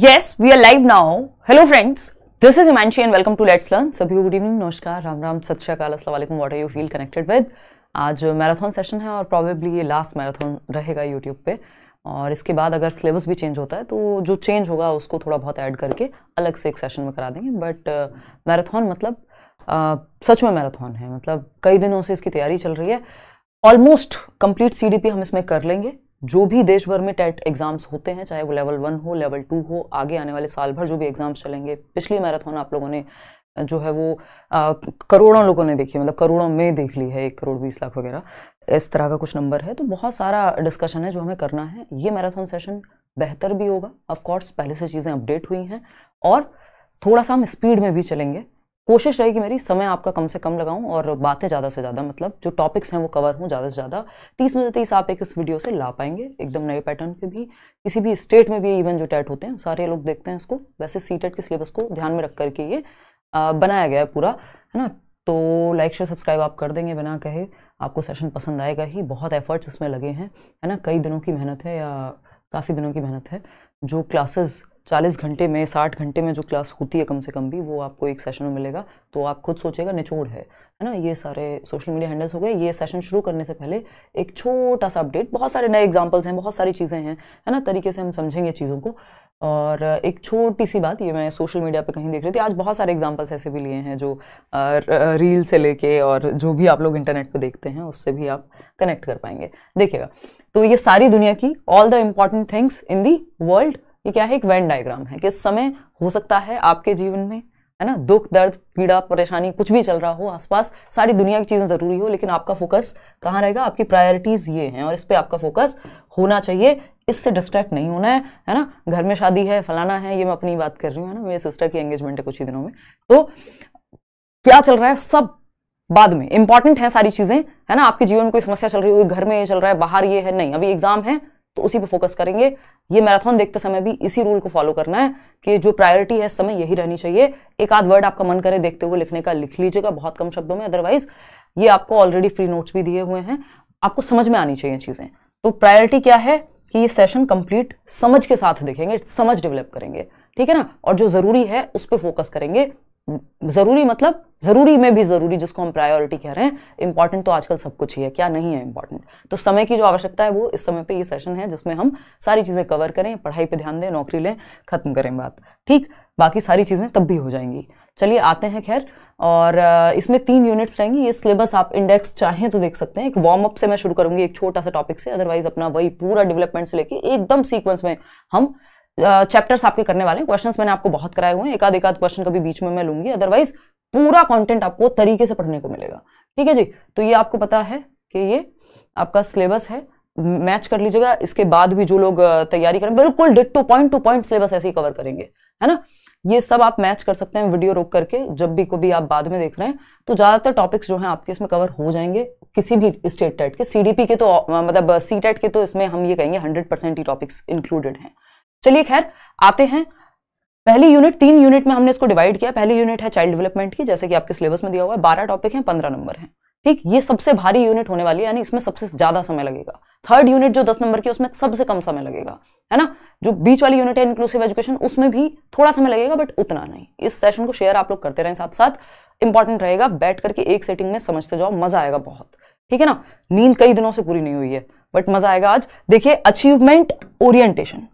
Yes we are live now hello friends this is Himanshi and welcome to let's learn सभी good evening नमस्कार राम राम सत श्रीकाल असलम what are you feel connected with आज मैराथन सेशन है और प्रॉबेबली ये लास्ट मैराथन रहेगा यूट्यूब पे और इसके बाद अगर सिलेबस भी चेंज होता है तो जो चेंज होगा उसको थोड़ा बहुत ऐड करके अलग से एक सेशन में करा देंगे बट मैराथन uh, मतलब uh, सच में मैराथन है मतलब कई दिनों से इसकी तैयारी चल रही है ऑलमोस्ट कंप्लीट सी हम इसमें कर लेंगे जो भी देश भर में टेट एग्ज़ाम्स होते हैं चाहे वो लेवल वन हो लेवल टू हो आगे आने वाले साल भर जो भी एग्ज़ाम्स चलेंगे पिछली मैराथन आप लोगों ने जो है वो आ, करोड़ों लोगों ने देखी है मतलब करोड़ों में देख ली है एक करोड़ बीस लाख वगैरह इस तरह का कुछ नंबर है तो बहुत सारा डिस्कशन है जो हमें करना है ये मैराथन सेशन बेहतर भी होगा ऑफकोर्स पहले से चीज़ें अपडेट हुई हैं और थोड़ा सा हम स्पीड में भी चलेंगे कोशिश रहेगी मेरी समय आपका कम से कम लगाऊं और बातें ज़्यादा से ज़्यादा मतलब जो टॉपिक्स हैं वो कवर हों ज़्यादा से ज़्यादा तीस में से तीस आप एक इस वीडियो से ला पाएंगे एकदम नए पैटर्न पे भी किसी भी स्टेट में भी इवन जो टैट होते हैं सारे लोग देखते हैं इसको वैसे सी टेट के सिलेबस को ध्यान में रख करके ये आ, बनाया गया है पूरा है ना तो लाइक शेयर सब्सक्राइब आप कर देंगे बिना कहे आपको सेशन पसंद आएगा ही बहुत एफर्ट्स इसमें लगे हैं है ना कई दिनों की मेहनत है या काफ़ी दिनों की मेहनत है जो क्लासेज चालीस घंटे में साठ घंटे में जो क्लास होती है कम से कम भी वो आपको एक सेशन में मिलेगा तो आप खुद सोचेगा निचोड़ है है ना ये सारे सोशल मीडिया हैंडल्स हो गए ये सेशन शुरू करने से पहले एक छोटा सा अपडेट बहुत सारे नए एग्जाम्पल्स हैं बहुत सारी चीज़ें हैं है ना तरीके से हम समझेंगे चीज़ों को और एक छोटी सी बात ये मैं सोशल मीडिया पे कहीं देख रही थी आज बहुत सारे एग्जाम्पल्स ऐसे भी लिए हैं जो रील से लेके और जो भी आप लोग इंटरनेट पे देखते हैं उससे भी आप कनेक्ट कर पाएंगे देखिएगा तो ये सारी दुनिया की all the important things in the world ये क्या है एक वैन डायग्राम है किस समय हो सकता है आपके जीवन में है ना दुख दर्द पीड़ा परेशानी कुछ भी चल रहा हो आसपास सारी दुनिया की चीज़ें ज़रूरी हो लेकिन आपका फोकस कहाँ रहेगा आपकी प्रायोरिटीज़ ये हैं और इस पर आपका फोकस होना चाहिए इससे डिस्ट्रैक्ट नहीं होना है है ना घर में शादी है फलाना है ये मैं अपनी बात कर रही हूँ है ना मेरे सिस्टर की एंगेजमेंट है कुछ ही दिनों में तो क्या चल रहा है सब बाद में इंपॉर्टेंट है सारी चीज़ें है ना आपके जीवन में कोई समस्या चल रही है घर में ये चल रहा है बाहर ये है नहीं अभी एग्जाम है तो उसी पे फोकस करेंगे ये मैराथन देखते समय भी इसी रूल को फॉलो करना है कि जो प्रायोरिटी है समय यही रहनी चाहिए एक आध वर्ड आपका मन करे देखते हुए लिखने का लिख लीजिएगा बहुत कम शब्दों में अदरवाइज ये आपको ऑलरेडी फ्री नोट्स भी दिए हुए हैं आपको समझ में आनी चाहिए चीज़ें तो प्रायोरिटी क्या है कि ये सेशन कंप्लीट समझ के साथ देखेंगे समझ डेवलप करेंगे ठीक है ना और जो ज़रूरी है उस पर फोकस करेंगे ज़रूरी मतलब ज़रूरी में भी ज़रूरी जिसको हम प्रायोरिटी कह रहे हैं इंपॉर्टेंट तो आजकल सब कुछ ही है क्या नहीं है इंपॉर्टेंट तो समय की जो आवश्यकता है वो इस समय पे ये सेशन है जिसमें हम सारी चीज़ें कवर करें पढ़ाई पे ध्यान दें नौकरी लें खत्म करें बात ठीक बाकी सारी चीज़ें तब भी हो जाएंगी चलिए आते हैं खैर और इसमें तीन यूनिट्स रहेंगी ये सिलेबस आप इंडेक्स चाहें तो देख सकते हैं एक वार्म अप से मैं शुरू करूंगी एक छोटा सा टॉपिक से अदरवाइज अपना वही पूरा डेवलपमेंट से लेके एकदम सीक्वेंस में हम चैप्टर्स आपके करने वाले क्वेश्चंस मैंने आपको बहुत कराए हुए हैं एक आध एक आध क्वेश्चन कभी बीच में मैं लूंगी अदरवाइज पूरा कंटेंट आपको तरीके से पढ़ने को मिलेगा ठीक है जी तो ये आपको पता है कि ये आपका सिलेबस है मैच कर लीजिएगा इसके बाद भी जो लोग तैयारी करें बिल्कुल to point to point syllabus ऐसे ही कवर करेंगे है ना ये सब आप मैच कर सकते हैं वीडियो रोक करके जब भी कभी आप बाद में देख रहे हैं तो ज़्यादातर टॉपिक्स जो हैं आपके इसमें कवर हो जाएंगे किसी भी स्टेट टेट के सीडीपी के तो मतलब सी टेट e के तो इसमें हम ये कहेंगे हंड्रेड परसेंट ही टॉपिक्स इंक्लूडेड हैं चलिए खैर आते हैं पहली यूनिट तीन यूनिट में हमने इसको डिवाइड किया पहली यूनिट है चाइल्ड डेवलपमेंट की जैसे कि आपके सिलेबस में दिया हुआ है बारह टॉपिक है पंद्रह नंबर है ठीक ये सबसे भारी यूनिट होने वाली है यानी इसमें सबसे ज्यादा समय लगेगा थर्ड यूनिट जो दस नंबर की उसमें सबसे कम समय लगेगा है ना जो बीच वाली यूनिट है इंक्लूसिव एजुकेशन उसमें भी थोड़ा समय लगेगा बट उतना नहीं इस सेशन को शेयर आप लोग करते रहें साथ साथ इंपॉर्टेंट रहेगा बैठ करके एक सेटिंग में समझते जाओ मजा आएगा बहुत ठीक है ना नींद कई दिनों से पूरी नहीं हुई है बट मजा आएगा आज देखिए अचीवमेंट ओरिएंटेशन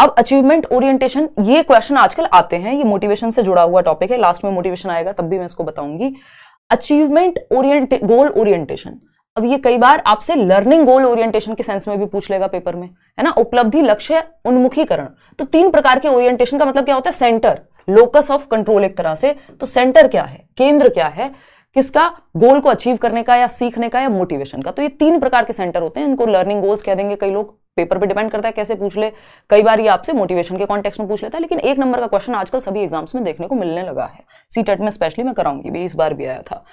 अब अचीवमेंट ओरिएंटेशन ये क्वेश्चन आजकल आते हैं ये मोटिवेशन से जुड़ा हुआ टॉपिक है लास्ट में मोटिवेशन आएगा तब भी मैं इसको बताऊंगी अचीवमेंट ओरिएंटे गोल ओरिएंटेशन अब ये कई बार आपसे लर्निंग गोल ओरिएंटेशन के सेंस में भी पूछ लेगा पेपर में है ना उपलब्धि लक्ष्य उन्मुखीकरण तो तीन प्रकार के ओरिएंटेशन का मतलब क्या होता है सेंटर लोकस ऑफ कंट्रोल एक तरह से तो सेंटर क्या है केंद्र क्या है किसका गोल को अचीव करने का या सीखने का या मोटिवेशन का तो ये तीन प्रकार के सेंटर होते हैं इनको लर्निंग गोल्स कह देंगे कई लोग पेपर पे डिपेंड करता है कैसे पूछ ले कई बार ये आपसे मोटिवेशन के कॉन्टेक्स में पूछ लेता है लेकिन एक नंबर का क्वेश्चन आजकल सभी एग्जाम्स में देखने को मिलने लगा है सी टेट में स्पेशली मैं कराऊंगी भी इस बार भी आया था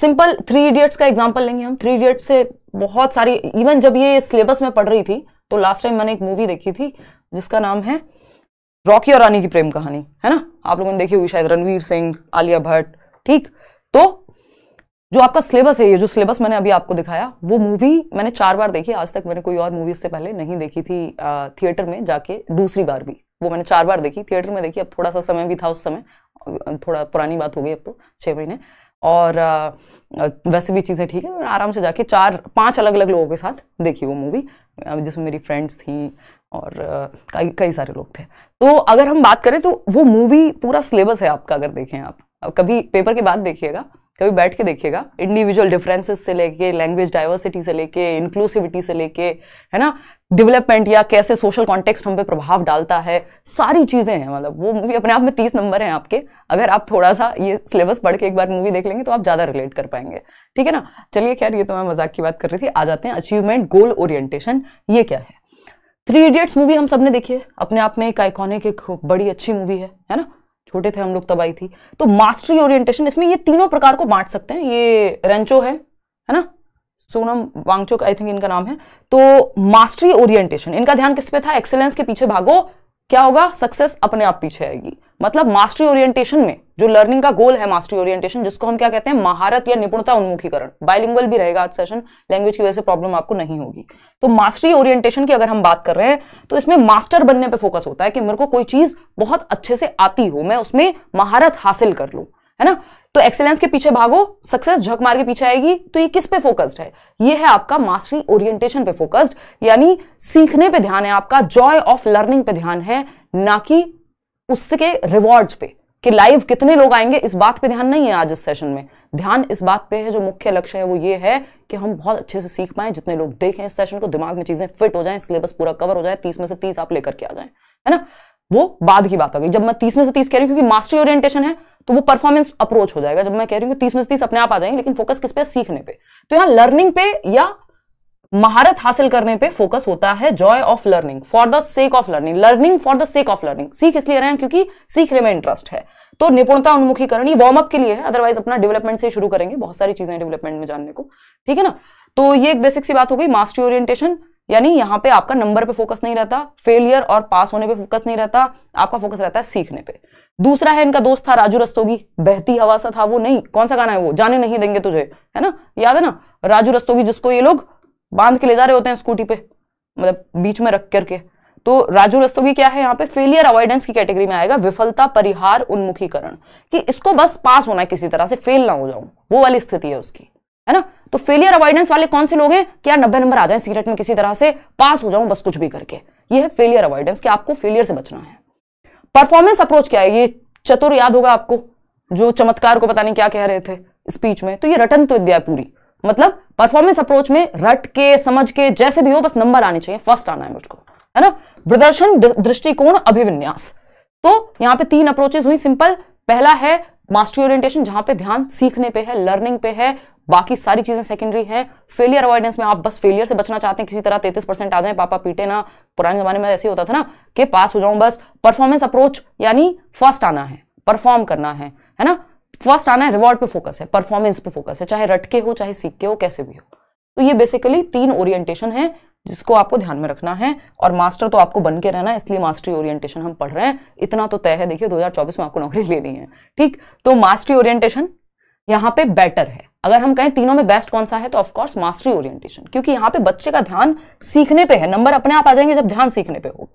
सिंपल थ्री इडियट्स का एग्जाम्पल लेंगे हम थ्री इडियट्स से बहुत सारी इवन जब ये सिलेबस में पढ़ रही थी तो लास्ट टाइम मैंने एक मूवी देखी थी जिसका नाम है रॉकी और रानी की प्रेम कहानी है ना आप लोगों ने देखी होगी शायद रणवीर सिंह आलिया भट्ट ठीक तो जो आपका सिलेबस है ये जो सिलेबस मैंने अभी आपको दिखाया वो मूवी मैंने चार बार देखी आज तक मैंने कोई और मूवी से पहले नहीं देखी थी थिएटर में जाके दूसरी बार भी वो मैंने चार बार देखी थिएटर में देखी अब थोड़ा सा समय भी था उस समय थोड़ा पुरानी बात हो गई अब तो छः महीने और आ, वैसे भी चीज़ें ठीक है तो आराम से जाके चार पांच अलग अलग लोगों के साथ देखी वो मूवी जिसमें मेरी फ्रेंड्स थी और कई कई सारे लोग थे तो अगर हम बात करें तो वो मूवी पूरा सिलेबस है आपका अगर देखें आप कभी पेपर के बाद देखिएगा कभी बैठ के देखिएगा इंडिविजुअल डिफरेंसेस से लेके लैंग्वेज डाइवर्सिटी से लेके इंक्लूसिविटी से लेके है ना डेवलपमेंट या कैसे सोशल कॉन्टेक्स्ट हम पे प्रभाव डालता है सारी चीज़ें हैं मतलब वो मूवी अपने आप में तीस नंबर हैं आपके अगर आप थोड़ा सा ये सिलेबस पढ़ के एक बार मूवी देख लेंगे तो आप ज़्यादा रिलेट कर पाएंगे ठीक है ना चलिए खैर ये तो मैं मजाक की बात कर रही थी आ जाते हैं अचीवमेंट गोल ओरिएंटेशन ये क्या है थ्री इडियट्स मूवी हम सब ने देखी है अपने आप में एक आइकॉनिक एक बड़ी अच्छी मूवी है है ना छोटे थे हम लोग तब आई थी तो मास्टरी ओरिएंटेशन इसमें ये तीनों प्रकार को बांट सकते हैं ये रेंचो है है ना सोनम वांगचोक आई थिंक इनका नाम है तो मास्टरी ओरिएंटेशन इनका ध्यान किस पे था एक्सेलेंस के पीछे भागो क्या होगा सक्सेस अपने आप पीछे आएगी मतलब मास्टरी ओरिएंटेशन में जो लर्निंग का गोल है मास्टरी ओरिएंटेशन जिसको हम क्या कहते हैं महारत या निपुणता उन्मुखीकरण बाइलिंगुअल भी रहेगा आज सेशन लैंग्वेज की वजह से प्रॉब्लम आपको नहीं होगी तो मास्टरी ओरिएंटेशन की अगर हम बात कर रहे हैं तो इसमें मास्टर बनने पे फोकस होता है कि मेरे को कोई चीज बहुत अच्छे से आती हो मैं उसमें महारत हासिल कर लूँ है ना तो एक्सेलेंस के पीछे भागो सक्सेस झक मार के पीछे आएगी तो ये किस पे फोकस्ड है ये है आपका मास्टरी ओरिएंटेशन पे फोकस्ड यानी सीखने पे ध्यान है आपका जॉय ऑफ लर्निंग पे ध्यान है ना कि उसके रिवॉर्ड्स पे कि लाइव कितने लोग आएंगे इस बात पे ध्यान नहीं है आज इस सेशन में ध्यान इस बात पे है जो मुख्य लक्ष्य है वो ये है कि हम बहुत अच्छे से सीख पाए जितने लोग देखें इस सेशन को दिमाग में चीजें फिट हो जाए सिलेबस पूरा कवर हो जाए तीस में से तीस आप लेकर के आ जाए है ना वो बाद की बात होगी गई जब मैं तीस में से तीस कह रही हूँ क्योंकि मास्टरी ओरिएंटेशन है तो वो परफॉर्मेंस अप्रोच हो जाएगा जब मैं कह रही हूँ तीस में से तीस अपने आप आ जाएंगे लेकिन फोकस किस पे सीखने पे तो यहाँ लर्निंग पे या महारत हासिल करने पे फोकस होता है joy of learning for the sake of learning learning for the sake of learning सीख इसलिए रहे हैं क्योंकि सीखने में इंटरेस्ट है तो निपुणता उन्मुखी करनी वार्म अप के लिए है अदरवाइज अपना डेवलपमेंट से शुरू करेंगे बहुत सारी चीजें डेवलपमेंट में जानने को ठीक है ना तो ये एक बेसिक सी बात हो गई मास्टरी ओरिएंटेशन यानी यहाँ पे आपका नंबर पे फोकस नहीं रहता फेलियर और पास होने पे फोकस नहीं रहता आपका फोकस रहता है सीखने पे दूसरा है इनका दोस्त था राजू रस्तोगी बहती हवा सा था वो नहीं कौन सा गाना है वो जाने नहीं देंगे तुझे है ना याद है ना राजू रस्तोगी जिसको ये लोग बांध के ले जा रहे होते हैं स्कूटी पे मतलब बीच में रख करके तो राजू रस्तोगी क्या है यहाँ पे फेलियर अवॉइडेंस की कैटेगरी में आएगा विफलता परिहार उन्मुखीकरण कि इसको बस पास होना है किसी तरह से फेल ना हो जाऊं वो वाली स्थिति है उसकी है ना तो फेलियर अवॉइडेंस वाले कौन से लोग हैं कि यार नब्बे नंबर आ जाए सीरेट में किसी तरह से पास हो जाऊं बस कुछ भी करके ये है फेलियर अवॉइडेंस कि आपको फेलियर से बचना है परफॉर्मेंस अप्रोच क्या है ये चतुर याद होगा आपको जो चमत्कार को पता नहीं क्या कह रहे थे स्पीच में तो ये रटन तो विद्या पूरी मतलब परफॉर्मेंस अप्रोच में रट के समझ के जैसे भी हो बस नंबर आने चाहिए फर्स्ट आना है मुझको है ना प्रदर्शन दृष्टिकोण अभिविन्यास तो यहां पे तीन अप्रोचेस हुई सिंपल पहला है मास्टरी ओरिएंटेशन जहां पे ध्यान सीखने पे है लर्निंग पे है बाकी सारी चीजें सेकेंडरी हैं फेलियर अवॉइडेंस में आप बस फेलियर से बचना चाहते हैं किसी तरह तेतीस परसेंट आ जाए पापा पीटे ना पुराने जमाने में ऐसे होता था ना कि पास हो जाऊं बस परफॉर्मेंस अप्रोच यानी फर्स्ट आना है परफॉर्म करना है है ना फर्स्ट आना है रिवॉर्ड पे फोकस है परफॉर्मेंस पे फोकस है चाहे रटके हो चाहे सीख के हो कैसे भी हो तो ये बेसिकली तीन ओरिएंटेशन है जिसको आपको ध्यान में रखना है और मास्टर तो आपको बन के रहना है इसलिए मास्टरी ओरिएंटेशन हम पढ़ रहे हैं इतना तो तय है देखिए 2024 में आपको नौकरी लेनी है ठीक तो मास्टरी ओरिएंटेशन यहाँ पे बेटर है अगर हम कहें तीनों में बेस्ट कौन सा है तो ऑफकोर्स मास्टरी ओरिएंटेशन क्योंकि यहाँ पे बच्चे का ध्यान सीखने पे है नंबर अपने आप आ जाएंगे जब ध्यान सीखने पे हो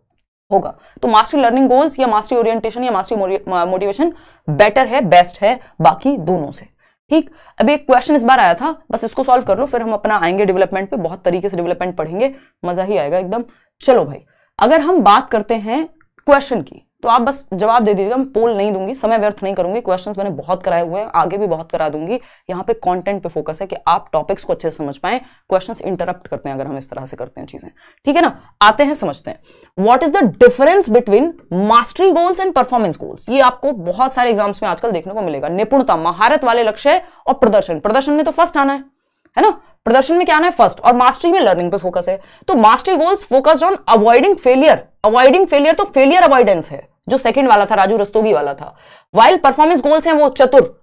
होगा तो मास्टरी लर्निंग गोल्स या मास्टरी ओरिएंटेशन या मास्टरी मोटिवेशन बेटर है बेस्ट है बाकी दोनों से ठीक अभी एक क्वेश्चन इस बार आया था बस इसको सॉल्व कर लो फिर हम अपना आएंगे डेवलपमेंट पे बहुत तरीके से डेवलपमेंट पढ़ेंगे मजा ही आएगा एकदम चलो भाई अगर हम बात करते हैं क्वेश्चन की तो आप बस जवाब दे दीजिएगा मैं पोल नहीं दूंगी समय व्यर्थ नहीं करूंगी क्वेश्चंस मैंने बहुत कराए हुए हैं आगे भी बहुत करा दूंगी यहाँ पे कंटेंट पे फोकस है कि आप टॉपिक्स को अच्छे से समझ पाए क्वेश्चंस इंटरप्ट करते हैं अगर हम इस तरह से करते हैं चीजें ठीक है ना आते हैं समझते हैं what is the difference between mastery goals and performance goals ये आपको बहुत सारे एग्जाम्स में आजकल देखने को मिलेगा निपुणता महारत वाले लक्ष्य और प्रदर्शन प्रदर्शन में तो फर्स्ट आना है है ना प्रदर्शन में क्या आना है फर्स्ट और मास्टरी में लर्निंग पे फोकस है तो mastery goals focused on avoiding failure avoiding failure तो फेलियर अवॉइडेंस है जो सेकंड वाला था राजू रस्तोगी वाला था वाइल परफॉर्मेंस गोल्स हैं वो चतुर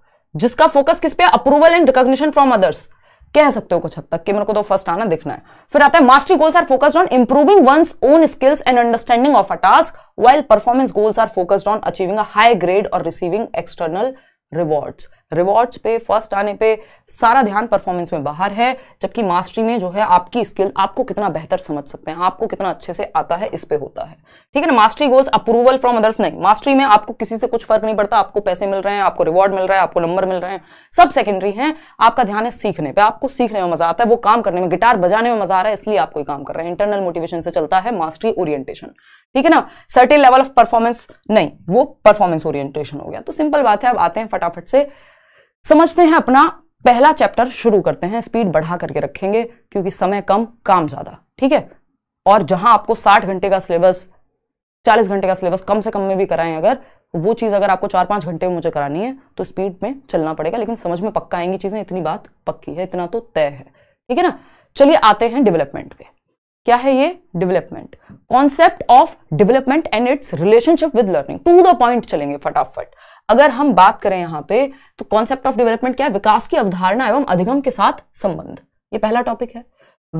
जिसका फोकस किस पे approval and recognition from others कह सकते हो कुछ हद तक कि मेरे को तो फर्स्ट आना दिखना है फिर आता है mastery goals are focused on improving one's own skills and understanding of a task while performance goals are focused on achieving a high grade और रिसीविंग एक्सटर्नल रिवॉर्ड्स रिवॉर्ड्स पे फर्स्ट आने पे सारा ध्यान परफॉर्मेंस में बाहर है जबकि मास्टरी में जो है आपकी स्किल आपको कितना बेहतर समझ सकते हैं आपको कितना अच्छे से आता है इस पे होता है ठीक है ना mastery goals approval from others नहीं मास्टरी में आपको किसी से कुछ फर्क नहीं पड़ता आपको पैसे मिल रहे हैं आपको रिवॉर्ड मिल रहा है आपको नंबर मिल रहे हैं सब सेकेंडरी है आपका ध्यान है सीखने पर आपको सीखने में मजा आता है वो काम करने में गिटार बजाने में मजा आ रहा है इसलिए आपको काम कर रहे हैं इंटरनल मोटिवेशन से चलता है मास्टरी ओरिएंटेशन ठीक है ना सर्टेन लेवल ऑफ परफॉर्मेंस नहीं वो परफॉर्मेंस ओरिएंटेशन हो गया तो सिंपल बात है अब आते हैं फटाफट से समझते हैं अपना पहला चैप्टर शुरू करते हैं स्पीड बढ़ा करके रखेंगे क्योंकि समय कम काम ज़्यादा ठीक है और जहां आपको 60 घंटे का सिलेबस 40 घंटे का सिलेबस कम से कम में भी कराएं अगर वो चीज़ अगर आपको चार पांच घंटे में मुझे करानी है तो स्पीड में चलना पड़ेगा लेकिन समझ में पक्का आएंगी चीज़ें इतनी बात पक्की है इतना तो तय है ठीक है ना चलिए आते हैं डेवलपमेंट पे क्या है ये development concept of development and its relationship with learning to the point चलेंगे फटाफट अगर हम बात करें यहां पे तो कॉन्सेप्ट ऑफ डेवलपमेंट क्या है विकास की अवधारणा एवं अधिगम के साथ संबंध ये पहला टॉपिक है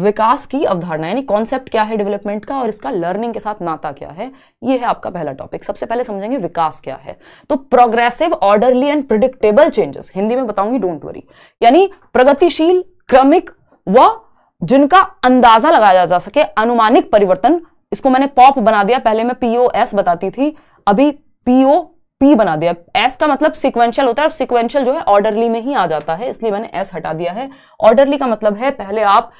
विकास की अवधारणा यानी कॉन्सेप्ट क्या है डेवलपमेंट का और इसका लर्निंग के साथ नाता क्या है ये है आपका पहला टॉपिक सबसे पहले समझेंगे विकास क्या है तो progressive orderly and predictable changes Hindi में बताऊंगी डोंट वरी यानी प्रगतिशील क्रमिक व जिनका अंदाजा लगाया जा सके अनुमानिक परिवर्तन इसको मैंने पॉप बना दिया पहले मैं एस बताती थी अभी पीओ पी बना दिया एस का मतलब सिक्वेंशियल होता है सिक्वेंशियल जो है ऑर्डरली में ही आ जाता है इसलिए मैंने एस हटा दिया है ऑर्डरली का मतलब है पहले आप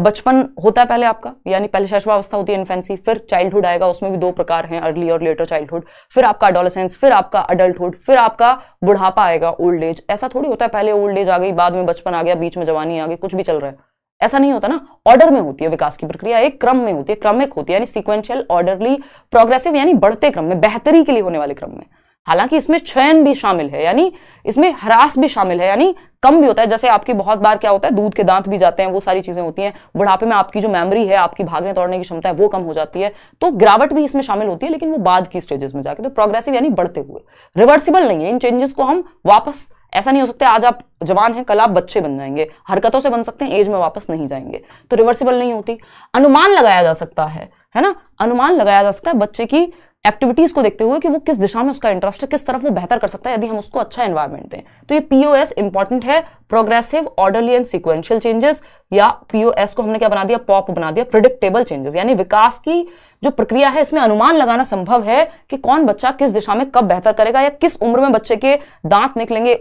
बचपन होता है पहले आपका यानी पहले शैशवावस्था होती है इन्फेंसी फिर चाइल्डहुड आएगा उसमें भी दो प्रकार हैं अर्ली और लेटर चाइल्डहुड फिर आपका अडोलसेंस फिर आपका अडल्टहुड फिर आपका बुढ़ापा आएगा ओल्ड एज ऐसा थोड़ी होता है पहले ओल्ड एज आ गई बाद में बचपन आ गया बीच में जवानी आ गई कुछ भी चल रहा है ऐसा नहीं होता ना ऑर्डर में होती है विकास की प्रक्रिया एक क्रम में होती है क्रमिक होती है यानी सिक्वेंशियल ऑर्डरली प्रोग्रेसिव यानी बढ़ते क्रम में बेहतरी के लिए होने वाले क्रम में हालांकि इसमें चयन भी शामिल है यानी इसमें ह्रास भी शामिल है यानी कम भी होता है जैसे आपकी बहुत बार क्या होता है दूध के दांत भी जाते हैं वो सारी चीजें होती हैं बुढ़ापे में आपकी जो मेमोरी है आपकी भागने दौड़ने की क्षमता है वो कम हो जाती है तो गिरावट भी इसमें शामिल होती है लेकिन वो बाद की स्टेजेस में जाके तो प्रोग्रेसिव यानी बढ़ते हुए रिवर्सिबल नहीं है इन चेंजेस को हम वापस ऐसा नहीं हो सकता आज आप जवान हैं कल आप बच्चे बन जाएंगे हरकतों से बन सकते हैं एज में वापस नहीं जाएंगे तो रिवर्सिबल नहीं होती अनुमान लगाया जा सकता है है ना अनुमान लगाया जा सकता है बच्चे की एक्टिविटीज को देखते हुए कि वो किस दिशा में उसका इंटरेस्ट है किस तरफ वो बेहतर कर सकता है यदि हम उसको अच्छा एनवायरमेंट दें तो ये पीओएस इंपॉर्टेंट है progressive orderly and sequential changes या पीओएस को हमने क्या बना दिया पॉप बना दिया प्रिडिक्टेबल चेंजेस यानी विकास की जो प्रक्रिया है इसमें अनुमान लगाना संभव है कि कौन बच्चा किस दिशा में कब बेहतर करेगा या किस उम्र में बच्चे के दांत निकलेंगे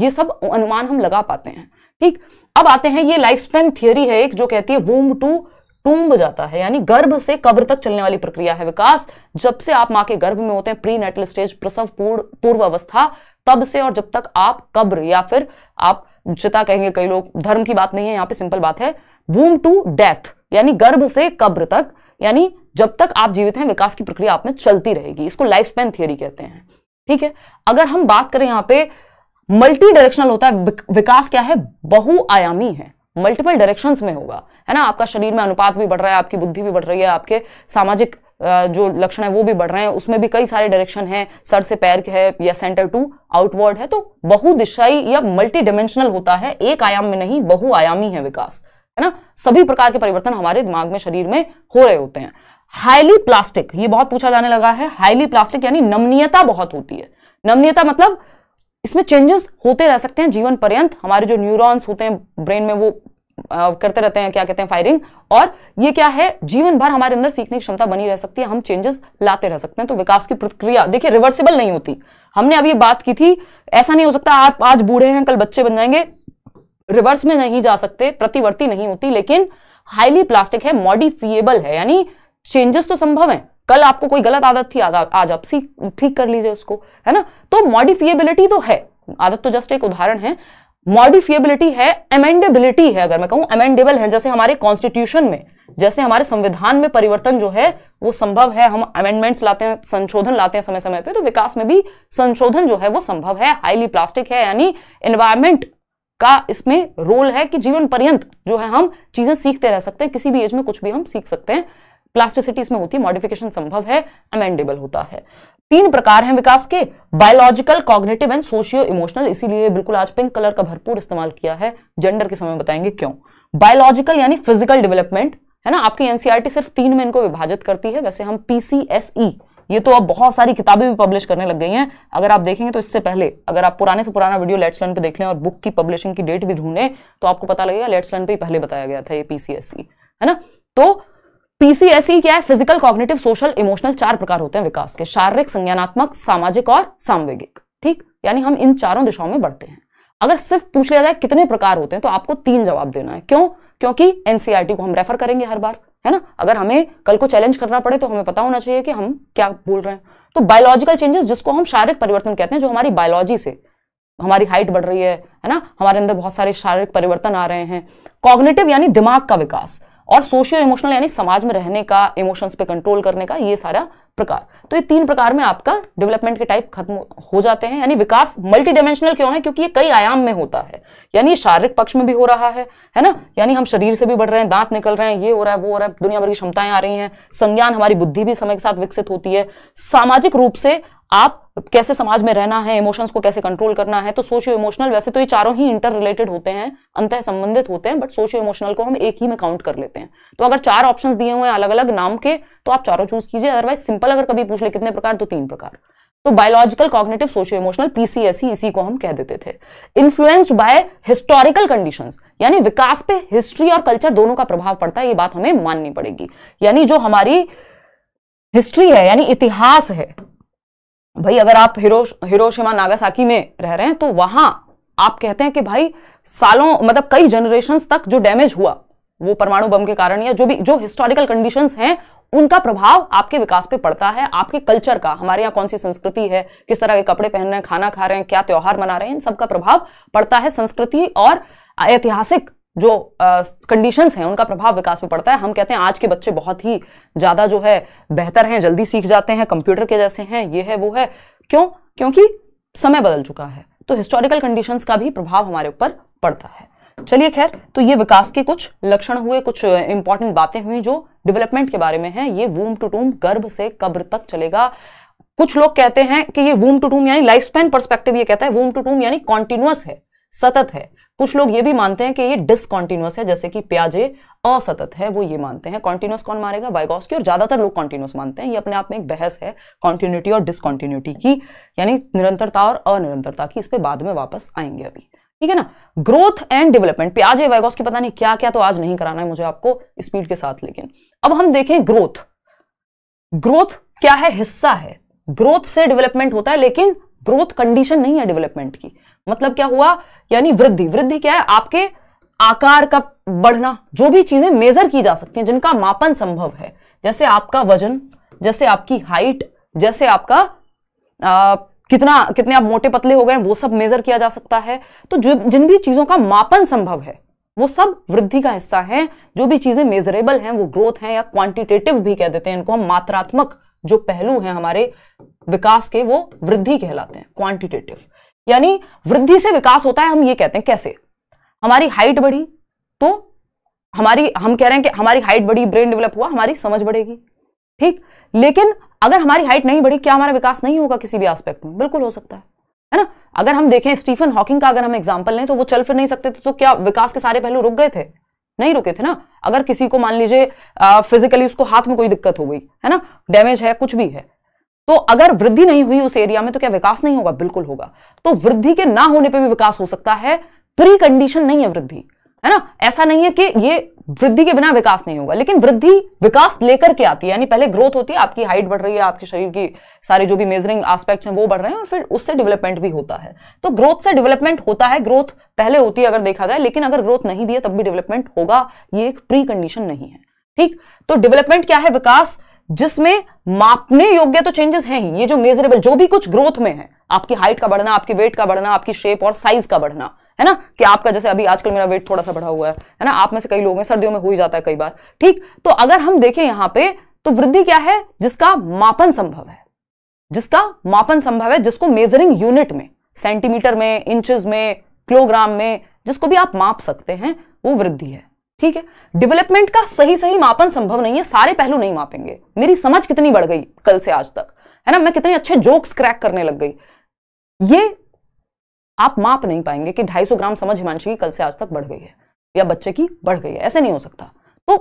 ये सब अनुमान हम लगा पाते हैं ठीक अब आते हैं ये लाइफ स्पेन थियोरी है एक जो कहती है वोम टू टूंब जाता है यानी गर्भ से कब्र तक चलने वाली प्रक्रिया है विकास जब से आप माँ के गर्भ में होते हैं प्री नेटल स्टेज प्रसव पूर्व अवस्था तब से और जब तक आप कब्र या फिर आप चिता कहेंगे कई लोग धर्म की बात नहीं है यहां पे सिंपल बात है वूम टू डेथ यानी गर्भ से कब्र तक यानी जब तक आप जीवित हैं विकास की प्रक्रिया आप में चलती रहेगी इसको लाइफ स्पेन थियरी कहते हैं ठीक है अगर हम बात करें यहां पे मल्टी डायरेक्शनल होता है विकास क्या है बहुआयामी है मल्टीपल डायरेक्शन में होगा है ना आपका शरीर में अनुपात भी बढ़ रहा है आपकी बुद्धि भी बढ़ रही है आपके सामाजिक जो लक्षण है वो भी बढ़ रहे हैं उसमें भी कई सारे डायरेक्शन हैं सर से पैर के है या सेंटर टू आउटवर्ड है तो बहुदिशाई या मल्टी डायमेंशनल होता है एक आयाम में नहीं बहुआयामी है विकास है ना सभी प्रकार के परिवर्तन हमारे दिमाग में शरीर में हो रहे होते हैं हाईली प्लास्टिक ये बहुत पूछा जाने लगा है हाईली प्लास्टिक यानी नमनीयता बहुत होती है नमनीयता मतलब इसमें चेंजेस होते रह सकते हैं जीवन पर्यंत हमारे जो न्यूरॉन्स होते हैं ब्रेन में वो करते रहते हैं क्या कहते हैं फायरिंग और ये क्या है जीवन भर हमारे अंदर सीखने की क्षमता बनी रह सकती है हम चेंजेस लाते रह सकते हैं तो विकास की प्रक्रिया देखिए रिवर्सिबल नहीं होती हमने अभी बात की थी ऐसा नहीं हो सकता आप आज बूढ़े हैं कल बच्चे बन जाएंगे रिवर्स में नहीं जा सकते प्रतिवर्ती नहीं होती लेकिन हाईली प्लास्टिक है मॉडिफिएबल है यानी चेंजेस तो संभव है कल आपको कोई गलत आदत थी आज आप सीख ठीक कर लीजिए उसको है ना तो मॉडिफिएबिलिटी तो है आदत तो जस्ट एक उदाहरण है मॉडिफिएबिलिटी है एमेंडेबिलिटी है अगर मैं कहूँ एमेंडेबल है जैसे हमारे कॉन्स्टिट्यूशन में जैसे हमारे संविधान में परिवर्तन जो है वो संभव है हम अमेंडमेंट्स लाते हैं संशोधन लाते हैं समय समय पे तो विकास में भी संशोधन जो है वो संभव है हाईली प्लास्टिक है यानी एनवायरमेंट का इसमें रोल है कि जीवन पर्यंत जो है हम चीजें सीखते रह सकते हैं किसी भी एज में कुछ भी हम सीख सकते हैं प्लास्टिसिटी इसमें होती है मॉडिफिकेशन संभव है अमेंडेबल होता है तीन प्रकार हैं विकास के biological cognitive and socio emotional इसीलिए बिल्कुल आज पिंक कलर का भरपूर इस्तेमाल किया है जेंडर के समय बताएंगे क्यों बायोलॉजिकल यानी फिजिकल डेवलपमेंट है ना आपकी एनसीईआरटी e सिर्फ तीन में इनको विभाजित करती है वैसे हम पीसीएसई e, ये तो अब बहुत सारी किताबें भी पब्लिश करने लग गई हैं अगर आप देखेंगे तो इससे पहले अगर आप पुराने से पुराना वीडियो लेट्स लर्न पे देख लें और बुक की पब्लिशिंग की डेट भी ढूंढें तो आपको पता लगेगा लेट्स लर्न पे ही पहले बताया गया था ये पीसीएसई e, है ना तो पीसीएसई e क्या है फिजिकल कॉग्नेटिव सोशल इमोशनल चार प्रकार होते हैं विकास के शारीरिक संज्ञानात्मक सामाजिक और सांवेगिक ठीक यानी हम इन चारों दिशाओं में बढ़ते हैं अगर सिर्फ पूछ लिया जाए कितने प्रकार होते हैं तो आपको तीन जवाब देना है क्यों क्योंकि एनसीईआरटी e को हम रेफर करेंगे हर बार है ना अगर हमें कल को चैलेंज करना पड़े तो हमें पता होना चाहिए कि हम क्या बोल रहे हैं तो बायोलॉजिकल चेंजेस जिसको हम शारीरिक परिवर्तन कहते हैं जो हमारी बायोलॉजी से हमारी हाइट बढ़ रही है है ना हमारे अंदर बहुत सारे शारीरिक परिवर्तन आ रहे हैं कॉग्नेटिव यानी दिमाग का विकास और सोशियो इमोशनल यानी समाज में रहने का इमोशंस पे कंट्रोल करने का ये सारा प्रकार तो ये तीन प्रकार में आपका डेवलपमेंट के टाइप खत्म हो जाते हैं यानी विकास मल्टी डायमेंशनल क्यों है क्योंकि ये कई आयाम में होता है यानी शारीरिक पक्ष में भी हो रहा है है ना यानी हम शरीर से भी बढ़ रहे हैं दांत निकल रहे हैं ये हो रहा है वो हो रहा है दुनिया भर की क्षमताएं आ रही हैं संज्ञान हमारी बुद्धि भी समय के साथ विकसित होती है सामाजिक रूप से आप कैसे समाज में रहना है इमोशंस को कैसे कंट्रोल करना है तो सोशियो इमोशनल वैसे तो ये चारों ही इंटर रिलेटेड होते हैं अंत संबंधित होते हैं बट सोशियो इमोशनल को हम एक ही में काउंट कर लेते हैं तो अगर चार ऑप्शंस दिए हुए हैं अलग अलग नाम के तो आप चारों चूज कीजिए अदरवाइज सिंपल अगर कभी पूछ ले कितने प्रकार तो तीन प्रकार तो biological cognitive socio emotional PCSE इसी को हम कह देते थे इन्फ्लुएंस्ड बाय हिस्टोरिकल कंडीशंस यानी विकास पे हिस्ट्री और कल्चर दोनों का प्रभाव पड़ता है ये बात हमें माननी पड़ेगी यानी जो हमारी हिस्ट्री है यानी इतिहास है भाई अगर आप हिरो हिरोशिमा नागासाकी में रह रहे हैं तो वहां आप कहते हैं कि भाई सालों मतलब कई जनरेशन तक जो डैमेज हुआ वो परमाणु बम के कारण या जो भी जो हिस्टोरिकल कंडीशंस हैं उनका प्रभाव आपके विकास पे पड़ता है आपके कल्चर का हमारे यहाँ कौन सी संस्कृति है किस तरह के कपड़े पहन रहे हैं खाना खा रहे हैं क्या त्यौहार मना रहे हैं इन सबका प्रभाव पड़ता है संस्कृति और ऐतिहासिक जो कंडीशंस हैं उनका प्रभाव विकास में पड़ता है हम कहते हैं आज के बच्चे बहुत ही ज़्यादा जो है बेहतर हैं जल्दी सीख जाते हैं कंप्यूटर के जैसे हैं ये है वो है क्यों क्योंकि समय बदल चुका है तो हिस्टोरिकल कंडीशंस का भी प्रभाव हमारे ऊपर पड़ता है चलिए खैर तो ये विकास के कुछ लक्षण हुए कुछ इंपॉर्टेंट बातें हुई जो डेवलपमेंट के बारे में है ये वूम टू टूम गर्भ से कब्र तक चलेगा कुछ लोग कहते हैं कि ये वूम टू टूम यानी लाइफ स्पैन परस्पेक्टिव ये कहता है वूम टू टूम यानी कॉन्टिन्यूस है सतत है कुछ लोग ये भी मानते हैं कि ये डिसकॉन्टिन्यूस है जैसे कि प्याजे असतत है वो ये मानते हैं कॉन्टिन्यूस कौन मारेगा की और ज़्यादातर लोग कॉन्टिन्यूस मानते हैं ये अपने आप में एक बहस है कॉन्टिन्यूटी और डिसकॉन्टिन्यूटी की यानी निरंतरता और अनिरंतरता की इस पर बाद में वापस आएंगे अभी ठीक है ना ग्रोथ एंड डेवलपमेंट प्याजे की पता नहीं क्या क्या तो आज नहीं कराना है मुझे आपको स्पीड के साथ लेकिन अब हम देखें ग्रोथ ग्रोथ क्या है हिस्सा है ग्रोथ से डेवलपमेंट होता है लेकिन ग्रोथ कंडीशन नहीं है डेवलपमेंट की मतलब क्या हुआ यानी वृद्धि वृद्धि क्या है आपके आकार का बढ़ना जो भी चीजें मेजर की जा सकती हैं जिनका मापन संभव है जैसे आपका वजन जैसे आपकी हाइट जैसे आपका आ, कितना कितने आप मोटे पतले हो गए वो सब मेजर किया जा सकता है तो जो जिन भी चीजों का मापन संभव है वो सब वृद्धि का हिस्सा है जो भी चीजें मेजरेबल हैं वो ग्रोथ है या क्वांटिटेटिव भी कह देते हैं इनको हम मात्रात्मक जो पहलू है हमारे विकास के वो वृद्धि कहलाते हैं क्वांटिटेटिव यानी वृद्धि से विकास होता है हम ये कहते हैं कैसे हमारी हाइट बढ़ी तो हमारी हम कह रहे हैं कि हमारी हाइट बढ़ी ब्रेन डेवलप हुआ हमारी समझ बढ़ेगी ठीक लेकिन अगर हमारी हाइट नहीं बढ़ी क्या हमारा विकास नहीं होगा किसी भी एस्पेक्ट में बिल्कुल हो सकता है है ना अगर हम देखें स्टीफन हॉकिंग का अगर हम एग्जाम्पल लें तो वो चल फिर नहीं सकते थे तो क्या विकास के सारे पहलू रुक गए थे नहीं रुके थे ना अगर किसी को मान लीजिए फिजिकली उसको हाथ में कोई दिक्कत हो गई है ना डैमेज है कुछ भी है तो अगर वृद्धि नहीं हुई उस एरिया में तो क्या विकास नहीं होगा बिल्कुल होगा तो वृद्धि के ना होने पर भी विकास हो सकता है प्री कंडीशन नहीं है वृद्धि है ना ऐसा नहीं है कि ये वृद्धि के बिना विकास नहीं होगा लेकिन वृद्धि विकास लेकर के आती है यानी पहले ग्रोथ होती है आपकी हाइट बढ़ रही है आपके शरीर की सारे जो भी मेजरिंग एस्पेक्ट्स हैं वो बढ़ रहे हैं और फिर उससे डेवलपमेंट भी होता है तो ग्रोथ से डेवलपमेंट होता है ग्रोथ पहले होती है अगर देखा जाए लेकिन अगर ग्रोथ नहीं भी है तब भी डेवलपमेंट होगा ये एक प्री कंडीशन नहीं है ठीक तो डेवलपमेंट क्या है विकास जिसमें मापने योग्य तो चेंजेस हैं ही ये जो मेजरेबल जो भी कुछ ग्रोथ में है आपकी हाइट का बढ़ना आपकी वेट का बढ़ना आपकी शेप और साइज का बढ़ना है ना कि आपका जैसे अभी आजकल मेरा वेट थोड़ा सा बढ़ा हुआ है है ना आप में से कई लोग हैं सर्दियों में हो ही जाता है कई बार ठीक तो अगर हम देखें यहां पे तो वृद्धि क्या है जिसका मापन संभव है जिसका मापन संभव है जिसको मेजरिंग यूनिट में सेंटीमीटर में इंचज में किलोग्राम में जिसको भी आप माप सकते हैं वो वृद्धि है ठीक है डेवलपमेंट का सही सही मापन संभव नहीं है सारे पहलू नहीं मापेंगे मेरी समझ कितनी बढ़ गई कल से आज तक है ना मैं कितने अच्छे जोक्स क्रैक करने लग गई ये आप माप नहीं पाएंगे कि 250 ग्राम समझ हिमांशु की कल से आज तक बढ़ गई है या बच्चे की बढ़ गई है ऐसे नहीं हो सकता तो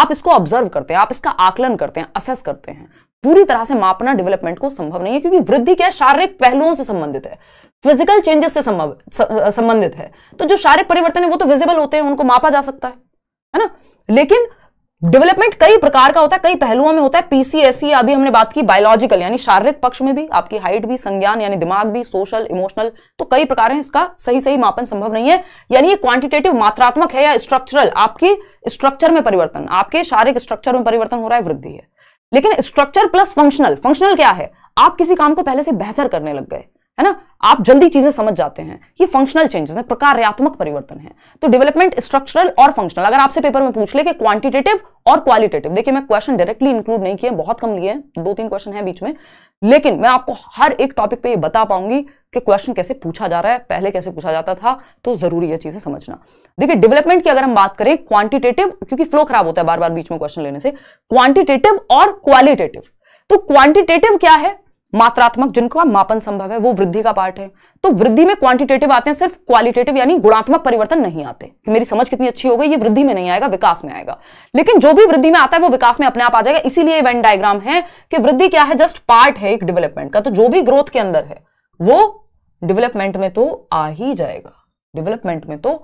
आप इसको ऑब्जर्व करते हैं आप इसका आकलन करते हैं असेस करते हैं पूरी तरह से मापना डेवलपमेंट को संभव नहीं है क्योंकि वृद्धि क्या शारीरिक पहलुओं से संबंधित है फिजिकल चेंजेस से संबंधित है तो जो शारीरिक परिवर्तन है वो तो विजिबल होते हैं उनको मापा जा सकता है है ना लेकिन डेवलपमेंट कई प्रकार का होता है कई पहलुओं में होता है पीसीएसई अभी हमने बात की बायोलॉजिकल यानी शारीरिक पक्ष में भी आपकी हाइट भी संज्ञान यानी दिमाग भी सोशल इमोशनल तो कई प्रकार हैं इसका सही सही मापन संभव नहीं है यानी ये क्वांटिटेटिव मात्रात्मक है या स्ट्रक्चरल आपकी स्ट्रक्चर में परिवर्तन आपके शारीरिक स्ट्रक्चर में परिवर्तन हो रहा है वृद्धि है लेकिन स्ट्रक्चर प्लस फंक्शनल फंक्शनल क्या है आप किसी काम को पहले से बेहतर करने लग गए है ना आप जल्दी चीजें समझ जाते हैं ये फंक्शनल चेंजेस है प्रकार्यात्मक परिवर्तन है तो डेवलपमेंट स्ट्रक्चरल और फंक्शनल अगर आपसे पेपर में पूछ ले कि क्वांटिटेटिव और क्वालिटेटिव देखिए मैं क्वेश्चन डायरेक्टली इंक्लूड नहीं किए बहुत कम लिए हैं दो तीन क्वेश्चन है बीच में लेकिन मैं आपको हर एक टॉपिक पर बता पाऊंगी कि क्वेश्चन कैसे पूछा जा रहा है पहले कैसे पूछा जाता था तो जरूरी है चीजें समझना देखिए डेवलपमेंट की अगर हम बात करें क्वांटिटेटिव क्योंकि फ्लो खराब होता है बार बार बीच में क्वेश्चन लेने से क्वांटिटेटिव और क्वालिटेटिव तो क्वांटिटेटिव क्या है मात्रात्मक जिनका मापन संभव है वो वृद्धि का पार्ट है तो वृद्धि में क्वांटिटेटिव आते हैं सिर्फ क्वालिटेटिव यानी गुणात्मक परिवर्तन नहीं आते कि मेरी समझ कितनी अच्छी हो गई ये वृद्धि में नहीं आएगा विकास में आएगा लेकिन जो भी वृद्धि में आता है वो विकास में अपने आप आ जाएगा इसीलिए वेन डायग्राम है कि वृद्धि क्या है जस्ट पार्ट है एक डेवलपमेंट का तो जो भी ग्रोथ के अंदर है वो डेवलपमेंट में तो आ ही जाएगा डेवलपमेंट में तो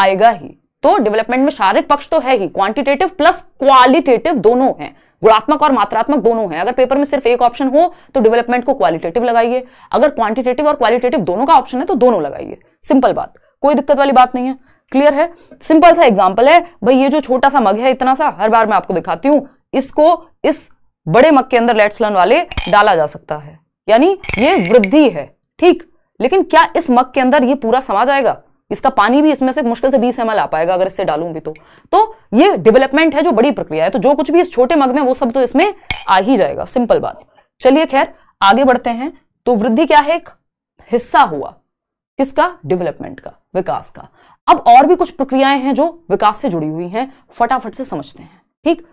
आएगा ही तो डेवलपमेंट में शारीरिक पक्ष तो है ही क्वांटिटेटिव प्लस क्वालिटेटिव दोनों हैं गुणात्मक और मात्रात्मक दोनों है अगर पेपर में सिर्फ एक ऑप्शन हो तो डेवलपमेंट को क्वालिटेटिव लगाइए अगर क्वांटिटेटिव और क्वालिटेटिव दोनों का ऑप्शन है तो दोनों लगाइए सिंपल बात कोई दिक्कत वाली बात नहीं है क्लियर है सिंपल सा एग्जाम्पल है भाई ये जो छोटा सा मग है इतना सा हर बार मैं आपको दिखाती हूँ इसको इस बड़े मग के अंदर लेट्स लर्न वाले डाला जा सकता है यानी ये वृद्धि है ठीक लेकिन क्या इस मग के अंदर ये पूरा समा जाएगा इसका पानी भी इसमें से मुश्किल से बीस एम आ पाएगा अगर इससे डालूं भी तो तो ये डेवलपमेंट है जो बड़ी प्रक्रिया है तो जो कुछ भी इस छोटे मग में वो सब तो इसमें आ ही जाएगा सिंपल बात चलिए खैर आगे बढ़ते हैं तो वृद्धि क्या है एक हिस्सा हुआ किसका डेवलपमेंट का विकास का अब और भी कुछ प्रक्रियाएं हैं जो विकास से जुड़ी हुई हैं फटाफट से समझते हैं ठीक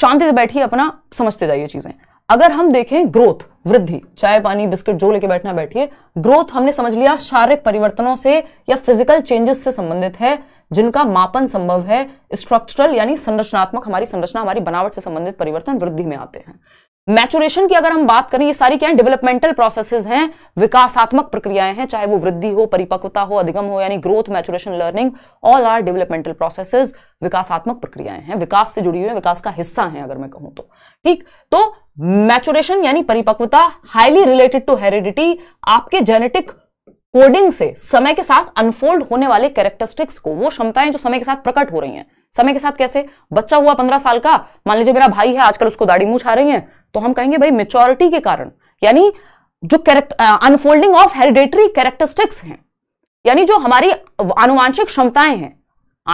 शांति से बैठिए अपना समझते जाइए चीजें अगर हम देखें ग्रोथ वृद्धि चाय पानी बिस्किट जो लेके बैठना बैठिए ग्रोथ हमने समझ लिया शारीरिक परिवर्तनों से या फिजिकल चेंजेस से संबंधित है जिनका मापन संभव है स्ट्रक्चरल यानी संरचनात्मक हमारी संरचना हमारी बनावट से संबंधित परिवर्तन वृद्धि में आते हैं मैचुरेशन की अगर हम बात करें ये सारी क्या है डेवलपमेंटल प्रोसेसेस हैं विकासात्मक प्रक्रियाएं हैं चाहे वो वृद्धि हो परिपक्वता हो अधिगम हो यानी growth maturation learning all are developmental processes विकासात्मक प्रक्रियाएं हैं विकास से जुड़ी हुई विकास का हिस्सा है अगर मैं कहूं तो ठीक तो मैचुरेशन यानी परिपक्वता हाईली रिलेटेड टू हेरिडिटी आपके जेनेटिक कोडिंग से समय के साथ अनफोल्ड होने वाले कैरेक्टरिस्टिक्स को वो क्षमताएं जो समय के साथ प्रकट हो रही हैं समय के साथ कैसे बच्चा हुआ पंद्रह साल का मान लीजिए मेरा भाई है आजकल उसको दाढ़ी मूछ आ रही है तो हम कहेंगे भाई मेच्योरिटी के कारण यानी जो correct unfolding of hereditary characteristics हैं यानी जो हमारी आनुवांशिक क्षमताएं हैं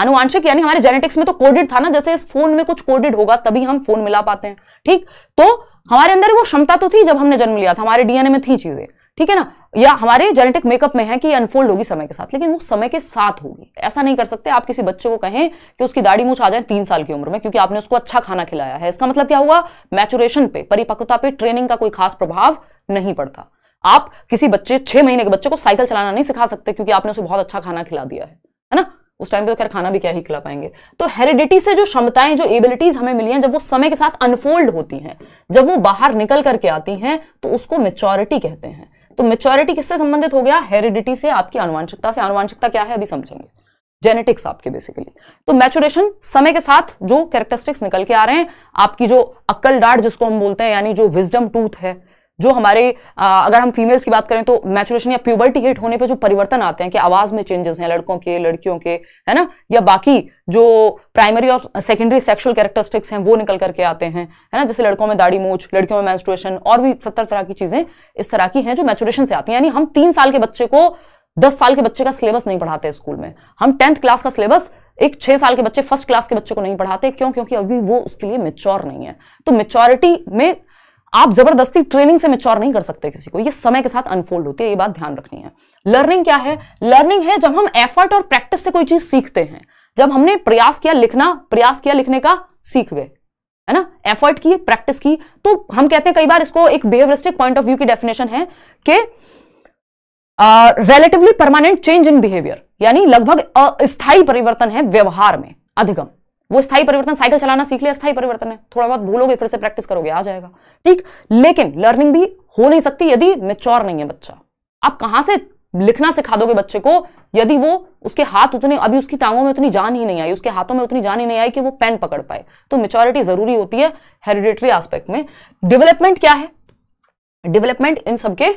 आनुवांशिक यानी हमारे जेनेटिक्स में तो कोडेड था ना जैसे इस फोन में कुछ कोडेड होगा तभी हम फोन मिला पाते हैं ठीक तो हमारे अंदर वो क्षमता तो थी जब हमने जन्म लिया था हमारे डीएनए में थी चीजें ठीक है ना या हमारे जेनेटिक मेकअप में है कि अनफोल्ड होगी समय के साथ लेकिन वो समय के साथ होगी ऐसा नहीं कर सकते आप किसी बच्चे को कहें कि उसकी दाढ़ी मूछ आ जाए तीन साल की उम्र में क्योंकि आपने उसको अच्छा खाना खिलाया है इसका मतलब क्या हुआ मैचुरेशन पे परिपक्वता पे ट्रेनिंग का कोई खास प्रभाव नहीं पड़ता आप किसी बच्चे छह महीने के बच्चे को साइकिल चलाना नहीं सिखा सकते क्योंकि आपने उसे बहुत अच्छा खाना खिला दिया है ना उस टाइम पे तो खैर खाना भी क्या ही खिला पाएंगे तो हेरिडिटी से जो क्षमताएं जो एबिलिटीज हमें मिली हैं जब वो समय के साथ अनफोल्ड होती हैं जब वो बाहर निकल करके आती हैं तो उसको मेच्योरिटी कहते हैं तो मेच्योरिटी किससे संबंधित हो गया हेरिडिटी से आपकी अनुवांशिकता से अनुवांशिकता क्या है अभी समझेंगे जेनेटिक्स आपके बेसिकली तो मैचुरेशन समय के साथ जो कैरेक्टरिस्टिक्स निकल के आ रहे हैं आपकी जो अक्ल डाट जिसको हम बोलते हैं यानी जो विजडम टूथ है जो हमारे आ, अगर हम फीमेल्स की बात करें तो मैचुरेशन या प्यूबर्टी हिट होने पे जो परिवर्तन आते हैं कि आवाज़ में चेंजेस हैं लड़कों के लड़कियों के है ना या बाकी जो प्राइमरी और सेकेंडरी सेक्सुअल कैरेक्टरिस्टिक्स हैं वो निकल करके आते हैं है ना जैसे लड़कों में दाढ़ी मूछ लड़कियों में मैंस्ट्रुएशन और भी सत्तर तरह की चीज़ें इस तरह की हैं जो मैचुरेशन से आती हैं यानी हम तीन साल के बच्चे को दस साल के बच्चे का सिलेबस नहीं पढ़ाते स्कूल में हम टेंथ क्लास का सिलेबस एक छः साल के बच्चे फर्स्ट क्लास के बच्चे को नहीं पढ़ाते क्यों क्योंकि अभी वो उसके लिए मेच्योर नहीं है तो मेच्योरिटी में आप जबरदस्ती ट्रेनिंग से मेच्योर नहीं कर सकते किसी को ये समय के साथ अनफोल्ड होती है ये बात ध्यान रखनी है लर्निंग क्या है लर्निंग है जब हम एफर्ट और प्रैक्टिस से कोई चीज सीखते हैं जब हमने प्रयास किया लिखना प्रयास किया लिखने का सीख गए है ना एफर्ट की प्रैक्टिस की तो हम कहते हैं कई बार इसको एक बिहेवियरिस्टिक पॉइंट ऑफ व्यू की डेफिनेशन है कि relatively permanent change in behaviour यानी लगभग अस्थायी परिवर्तन है व्यवहार में अधिगम वो स्थाई परिवर्तन साइकिल चलाना सीख लिया स्थायी परिवर्तन है थोड़ा बहुत भूलोगे फिर से प्रैक्टिस करोगे आ जाएगा ठीक लेकिन लर्निंग भी हो नहीं सकती यदि मेच्योर नहीं है बच्चा आप कहां से लिखना सिखा दोगे बच्चे को यदि वो उसके हाथ उतने अभी उसकी टांगों में उतनी जान ही नहीं आई उसके हाथों में उतनी जान ही नहीं आई कि वो पेन पकड़ पाए तो मेच्योरिटी जरूरी होती है हेरिडेटरी एस्पेक्ट में डेवलपमेंट क्या है डेवलपमेंट इन सबके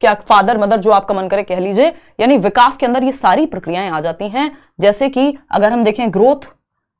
क्या फादर मदर जो आपका मन करे कह लीजिए यानी विकास के अंदर ये सारी प्रक्रियाएं आ जाती हैं जैसे कि अगर हम देखें ग्रोथ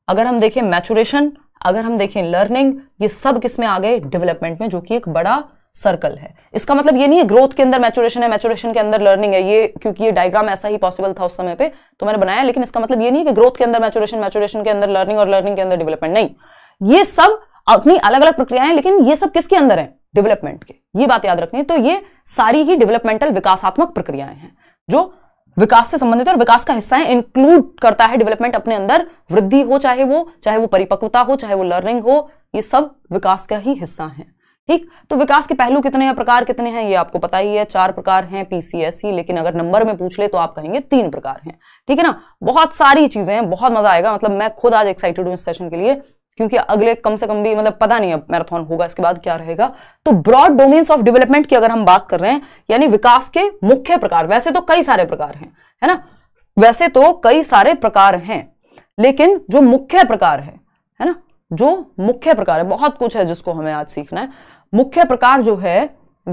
अगर हम देखें मैचुरेशन अगर हम देखें लर्निंग ये सब किस में आ गए डेवलपमेंट में जो कि एक बड़ा सर्कल है इसका मतलब ये नहीं है ग्रोथ के अंदर मैचुरेशन है मैचुरेशन के अंदर लर्निंग है ये क्योंकि ये डायग्राम ऐसा ही पॉसिबल था उस समय पे तो मैंने बनाया लेकिन इसका मतलब ये नहीं है कि ग्रोथ के अंदर मैचुरेशन मैचुरेशन के अंदर लर्निंग और लर्निंग के अंदर डेवलपमेंट नहीं ये सब अपनी अलग अलग प्रक्रियाएं लेकिन ये सब किसके अंदर है डेवलपमेंट के ये बात याद रखनी है तो ये सारी ही डेवलपमेंटल विकासात्मक प्रक्रियाएं हैं जो विकास से संबंधित और विकास का हिस्सा है इंक्लूड करता है डेवलपमेंट अपने अंदर वृद्धि हो चाहे वो चाहे वो परिपक्वता हो चाहे वो लर्निंग हो ये सब विकास का ही हिस्सा है ठीक तो विकास के पहलू कितने हैं प्रकार कितने हैं ये आपको पता ही है चार प्रकार हैं पीसीएसई e, लेकिन अगर नंबर में पूछ ले तो आप कहेंगे तीन प्रकार हैं ठीक है ना बहुत सारी चीजें हैं बहुत मजा आएगा मतलब मैं खुद आज एक्साइटेड हूँ इस सेशन के लिए क्योंकि अगले कम से कम भी मतलब पता नहीं अब मैराथन होगा इसके बाद क्या रहेगा तो ब्रॉड डोमेन्स ऑफ डेवलपमेंट की अगर हम बात कर रहे हैं यानी विकास के मुख्य प्रकार वैसे तो कई सारे प्रकार हैं है ना वैसे तो कई सारे प्रकार हैं लेकिन जो मुख्य प्रकार है है ना जो मुख्य प्रकार है बहुत कुछ है जिसको हमें आज सीखना है मुख्य प्रकार जो है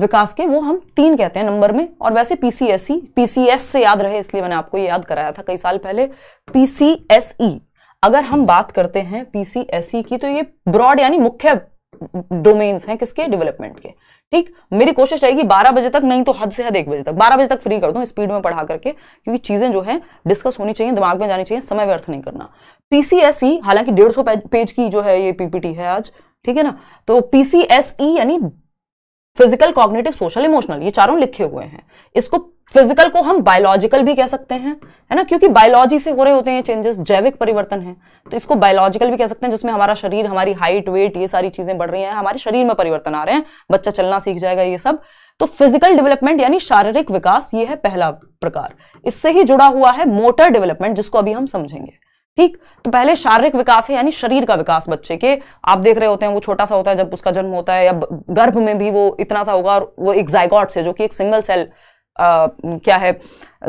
विकास के वो हम तीन कहते हैं नंबर में और वैसे पीसीएसई पीसीएस e, से याद रहे इसलिए मैंने आपको ये याद कराया था कई साल पहले पीसीएसई अगर हम बात करते हैं पीसीएसई e की तो ये ब्रॉड यानी मुख्य डोमेन्स हैं किसके डेवलपमेंट के ठीक मेरी कोशिश रहेगी 12 बजे तक नहीं तो हद से हद एक बजे तक 12 बजे तक फ्री कर दूं स्पीड में पढ़ा करके क्योंकि चीजें जो है डिस्कस होनी चाहिए दिमाग में जानी चाहिए समय व्यर्थ नहीं करना पीसीएसई e, हालांकि डेढ़ सौ पेज की जो है ये पीपीटी है आज ठीक है ना तो पीसीएसई e यानी फिजिकल कॉग्नेटिव सोशल इमोशनल ये चारों लिखे हुए हैं इसको फिजिकल को हम बायोलॉजिकल भी कह सकते हैं है ना क्योंकि बायोलॉजी से हो रहे होते हैं चेंजेस जैविक परिवर्तन है तो इसको बायोलॉजिकल भी कह सकते हैं जिसमें हमारा शरीर हमारी हाइट वेट ये सारी चीजें बढ़ रही हैं हमारे शरीर में परिवर्तन आ रहे हैं बच्चा चलना सीख जाएगा ये सब तो फिजिकल डेवलपमेंट यानी शारीरिक विकास ये है पहला प्रकार इससे ही जुड़ा हुआ है मोटर डेवलपमेंट जिसको अभी हम समझेंगे ठीक तो पहले शारीरिक विकास है यानी शरीर का विकास बच्चे के आप देख रहे होते हैं वो छोटा सा होता है जब उसका जन्म होता है या गर्भ में भी वो इतना सा होगा और वो एक जायगॉट्स है जो कि एक सिंगल सेल क्या है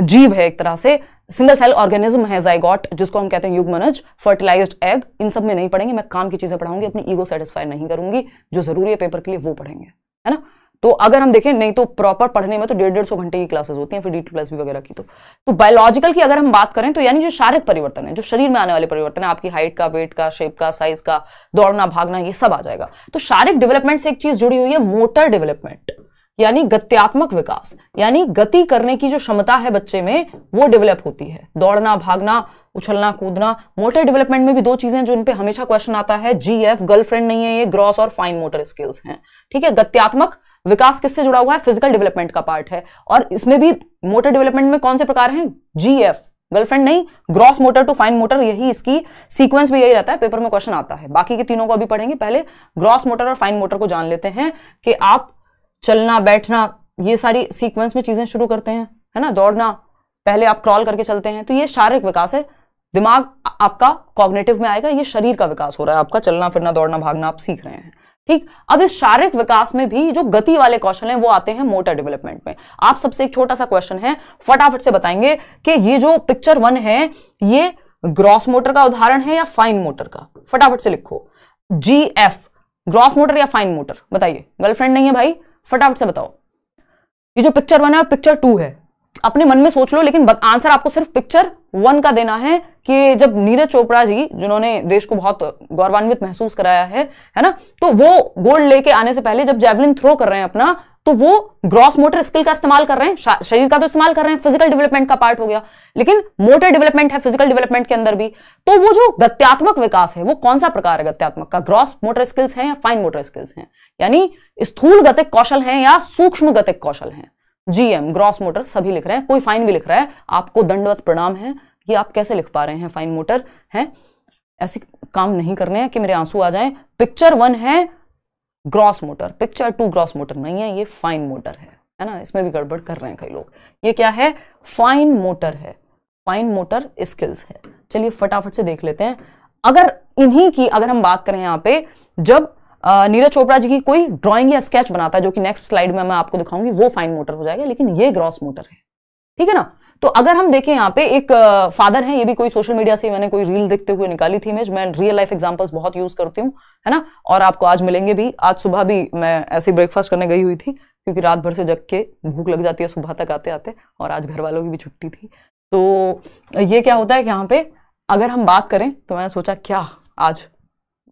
जीव है एक तरह से सिंगल सेल ऑर्गेनिज्म है जाइगॉट जिसको हम कहते हैं युगमनज फर्टिलाइज्ड एग इन सब में नहीं पढ़ेंगे मैं काम की चीज़ें पढ़ाऊंगी अपनी ईगो सेटिस्फाई नहीं करूंगी जो ज़रूरी है पेपर के लिए वो पढ़ेंगे है ना तो अगर हम देखें नहीं तो प्रॉपर पढ़ने में तो डेढ़ डेढ़ सौ घंटे की क्लासेस होती हैं फिर डी टू प्लस भी वगैरह की तो तो बायोलॉजिकल की अगर हम बात करें तो यानी जो शारीरिक परिवर्तन है जो शरीर में आने वाले परिवर्तन है आपकी हाइट का वेट का शेप का साइज का दौड़ना भागना ये सब आ जाएगा तो शारीरिक डेवलपमेंट से एक चीज जुड़ी हुई है मोटर डेवलपमेंट यानी गत्यात्मक विकास यानी गति करने की जो क्षमता है बच्चे में वो डेवलप होती है दौड़ना भागना उछलना कूदना मोटर डेवलपमेंट में भी दो चीजें जो इनपे हमेशा क्वेश्चन आता है जी एफ गर्लफ्रेंड नहीं है ये ग्रॉस और फाइन मोटर स्किल्स हैं ठीक है गत्यात्मक विकास किससे जुड़ा हुआ है फिजिकल डेवलपमेंट का पार्ट है और इसमें भी मोटर डेवलपमेंट में कौन से प्रकार हैं जी एफ गर्लफ्रेंड नहीं gross motor to fine motor यही इसकी सीक्वेंस भी यही रहता है पेपर में क्वेश्चन आता है बाकी के तीनों को अभी पढ़ेंगे पहले ग्रॉस मोटर और फाइन मोटर को जान लेते हैं कि आप चलना बैठना ये सारी सीक्वेंस में चीज़ें शुरू करते हैं है ना दौड़ना पहले आप क्रॉल करके चलते हैं तो ये शारीरिक विकास है दिमाग आपका कॉग्नेटिव में आएगा ये शरीर का विकास हो रहा है आपका चलना फिरना दौड़ना भागना आप सीख रहे हैं ठीक अब इस शारीरिक विकास में भी जो गति वाले कौशल हैं वो आते हैं मोटर डेवलपमेंट में आप सबसे एक छोटा सा क्वेश्चन है फटाफट से बताएंगे कि ये जो पिक्चर वन है ये ग्रॉस मोटर का उदाहरण है या फाइन मोटर का फटाफट से लिखो जी एफ ग्रॉस मोटर या फाइन मोटर बताइए गर्लफ्रेंड नहीं है भाई फटाफट से बताओ ये जो पिक्चर वन है पिक्चर टू है अपने मन में सोच लो लेकिन आंसर आपको सिर्फ पिक्चर वन का देना है कि जब नीरज चोपड़ा जी जिन्होंने देश को बहुत गौरवान्वित महसूस कराया है है ना तो वो गोल्ड लेके आने से पहले जब जेवलिन थ्रो कर रहे हैं अपना तो वो ग्रॉस मोटर स्किल का इस्तेमाल कर रहे हैं शरीर का तो इस्तेमाल कर रहे हैं फिजिकल डेवलपमेंट का पार्ट हो गया लेकिन मोटर डेवलपमेंट है फिजिकल डेवलपमेंट के अंदर भी तो वो जो गत्यात्मक विकास है वो कौन सा प्रकार है गत्यात्मक का ग्रॉस मोटर स्किल्स है या फाइन मोटर स्किल्स है यानी स्थूल गतिक कौशल है या सूक्ष्म गतिक कौशल है जीएम ग्रॉस मोटर सभी लिख रहे हैं कोई फाइन भी लिख रहा है आपको दंडवत प्रणाम है कि आप कैसे लिख पा रहे हैं फाइन मोटर है ऐसे काम नहीं करने हैं कि मेरे आंसू आ जाएं पिक्चर वन है gross motor picture two gross motor नहीं है ये फाइन मोटर है है ना इसमें भी गड़बड़ कर रहे हैं कई लोग ये क्या है फाइन मोटर है फाइन मोटर स्किल्स है चलिए फटाफट से देख लेते हैं अगर इन्हीं की अगर हम बात करें यहां पे जब नीरज चोपड़ा जी की कोई ड्राइंग या स्केच बनाता है जो कि नेक्स्ट स्लाइड में मैं आपको दिखाऊंगी वो फाइन मोटर हो जाएगा लेकिन ये ग्रॉस मोटर है ठीक है ना तो अगर हम देखें यहाँ पे एक फादर है ये भी कोई सोशल मीडिया से मैंने कोई रील देखते हुए निकाली थी इमेज मैं रियल लाइफ एग्जाम्पल्स बहुत यूज करती हूँ है ना और आपको आज मिलेंगे भी आज सुबह भी मैं ऐसे ब्रेकफास्ट करने गई हुई थी क्योंकि रात भर से जग के भूख लग जाती है सुबह तक आते आते और आज घर वालों की भी छुट्टी थी तो ये क्या होता है कि यहाँ पे अगर हम बात करें तो मैंने सोचा क्या आज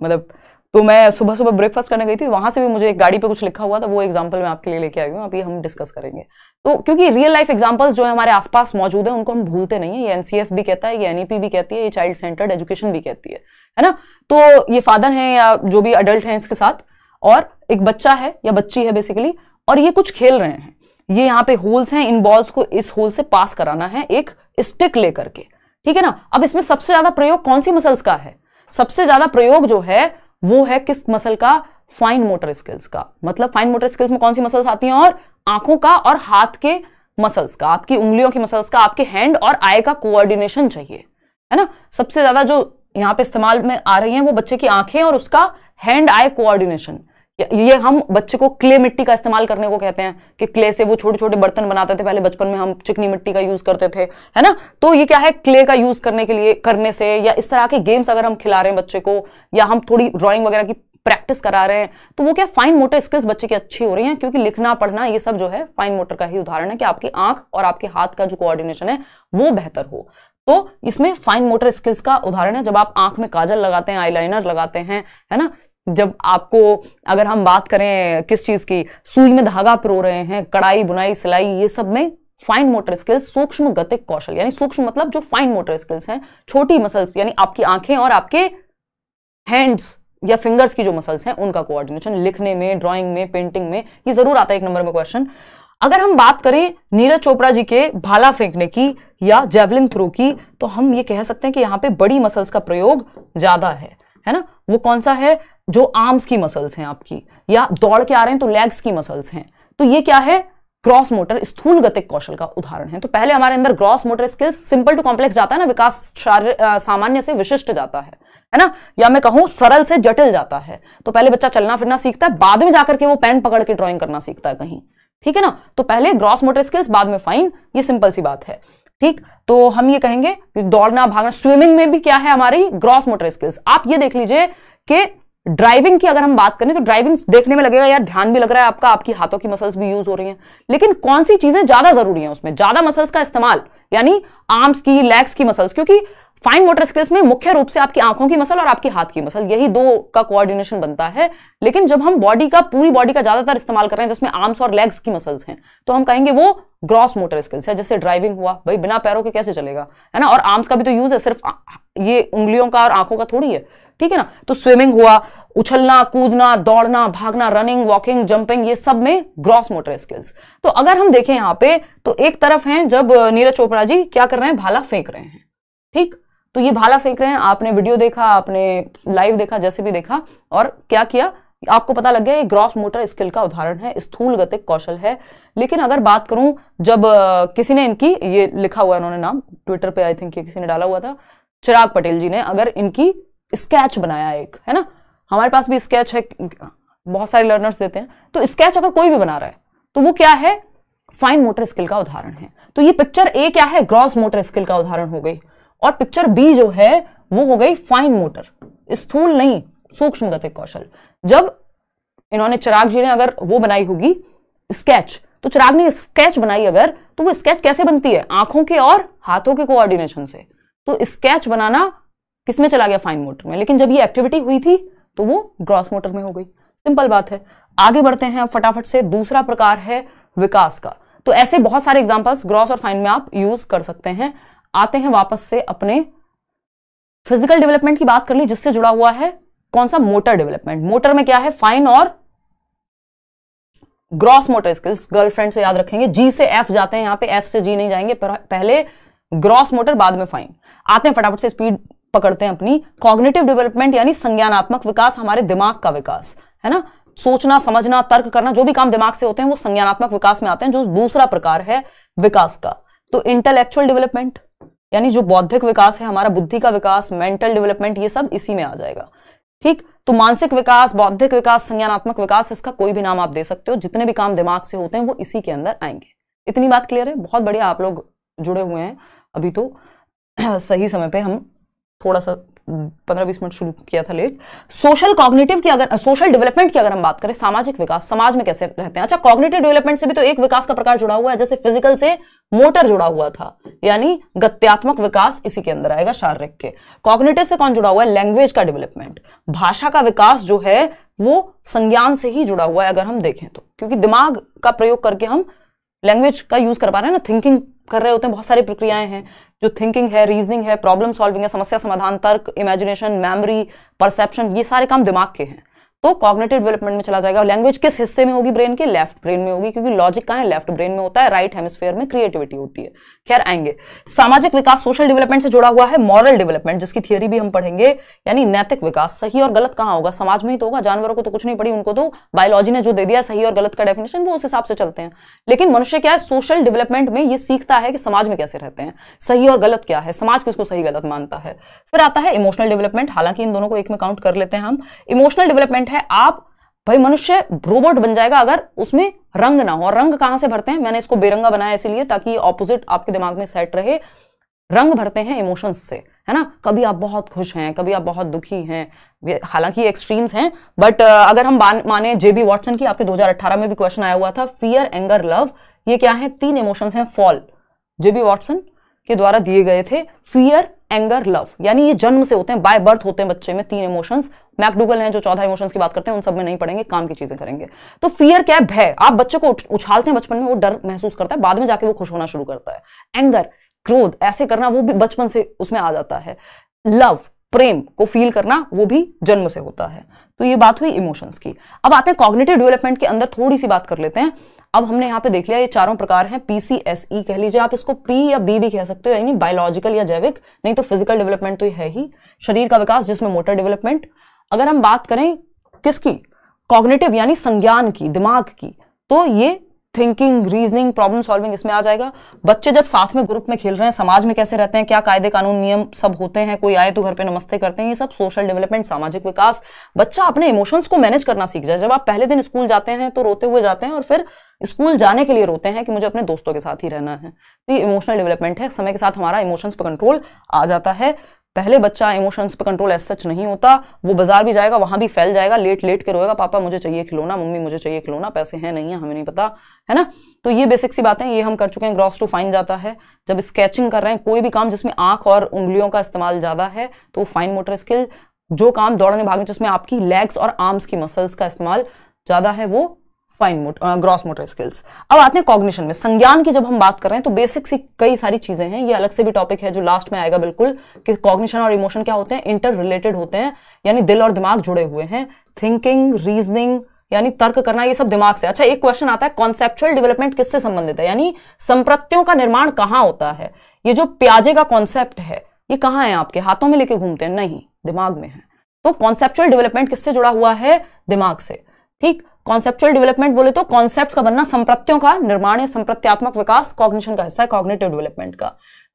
मतलब तो मैं सुबह सुबह ब्रेकफास्ट करने गई थी वहां से भी मुझे एक गाड़ी पे कुछ लिखा हुआ था वो एग्जाम्पल मैं आपके लिए लेके आई हूँ अभी हम डिस्कस करेंगे तो क्योंकि रियल लाइफ एग्जाम्पल्स जो है हमारे आसपास मौजूद है उनको हम भूलते नहीं है ये एनसीएफ भी कहता है ये एनईपी e भी कहती है ये चाइल्ड सेंटर्ड एजुकेशन भी कहती है है ना तो ये फादर है या जो भी अडल्ट है इसके साथ और एक बच्चा है या बच्ची है बेसिकली और ये कुछ खेल रहे हैं ये यहाँ पे होल्स हैं इन बॉल्स को इस होल से पास कराना है एक स्टिक लेकर के ठीक है ना अब इसमें सबसे ज्यादा प्रयोग कौन सी मसल्स का है सबसे ज्यादा प्रयोग जो है वो है किस मसल का फाइन मोटर स्किल्स का मतलब फाइन मोटर स्किल्स में कौन सी मसल्स आती हैं और आंखों का और हाथ के मसल्स का आपकी उंगलियों के मसल्स का आपके हैंड और आई का कोऑर्डिनेशन चाहिए है ना सबसे ज्यादा जो यहाँ पे इस्तेमाल में आ रही है वो बच्चे की आंखें और उसका हैंड आई कोऑर्डिनेशन ये हम बच्चे को क्ले मिट्टी का इस्तेमाल करने को कहते हैं कि क्ले से वो छोटे छोटे बर्तन बनाते थे पहले बचपन में हम चिकनी मिट्टी का यूज करते थे है ना तो ये क्या है क्ले का यूज करने के लिए करने से या इस तरह के गेम्स अगर हम खिला रहे हैं बच्चे को या हम थोड़ी ड्राइंग वगैरह की प्रैक्टिस करा रहे हैं तो वो क्या फाइन मोटर स्किल्स बच्चे की अच्छी हो रही हैं क्योंकि लिखना पढ़ना ये सब जो है फाइन मोटर का ही उदाहरण है कि आपकी आंख और आपके हाथ का जो कोऑर्डिनेशन है वो बेहतर हो तो इसमें फाइन मोटर स्किल्स का उदाहरण है जब आप आंख में काजल लगाते हैं आईलाइनर लगाते हैं है ना जब आपको अगर हम बात करें किस चीज़ की सुई में धागा पिरो रहे हैं कढ़ाई बुनाई सिलाई ये सब में फाइन मोटर स्किल्स सूक्ष्म गतिक कौशल यानी सूक्ष्म मतलब जो फाइन मोटर स्किल्स हैं छोटी मसल्स यानी आपकी आंखें और आपके हैंड्स या फिंगर्स की जो मसल्स हैं उनका कोऑर्डिनेशन लिखने में ड्राइंग में पेंटिंग में ये जरूर आता है एक नंबर में क्वेश्चन अगर हम बात करें नीरज चोपड़ा जी के भाला फेंकने की या जेवलिन थ्रो की तो हम ये कह सकते हैं कि यहाँ पे बड़ी मसल्स का प्रयोग ज्यादा है है ना वो कौन सा है जो आर्म्स की मसल्स हैं आपकी या दौड़ के आ रहे हैं तो लेग्स की मसल्स हैं तो ये क्या है क्रॉस मोटर स्थूल गतिक कौशल का उदाहरण है तो पहले हमारे अंदर gross motor skills simple to complex जाता है ना विकास सामान्य से विशिष्ट जाता है है ना या मैं कहूं सरल से जटिल जाता है तो पहले बच्चा चलना फिरना सीखता है बाद में जाकर के वो पेन पकड़ के ड्रॉइंग करना सीखता है कहीं ठीक है ना तो पहले ग्रॉस मोटर स्किल्स बाद में फाइन ये सिंपल सी बात है ठीक तो हम ये कहेंगे कि दौड़ना भागना स्विमिंग में भी क्या है हमारी ग्रॉस मोटर स्किल्स आप ये देख लीजिए कि ड्राइविंग की अगर हम बात करें तो ड्राइविंग देखने में लगेगा यार ध्यान भी लग रहा है आपका आपकी हाथों की मसल्स भी यूज हो रही हैं लेकिन कौन सी चीजें ज्यादा जरूरी हैं उसमें ज्यादा मसल्स का इस्तेमाल यानी आर्म्स की लेग्स की मसल्स क्योंकि फाइन मोटर स्किल्स में मुख्य रूप से आपकी आंखों की मसल और आपके हाथ की मसल यही दो का कोऑर्डिनेशन बनता है लेकिन जब हम बॉडी का पूरी बॉडी का ज्यादातर इस्तेमाल कर रहे हैं जिसमें आर्म्स और लेग्स की मसल्स हैं तो हम कहेंगे वो ग्रॉस मोटर स्किल्स है जैसे ड्राइविंग हुआ भाई बिना पैरों के कैसे चलेगा है ना और आर्म्स का भी तो यूज है सिर्फ ये उंगलियों का और आंखों का थोड़ी है ठीक है ना तो स्विमिंग हुआ उछलना कूदना दौड़ना भागना रनिंग वॉकिंग जंपिंग ये सब में ग्रॉस मोटर स्किल्स तो अगर हम देखें यहाँ पे तो एक तरफ है जब नीरज चोपड़ा जी क्या कर रहे हैं भाला फेंक रहे हैं ठीक तो ये भाला फेंक रहे हैं आपने वीडियो देखा आपने लाइव देखा जैसे भी देखा और क्या किया आपको पता लग गया ये ग्रॉस मोटर स्किल का उदाहरण है स्थूल गतिक कौशल है लेकिन अगर बात करूं जब किसी ने इनकी ये लिखा हुआ है उन्होंने नाम ट्विटर पे आई थिंक किसी ने डाला हुआ था चिराग पटेल जी ने अगर इनकी स्केच बनाया एक है ना हमारे पास भी स्केच है बहुत सारे लर्नर्स देते हैं तो स्केच अगर कोई भी बना रहा है तो वो क्या है फाइन मोटर स्किल का उदाहरण है तो ये पिक्चर ए क्या है ग्रॉस मोटर स्किल का उदाहरण हो गई और पिक्चर बी जो है वो हो गई फाइन मोटर स्थूल नहीं सूक्ष्म गतिक कौशल जब इन्होंने चिराग जी ने अगर वो बनाई होगी स्केच तो चिराग ने स्केच बनाई अगर तो वो स्केच कैसे बनती है आंखों के और हाथों के कोऑर्डिनेशन से तो स्केच बनाना किसमें चला गया फाइन मोटर में लेकिन जब ये एक्टिविटी हुई थी तो वो ग्रॉस मोटर में हो गई सिंपल बात है आगे बढ़ते हैं फटाफट से दूसरा प्रकार है विकास का तो ऐसे बहुत सारे एग्जाम्पल्स ग्रॉस और फाइन में आप यूज कर सकते हैं आते हैं वापस से अपने फिजिकल डेवलपमेंट की बात कर ली जिससे जुड़ा हुआ है कौन सा मोटर डेवलपमेंट मोटर में क्या है फाइन और ग्रॉस मोटर स्किल्स गर्लफ्रेंड से याद रखेंगे जी से एफ जाते हैं यहां पे एफ से जी नहीं जाएंगे पहले ग्रॉस मोटर बाद में फाइन आते हैं फटाफट से स्पीड पकड़ते हैं अपनी कॉग्नेटिव डेवलपमेंट यानी संज्ञानात्मक विकास हमारे दिमाग का विकास है ना सोचना समझना तर्क करना जो भी काम दिमाग से होते हैं वो संज्ञानात्मक विकास में आते हैं जो दूसरा प्रकार है विकास का तो इंटेलेक्चुअल डेवलपमेंट यानी जो बौद्धिक विकास है हमारा बुद्धि का विकास मेंटल डेवलपमेंट ये सब इसी में आ जाएगा ठीक तो मानसिक विकास बौद्धिक विकास संज्ञानात्मक विकास इसका कोई भी नाम आप दे सकते हो जितने भी काम दिमाग से होते हैं वो इसी के अंदर आएंगे इतनी बात क्लियर है बहुत बढ़िया आप लोग जुड़े हुए हैं अभी तो सही समय पर हम थोड़ा सा पंद्रह बीस मिनट शुरू किया था लेट सोशल कॉग्निटिव की अगर सोशल डेवलपमेंट की अगर हम बात करें सामाजिक विकास समाज में कैसे रहते हैं अच्छा कॉग्निटिव डेवलपमेंट से भी तो एक विकास का प्रकार जुड़ा हुआ है जैसे फिजिकल से मोटर जुड़ा हुआ था यानी गत्यात्मक विकास इसी के अंदर आएगा शारीरिक के कॉग्निटिव से कौन जुड़ा हुआ है लैंग्वेज का डेवलपमेंट भाषा का विकास जो है वो संज्ञान से ही जुड़ा हुआ है अगर हम देखें तो क्योंकि दिमाग का प्रयोग करके हम लैंग्वेज का यूज कर पा रहे हैं ना थिंकिंग कर रहे होते हैं बहुत सारी प्रक्रियाएं हैं जो थिंकिंग है रीजनिंग है प्रॉब्लम सॉल्विंग है समस्या समाधान तर्क इमेजिनेशन मेमोरी परसेप्शन ये सारे काम दिमाग के हैं तो कॉग्नेटिव डेवलपमेंट में चला जाएगा लैंग्वेज किस हिस्से में होगी ब्रेन के लेफ्ट ब्रेन में होगी क्योंकि लॉजिक कहाँ है लेफ्ट ब्रेन में होता है राइट right हेमिस्फेयर में क्रिएटिविटी होती है खैर आएंगे सामाजिक विकास सोशल डेवलपमेंट से जुड़ा हुआ है मॉरल डेवलपमेंट जिसकी थियोरी भी हम पढ़ेंगे यानी नैतिक विकास सही और गलत कहाँ होगा समाज में ही तो होगा जानवरों को तो कुछ नहीं पड़ी उनको तो बायोलॉजी ने जो दे दिया सही और गलत का डेफिनेशन वो उस हिसाब से चलते हैं लेकिन मनुष्य क्या है सोशल डेवलपमेंट में ये सीखता है कि समाज में कैसे रहते हैं सही और गलत क्या है समाज किसको सही गलत मानता है फिर आता है इमोशनल डेवलपमेंट हालांकि इन दोनों को एक में काउंट कर लेते हैं हम इमोशनल डेवलपमेंट है आप भाई मनुष्य रोबोट बन जाएगा अगर उसमें रंग ना हो और रंग कहां से भरते हैं मैंने इसको बेरंगा बनाया इसलिए ताकि ऑपोजिट आपके दिमाग में सेट रहे रंग भरते हैं इमोशंस से है ना कभी आप बहुत खुश हैं कभी आप बहुत दुखी हैं हालांकि एक्सट्रीम्स हैं बट अगर हम माने जेबी वॉटसन की आपके 2018 में भी क्वेश्चन आया हुआ था फियर एंगर लव ये क्या है तीन इमोशंस हैं फॉल जेबी वॉटसन के द्वारा दिए गए थे फियर एंगर लव यानी ये जन्म से होते हैं बाय बर्थ होते हैं बच्चे में तीन इमोशंस मैकडूगल हैं जो चौदह इमोशंस की बात करते हैं उन सब में नहीं पढ़ेंगे काम की चीजें करेंगे तो फियर क्या है भय आप बच्चे को उछालते हैं बचपन में वो डर महसूस करता है बाद में जाके वो खुश होना शुरू करता है एंगर क्रोध ऐसे करना वो भी बचपन से उसमें आ जाता है लव प्रेम को फील करना वो भी जन्म से होता है तो ये बात हुई इमोशंस की अब आते हैं कॉग्नेटिव डेवलपमेंट के अंदर थोड़ी सी बात कर लेते हैं अब हमने यहाँ पे देख लिया ये चारों प्रकार हैं पीसीएसई e कह लीजिए आप इसको पी या बी भी कह सकते हो यानी बायोलॉजिकल या जैविक नहीं तो फिजिकल डेवलपमेंट तो है ही शरीर का विकास जिसमें मोटर डेवलपमेंट अगर हम बात करें किसकी कॉग्नेटिव यानी संज्ञान की दिमाग की तो ये थिंकिंग रीजनिंग प्रॉब्लम सॉल्विंग इसमें आ जाएगा बच्चे जब साथ में ग्रुप में खेल रहे हैं समाज में कैसे रहते हैं क्या कायदे कानून नियम सब होते हैं कोई आए तो घर पे नमस्ते करते हैं ये सब सोशल डेवलपमेंट सामाजिक विकास बच्चा अपने इमोशंस को मैनेज करना सीख जाए जब आप पहले दिन स्कूल जाते हैं तो रोते हुए जाते हैं और फिर स्कूल जाने के लिए रोते हैं कि मुझे अपने दोस्तों के साथ ही रहना है तो ये इमोशनल डेवलपमेंट है समय के साथ हमारा इमोशंस पर कंट्रोल आ जाता है पहले बच्चा इमोशंस पे कंट्रोल एज सच नहीं होता वो बाजार भी जाएगा वहां भी फैल जाएगा लेट लेट के रोएगा पापा मुझे चाहिए खिलौना मम्मी मुझे चाहिए खिलौना पैसे हैं नहीं है हमें नहीं पता है ना तो ये बेसिक सी बातें ये हम कर चुके हैं ग्रॉस टू फाइन जाता है जब स्केचिंग कर रहे हैं कोई भी काम जिसमें आंख और उंगलियों का इस्तेमाल ज़्यादा है तो फाइन मोटर स्किल जो काम दौड़ने भागने जिसमें आपकी लेग्स और आर्म्स की मसल्स का इस्तेमाल ज़्यादा है वो फाइन मोट ग्रॉस मोटर स्किल्स अब आते हैं कॉग्निशन में संज्ञान की जब हम बात कर रहे हैं तो बेसिक सी कई सारी चीजें हैं ये अलग से भी टॉपिक है जो लास्ट में आएगा बिल्कुल कि कॉग्निशन और इमोशन क्या होते हैं इंटर रिलेटेड होते हैं यानी दिल और दिमाग जुड़े हुए हैं थिंकिंग रीजनिंग यानी तर्क करना ये सब दिमाग से अच्छा एक क्वेश्चन आता है कॉन्सेप्चुअल डेवलपमेंट किससे संबंधित है यानी संप्रत्यों का निर्माण कहाँ होता है ये जो प्याजे का कॉन्सेप्ट है ये कहाँ है आपके हाथों में लेके घूमते हैं नहीं दिमाग में है तो कॉन्सेप्चुअल डेवलपमेंट किससे जुड़ा हुआ है दिमाग से ठीक कॉन्सेप्चुअल डेवलपमेंट बोले तो कॉन्सेप्ट का बनना संप्रत्यों का निर्माण या संप्रत्यात्मक विकास कॉग्निशन का हिस्सा है कॉग्नेटिव डेवलपमेंट का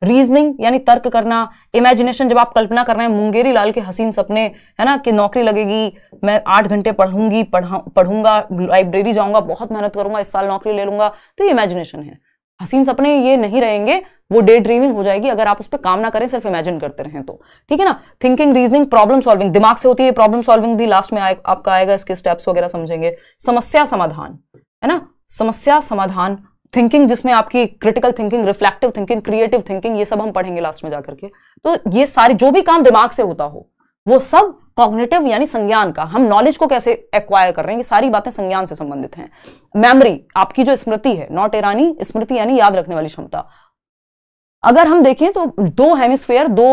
रीजनिंग यानी तर्क करना इमेजिनेशन जब आप कल्पना कर रहे हैं मुंगेरी लाल के हसीन सपने है ना कि नौकरी लगेगी मैं आठ घंटे पढ़ूंगी पढ़ा पढ़ूंगा लाइब्रेरी जाऊंगा बहुत मेहनत करूंगा इस साल नौकरी ले लूंगा तो ये इमेजिनेशन है हसीन सपने ये नहीं रहेंगे वो डे ड्रीमिंग हो जाएगी अगर आप उस पर काम ना करें सिर्फ इमेजिन करते रहें तो ठीक है ना थिंकिंग रीजनिंग प्रॉब्लम सॉल्विंग दिमाग से होती है प्रॉब्लम सॉल्विंग भी लास्ट में आए, आपका आएगा इसके स्टेप्स वगैरह समझेंगे समस्या समाधान है ना समस्या समाधान थिंकिंग जिसमें आपकी critical thinking reflective thinking creative thinking ये सब हम पढ़ेंगे लास्ट में जाकर के तो ये सारे जो भी काम दिमाग से होता हो वो सब कॉग्निटिव यानी संज्ञान का हम नॉलेज को कैसे एक्वायर कर रहे हैं ये सारी बातें संज्ञान से संबंधित हैं मेमोरी आपकी जो स्मृति है नॉट ईरानी स्मृति यानी याद रखने वाली क्षमता अगर हम देखें तो दो हेमिस्फेयर दो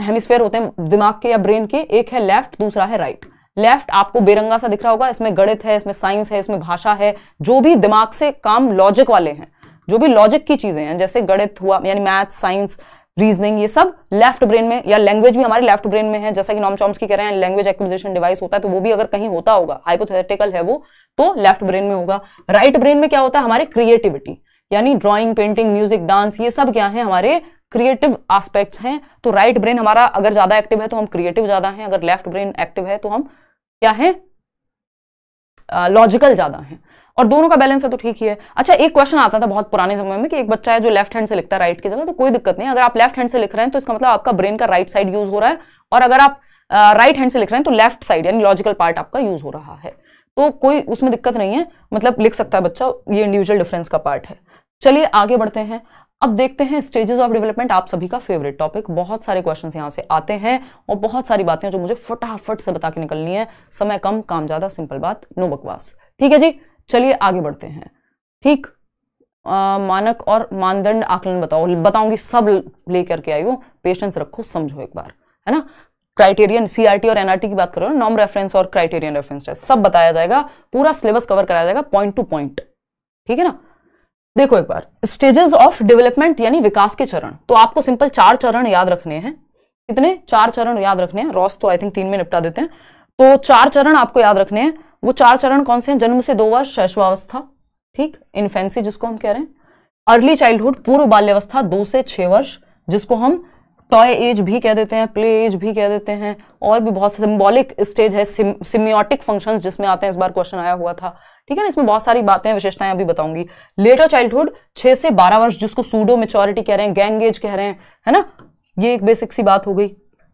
हेमिस्फेयर होते हैं दिमाग के या ब्रेन के एक है लेफ्ट दूसरा है राइट लेफ्ट आपको बेरंगा सा दिख रहा होगा इसमें गणित है इसमें साइंस है इसमें भाषा है जो भी दिमाग से काम लॉजिक वाले हैं जो भी लॉजिक की चीजें हैं जैसे गणित हुआ यानी मैथ साइंस रीजनिंग ये सब लेफ्ट ब्रेन में या लैंग्वेज भी हमारे लेफ्ट ब्रेन में है जैसा कि नॉम चॉम्स की कह रहे हैं लैंग्वेज एक्विजिशन डिवाइस होता है तो वो भी अगर कहीं होता होगा हाइपोथेटिकल है वो तो लेफ्ट ब्रेन में होगा राइट right ब्रेन में क्या होता है हमारे क्रिएटिविटी यानी ड्राइंग पेंटिंग म्यूजिक डांस ये सब क्या है हमारे क्रिएटिव आस्पेक्ट्स हैं तो राइट right ब्रेन हमारा अगर ज्यादा एक्टिव है तो हम क्रिएटिव ज्यादा हैं अगर लेफ्ट ब्रेन एक्टिव है तो हम क्या है लॉजिकल uh, ज्यादा हैं और दोनों का बैलेंस है तो ठीक ही है अच्छा एक क्वेश्चन आता था बहुत पुराने समय में कि एक बच्चा है जो लेफ्ट हैंड से लिखता है राइट की जगह तो कोई दिक्कत नहीं अगर आप लेफ्ट हैंड से लिख रहे हैं तो इसका मतलब आपका ब्रेन का राइट साइड यूज हो रहा है और अगर आप राइट हैंड से लिख रहे हैं तो लेफ्ट साइड यानी लॉजिकल पार्ट आपका यूज हो रहा है तो कोई उसमें दिक्कत नहीं है मतलब लिख सकता है बच्चा ये इंडिविजुअल डिफरेंस का पार्ट है चलिए आगे बढ़ते हैं अब देखते हैं स्टेजेस ऑफ डेवलपमेंट आप सभी का फेवरेट टॉपिक बहुत सारे क्वेश्चंस यहाँ से आते हैं और बहुत सारी बातें जो मुझे फटाफट से बता के निकलनी है समय कम काम ज़्यादा सिंपल बात नो बकवास ठीक है जी चलिए आगे बढ़ते हैं ठीक आ, मानक और मानदंड आकलन बताओ बताऊंगी सब ले करके आई हो पेशेंस रखो समझो एक बार है ना क्राइटेरियन सीआरटी और एनआरटी की बात करो नॉम रेफरेंस और क्राइटेरियन रेफरेंस टेस्ट सब बताया जाएगा पूरा सिलेबस कवर कराया जाएगा पॉइंट टू पॉइंट ठीक है ना देखो एक बार स्टेजेस ऑफ डेवलपमेंट यानी विकास के चरण तो आपको सिंपल चार चरण याद रखने हैं कितने चार चरण याद रखने हैं रॉस तो आई थिंक तीन में निपटा देते हैं तो चार चरण आपको याद रखने हैं वो चार चरण कौन से हैं जन्म से दो वर्ष शैशवावस्था ठीक इन्फेंसी जिसको हम कह रहे हैं अर्ली चाइल्डहुड पूर्व बाल्यावस्था दो से छह वर्ष जिसको हम टॉय एज भी कह देते हैं प्ले एज भी कह देते हैं और भी बहुत सिम्बॉलिक स्टेज है सिम्योटिक फंक्शंस जिसमें आते हैं इस बार क्वेश्चन आया हुआ था ठीक है ना इसमें बहुत सारी बातें विशेषताएं अभी बताऊंगी लेटर चाइल्डहुड छह से बारह वर्ष जिसको सूडो मेच्योरिटी कह रहे हैं गैंग एज कह रहे हैं है ना ये एक बेसिक सी बात हो गई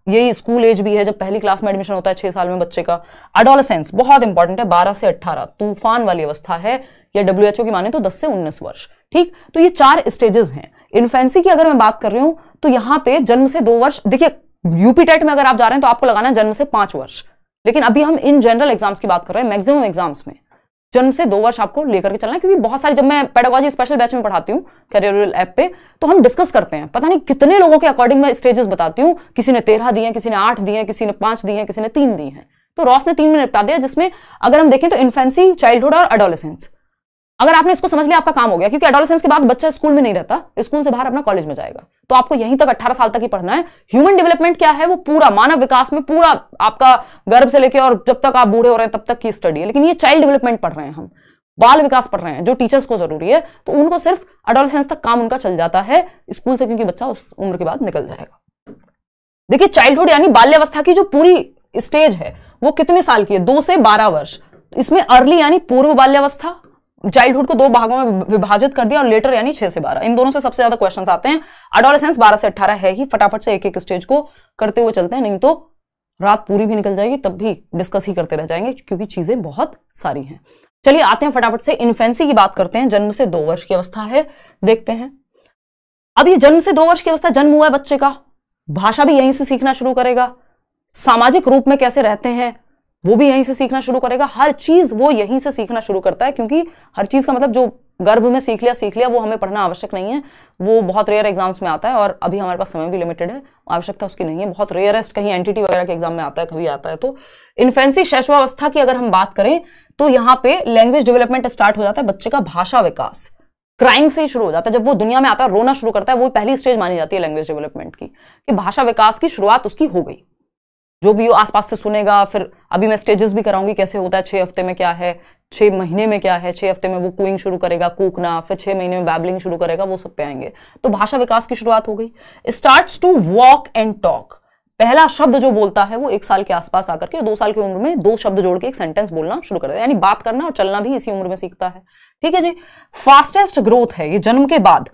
यही स्कूल एज भी है जब पहली क्लास में एडमिशन होता है छह साल में बच्चे का अडोलसेंस बहुत इंपॉर्टेंट है बारह से अट्ठारह तूफान वाली अवस्था है या डब्ल्यू एच ओ की माने तो दस से उन्नीस वर्ष ठीक तो ये चार स्टेजेस हैं इन्फेंसी की अगर मैं बात कर रही हूं तो यहाँ पे जन्म से दो वर्ष देखिए यूपी टेट में अगर आप जा रहे हैं तो आपको लगाना है जन्म से पांच वर्ष लेकिन अभी हम इन जनरल एग्जाम्स की बात कर रहे हैं मैक्सिमम एग्जाम्स में जन्म से दो वर्ष आपको लेकर के चलना है क्योंकि बहुत सारे जब मैं पेडागोजी स्पेशल बैच में पढ़ाती हूँ करियर ऐप पे तो हम डिस्कस करते हैं पता नहीं कितने लोगों के अकॉर्डिंग मैं स्टेजेस बताती हूँ किसी ने तेरह दिए हैं किसी ने आठ दिए हैं किसी ने पांच दिए हैं किसी ने तीन दिए हैं तो रॉस ने तीन में निपटा दिया जिसमें अगर हम देखें तो इन्फेंसी चाइल्डहुड और अडोलेसेंस अगर आपने इसको समझ लिया आपका काम हो गया क्योंकि एडोलसेंस के बाद बच्चा स्कूल में नहीं रहता स्कूल से बाहर अपना कॉलेज में जाएगा तो आपको यहीं तक 18 साल तक ही पढ़ना है ह्यूमन डेवलपमेंट क्या है वो पूरा मानव विकास में पूरा आपका गर्भ से लेकर और जब तक आप बूढ़े हो रहे हैं तब तक की स्टडी है लेकिन ये चाइल्ड डेवलपमेंट पढ़ रहे हैं हम बाल विकास पढ़ रहे हैं जो टीचर्स को जरूरी है तो उनको सिर्फ अडोलसेंस तक काम उनका चल जाता है स्कूल से क्योंकि बच्चा उस उम्र के बाद निकल जाएगा देखिए चाइल्डहुड यानी बाल्यावस्था की जो पूरी स्टेज है वो कितने साल की है दो से बारह वर्ष इसमें अर्ली यानी पूर्व बाल्यावस्था चाइल्डहुड को दो भागों में विभाजित कर दिया और लेटर यानी छह से बारह इन दोनों से सबसे ज्यादा क्वेश्चन आते हैं अडोलेसेंस बारह से अट्ठारह है ही फटाफट से एक एक स्टेज को करते हुए चलते हैं नहीं तो रात पूरी भी निकल जाएगी तब भी डिस्कस ही करते रह जाएंगे क्योंकि चीजें बहुत सारी हैं चलिए आते हैं फटाफट से इन्फेंसी की बात करते हैं जन्म से दो वर्ष की अवस्था है देखते हैं अब ये जन्म से दो वर्ष की अवस्था जन्म हुआ है बच्चे का भाषा भी यहीं से सीखना शुरू करेगा सामाजिक रूप में कैसे रहते हैं वो भी यहीं से सीखना शुरू करेगा हर चीज वो यहीं से सीखना शुरू करता है क्योंकि हर चीज का मतलब जो गर्भ में सीख लिया सीख लिया वो हमें पढ़ना आवश्यक नहीं है वो बहुत रेयर एग्जाम्स में आता है और अभी हमारे पास समय भी लिमिटेड है आवश्यकता उसकी नहीं है बहुत रेयरेस्ट कहीं एनटीटी वगैरह के एग्जाम में आता है कभी आता है तो इन्फेंसी शैशवावस्था की अगर हम बात करें तो यहाँ पे लैंग्वेज डेवलपमेंट स्टार्ट हो जाता है बच्चे का भाषा विकास क्राइंग से ही शुरू हो जाता है जब वो दुनिया में आता है रोना शुरू करता है वो पहली स्टेज मानी जाती है लैंग्वेज डेवलपमेंट की कि भाषा विकास की शुरुआत उसकी हो गई जो भी आसपास से सुनेगा फिर अभी मैं स्टेजेस भी कराऊंगी कैसे होता है छह हफ्ते में क्या है छह महीने में क्या है छह हफ्ते में वो कूइंग शुरू करेगा कूकना फिर छह महीने में बैबलिंग शुरू करेगा वो सब पे आएंगे तो भाषा विकास की शुरुआत हो गई start to walk and talk पहला शब्द जो बोलता है वो एक साल के आसपास आकर के दो साल की उम्र में दो शब्द जोड़ के एक सेंटेंस बोलना शुरू कर देता है यानी बात करना और चलना भी इसी उम्र में सीखता है ठीक है जी फास्टेस्ट ग्रोथ है ये जन्म के बाद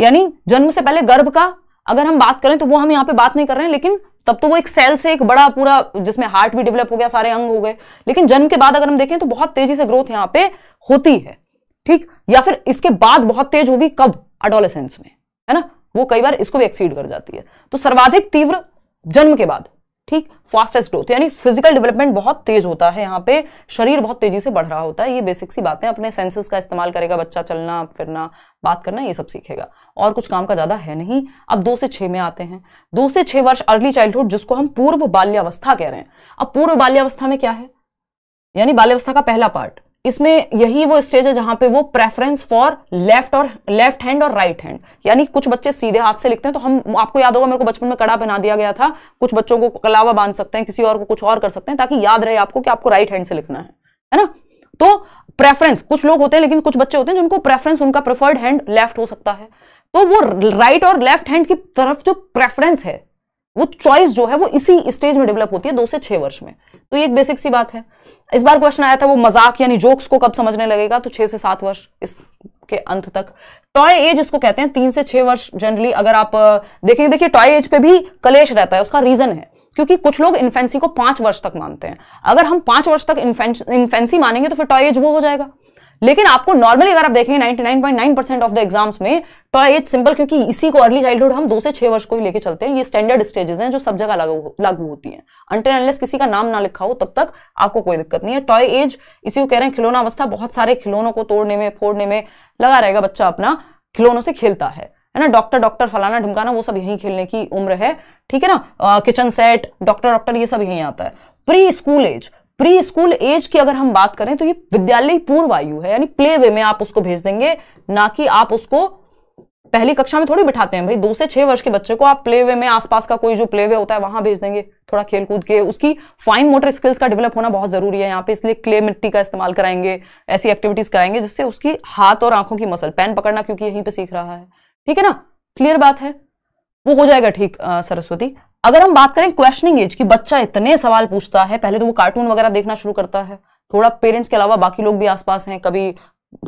यानी जन्म से पहले गर्भ का अगर हम बात करें तो वो हम यहाँ पे बात नहीं कर रहे हैं लेकिन तब तो वो एक सेल से एक बड़ा पूरा जिसमें हार्ट भी डेवलप हो गया सारे अंग हो गए लेकिन जन्म के बाद अगर हम देखें तो बहुत तेजी से ग्रोथ यहाँ पे होती है ठीक या फिर इसके बाद बहुत तेज होगी कब अडोलेसेंस में है ना वो कई बार इसको भी एक्सीड कर जाती है तो सर्वाधिक तीव्र जन्म के बाद ठीक फास्टेस्ट ग्रोथ यानी फिजिकल डेवलपमेंट बहुत तेज होता है यहाँ पे शरीर बहुत तेजी से बढ़ रहा होता है ये बेसिक सी बातें अपने सेंसेस का इस्तेमाल करेगा बच्चा चलना फिरना बात करना ये सब सीखेगा और कुछ काम का ज़्यादा है नहीं अब दो से छह में आते हैं दो से छह वर्ष अर्ली चाइल्डहुड जिसको हम पूर्व बाल्यावस्था कह रहे हैं अब पूर्व बाल्यावस्था में क्या है यानी बाल्यावस्था का पहला पार्ट इसमें यही वो स्टेज है जहां पे वो प्रेफरेंस फॉर लेफ्ट और लेफ्ट हैंड और राइट हैंड यानी कुछ बच्चे सीधे हाथ से लिखते हैं तो हम आपको याद होगा मेरे को बचपन में कड़ा पहना दिया गया था कुछ बच्चों को कलावा बांध सकते हैं किसी और को कुछ और कर सकते हैं ताकि याद रहे आपको कि आपको राइट हैंड से लिखना है है ना तो प्रेफरेंस कुछ लोग होते हैं लेकिन कुछ बच्चे होते हैं जिनको प्रेफरेंस उनका प्रेफर्ड हैंड लेफ्ट हो सकता है तो वो राइट और लेफ्ट हैंड की तरफ जो प्रेफरेंस है वो चॉइस जो है वो इसी स्टेज में डेवलप होती है दो से छह वर्ष में तो ये एक बेसिक सी बात है इस बार क्वेश्चन आया था वो मजाक यानी जोक्स को कब समझने लगेगा तो छह से सात वर्ष इसके अंत तक टॉय एज इसको कहते हैं तीन से छह वर्ष जनरली अगर आप देखेंगे देखिए टॉय एज पे भी कलेश रहता है उसका रीजन है क्योंकि कुछ लोग इन्फेंसी को पांच वर्ष तक मानते हैं अगर हम पांच वर्ष तक इन्फेंसी मानेंगे तो फिर टॉय एज वो हो जाएगा लेकिन आपको नॉर्मली अगर आप देखेंगे 99.9 परसेंट ऑफ द एग्जाम्स में टॉय एज सिंपल क्योंकि इसी को अर्ली चाइल्डहुड हम दो से छह वर्ष को ही लेके चलते हैं ये स्टैंडर्ड स्टेजेस हैं जो सब जगह लागू होती है अंटर किसी का नाम ना लिखा हो तब तक आपको कोई दिक्कत नहीं है टॉय एज इसी को कह रहे हैं खिलौना अवस्था बहुत सारे खिलौनों को तोड़ने में फोड़ने में लगा रहेगा बच्चा अपना खिलौनों से खेलता है है ना डॉक्टर डॉक्टर फलाना ढमकाना वो सब यहीं खेलने की उम्र है ठीक है ना किचन सेट डॉक्टर डॉक्टर ये सब यहीं आता है preschool age preschool age की अगर हम बात करें तो ये विद्यालय पूर्व आयु है यानी प्ले वे में आप उसको भेज देंगे ना कि आप उसको पहली कक्षा में थोड़ी बिठाते हैं भाई दो से छह वर्ष के बच्चे को आप प्ले वे में आसपास का कोई जो प्ले वे होता है वहां भेज देंगे थोड़ा खेल कूद के उसकी फाइन मोटर स्किल्स का डेवलप होना बहुत जरूरी है यहाँ पे इसलिए क्ले मिट्टी का इस्तेमाल कराएंगे ऐसी एक्टिविटीज कराएंगे जिससे उसकी हाथ और आंखों की मसल पेन पकड़ना क्योंकि यहीं पर सीख रहा है ठीक है ना क्लियर बात है वो हो जाएगा ठीक सरस्वती अगर हम बात करें क्वेश्चनिंग एज की बच्चा इतने सवाल पूछता है पहले तो वो कार्टून वगैरह देखना शुरू करता है थोड़ा पेरेंट्स के अलावा बाकी लोग भी आसपास हैं कभी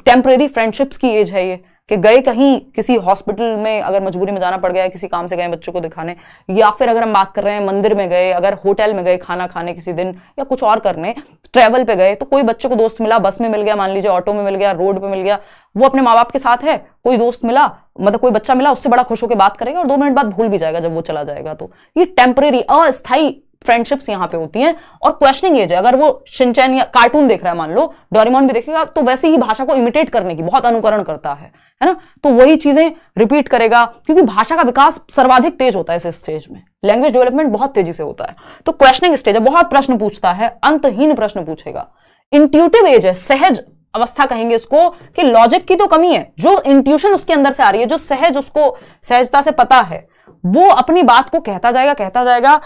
टेम्परेरी फ्रेंडशिप्स की एज है ये कि गए कहीं किसी हॉस्पिटल में अगर मजबूरी में जाना पड़ गया किसी काम से गए बच्चों को दिखाने या फिर अगर हम बात कर रहे हैं मंदिर में गए अगर होटल में गए खाना खाने किसी दिन या कुछ और करने ट्रैवल पे गए तो कोई बच्चों को दोस्त मिला बस में मिल गया मान लीजिए ऑटो में मिल गया रोड पे मिल गया वो अपने माँ बाप के साथ है कोई दोस्त मिला मतलब कोई बच्चा मिला उससे बड़ा खुश होकर बात करेगा और दो मिनट बाद भूल भी जाएगा जब वो चला जाएगा तो ये टेम्परेरी अस्थायी फ्रेंडशिप्स यहाँ पे होती हैं और क्वेश्चनिंग एज है अगर वो शिनचैन या कार्टून देख रहा है मान लो डोरेमोन भी देखेगा तो वैसे ही भाषा को इमिटेट करने की बहुत अनुकरण करता है है ना तो वही चीजें रिपीट करेगा क्योंकि भाषा का विकास सर्वाधिक तेज होता है इस स्टेज में लैंग्वेज डेवलपमेंट बहुत तेजी से होता है तो क्वेश्चनिंग स्टेज है बहुत प्रश्न पूछता है अंतहीन प्रश्न पूछेगा इंट्यूटिव एज है सहज अवस्था कहेंगे इसको कि लॉजिक की तो कमी है जो इंट्यूशन उसके अंदर से आ रही है जो सहज उसको सहजता से पता है वो अपनी बात को कहता जाएगा कहता जाएगा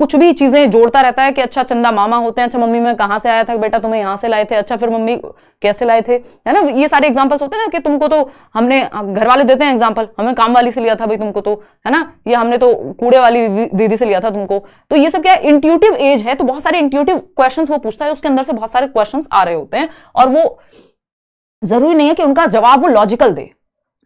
कुछ भी चीजें जोड़ता रहता है कि अच्छा चंदा मामा होते हैं अच्छा मम्मी मैं कहाँ से आया था बेटा तुम्हें यहाँ से लाए थे अच्छा फिर मम्मी कैसे लाए थे है ना ये सारे एग्जाम्पल्स होते हैं ना कि तुमको तो हमने घर वाले देते हैं एग्जाम्पल हमें काम वाली से लिया था भाई तुमको तो है ना ये हमने तो कूड़े वाली दीदी से लिया था तुमको तो ये सब क्या है इंट्यूटिव एज है तो बहुत सारे इंट्यूटिव क्वेश्चन वो पूछता है उसके अंदर से बहुत सारे क्वेश्चन आ रहे होते हैं और वो जरूरी नहीं है कि उनका जवाब वो लॉजिकल दे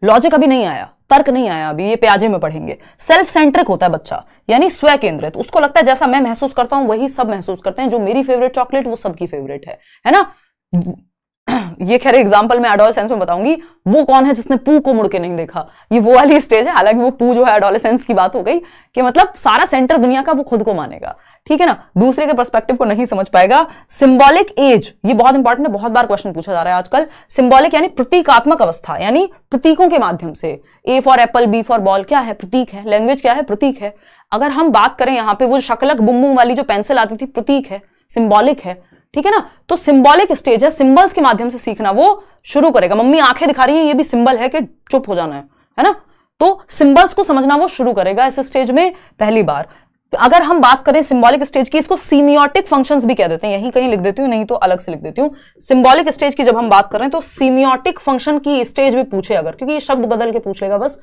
लॉजिक अभी नहीं आया तर्क नहीं आया अभी ये प्याजे में पढ़ेंगे सेल्फ सेंट्रिक होता है बच्चा यानी स्व केंद्रित उसको लगता है जैसा मैं महसूस करता हूं वही सब महसूस करते हैं जो मेरी फेवरेट चॉकलेट वो सबकी फेवरेट है है ना ये खैर एग्जाम्पल मैं एडोलसेंस में बताऊंगी वो कौन है जिसने पू को मुड़ के नहीं देखा ये वो वाली स्टेज है हालांकि वो पू जो है एडोलेसेंस की बात हो गई कि मतलब सारा सेंटर दुनिया का वो खुद को मानेगा ठीक है ना दूसरे के परस्पेक्टिव को नहीं समझ पाएगा सिंबॉलिक एज ये बहुत इंपॉर्टेंट है बहुत बार क्वेश्चन पूछा जा रहा है आजकल सिंबॉलिक यानी प्रतीकात्मक अवस्था यानी प्रतीकों के माध्यम से A for apple B for ball क्या है प्रतीक है लैंग्वेज क्या है प्रतीक है अगर हम बात करें यहां पर वो शकलक बुम्बू वाली जो पेंसिल आती थी प्रतीक है सिंबॉलिक है ठीक है ना तो सिंबॉलिक स्टेज है सिंबल्स के माध्यम से सीखना वो शुरू करेगा मम्मी आंखें दिखा रही है ये भी सिंबल है कि चुप हो जाना है है ना तो सिंबल्स को समझना वो शुरू करेगा इस स्टेज में पहली बार तो अगर हम बात करें सिंबॉलिक स्टेज की इसको सीमियोटिक फंक्शंस भी कह देते हैं यहीं कहीं लिख देती हूँ नहीं तो अलग से लिख देती हूँ सिंबॉलिक स्टेज की जब हम बात कर रहे हैं तो सीमियोटिक फंक्शन की स्टेज भी पूछे अगर क्योंकि ये शब्द बदल के पूछ लेगा बस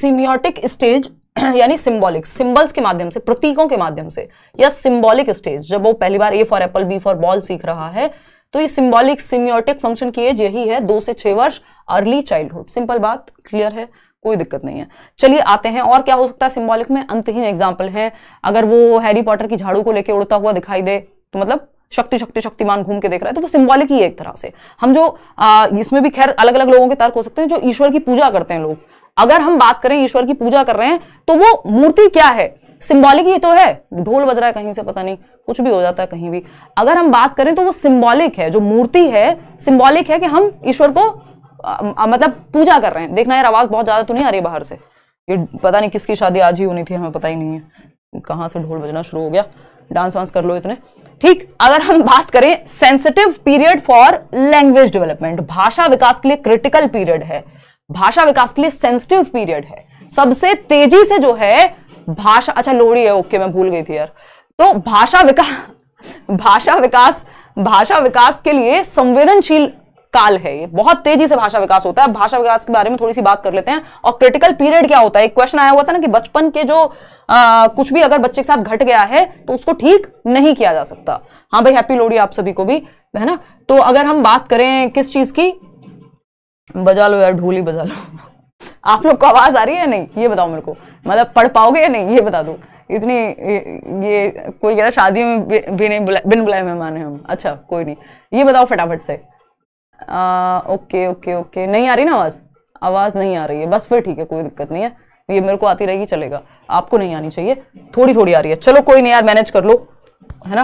सीमियोटिक स्टेज यानी सिंबॉलिक सिंबल्स के माध्यम से प्रतीकों के माध्यम से या सिंबॉलिक स्टेज जब वो पहली बार A for apple B for ball सीख रहा है तो ये सिंबॉलिक सिमियोटिक फंक्शन की एज यही है दो से छह वर्ष अर्ली चाइल्डहुड सिंपल बात क्लियर है कोई दिक्कत नहीं है चलिए आते हैं और क्या हो सकता है सिम्बॉलिक में अंतहीन एग्जाम्पल है अगर वो हैरी पॉटर की झाड़ू को लेकर उड़ता हुआ दिखाई दे तो मतलब शक्ति शक्ति शक्तिमान घूम के देख रहा है तो वो सिंबॉलिक ही है एक तरह से हम जो आ, इसमें भी खैर अलग अलग लोगों के तर्क हो सकते हैं जो ईश्वर की पूजा करते हैं लोग अगर हम बात करें ईश्वर की पूजा कर रहे हैं तो वो मूर्ति क्या है सिंबॉलिक ही तो है ढोल बज रहा है कहीं से पता नहीं कुछ भी हो जाता है कहीं भी अगर हम बात करें तो वो सिम्बॉलिक है जो मूर्ति है सिम्बॉलिक है कि हम ईश्वर को मतलब पूजा कर रहे हैं देखना यार आवाज़ बहुत ज़्यादा तो नहीं आ रही बाहर से ये पता नहीं किसकी शादी आज ही होनी थी हमें पता ही नहीं है कहाँ से ढोल बजना शुरू हो गया डांस वांस कर लो इतने ठीक अगर हम बात करें sensitive period for language development भाषा विकास के लिए क्रिटिकल पीरियड है भाषा विकास के लिए सेंसिटिव पीरियड है सबसे तेजी से जो है भाषा अच्छा लोहड़ी है ओके मैं भूल गई थी यार तो भाषा विकास भाषा विकास भाषा विकास के लिए संवेदनशील काल है ये बहुत तेजी से भाषा विकास होता है भाषा विकास के बारे में थोड़ी सी बात कर लेते हैं और क्रिटिकल पीरियड क्या होता है एक क्वेश्चन आया हुआ था ना कि बचपन के जो आ, कुछ भी अगर बच्चे के साथ घट गया है तो उसको ठीक नहीं किया जा सकता हाँ भाई हैप्पी लोडी आप सभी को भी है ना तो अगर हम बात करें किस चीज की बजा लो यार ढोली बजा लो आप लोग को आवाज आ रही है या नहीं ये बताओ मेरे को मतलब पढ़ पाओगे या नहीं ये बता दो इतनी ये, ये कोई कह रहा शादी में भी, नहीं बिन बुलाए मेहमान है हम अच्छा कोई नहीं ये बताओ फटाफट से ओके ओके ओके नहीं आ रही ना आवाज़ आवाज़ नहीं आ रही है बस फिर ठीक है कोई दिक्कत नहीं है ये मेरे को आती रहेगी चलेगा आपको नहीं आनी चाहिए थोड़ी थोड़ी आ रही है चलो कोई नहीं यार मैनेज कर लो है ना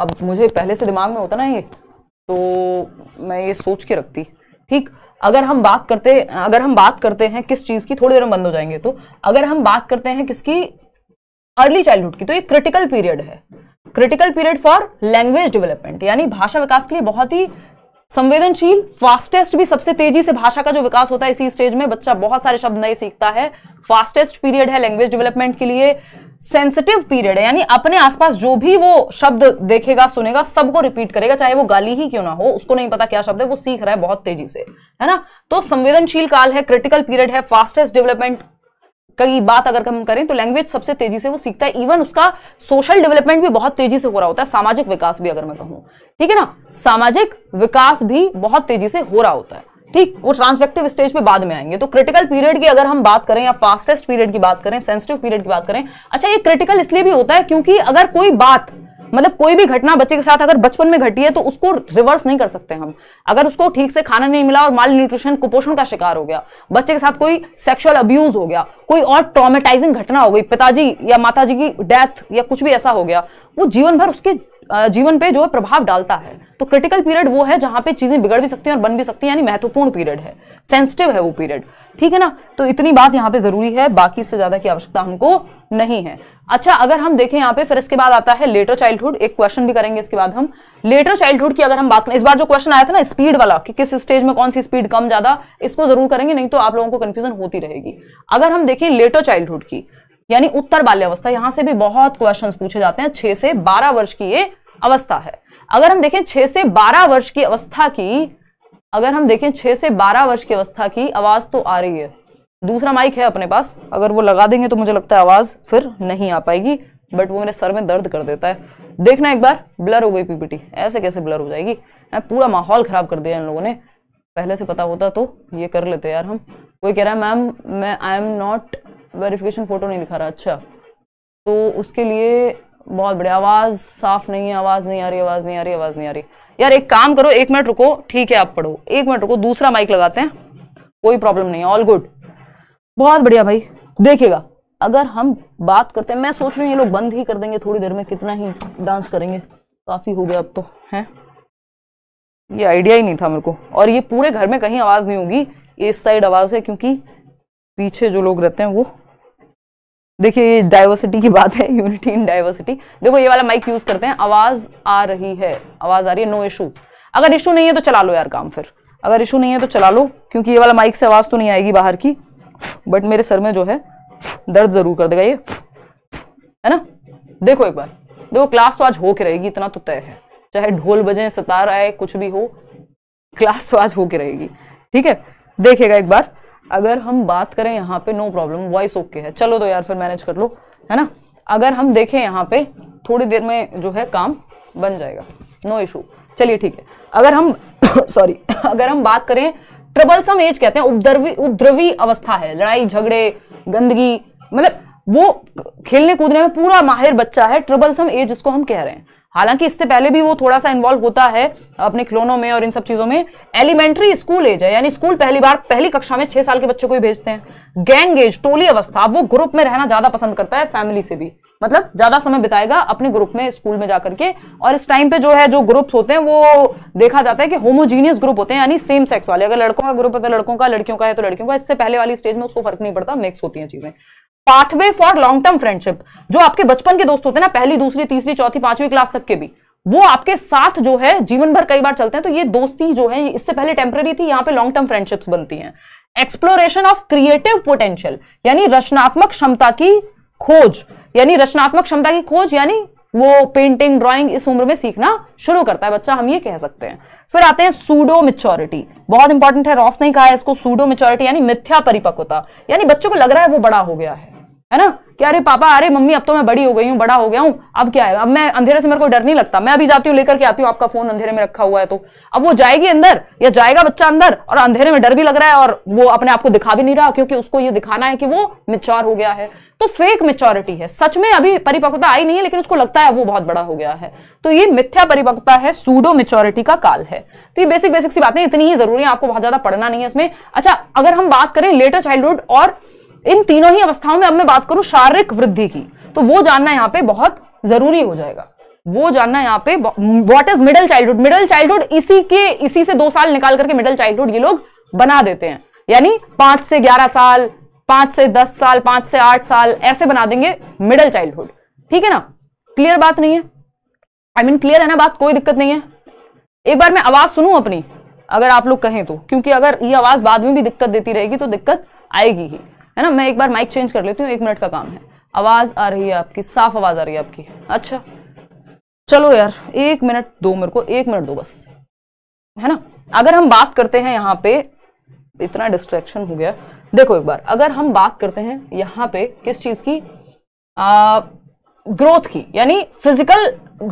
अब मुझे पहले से दिमाग में होता ना ये तो मैं ये सोच के रखती ठीक अगर हम बात करते अगर हम बात करते हैं किस चीज़ की थोड़ी देर में बंद हो जाएंगे तो अगर हम बात करते हैं किसकी अर्ली चाइल्डहुड की तो ये क्रिटिकल पीरियड है critical period for language development यानी भाषा विकास के लिए बहुत ही संवेदनशील फास्टेस्ट भी सबसे तेजी से भाषा का जो विकास होता है इसी स्टेज में बच्चा बहुत सारे शब्द नए सीखता है फास्टेस्ट पीरियड है लैंग्वेज डेवलपमेंट के लिए सेंसिटिव पीरियड है यानी अपने आसपास जो भी वो शब्द देखेगा सुनेगा सबको रिपीट करेगा चाहे वो गाली ही क्यों ना हो उसको नहीं पता क्या शब्द है वो सीख रहा है बहुत तेजी से है ना तो संवेदनशील काल है क्रिटिकल पीरियड है फास्टेस्ट डेवलपमेंट की बात अगर हम करें तो लैंग्वेज सबसे तेजी से वो सीखता है इवन उसका सोशल डेवलपमेंट भी बहुत तेजी से हो रहा होता है सामाजिक विकास भी अगर मैं कहूं ठीक है ना सामाजिक विकास भी बहुत तेजी से हो रहा होता है ठीक वो ट्रांसलेक्टिव स्टेज पे बाद में आएंगे तो क्रिटिकल पीरियड की अगर हम बात करें या फास्टेस्ट पीरियड की बात करें सेंसिटिव पीरियड की बात करें अच्छा ये क्रिटिकल इसलिए भी होता है क्योंकि अगर कोई बात मतलब कोई भी घटना बच्चे के साथ अगर बचपन में घटी है तो उसको रिवर्स नहीं कर सकते हम अगर उसको ठीक से खाना नहीं मिला और माल न्यूट्रिशन कुपोषण का शिकार हो गया बच्चे के साथ कोई सेक्सुअल अब्यूज हो गया कोई और ट्रोमेटाइजिंग घटना हो गई पिताजी या माताजी की डेथ या कुछ भी ऐसा हो गया वो जीवन भर उसके जीवन पे जो है प्रभाव डालता है तो क्रिटिकल पीरियड वो है जहाँ पे चीज़ें बिगड़ भी सकती हैं और बन भी सकती हैं यानी महत्वपूर्ण पीरियड है सेंसिटिव है वो पीरियड ठीक है ना तो इतनी बात यहाँ पे ज़रूरी है बाकी इससे ज़्यादा की आवश्यकता हमको नहीं है अच्छा अगर हम देखें यहाँ पे फिर इसके बाद आता है लेटर चाइल्डहुड एक क्वेश्चन भी करेंगे इसके बाद हम लेटर चाइल्डहुड की अगर हम बात करें इस बार जो क्वेश्चन आया था ना स्पीड वाला कि किस स्टेज में कौन सी स्पीड कम ज्यादा इसको जरूर करेंगे नहीं तो आप लोगों को कंफ्यूजन होती रहेगी अगर हम देखें लेटर चाइल्डहुड की यानी उत्तर बाल्यावस्था यहां से भी बहुत क्वेश्चन पूछे जाते हैं छह से बारह वर्ष की ये अवस्था है अगर हम देखें छह से बारह वर्ष की अवस्था की अगर हम देखें छह से बारह वर्ष की अवस्था की आवाज तो आ रही है दूसरा माइक है अपने पास अगर वो लगा देंगे तो मुझे लगता है आवाज फिर नहीं आ पाएगी बट वो मेरे सर में दर्द कर देता है देखना एक बार ब्लर हो गई पीपीटी ऐसे कैसे ब्लर हो जाएगी पूरा माहौल खराब कर दिया इन लोगों ने पहले से पता होता तो ये कर लेते यार हम कोई कह रहा है मैम मैं I am not verification photo नहीं दिखा रहा अच्छा तो उसके लिए बहुत बढ़िया आवाज़ साफ नहीं है आवाज़ नहीं आ रही आवाज़ नहीं आ रही आवाज़ नहीं आ रही यार एक काम करो एक मिनट रुको ठीक है आप पढ़ो एक मिनट रुको दूसरा माइक लगाते हैं कोई प्रॉब्लम नहीं है ऑल गुड बहुत बढ़िया भाई देखिएगा अगर हम बात करते हैं मैं सोच रही हूँ ये लोग बंद ही कर देंगे थोड़ी देर में कितना ही डांस करेंगे काफ़ी हो गया अब तो हैं ये आइडिया ही नहीं था मेरे को और ये पूरे घर में कहीं आवाज़ नहीं होगी इस साइड आवाज़ है क्योंकि पीछे जो लोग रहते हैं वो देखिए ये डाइवर्सिटी की बात है यूनिटी इन डाइवर्सिटी देखो ये वाला माइक यूज करते हैं आवाज आ रही है आवाज आ रही है नो इशू अगर इशू नहीं है तो चला लो यार काम फिर अगर इशू नहीं है तो चला लो क्योंकि ये वाला माइक से आवाज तो नहीं आएगी बाहर की बट मेरे सर में जो है दर्द जरूर कर देगा ये है ना देखो एक बार देखो क्लास तो आज हो के रहेगी इतना तो तय है चाहे ढोल बजे सितार आए कुछ भी हो क्लास तो आज होके रहेगी ठीक है देखेगा एक बार अगर हम बात करें यहाँ पे नो प्रॉब्लम वॉइस ओके है चलो तो यार फिर मैनेज कर लो है ना अगर हम देखें यहाँ पे थोड़ी देर में जो है काम बन जाएगा नो इशू चलिए ठीक है अगर हम सॉरी अगर हम बात करें ट्रबलसम एज कहते हैं उपद्रवी उपद्रवी अवस्था है लड़ाई झगड़े गंदगी मतलब वो खेलने कूदने में पूरा माहिर बच्चा है ट्रबलसम एज जिसको हम कह रहे हैं हालांकि इससे पहले भी वो थोड़ा सा इन्वॉल्व होता है अपने खिलौनों में और इन सब चीज़ों में एलिमेंट्री स्कूल एज है यानी स्कूल पहली बार पहली कक्षा में छह साल के बच्चों को ही भेजते हैं गैंग एज टोली अवस्था वो ग्रुप में रहना ज़्यादा पसंद करता है फैमिली से भी मतलब ज़्यादा समय बिताएगा अपने ग्रुप में स्कूल में जाकर के और इस टाइम पे जो है जो ग्रुप्स होते हैं वो देखा जाता है कि होमोजीनियस ग्रुप होते हैं यानी सेम सेक्स वाले अगर लड़कों का ग्रुप है तो लड़कों का लड़कियों का है तो लड़कियों का इससे पहले वाली स्टेज में उसको फर्क नहीं पड़ता मिक्स होती हैं चीज़ें pathway for long term friendship जो आपके बचपन के दोस्त होते हैं ना पहली दूसरी तीसरी चौथी पांचवी क्लास तक के भी वो आपके साथ जो है जीवन भर कई बार चलते हैं तो ये दोस्ती जो है इससे पहले टेम्पररी थी यहाँ पे लॉन्ग टर्म फ्रेंडशिप्स बनती हैं एक्सप्लोरेशन ऑफ क्रिएटिव पोटेंशियल यानी रचनात्मक क्षमता की खोज यानी रचनात्मक क्षमता की खोज यानी वो पेंटिंग ड्राइंग इस उम्र में सीखना शुरू करता है बच्चा हम ये कह सकते हैं फिर आते हैं सूडो मिच्योरिटी बहुत इंपॉर्टेंट है रॉस ने कहा है इसको सूडो मिच्योरिटी यानी मिथ्या परिपक्वता यानी बच्चों को लग रहा है वो बड़ा हो गया है है ना कि अरे पापा अरे मम्मी अब तो मैं बड़ी हो गई हूँ बड़ा हो गया हूँ अब क्या है अब मैं अंधेरे से मेरे को डर नहीं लगता मैं अभी जाती हूँ लेकर के आती हूँ आपका फोन अंधेरे में रखा हुआ है तो अब वो जाएगी अंदर या जाएगा बच्चा अंदर और अंधेरे में डर भी लग रहा है और वो अपने आपको दिखा भी नहीं रहा क्योंकि उसको ये दिखाना है कि वो मिच्योर हो गया है तो फेक मेच्योरिटी है सच में अभी परिपक्वता आई नहीं है लेकिन उसको लगता है वो बहुत बड़ा हो गया है तो ये मिथ्या परिपक्वता है सूडो मेच्योरिटी का काल है तो ये बेसिक बेसिक सी बातें इतनी ही जरूरी है आपको बहुत ज्यादा पढ़ना नहीं है इसमें अच्छा अगर हम बात करें लेटर चाइल्डहुड और इन तीनों ही अवस्थाओं में अब मैं बात करूं शारीरिक वृद्धि की तो वो जानना यहाँ पे बहुत जरूरी हो जाएगा वो जानना यहाँ पे what is middle childhood middle childhood इसी के इसी से दो साल निकाल करके मिडिल चाइल्डहुड ये लोग बना देते हैं यानी पांच से ग्यारह साल पांच से दस साल पांच से आठ साल ऐसे बना देंगे मिडिल चाइल्डहुड ठीक है ना क्लियर बात नहीं है आई मीन क्लियर है ना बात कोई दिक्कत नहीं है एक बार मैं आवाज सुनू अपनी अगर आप लोग कहें तो क्योंकि अगर ये आवाज बाद में भी दिक्कत देती रहेगी तो दिक्कत आएगी ही है ना मैं एक बार माइक चेंज कर लेती हूँ एक मिनट का काम है आवाज़ आ रही है आपकी साफ आवाज़ आ रही है आपकी अच्छा चलो यार एक मिनट दो मेरे को एक मिनट दो बस है ना अगर हम बात करते हैं यहाँ पे इतना डिस्ट्रैक्शन हो गया देखो एक बार अगर हम बात करते हैं यहाँ पे किस चीज़ की आ, ग्रोथ की यानी फिजिकल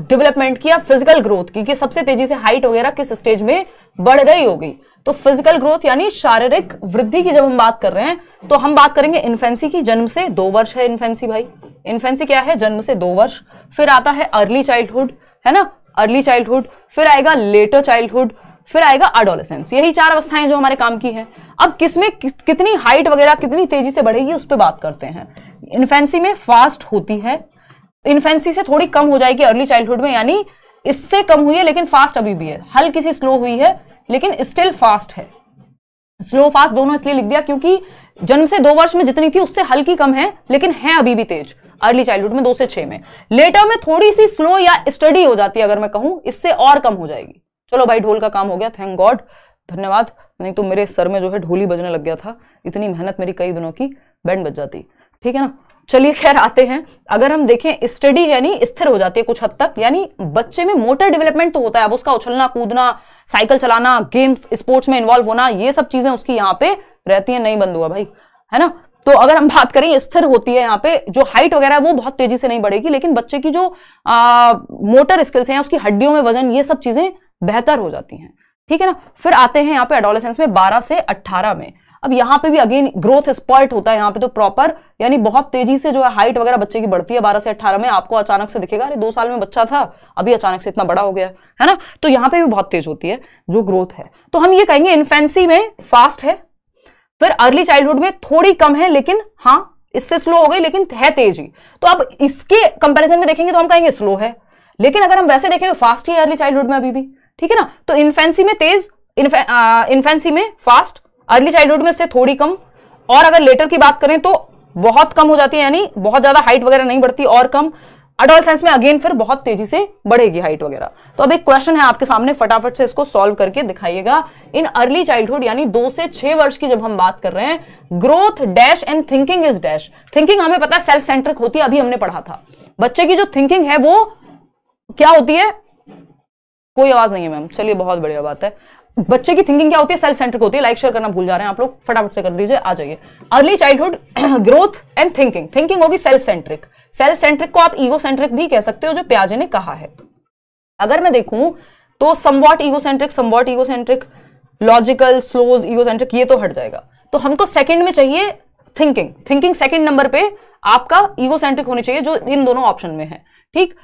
डेवलपमेंट की या फिजिकल ग्रोथ की कि सबसे तेजी से हाइट वगैरह किस स्टेज में बढ़ रही होगी तो फिजिकल ग्रोथ यानी शारीरिक वृद्धि की जब हम बात कर रहे हैं तो हम बात करेंगे इन्फेंसी की जन्म से दो वर्ष है इन्फेंसी भाई इन्फेंसी क्या है जन्म से दो वर्ष फिर आता है अर्ली चाइल्डहुड है ना अर्ली चाइल्डहुड फिर आएगा लेटर चाइल्डहुड फिर आएगा अडोलेसेंस यही चार अवस्थाएं जो हमारे काम की हैं अब किसमें कि, कितनी हाइट वगैरह कितनी तेजी से बढ़ेगी उस पर बात करते हैं इन्फेंसी में फास्ट होती है इन्फेंसी से थोड़ी कम हो जाएगी अर्ली चाइल्डहुड में यानी इससे कम हुई है लेकिन फास्ट अभी भी है हल्की सी स्लो हुई है लेकिन स्टिल फास्ट है स्लो फास्ट दोनों इसलिए लिख दिया क्योंकि जन्म से दो वर्ष में जितनी थी उससे हल्की कम है लेकिन है अभी भी तेज अर्ली चाइल्डहुड में दो से छह में लेटर में थोड़ी सी स्लो या स्टडी हो जाती है अगर मैं कहूं इससे और कम हो जाएगी चलो भाई ढोल का काम हो गया थैंक गॉड धन्यवाद नहीं तो मेरे सर में जो है ढोली बजने लग गया था इतनी मेहनत मेरी कई दिनों की बैंड बज जाती ठीक है ना चलिए खैर आते हैं अगर हम देखें स्टडी यानी स्थिर हो जाती है कुछ हद तक यानी बच्चे में मोटर डेवलपमेंट तो होता है अब उसका उछलना कूदना साइकिल चलाना गेम्स स्पोर्ट्स में इन्वॉल्व होना ये सब चीजें उसकी यहाँ पे रहती हैं नहीं बंद हुआ भाई है ना तो अगर हम बात करें स्थिर होती है यहाँ पे जो हाइट वगैरह वो बहुत तेजी से नहीं बढ़ेगी लेकिन बच्चे की जो आ, मोटर स्किल्स हैं उसकी हड्डियों में वजन ये सब चीजें बेहतर हो जाती हैं ठीक है ना फिर आते हैं यहाँ पे एडोलेसेंस में 12 से 18 में अब यहाँ पे भी अगेन ग्रोथ स्पर्ट होता है यहाँ पे तो प्रॉपर यानी बहुत तेजी से जो है हाइट वगैरह बच्चे की बढ़ती है बारह से अट्ठारह में आपको अचानक से दिखेगा अरे दो साल में बच्चा था अभी अचानक से इतना बड़ा हो गया है ना तो यहाँ पे भी बहुत तेज होती है जो ग्रोथ है तो हम ये कहेंगे इन्फेंसी में फास्ट है फिर अर्ली चाइल्डहुड में थोड़ी कम है लेकिन हाँ इससे स्लो हो गई लेकिन है तेजी तो अब इसके कंपेरिजन में देखेंगे तो हम कहेंगे स्लो है लेकिन अगर हम वैसे देखें तो फास्ट ही अर्ली चाइल्डहुड में अभी भी ठीक है ना तो इन्फेंसी में तेज इन्फेंसी में फास्ट अर्ली चाइल्डहुड में इससे थोड़ी कम और अगर लेटर की बात करें तो बहुत कम हो जाती है यानी बहुत ज्यादा हाइट वगैरह नहीं बढ़ती और कम अडोल साइंस में अगेन फिर बहुत तेजी से बढ़ेगी हाइट वगैरह तो अब एक क्वेश्चन है आपके सामने फटाफट से इसको सॉल्व करके दिखाइएगा इन अर्ली चाइल्डहुड यानी दो से छह वर्ष की जब हम बात कर रहे हैं growth dash and thinking is dash thinking हमें पता है सेल्फ सेंट्रिक होती है अभी हमने पढ़ा था बच्चे की जो थिंकिंग है वो क्या होती है कोई आवाज नहीं है मैम चलिए बहुत बढ़िया बात है बच्चे की थिंकिंग क्या होती है सेल्फ सेंटर होती है लाइक शेयर करना भूल जा रहे हैं आप लोग फटाफट से कर दीजिए आ जाइए early childhood growth and thinking thinking होगी सेल्फ सेंट्रिक सेल्फ सेंट्रिक को आप ईगो सेंट्रिक भी कह सकते हो जो प्याजे ने कहा है अगर मैं देखूं तो somewhat ego centric somewhat ego centric logical slows ego centric ये तो हट जाएगा तो हमको तो सेकंड में चाहिए थिंकिंग थिंकिंग सेकंड नंबर पे आपका ईगो सेंट्रिक होनी चाहिए जो इन दोनों ऑप्शन में है ठीक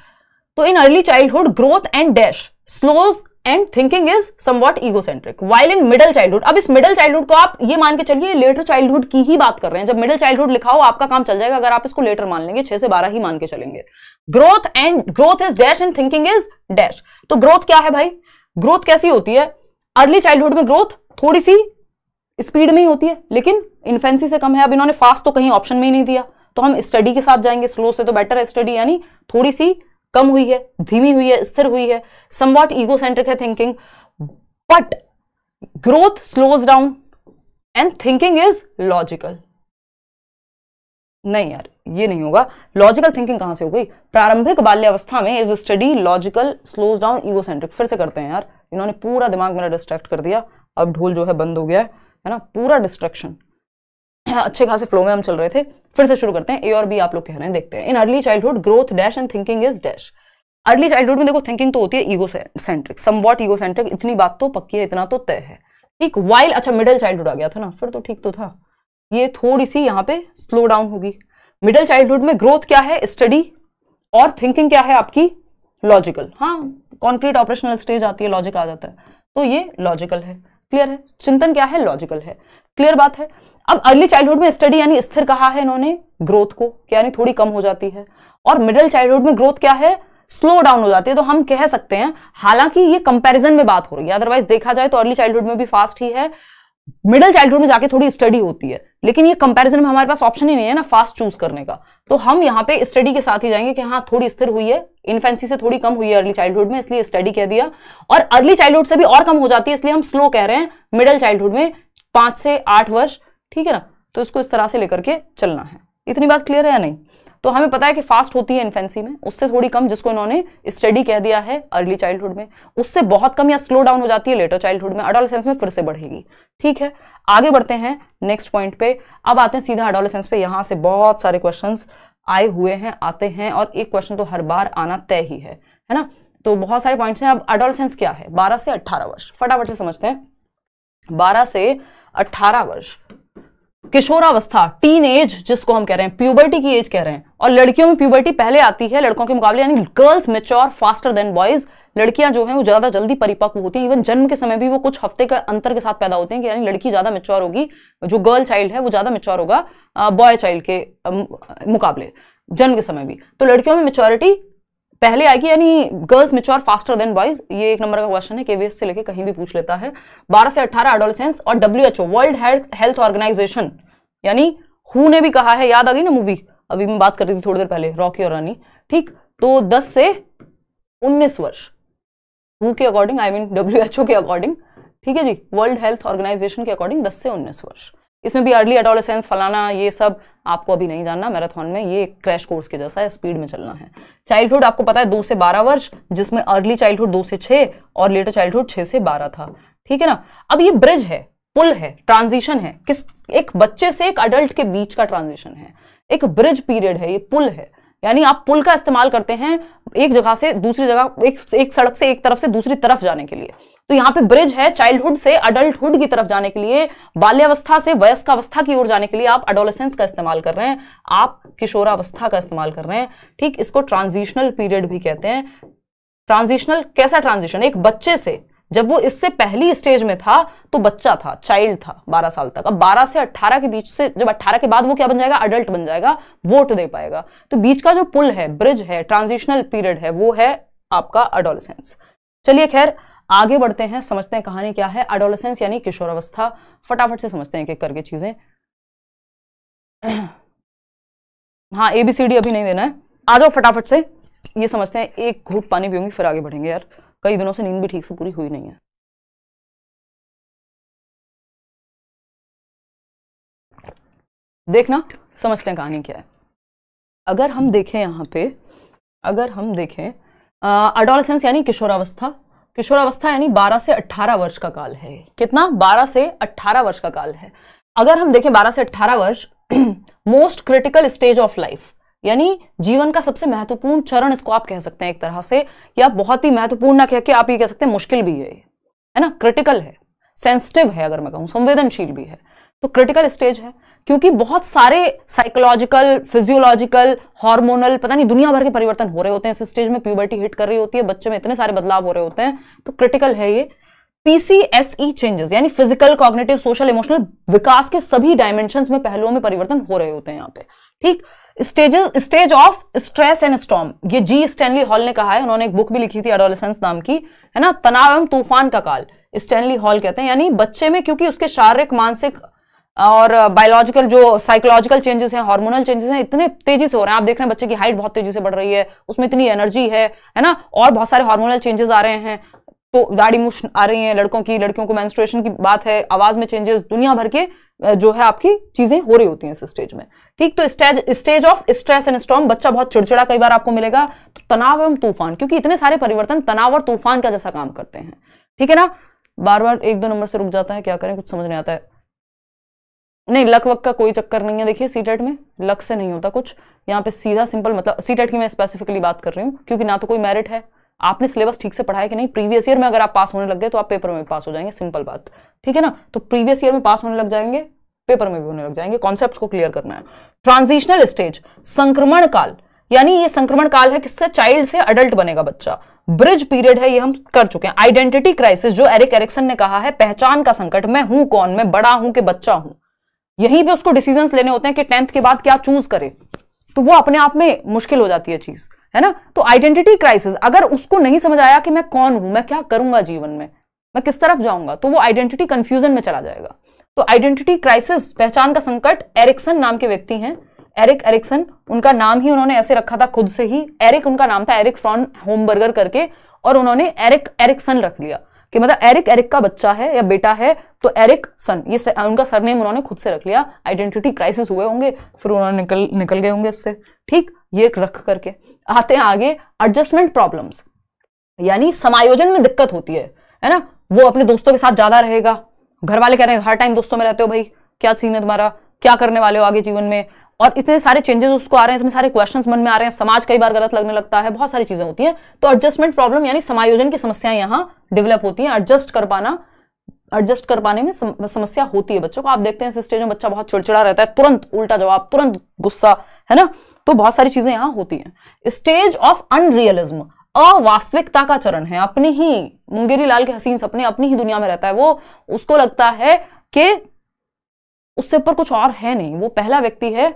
तो in early childhood growth and dash slows and thinking is somewhat egocentric while in middle childhood अब इस मिडल चाइल्डहुड को आप ये मान के चलिए लेटर चाइल्डहुड की ही बात कर रहे हैं जब मिडल चाइल्डहुड लिखा हो आपका काम चल जाएगा अगर आप इसको लेटर मान लेंगे छह से बारह ही मान के चलेंगे growth and growth is dash and thinking is dash तो ग्रोथ क्या है भाई ग्रोथ कैसी होती है अर्ली चाइल्डहुड में ग्रोथ थोड़ी सी स्पीड में ही होती है लेकिन इन्फेंसी से कम है अब इन्होंने फास्ट तो कहीं ऑप्शन में ही नहीं दिया तो हम स्टडी के साथ जाएंगे स्लो से तो बेटर है स्टडी यानी थोड़ी सी कम हुई है धीमी हुई है स्थिर हुई है समवॉट ईगो सेंट्रिक है thinking but growth slows down and thinking is logical नहीं यार ये नहीं होगा लॉजिकल थिंकिंग कहां से हो गई प्रारंभिक बाल्यावस्था में is steady logical slows down ego centric फिर से करते हैं यार इन्होंने पूरा दिमाग मेरा डिस्ट्रैक्ट कर दिया अब ढोल जो है बंद हो गया है ना पूरा डिस्ट्रक्शन अच्छे खासे फ्लो में हम चल रहे थे फिर से शुरू करते हैं ए और बी आप लोग कह रहे हैं देखते हैं in early childhood growth dash and thinking is dash early childhood में देखो थिंकिंग तो होती है ego centric somewhat ego centric इतनी बात तो पक्की है इतना तो तय है ठीक वाइल अच्छा मिडिल चाइल्डहुड आ गया था ना फिर तो ठीक तो था ये थोड़ी सी यहाँ पे स्लो डाउन होगी मिडिल चाइल्डहुड में ग्रोथ क्या है स्टडी और थिंकिंग क्या है आपकी लॉजिकल हाँ कॉन्क्रीट ऑपरेशनल स्टेज आती है लॉजिक आ जाता है तो ये लॉजिकल है क्लियर है चिंतन क्या है लॉजिकल है क्लियर बात है अब अर्ली चाइल्डहुड में स्टडी यानी स्थिर कहा है इन्होंने ग्रोथ को यानी थोड़ी कम हो जाती है और मिडिल चाइल्डहुड में ग्रोथ क्या है स्लो डाउन हो जाती है तो हम कह सकते हैं हालांकि ये कंपैरिजन में बात हो रही है अदरवाइज देखा जाए तो अर्ली चाइल्डहुड में भी फास्ट ही है मिडिल चाइल्डहुड में जाके थोड़ी स्टडी होती है लेकिन ये कंपैरिजन में हमारे पास ऑप्शन ही नहीं है ना फास्ट चूज करने का तो हम यहाँ पे स्टडी के साथ ही जाएंगे कि हाँ थोड़ी स्थिर हुई है इन्फेंसी से थोड़ी कम हुई है अर्ली चाइल्डहुड में इसलिए स्टडी कह दिया और अर्ली चाइल्डहुड से भी और कम हो जाती है इसलिए हम स्लो कह रहे हैं मिडिल चाइल्डहुड में पांच से आठ वर्ष ठीक है ना तो इसको इस तरह से लेकर के चलना है इतनी बात क्लियर है या नहीं तो हमें पता है कि फास्ट होती है इन्फेंसी में उससे थोड़ी कम जिसको इन्होंने स्टडी कह दिया है अर्ली चाइल्डहुड में उससे बहुत कम या स्लो डाउन हो जाती है लेटर चाइल्डहुड में अडोलेसेंस में फिर से बढ़ेगी ठीक है आगे बढ़ते हैं नेक्स्ट पॉइंट पे अब आते हैं सीधा अडोलेसेंस पे यहाँ से बहुत सारे क्वेश्चन आए हुए हैं आते हैं और एक क्वेश्चन तो हर बार आना तय ही है है ना तो बहुत सारे पॉइंट्स हैं अब अडोलसेंस क्या है बारह से अट्ठारह वर्ष फटाफट से समझते हैं बारह से 18 वर्ष किशोरावस्था टीन एज जिसको हम कह रहे हैं प्यूबर्टी की एज कह रहे हैं और लड़कियों में प्यूबर्टी पहले आती है लड़कों के मुकाबले यानी girls mature faster than boys लड़कियां जो हैं वो ज्यादा जल्दी परिपक्व होती हैं इवन जन्म के समय भी वो कुछ हफ्ते के अंतर के साथ पैदा होते हैं कि यानी लड़की ज्यादा मेच्योर होगी जो गर्ल चाइल्ड है वो ज्यादा मेच्योर होगा बॉय चाइल्ड के मुकाबले जन्म के समय भी तो लड़कियों में मेच्योरिटी पहले आएगी यानी girls mature faster than boys ये एक नंबर का क्वेश्चन है केवीएस से लेके कहीं भी पूछ लेता है 12 से 18 एडोलसेंस और W H O world health organization यानी हु ने भी कहा है याद आ गई ना मूवी अभी मैं बात कर रही थी थोड़ी देर पहले रॉकी और रानी ठीक तो दस से उन्नीस वर्ष हु के अकॉर्डिंग आई मीन डब्ल्यू के अकॉर्डिंग ठीक है जी वर्ल्ड हेल्थ ऑर्गेनाइजेशन के अकॉर्डिंग दस से उन्नीस वर्ष इसमें भी अर्ली एडोलेसेंस फलाना ये सब आपको अभी नहीं जानना मैराथन में ये क्रैश कोर्स के जैसा है स्पीड में चलना है चाइल्डहुड आपको पता है दो से बारह वर्ष जिसमें अर्ली चाइल्डहुड दो से छः और लेटर चाइल्डहुड छः से बारह था ठीक है ना अब ये ब्रिज है पुल है ट्रांजिशन है किस एक बच्चे से एक अडल्ट के बीच का ट्रांजिशन है एक ब्रिज पीरियड है ये पुल है यानी आप पुल का इस्तेमाल करते हैं एक जगह से दूसरी जगह एक, एक सड़क से एक तरफ से दूसरी तरफ जाने के लिए तो यहाँ पे ब्रिज है चाइल्डहुड से अडल्टहुड की तरफ जाने के लिए बाल्यावस्था से वयस्कावस्था की ओर जाने के लिए आप अडोलेसेंस का इस्तेमाल कर रहे हैं आप किशोरावस्था का इस्तेमाल कर रहे हैं ठीक इसको ट्रांजिशनल पीरियड भी कहते हैं ट्रांजिशनल कैसा ट्रांजिशन एक बच्चे से जब वो इससे पहली स्टेज में था तो बच्चा था चाइल्ड था 12 साल तक अब 12 से 18 के बीच से जब 18 के बाद वो क्या बन जाएगा अडल्ट बन जाएगा वोट दे पाएगा तो बीच का जो पुल है ब्रिज है ट्रांजिशनल पीरियड है वो है आपका अडोलसेंस चलिए खैर आगे बढ़ते हैं समझते हैं कहानी क्या है अडोलसेंस यानी किशोरावस्था फटाफट से समझते हैं एक करके चीजें हाँ एबीसीडी अभी नहीं देना है आ जाओ फटाफट से ये समझते हैं एक घूट पानी पीऊंगी फिर आगे बढ़ेंगे यार कई दिनों से नींद भी ठीक से पूरी हुई नहीं है देखना समझते हैं कहानी क्या है अगर हम देखें यहाँ पे अगर हम देखें अडोलसेंस यानी किशोरावस्था किशोरावस्था यानी 12 से 18 वर्ष का काल है कितना 12 से 18 वर्ष का काल है अगर हम देखें 12 से 18 वर्ष most critical stage of life यानी जीवन का सबसे महत्वपूर्ण चरण इसको आप कह सकते हैं एक तरह से या बहुत ही महत्वपूर्ण ना कह के आप ये कह सकते हैं मुश्किल भी है है ना क्रिटिकल है सेंसिटिव है अगर मैं कहूँ संवेदनशील भी है तो क्रिटिकल स्टेज है क्योंकि बहुत सारे साइकोलॉजिकल फिजियोलॉजिकल हार्मोनल पता नहीं दुनिया भर के परिवर्तन हो रहे होते हैं इस स्टेज में प्यूबर्टी हिट कर रही होती है बच्चे में इतने सारे बदलाव हो रहे होते हैं तो क्रिटिकल है ये पीसीएसई चेंजेस e यानी फिजिकल कॉग्नेटिव सोशल इमोशनल विकास के सभी डायमेंशन में पहलुओं में परिवर्तन हो रहे होते हैं यहाँ पे ठीक stages stage of stress and storm ये जी स्टैनली हॉल ने कहा है उन्होंने एक बुक भी लिखी थी एडोलेसेंस नाम की है ना तनाव एवं तूफान का काल स्टैनली हॉल कहते हैं यानी बच्चे में क्योंकि उसके शारीरिक मानसिक और बायोलॉजिकल जो साइकोलॉजिकल चेंजेस हैं हार्मोनल चेंजेस हैं इतने तेजी से हो रहे हैं आप देख रहे हैं बच्चे की हाइट बहुत तेजी से बढ़ रही है उसमें इतनी एनर्जी है है ना और बहुत सारे हार्मोनल चेंजेस आ रहे हैं तो दाढ़ी मूछ आ रही है लड़कों की लड़कियों को मैंस्ट्रेशन की बात है आवाज में चेंजेस दुनिया भर के जो है आपकी चीजें हो रही होती हैं इस स्टेज में ठीक तो stage stage of stress and storm बच्चा बहुत चिड़चिड़ा कई बार आपको मिलेगा तो तनाव एवं तूफान क्योंकि इतने सारे परिवर्तन तनाव और तूफान का जैसा काम करते हैं ठीक है ना बार बार एक दो नंबर से रुक जाता है क्या करें कुछ समझ नहीं आता है नहीं लक वक का कोई चक्कर नहीं है देखिए सीटेट में लक से नहीं होता कुछ यहाँ पे सीधा सिंपल मतलब सीटेट की मैं स्पेसिफिकली बात कर रही हूँ क्योंकि ना तो कोई मेरिट है आपने सिलेबस ठीक से पढ़ाया कि नहीं प्रीवियस ईयर में अगर आप पास होने लग गए तो आप पेपर में पास हो जाएंगे सिंपल बात ठीक है ना तो प्रीवियस ईयर में पास होने लग जाएंगे पेपर में भी होने लग जाएंगे कॉन्सेप्ट को क्लियर करना है ट्रांजिशनल स्टेज संक्रमण काल यानी ये संक्रमण काल है किससे चाइल्ड से अडल्ट बनेगा बच्चा ब्रिज पीरियड है ये हम कर चुके हैं आइडेंटिटी क्राइसिस जो एरिक एरिक्सन ने कहा है पहचान का संकट मैं हूं कौन मैं बड़ा हूं कि बच्चा हूं यहीं पे उसको डिसीजंस लेने होते हैं कि टेंथ के बाद क्या चूज करे तो वो अपने आप में मुश्किल हो जाती है चीज़ है ना तो आइडेंटिटी क्राइसिस अगर उसको नहीं समझ आया कि मैं कौन हूं मैं क्या करूंगा जीवन में मैं किस तरफ जाऊंगा तो वो आइडेंटिटी कंफ्यूजन में चला जाएगा तो आइडेंटिटी क्राइसिस पहचान का संकट एरिक्सन नाम के व्यक्ति हैं एरिक एरिक्सन उनका नाम ही उन्होंने ऐसे रखा था खुद से ही एरिक उनका नाम था एरिक फ्रॉन होमबर्गर करके और उन्होंने एरिक एरिक्सन रख लिया कि मतलब एरिक एरिक का बच्चा है या बेटा है तो एरिक सन ये स, उनका सरनेम उन्होंने खुद से रख लिया आइडेंटिटी क्राइसिस हुए होंगे फिर उन्होंने निकल निकल गए होंगे इससे ठीक ये रख करके आते हैं आगे एडजस्टमेंट प्रॉब्लम्स यानी समायोजन में दिक्कत होती है है ना वो अपने दोस्तों के साथ ज्यादा रहेगा घर वाले कह रहे हैं हर टाइम दोस्तों में रहते हो भाई क्या सीन है तुम्हारा क्या करने वाले हो आगे जीवन में और इतने सारे चेंजेस उसको आ रहे हैं इतने सारे क्वेश्चंस मन में आ रहे हैं समाज कई बार गलत लगने लगता है बहुत सारी चीजें होती हैं तो एडजस्टमेंट प्रॉब्लम यानी समायोजन की समस्याएं यहाँ डेवलप होती हैं एडजस्ट कर पाना एडजस्ट कर पाने में समस्या होती है बच्चों को आप देखते हैं इस स्टेज में बच्चा बहुत चिड़चिड़ा रहता है तुरंत उल्टा जवाब तुरंत गुस्सा है ना तो बहुत सारी चीजें यहां होती हैं स्टेज ऑफ अनरियलिज्म अवास्तविकता का चरण है अपनी ही मुंगेरी लाल के हसीन सपने अपनी ही दुनिया में रहता है वो उसको लगता है कि उससे ऊपर कुछ और है नहीं वो पहला व्यक्ति है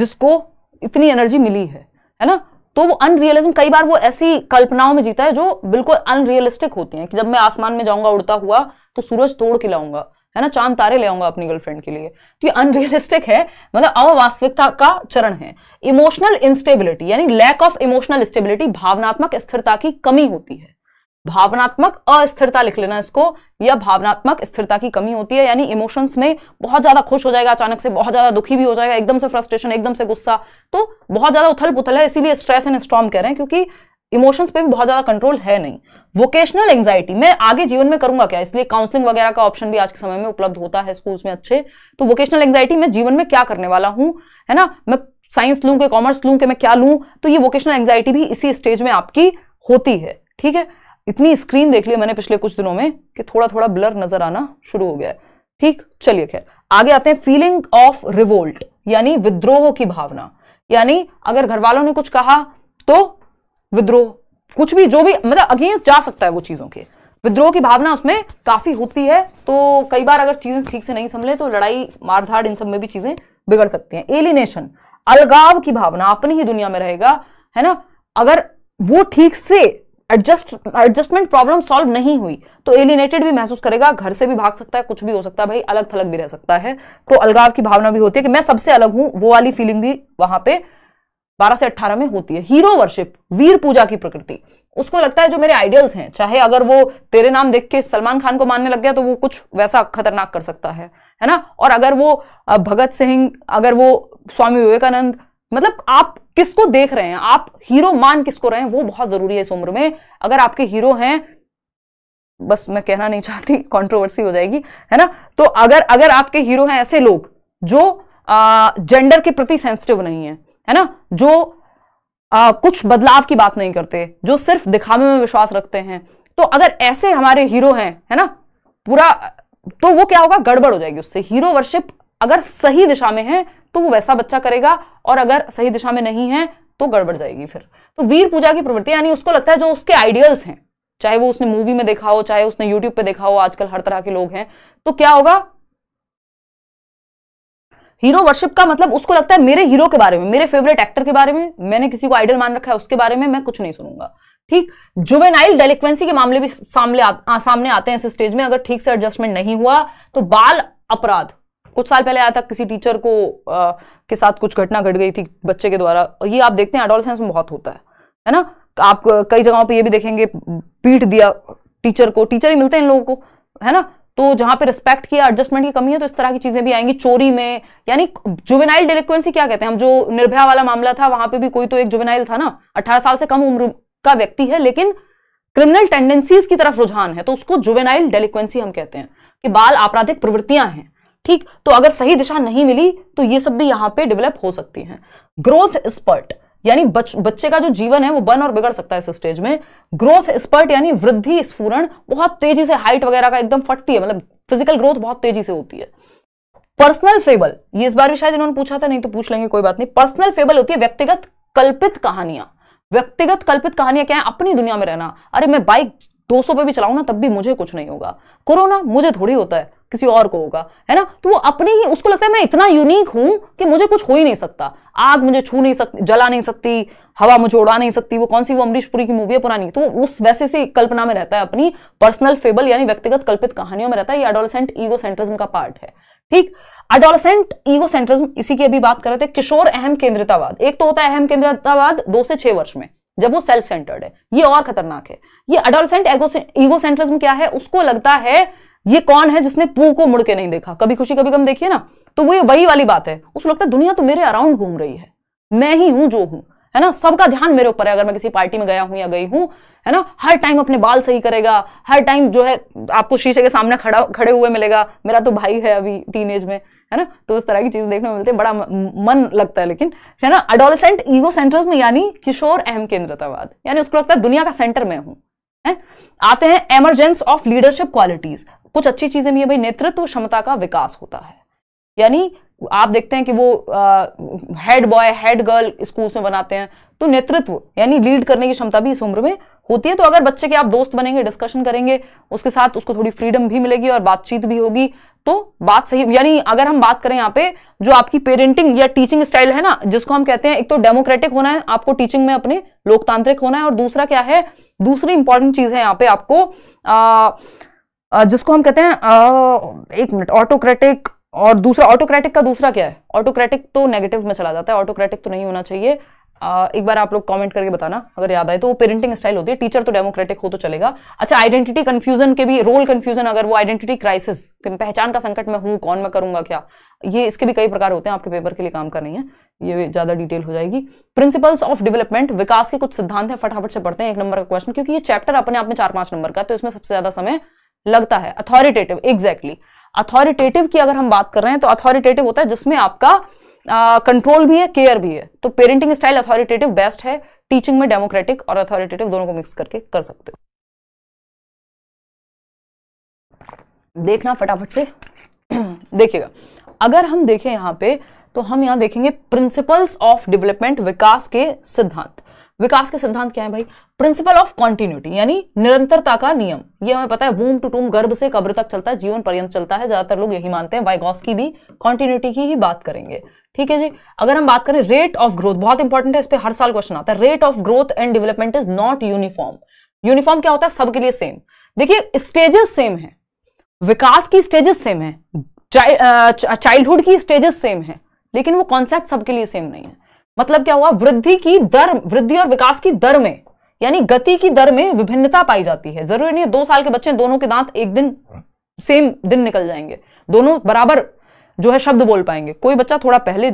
जिसको इतनी एनर्जी मिली है है ना तो वो अनरियलिज्म कई बार वो ऐसी कल्पनाओं में जीता है जो बिल्कुल अनरियलिस्टिक होती हैं कि जब मैं आसमान में जाऊंगा उड़ता हुआ तो सूरज तोड़ के लाऊंगा है ना चांद तारे ले आऊंगा अपनी गर्लफ्रेंड के लिए तो ये अनरियलिस्टिक है मतलब अवास्तविकता का चरण है इमोशनल इंस्टेबिलिटी यानी लैक ऑफ इमोशनल स्टेबिलिटी भावनात्मक स्थिरता की कमी होती है भावनात्मक अस्थिरता लिख लेना इसको या भावनात्मक स्थिरता की कमी होती है यानी इमोशंस में बहुत ज्यादा खुश हो जाएगा अचानक से बहुत ज्यादा दुखी भी हो जाएगा एकदम से फ्रस्ट्रेशन एकदम से गुस्सा तो बहुत ज्यादा उथल पुथल है इसीलिए स्ट्रेस एंड स्ट्रॉम कह रहे हैं क्योंकि इमोशंस पे भी बहुत ज्यादा कंट्रोल है नहीं वोकेशनल एंग्जाइटी मैं आगे जीवन में करूंगा क्या इसलिए काउंसलिंग वगैरह का ऑप्शन भी आज के समय में उपलब्ध होता है स्कूल्स में अच्छे तो वोकेशनल एंग्जाइटी मैं जीवन में क्या करने वाला हूँ है ना मैं साइंस लूँ कि कॉमर्स लूँ कि मैं क्या लू तो ये वोकेशनल एंग्जाइटी भी इसी स्टेज में आपकी होती है ठीक है इतनी स्क्रीन देख ली मैंने पिछले कुछ दिनों में कि थोड़ा थोड़ा ब्लर नजर आना शुरू हो गया है ठीक चलिए खैर आगे आते हैं फीलिंग ऑफ रिवोल्ट यानी विद्रोह की भावना यानी अगर घर वालों ने कुछ कहा तो विद्रोह कुछ भी जो भी मतलब अगेंस्ट जा सकता है वो चीजों के विद्रोह की भावना उसमें काफी होती है तो कई बार अगर चीजें ठीक से नहीं संभले तो लड़ाई मारधाड़ इन सब में भी चीजें बिगड़ सकती हैं एलिनेशन अलगाव की भावना अपनी ही दुनिया में रहेगा है ना अगर वो ठीक से एडजस्ट एडजस्टमेंट प्रॉब्लम सॉल्व नहीं हुई तो एलिनेटेड भी महसूस करेगा घर से भी भाग सकता है कुछ भी हो सकता है भाई अलग थलग भी रह सकता है तो अलगाव की भावना भी होती है कि मैं सबसे अलग हूं वो वाली फीलिंग भी वहां पे 12 से 18 में होती है हीरो वर्शिप वीर पूजा की प्रकृति उसको लगता है जो मेरे आइडियल्स हैं चाहे अगर वो तेरे नाम देख के सलमान खान को मानने लग गया तो वो कुछ वैसा खतरनाक कर सकता है है ना और अगर वो भगत सिंह अगर वो स्वामी विवेकानंद मतलब आप किसको देख रहे हैं आप हीरो मान किसको रहे हैं वो बहुत जरूरी है इस उम्र में अगर आपके हीरो हैं बस मैं कहना नहीं चाहती कंट्रोवर्सी हो जाएगी है ना तो अगर अगर आपके हीरो हैं ऐसे लोग जो आ, जेंडर के प्रति सेंसिटिव नहीं है है ना जो आ, कुछ बदलाव की बात नहीं करते जो सिर्फ दिखावे में विश्वास रखते हैं तो अगर ऐसे हमारे हीरो हैं है ना पूरा तो वो क्या होगा गड़बड़ हो जाएगी उससे हीरो वर्शिप अगर सही दिशा में है तो वो वैसा बच्चा करेगा और अगर सही दिशा में नहीं है तो गड़बड़ जाएगी फिर तो वीर पूजा की प्रवृत्ति यानी उसको लगता है जो उसके आइडियल्स हैं चाहे वो उसने मूवी में देखा हो चाहे उसने यूट्यूब पे देखा हो आजकल हर तरह के लोग हैं तो क्या होगा हीरो वर्शिप का मतलब उसको लगता है मेरे हीरो के बारे में मेरे फेवरेट एक्टर के बारे में मैंने किसी को आइडियल मान रखा है उसके बारे में मैं कुछ नहीं सुनूंगा ठीक जुवेनाइल डेलिक्वेंसी के मामले भी सामने आ, आ, सामने आते हैं इस स्टेज में अगर ठीक से एडजस्टमेंट नहीं हुआ तो बाल अपराध कुछ साल पहले आया था किसी टीचर को आ, के साथ कुछ घटना घट गट गई थी बच्चे के द्वारा और ये आप देखते हैं एडोलसेंस में बहुत होता है है ना आप कई जगहों पे ये भी देखेंगे पीट दिया टीचर को टीचर ही मिलते हैं इन लोगों को है ना तो जहां पे रिस्पेक्ट की एडजस्टमेंट की कमी है तो इस तरह की चीजें भी आएंगी चोरी में यानी जुवेनाइल डेलिक्वेंसी क्या कहते हैं हम जो निर्भया वाला मामला था वहां पे भी कोई तो एक जुवेनाइल था ना अठारह साल से कम उम्र का व्यक्ति है लेकिन क्रिमिनल टेंडेंसीज की तरफ रुझान है तो उसको जुवेनाइल डेलिक्वेंसी हम कहते हैं कि बाल आपराधिक प्रवृत्तियां हैं ठीक तो अगर सही दिशा नहीं मिली तो ये सब भी यहाँ पे डेवलप हो सकती हैं ग्रोथ स्पर्ट यानी बच, बच्चे का जो जीवन है वो बन और बिगड़ सकता है इस स्टेज में ग्रोथ स्पर्ट यानी वृद्धि स्फूरण बहुत तेजी से हाइट वगैरह का एकदम फटती है मतलब फिजिकल ग्रोथ बहुत तेजी से होती है पर्सनल फेबल ये इस बार भी शायद इन्होंने पूछा था नहीं तो पूछ लेंगे कोई बात नहीं पर्सनल फेबल होती है व्यक्तिगत कल्पित कहानियां व्यक्तिगत कल्पित कहानियां क्या है अपनी दुनिया में रहना अरे मैं बाइक 200 पे भी चलाऊं ना तब भी मुझे कुछ नहीं होगा कोरोना मुझे थोड़ी होता है किसी और को होगा है ना तो वो अपने ही उसको लगता है मैं इतना यूनिक हूं कि मुझे कुछ हो ही नहीं सकता आग मुझे छू नहीं सकती जला नहीं सकती हवा मुझे उड़ा नहीं सकती वो कौन सी वो अमरीशपुरी की मूवी है पुरानी तो उस वैसे से कल्पना में रहता है अपनी पर्सनल फेबल यानी व्यक्तिगत कल्पित कहानियों में रहता है ये एडोलसेंट ईगो सेंट्रिज्म का पार्ट है ठीक अडोलसेंट ईगो सेंट्रिज्म इसी की अभी बात कर रहे थे किशोर अहम केंद्रितावाद एक तो होता है अहम केंद्रितावाद दो से छह वर्ष में जब वो सेल्फ सेंटर्ड है ये और खतरनाक है ये अडोलसेंट ईगो सेंट्रिज्म क्या है उसको लगता है ये कौन है जिसने पू को मुड़ के नहीं देखा कभी खुशी कभी कम देखिए ना तो वो ये वही वाली बात है उसको लगता है दुनिया तो मेरे अराउंड घूम रही है मैं ही हूं जो हूं है ना सबका ध्यान मेरे ऊपर है अगर मैं किसी पार्टी में गया हूं या गई हूं है ना हर टाइम अपने बाल सही करेगा हर टाइम जो है आपको शीशे के सामने खड़ा खड़े हुए मिलेगा मेरा तो भाई है अभी टीन में है ना तो उस तरह की चीजें देखने को मिलती है बड़ा मन लगता है लेकिन है ना अडोलसेंट ईगो सेंटर्स में यानी किशोर अहम केंद्रतावाद यानी उसको लगता है दुनिया का सेंटर में हूं है आते हैं एमरजेंस ऑफ लीडरशिप क्वालिटीज कुछ अच्छी चीजें भी है भाई नेतृत्व क्षमता का विकास होता है यानी आप देखते हैं कि वो head boy head girl schools में बनाते हैं तो नेतृत्व यानी लीड करने की क्षमता भी इस उम्र में होती है तो अगर बच्चे के आप दोस्त बनेंगे डिस्कशन करेंगे उसके साथ उसको थोड़ी फ्रीडम भी मिलेगी और बातचीत भी होगी तो बात सही यानी अगर हम बात करें यहाँ पे जो आपकी पेरेंटिंग या टीचिंग स्टाइल है ना जिसको हम कहते हैं एक तो डेमोक्रेटिक होना है आपको टीचिंग में अपने लोकतांत्रिक होना है और दूसरा क्या है दूसरी इंपॉर्टेंट चीज है यहाँ पे आपको आ, जिसको हम कहते हैं आ, एक मिनट ऑटोक्रेटिक और दूसरा ऑटोक्रेटिक का दूसरा क्या है ऑटोक्रेटिक तो नेगेटिव में चला जाता है ऑटोक्रेटिक तो नहीं होना चाहिए आ, एक बार आप लोग कमेंट करके बताना अगर याद आए तो वो पेरेंटिंग स्टाइल होती है टीचर तो डेमोक्रेटिक हो तो चलेगा अच्छा आइडेंटिटी कंफ्यूजन के भी रोल कंफ्यूजन अगर वो आइडेंटिटी क्राइसिस पहचान का संकट में हूं कौन मैं करूंगा क्या ये इसके भी कई प्रकार होते हैं आपके पेपर के लिए काम कर रही है ये ज्यादा डिटेल हो जाएगी प्रिंसिपल्स ऑफ डेवलपमेंट विकास के कुछ सिद्धांत है फटाफट से पढ़ते हैं एक नंबर का क्वेश्चन क्योंकि ये चैप्टर अपने आप में चार पांच नंबर का तो इसमें सबसे ज्यादा समय लगता है अथॉरिटेटिव एग्जैक्टली अथॉरिटेटिव की अगर हम बात कर रहे हैं तो अथॉरिटेटिव होता है जिसमें आपका कंट्रोल भी है केयर भी है तो पेरेंटिंग स्टाइल अथॉरिटेटिव बेस्ट है टीचिंग में डेमोक्रेटिक और अथॉरिटेटिव दोनों को मिक्स करके कर सकते हो देखना फटाफट से देखिएगा अगर हम देखें यहां पे तो हम यहां देखेंगे प्रिंसिपल्स ऑफ डेवलपमेंट विकास के सिद्धांत विकास के सिद्धांत क्या है भाई प्रिंसिपल ऑफ कॉन्टिन्यूटी यानी निरंतरता का नियम ये हमें पता है वूम टू टूम गर्भ से कब्र तक चलता है जीवन पर्यंत चलता है ज्यादातर लोग यही मानते हैं वाइगॉस की भी कॉन्टिन्यूटी की ही बात करेंगे ठीक है जी अगर हम बात करें रेट ऑफ ग्रोथ बहुत इंपॉर्टेंट है इस पर हर साल क्वेश्चन आता है rate of growth and development is not uniform uniform क्या होता है सबके लिए सेम देखिए स्टेजेस सेम है विकास की स्टेजेस सेम है चाइल्डहुड की स्टेजेस सेम है लेकिन वो कॉन्सेप्ट सबके लिए सेम नहीं है मतलब क्या हुआ वृद्धि की दर वृद्धि और विकास की दर में यानी गति की दर में विभिन्नता पाई जाती है जरूरी नहीं है दो साल के बच्चे दोनों के दांत एक दिन सेम दिन निकल जाएंगे दोनों बराबर जो है शब्द बोल पाएंगे कोई बच्चा थोड़ा पहले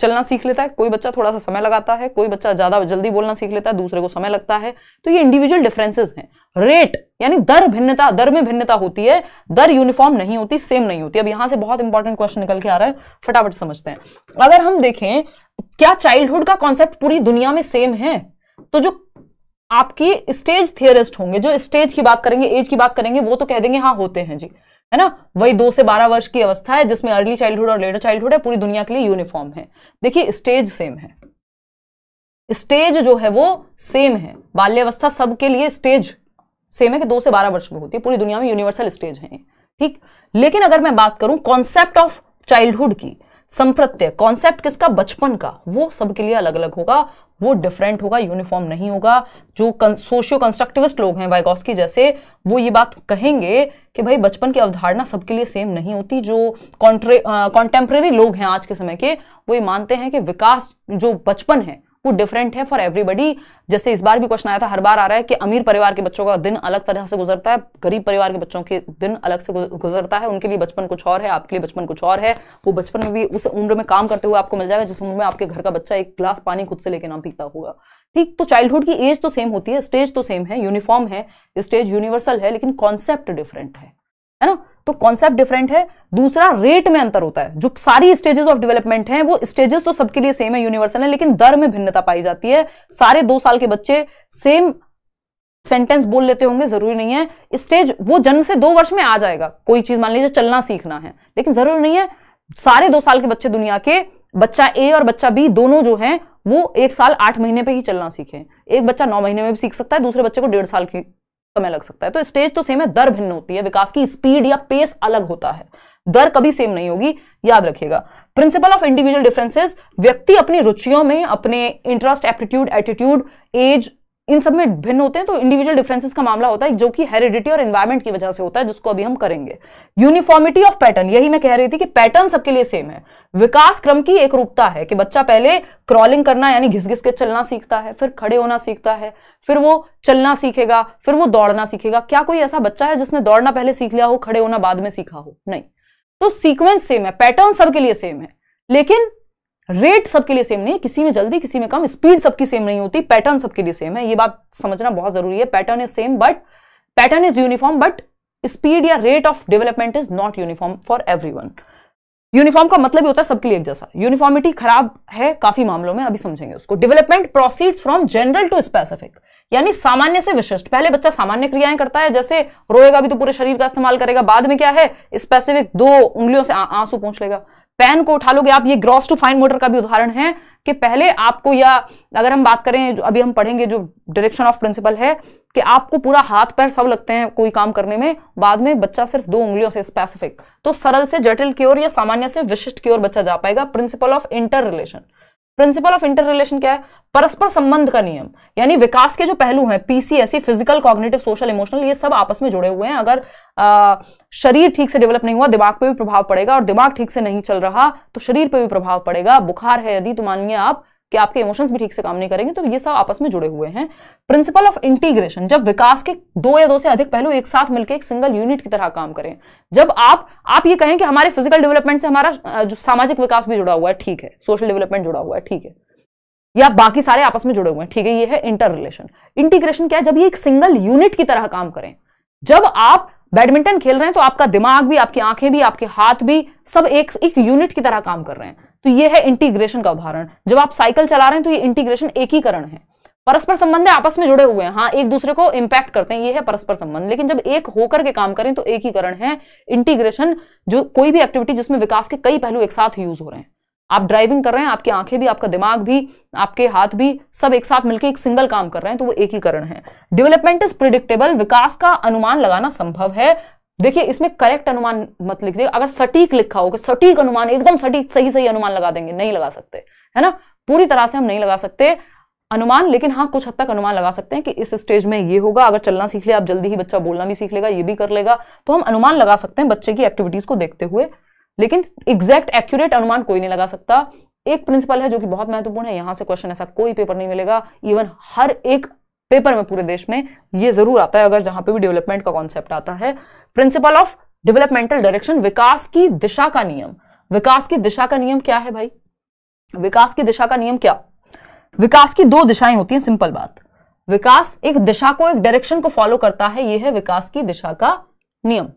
चलना सीख लेता है कोई बच्चा थोड़ा सा समय लगाता है कोई बच्चा ज़्यादा जल्दी बोलना सीख लेता है दूसरे को समय लगता है तो ये इंडिविजुअल डिफरेंसेस हैं रेट यानी दर भिन्नता दर में भिन्नता होती है दर यूनिफॉर्म नहीं होती सेम नहीं होती अब यहां से बहुत इंपॉर्टेंट क्वेश्चन निकल के आ रहा है फटाफट समझते हैं अगर हम देखें क्या चाइल्डहुड का कॉन्सेप्ट पूरी दुनिया में सेम है तो जो आपकी स्टेज थियरिस्ट होंगे जो स्टेज की बात करेंगे एज की बात करेंगे वो तो कह देंगे हाँ होते हैं जी है ना वही दो से बारह वर्ष की अवस्था है जिसमें अर्ली चाइल्डहुड और लेटर चाइल्डहुड है पूरी दुनिया के लिए यूनिफॉर्म है देखिए स्टेज सेम है स्टेज जो है वो सेम है बाल्यवस्था सबके लिए स्टेज सेम है कि दो से बारह वर्ष में होती है पूरी दुनिया में यूनिवर्सल स्टेज है ठीक लेकिन अगर मैं बात करूं कॉन्सेप्ट ऑफ चाइल्डहुड की संप्रत्य कॉन्सेप्ट किसका बचपन का वो सबके लिए अलग अलग होगा वो डिफरेंट होगा यूनिफॉर्म नहीं होगा जो सोशियो कंस्ट्रक्टिविस्ट लोग हैं वाइगॉस्की जैसे वो ये बात कहेंगे कि भाई बचपन की अवधारणा सबके लिए सेम नहीं होती जो कॉन्ट्रे कॉन्टेम्प्रेरी लोग हैं आज के समय के वो ये मानते हैं कि विकास जो बचपन है वो डिफरेंट है फॉर एवरीबडी जैसे इस बार भी क्वेश्चन आया था हर बार आ रहा है कि अमीर परिवार के बच्चों का दिन अलग तरह से गुजरता है गरीब परिवार के बच्चों के दिन अलग से गुजरता है उनके लिए बचपन कुछ और है आपके लिए बचपन कुछ और है वो बचपन में भी उस उम्र में काम करते हुए आपको मिल जाएगा जिस उम्र में आपके घर का बच्चा एक ग्लास पानी खुद से लेकर ना पीता होगा ठीक तो चाइल्डहुड की एज तो सेम होती है स्टेज तो सेम है यूनिफॉर्म है स्टेज यूनिवर्सल है लेकिन कॉन्सेप्ट डिफरेंट है है ना तो कॉन्सेप्ट डिफरेंट है दूसरा रेट में अंतर होता है जो सारी स्टेजेस ऑफ डेवलपमेंट हैं वो स्टेजेस तो सबके लिए सेम है यूनिवर्सल है लेकिन दर में भिन्नता पाई जाती है सारे दो साल के बच्चे सेम सेंटेंस बोल लेते होंगे जरूरी नहीं है स्टेज वो जन्म से दो वर्ष में आ जाएगा कोई चीज मान लीजिए चलना सीखना है लेकिन जरूरी नहीं है सारे दो साल के बच्चे दुनिया के बच्चा ए और बच्चा बी दोनों जो है वो एक साल आठ महीने पे ही चलना सीखे एक बच्चा नौ महीने में भी सीख सकता है दूसरे बच्चे को डेढ़ साल की समय लग सकता है तो स्टेज तो सेम है दर भिन्न होती है विकास की स्पीड या पेस अलग होता है दर कभी सेम नहीं होगी याद रखिएगा प्रिंसिपल ऑफ इंडिविजुअल डिफरेंसेस व्यक्ति अपनी रुचियों में अपने इंटरेस्ट एप्टीट्यूड एटीट्यूड एज इन सब में भिन्न होते हैं तो इंडिविजुअल डिफरेंसेस का मामला होता है जो कि हेरिडिटी और एनवायरमेंट की वजह से होता है जिसको अभी हम करेंगे यूनिफॉर्मिटी ऑफ पैटर्न यही मैं कह रही थी कि पैटर्न सबके लिए सेम है विकास क्रम की एक रूपता है कि बच्चा पहले क्रॉलिंग करना यानी घिस घिस के चलना सीखता है फिर खड़े होना सीखता है फिर वो चलना सीखेगा फिर वो दौड़ना सीखेगा क्या कोई ऐसा बच्चा है जिसने दौड़ना पहले सीख लिया हो खड़े होना बाद में सीखा हो नहीं तो सीक्वेंस सेम है पैटर्न सबके लिए सेम है लेकिन रेट सबके लिए सेम नहीं किसी में जल्दी किसी में कम स्पीड सबकी सेम नहीं होती पैटर्न सबके लिए सेम है ये बात समझना बहुत जरूरी है pattern is same but pattern is uniform but speed या rate of development is not uniform for every uniform का मतलब ही होता है सबके लिए एक जैसा यूनिफॉर्मिटी खराब है काफी मामलों में अभी समझेंगे उसको development proceed from general to specific यानी सामान्य से विशिष्ट पहले बच्चा सामान्य क्रियाएं करता है जैसे रोएगा भी तो पूरे शरीर का इस्तेमाल करेगा बाद में क्या है स्पेसिफिक दो उंगलियों से आंसू पूछ लेगा पेन को उठा लोगे आप ये ग्रॉस टू फाइन मोटर का भी उदाहरण है कि पहले आपको या अगर हम बात करें अभी हम पढ़ेंगे जो डायरेक्शन ऑफ प्रिंसिपल है कि आपको पूरा हाथ पैर सब लगते हैं कोई काम करने में बाद में बच्चा सिर्फ दो उंगलियों से स्पेसिफिक तो सरल से जटिल की ओर या सामान्य से विशिष्ट की ओर बच्चा जा पाएगा principle of inter relation principle of inter relation क्या है परस्पर संबंध का नियम यानी विकास के जो पहलू हैं PCSE physical cognitive social emotional ये सब आपस में जुड़े हुए हैं अगर आ, शरीर ठीक से डेवलप नहीं हुआ दिमाग पे भी प्रभाव पड़ेगा और दिमाग ठीक से नहीं चल रहा तो शरीर पे भी प्रभाव पड़ेगा बुखार है यदि तो मानिए आप कि आपके इमोशंस भी ठीक से काम नहीं करेंगे तो ये सब आपस में जुड़े हुए हैं प्रिंसिपल ऑफ इंटीग्रेशन जब विकास के दो या दो से अधिक पहलू एक साथ मिलकर एक सिंगल यूनिट की तरह काम करें जब आप आप ये कहें कि हमारे फिजिकल डेवलपमेंट से हमारा जो सामाजिक विकास भी जुड़ा हुआ है ठीक है सोशल डेवलपमेंट जुड़ा हुआ है ठीक है या बाकी सारे आपस में जुड़े हुए हैं ठीक है ये है इंटर रिलेशन इंटीग्रेशन क्या है जब ये एक सिंगल यूनिट की तरह काम करें जब आप बैडमिंटन खेल रहे हैं तो आपका दिमाग भी आपकी आंखें भी आपके हाथ भी सब एक एक यूनिट की तरह काम कर रहे हैं तो ये है इंटीग्रेशन का उदाहरण जब आप साइकिल चला रहे हैं तो ये इंटीग्रेशन एकीकरण है परस्पर संबंध आपस में जुड़े हुए हैं हाँ एक दूसरे को इम्पैक्ट करते हैं ये है परस्पर संबंध लेकिन जब एक होकर के काम करें तो एकीकरण है इंटीग्रेशन जो कोई भी एक्टिविटी जिसमें विकास के कई पहलू एक साथ यूज हो रहे हैं आप ड्राइविंग कर रहे हैं आपकी आंखें भी आपका दिमाग भी आपके हाथ भी सब एक साथ मिलकर एक सिंगल काम कर रहे हैं तो वो एकीकरण है डेवलपमेंट इज प्रिडिक्टेबल विकास का अनुमान लगाना संभव है देखिए इसमें करेक्ट अनुमान मत लिख दीजिए अगर सटीक लिखा होगा सटीक अनुमान एकदम सटीक सही सही अनुमान लगा देंगे नहीं लगा सकते है ना पूरी तरह से हम नहीं लगा सकते अनुमान लेकिन हाँ कुछ हद तक अनुमान लगा सकते हैं कि इस स्टेज में ये होगा अगर चलना सीख लिया आप जल्दी ही बच्चा बोलना भी सीख लेगा ये भी कर लेगा तो हम अनुमान लगा सकते हैं बच्चे की एक्टिविटीज को देखते हुए लेकिन एग्जैक्ट एक्यूरेट अनुमान कोई नहीं लगा सकता एक प्रिंसिपल है जो कि बहुत महत्वपूर्ण है यहाँ से क्वेश्चन ऐसा कोई पेपर नहीं मिलेगा इवन हर एक पेपर में पूरे देश में ये जरूर आता है अगर जहां पे भी डेवलपमेंट का कॉन्सेप्ट आता है प्रिंसिपल ऑफ डेवलपमेंटल डायरेक्शन विकास की दिशा का नियम विकास की दिशा का नियम क्या है भाई विकास की दिशा का नियम क्या विकास की दो दिशाएं होती हैं सिंपल बात विकास एक दिशा को एक डायरेक्शन को फॉलो करता है यह है विकास की दिशा का नियम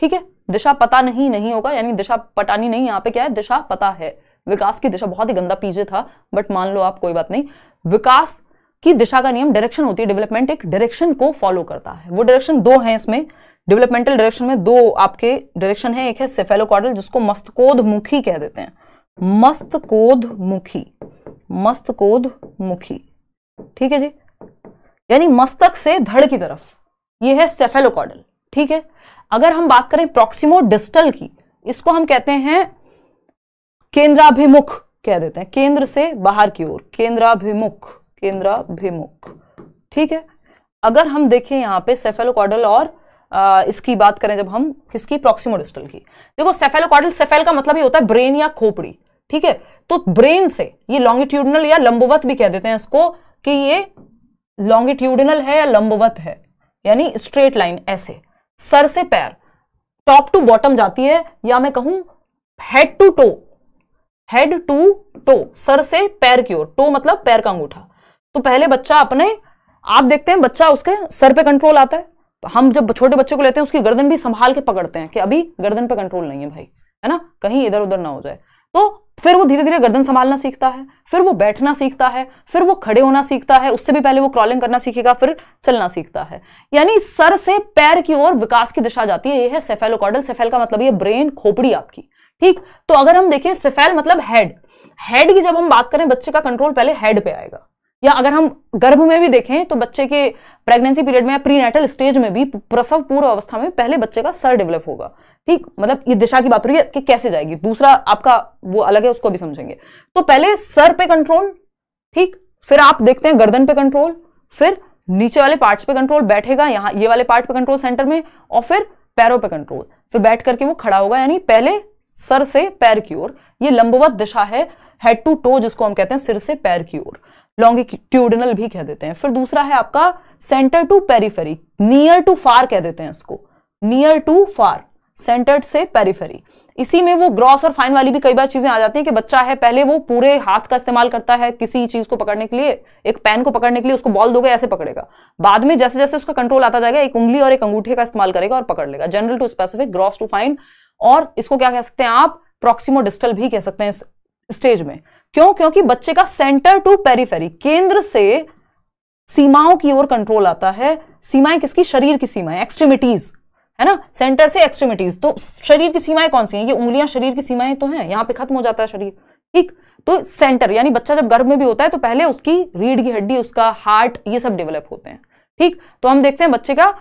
ठीक है दिशा पता नहीं नहीं होगा यानी दिशा पटानी नहीं यहां पे क्या है दिशा पता है विकास की दिशा बहुत ही गंदा पीजे था बट मान लो आप कोई बात नहीं विकास की दिशा का नियम डायरेक्शन होती है डेवलपमेंट एक डायरेक्शन को फॉलो करता है वो डायरेक्शन दो है इसमें डेवलपमेंटल डायरेक्शन में दो आपके डायरेक्शन है एक है सेफेलोकॉडल जिसको मस्तकोद मुखी कह देते हैं मस्तकोद मुखी मस्तकोद मुखी ठीक है जी यानी मस्तक से धड़ की तरफ ये है सेफेलोकॉडल ठीक है अगर हम बात करें प्रोक्सीमो डिस्टल की इसको हम कहते हैं केंद्राभिमुख कह देते हैं केंद्र से बाहर की ओर केंद्राभिमुख केंद्राभिमुख ठीक है अगर हम देखें यहां पे सेफेलोकॉडल और इसकी बात करें जब हम किसकी प्रोक्सीमोडिस्टल की देखो सेफेलोकॉडल सेफेल का मतलब ही होता है ब्रेन या खोपड़ी ठीक है तो ब्रेन से ये लॉन्गिट्यूडनल या लंबवत भी कह देते हैं इसको कि ये लॉन्गिट्यूडनल है या लंबवत है यानी स्ट्रेट लाइन ऐसे सर से पैर टॉप टू बॉटम जाती है या मैं कहूं head to toe head to toe सर से पैर की ओर टो मतलब पैर का अंगूठा तो पहले बच्चा अपने आप देखते हैं बच्चा उसके सर पे कंट्रोल आता है हम जब छोटे बच्चे को लेते हैं उसकी गर्दन भी संभाल के पकड़ते हैं कि अभी गर्दन पे कंट्रोल नहीं है भाई है ना कहीं इधर उधर ना हो जाए तो फिर वो धीरे धीरे गर्दन संभालना सीखता है फिर वो बैठना सीखता है फिर वो खड़े होना सीखता है उससे भी पहले वो क्रॉलिंग करना सीखेगा फिर चलना सीखता है यानी सर से पैर की ओर विकास की दिशा जाती है ये है सेफेलोकॉडल सेफेल का मतलब ये ब्रेन खोपड़ी आपकी ठीक तो अगर हम देखें सेफेल मतलब हेड हेड की जब हम बात करें बच्चे का कंट्रोल पहले हेड पे आएगा या अगर हम गर्भ में भी देखें तो बच्चे के प्रेगनेंसी पीरियड में या प्रीनेटल स्टेज में भी प्रसव पूर्व अवस्था में पहले बच्चे का सर डेवलप होगा ठीक मतलब ये दिशा की बात हो रही है कि कैसे जाएगी दूसरा आपका वो अलग है उसको भी समझेंगे तो पहले सर पे कंट्रोल ठीक फिर आप देखते हैं गर्दन पे कंट्रोल फिर नीचे वाले पार्ट्स पे कंट्रोल बैठेगा यहाँ ये वाले पार्ट पे कंट्रोल सेंटर में और फिर पैरों पे कंट्रोल फिर बैठ करके वो खड़ा होगा यानी पहले सर से पैर की ओर ये लंबवत दिशा है हेड टू टो जिसको हम कहते हैं सिर से पैर की ओर लॉन्गिट्यूडनल भी कह देते हैं फिर दूसरा है आपका centre to periphery near to far कह देते हैं इसको नियर टू फार सेंटर से पेरीफेरी इसी में वो ग्रॉस और फाइन वाली भी कई बार चीजें आ जाती हैं कि बच्चा है पहले वो पूरे हाथ का इस्तेमाल करता है किसी चीज को पकड़ने के लिए एक पेन को पकड़ने के लिए उसको बॉल दोगे ऐसे पकड़ेगा बाद में जैसे जैसे उसका कंट्रोल आता जाएगा एक उंगली और एक अंगूठे का इस्तेमाल करेगा और पकड़ लेगा general to specific gross to fine और इसको क्या कह सकते हैं आप प्रोक्सीमो डिस्टल भी कह सकते हैं इस स्टेज में क्यों क्योंकि बच्चे का सेंटर टू पेरीफेरी केंद्र से सीमाओं की ओर कंट्रोल आता है सीमाएं किसकी शरीर की सीमाएं एक्सट्रीमिटीज है ना सेंटर से एक्सट्रीमिटीज तो शरीर की सीमाएं कौन सी हैं ये उंगलियां शरीर की सीमाएं तो हैं यहां पे खत्म हो जाता है शरीर ठीक तो सेंटर यानी बच्चा जब गर्भ में भी होता है तो पहले उसकी रीढ़ की हड्डी उसका हार्ट ये सब डेवलप होते हैं ठीक तो हम देखते हैं बच्चे का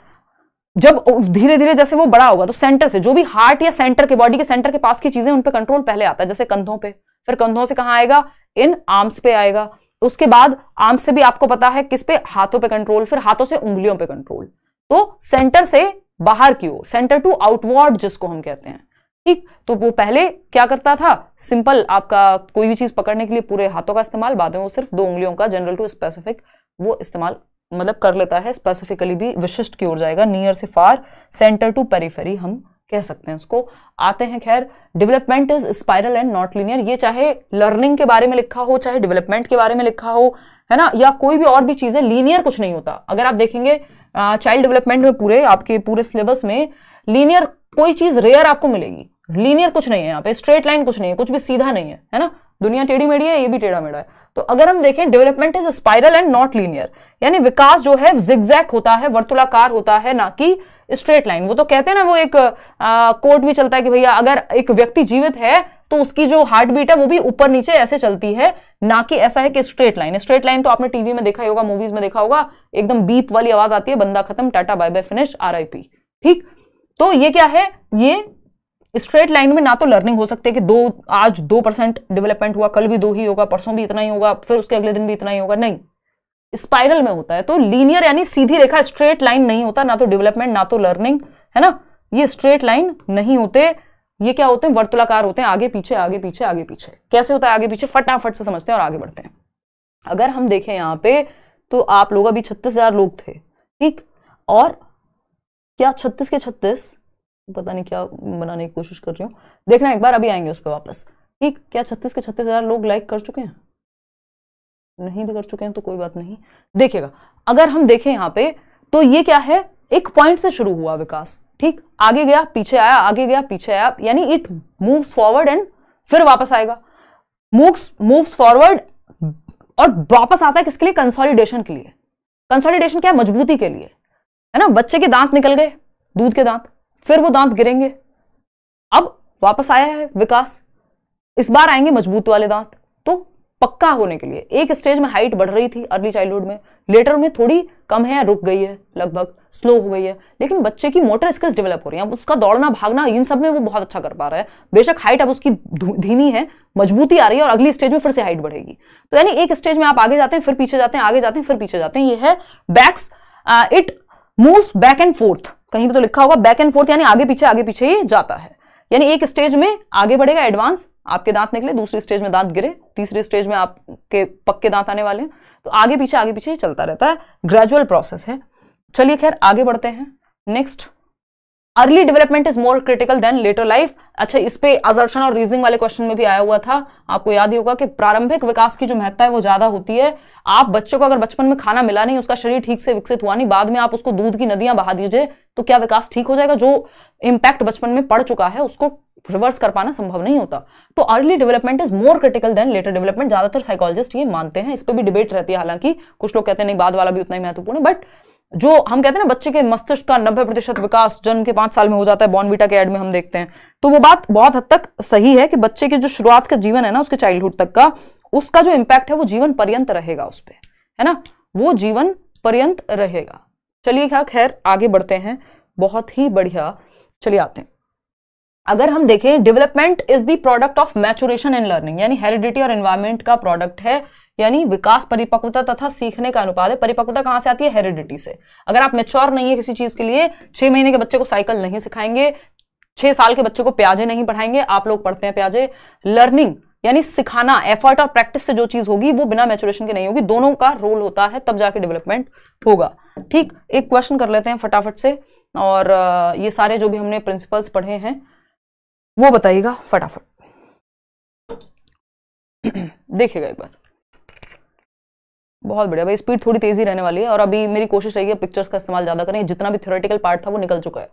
जब धीरे धीरे जैसे वो बड़ा होगा तो सेंटर से जो भी हार्ट या सेंटर के बॉडी के सेंटर के पास की चीजें उन पर कंट्रोल पहले आता है जैसे कंधों पे फिर कंधों से कहा आएगा इन आर्म्स पे आएगा उसके बाद आर्म्स से भी आपको पता है किस पे हाथों पे कंट्रोल फिर हाथों से उंगलियों पे कंट्रोल तो सेंटर से बाहर की ओर सेंटर टू आउटवर्ड जिसको हम कहते हैं ठीक तो वो पहले क्या करता था सिंपल आपका कोई भी चीज पकड़ने के लिए पूरे हाथों का इस्तेमाल बाद में वो सिर्फ दो उंगलियों का जनरल टू स्पेसिफिक वो इस्तेमाल मतलब कर लेता है स्पेसिफिकली भी विशिष्ट की ओर जाएगा नियर से फार सेंटर टू पेरीफेरी हम कह सकते हैं उसको आते हैं खैर development is spiral and not linear ये चाहे लर्निंग के बारे में लिखा हो चाहे डेवलपमेंट के बारे में लिखा हो है ना या कोई भी और भी चीज़ें लीनियर कुछ नहीं होता अगर आप देखेंगे चाइल्ड डेवलपमेंट में पूरे आपके पूरे सिलेबस में लीनियर कोई चीज़ रेयर आपको मिलेगी लीनियर कुछ नहीं है यहाँ पे स्ट्रेट लाइन कुछ नहीं है कुछ भी सीधा नहीं है है ना दुनिया टेढ़ी मेढ़ी है ये भी टेढ़ा मेढ़ा है तो अगर हम देखें development is spiral and not linear यानी विकास जो है जिग्जैक होता है वर्तुलाकार होता है ना कि स्ट्रेट लाइन वो तो कहते हैं ना वो एक कोर्ट भी चलता है कि भैया अगर एक व्यक्ति जीवित है तो उसकी जो हार्ट बीट है वो भी ऊपर नीचे ऐसे चलती है ना कि ऐसा है कि स्ट्रेट लाइन स्ट्रेट लाइन तो आपने टीवी में देखा होगा मूवीज में देखा होगा एकदम बीप वाली आवाज आती है बंदा खत्म टाटा बाय बाय फिनिश आर ठीक तो ये क्या है ये स्ट्रेट लाइन में ना तो लर्निंग हो सकती है कि दो आज दो परसेंट डेवलपमेंट हुआ कल भी दो ही होगा परसों भी इतना ही होगा फिर उसके अगले दिन भी इतना ही होगा नहीं स्पाइरल में होता है तो लीनियर यानी सीधी रेखा स्ट्रेट लाइन नहीं होता ना तो डेवलपमेंट ना तो लर्निंग है ना ये स्ट्रेट लाइन नहीं होते ये क्या होते हैं वर्तुलाकार होते हैं आगे पीछे आगे पीछे आगे पीछे कैसे होता है आगे पीछे फटाफट से समझते हैं और आगे बढ़ते हैं अगर हम देखें यहाँ पे तो आप लोग अभी छत्तीस हजार लोग थे ठीक और क्या छत्तीस के छत्तीस पता नहीं क्या बनाने की कोशिश कर रही हूँ देखना एक बार अभी आएंगे उस पर वापस ठीक क्या छत्तीस के छत्तीस हज़ार लोग लाइक कर चुके हैं नहीं भी कर चुके हैं तो कोई बात नहीं देखिएगा अगर हम देखें यहाँ पे तो ये क्या है एक पॉइंट से शुरू हुआ विकास ठीक आगे गया पीछे आया आगे गया पीछे आया यानी इट मूव्स फॉरवर्ड एंड फिर वापस आएगा मूव्स मूव्स फॉरवर्ड और वापस आता है किसके लिए कंसोलिडेशन के लिए कंसोलिडेशन क्या है मजबूती के लिए है ना बच्चे के दांत निकल गए दूध के दांत फिर वो दांत गिरेंगे अब वापस आया है विकास इस बार आएंगे मजबूत वाले दांत तो पक्का होने के लिए एक स्टेज में हाइट बढ़ रही थी अर्ली चाइल्डहुड में लेटर में थोड़ी कम है रुक गई है लगभग स्लो हो गई है लेकिन बच्चे की मोटर स्किल्स डेवलप हो रही है अब उसका दौड़ना भागना इन सब में वो बहुत अच्छा कर पा रहा है बेशक हाइट अब उसकी धीमी है मजबूती आ रही है और अगली स्टेज में फिर से हाइट बढ़ेगी तो यानी एक स्टेज में आप आगे जाते हैं फिर पीछे जाते हैं आगे जाते हैं फिर पीछे जाते हैं ये है backs it moves back and forth कहीं पर तो लिखा होगा बैक एंड फोर्थ यानी आगे पीछे आगे पीछे ही जाता है यानी एक स्टेज में आगे बढ़ेगा एडवांस आपके दांत निकले दूसरे स्टेज में दांत गिरे तीसरे स्टेज में आपके पक्के दांत आने वाले हैं तो आगे पीछे आगे पीछे ही चलता रहता है ग्रेजुअल प्रोसेस है चलिए खैर आगे बढ़ते हैं next early development is more critical than later life अच्छा इस पे अजर्शन और रीजनिंग वाले क्वेश्चन में भी आया हुआ था आपको याद ही होगा कि प्रारंभिक विकास की जो महत्ता है वो ज्यादा होती है आप बच्चों को अगर बचपन में खाना मिला नहीं उसका शरीर ठीक से विकसित हुआ नहीं बाद में आप उसको दूध की नदियां बहा दीजिए तो क्या विकास ठीक हो जाएगा जो इम्पैक्ट बचपन में पड़ चुका है उसको रिवर्स कर पाना संभव नहीं होता तो early development is more critical than later development ज्यादातर साइकोलॉजिस्ट ये मानते हैं इस पर भी डिबेट रहती है हालांकि कुछ लोग कहते हैं नहीं बाद वाला भी उतना ही महत्वपूर्ण है बट जो हम कहते हैं ना बच्चे के मस्तिष्क का नब्बे प्रतिशत विकास जन्म के पांच साल में हो जाता है बॉर्नविटा के एड में हम देखते हैं तो वो बात बहुत हद तक सही है कि बच्चे के जो शुरुआत का जीवन है ना उसके चाइल्डहुड तक का उसका जो इम्पैक्ट है वो जीवन पर्यंत रहेगा उस पर है ना वो जीवन पर्यंत रहेगा चलिए क्या खैर आगे बढ़ते हैं बहुत ही बढ़िया चलिए आते हैं अगर हम देखें development is the product of maturation and learning यानी हेरिडिटी और एनवायरमेंट का प्रोडक्ट है यानी विकास परिपक्वता तथा सीखने का अनुपात है परिपक्वता कहाँ से आती है हेरिडिटी से अगर आप मेच्योर नहीं है किसी चीज के लिए छह महीने के बच्चे को साइकिल नहीं सिखाएंगे छह साल के बच्चे को प्याजे नहीं पढ़ाएंगे आप लोग पढ़ते हैं प्याजे लर्निंग यानी सिखाना एफर्ट और प्रैक्टिस से जो चीज होगी वो बिना मेचुरेशन के नहीं होगी दोनों का रोल होता है तब जाके डेवलपमेंट होगा ठीक एक क्वेश्चन कर लेते हैं फटाफट से और ये सारे जो भी हमने प्रिंसिपल्स पढ़े हैं वो बताइएगा फटाफट देखिएगा एक बार बहुत बढ़िया भाई स्पीड थोड़ी तेज़ी रहने वाली है और अभी मेरी कोशिश रहेगी पिक्चर्स का इस्तेमाल ज़्यादा करें जितना भी थ्योरेटिकल पार्ट था वो निकल चुका है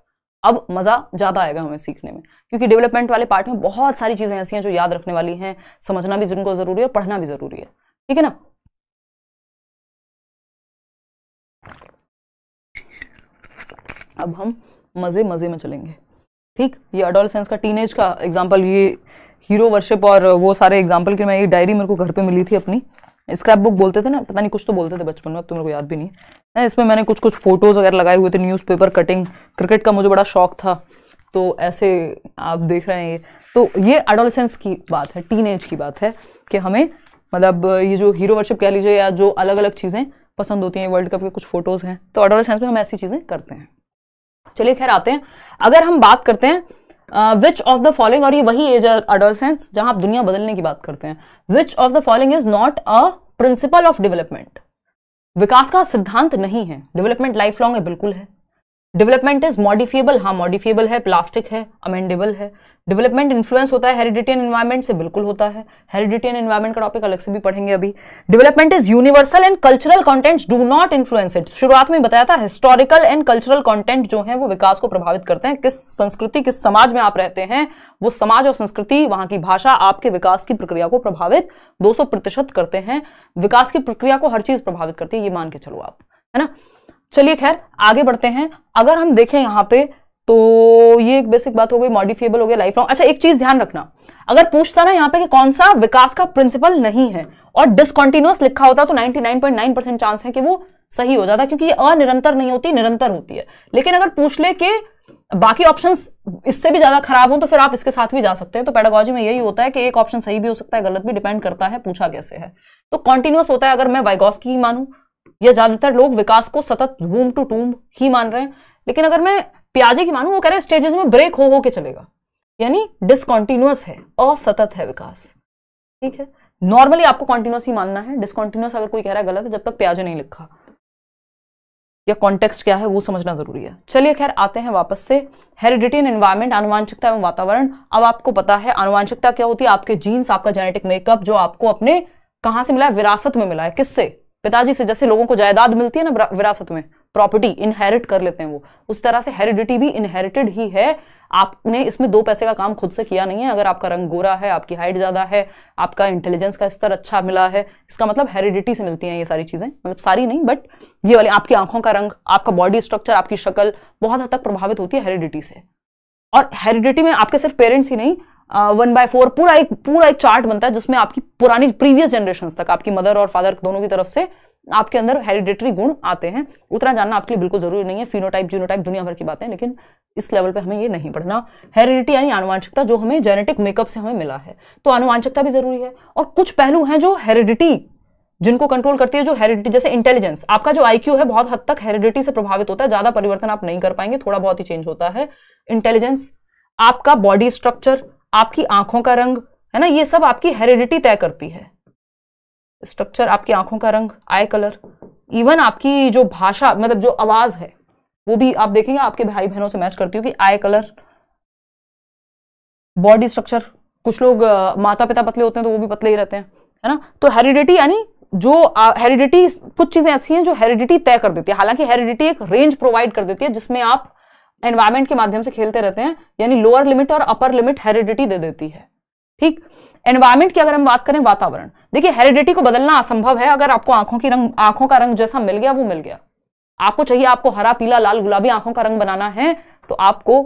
अब मज़ा ज़्यादा आएगा हमें सीखने में क्योंकि डेवलपमेंट वाले पार्ट में बहुत सारी चीज़ें ऐसी हैं जो याद रखने वाली हैं समझना भी जिनको ज़रूरी है पढ़ना भी ज़रूरी है ठीक है ना अब हम मज़े मज़े में चलेंगे ठीक ये अडोलसेंस का टीनेज का एग्जाम्पल ये हीरो वर्शिप और वो सारे एग्जाम्पल के मैं ये डायरी मेरे को घर पे मिली थी अपनी स्क्रैप बुक बोलते थे ना पता नहीं कुछ तो बोलते थे बचपन में अब तो मेरे को याद भी नहीं है इसमें मैंने कुछ कुछ फोटोज़ वगैरह लगाए हुए थे न्यूज़पेपर कटिंग क्रिकेट का मुझे बड़ा शौक था तो ऐसे आप देख रहे हैं ये तो ये एडोलसेंस की बात है टीन की बात है कि हमें मतलब ये जो हीरो वर्शिप कह लीजिए या जो अलग अलग चीज़ें पसंद होती हैं वर्ल्ड कप के कुछ फ़ोटोज़ हैं तो एडोलसेंस में हम ऐसी चीज़ें करते हैं चलिए खैर आते हैं अगर हम बात करते हैं विच ऑफ द फॉलोइंग और ये वही एज अडोलसेंस जहां आप दुनिया बदलने की बात करते हैं which of the following is not a principle of development विकास का सिद्धांत नहीं है डेवलपमेंट लाइफ लॉन्ग है बिल्कुल है डेवलपमेंट इज मॉडिफिएबल हाँ मॉडिफिएबल है प्लास्टिक है अमेंडेबल है डेवलपमेंट इन्फ्लुएंस होता है हेरिडिटियन एनवायरमेंट से बिल्कुल होता है हेरिडिटियन एनवायरमेंट का टॉपिक अलग से भी पढ़ेंगे अभी development is universal and cultural contents do not influence it शुरुआत में बताया था हिस्टोरिकल एंड कल्चरल कॉन्टेंट जो है वो विकास को प्रभावित करते हैं किस संस्कृति किस समाज में आप रहते हैं वो समाज और संस्कृति वहां की भाषा आपके विकास की प्रक्रिया को प्रभावित दो करते हैं विकास की प्रक्रिया को हर चीज प्रभावित करती है ये मान के चलो आप है ना चलिए खैर आगे बढ़ते हैं अगर हम देखें यहाँ पे तो ये एक बेसिक बात हो गई मॉडिफिएबल हो गया लाइफ लॉन्ग अच्छा एक चीज ध्यान रखना अगर पूछता ना यहाँ पे कि कौन सा विकास का प्रिंसिपल नहीं है और डिसकॉन्टिन्यूस लिखा होता तो 99.9 परसेंट चांस है कि वो सही हो जाता क्योंकि ये अनिरंतर नहीं होती निरंतर होती है लेकिन अगर पूछ ले कि बाकी ऑप्शन इससे भी ज्यादा खराब हो तो फिर आप इसके साथ भी जा सकते हैं तो पेडागोजी में यही होता है कि एक ऑप्शन सही भी हो सकता है गलत भी डिपेंड करता है पूछा कैसे है तो कॉन्टिन्यूस होता है अगर मैं वाइगॉस की ही या ज्यादातर लोग विकास को सतत रूम टू टूम ही मान रहे हैं लेकिन अगर मैं प्याजे की मानू वो कह रहे हैं स्टेजेस में ब्रेक हो हो के चलेगा यानी डिसकॉन्टिन्यूस है असतत है विकास ठीक है नॉर्मली आपको कॉन्टिन्यूस ही मानना है डिसकॉन्टिन्यूस अगर कोई कह रहा है गलत है जब तक प्याजे नहीं लिखा या कॉन्टेक्स्ट क्या है वो समझना जरूरी है चलिए खैर आते हैं वापस से हेरिडिटी एंड एनवायरमेंट आनुवांशिकता एवं वातावरण अब आपको पता है आनुवांशिकता क्या होती है आपके जीन्स आपका जेनेटिक मेकअप जो आपको अपने कहां से मिला है विरासत में मिला है किससे पिताजी से जैसे लोगों को जायदाद मिलती है ना विरासत में प्रॉपर्टी इनहेरिट कर लेते हैं वो उस तरह से हेरिडिटी भी इनहेरिटेड ही है आपने इसमें दो पैसे का काम खुद से किया नहीं है अगर आपका रंग गोरा है आपकी हाइट ज़्यादा है आपका इंटेलिजेंस का स्तर अच्छा मिला है इसका मतलब हेरिडिटी से मिलती हैं ये सारी चीज़ें मतलब सारी नहीं बट ये वाली आपकी आंखों का रंग आपका बॉडी स्ट्रक्चर आपकी शक्ल बहुत हद तक प्रभावित होती है हेरिडिटी से और हेरिडिटी में आपके सिर्फ पेरेंट्स ही नहीं वन बाय फोर पूरा एक पूरा एक चार्ट बनता है जिसमें आपकी पुरानी प्रीवियस जनरेशन तक आपकी मदर और फादर दोनों की तरफ से आपके अंदर हेरिडेटरी गुण आते हैं उतना जानना आपके लिए बिल्कुल जरूरी नहीं है फिनोटाइप जीनोटाइप दुनिया भर की बातें लेकिन इस लेवल पे हमें ये नहीं पढ़ना हेरिडिटी यानी आनुवांशिकता जो हमें जेनेटिक मेकअप से हमें मिला है तो आनुवांशिकता भी जरूरी है और कुछ पहलू हैं जो हेरिडिटी जिनको कंट्रोल करती है जो हेरिडिटी जैसे इंटेलिजेंस आपका जो आई है बहुत हद तक हेरिडिटी से प्रभावित होता है ज्यादा परिवर्तन आप नहीं कर पाएंगे थोड़ा बहुत ही चेंज होता है इंटेलिजेंस आपका बॉडी स्ट्रक्चर आपकी आंखों का रंग है ना ये सब आपकी हेरिडिटी तय करती है स्ट्रक्चर आपकी आंखों का रंग आई कलर इवन आपकी जो भाषा मतलब जो आवाज है वो भी आप देखेंगे आपके भाई बहनों से मैच करती हो कि आई कलर बॉडी स्ट्रक्चर कुछ लोग माता पिता पतले होते हैं तो वो भी पतले ही रहते हैं है ना तो हेरिडिटी यानी जो हेरिडिटी कुछ चीजें ऐसी हैं जो हेरिडिटी तय कर देती है हालांकि हेरिडिटी एक रेंज प्रोवाइड कर देती है जिसमें आप एनवायरमेंट के माध्यम से खेलते रहते हैं यानी लोअर लिमिट और अपर लिमिट हेरिडिटी दे देती है ठीक एनवायरमेंट की अगर हम बात करें वातावरण देखिए हेरिडिटी को बदलना असंभव है अगर आपको आंखों की रंग आंखों का रंग जैसा मिल गया वो मिल गया आपको चाहिए आपको हरा पीला लाल गुलाबी आंखों का रंग बनाना है तो आपको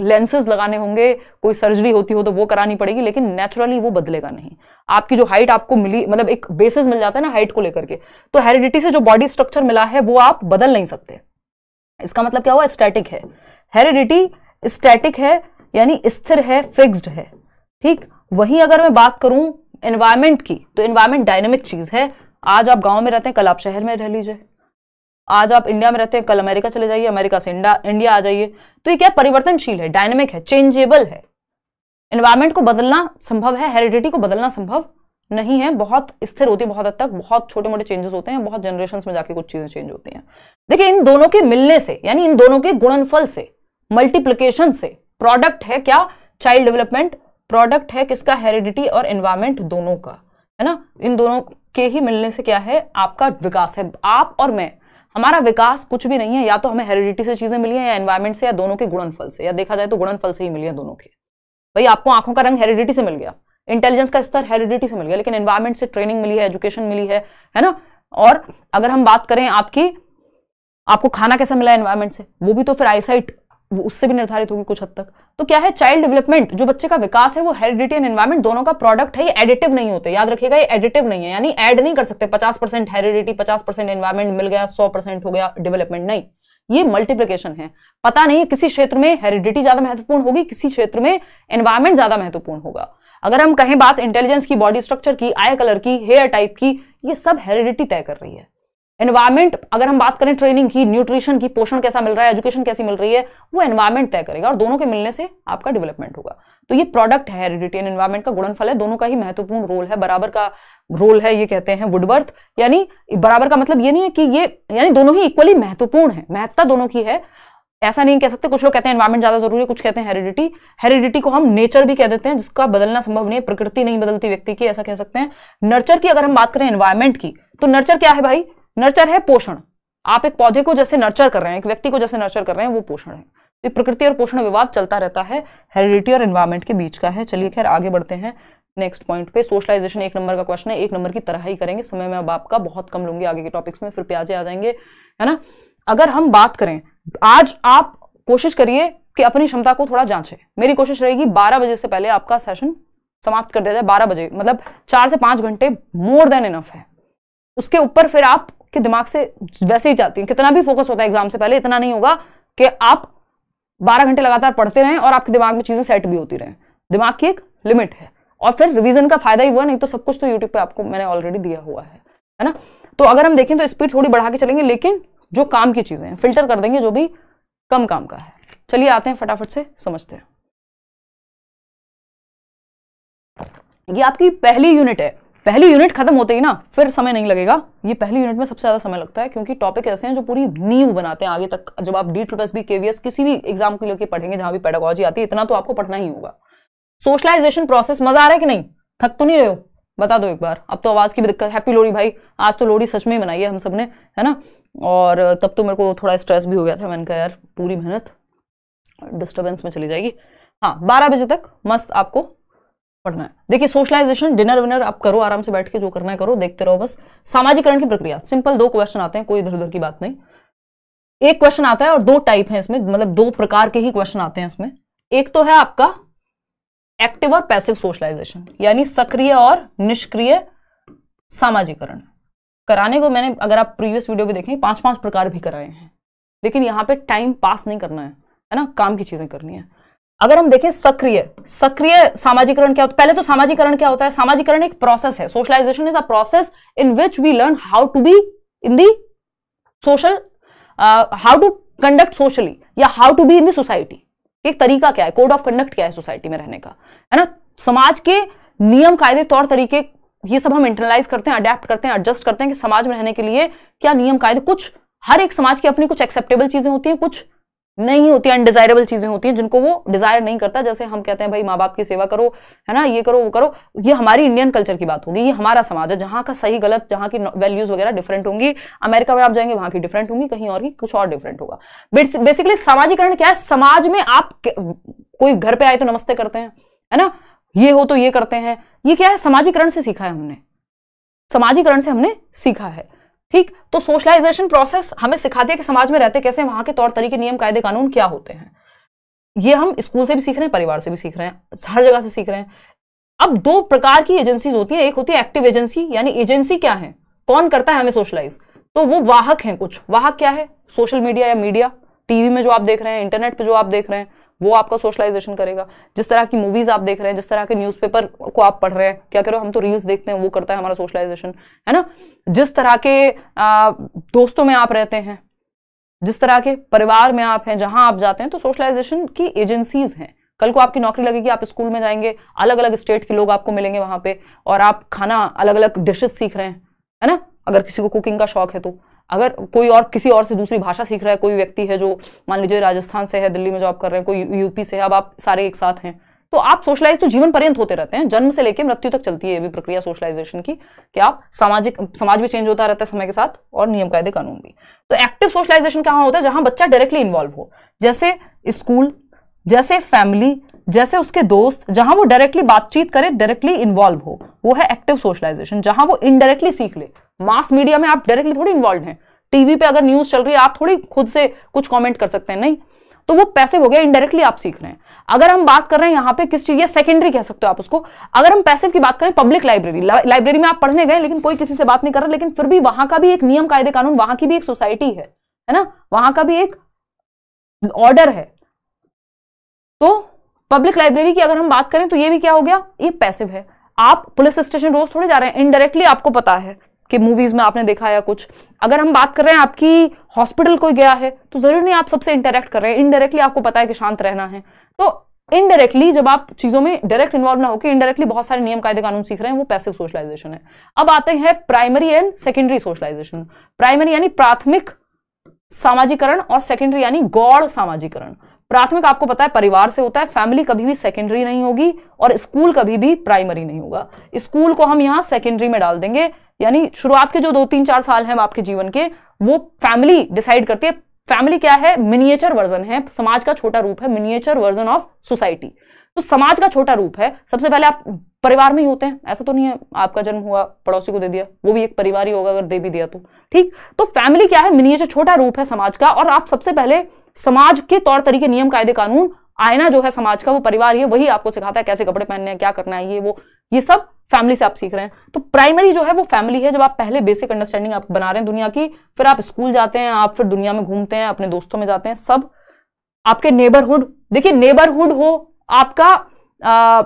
लेंसेज लगाने होंगे कोई सर्जरी होती हो तो वो करानी पड़ेगी लेकिन नेचुरली वो बदलेगा नहीं आपकी जो हाइट आपको मिली मतलब एक बेसिस मिल जाता है ना हाइट को लेकर के तो हेरिडिटी से जो बॉडी स्ट्रक्चर मिला है वो आप बदल नहीं सकते इसका मतलब क्या हुआ स्टैटिक है हेरिडिटी स्टैटिक है यानी स्थिर है फिक्स्ड है ठीक वहीं अगर मैं बात करूं एनवायरमेंट की तो एनवायरमेंट डायनेमिक चीज़ है आज आप गांव में रहते हैं कल आप शहर में रह लीजिए आज आप इंडिया में रहते हैं कल अमेरिका चले जाइए अमेरिका से इंडिया इंडिया आ जाइए तो ये क्या परिवर्तनशील है डायनेमिक है चेंजेबल है एनवायरमेंट को बदलना संभव है हेरिडिटी को बदलना संभव नहीं है बहुत स्थिर होती है बहुत हद तक बहुत छोटे मोटे चेंजेस होते हैं बहुत जनरेशन में जाके कुछ चीजें चेंज होती हैं देखिए इन दोनों के मिलने से यानी इन दोनों के गुणनफल से मल्टीप्लीकेशन से प्रोडक्ट है क्या चाइल्ड डेवलपमेंट प्रोडक्ट है किसका हेरिडिटी और एनवायरमेंट दोनों का है ना इन दोनों के ही मिलने से क्या है आपका विकास है आप और मैं हमारा विकास कुछ भी नहीं है या तो हमें हेरिडिटी से चीजें मिली हैं या एनवायरमेंट से या दोनों के गुणनफल से या देखा जाए तो गुणनफल से ही मिली है दोनों के भाई आपको आंखों का रंग हेरिडिटी से मिल गया इंटेलिजेंस का स्तर हेरिडिटी से मिल गया लेकिन एनवायरमेंट से ट्रेनिंग मिली है एजुकेशन मिली है है ना और अगर हम बात करें आपकी आपको खाना कैसा मिला एनवायरमेंट से वो भी तो फिर आईसाइट उससे भी निर्धारित होगी कुछ हद तक तो क्या है चाइल्ड डेवलपमेंट जो बच्चे का विकास है वो हेरिडिटी एंड एनवायरमेंट दोनों का प्रोडक्ट है ये एडिटिव नहीं होते याद रखिएगा ये एडिटिव नहीं है यानी ऐड नहीं कर सकते पचास परसेंट हेरिडिटी पचास परसेंट एनवायरमेंट मिल गया सौ परसेंट हो गया डेवलपमेंट नहीं ये मल्टीप्लीकेशन है पता नहीं किसी क्षेत्र में हेरिडिटी ज्यादा महत्वपूर्ण होगी किसी क्षेत्र में एनवायरमेंट ज्यादा महत्वपूर्ण होगा अगर हम कहें बात इंटेलिजेंस की बॉडी स्ट्रक्चर की आई कलर की हेयर टाइप की ये सब हेरिडिटी तय कर रही है एनवायरमेंट अगर हम बात करें ट्रेनिंग की न्यूट्रिशन की पोषण कैसा मिल रहा है एजुकेशन कैसी मिल रही है वो एनवायरमेंट तय करेगा और दोनों के मिलने से आपका डेवलपमेंट होगा तो ये प्रोडक्ट है हेरिडिटी एंड एनवायरमेंट का गुणनफल है दोनों का ही महत्वपूर्ण रोल है बराबर का रोल है ये कहते हैं वुडवर्थ यानी बराबर का मतलब ये नहीं है कि ये यानी दोनों ही इक्वली महत्वपूर्ण है महत्ता दोनों की है ऐसा नहीं कह सकते कुछ लोग कहते हैं एनवायरमेंट ज्यादा जरूरी है कुछ कहते हैं हेरिडिटी हेरिडिटी को हम नेचर भी कह देते हैं जिसका बदलना संभव नहीं है प्रकृति नहीं बदलती व्यक्ति की ऐसा कह सकते हैं नर्चर की अगर हम बात करें एनवायरमेंट की तो नर्चर क्या है भाई नर्चर है पोषण आप एक पौधे को जैसे नर्चर कर रहे हैं एक व्यक्ति को जैसे नर्चर कर रहे हैं वो पोषण है तो प्रकृति और पोषण विवाद चलता रहता है हेरिडिटी और एनवायरमेंट के बीच का है चलिए खैर आगे बढ़ते हैं नेक्स्ट पॉइंट पे सोशलाइजेशन एक नंबर का क्वेश्चन है एक नंबर की तरह ही करेंगे समय में अब आपका बहुत कम लूंगी आगे के टॉपिक्स में फिर प्याजे आ जाएंगे है ना अगर हम बात करें आज आप कोशिश करिए कि अपनी क्षमता को थोड़ा जांचें मेरी कोशिश रहेगी बारह बजे से पहले आपका सेशन समाप्त कर दिया जाए बारह बजे मतलब चार से पांच घंटे मोर देन इनफ है उसके ऊपर फिर आप के दिमाग से वैसे ही जाती है कितना भी फोकस होता है एग्जाम से पहले इतना नहीं होगा कि आप बारह घंटे लगातार पढ़ते रहें और आपके दिमाग में चीज़ें सेट भी होती रहें दिमाग की एक लिमिट है और फिर रिवीजन का फायदा ही हुआ नहीं तो सब कुछ तो यूट्यूब पे आपको मैंने ऑलरेडी दिया हुआ है है ना तो अगर हम देखें तो स्पीड थोड़ी बढ़ा के चलेंगे लेकिन जो काम की चीज़ें हैं फिल्टर कर देंगे जो भी कम काम का है चलिए आते हैं फटाफट से समझते हैं ये आपकी पहली यूनिट है पहली यूनिट खत्म होते ही ना फिर समय नहीं लगेगा ये पहली यूनिट में सबसे ज्यादा समय लगता है क्योंकि टॉपिक ऐसे हैं जो पूरी नींव बनाते हैं आगे तक जब आप D two plus B KVS किसी भी एग्जाम के लिए पढ़ेंगे जहां भी पेडागोजी आती है इतना तो आपको पढ़ना ही होगा सोशलाइजेशन प्रोसेस मजा आ रहा है कि नहीं थक तो नहीं रहे हो बता दो एक बार अब तो आवाज की भी दिक्कत हैप्पी लोहड़ी भाई आज तो लोहड़ी सच में ही मनाई है हम सब ने है ना और तब तो मेरे को थोड़ा स्ट्रेस भी हो गया था मैंने कहा यार पूरी मेहनत डिस्टर्बेंस में चली जाएगी हाँ बारह बजे तक मस्त आपको पढ़ना है देखिए सोशलाइजेशन डिनर विनर आप करो आराम से बैठ के जो करना है करो देखते रहो बस सामाजिकरण की प्रक्रिया सिंपल दो क्वेश्चन आते हैं कोई इधर उधर की बात नहीं एक क्वेश्चन आता है और दो टाइप है इसमें मतलब दो प्रकार के ही क्वेश्चन आते हैं इसमें एक तो है आपका एक्टिव और पैसिव सोशलाइजेशन यानी सक्रिय और निष्क्रिय सामाजिकरण कराने को मैंने अगर आप प्रीवियस वीडियो में देखें पांच पांच प्रकार भी कराए हैं लेकिन यहाँ पे टाइम पास नहीं करना है है ना काम की चीज़ें करनी है अगर हम देखें सक्रिय सक्रिय सामाजिकरण क्या होता है पहले तो सामाजिकरण क्या होता है सामाजिकरण एक प्रोसेस है socialization is a process in which we learn how to be in the social how to conduct socially या how to be in the society एक तरीका क्या है कोड ऑफ कंडक्ट क्या है सोसाइटी में रहने का है ना समाज के नियम कायदे तौर तरीके ये सब हम इंटरलाइज करते हैं अडेप्ट करते हैं एडजस्ट करते हैं कि समाज में रहने के लिए क्या नियम कायदे कुछ हर एक समाज की अपनी कुछ एक्सेप्टेबल चीजें होती हैं कुछ नहीं होती अनडिजायरेबल चीजें होती हैं जिनको वो डिजायर नहीं करता जैसे हम कहते हैं भाई माँ बाप की सेवा करो है ना ये करो वो करो ये हमारी इंडियन कल्चर की बात होगी ये हमारा समाज है जहाँ का सही गलत जहाँ की वैल्यूज वगैरह डिफरेंट होंगी अमेरिका में आप जाएंगे वहां की डिफरेंट होंगी कहीं और की कुछ और डिफरेंट होगा बेसिकली समाजीकरण क्या है समाज में आप कोई घर पे आए तो नमस्ते करते हैं है ना ये हो तो ये करते हैं ये क्या है समाजीकरण से सीखा है हमने समाजीकरण से हमने सीखा है ठीक तो सोशलाइजेशन प्रोसेस हमें सिखाती है कि समाज में रहते कैसे वहां के तौर तरीके नियम कायदे कानून क्या होते हैं ये हम स्कूल से भी सीख रहे हैं परिवार से भी सीख रहे हैं हर जगह से सीख रहे हैं अब दो प्रकार की एजेंसीज होती है एक होती है एक्टिव एजेंसी यानी एजेंसी क्या है कौन करता है हमें सोशलाइज तो वो वाहक हैं कुछ वाहक क्या है सोशल मीडिया या मीडिया टीवी में जो आप देख रहे हैं इंटरनेट पे जो आप देख रहे हैं वो आपका सोशलाइजेशन करेगा जिस तरह की मूवीज आप देख रहे हैं जिस तरह के न्यूज़पेपर को आप पढ़ रहे हैं क्या करो हम तो रील्स देखते हैं वो करता है हमारा सोशलाइजेशन है ना जिस तरह के आ, दोस्तों में आप रहते हैं जिस तरह के परिवार में आप हैं जहां आप जाते हैं तो सोशलाइजेशन की एजेंसीज हैं कल को आपकी नौकरी लगेगी आप स्कूल में जाएंगे अलग अलग स्टेट के लोग आपको मिलेंगे वहां पे और आप खाना अलग अलग डिशेस सीख रहे हैं है ना अगर किसी को कुकिंग का शौक है तो अगर कोई और किसी और से दूसरी भाषा सीख रहा है कोई व्यक्ति है जो मान लीजिए राजस्थान से है दिल्ली में जॉब कर रहे हैं कोई यूपी से है अब आप सारे एक साथ हैं तो आप सोशलाइज तो जीवन पर्यंत होते रहते हैं जन्म से लेकर मृत्यु तक चलती है ये भी प्रक्रिया सोशलाइजेशन की कि आप सामाजिक समाज भी चेंज होता रहता है समय के साथ और नियम कायदे कानून भी तो एक्टिव सोशलाइजेशन कहाँ होता है जहां बच्चा डायरेक्टली इन्वॉल्व हो जैसे स्कूल जैसे फैमिली जैसे उसके दोस्त जहां वो डायरेक्टली बातचीत करे डायरेक्टली इन्वॉल्व हो वो है एक्टिव सोशलाइजेशन जहां वो इनडायरेक्टली सीख ले मास मीडिया में आप डायरेक्टली थोड़ी इन्वॉल्व हैं टीवी पे अगर न्यूज चल रही है आप थोड़ी खुद से कुछ कमेंट कर सकते हैं नहीं तो वो पैसे हो गया इनडायरेक्टली आप सीख रहे हैं अगर हम बात कर रहे हैं यहां पे किस चीज या सेकेंडरी कह सकते हो आप उसको अगर हम पैसे की बात करें पब्लिक लाइब्रेरी लाइब्रेरी में आप पढ़ने गए लेकिन कोई किसी से बात नहीं कर रहा लेकिन फिर भी वहां का भी एक नियम कायदे कानून वहां की भी एक सोसाइटी है है ना वहां का भी एक ऑर्डर है तो पब्लिक लाइब्रेरी की अगर हम बात करें तो ये भी क्या हो गया ये पैसिव है आप पुलिस स्टेशन रोज थोड़े जा रहे हैं इनडायरेक्टली आपको पता है कि मूवीज में आपने देखा या कुछ अगर हम बात कर रहे हैं आपकी हॉस्पिटल कोई गया है तो जरूर नहीं आप सबसे इंटरेक्ट कर रहे हैं इनडायरेक्टली आपको पता है कि शांत रहना है तो इनडायरेक्टली जब आप चीजों में डायरेक्ट इन्वॉल्व ना होकर इनडायरेक्टली बहुत सारे नियम कायदे कानून सीख रहे हैं वो पैसिव सोशलाइजेशन है अब आते हैं primary and secondary socialization primary यानी प्राथमिक सामाजिकरण और सेकेंडरी यानी गौड़ सामाजिकरण प्राथमिक आपको पता है परिवार से होता है फैमिली कभी भी सेकेंडरी नहीं होगी और स्कूल कभी भी प्राइमरी नहीं होगा स्कूल को हम यहाँ सेकेंडरी में डाल देंगे यानी शुरुआत के जो दो तीन चार साल हैं आपके जीवन के वो फैमिली डिसाइड करती है फैमिली क्या है मिनिएचर वर्जन है समाज का छोटा रूप है मिनिएचर वर्जन ऑफ सोसाइटी तो समाज का छोटा रूप है सबसे पहले आप परिवार में ही होते हैं ऐसा तो नहीं है आपका जन्म हुआ पड़ोसी को दे दिया वो भी एक परिवार ही होगा अगर दे भी दिया तो ठीक तो फैमिली क्या है मिनिएचर छोटा रूप है समाज का और आप सबसे पहले समाज के तौर तरीके नियम कायदे कानून आयना जो है समाज का वो परिवार है वही आपको सिखाता है कैसे कपड़े पहनने हैं क्या करना है ये वो ये सब फैमिली से आप सीख रहे हैं तो प्राइमरी जो है वो फैमिली है जब आप पहले बेसिक अंडरस्टैंडिंग आप बना रहे हैं दुनिया की फिर आप स्कूल जाते हैं आप फिर दुनिया में घूमते हैं अपने दोस्तों में जाते हैं सब आपके नेबरहुड देखिए नेबरहुड हो आपका आ,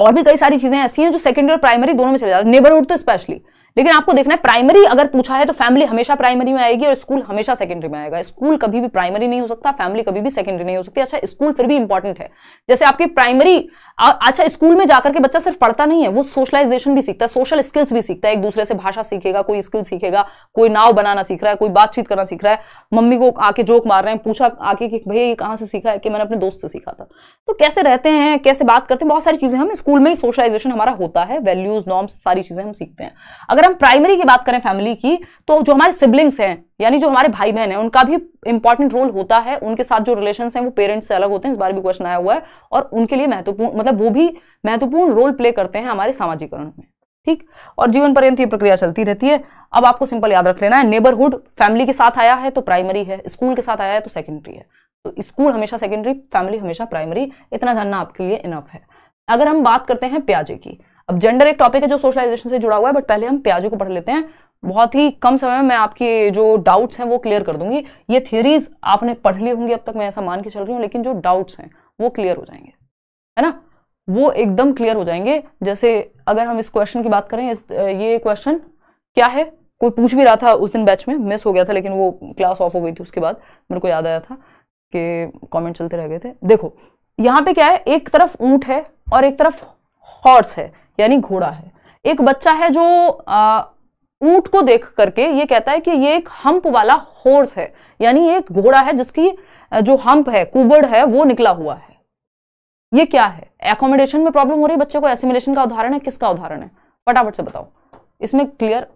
और भी कई सारी चीज़ें ऐसी हैं जो सेकेंडरी और प्राइमरी दोनों में चले जाते हैं नेबरहुड तो स्पेशली लेकिन आपको देखना है प्राइमरी अगर पूछा है तो फैमिली हमेशा प्राइमरी में आएगी और स्कूल हमेशा सेकेंडरी में आएगा स्कूल कभी भी प्राइमरी नहीं हो सकता फैमिली कभी भी सेकेंडरी नहीं हो सकती अच्छा स्कूल फिर भी इंपॉर्टेंट है जैसे आपकी प्राइमरी अच्छा स्कूल में जाकर के बच्चा सिर्फ पढ़ता नहीं है वो सोशलाइजेशन भी सीखता है सोशल स्किल्स भी सीखता है एक दूसरे से भाषा सीखेगा कोई स्किल सीखेगा कोई नाव बनाना सीख रहा है कोई बातचीत करना सीख रहा है मम्मी को आके जोक मार रहे हैं पूछा आके कि भैया ये कहाँ से सीखा है कि मैंने अपने दोस्त से सीखा था तो कैसे रहते हैं कैसे बात करते हैं बहुत सारी चीजें हम स्कूल में सोशलाइजेशन हमारा होता है वैल्यूज नॉर्म्स सारी चीजें हम सीखते हैं अगर हम प्राइमरी की बात करें फैमिली की तो जो हमारे सिबलिंग्स हैं यानी जो हमारे भाई बहन हैं उनका भी इंपॉर्टेंट रोल होता है उनके साथ जो रिलेशन हैं वो पेरेंट्स से अलग होते हैं इस बार भी क्वेश्चन आया हुआ है और उनके लिए महत्वपूर्ण मतलब वो भी महत्वपूर्ण रोल प्ले करते हैं हमारे सामाजिकरण में ठीक और जीवन पर्यंत ये प्रक्रिया चलती रहती है अब आपको सिंपल याद रख लेना है नेबरहुड फैमिली के साथ आया है तो प्राइमरी है स्कूल के साथ आया है तो सेकेंडरी है तो स्कूल हमेशा सेकेंडरी फैमिली हमेशा प्राइमरी इतना जानना आपके लिए इनफ है अगर हम बात करते हैं प्याजे की अब जेंडर एक टॉपिक है जो सोशलाइजेशन से जुड़ा हुआ है बट पहले हम प्याजो को पढ़ लेते हैं बहुत ही कम समय में मैं आपके जो डाउट्स हैं वो क्लियर कर दूंगी ये थियरीज आपने पढ़ ली होंगी अब तक मैं ऐसा मान के चल रही हूँ लेकिन जो डाउट्स हैं वो क्लियर हो जाएंगे है ना वो एकदम क्लियर हो जाएंगे जैसे अगर हम इस क्वेश्चन की बात करें इस ये क्वेश्चन क्या है कोई पूछ भी रहा था उस दिन बैच में मिस हो गया था लेकिन वो क्लास ऑफ हो गई थी उसके बाद मेरे को याद आया था कि कॉमेंट चलते रह गए थे देखो यहाँ पे क्या है एक तरफ ऊँट है और एक तरफ हॉर्स है यानी घोड़ा है एक बच्चा है जो ऊंट को देख करके ये कहता है कि ये एक हम्प वाला हॉर्स है यानी एक घोड़ा है जिसकी जो हम्प है कुबड़ है वो निकला हुआ है ये क्या है एकोमोडेशन में प्रॉब्लम हो रही है बच्चे को एसिमिलेशन का उदाहरण है किसका उदाहरण है फटाफट से बताओ इसमें क्लियर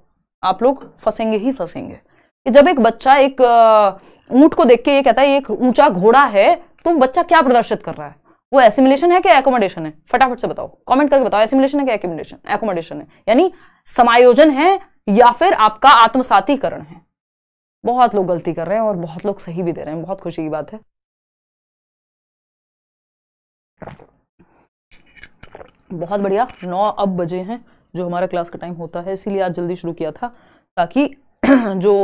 आप लोग फंसेंगे ही फंसेंगे जब एक बच्चा एक ऊंट को देख के ये कहता है एक ऊंचा घोड़ा है तो बच्चा क्या प्रदर्शित कर रहा है वो एसिमुलेशन है कि एकोमोडेशन है फटाफट से बताओ कमेंट करके बताओ एसिमुलेशन है एकोमोडेशन है यानी समायोजन है या फिर आपका आत्मसातीकरण है बहुत लोग गलती कर रहे हैं और बहुत लोग सही भी दे रहे हैं बहुत खुशी की बात है बहुत बढ़िया नौ अब बजे हैं जो हमारा क्लास का टाइम होता है इसीलिए आज जल्दी शुरू किया था ताकि जो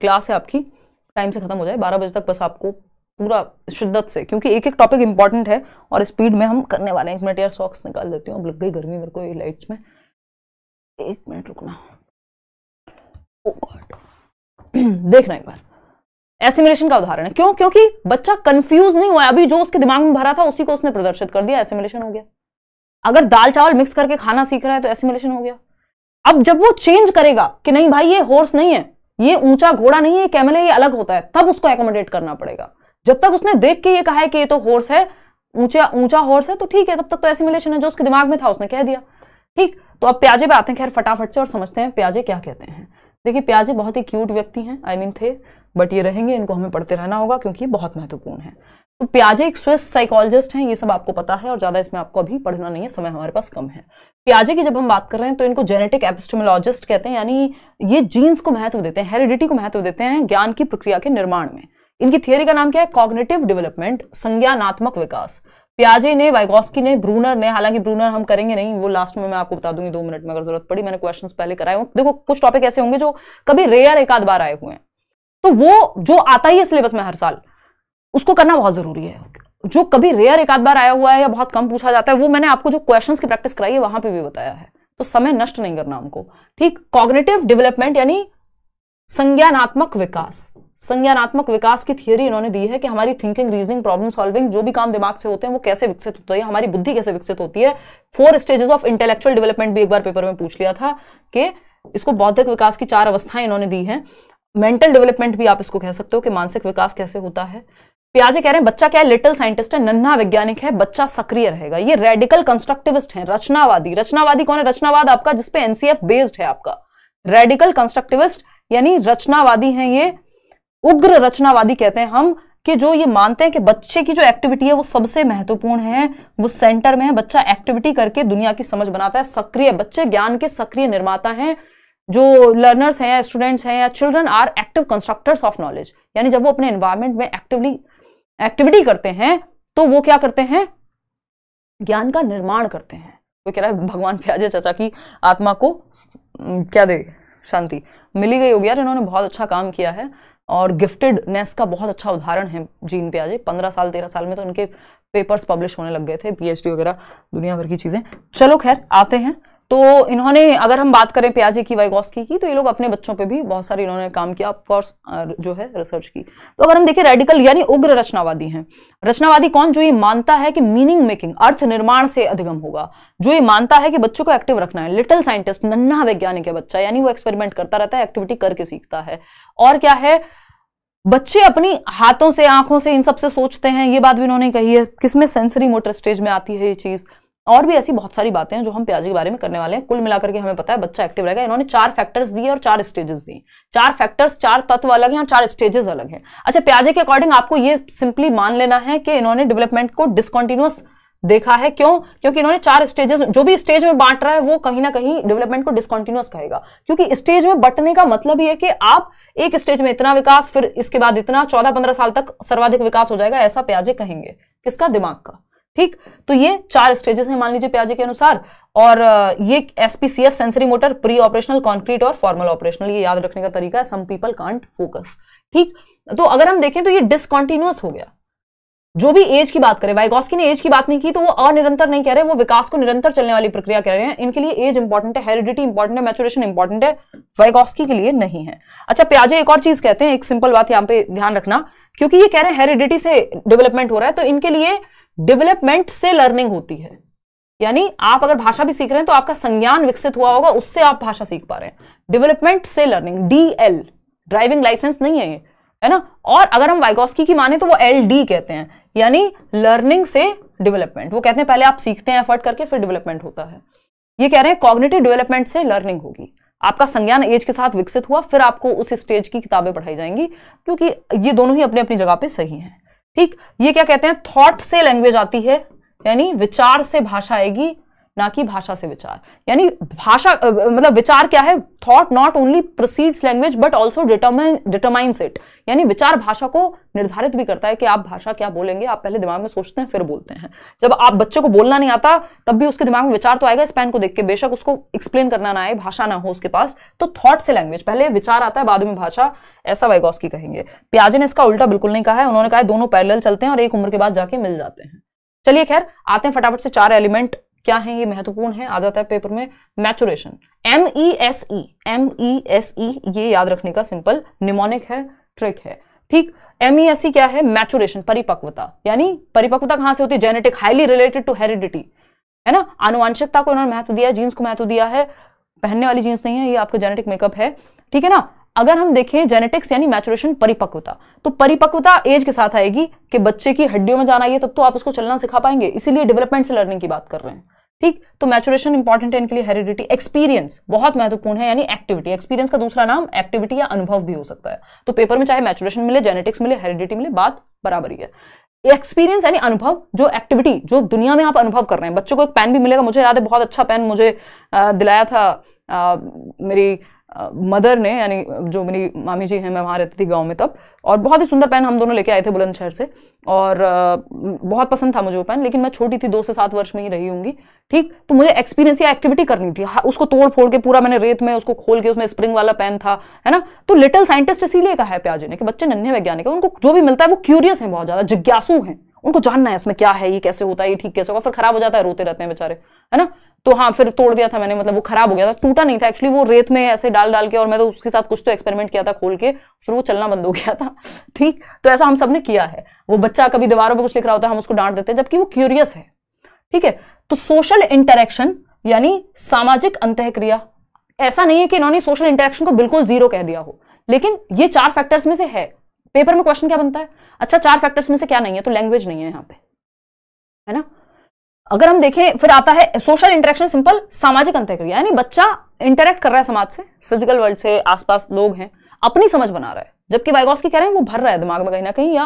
क्लास है आपकी टाइम से ख़त्म हो जाए बारह बजे तक बस आपको पूरा शिद्दत से क्योंकि एक एक टॉपिक इंपॉर्टेंट है और स्पीड में हम करने वाले हैं एक मिनट यार सॉक्स निकाल देती हूँ अब लग गई गर्मी मेरे को ये लाइट्स में एक मिनट रुकना ओ गॉड देखना एक बार एसिमिलेशन का उदाहरण है क्यों क्योंकि बच्चा कंफ्यूज नहीं हुआ अभी जो उसके दिमाग में भरा था उसी को उसने प्रदर्शित कर दिया एसिमिलेशन हो गया अगर दाल चावल मिक्स करके खाना सीख रहा है तो एसिमिलेशन हो गया अब जब वो चेंज करेगा कि नहीं भाई ये हॉर्स नहीं है ये ऊंचा घोड़ा नहीं है कैमल है ये अलग होता है तब उसको एकोमोडेट करना पड़ेगा जब तक उसने देख के ये कहा है कि ये तो हॉर्स है ऊंचा ऊंचा हॉर्स है तो ठीक है तब तक तो एसिमिलेशन है जो उसके दिमाग में था उसने कह दिया ठीक तो अब प्याजे पे आते हैं खैर फटाफट से और समझते हैं प्याजे क्या कहते हैं देखिए प्याजे बहुत ही क्यूट व्यक्ति हैं आई I मीन mean थे बट ये रहेंगे इनको हमें पढ़ते रहना होगा क्योंकि ये बहुत महत्वपूर्ण है तो प्याजे एक स्विस साइकोलॉजिस्ट हैं ये सब आपको पता है और ज़्यादा इसमें आपको अभी पढ़ना नहीं है समय हमारे पास कम है प्याजे की जब हम बात कर रहे हैं तो इनको जेनेटिक एपिस्टमोलॉजिस्ट कहते हैं यानी ये जीन्स को महत्व देते हैं हेरिडिटी को महत्व देते हैं ज्ञान की प्रक्रिया के निर्माण में इनकी थियोरी का नाम क्या है कॉग्नेटिव डेवलपमेंट संज्ञानात्मक विकास प्याजे ने वाइगोस्की ने ब्रूनर ने हालांकि ब्रूनर हम करेंगे नहीं वो लास्ट में मैं आपको बता दूंगी दो मिनट में अगर जरूरत पड़ी मैंने क्वेश्चंस पहले कराए हूँ देखो कुछ टॉपिक ऐसे होंगे जो कभी रेयर एक आध बार आए हुए हैं तो वो जो आता ही है सिलेबस में हर साल उसको करना बहुत जरूरी है जो कभी रेयर एक आध बार आया हुआ है या बहुत कम पूछा जाता है वो मैंने आपको जो क्वेश्चन की प्रैक्टिस कराई है वहां पर भी बताया है तो समय नष्ट नहीं करना हमको ठीक कॉग्नेटिव डेवलपमेंट यानी संज्ञानात्मक विकास संज्ञानात्मक विकास की थियोरी इन्होंने दी है कि हमारी थिंकिंग रीजनिंग प्रॉब्लम सॉल्विंग जो भी काम दिमाग से होते हैं वो कैसे विकसित होता है हमारी बुद्धि कैसे विकसित होती है four stages of intellectual development भी एक बार पेपर में पूछ लिया था कि इसको बौद्धिक विकास की चार अवस्थाएं इन्होंने दी है मेंटल डेवलपमेंट भी आप इसको कह सकते हो कि मानसिक विकास कैसे होता है प्याजे कह रहे हैं बच्चा क्या है लिटिल साइंटिस्ट है नन्हा वैज्ञानिक है बच्चा सक्रिय रहेगा ये रेडिकल कंस्ट्रक्टिविस्ट है रचनावादी रचनावादी कौन है रचनावाद आपका जिसपे एनसीएफ बेस्ड है आपका रेडिकल कंस्ट्रक्टिविस्ट यानी रचनावादी है ये उग्र रचनावादी कहते हैं हम कि जो ये मानते हैं कि बच्चे की जो एक्टिविटी है वो सबसे महत्वपूर्ण है वो सेंटर में है बच्चा एक्टिविटी करके दुनिया की समझ बनाता है सक्रिय बच्चे ज्ञान के सक्रिय निर्माता हैं जो लर्नर्स हैं स्टूडेंट्स हैं या children are active constructors of knowledge यानी जब वो अपने एनवायरमेंट में एक्टिवली एक्टिविटी करते हैं तो वो क्या करते हैं ज्ञान का निर्माण करते हैं वो कह रहा है भगवान प्याजे चाचा की आत्मा को क्या दे शांति मिली गई होगी यार इन्होंने बहुत अच्छा काम किया है और गिफ्टेडनेस का बहुत अच्छा उदाहरण है जीन आज पंद्रह साल तेरह साल में तो उनके पेपर्स पब्लिश होने लग गए थे पीएचडी वगैरह दुनिया भर की चीज़ें चलो खैर आते हैं तो इन्होंने अगर हम बात करें प्याजे की वाइगोस्की की तो ये लोग अपने बच्चों पे भी बहुत सारे इन्होंने काम किया ऑफकोर्स जो है रिसर्च की तो अगर हम देखें रेडिकल यानी उग्र रचनावादी हैं रचनावादी कौन जो ये मानता है कि मीनिंग मेकिंग अर्थ निर्माण से अधिगम होगा जो ये मानता है कि बच्चों को एक्टिव रखना है लिटिल साइंटिस्ट नन्हा वैज्ञानिक है बच्चा यानी वो एक्सपेरिमेंट करता रहता है एक्टिविटी करके सीखता है और क्या है बच्चे अपनी हाथों से आंखों से इन सबसे सोचते हैं ये बात भी उन्होंने कही है किसमें सेंसरी मोटर स्टेज में आती है ये चीज़ और भी ऐसी बहुत सारी बातें हैं जो हम प्याज के बारे में करने वाले हैं कुल मिलाकर के हमें पता है बच्चा एक्टिव रहेगा इन्होंने चार फैक्टर्स दिए और चार स्टेजेस दिए चार फैक्टर्स चार तत्व अलग हैं और चार स्टेजेस अलग हैं अच्छा प्याजे के अकॉर्डिंग आपको ये सिंपली मान लेना है कि इन्होंने डेवलपमेंट को डिसकॉन्टिन्यूस देखा है क्यों क्योंकि इन्होंने चार स्टेजेस जो भी स्टेज में बांट रहा है वो कहीं ना कहीं डेवलपमेंट को डिसकॉन्टिन्यूस कहेगा क्योंकि स्टेज में बटने का मतलब ये है कि आप एक स्टेज में इतना विकास फिर इसके बाद इतना चौदह पंद्रह साल तक सर्वाधिक विकास हो जाएगा ऐसा प्याजे कहेंगे किसका दिमाग का ठीक तो ये चार स्टेजेस हैं मान लीजिए प्याजे के अनुसार और ये SPCF sensory motor pre operational concrete और फॉर्मल ऑपरेशनल ये याद रखने का तरीका है सम पीपल कांट फोकस ठीक तो अगर हम देखें तो ये डिसकॉन्टिन्यूस हो गया जो भी एज की बात करें वाइगोस्की ने एज की बात नहीं की तो वो अनिरंतर नहीं कह रहे वो विकास को निरंतर चलने वाली प्रक्रिया कह रहे हैं इनके लिए एज इंपॉर्टेंट है हेरिडिटी इंपॉर्टेंट है मैचुरेशन इंपॉर्टेंट है वाइगोस्की के लिए नहीं है अच्छा प्याजे एक और चीज कहते हैं एक सिंपल बात यहां पर ध्यान रखना क्योंकि ये कह रहे हैं हेरिडिटी से डेवलपमेंट हो रहा है तो इनके लिए डेवलपमेंट से लर्निंग होती है यानी आप अगर भाषा भी सीख रहे हैं तो आपका संज्ञान विकसित हुआ होगा उससे आप भाषा सीख पा रहे हैं डेवलपमेंट से learning D L driving licence नहीं है ये है ना और अगर हम वाइगोस्की की माने तो वो एल डी कहते हैं यानी लर्निंग से डेवलपमेंट वो कहते हैं पहले आप सीखते हैं एफर्ट करके फिर डेवलपमेंट होता है ये कह रहे हैं कॉग्नेटिव डेवलपमेंट से लर्निंग होगी आपका संज्ञान एज के साथ विकसित हुआ फिर आपको उस स्टेज की किताबें पढ़ाई जाएंगी क्योंकि ये दोनों ही अपने अपनी जगह पे सही हैं ठीक ये क्या कहते हैं थॉट से लैंग्वेज आती है यानी विचार से भाषा आएगी ना कि भाषा से विचार यानी भाषा मतलब विचार क्या है thought not only proceeds language but also determine determines it यानी विचार भाषा को निर्धारित भी करता है कि आप भाषा क्या बोलेंगे आप पहले दिमाग में सोचते हैं फिर बोलते हैं जब आप बच्चे को बोलना नहीं आता तब भी उसके दिमाग में विचार तो आएगा इस पेन को देख के बेशक उसको एक्सप्लेन करना ना आए भाषा ना हो उसके पास तो थॉट से लैंग्वेज पहले विचार आता है बाद में भाषा ऐसा वाइगॉस की कहेंगे प्याजे ने इसका उल्टा बिल्कुल नहीं कहा है उन्होंने कहा दोनों पैरल चलते हैं और एक उम्र के बाद जाके मिल जाते हैं चलिए खैर आते हैं फटाफट से चार एलिमेंट क्या है ये महत्वपूर्ण है आ जाता है पेपर में maturation M E S E M E S E ये याद रखने का सिंपल निमोनिक है ट्रिक है ठीक एम ई एस ई क्या है मैचुरेशन परिपक्वता यानी परिपक्वता कहां से होती है genetic highly related to heredity है ना अनुवांशिकता को उन्होंने महत्व दिया जीन्स को महत्व दिया है पहनने वाली जीन्स नहीं है ये आपका जेनेटिक मेकअप है ठीक है ना अगर हम देखें जेनेटिक्स यानी मैचुरेशन परिपक्वता तो परिपक्वता एज के साथ आएगी कि बच्चे की हड्डियों में जाना ये तब तो आप उसको चलना सिखा पाएंगे इसीलिए डेवलपमेंट से लर्निंग की बात कर रहे हैं ठीक तो मैचुरेशन इंपॉर्टेंट है इनके लिए हेरिडिटी एक्सपीरियंस बहुत महत्वपूर्ण है यानी एक्टिविटी एक्सपीरियंस का दूसरा नाम एक्टिविटी या अनुभव भी हो सकता है तो पेपर में चाहे मैचुरेशन मिले जेनेटिक्स मिले हेरिडिटी मिले बात बराबर ही है एक्सपीरियंस यानी अनुभव जो एक्टिविटी जो दुनिया में आप अनुभव कर रहे हैं बच्चों को एक पेन भी मिलेगा मुझे याद है बहुत अच्छा पेन मुझे दिलाया था आ, मेरी मदर ने यानी जो मेरी मामी जी हैं मैं वहाँ रहती थी गांव में तब और बहुत ही सुंदर पेन हम दोनों लेके आए थे बुलंदशहर से और बहुत पसंद था मुझे वो पेन लेकिन मैं छोटी थी दो से सात वर्ष में ही रही होंगी ठीक तो मुझे एक्सपीरियंस या एक्टिविटी करनी थी हाँ, उसको तोड़ फोड़ के पूरा मैंने रेत में उसको खोल के उसमें स्प्रिंग वाला पेन था है ना तो लिटिल साइंटिस्ट इसीलिए कहा है प्याजी ने कि बच्चे नन्हे वैज्ञानिक है उनको जो भी मिलता है वो क्यूरियस है बहुत ज़्यादा जिज्ञासु हैं उनको जानना है इसमें क्या है ये कैसे होता है ये ठीक कैसे होगा फिर खराब हो जाता है रोते रहते हैं बेचारे है ना तो हाँ फिर तोड़ दिया था मैंने मतलब वो खराब हो गया था टूटा नहीं था एक्चुअली वो रेत में ऐसे डाल डाल के और मैं तो उसके साथ कुछ तो एक्सपेरिमेंट किया था खोल के फिर वो चलना बंद हो गया था ठीक तो ऐसा हम सब ने किया है वो बच्चा कभी दीवारों पर कुछ लिख रहा होता है हम उसको डांट देते हैं जबकि वो क्यूरियस है ठीक है तो सोशल इंटरेक्शन यानी सामाजिक अंतक्रिया ऐसा नहीं है कि इन्होंने सोशल इंटरेक्शन को बिल्कुल जीरो कह दिया हो लेकिन ये चार फैक्टर्स में से है पेपर में क्वेश्चन क्या बनता है अच्छा चार फैक्टर्स में से क्या नहीं है तो लैंग्वेज नहीं है यहाँ पे है ना अगर हम देखें फिर आता है सोशल इंटरेक्शन सिंपल सामाजिक अंत्यक्रिया यानी बच्चा इंटरेक्ट कर रहा है समाज से फिजिकल वर्ल्ड से आसपास लोग हैं अपनी समझ बना रहा है जबकि वाइगॉस की कह रहे हैं वो भर रहा है दिमाग में कहीं ना कहीं या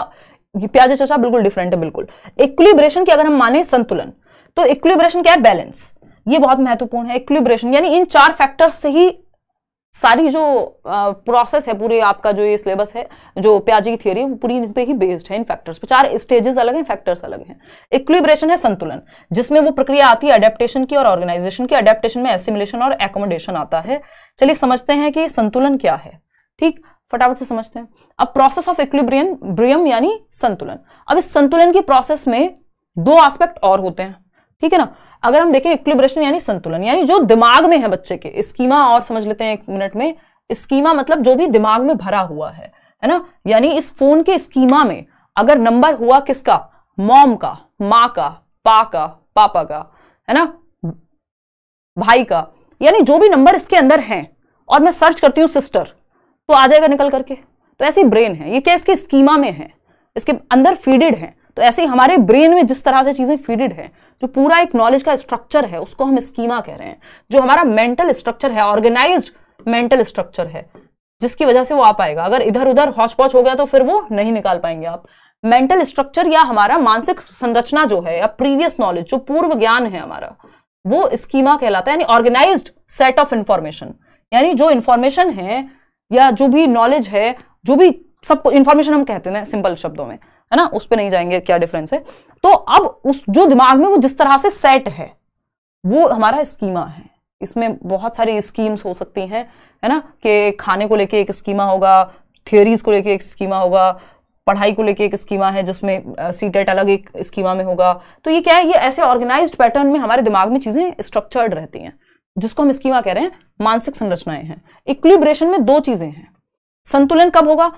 प्याजे चचा बिल्कुल डिफरेंट है बिल्कुल इक्विलिब्रेशन की अगर हम माने संतुलन तो इक्विलिब्रेशन क्या है बैलेंस ये बहुत महत्वपूर्ण है इक्विलिब्रेशन यानी इन चार फैक्टर्स से ही सारी जो प्रोसेस है पूरी आपका जो ये सिलेबस है जो प्याजी की थियोरी वो पूरी इन पे ही बेस्ड है इन फैक्टर्स पे चार स्टेजेस अलग हैं फैक्टर्स अलग हैं इक्विब्रेशन है संतुलन जिसमें वो प्रक्रिया आती है अडेप्टेशन की और ऑर्गेनाइजेशन की अडेप्टेशन में एसिमुलेशन और एकोमोडेशन आता है चलिए समझते हैं कि संतुलन क्या है ठीक फटाफट से समझते हैं अब प्रोसेस ऑफ इक्विब्रियन ब्रियम यानी संतुलन अब इस संतुलन की प्रोसेस में दो आस्पेक्ट और होते हैं ठीक है ना अगर हम देखें इक्लिब्रेशन यानी संतुलन यानी जो दिमाग में है बच्चे के स्कीमा और समझ लेते हैं एक मिनट में स्कीमा मतलब जो भी दिमाग में भरा हुआ है है ना यानी इस फोन के स्कीमा में अगर नंबर हुआ किसका मॉम का माँ का पा का पापा का है ना भाई का यानी जो भी नंबर इसके अंदर है और मैं सर्च करती हूँ सिस्टर तो आ जाएगा निकल करके तो ऐसी ब्रेन है ये क्या इसके स्कीमा में है इसके अंदर फीडेड है तो ऐसे ही हमारे ब्रेन में जिस तरह से चीज़ें फीडेड हैं जो पूरा एक नॉलेज का स्ट्रक्चर है उसको हम स्कीमा कह रहे हैं जो हमारा मेंटल स्ट्रक्चर है ऑर्गेनाइज मेंटल स्ट्रक्चर है जिसकी वजह से वो आ पाएगा अगर इधर उधर हॉच पॉच हो गया तो फिर वो नहीं निकाल पाएंगे आप मेंटल स्ट्रक्चर या हमारा मानसिक संरचना जो है या प्रीवियस नॉलेज जो पूर्व ज्ञान है हमारा वो स्कीमा कहलाता है यानी ऑर्गेनाइज सेट ऑफ इंफॉर्मेशन यानी जो इंफॉर्मेशन है या जो भी नॉलेज है जो भी सब इंफॉर्मेशन हम कहते हैं सिंपल शब्दों में है ना उस पर नहीं जाएंगे क्या डिफरेंस है तो अब उस जो दिमाग में वो जिस तरह से सेट है वो हमारा स्कीमा है इसमें बहुत सारी स्कीम्स हो सकती हैं है ना कि खाने को लेके एक स्कीमा होगा थियोरीज को लेके एक स्कीमा होगा पढ़ाई को लेके एक स्कीमा है जिसमें सी टेट अलग एक स्कीमा में होगा तो ये क्या है ये ऐसे ऑर्गेनाइज्ड पैटर्न में हमारे दिमाग में चीज़ें स्ट्रक्चर्ड रहती हैं जिसको हम स्कीमा कह रहे हैं मानसिक संरचनाएं हैं इक्लिब्रेशन में दो चीज़ें हैं संतुलन कब होगा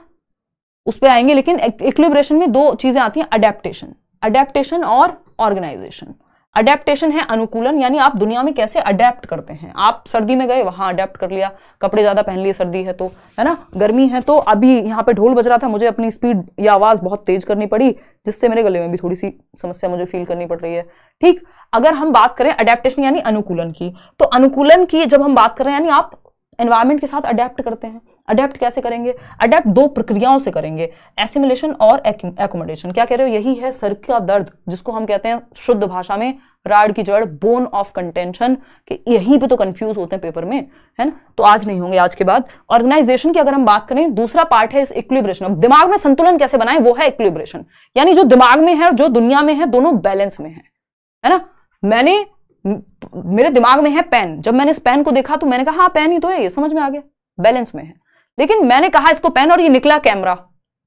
उस पर आएंगे लेकिन इक्लिब्रेशन में दो चीजें आती हैं अडेप्टेशन अडेप्टेशन और ऑर्गेनाइजेशन अडेप्टेशन है अनुकूलन यानी आप दुनिया में कैसे अडेप्ट करते हैं आप सर्दी में गए वहां अडेप्ट कर लिया कपड़े ज़्यादा पहन लिए सर्दी है तो है ना गर्मी है तो अभी यहाँ पे ढोल बज रहा था मुझे अपनी स्पीड या आवाज़ बहुत तेज करनी पड़ी जिससे मेरे गले में भी थोड़ी सी समस्या मुझे फील करनी पड़ रही है ठीक अगर हम बात करें अडेप्टेशन यानी अनुकूलन की तो अनुकूलन की जब हम बात करें यानी आप एनवायरमेंट के साथ अडेप्ट करते हैं अडेप्ट कैसे करेंगे अडेप्ट दो प्रक्रियाओं से करेंगे एसिमुलेशन और एकोमोडेशन क्या कह रहे हो यही है सर का दर्द जिसको हम कहते हैं शुद्ध भाषा में राड की जड़ बोन ऑफ कंटेंशन कि यहीं पे तो कंफ्यूज होते हैं पेपर में है ना तो आज नहीं होंगे आज के बाद ऑर्गेनाइजेशन की अगर हम बात करें दूसरा पार्ट है इस इक्विब्रेशन अब दिमाग में संतुलन कैसे बनाए वो है इक्विब्रेशन यानी जो दिमाग में है और जो दुनिया में है दोनों बैलेंस में है है ना मैंने मेरे दिमाग में है पेन जब मैंने इस पेन को देखा तो मैंने कहा हाँ पेन ही तो है ये समझ में आ गया बैलेंस में है लेकिन मैंने कहा इसको पेन और ये निकला कैमरा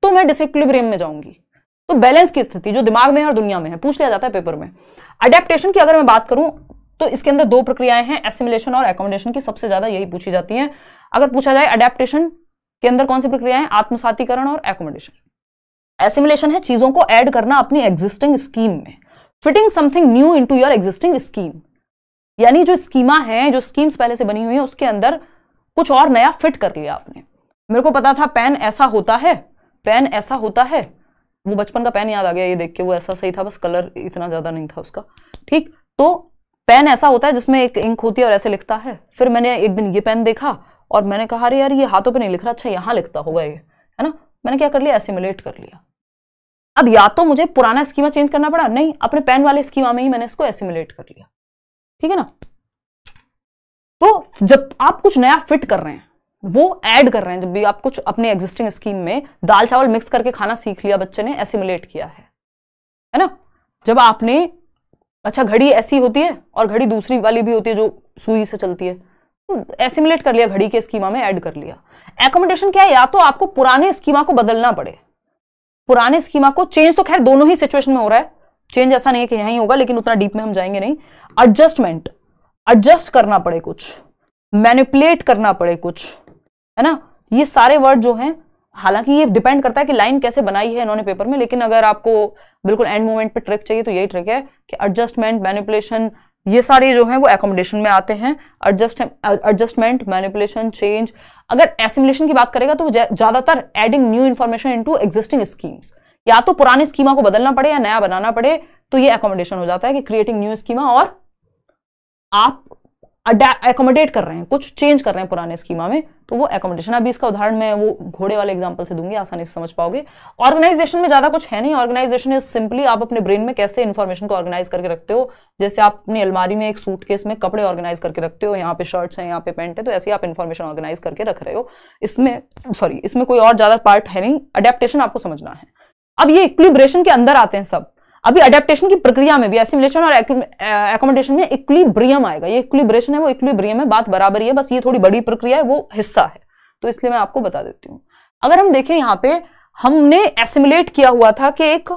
तो मैं डिसिक्लिब्रियम में जाऊंगी तो बैलेंस की स्थिति जो दिमाग में है और दुनिया में है पूछ लिया जाता है पेपर में अडेप्टेशन की अगर मैं बात करूं तो इसके अंदर दो प्रक्रियाएं हैं एसिमुलेशन और एकोमोडेशन की सबसे ज्यादा यही पूछी जाती है अगर पूछा जाए अडेप्टेशन के अंदर कौन सी प्रक्रिया है आत्मसातीकरण और एकोमोडेशन एसिमुलेशन है चीजों को ऐड करना अपनी एग्जिस्टिंग स्कीम में fitting something new into your existing scheme यानी जो स्कीमा है जो स्कीम्स पहले से बनी हुई है उसके अंदर कुछ और नया फिट कर लिया आपने मेरे को पता था पेन ऐसा होता है पेन ऐसा होता है वो बचपन का पेन याद आ गया ये देख के वो ऐसा सही था बस कलर इतना ज़्यादा नहीं था उसका ठीक तो पेन ऐसा होता है जिसमें एक इंक होती है और ऐसे लिखता है फिर मैंने एक दिन ये पेन देखा और मैंने कहा अरे यार ये हाथों पे नहीं लिख रहा अच्छा यहाँ लिखता होगा ये है ना मैंने क्या कर लिया एसिमुलेट कर लिया अब या तो मुझे पुराना स्कीमा चेंज करना पड़ा नहीं अपने पेन वाले स्कीमा में ही मैंने इसको एसिमुलेट कर लिया ठीक है ना तो जब आप कुछ नया फिट कर रहे हैं वो ऐड कर रहे हैं जब भी आप कुछ अपने एग्जिस्टिंग स्कीम में दाल चावल मिक्स करके खाना सीख लिया बच्चे ने एसिमुलेट किया है है ना जब आपने अच्छा घड़ी ऐसी होती है और घड़ी दूसरी वाली भी होती है जो सुई से चलती है तो एसिमुलेट कर लिया घड़ी के स्कीमा में ऐड कर लिया एकोमोडेशन क्या है या तो आपको पुराने स्कीमा को बदलना पड़े पुराने स्कीमा को चेंज तो खैर दोनों ही सिचुएशन में हो रहा है चेंज ऐसा नहीं है कि यहाँ ही होगा लेकिन उतना डीप में हम जाएंगे नहीं एडजस्टमेंट एडजस्ट करना पड़े कुछ मैनिपुलेट करना पड़े कुछ है ना ये सारे वर्ड जो हैं हालांकि ये डिपेंड करता है कि लाइन कैसे बनाई है इन्होंने पेपर में लेकिन अगर आपको बिल्कुल एंड मोमेंट पे ट्रिक चाहिए तो यही ट्रिक है कि एडजस्टमेंट मैनिपुलेशन ये सारे जो हैं वो एकोमोडेशन में आते हैं एडजस्ट एडजस्टमेंट मैनिपुलेशन चेंज अगर एसिमुलेशन की बात करेगा तो ज़्यादातर adding new information into existing schemes या तो पुराने स्कीमा को बदलना पड़े या नया बनाना पड़े तो ये अकोमोडेशन हो जाता है कि क्रिएटिंग न्यू स्कीमा और आप एकोमोडेट कर रहे हैं कुछ चेंज कर रहे हैं पुराने स्कीमा में तो वो एकोमोडेशन अभी इसका उदाहरण मैं वो घोड़े वाले एग्जाम्पल से दूंगी आसानी से समझ पाओगे ऑर्गेनाइजेशन में ज़्यादा कुछ है नहीं ऑर्गेनाइजेशन इज सिंपली आप अपने ब्रेन में कैसे इन्फॉर्मेशन को ऑर्गेनाइज करके रखते हो जैसे आप अपनी अलमारी में एक सूट केस में कपड़े ऑर्गेनाइज करके रखते हो यहाँ पे शर्ट्स हैं यहाँ पे पेंट है तो ऐसे आप इन्फॉर्मेशन ऑर्गेनाइज करके रख रहे हो इसमें सॉरी इसमें कोई और ज़्यादा पार्ट है नहीं अडेप्टेशन आपको समझना है अब ये इक्विलिब्रेशन के अंदर आते हैं सब अभी अडेप्टेशन की प्रक्रिया में भी एसिमुलेशन और एकोमोडेशन में इक्विलिब्रियम आएगा ये इक्विलिब्रेशन है वो इक्विलिब्रियम है बात बराबर ही है बस ये थोड़ी बड़ी प्रक्रिया है वो हिस्सा है तो इसलिए मैं आपको बता देती हूँ अगर हम देखें यहाँ पे हमने एसिमुलेट किया हुआ था कि एक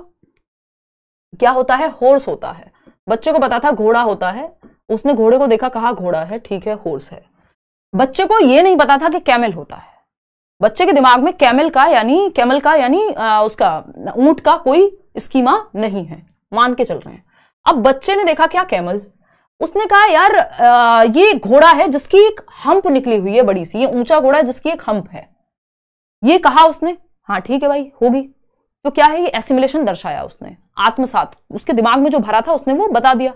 क्या होता है होर्स होता है बच्चे को पता था घोड़ा होता है उसने घोड़े को देखा कहा घोड़ा है ठीक है होर्स है बच्चे को ये नहीं पता था कि कैमल होता है बच्चे के दिमाग में कैमल का यानी कैमल का यानी उसका ऊंट का कोई स्कीमा नहीं है मान के चल रहे हैं अब बच्चे ने देखा क्या कैमल उसने कहा यार आ, ये घोड़ा है जिसकी एक हम्प निकली हुई है बड़ी सी ये ऊंचा घोड़ा है जिसकी एक हम्प है ये कहा उसने हाँ ठीक है भाई होगी तो क्या है ये एसिमुलेशन दर्शाया उसने आत्मसात उसके दिमाग में जो भरा था उसने वो बता दिया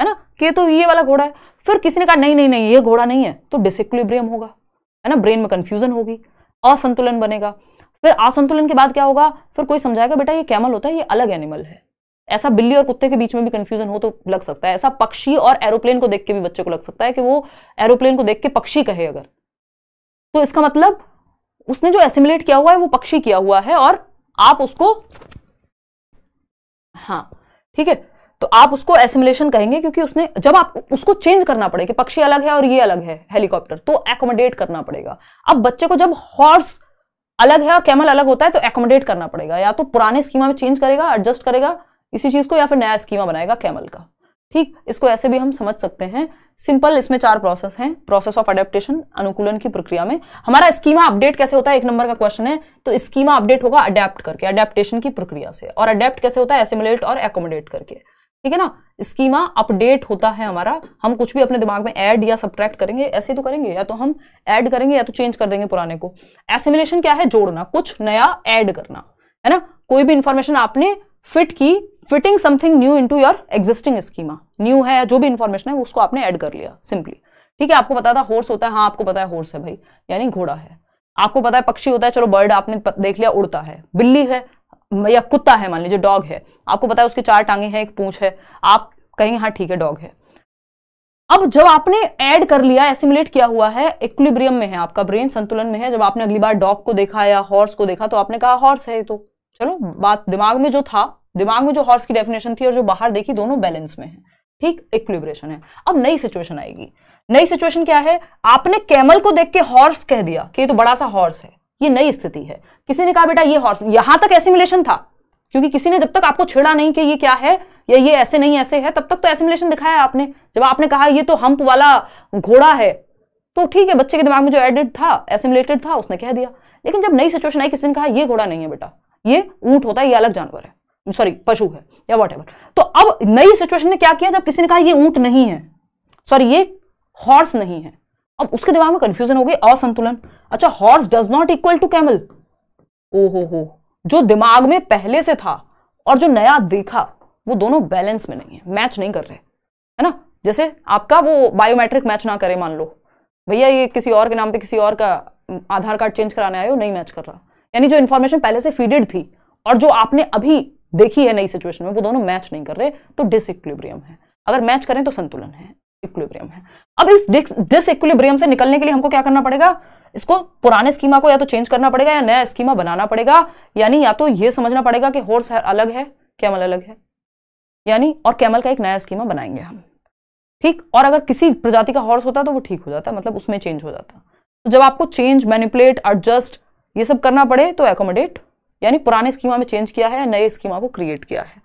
है ना कि तो ये वाला घोड़ा है फिर किसी ने कहा नहीं नहीं नहीं ये घोड़ा नहीं है तो डिसक्विलिब्रियम होगा है ना ब्रेन में कंफ्यूजन होगी असंतुलन बनेगा फिर असंतुलन के बाद क्या होगा फिर कोई समझाएगा बेटा ये कैमल होता है ये अलग एनिमल है ऐसा बिल्ली और कुत्ते के बीच में भी कंफ्यूजन हो तो लग सकता है ऐसा पक्षी और एरोप्लेन को देख के भी बच्चे को लग सकता है कि वो एरोप्लेन को देख के पक्षी कहे अगर तो इसका मतलब उसने जो एसिमुलेट किया हुआ है वो पक्षी किया हुआ है और आप उसको हाँ ठीक है तो आप उसको एसिमुलेशन कहेंगे क्योंकि उसने जब आप उसको चेंज करना पड़ेगा कि पक्षी अलग है और ये अलग है हेलीकॉप्टर तो एकोमोडेट करना पड़ेगा अब बच्चे को जब हॉर्स अलग है और कैमल अलग होता है तो एकोमोडेट करना पड़ेगा या तो पुराने स्कीमा में चेंज करेगा एडजस्ट करेगा इसी चीज को या फिर नया स्कीमा बनाएगा कैमल का ठीक इसको ऐसे भी हम समझ सकते हैं सिंपल इसमें चार प्रोसेस हैं प्रोसेस ऑफ अडेप्टेशन अनुकूलन की प्रक्रिया में हमारा स्कीमा अपडेट कैसे होता है एक नंबर का क्वेश्चन है तो स्कीमा अपडेट होगा अडेप्ट करके अडेप्टेशन की प्रक्रिया से और अडेप्ट कैसे होता है एसिमुलेट और एकोमोडेट करके ठीक है ना स्कीमा अपडेट होता है हमारा हम कुछ भी अपने दिमाग में ऐड या सब्ट्रैक्ट करेंगे ऐसे तो करेंगे या तो हम ऐड करेंगे या तो चेंज कर देंगे पुराने को एसिमिलेशन क्या है जोड़ना कुछ नया ऐड करना है ना कोई भी इंफॉर्मेशन आपने फिट की fitting something new into your existing schema new है या जो भी इंफॉर्मेशन है उसको आपने ऐड कर लिया सिंपली ठीक है आपको पता था हॉर्स होता है हाँ आपको पता है हॉर्स है भाई यानी घोड़ा है आपको पता है पक्षी होता है चलो बर्ड आपने देख लिया उड़ता है बिल्ली है या कुत्ता है मान लीजिए डॉग है आपको पता है उसके चार टांगे हैं एक पूंछ है आप कहेंगे हाँ ठीक है डॉग है अब जब आपने ऐड कर लिया एसिमुलेट किया हुआ है इक्विलिब्रियम में है आपका ब्रेन संतुलन में है जब आपने अगली बार डॉग को देखा या हॉर्स को देखा तो आपने कहा हॉर्स है तो चलो बात दिमाग में जो था दिमाग में जो हॉर्स की डेफिनेशन थी और जो बाहर देखी दोनों बैलेंस में है ठीक इक्विलिब्रेशन है अब नई सिचुएशन आएगी नई सिचुएशन क्या है आपने कैमल को देख के हॉर्स कह दिया कि ये तो बड़ा सा हॉर्स है ये नई स्थिति है किसी ने कहा बेटा ये हॉर्स यहां तक एसिमुलेशन था क्योंकि किसी ने जब तक आपको छेड़ा नहीं कि ये क्या है या ये ऐसे नहीं ऐसे है तब तक तो एसिमुलेशन दिखाया आपने जब आपने कहा ये तो हम्प वाला घोड़ा है तो ठीक है बच्चे के दिमाग में जो एडिड था एसिमुलेटेड था उसने कह दिया लेकिन जब नई सिचुएशन आई किसी ने कहा ये घोड़ा नहीं है बेटा ये ऊंट होता है ये अलग जानवर है सॉरी पशु है या वॉट तो अब नई सिचुएशन ने क्या किया जब किसी ने कहा ये ऊंट नहीं है सॉरी ये हॉर्स नहीं है अब उसके दिमाग में कंफ्यूजन हो गई असंतुलन अच्छा horse does not equal to camel ओ हो हो जो दिमाग में पहले से था और जो नया देखा वो दोनों बैलेंस में नहीं है मैच नहीं कर रहे है ना जैसे आपका वो बायोमेट्रिक मैच ना करे मान लो भैया ये किसी और के नाम पे किसी और का आधार कार्ड चेंज कराने आए हो नहीं मैच कर रहा यानी जो इन्फॉर्मेशन पहले से फीडेड थी और जो आपने अभी देखी है नई सिचुएशन में वो दोनों मैच नहीं कर रहे तो डिसइक्विलिब्रियम है अगर मैच करें तो संतुलन है इक्विलिब्रियम है अब इस डिस से निकलने के लिए हमको क्या करना पड़ेगा इसको पुराने स्कीमा को या तो चेंज करना पड़ेगा या नया स्कीमा बनाना पड़ेगा यानी या तो यह समझना पड़ेगा कि हॉर्स अलग है कैमल अलग है यानी और कैमल का एक नया स्कीमा बनाएंगे हम ठीक और अगर किसी प्रजाति का हॉर्स होता तो वो ठीक हो जाता मतलब उसमें चेंज हो जाता तो जब आपको चेंज मैनिपुलेट एडजस्ट ये सब करना पड़े तो एकोमोडेट यानी पुराने स्कीमा में चेंज किया है या नए स्कीमा को क्रिएट किया है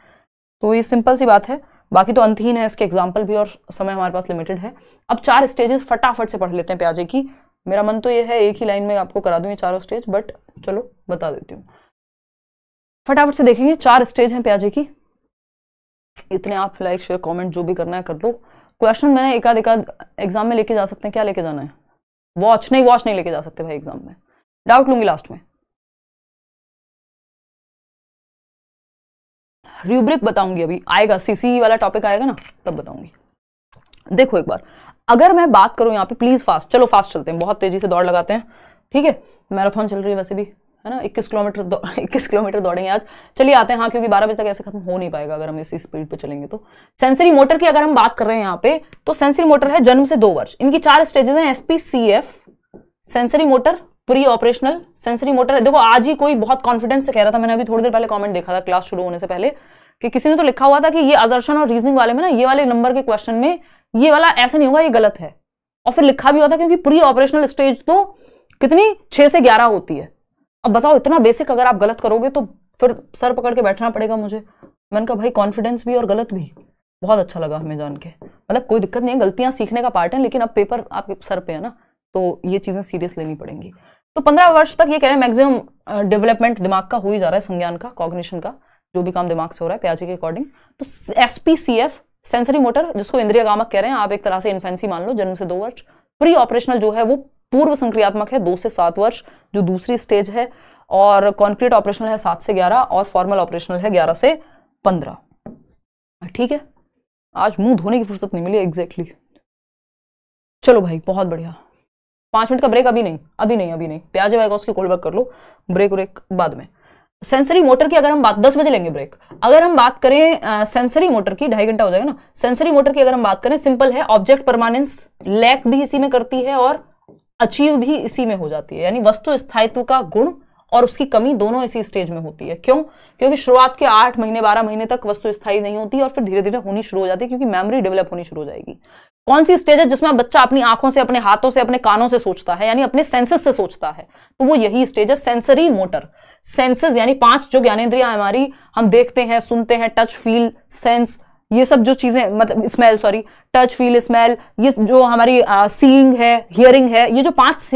तो ये सिंपल सी बात है बाकी तो अंतहीन है इसके एग्जाम्पल भी और समय हमारे पास लिमिटेड है अब चार स्टेजेस फटाफट से पढ़ लेते हैं प्याजे की मेरा मन तो ये है एक ही लाइन में आपको करा दूँ ये चारों स्टेज बट चलो बता देती हूँ फटाफट से देखेंगे चार स्टेज हैं प्याजे की इतने आप लाइक शेयर कमेंट जो भी करना है कर दो क्वेश्चन मैंने एक आध एग्जाम में लेके जा सकते हैं क्या लेके जाना है वॉच नहीं वॉच नहीं लेके जा सकते भाई एग्जाम में डाउट लूंगी लास्ट में रूब्रिक बताऊंगी अभी आएगा सीसी e वाला टॉपिक आएगा ना तब बताऊंगी देखो एक बार अगर मैं बात करूं यहाँ पे प्लीज़ फास्ट चलो फास्ट चलते हैं बहुत तेज़ी से दौड़ लगाते हैं ठीक है मैराथन चल रही है वैसे भी है ना 21 किलोमीटर इक्कीस किलोमीटर दौड़ेंगे आज चलिए आते हैं हाँ क्योंकि 12 बजे तक ऐसे खत्म हो नहीं पाएगा अगर हम इसी स्पीड पे चलेंगे तो सेंसरी मोटर की अगर हम बात कर रहे हैं यहाँ पे तो सेंसरी मोटर है जन्म से दो वर्ष इनकी चार स्टेजेस हैं SP C F sensory motor pre operational sensory motor देखो आज ही कोई बहुत कॉन्फिडेंस से कह रहा था मैंने अभी थोड़ी देर पहले कमेंट देखा था क्लास शुरू होने से पहले कि किसी ने तो लिखा हुआ था कि ये अजर्शन और रीजनिंग वाले में ना ये वाले नंबर के क्वेश्चन में ये वाला ऐसा नहीं होगा ये गलत है और फिर लिखा भी हुआ था क्योंकि प्री ऑपरेशनल स्टेज तो कितनी छह से ग्यारह होती है अब बताओ इतना बेसिक अगर आप गलत करोगे तो फिर सर पकड़ के बैठना पड़ेगा मुझे मैंने कहा भाई कॉन्फिडेंस भी और गलत भी बहुत अच्छा लगा हमें जान के मतलब कोई दिक्कत नहीं है गलतियां सीखने का पार्ट है लेकिन अब पेपर आपके सर पे है ना तो ये चीज़ें सीरियस लेनी पड़ेंगी तो पंद्रह वर्ष तक ये कह रहे हैं मैक्सिमम डेवलपमेंट दिमाग का हो ही जा रहा है संज्ञान का कॉग्निशन का जो भी काम दिमाग से हो रहा है प्याजी के अकॉर्डिंग तो एस सेंसरी मोटर जिसको इंद्रिय गामक कह रहे हैं आप एक तरह से इन्फेंसी मान लो जन्म से दो वर्ष प्री ऑपरेशनल जो है वो पूर्व संक्रियात्मक है दो से सात वर्ष जो दूसरी स्टेज है और कॉन्क्रीट ऑपरेशनल है सात से ग्यारह और फॉर्मल ऑपरेशनल है ग्यारह से पंद्रह ठीक है आज मुंह धोने की फुर्सत नहीं मिली एग्जैक्टली exactly. चलो भाई बहुत बढ़िया पांच मिनट का ब्रेक अभी नहीं अभी नहीं अभी नहीं प्याज आएगा उसके कोल्ड वर्क कर लो ब्रेक व्रेक बाद में सेंसरी मोटर की अगर हम बात दस बजे लेंगे ब्रेक अगर हम बात करें सेंसरी मोटर की ढाई घंटा हो जाएगा ना सेंसरी मोटर की अगर हम बात करें सिंपल है ऑब्जेक्ट परमानेंस लैक भी इसी में करती है और अचीव भी इसी में हो जाती है यानी वस्तु स्थायित्व का गुण और उसकी कमी दोनों इसी स्टेज में होती है क्यों क्योंकि शुरुआत के आठ महीने बारह महीने तक वस्तु स्थायी नहीं होती और फिर धीरे धीरे होनी शुरू हो जाती है क्योंकि मेमोरी डेवलप होनी शुरू हो जाएगी कौन सी स्टेज है जिसमें बच्चा अपनी आंखों से अपने हाथों से अपने कानों से सोचता है यानी अपने सेंसेस से सोचता है तो वो यही स्टेज है सेंसरी मोटर सेंसेस यानी पांच जो ज्ञानेन्द्रियां हमारी हम देखते हैं सुनते हैं टच फील सेंस ये सब जो चीज़ें मतलब smell sorry touch feel smell ये जो हमारी सीइंग है हियरिंग है ये जो पांच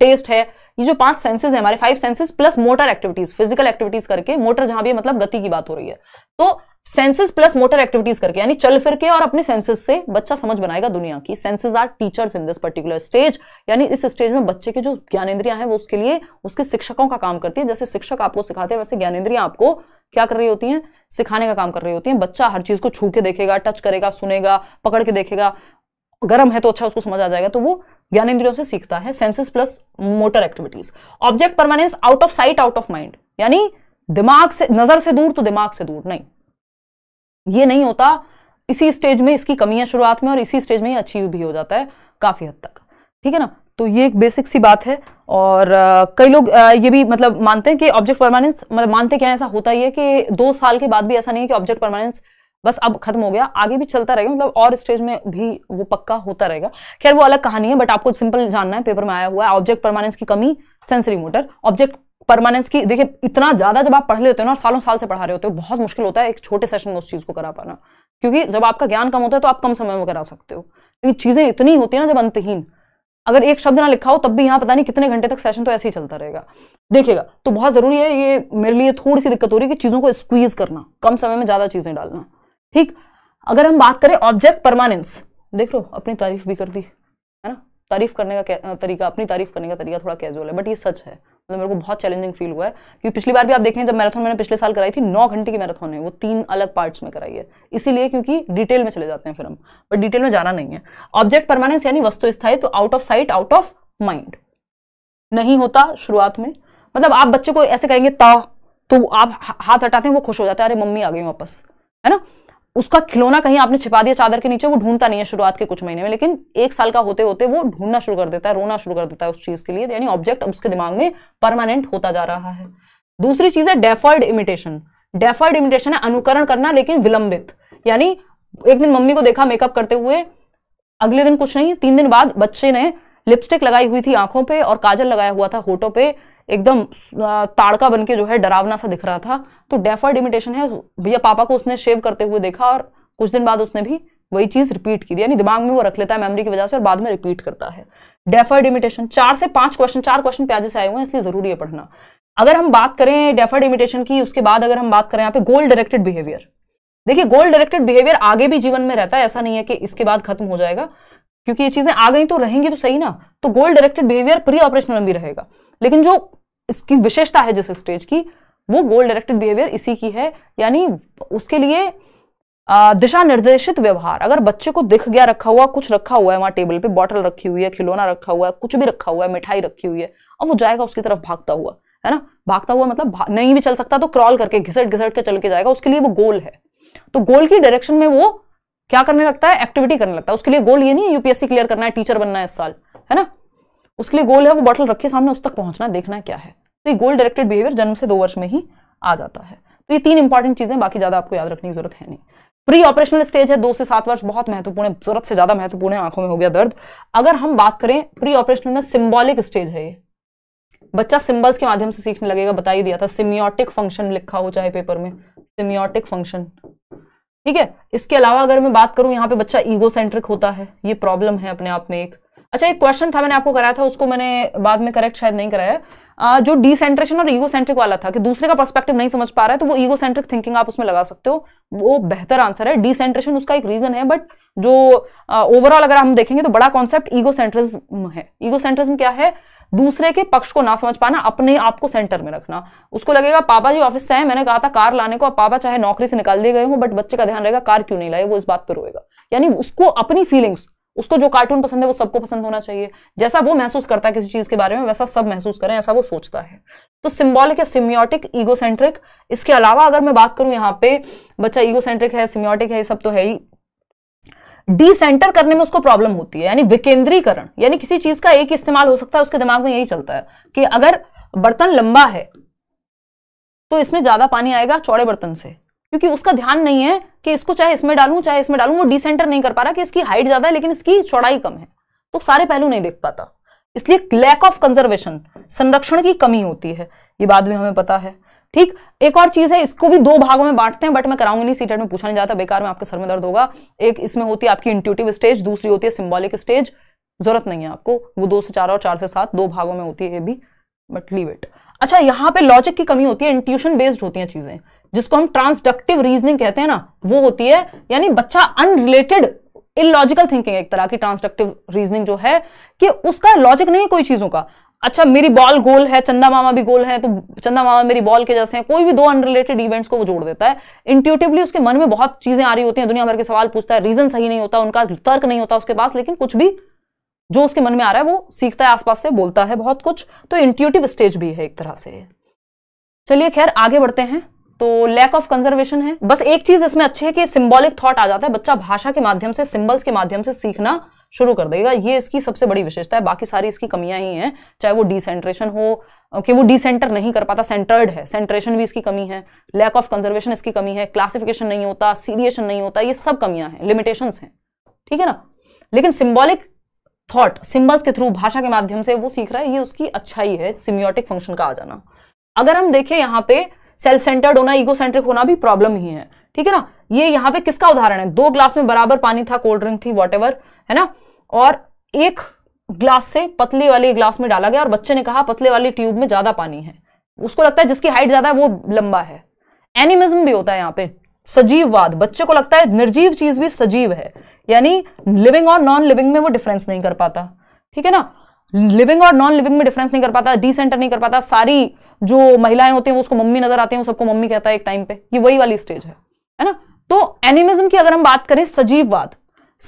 टेस्ट है ये जो पांच सेंसेस है हमारे five senses plus motor activities physical activities करके मोटर जहां भी मतलब गति की बात हो रही है तो सेंसेस प्लस मोटर एक्टिविटीज करके यानी चल फिर के और अपने सेंसेस से बच्चा समझ बनाएगा दुनिया की senses are teachers in this particular stage यानी इस स्टेज में बच्चे के जो ज्ञानेंद्रियां हैं वो उसके लिए उसके शिक्षकों का काम करती है जैसे शिक्षक आपको सिखाते हैं वैसे ज्ञानेंद्रियां आपको क्या कर रही होती हैं सिखाने का काम कर रही होती हैं बच्चा हर चीज को छू के देखेगा टच करेगा सुनेगा पकड़ के देखेगा गर्म है तो अच्छा उसको समझ आ जाएगा तो वो ज्ञानेंद्रियों से सीखता है senses plus motor activities object permanence out of sight out of mind यानी दिमाग से नजर से दूर तो दिमाग से दूर नहीं ये नहीं होता इसी स्टेज में इसकी कमी है शुरुआत में और इसी स्टेज में ही अचीव भी हो जाता है काफ़ी हद तक ठीक है ना तो ये एक बेसिक सी बात है और आ, कई लोग आ, ये भी मतलब मानते हैं कि ऑब्जेक्ट परमानेंस मतलब मानते क्या ऐसा होता ही है कि दो साल के बाद भी ऐसा नहीं है कि ऑब्जेक्ट परमानेंस बस अब खत्म हो गया आगे भी चलता रहेगा मतलब और स्टेज में भी वो पक्का होता रहेगा खैर वो अलग कहानी है बट आपको सिंपल जानना है पेपर में आया हुआ है ऑब्जेक्ट परमानेंस की कमी सेंसरी मोटर ऑब्जेक्ट परमानेंस की देखिए इतना ज्यादा जब आप पढ़ लेते हो ना सालों साल से पढ़ा रहे होते हो बहुत मुश्किल होता है एक छोटे सेशन में उस चीज को करा पाना क्योंकि जब आपका ज्ञान कम होता है तो आप कम समय में करा सकते हो लेकिन चीजें इतनी होती है ना जब अंतहीन अगर एक शब्द ना लिखा हो तब भी यहाँ पता नहीं कितने घंटे तक सेशन तो ऐसे ही चलता रहेगा देखिएगा तो बहुत जरूरी है ये मेरे लिए थोड़ी सी दिक्कत हो रही है कि चीजों को स्क्वीज करना कम समय में ज्यादा चीजें डालना ठीक अगर हम बात करें ऑब्जेक्ट परमानेंस देख लो अपनी तारीफ भी कर दी है ना तारीफ करने का तरीका अपनी तारीफ करने का तरीका थोड़ा कैजुअल है बट ये सच है મને મેરકો બહોત ચેલેન્જિંગ ફીલ ہوا ہے કે પિછલી બાર ભી આપ દેખે જબ મેરેથોન મેને પિછલે સાલ કરાઈ થી 9 ઘંટી કી મેરેથોન મે વો 3 અલગ પાર્ટ્સ મે કરાઈ હે ઇસી લિયે ક્યોકી ડિટેલ મે ચલે જાતે હે ફિર હમ બટ ડિટેલ મે જના નહીં હે ઓબ્જેક્ટ પરમેનન્સ યાની વસ્તુ સ્થાયી તો out of sight out of mind નહીં હોતા શુરુઆત મે મતલબ આપ બચ્ચે કો એસે કહેંગે તા તું આ હાથ હટાતે હે વો ખુશ હો જાતા હે અરે મમ્મી આ ગઈ વો પાસ હે ના उसका खिलौना कहीं आपने छिपा दिया चादर के नीचे वो ढूंढता नहीं है शुरुआत के कुछ महीने में लेकिन एक साल का होते होते वो ढूंढना शुरू कर देता है रोना शुरू कर देता है उस चीज के लिए यानी ऑब्जेक्ट उसके दिमाग में परमानेंट होता जा रहा है दूसरी चीज है डेफर्ड इमिटेशन डेफर्ड इमिटेशन है अनुकरण करना लेकिन विलंबित यानी एक दिन मम्मी को देखा मेकअप करते हुए अगले दिन कुछ नहीं तीन दिन बाद बच्चे ने लिपस्टिक लगाई हुई थी आंखों पे और काजल लगाया हुआ था होठों पे एकदम ताड़का बन के जो है डरावना सा दिख रहा था तो डेफर्ड इमिटेशन है भैया पापा को उसने शेव करते हुए देखा और कुछ दिन बाद उसने भी वही चीज रिपीट की यानी दिमाग में वो रख लेता है मेमोरी की वजह से और बाद में रिपीट करता है डेफर्ड इमिटेशन चार से पांच क्वेश्चन चार क्वेश्चन प्याजे से आए हुए हैं इसलिए जरूरी है पढ़ना अगर हम बात करें डेफर्ड इमिटेशन की उसके बाद अगर हम बात करें यहाँ पे गोल डायरेक्टेड बिहेवियर देखिए गोल डायरेक्टेड बिहेवियर आगे भी जीवन में रहता है ऐसा नहीं है कि इसके बाद खत्म हो जाएगा क्योंकि ये चीजें आ गई तो रहेंगी तो सही ना तो goal directed behaviour pre operational भी रहेगा लेकिन जो इसकी विशेषता है जिस स्टेज की वो गोल डायरेक्टेड बिहेवियर इसी की है यानी उसके लिए दिशा निर्देशित व्यवहार अगर बच्चे को दिख गया रखा हुआ कुछ रखा हुआ है वहां टेबल पे बॉटल रखी हुई है खिलौना रखा हुआ है कुछ भी रखा हुआ है मिठाई रखी हुई है अब वो जाएगा उसकी तरफ भागता हुआ है ना भागता हुआ मतलब नहीं भी चल सकता तो क्रॉल करके घिसट घिसट के चल के जाएगा उसके लिए वो गोल है तो गोल की डायरेक्शन में वो क्या करने लगता है एक्टिविटी करने लगता है उसके लिए गोल ये नहीं यूपीएससी क्लियर करना है टीचर बनना है इस साल है ना उसके लिए गोल है वो बॉटल रखे सामने उस तक पहुंचना देखना क्या है तो ये गोल डायरेक्टेड बिहेवियर जन्म से दो वर्ष में ही आ जाता है तो ये तीन इंपॉर्टेंट चीज़ें बाकी ज़्यादा आपको याद रखने की जरूरत है नहीं प्री ऑपरेशनल स्टेज है दो से सात वर्ष बहुत महत्वपूर्ण है जरूरत से ज़्यादा महत्वपूर्ण है आंखों में हो गया दर्द अगर हम बात करें प्री ऑपरेशनल में सिम्बॉलिक स्टेज है ये बच्चा सिंबल्स के माध्यम से सीखने लगेगा बता ही दिया था सिमियोटिक फंक्शन लिखा हो चाहे पेपर में सिम्योटिक फंक्शन ठीक है इसके अलावा अगर मैं बात करूं यहाँ पे बच्चा ईगो सेंट्रिक होता है ये प्रॉब्लम है अपने आप में एक अच्छा एक क्वेश्चन था मैंने आपको कराया था उसको मैंने बाद में करेक्ट शायद नहीं कराया जो डिसेंट्रेशन और सेंट्रिक वाला था कि दूसरे का पर्सपेक्टिव नहीं समझ पा रहा है तो वो सेंट्रिक थिंकिंग आप उसमें लगा सकते हो वो बेहतर आंसर है डिसेंट्रेशन उसका एक रीजन है बट जो ओवरऑल अगर हम देखेंगे तो बड़ा कॉन्सेप्ट ईगो सेंट्रिज्म है ईगो सेंट्रिज्म क्या है दूसरे के पक्ष को ना समझ पाना अपने आप को सेंटर में रखना उसको लगेगा पापा जी ऑफिस से आए मैंने कहा था कार लाने को पापा चाहे नौकरी से निकाल दिए गए हो बट बच्चे का ध्यान रहेगा कार क्यों नहीं लाए वो इस बात पर रोएगा यानी उसको अपनी फीलिंग्स उसको जो कार्टून पसंद है वो सबको पसंद होना चाहिए जैसा वो महसूस करता है किसी चीज़ के बारे में वैसा सब महसूस करें ऐसा वो सोचता है तो सिम्बॉलिक या सिम्योटिक ईगोसेंट्रिक इसके अलावा अगर मैं बात करूं यहाँ पे बच्चा ईगोसेंट्रिक है सिम्योटिक है ये सब तो है ही डिसेंटर करने में उसको प्रॉब्लम होती है यानी विकेंद्रीकरण यानी किसी चीज़ का एक इस्तेमाल हो सकता है उसके दिमाग में यही चलता है कि अगर बर्तन लंबा है तो इसमें ज़्यादा पानी आएगा चौड़े बर्तन से क्योंकि उसका ध्यान नहीं है कि इसको चाहे इसमें डालूं चाहे इसमें डालूं वो डिसेंटर नहीं कर पा रहा कि इसकी हाइट ज़्यादा है लेकिन इसकी चौड़ाई कम है तो सारे पहलू नहीं देख पाता इसलिए लैक ऑफ कंजर्वेशन संरक्षण की कमी होती है ये बाद में हमें पता है ठीक एक और चीज है इसको भी दो भागों में बांटते हैं बट मैं कराऊंगी नहीं सीटेट में पूछा नहीं जाता बेकार में आपके सर में दर्द होगा एक इसमें होती है आपकी इंट्यूटिव स्टेज दूसरी होती है सिम्बॉलिक स्टेज जरूरत नहीं है आपको वो दो से चार और चार से सात दो भागों में होती है ये भी बट लीव इट अच्छा यहाँ पे लॉजिक की कमी होती है इंट्यूशन बेस्ड होती है चीजें जिसको हम ट्रांसडक्टिव रीजनिंग कहते हैं ना वो होती है यानी बच्चा अनरिलेटेड इलॉजिकल थिंकिंग एक तरह की ट्रांसडक्टिव रीजनिंग जो है कि उसका लॉजिक नहीं है कोई चीजों का अच्छा मेरी बॉल गोल है चंदा मामा भी गोल है तो चंदा मामा मेरी बॉल के जैसे हैं कोई भी दो अनरिलेटेड इवेंट्स को वो जोड़ देता है इंट्यूटिवली उसके मन में बहुत चीजें आ रही होती हैं दुनिया भर के सवाल पूछता है रीजन सही नहीं होता उनका तर्क नहीं होता उसके पास लेकिन कुछ भी जो उसके मन में आ रहा है वो सीखता है आसपास से बोलता है बहुत कुछ तो इंट्यूटिव स्टेज भी है एक तरह से चलिए खैर आगे बढ़ते हैं तो लैक ऑफ कंजर्वेशन है बस एक चीज इसमें अच्छी है कि सिंबॉलिक थॉट आ जाता है बच्चा भाषा के माध्यम से सिंबल्स के माध्यम से सीखना शुरू कर देगा ये इसकी सबसे बड़ी विशेषता है बाकी सारी इसकी कमियां ही हैं चाहे वो डिसेंट्रेशन हो कि वो डिसेंटर नहीं कर पाता सेंटर्ड है सेंट्रेशन भी इसकी कमी है लैक ऑफ कंजर्वेशन इसकी कमी है क्लासिफिकेशन नहीं होता सीरिएशन नहीं होता ये सब कमियां हैं लिमिटेशन हैं ठीक है ना लेकिन सिम्बॉलिक थॉट सिंबल्स के थ्रू भाषा के माध्यम से वो सीख रहा है ये उसकी अच्छाई है सिम्योटिक फंक्शन का आ जाना अगर हम देखें यहाँ पे सेल्फ सेंटर्ड होना ईगो सेंट्रिक होना भी प्रॉब्लम ही है ठीक है ना ये यहाँ पे किसका उदाहरण है दो ग्लास में बराबर पानी था कोल्ड ड्रिंक थी वॉट है ना और एक ग्लास से पतले वाले ग्लास में डाला गया और बच्चे ने कहा पतले वाली ट्यूब में ज्यादा पानी है उसको लगता है जिसकी हाइट ज्यादा है वो लंबा है एनिमिज्म भी होता है यहाँ पे सजीववाद बच्चे को लगता है निर्जीव चीज भी सजीव है यानी लिविंग और नॉन लिविंग में वो डिफरेंस नहीं कर पाता ठीक है ना लिविंग और नॉन लिविंग में डिफरेंस नहीं कर पाता डी सेंटर नहीं कर पाता सारी जो महिलाएं होती हैं वो उसको मम्मी नजर आती हैं वो सबको मम्मी कहता है एक टाइम पे ये वही वाली स्टेज है है ना तो एनिमिज्म की अगर हम बात करें सजीववाद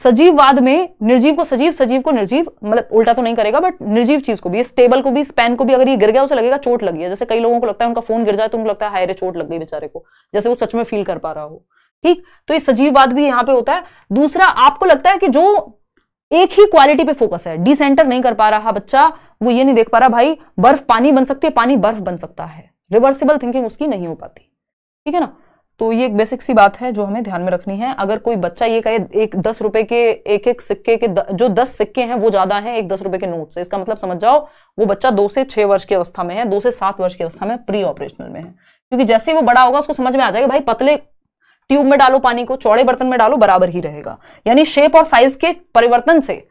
सजीववाद में निर्जीव को सजीव सजीव को निर्जीव मतलब उल्टा तो नहीं करेगा बट निर्जीव चीज को भी इस टेबल को भी इस पेन को भी अगर ये गिर गया उसे लगेगा चोट लगी है जैसे कई लोगों को लगता है उनका फोन गिर जाए तो उनको लगता है हायरे चोट लग गई बेचारे को जैसे वो सच में फील कर पा रहा हो ठीक तो ये सजीववाद भी यहाँ पे होता है दूसरा आपको लगता है कि जो एक ही क्वालिटी पे फोकस है डिसेंटर नहीं कर पा रहा बच्चा वो ये नहीं देख पा रहा भाई बर्फ पानी बन सकती है पानी बर्फ बन सकता है रिवर्सिबल थिंकिंग उसकी नहीं हो पाती ठीक है ना तो ये एक बेसिक सी बात है जो हमें ध्यान में रखनी है अगर कोई बच्चा ये कहे एक दस रुपए के एक एक सिक्के के द, जो दस सिक्के हैं वो ज्यादा हैं एक दस रुपए के नोट से इसका मतलब समझ जाओ वो बच्चा दो से छह वर्ष की अवस्था में है दो से सात वर्ष की अवस्था में प्री ऑपरेशनल में है क्योंकि जैसे ही वो बड़ा होगा उसको समझ में आ जाएगा भाई पतले ट्यूब में डालो पानी को चौड़े बर्तन में डालो बराबर ही रहेगा यानी शेप और साइज के परिवर्तन से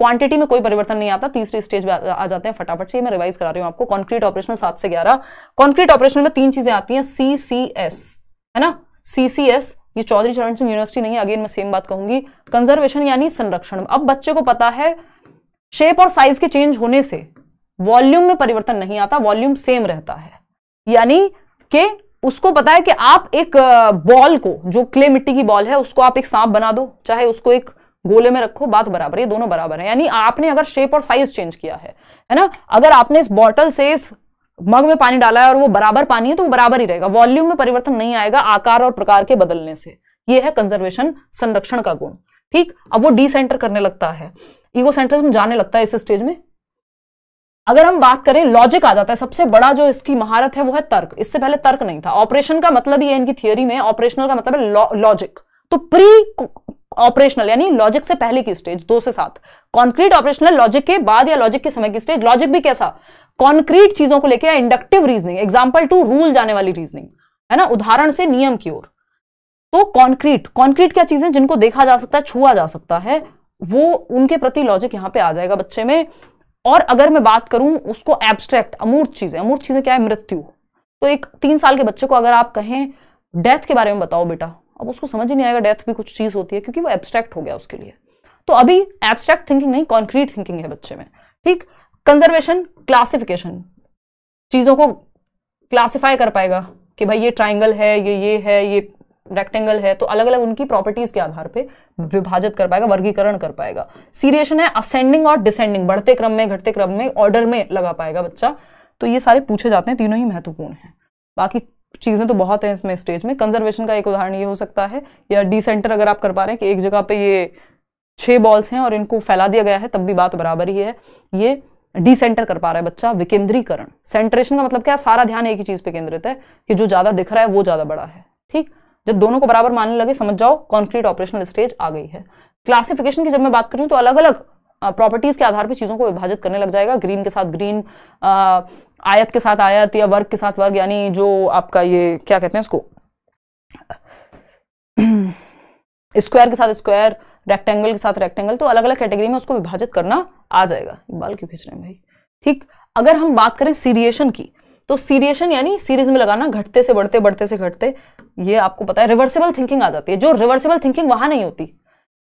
क्वांटिटी में कोई परिवर्तन नहीं आता तीसरी स्टेज में आ जाते हैं फटाफट से मैं रिवाइज करा रही हूँ आपको कॉन्क्रीट ऑपरेशन सात से ग्यारह कॉन्क्रीट ऑपरेशन में तीन चीजें आती हैं सी सी एस है ना सी सी एस ये चौधरी चरण सिंह यूनिवर्सिटी नहीं है अगेन मैं सेम बात कहूंगी कंजर्वेशन यानी संरक्षण अब बच्चे को पता है शेप और साइज के चेंज होने से वॉल्यूम में परिवर्तन नहीं आता वॉल्यूम सेम रहता है यानी कि उसको पता है कि आप एक बॉल को जो क्ले मिट्टी की बॉल है उसको आप एक सांप बना दो चाहे उसको एक गोले में रखो बात बराबर ये दोनों बराबर है यानी आपने अगर शेप और साइज चेंज किया है है ना अगर आपने इस बॉटल से इस मग में पानी डाला है और वो बराबर पानी है तो वो बराबर ही रहेगा वॉल्यूम में परिवर्तन नहीं आएगा आकार और प्रकार के बदलने से ये है कंजर्वेशन संरक्षण का गुण ठीक अब वो डी सेंटर करने लगता है ईगो सेंट्रिज्म जाने लगता है इस स्टेज में अगर हम बात करें लॉजिक आ जाता है सबसे बड़ा जो इसकी महारत है वो है तर्क इससे पहले तर्क नहीं था ऑपरेशन का मतलब ही है इनकी थियोरी में ऑपरेशनल का मतलब है लॉजिक तो प्री ऑपरेशनल यानी लॉजिक से पहले की स्टेज दो से सात कॉन्क्रीट ऑपरेशनल लॉजिक के बाद या लॉजिक के समय की स्टेज लॉजिक भी कैसा कॉन्क्रीट चीजों को लेकर या inductive reasoning example to rule जाने वाली रीजनिंग है ना उदाहरण से नियम की ओर तो कॉन्क्रीट कॉन्क्रीट क्या चीजें जिनको देखा जा सकता है छुआ जा सकता है वो उनके प्रति लॉजिक यहाँ पे आ जाएगा बच्चे में और अगर मैं बात करूं उसको एब्स्ट्रैक्ट अमूर्त चीजें अमूर्त चीजें क्या है मृत्यु तो एक तीन साल के बच्चे को अगर आप कहें डेथ के बारे में बताओ बेटा अब उसको समझ ही नहीं आएगा डेथ भी कुछ चीज़ होती है क्योंकि वो एब्स्ट्रैक्ट हो गया उसके लिए तो अभी एब्स्ट्रैक्ट थिंकिंग नहीं कॉन्क्रीट थिंकिंग है बच्चे में ठीक कंजर्वेशन क्लासिफिकेशन चीज़ों को क्लासिफाई कर पाएगा कि भाई ये ट्राइंगल है ये ये है ये रेक्टेंगल है तो अलग अलग उनकी प्रॉपर्टीज़ के आधार पे विभाजित कर पाएगा वर्गीकरण कर पाएगा सीरिएशन है असेंडिंग और डिसेंडिंग बढ़ते क्रम में घटते क्रम में ऑर्डर में लगा पाएगा बच्चा तो ये सारे पूछे जाते हैं तीनों ही महत्वपूर्ण हैं बाकी चीज़ें तो बहुत हैं इसमें स्टेज में कंजर्वेशन का एक उदाहरण ये हो सकता है या डी सेंटर अगर आप कर पा रहे हैं कि एक जगह पे ये छः बॉल्स हैं और इनको फैला दिया गया है तब भी बात बराबर ही है ये डी सेंटर कर पा रहा है बच्चा विकेंद्रीकरण सेंट्रेशन का मतलब क्या सारा ध्यान एक ही चीज़ पर केंद्रित है कि जो ज़्यादा दिख रहा है वो ज़्यादा बड़ा है ठीक जब दोनों को बराबर मानने लगे समझ जाओ कॉन्क्रीट ऑपरेशनल स्टेज आ गई है क्लासिफिकेशन की जब मैं बात करूँ तो अलग अलग प्रॉपर्टीज के आधार पर चीज़ों को विभाजित करने लग जाएगा ग्रीन के साथ ग्रीन आयत के साथ आयत या वर्ग के साथ वर्ग यानी जो आपका ये क्या कहते हैं उसको स्क्वायर के साथ स्क्वायर रेक्टेंगल के साथ रेक्टेंगल तो अलग अलग कैटेगरी में उसको विभाजित करना आ जाएगा बाल क्यों खींच रहे हैं भाई ठीक अगर हम बात करें सीरिएशन की तो सीरिएशन यानी सीरीज में लगाना घटते से बढ़ते बढ़ते से घटते ये आपको पता है रिवर्सिबल थिंकिंग आ जाती है जो रिवर्सिबल थिंकिंग वहां नहीं होती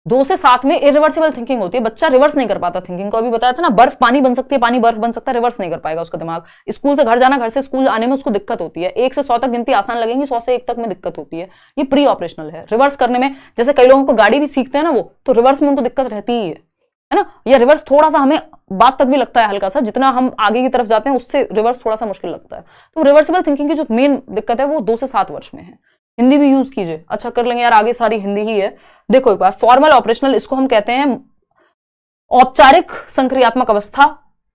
दो से सात में इरिवर्सिबल थिंकिंग होती है बच्चा रिवर्स नहीं कर पाता थिंकिंग को अभी बताया था ना बर्फ पानी बन सकती है पानी बर्फ बन सकता है रिवर्स नहीं कर पाएगा उसका दिमाग स्कूल से घर जाना घर से स्कूल आने में उसको दिक्कत होती है एक से सौ तक गिनती आसान लगेगी सौ से एक तक में दिक्कत होती है ये प्री ऑपरेशनल है रिवर्स करने में जैसे कई लोगों को गाड़ी भी सीखते हैं ना वो तो रिवर्स में उनको दिक्कत रहती ही है है ना या रिवर्स थोड़ा सा हमें बात तक भी लगता है हल्का सा जितना हम आगे की तरफ जाते हैं उससे रिवर्स थोड़ा सा मुश्किल लगता है तो रिवर्सिबल थिंकिंग की जो मेन दिक्कत है वो दो से सात वर्ष में है हिंदी भी यूज कीजिए अच्छा कर लेंगे यार आगे सारी हिंदी ही है देखो एक बार फॉर्मल ऑपरेशनल इसको हम कहते हैं औपचारिक संक्रियात्मक अवस्था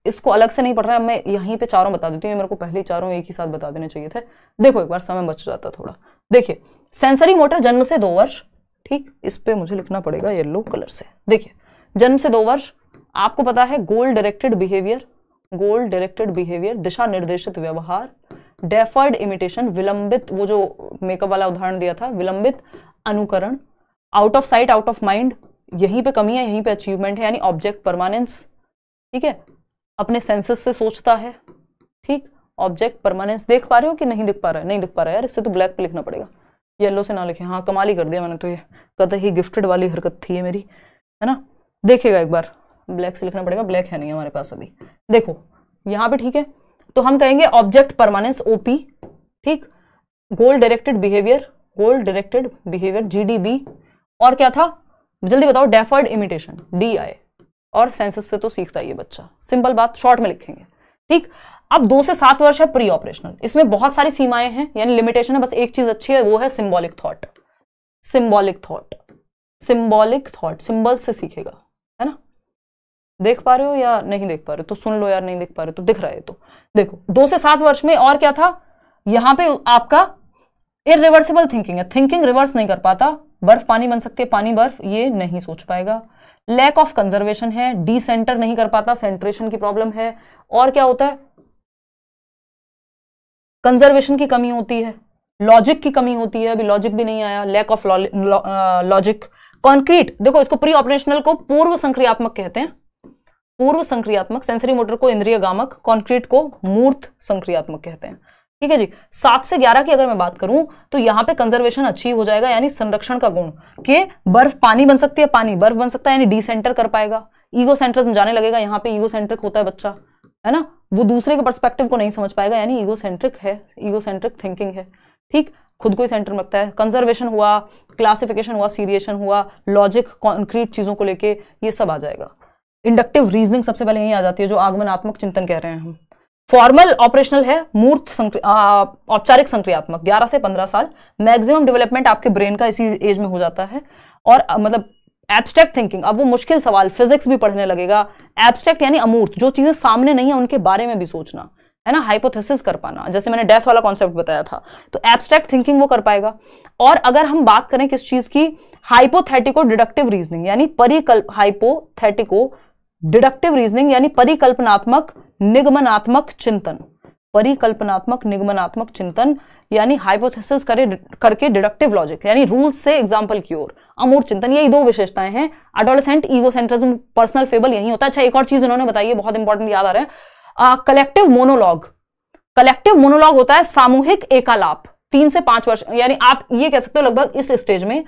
इसको अलग से नहीं पढ़ रहा है मैं यहीं पे चारों बता देती हूँ मेरे को पहले चारों एक ही साथ बता देने चाहिए थे देखो एक बार समय बच जाता थोड़ा देखिए सेंसरी मोटर जन्म से दो वर्ष ठीक इस पर मुझे लिखना पड़ेगा येलो कलर से देखिए जन्म से दो वर्ष आपको पता है goal directed behaviour goal directed behaviour दिशा निर्देशित व्यवहार डेफर्ड इमिटेशन विलंबित वो जो मेकअप वाला उदाहरण दिया था विलंबित अनुकरण out of sight out of mind यहीं पे कमी है यहीं पे अचीवमेंट है यानी ऑब्जेक्ट परमानेंस ठीक है अपने सेंसेस से सोचता है ठीक ऑब्जेक्ट परमानेंस देख पा रहे हो कि नहीं दिख पा रहा है नहीं दिख पा रहा है यार इससे तो ब्लैक पे लिखना पड़ेगा येलो से ना लिखे हाँ कमाल ही कर दिया मैंने तो ये कत तो ही गिफ्टेड वाली हरकत थी ये मेरी है ना देखेगा एक बार ब्लैक से लिखना पड़ेगा ब्लैक है नहीं हमारे पास अभी देखो यहाँ पे ठीक है तो हम कहेंगे ऑब्जेक्ट परमानेंस ओपी ठीक goal directed behaviour goal directed behaviour GDB और क्या था जल्दी बताओ डेफर्ड इमिटेशन डी आई और सेंसस से तो सीखता ही है बच्चा सिंपल बात शॉर्ट में लिखेंगे ठीक अब दो से सात वर्ष है प्री ऑपरेशनल इसमें बहुत सारी सीमाएं हैं यानी लिमिटेशन है बस एक चीज अच्छी है वो है symbolic thought symbolic thought symbolic thought symbol से सीखेगा है ना देख पा रहे हो या नहीं देख पा रहे तो सुन लो यार नहीं देख पा रहे तो दिख रहा है तो देखो दो से सात वर्ष में और क्या था यहाँ पे आपका इरिवर्सिबल थिंकिंग है थिंकिंग रिवर्स नहीं कर पाता बर्फ पानी बन सकती है पानी बर्फ ये नहीं सोच पाएगा लैक ऑफ कंजर्वेशन है डी सेंटर नहीं कर पाता सेंट्रेशन की प्रॉब्लम है और क्या होता है कंजर्वेशन की कमी होती है लॉजिक की कमी होती है अभी लॉजिक भी नहीं आया लैक ऑफ लॉजिक कॉन्क्रीट देखो इसको प्री ऑपरेशनल को पूर्व संक्रियात्मक कहते हैं पूर्व संक्रियात्मक सेंसरी मोटर को इंद्रिय गामक कॉन्क्रीट को मूर्त संक्रियात्मक कहते हैं ठीक है जी सात से ग्यारह की अगर मैं बात करूं तो यहाँ पे कंजर्वेशन अचीव हो जाएगा यानी संरक्षण का गुण के बर्फ पानी बन सकती है पानी बर्फ बन सकता है यानी डिसेंटर कर पाएगा ईगो सेंटर्स में जाने लगेगा यहाँ पे ईगो सेंट्रिक होता है बच्चा है ना वो दूसरे के परस्पेक्टिव को नहीं समझ पाएगा यानी ईगो सेंट्रिक है ईगो सेंट्रिक थिंकिंग है ठीक खुद को ही सेंटर लगता है कंजर्वेशन हुआ क्लासिफिकेशन हुआ सीरिएशन हुआ लॉजिक कॉन्क्रीट चीज़ों को लेके ये सब आ जाएगा इंडक्टिव रीजनिंग सबसे पहले यही आ जाती है जो आगमनात्मक चिंतन कह रहे हैं हम फॉर्मल ऑपरेशनल है मूर्त औपचारिक संक्रियात्मक 11 से 15 साल मैक्सिमम डेवलपमेंट आपके ब्रेन का इसी एज में हो जाता है और मतलब एब्स्ट्रैक्ट थिंकिंग अब वो मुश्किल सवाल फिजिक्स भी पढ़ने लगेगा एब्स्ट्रैक्ट यानी अमूर्त जो चीजें सामने नहीं है उनके बारे में भी सोचना है ना हाइपोथेसिस कर पाना जैसे मैंने डेथ वाला कॉन्सेप्ट बताया था तो एब्स्ट्रैक्ट थिंकिंग वो कर पाएगा और अगर हम बात करें किस चीज की हाइपोथेटिको डिडक्टिव रीजनिंग यानी परिकल्प हाइपोथेटिको डिडक्टिव रीजनिंग यानी परिकल्पनात्मक निगमनात्मक चिंतन परिकल्पनात्मक निगमनात्मक चिंतन यानी हाइपोथेसिस करे करके डिडक्टिव लॉजिक यानी रूल से एग्जाम्पल की ओर अमूर्त चिंतन यही दो विशेषताएं हैं adolescent ego centrism personal fable यही होता है अच्छा एक और चीज उन्होंने बताई है बहुत इंपॉर्टेंट याद आ रहा है कलेक्टिव मोनोलॉग कलेक्टिव मोनोलॉग होता है सामूहिक एकालाप तीन से पांच वर्ष यानी आप ये कह सकते हो लगभग इस स्टेज में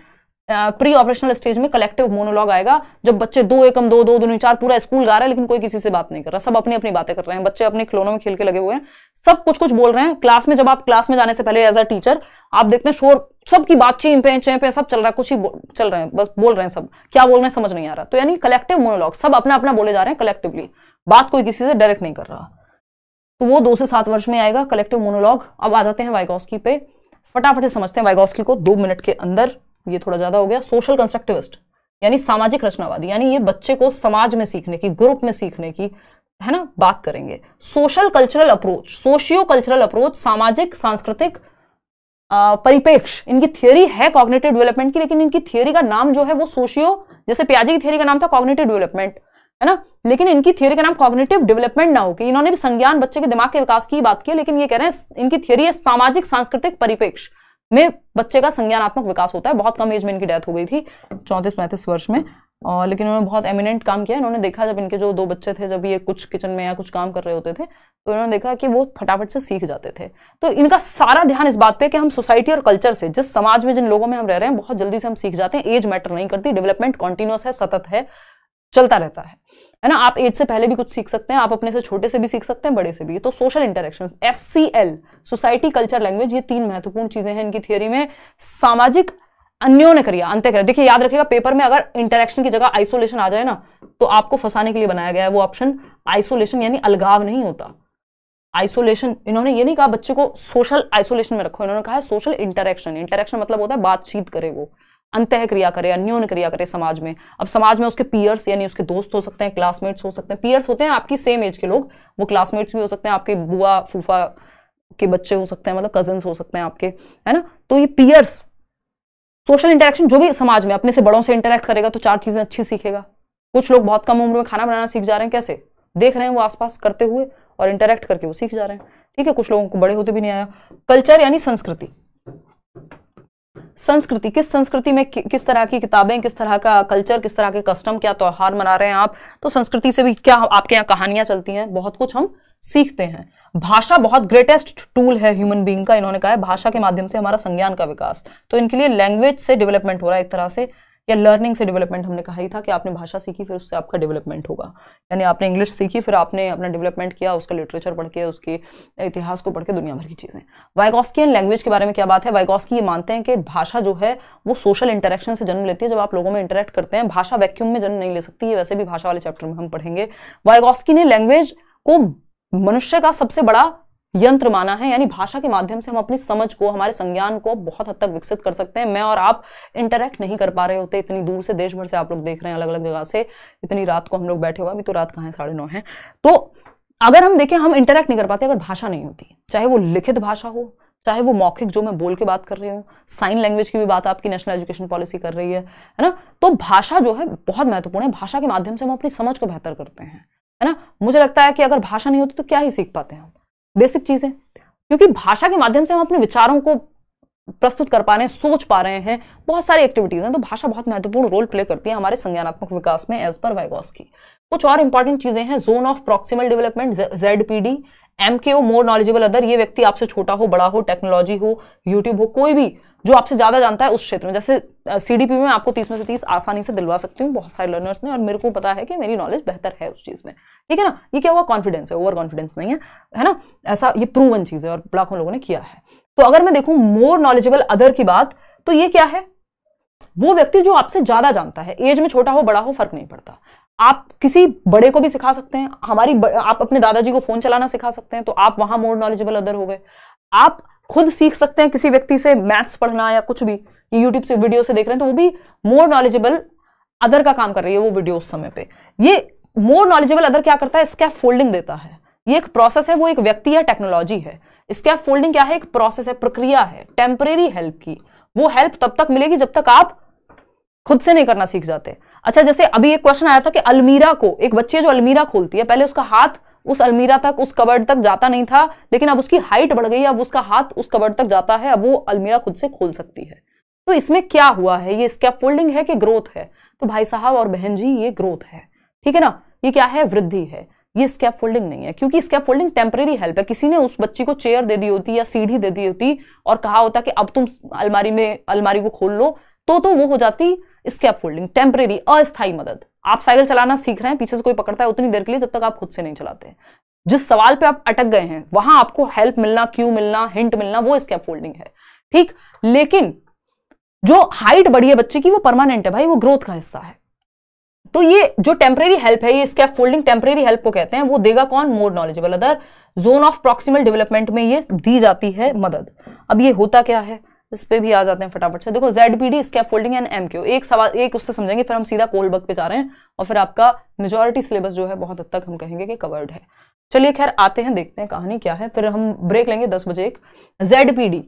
प्री ऑपरेशनल स्टेज में कलेक्टिव मोनोलॉग आएगा जब बच्चे दो एकम दो दो दोनों चार पूरा स्कूल गा रहा है लेकिन कोई किसी से बात नहीं कर रहा सब अपनी अपनी बातें कर रहे हैं बच्चे अपने खिलौनों में खेल के लगे हुए हैं सब कुछ कुछ बोल रहे हैं क्लास में जब आप क्लास में जाने से पहले एज अ टीचर आप देखते हैं शोर सबकी बात चे पे सब चल रहा है कुछ ही चल रहे हैं बस बोल रहे हैं सब क्या बोल रहे हैं समझ नहीं आ रहा तो यानी कलेक्टिव मोनोलॉग सब अपना अपना बोले जा रहे हैं कलेक्टिवली बात कोई किसी से डायरेक्ट नहीं कर रहा तो वो दो से सात वर्ष में आएगा कलेक्टिव मोनोलॉग अब आ जाते हैं वाइगोस्की पे फटाफट से समझते हैं वाइगोस्की को दो मिनट के अंदर ये थोड़ा ज़्यादा हो गया सोशल कंस्ट्रक्टिविस्ट यानी सामाजिक रचनावादी यानी ये बच्चे को समाज में सीखने की ग्रुप में सीखने की है ना बात करेंगे social cultural approach socio cultural approach सामाजिक सांस्कृतिक परिपेक्ष इनकी थियोरी है कॉग्नेटिव डेवलपमेंट की लेकिन इनकी थियोरी का नाम जो है वो सोशियो जैसे प्याजी की थियोरी का नाम था कॉग्नेटिव डेवलपमेंट है ना लेकिन इनकी थियोरी का नाम कॉग्नेटिव डेवलपमेंट ना हो कि इन्होंने भी संज्ञान बच्चे के दिमाग के विकास की बात की लेकिन ये कह रहे हैं इनकी थियोरी है सामाजिक सांस्कृतिक परिपेक्ष में बच्चे का संज्ञानात्मक विकास होता है बहुत कम एज में इनकी डेथ हो गई थी चौंतीस पैंतीस वर्ष में और लेकिन उन्होंने बहुत एमिनेंट काम किया इन्होंने देखा जब इनके जो दो बच्चे थे जब ये कुछ किचन में या कुछ काम कर रहे होते थे तो इन्होंने देखा कि वो फटाफट से सीख जाते थे तो इनका सारा ध्यान इस बात पे कि हम सोसाइटी और कल्चर से जिस समाज में जिन लोगों में हम रह रहे हैं बहुत जल्दी से हम सीख जाते हैं एज मैटर नहीं करती डेवलपमेंट कॉन्टिन्यूस है सतत है चलता रहता है है ना आप एज से पहले भी कुछ सीख सकते हैं आप अपने से छोटे से भी सीख सकते हैं बड़े से भी तो social interaction S C L society culture language ये तीन महत्वपूर्ण चीजें हैं इनकी थियोरी में सामाजिक ने करिया अंत्य कर देखिए याद रखिएगा पेपर में अगर इंटरेक्शन की जगह आइसोलेशन आ जाए ना तो आपको फंसाने के लिए बनाया गया है वो ऑप्शन आइसोलेशन यानी अलगाव नहीं होता आइसोलेशन इन्होंने ये नहीं कहा बच्चे को सोशल आइसोलेशन में रखो इन्होंने कहा सोशल इंटरेक्शन इंटरेक्शन मतलब होता है बातचीत करे वो अंतः क्रिया करे अन्योन क्रिया करे समाज में अब समाज में उसके पीयर्स यानी उसके दोस्त हो सकते हैं क्लासमेट्स हो सकते हैं पीयर्स होते हैं आपकी सेम एज के लोग वो क्लासमेट्स भी हो सकते हैं आपके बुआ फूफा के बच्चे हो सकते हैं मतलब कजन्स हो सकते हैं आपके है ना तो ये पीयर्स सोशल इंटरेक्शन जो भी समाज में अपने से बड़ों से इंटरेक्ट करेगा तो चार चीज़ें अच्छी सीखेगा कुछ लोग बहुत कम उम्र में खाना बनाना सीख जा रहे हैं कैसे देख रहे हैं वो आसपास करते हुए और इंटरेक्ट करके वो सीख जा रहे हैं ठीक है कुछ लोगों को बड़े होते भी नहीं आया कल्चर यानी संस्कृति संस्कृति किस संस्कृति में कि, किस तरह की किताबें किस तरह का कल्चर किस तरह के कस्टम क्या त्यौहार मना रहे हैं आप तो संस्कृति से भी क्या आपके यहाँ कहानियां चलती हैं बहुत कुछ हम सीखते हैं भाषा बहुत ग्रेटेस्ट टूल है ह्यूमन बींग का इन्होंने कहा है भाषा के माध्यम से हमारा संज्ञान का विकास तो इनके लिए लैंग्वेज से डेवलपमेंट हो रहा है एक तरह से या लर्निंग से डेवलपमेंट हमने कहा ही था कि आपने भाषा सीखी फिर उससे आपका डेवलपमेंट होगा यानी आपने इंग्लिश सीखी फिर आपने अपना डेवलपमेंट किया उसका लिटरेचर पढ़ के उसके इतिहास को पढ़ के दुनिया भर की चीज़ें वाइगॉस्कियन लैंग्वेज के बारे में क्या बात है वाइगॉस्की ये मानते हैं कि भाषा जो है वो सोशल इंटरेक्शन से जन्म लेती है जब आप लोगों में इंटरेक्ट करते हैं भाषा वैक्यूम में जन्म नहीं ले सकती है वैसे भी भाषा वाले चैप्टर में हम पढ़ेंगे वाइगॉस्की ने लैंग्वेज को मनुष्य का सबसे बड़ा यंत्र माना है यानी भाषा के माध्यम से हम अपनी समझ को हमारे संज्ञान को बहुत हद तक विकसित कर सकते हैं मैं और आप इंटरेक्ट नहीं कर पा रहे होते इतनी दूर से देश भर से आप लोग देख रहे हैं अलग अलग जगह से इतनी रात को हम लोग बैठे हुए अभी तो रात कहाँ है साढ़े नौ है तो अगर हम देखें हम इंटरेक्ट नहीं कर पाते अगर भाषा नहीं होती चाहे वो लिखित भाषा हो चाहे वो मौखिक जो मैं बोल के बात कर रही हूँ साइन लैंग्वेज की भी बात आपकी नेशनल एजुकेशन पॉलिसी कर रही है है ना तो भाषा जो है बहुत महत्वपूर्ण है भाषा के माध्यम से हम अपनी समझ को बेहतर करते हैं है ना मुझे लगता है कि अगर भाषा नहीं होती तो क्या ही सीख पाते हैं हम बेसिक चीज है क्योंकि भाषा के माध्यम से हम अपने विचारों को प्रस्तुत कर पा रहे हैं सोच पा रहे हैं बहुत सारी एक्टिविटीज हैं तो भाषा बहुत महत्वपूर्ण रोल प्ले करती है हमारे संज्ञानात्मक विकास में एज पर वाइगॉस की कुछ और इंपॉर्टेंट चीजें हैं zone of proximal development Z P D M K O more knowledgeable other ये व्यक्ति आपसे छोटा हो बड़ा हो टेक्नोलॉजी हो यूट्यूब हो कोई भी जो आपसे ज़्यादा जानता है उस क्षेत्र में जैसे सीडीपी में आपको तीस में से तीस आसानी से दिलवा सकती हूँ बहुत सारे लर्नर्स ने और मेरे को पता है कि मेरी नॉलेज बेहतर है उस चीज़ में ठीक है ना ये क्या हुआ कॉन्फिडेंस है ओवर कॉन्फिडेंस नहीं है है ना ऐसा ये प्रूवन चीज़ है और लाखों लोगों ने किया है तो अगर मैं देखूँ मोर नॉलेजेबल अदर की बात तो ये क्या है वो व्यक्ति जो आपसे ज्यादा जानता है एज में छोटा हो बड़ा हो फर्क नहीं पड़ता आप किसी बड़े को भी सिखा सकते हैं हमारी आप अपने दादाजी को फोन चलाना सिखा सकते हैं तो आप वहां मोर नॉलेजेबल अदर हो गए आप खुद सीख सकते हैं किसी व्यक्ति से मैथ्स पढ़ना या कुछ भी यूट्यूब से वीडियो से देख रहे हैं तो वो भी मोर नॉलेजेबल अदर का काम कर रही है वो वीडियो उस समय पे ये मोर नॉलेजेबल अदर क्या करता है स्कैप फोल्डिंग देता है ये एक प्रोसेस है वो एक व्यक्ति या टेक्नोलॉजी है स्कैप फोल्डिंग क्या है एक प्रोसेस है प्रक्रिया है टेम्परेरी हेल्प की वो हेल्प तब तक मिलेगी जब तक आप खुद से नहीं करना सीख जाते अच्छा जैसे अभी एक क्वेश्चन आया था कि अलमीरा को एक बच्ची है जो अलमीरा खोलती है पहले उसका हाथ उस अलमीरा तक उस कबर्ड तक जाता नहीं था लेकिन अब उसकी हाइट बढ़ गई अब उसका हाथ उस कबर्ड तक जाता है अब वो अलमीरा खुद से खोल सकती है तो इसमें क्या हुआ है ये स्कैप फोल्डिंग है कि ग्रोथ है तो भाई साहब और बहन जी ये ग्रोथ है ठीक है ना ये क्या है वृद्धि है ये स्कैप फोल्डिंग नहीं है क्योंकि स्कैप फोल्डिंग टेम्परेरी हेल्प है किसी ने उस बच्ची को चेयर दे दी होती या सीढ़ी दे दी होती और कहा होता कि अब तुम अलमारी में अलमारी को खोल लो तो तो वो हो जाती स्कैप फोल्डिंग टेम्परेरी अस्थायी मदद आप साइकिल चलाना सीख रहे हैं पीछे से कोई पकड़ता है उतनी देर के लिए जब तक आप खुद से नहीं चलाते जिस सवाल पे आप अटक गए हैं वहां आपको हेल्प मिलना क्यू मिलना हिंट मिलना वो स्कैप फोल्डिंग है ठीक लेकिन जो हाइट बढ़ी है बच्चे की वो परमानेंट है भाई वो ग्रोथ का हिस्सा है तो ये जो टेम्परेरी हेल्प है ये स्कैप फोल्डिंग टेम्परेरी हेल्प को कहते हैं वो देगा कौन more knowledgeable other zone of proximal development में ये दी जाती है मदद अब ये होता क्या है इस पर भी आ जाते हैं फटाफट से देखो Z P D scaffolding and M Q एक सवाल एक उससे समझेंगे फिर हम सीधा कोल्ड बक पे जा रहे हैं और फिर आपका मेजोरिटी सिलेबस जो है बहुत हद तक हम कहेंगे कि कवर्ड है चलिए खैर आते हैं देखते हैं कहानी क्या है फिर हम ब्रेक लेंगे दस बजे एक जेड पी डी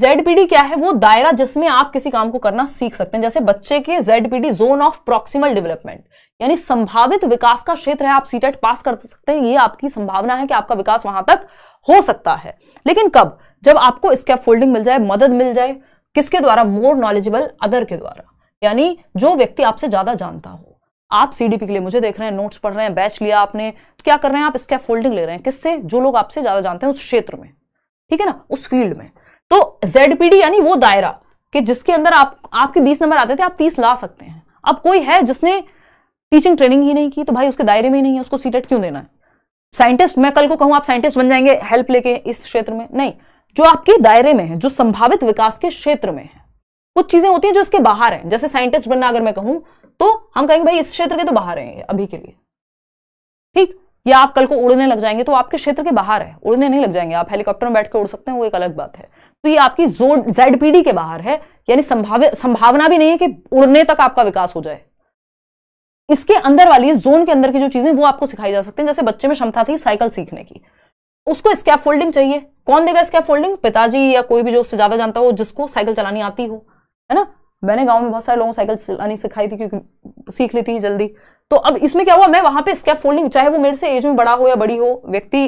जेडपीडी क्या है वो दायरा जिसमें आप किसी काम को करना सीख सकते हैं जैसे बच्चे के ZPD zone of proximal development यानी संभावित विकास का क्षेत्र है आप सीटेट e पास कर सकते हैं ये आपकी संभावना है कि आपका विकास वहां तक हो सकता है लेकिन कब जब आपको इसका फोल्डिंग मिल जाए मदद मिल जाए किसके द्वारा मोर नॉलेजेबल अदर के द्वारा यानी जो व्यक्ति आपसे ज़्यादा जानता हो आप सीडीपी के लिए मुझे देख रहे हैं नोट्स पढ़ रहे हैं बैच लिया आपने तो क्या कर रहे हैं आप स्कैप फोल्डिंग ले रहे हैं किससे जो लोग आपसे ज़्यादा जानते हैं उस क्षेत्र में ठीक है ना उस फील्ड में तो जेडपीडी यानी वो दायरा कि जिसके अंदर आप आपके बीस नंबर आते थे आप तीस ला सकते हैं अब कोई है जिसने टीचिंग ट्रेनिंग ही नहीं की तो भाई उसके दायरे में ही नहीं है उसको सीटेट क्यों देना है साइंटिस्ट मैं कल को कहूं आप साइंटिस्ट बन जाएंगे हेल्प लेके इस क्षेत्र में नहीं जो आपके दायरे में है जो संभावित विकास के क्षेत्र में है कुछ चीजें होती हैं जो इसके बाहर हैं जैसे साइंटिस्ट बनना अगर मैं कहूं तो हम कहेंगे भाई इस क्षेत्र के तो बाहर हैं अभी के लिए ठीक या आप कल को उड़ने लग जाएंगे तो आपके क्षेत्र के बाहर है उड़ने नहीं लग जाएंगे आप हेलीकॉप्टर में बैठ के उड़ सकते हैं वो एक अलग बात है तो ये आपकी जो जेडपीडी के बाहर है यानी संभाव्य संभावना भी नहीं है कि उड़ने तक आपका विकास हो जाए इसके अंदर वाली जोन के अंदर की जो चीजें वो आपको सिखाई जा सकती हैं जैसे बच्चे में क्षमता थी साइकिल सीखने की उसको स्कैप फोल्डिंग चाहिए कौन देगा स्कैप फोल्डिंग पिताजी या कोई भी जो उससे ज्यादा जानता हो जिसको साइकिल चलानी आती हो है ना मैंने गांव में बहुत सारे लोगों को साइकिल चलानी सिखाई थी क्योंकि सीख ली थी जल्दी तो अब इसमें क्या हुआ मैं वहां पे स्कैप फोल्डिंग चाहे वो मेरे से एज में बड़ा हो या बड़ी हो व्यक्ति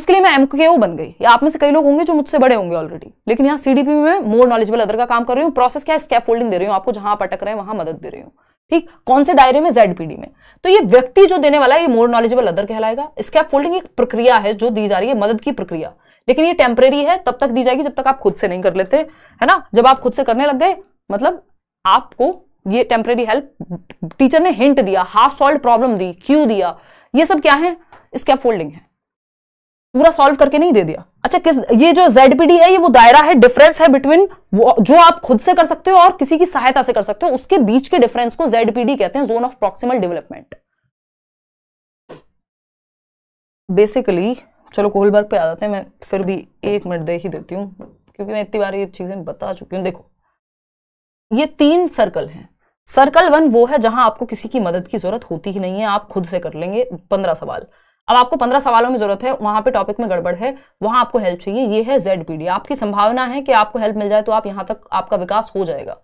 उसके लिए मैं एम बन गई या आप में से कई लोग होंगे जो मुझसे बड़े होंगे ऑलरेडी लेकिन यहाँ सीडीपी में मोर नॉलेजेबल अदर का काम कर रही हूँ प्रोसेस क्या है स्कैप फोल्डिंग दे रही हूँ आपको जहां आप अटक रहे हैं वहां मदद दे रही हूँ ठीक कौन से दायरे में जेड पीडी में तो ये व्यक्ति जो देने वाला है ये मोर नॉलेजेबल अदर कहलाएगा स्कैप फोल्डिंग एक प्रक्रिया है जो दी जा रही है मदद की प्रक्रिया लेकिन ये टेम्परेरी है तब तक दी जाएगी जब तक आप खुद से नहीं कर लेते है ना जब आप खुद से करने लग गए मतलब आपको ये टेम्परेरी हेल्प टीचर ने हिंट दिया हाफ सॉल्व प्रॉब्लम दी क्यू दिया ये सब क्या है स्कैप फोल्डिंग है पूरा सॉल्व करके नहीं दे दिया अच्छा किस ये जो जेडपीडी है ये वो दायरा है डिफरेंस है बिटवीन जो आप खुद से कर सकते हो और किसी की सहायता से कर सकते हो उसके बीच के डिफरेंस को जेडपीडी कहते हैं zone of proximal development basically चलो कोहलबर्ग पे आ जाते हैं मैं फिर भी एक मिनट दे ही देती हूँ क्योंकि मैं इतनी बार ये चीजें बता चुकी हूँ देखो ये तीन सर्कल हैं सर्कल वन वो है जहां आपको किसी की मदद की जरूरत होती ही नहीं है आप खुद से कर लेंगे पंद्रह सवाल अब आपको पंद्रह सवालों में जरूरत है वहां पे टॉपिक में गड़बड़ है वहाँ आपको हेल्प चाहिए ये है जेड पी डी आपकी संभावना है कि आपको हेल्प मिल जाए तो आप यहां तक आपका विकास हो जाएगा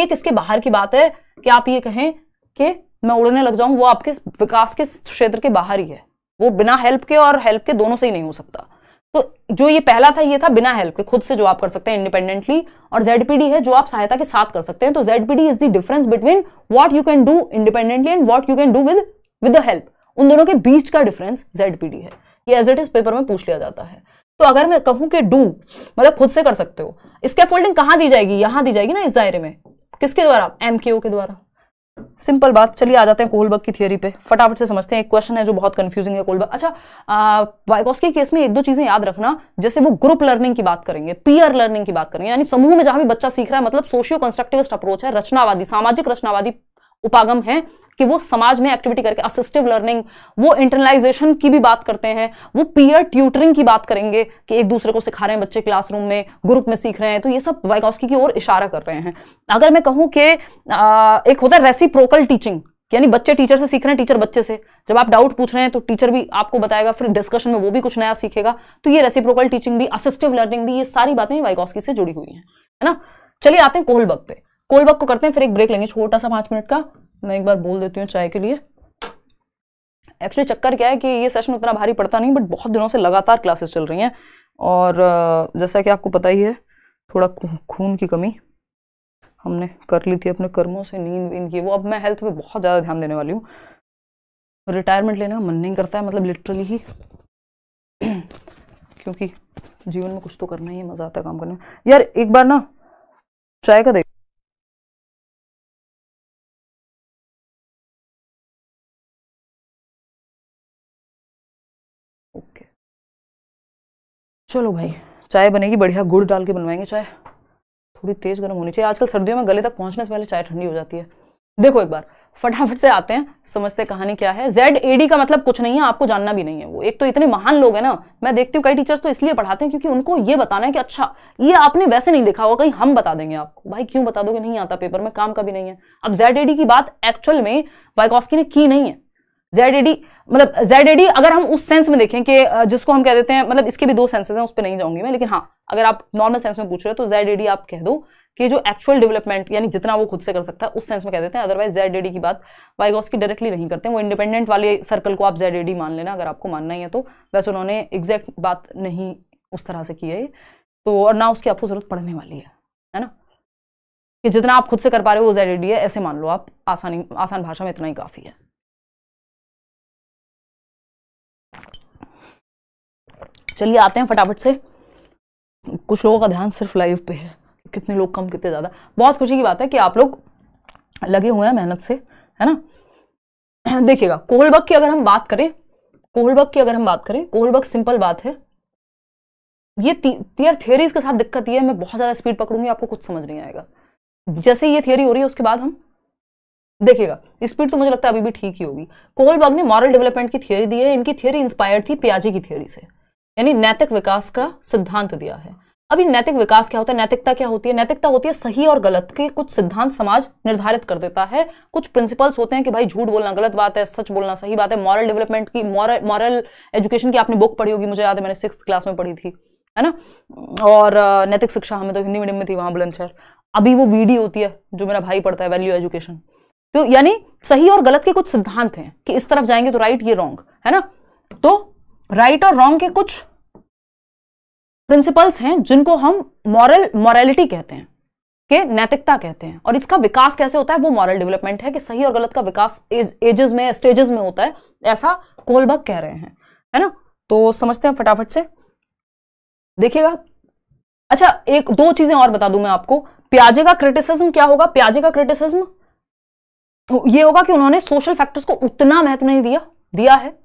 एक इसके बाहर की बात है कि आप ये कहें कि मैं उड़ने लग जाऊं वो आपके विकास के क्षेत्र के बाहर ही है वो बिना हेल्प के और हेल्प के दोनों से ही नहीं हो सकता तो जो ये पहला था ये था बिना हेल्प के खुद से जो आप कर सकते हैं इंडिपेंडेंटली और जेडपीडी है जो आप सहायता के साथ कर सकते हैं तो ZPD is the difference between what you can do independently and what you can do with with the help उन दोनों के बीच का डिफरेंस जेड पी डी है ये एज इट इज पेपर में पूछ लिया जाता है तो अगर मैं कहूं कि डू मतलब खुद से कर सकते हो इसके फोल्डिंग कहां दी जाएगी यहां दी जाएगी ना इस दायरे में किसके द्वारा एम के ओ के द्वारा सिंपल बात चलिए आ जाते हैं कोलबर्ग की थियोरी पे फटाफट से समझते हैं एक क्वेश्चन है जो बहुत कंफ्यूजिंग है कोलबर्ग अच्छा वाइकोस के केस में एक दो चीजें याद रखना जैसे वो ग्रुप लर्निंग की बात करेंगे पीयर लर्निंग की बात करेंगे यानी समूह में जहां भी बच्चा सीख रहा है मतलब सोशियो कंस्ट्रक्टिविस्ट अप्रोच है रचनावादी सामाजिक रचनावादी उपागम है कि वो समाज में एक्टिविटी करके असिस्टिव लर्निंग वो इंटरनलाइजेशन की भी बात करते हैं वो पीयर ट्यूटरिंग की बात करेंगे कि एक दूसरे को सिखा रहे हैं बच्चे क्लासरूम में ग्रुप में सीख रहे हैं तो ये सब वाइकॉस्की की ओर इशारा कर रहे हैं अगर मैं कहूँ कि एक होता है रेसिप्रोकल टीचिंग यानी बच्चे टीचर से सीख रहे हैं टीचर बच्चे से जब आप डाउट पूछ रहे हैं तो टीचर भी आपको बताएगा फिर डिस्कशन में वो भी कुछ नया सीखेगा तो ये रेसिप्रोकल टीचिंग भी असिस्टिव लर्निंग भी ये सारी बातें वाइकॉस्की से जुड़ी हुई हैं है ना चलिए आते हैं कोहलबग पे कोलबक को करते हैं फिर एक ब्रेक लेंगे छोटा सा पांच मिनट का मैं एक बार बोल देती हूँ चाय के लिए एक्चुअली चक्कर क्या है कि ये सेशन उतना भारी पड़ता नहीं बट बहुत दिनों से लगातार क्लासेस चल रही हैं और जैसा कि आपको पता ही है थोड़ा खून की कमी हमने कर ली थी अपने कर्मों से नींद वींद की वो अब मैं हेल्थ पे बहुत ज़्यादा ध्यान देने वाली हूँ रिटायरमेंट लेने का मन नहीं करता है मतलब लिटरली ही क्योंकि जीवन में कुछ तो करना ही है मज़ा आता है काम करने में यार एक बार ना चाय का देख चलो भाई चाय बनेगी बढ़िया गुड़ डाल के बनवाएंगे चाय थोड़ी तेज़ गर्म होनी चाहिए आजकल सर्दियों में गले तक पहुंचने से पहले चाय ठंडी हो जाती है देखो एक बार फटाफट से आते हैं समझते कहानी क्या है जेड एडी का मतलब कुछ नहीं है आपको जानना भी नहीं है वो एक तो इतने महान लोग हैं ना मैं देखती हूँ कई टीचर्स तो इसलिए पढ़ाते हैं क्योंकि उनको ये बताना है कि अच्छा ये आपने वैसे नहीं देखा होगा कहीं हम बता देंगे आपको भाई क्यों बता दोगे नहीं आता पेपर में काम का भी नहीं है अब जेड एडी की बात एक्चुअल में वाइकॉस्की ने की नहीं है जेड मतलब जेड अगर हम उस सेंस में देखें कि जिसको हम कह देते हैं मतलब इसके भी दो सेंसेस हैं उस पर नहीं जाऊंगी मैं लेकिन हाँ अगर आप नॉर्मल सेंस में पूछ रहे हो तो जेड आप कह दो कि जो एक्चुअल डेवलपमेंट यानी जितना वो खुद से कर सकता है उस सेंस में कह देते हैं अदरवाइज जेड की बात वाइगॉस की डायरेक्टली नहीं करते हैं वो इंडिपेंडेंट वाले सर्कल को आप जेड मान लेना अगर आपको मानना ही है तो वैसे उन्होंने एग्जैक्ट बात नहीं उस तरह से की है तो और ना उसकी आपको जरूरत पड़ने वाली है है ना कि जितना आप खुद से कर पा रहे हो वो जेड है ऐसे मान लो आप आसानी आसान भाषा में इतना ही काफ़ी है चलिए आते हैं फटाफट से कुछ लोगों का ध्यान सिर्फ लाइव पे है कितने लोग कम कितने ज़्यादा बहुत खुशी की बात है कि आप लोग लगे हुए हैं मेहनत से है ना देखिएगा कोहलबग की अगर हम बात करें कोहलबग की अगर हम बात करें कोहलबग सिंपल बात है ये तियर थियरीज के साथ दिक्कत ये है मैं बहुत ज़्यादा स्पीड पकड़ूंगी आपको कुछ समझ नहीं आएगा जैसे ये थियरी हो रही है उसके बाद हम देखिएगा स्पीड तो मुझे लगता है अभी भी ठीक ही होगी कोहलबर्ग ने मॉरल डेवलपमेंट की थियरी दी है इनकी थियरी इंस्पायर्ड थी प्याजी की थियरी से यानी नैतिक विकास का सिद्धांत दिया है अभी नैतिक विकास क्या होता है नैतिकता क्या होती है नैतिकता होती है सही और गलत के कुछ सिद्धांत समाज निर्धारित कर देता है कुछ प्रिंसिपल्स होते हैं कि भाई झूठ बोलना गलत बात है सच बोलना सही बात है मॉरल डेवलपमेंट की मॉरल एजुकेशन की आपने बुक पढ़ी होगी मुझे याद है मैंने सिक्स क्लास में पढ़ी थी है ना और नैतिक शिक्षा हमें तो हिंदी मीडियम में थी वहां बुलंदशहर अभी वो वीडी होती है जो मेरा भाई पढ़ता है वैल्यू एजुकेशन तो यानी सही और गलत के कुछ सिद्धांत हैं कि इस तरफ जाएंगे तो राइट ये रॉन्ग है ना तो राइट और रॉन्ग के कुछ प्रिंसिपल्स हैं जिनको हम मॉरल मॉरलिटी कहते हैं के नैतिकता कहते हैं और इसका विकास कैसे होता है वो मॉरल डेवलपमेंट है कि सही और गलत का विकास एजेस में स्टेजेस में होता है ऐसा कोलबक कह रहे हैं है ना तो समझते हैं फटाफट से देखिएगा अच्छा एक दो चीजें और बता दूं मैं आपको प्याजे का क्रिटिसिज्म क्या होगा प्याजे का क्रिटिसिज्म ये होगा कि उन्होंने सोशल फैक्टर्स को उतना महत्व नहीं दिया दिया है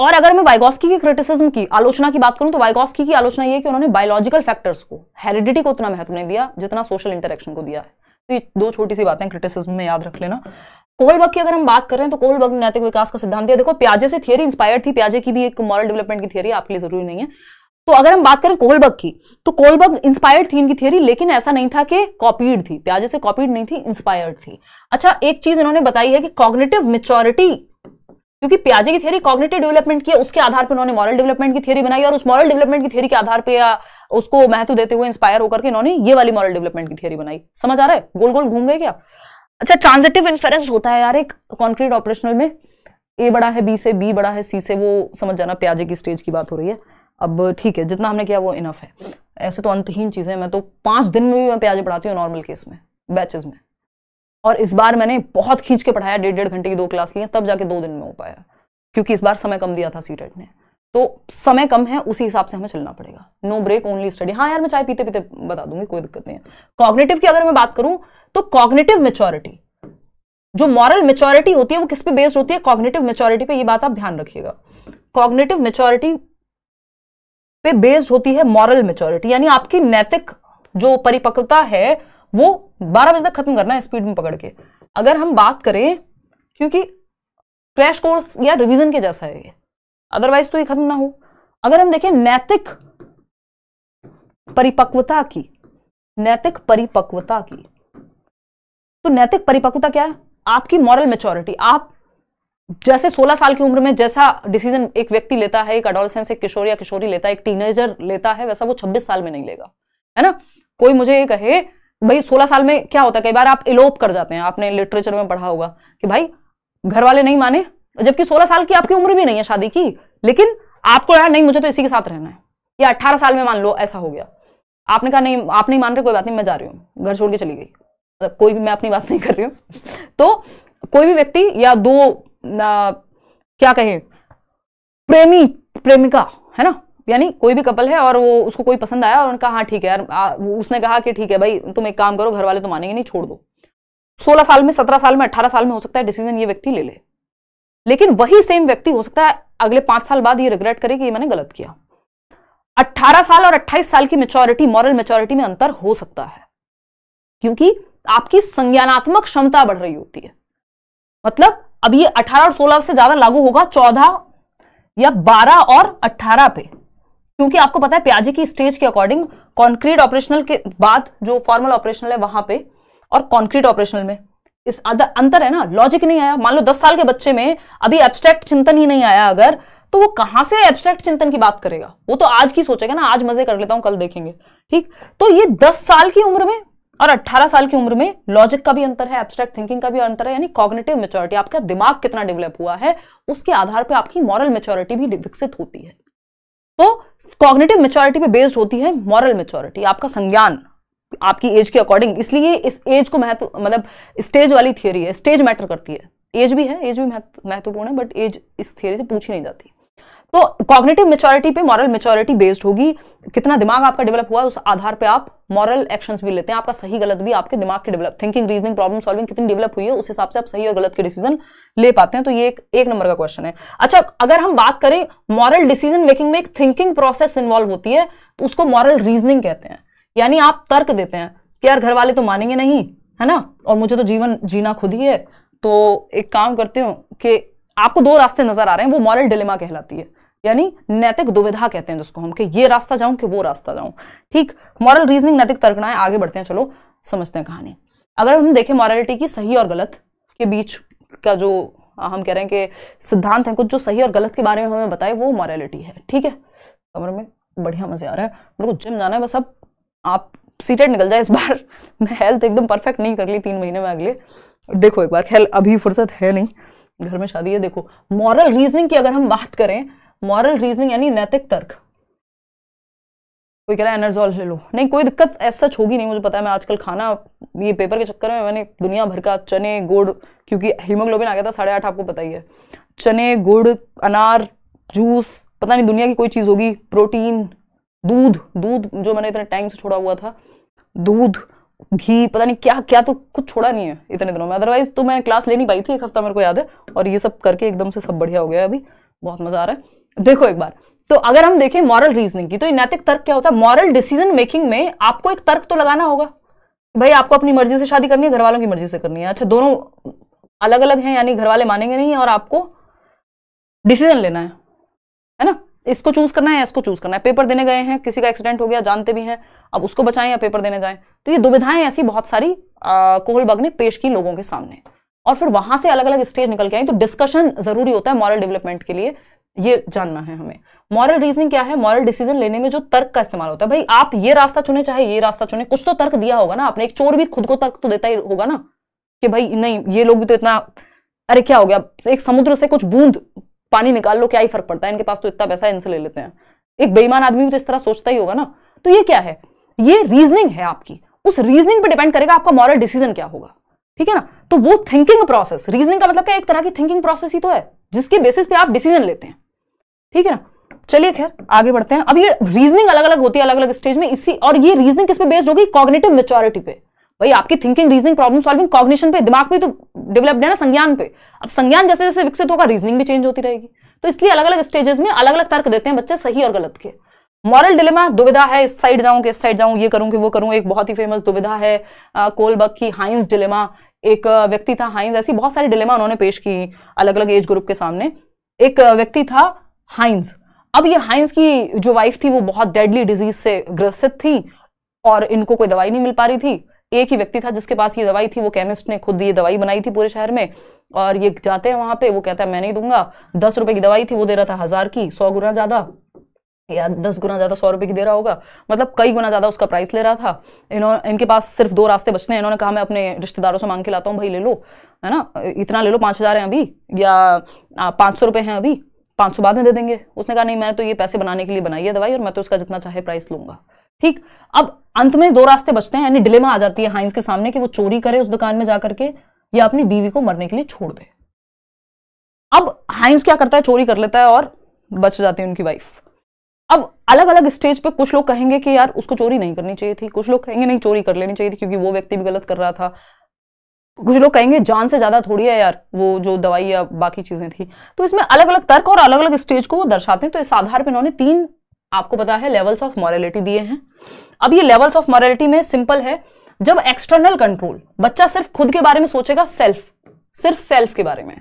और अगर मैं वाइगोस्की की क्रिटिसिज्म की आलोचना की बात करूं तो वाइगोस्की की आलोचना ये है कि उन्होंने बायोलॉजिकल फैक्टर्स को हेरिडिटी को उतना महत्व नहीं दिया जितना सोशल इंटरेक्शन को दिया है तो ये दो छोटी सी बातें क्रिटिसिज्म में याद रख लेना कोलबक की अगर हम बात कर रहे हैं तो कोलबर्ग नैतिक विकास का सिद्धांत दिया देखो प्याजे से थियरी इंस्पायर्ड थी प्याजे की भी एक मॉरल डेवलपमेंट की थियरी आपके लिए जरूरी नहीं है तो अगर हम बात करें कोलबक की तो कोलबर्ग इंस्पायर्ड थी इनकी थियरी लेकिन ऐसा नहीं था कि कॉपीड थी प्याजे से कॉपीड नहीं थी इंस्पायर्ड थी अच्छा एक चीज इन्होंने बताई है कि कॉग्नेटिव मेच्योरिटी क्योंकि प्याजे की थियरी कॉग्नेटिव डेवलपमेंट की है उसके आधार पर उन्होंने मॉरल डेवलपमेंट की थियरी बनाई और उस मॉरल डेवलपमेंट की थियरी के आधार पर उसको महत्व देते हुए इंस्पायर होकर इन्होंने ये वाली मॉरल डेवलपमेंट की थियरी बनाई समझ आ रहा है गोल गोल घूम गए क्या अच्छा ट्रांजिटिव इन्फ्लेंस होता है यार एक कॉन्क्रीट ऑपरेशनल में ए बड़ा है बी से बी बड़ा है सी से वो समझ जाना प्याजे की स्टेज की बात हो रही है अब ठीक है जितना हमने किया वो इनफ है ऐसे तो अंतहीन चीज़ें मैं तो पांच दिन में भी मैं प्याजे पढ़ाती हूँ नॉर्मल केस में बैचेस में और इस बार मैंने बहुत खींच के पढ़ाया डेढ़ डेढ़ घंटे की दो क्लास लिया तब जाके दो दिन में हो पाया क्योंकि इस बार समय कम दिया था सी ने तो समय कम है उसी हिसाब से हमें चलना पड़ेगा नो ब्रेक ओनली स्टडी हाँ यार मैं चाय पीते पीते बता दूंगी कोई दिक्कत नहीं है कॉग्नेटिव की अगर मैं बात करूं तो कॉग्नेटिव मेचोरिटी जो मॉरल मेचोरिटी होती है वो किस पे बेस्ड होती है कॉग्नेटिव मेचोरिटी पे ये बात आप ध्यान रखिएगा कॉग्नेटिव मेचोरिटी पे बेस्ड होती है मॉरल मेच्योरिटी यानी आपकी नैतिक जो परिपक्वता है वो बारह बजे तक खत्म करना है स्पीड में पकड़ के अगर हम बात करें क्योंकि क्रैश कोर्स या रिवीजन के जैसा है ये अदरवाइज तो ये खत्म ना हो अगर हम देखें नैतिक परिपक्वता की नैतिक परिपक्वता की तो नैतिक परिपक्वता क्या है आपकी मॉरल मेचोरिटी आप जैसे 16 साल की उम्र में जैसा डिसीजन एक व्यक्ति लेता है एक अडोलसेंस एक किशोर या किशोरी लेता है एक टीनेजर लेता है वैसा वो 26 साल में नहीं लेगा है ना कोई मुझे ये कहे भाई सोलह साल में क्या होता है कई बार आप इलोप कर जाते हैं आपने लिटरेचर में पढ़ा होगा कि भाई घर वाले नहीं माने जबकि सोलह साल की आपकी उम्र भी नहीं है शादी की लेकिन आपको यार नहीं मुझे तो इसी के साथ रहना है या अट्ठारह साल में मान लो ऐसा हो गया आपने कहा नहीं आप नहीं मान रहे कोई बात नहीं मैं जा रही हूँ घर छोड़ के चली गई मतलब कोई भी मैं अपनी बात नहीं कर रही हूँ तो कोई भी व्यक्ति या दो क्या कहे प्रेमी प्रेमिका है ना यानी कोई भी कपल है और वो उसको कोई पसंद आया और उनका हाँ ठीक है यार उसने कहा कि ठीक है भाई तुम एक काम करो घर वाले तो मानेंगे नहीं छोड़ दो सोलह साल में सत्रह साल में अठारह साल में हो सकता है डिसीजन ये व्यक्ति ले ले लेकिन वही सेम व्यक्ति हो सकता है अगले पांच साल बाद ये रिग्रेट करे कि ये मैंने गलत किया 18 साल और 28 साल की मेच्योरिटी मॉरल मेच्योरिटी में अंतर हो सकता है क्योंकि आपकी संज्ञानात्मक क्षमता बढ़ रही होती है मतलब अब ये अठारह और सोलह से ज्यादा लागू होगा चौदह या बारह और अट्ठारह पे क्योंकि आपको पता है प्याजे की स्टेज के अकॉर्डिंग कॉन्क्रीट ऑपरेशनल के बाद जो फॉर्मल ऑपरेशनल है वहां पे और कॉन्क्रीट ऑपरेशनल में इस अंतर है ना लॉजिक नहीं आया मान लो दस साल के बच्चे में अभी एब्स्ट्रैक्ट चिंतन ही नहीं आया अगर तो वो कहां से एब्स्ट्रैक्ट चिंतन की बात करेगा वो तो आज की सोचेगा ना आज मजे कर लेता हूं कल देखेंगे ठीक तो ये दस साल की उम्र में और 18 साल की उम्र में लॉजिक का भी अंतर है एब्स्ट्रैक्ट थिंकिंग का भी अंतर है यानी कॉग्निटिव मेच्योरिटी आपका दिमाग कितना डेवलप हुआ है उसके आधार पर आपकी मॉरल मेच्योरिटी भी विकसित होती है तो कॉग्नेटिव मेच्योरिटी पे बेस्ड होती है मॉरल मेच्योरिटी आपका संज्ञान आपकी एज के अकॉर्डिंग इसलिए इस एज को महत्व मतलब स्टेज वाली थियोरी है स्टेज मैटर करती है एज भी है एज भी महत्वपूर्ण है बट एज इस थियोरी से पूछी नहीं जाती तो कॉग्नेटिव मेचोरिटी पे मॉरल मेचोरिटी बेस्ड होगी कितना दिमाग आपका डेवलप हुआ है उस आधार पे आप मॉरल एक्शंस भी लेते हैं आपका सही गलत भी आपके दिमाग के develop thinking reasoning problem solving कितनी डेवलप हुई है उस हिसाब से आप सही और गलत के डिसीजन ले पाते हैं तो ये एक एक नंबर का क्वेश्चन है अच्छा अगर हम बात करें मॉरल डिसीजन मेकिंग में एक थिंकिंग प्रोसेस इन्वॉल्व होती है तो उसको मॉरल रीजनिंग कहते हैं यानी आप तर्क देते हैं कि यार घर वाले तो मानेंगे नहीं है ना और मुझे तो जीवन जीना खुद ही है तो एक काम करते हो कि आपको दो रास्ते नजर आ रहे हैं वो मॉरल डिलेमा कहलाती है यानी नैतिक दुविधा कहते हैं जिसको हम कि ये रास्ता जाऊं कि वो रास्ता जाऊं ठीक मॉरल रीजनिंग नैतिक तर्कनाएं आगे बढ़ते हैं चलो समझते हैं कहानी अगर हम देखें मॉरलिटी की सही और गलत के बीच का जो हम कह रहे हैं कि सिद्धांत है कुछ जो सही और गलत के बारे में हमें बताए वो मॉरलिटी है ठीक है कमरे में बढ़िया मजे आ रहे हैं मेरे को जिम जाना है बस अब आप सीटेड निकल जाए इस बार मैं हेल्थ एकदम परफेक्ट नहीं कर ली तीन महीने में अगले देखो एक बार खैर अभी फुर्सत है नहीं घर में शादी है देखो मॉरल रीजनिंग की अगर हम बात करें मॉरल रीजनिंग यानी नैतिक तर्क कोई कह रहा है एनर्जॉल ले लो नहीं कोई दिक्कत ऐसा सच होगी नहीं मुझे पता है मैं आजकल खाना ये पेपर के चक्कर में मैंने दुनिया भर का चने गुड़ क्योंकि हीमोग्लोबिन आ गया था साढ़े आठ आपको पता ही है चने गुड़ अनार जूस पता नहीं दुनिया की कोई चीज़ होगी प्रोटीन दूध दूध जो मैंने इतने टाइम से छोड़ा हुआ था दूध घी पता नहीं क्या क्या तो कुछ छोड़ा नहीं है इतने दिनों में अदरवाइज तो मैं क्लास ले नहीं पाई थी एक हफ्ता मेरे को याद है और ये सब करके एकदम से सब बढ़िया हो गया अभी बहुत मज़ा आ रहा है देखो एक बार तो अगर हम देखें मॉरल रीजनिंग की तो ये नैतिक तर्क क्या होता है मॉरल डिसीजन मेकिंग में आपको एक तर्क तो लगाना होगा भाई आपको अपनी मर्जी से शादी करनी है घर वालों की मर्जी से करनी है अच्छा दोनों अलग अलग हैं यानी घर वाले मानेंगे नहीं और आपको डिसीजन लेना है है ना इसको चूज करना है इसको चूज करना है पेपर देने गए हैं किसी का एक्सीडेंट हो गया जानते भी हैं अब उसको बचाएं या पेपर देने जाएं तो ये दुविधाएं ऐसी बहुत सारी कोहलबाग ने पेश की लोगों के सामने और फिर वहां से अलग अलग स्टेज निकल के आई तो डिस्कशन जरूरी होता है मॉरल डेवलपमेंट के लिए ये जानना है हमें मॉरल रीजनिंग क्या है मॉरल डिसीजन लेने में जो तर्क का इस्तेमाल होता है भाई आप ये रास्ता चुने चाहे ये रास्ता चुने कुछ तो तर्क दिया होगा ना आपने एक चोर भी खुद को तर्क तो देता ही होगा ना कि भाई नहीं ये लोग भी तो इतना अरे क्या हो गया एक समुद्र से कुछ बूंद पानी निकाल लो क्या ही फर्क पड़ता है इनके पास तो इतना पैसा इनसे ले लेते हैं एक बेईमान आदमी भी तो इस तरह सोचता ही होगा ना तो ये क्या है ये रीजनिंग है आपकी उस रीजनिंग पर डिपेंड करेगा आपका मॉरल डिसीजन क्या होगा ठीक है ना तो वो थिंकिंग प्रोसेस रीजनिंग का मतलब क्या एक तरह की थिंकिंग प्रोसेस ही तो है जिसके बेसिस पे आप डिसीजन लेते हैं ठीक है ना चलिए खैर आगे बढ़ते हैं अब ये रीजनिंग अलग अलग होती है अलग अलग स्टेज में इसी और ये रीजनिंग किस पे बेस्ड होगी कॉग्नेटिव मेचोरिटी पे भाई आपकी thinking reasoning problem solving cognition पे दिमाग पे तो डेवलप्ड है ना संज्ञान पे अब संज्ञान जैसे जैसे विकसित होगा रीजनिंग भी चेंज होती रहेगी तो इसलिए अलग अलग स्टेजेस में अलग अलग तर्क देते हैं बच्चे सही और गलत के मॉरल डिलेमा दुविधा है इस साइड जाऊं कि इस साइड जाऊं ये करूं कि वो करूं एक बहुत ही फेमस दुविधा है कोलबक की हाइंस डिलेमा एक व्यक्ति था हाइंस ऐसी बहुत सारी डिलेमा उन्होंने पेश की अलग अलग एज ग्रुप के सामने एक व्यक्ति था हाइंस अब ये हाइंस की जो वाइफ थी वो बहुत डेडली डिजीज से ग्रसित थी और इनको कोई दवाई नहीं मिल पा रही थी एक ही व्यक्ति था जिसके पास ये दवाई थी वो केमिस्ट ने खुद ये दवाई बनाई थी पूरे शहर में और ये जाते हैं वहां पे वो कहता है मैं नहीं दूंगा दस रुपए की दवाई थी वो दे रहा था हजार की सौ गुना ज्यादा या दस गुना ज़्यादा सौ रुपए की दे रहा होगा मतलब कई गुना ज़्यादा उसका प्राइस ले रहा था इन्होंने इनके पास सिर्फ दो रास्ते बचते हैं इन्होंने कहा मैं अपने रिश्तेदारों से मांग के लाता हूँ भाई ले लो है ना इतना ले लो पांच हज़ार है अभी या पाँच सौ रुपए हैं अभी पाँच सौ बाद में दे देंगे उसने कहा नहीं मैंने तो ये पैसे बनाने के लिए बनाई है दवाई और मैं तो उसका जितना चाहे प्राइस लूंगा ठीक अब अंत में दो रास्ते बचते हैं यानी डिलेमा आ जाती है हाइंस के सामने कि वो चोरी करे उस दुकान में जाकर के या अपनी बीवी को मरने के लिए छोड़ दे अब हाइंस क्या करता है चोरी कर लेता है और बच जाती है उनकी वाइफ अब अलग अलग स्टेज पे कुछ लोग कहेंगे कि यार उसको चोरी नहीं करनी चाहिए थी कुछ लोग कहेंगे नहीं चोरी कर लेनी चाहिए थी क्योंकि वो व्यक्ति भी गलत कर रहा था कुछ लोग कहेंगे जान से ज्यादा थोड़ी है यार वो जो दवाई या बाकी चीजें थी तो इसमें अलग अलग तर्क और अलग अलग स्टेज को वो दर्शाते हैं तो इस आधार पर इन्होंने तीन आपको पता है लेवल्स ऑफ मॉरलिटी दिए हैं अब ये लेवल्स ऑफ मॉरलिटी में सिंपल है जब एक्सटर्नल कंट्रोल बच्चा सिर्फ खुद के बारे में सोचेगा सेल्फ सिर्फ सेल्फ के बारे में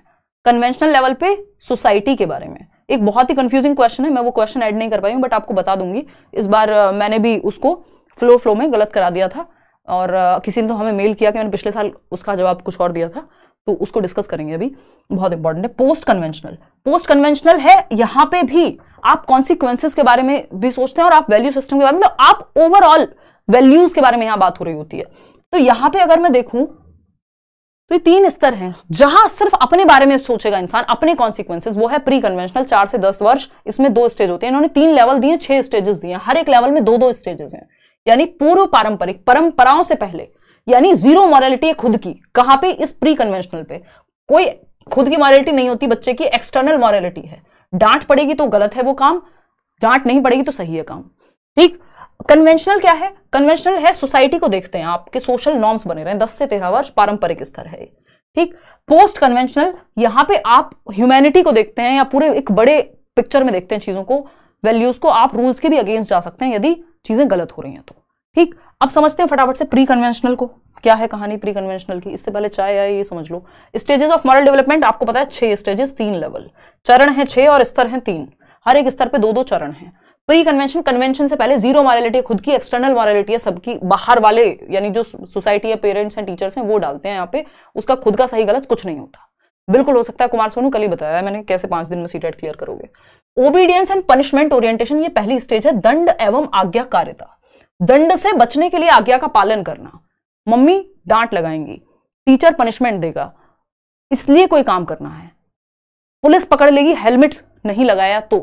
कन्वेंशनल लेवल पे सोसाइटी के बारे में एक बहुत ही कंफ्यूजिंग क्वेश्चन है मैं वो क्वेश्चन ऐड नहीं कर पाई हूँ बट आपको बता दूंगी इस बार मैंने भी उसको फ्लो फ्लो में गलत करा दिया था और किसी ने तो हमें मेल किया कि मैंने पिछले साल उसका जवाब कुछ और दिया था तो उसको डिस्कस करेंगे अभी बहुत इंपॉर्टेंट है पोस्ट कन्वेंशनल पोस्ट कन्वेंशनल है यहाँ पे भी आप कॉन्सिक्वेंसिस के बारे में भी सोचते हैं और आप वैल्यू सिस्टम के बारे में तो आप ओवरऑल वैल्यूज के बारे में यहाँ बात हो रही होती है तो यहाँ पे अगर मैं देखूं तो ये तीन स्तर हैं जहां सिर्फ अपने बारे में सोचेगा इंसान अपने कॉन्सिक्वेंसेज वो है प्री कन्वेंशनल चार से दस वर्ष इसमें दो स्टेज होते हैं इन्होंने तीन लेवल दिए छह स्टेजेस दिए हर एक लेवल में दो दो स्टेजेस हैं यानी पूर्व पारंपरिक परंपराओं से पहले यानी जीरो मॉरलिटी है खुद की कहां पे इस प्री कन्वेंशनल पे कोई खुद की मॉरलिटी नहीं होती बच्चे की एक्सटर्नल मॉरलिटी है डांट पड़ेगी तो गलत है वो काम डांट नहीं पड़ेगी तो सही है काम ठीक कन्वेंशनल क्या है कन्वेंशनल है सोसाइटी को देखते हैं आपके सोशल नॉर्म्स बने रहे दस से तेरह वर्ष पारंपरिक स्तर है ठीक पोस्ट कन्वेंशनल यहां पे आप ह्यूमैनिटी को देखते हैं या पूरे एक बड़े पिक्चर में देखते हैं चीजों को वैल्यूज को आप रूल्स के भी अगेंस्ट जा सकते हैं यदि चीज़ें गलत हो रही हैं तो ठीक अब समझते हैं फटाफट से प्री कन्वेंशनल को क्या है कहानी प्री कन्वेंशनल की इससे पहले चाहे आए ये समझ लो स्टेजेस ऑफ मॉरल डेवलपमेंट आपको पता है छह स्टेजेस तीन लेवल चरण है छह और स्तर है तीन हर एक स्तर पर दो दो चरण है प्री कन्वेंशन कन्वेंशन से पहले जीरो मॉरलिटी है खुद की एक्सटर्नल मॉरलिटी है सबकी बाहर वाले यानी जो सोसाइटी है पेरेंट्स हैं टीचर्स हैं वो डालते हैं यहाँ पे उसका खुद का सही गलत कुछ नहीं होता बिल्कुल हो सकता है कुमार सोनू कल ही बताया मैंने कैसे पांच दिन में सीटेट क्लियर करोगे ओबीडियंस एंड पनिशमेंट ओरिएंटेशन ये पहली स्टेज है दंड एवं आज्ञाकारिता दंड से बचने के लिए आज्ञा का पालन करना मम्मी डांट लगाएंगी टीचर पनिशमेंट देगा इसलिए कोई काम करना है पुलिस पकड़ लेगी हेलमेट नहीं लगाया तो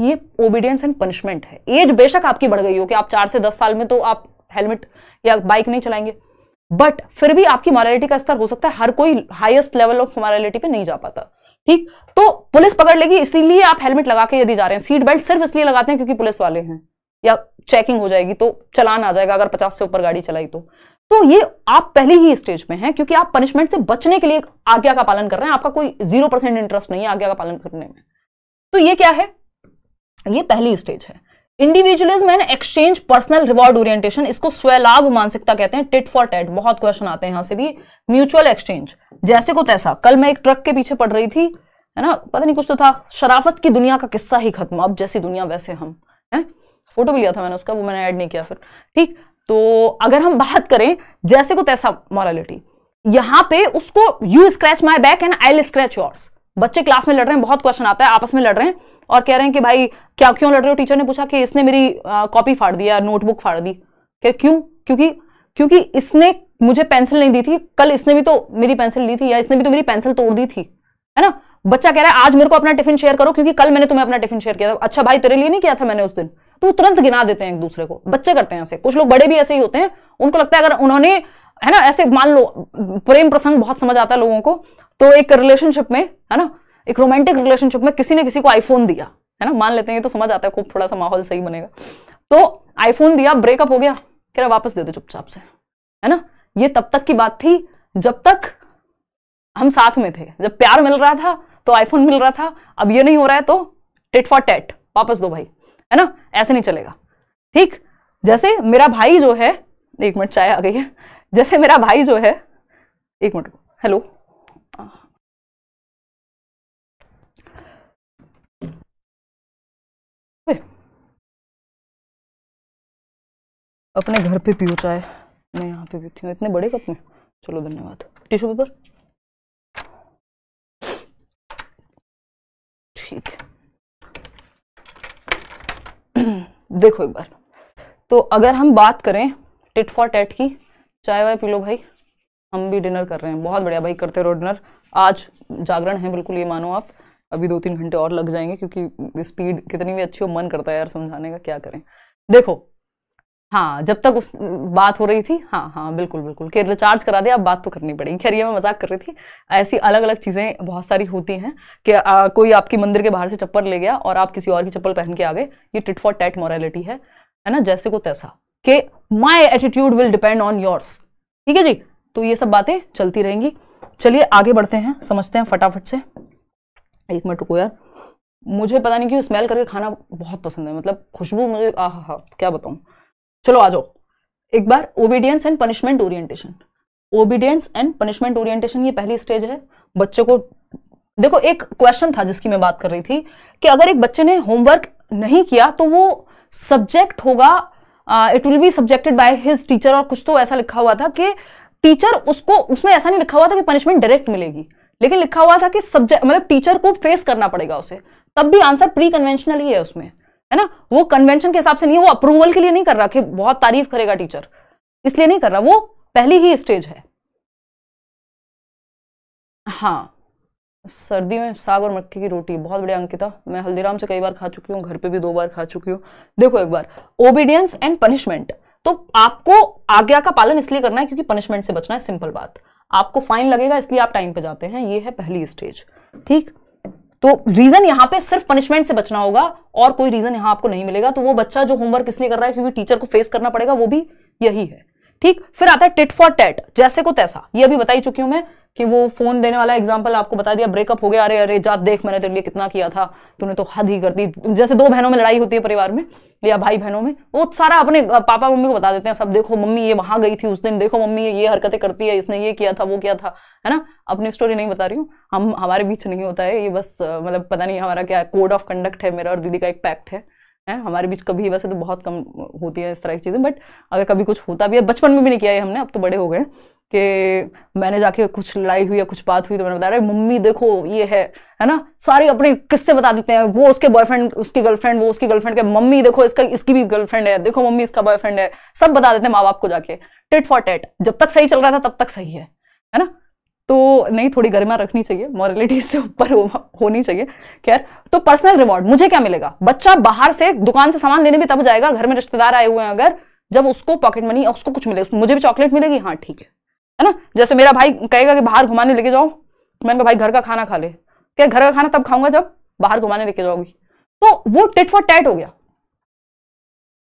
ये ओबीडियंस एंड पनिशमेंट है एज बेशक आपकी बढ़ गई हो कि आप चार से दस साल में तो आप हेलमेट या बाइक नहीं चलाएंगे बट फिर भी आपकी मॉरलिटी का स्तर हो सकता है हर कोई हाईएस्ट लेवल ऑफ मॉरलिटी पे नहीं जा पाता ठीक तो पुलिस पकड़ लेगी इसीलिए आप हेलमेट लगा के यदि जा रहे हैं सीट बेल्ट सिर्फ इसलिए लगाते हैं क्योंकि पुलिस वाले हैं या चेकिंग हो जाएगी तो चलान आ जाएगा अगर पचास से ऊपर गाड़ी चलाई तो तो ये आप पहले ही स्टेज में हैं क्योंकि आप पनिशमेंट से बचने के लिए आज्ञा का पालन कर रहे हैं आपका कोई जीरो परसेंट इंटरेस्ट नहीं है आज्ञा का पालन करने में तो ये क्या है ये पहली स्टेज है individualism and exchange personal reward orientation इसको स्वलाभ मानसिकता कहते हैं टिट फॉर टेट बहुत क्वेश्चन आते हैं यहां से भी म्यूचुअल एक्सचेंज जैसे को तैसा कल मैं एक ट्रक के पीछे पड़ रही थी है ना पता नहीं कुछ तो था शराफत की दुनिया का किस्सा ही खत्म अब जैसी दुनिया वैसे हम है फोटो भी लिया था मैंने उसका वो मैंने ऐड नहीं किया फिर ठीक तो अगर हम बात करें जैसे को तैसा मॉरलिटी यहां पे उसको you scratch my back and I scratch yours बच्चे क्लास में लड़ रहे हैं बहुत क्वेश्चन आता है आपस में लड़ रहे हैं और कह रहे हैं कि भाई क्या क्यों लड़ रहे हो टीचर ने पूछा कि इसने मेरी कॉपी फाड़ दी या नोटबुक फाड़ दी कह क्यों क्योंकि क्योंकि इसने मुझे पेंसिल नहीं दी थी कल इसने भी तो मेरी पेंसिल ली थी या इसने भी तो मेरी पेंसिल तोड़ दी थी है ना बच्चा कह रहा है आज मेरे को अपना टिफिन शेयर करो क्योंकि कल मैंने तुम्हें अपना टिफिन शेयर किया था अच्छा भाई तेरे लिए नहीं किया था मैंने उस दिन तो तुरंत गिना देते हैं एक दूसरे को बच्चे करते हैं ऐसे कुछ लोग बड़े भी ऐसे ही होते हैं उनको लगता है अगर उन्होंने है ना ऐसे मान लो प्रेम प्रसंग बहुत समझ आता है लोगों को तो एक रिलेशनशिप में है ना एक रोमांटिक रिलेशनशिप में किसी ने किसी को आईफोन दिया है ना मान लेते हैं तो समझ आता है खूब थोड़ा सा माहौल सही बनेगा तो आईफोन दिया ब्रेकअप हो गया कह रहा वापस दे दो चुपचाप से है ना ये तब तक की बात थी जब तक हम साथ में थे जब प्यार मिल रहा था तो आईफोन मिल रहा था अब ये नहीं हो रहा है तो टिट फॉर टेट वापस दो भाई है ना ऐसे नहीं चलेगा ठीक जैसे मेरा भाई जो है एक मिनट चाय आ गई है जैसे मेरा भाई जो है एक मिनट हेलो अपने घर पे पियो चाय मैं यहाँ पे पीती हूँ इतने बड़े कप में चलो धन्यवाद टिश्यू पेपर ठीक देखो एक बार तो अगर हम बात करें टिट फॉर टेट की चाय वाय पी लो भाई हम भी डिनर कर रहे हैं बहुत बढ़िया भाई करते रहो डिनर आज जागरण है बिल्कुल ये मानो आप अभी दो तीन घंटे और लग जाएंगे क्योंकि स्पीड कितनी भी अच्छी हो मन करता है यार समझाने का क्या करें देखो हाँ जब तक उस बात हो रही थी हाँ हाँ बिल्कुल बिल्कुल कि रिचार्ज करा दे आप बात तो करनी पड़ेगी खैर ये मैं मजाक कर रही थी ऐसी अलग अलग चीज़ें बहुत सारी होती हैं कि आ, कोई आपकी मंदिर के बाहर से चप्पल ले गया और आप किसी और की चप्पल पहन के आ गए ये टिट फॉर टैट मॉरेलिटी है है ना जैसे को तैसा कि my attitude will depend on yours ठीक है जी तो ये सब बातें चलती रहेंगी चलिए आगे बढ़ते हैं समझते हैं फटाफट से एक मिनट रुको यार मुझे पता नहीं क्यों स्मेल करके खाना बहुत पसंद है मतलब खुशबू मुझे आ हाँ क्या बताऊँ चलो आ जाओ एक बार obedience and punishment orientation obedience and punishment orientation ये पहली स्टेज है बच्चों को देखो एक क्वेश्चन था जिसकी मैं बात कर रही थी कि अगर एक बच्चे ने होमवर्क नहीं किया तो वो सब्जेक्ट होगा it will be subjected by his teacher और कुछ तो ऐसा लिखा हुआ था कि टीचर उसको उसमें ऐसा नहीं लिखा हुआ था कि पनिशमेंट डायरेक्ट मिलेगी लेकिन लिखा हुआ था कि सब्जेक्ट मतलब टीचर को फेस करना पड़ेगा उसे तब भी आंसर प्री कन्वेंशनल ही है उसमें है ना वो कन्वेंशन के हिसाब से नहीं वो अप्रूवल के लिए नहीं कर रहा कि बहुत तारीफ करेगा टीचर इसलिए नहीं कर रहा वो पहली ही स्टेज है हाँ सर्दी में साग और मक्के की रोटी बहुत बढ़िया अंकिता मैं हल्दीराम से कई बार खा चुकी हूँ घर पे भी दो बार खा चुकी हूँ देखो एक बार ओबीडियंस एंड पनिशमेंट तो आपको आज्ञा का पालन इसलिए करना है क्योंकि पनिशमेंट से बचना है सिंपल बात आपको फाइन लगेगा इसलिए आप टाइम पे जाते हैं ये है पहली स्टेज ठीक तो रीजन यहां पे सिर्फ पनिशमेंट से बचना होगा और कोई रीजन यहां आपको नहीं मिलेगा तो वो बच्चा जो होमवर्क इसलिए कर रहा है क्योंकि टीचर को फेस करना पड़ेगा वो भी यही है ठीक फिर आता है टिट फॉर टेट जैसे को तैसा ये अभी बताई चुकी हूं मैं कि वो फोन देने वाला एग्जाम्पल आपको बता दिया ब्रेकअप हो गया अरे अरे जा देख मैंने तेरे लिए कितना किया था तूने तो हद ही कर दी जैसे दो बहनों में लड़ाई होती है परिवार में या भाई बहनों में वो सारा अपने पापा मम्मी को बता देते हैं सब देखो मम्मी ये वहां गई थी उस दिन देखो मम्मी ये, ये हरकतें करती है इसने ये किया था वो किया था है ना अपनी स्टोरी नहीं बता रही हूँ हम हमारे बीच नहीं होता है ये बस मतलब पता नहीं हमारा क्या कोड ऑफ कंडक्ट है मेरा और दीदी का एक पैक्ट है है हमारे बीच कभी वैसे तो बहुत कम होती है इस तरह की चीज़ें बट अगर कभी कुछ होता भी है बचपन में भी नहीं किया है हमने अब तो बड़े हो गए कि मैंने जाके कुछ लड़ाई हुई या कुछ बात हुई तो मैंने बताया मम्मी देखो ये है है ना सारे अपने किस्से बता देते हैं वो उसके बॉयफ्रेंड उसकी गर्लफ्रेंड वो उसकी गर्लफ्रेंड के मम्मी देखो इसका इसकी भी गर्लफ्रेंड है देखो मम्मी इसका बॉयफ्रेंड है सब बता देते हैं माँ बाप को जाके टेट फॉर टेट जब तक सही चल रहा था तब तक सही है है ना तो नहीं थोड़ी गरिमा रखनी चाहिए मॉरलिटी से ऊपर हो, होनी चाहिए खैर तो पर्सनल रिवॉर्ड मुझे क्या मिलेगा बच्चा बाहर से दुकान से सामान लेने भी तब जाएगा घर में रिश्तेदार आए हुए हैं अगर जब उसको पॉकेट मनी उसको कुछ मिले मुझे भी चॉकलेट मिलेगी हाँ ठीक है है ना जैसे मेरा भाई कहेगा कि बाहर घुमाने लेके जाओ तो मैंने कहा भाई घर का खाना खा ले क्या घर का खाना तब खाऊंगा जब बाहर घुमाने लेके जाओगी तो वो टिट फॉर टैट हो गया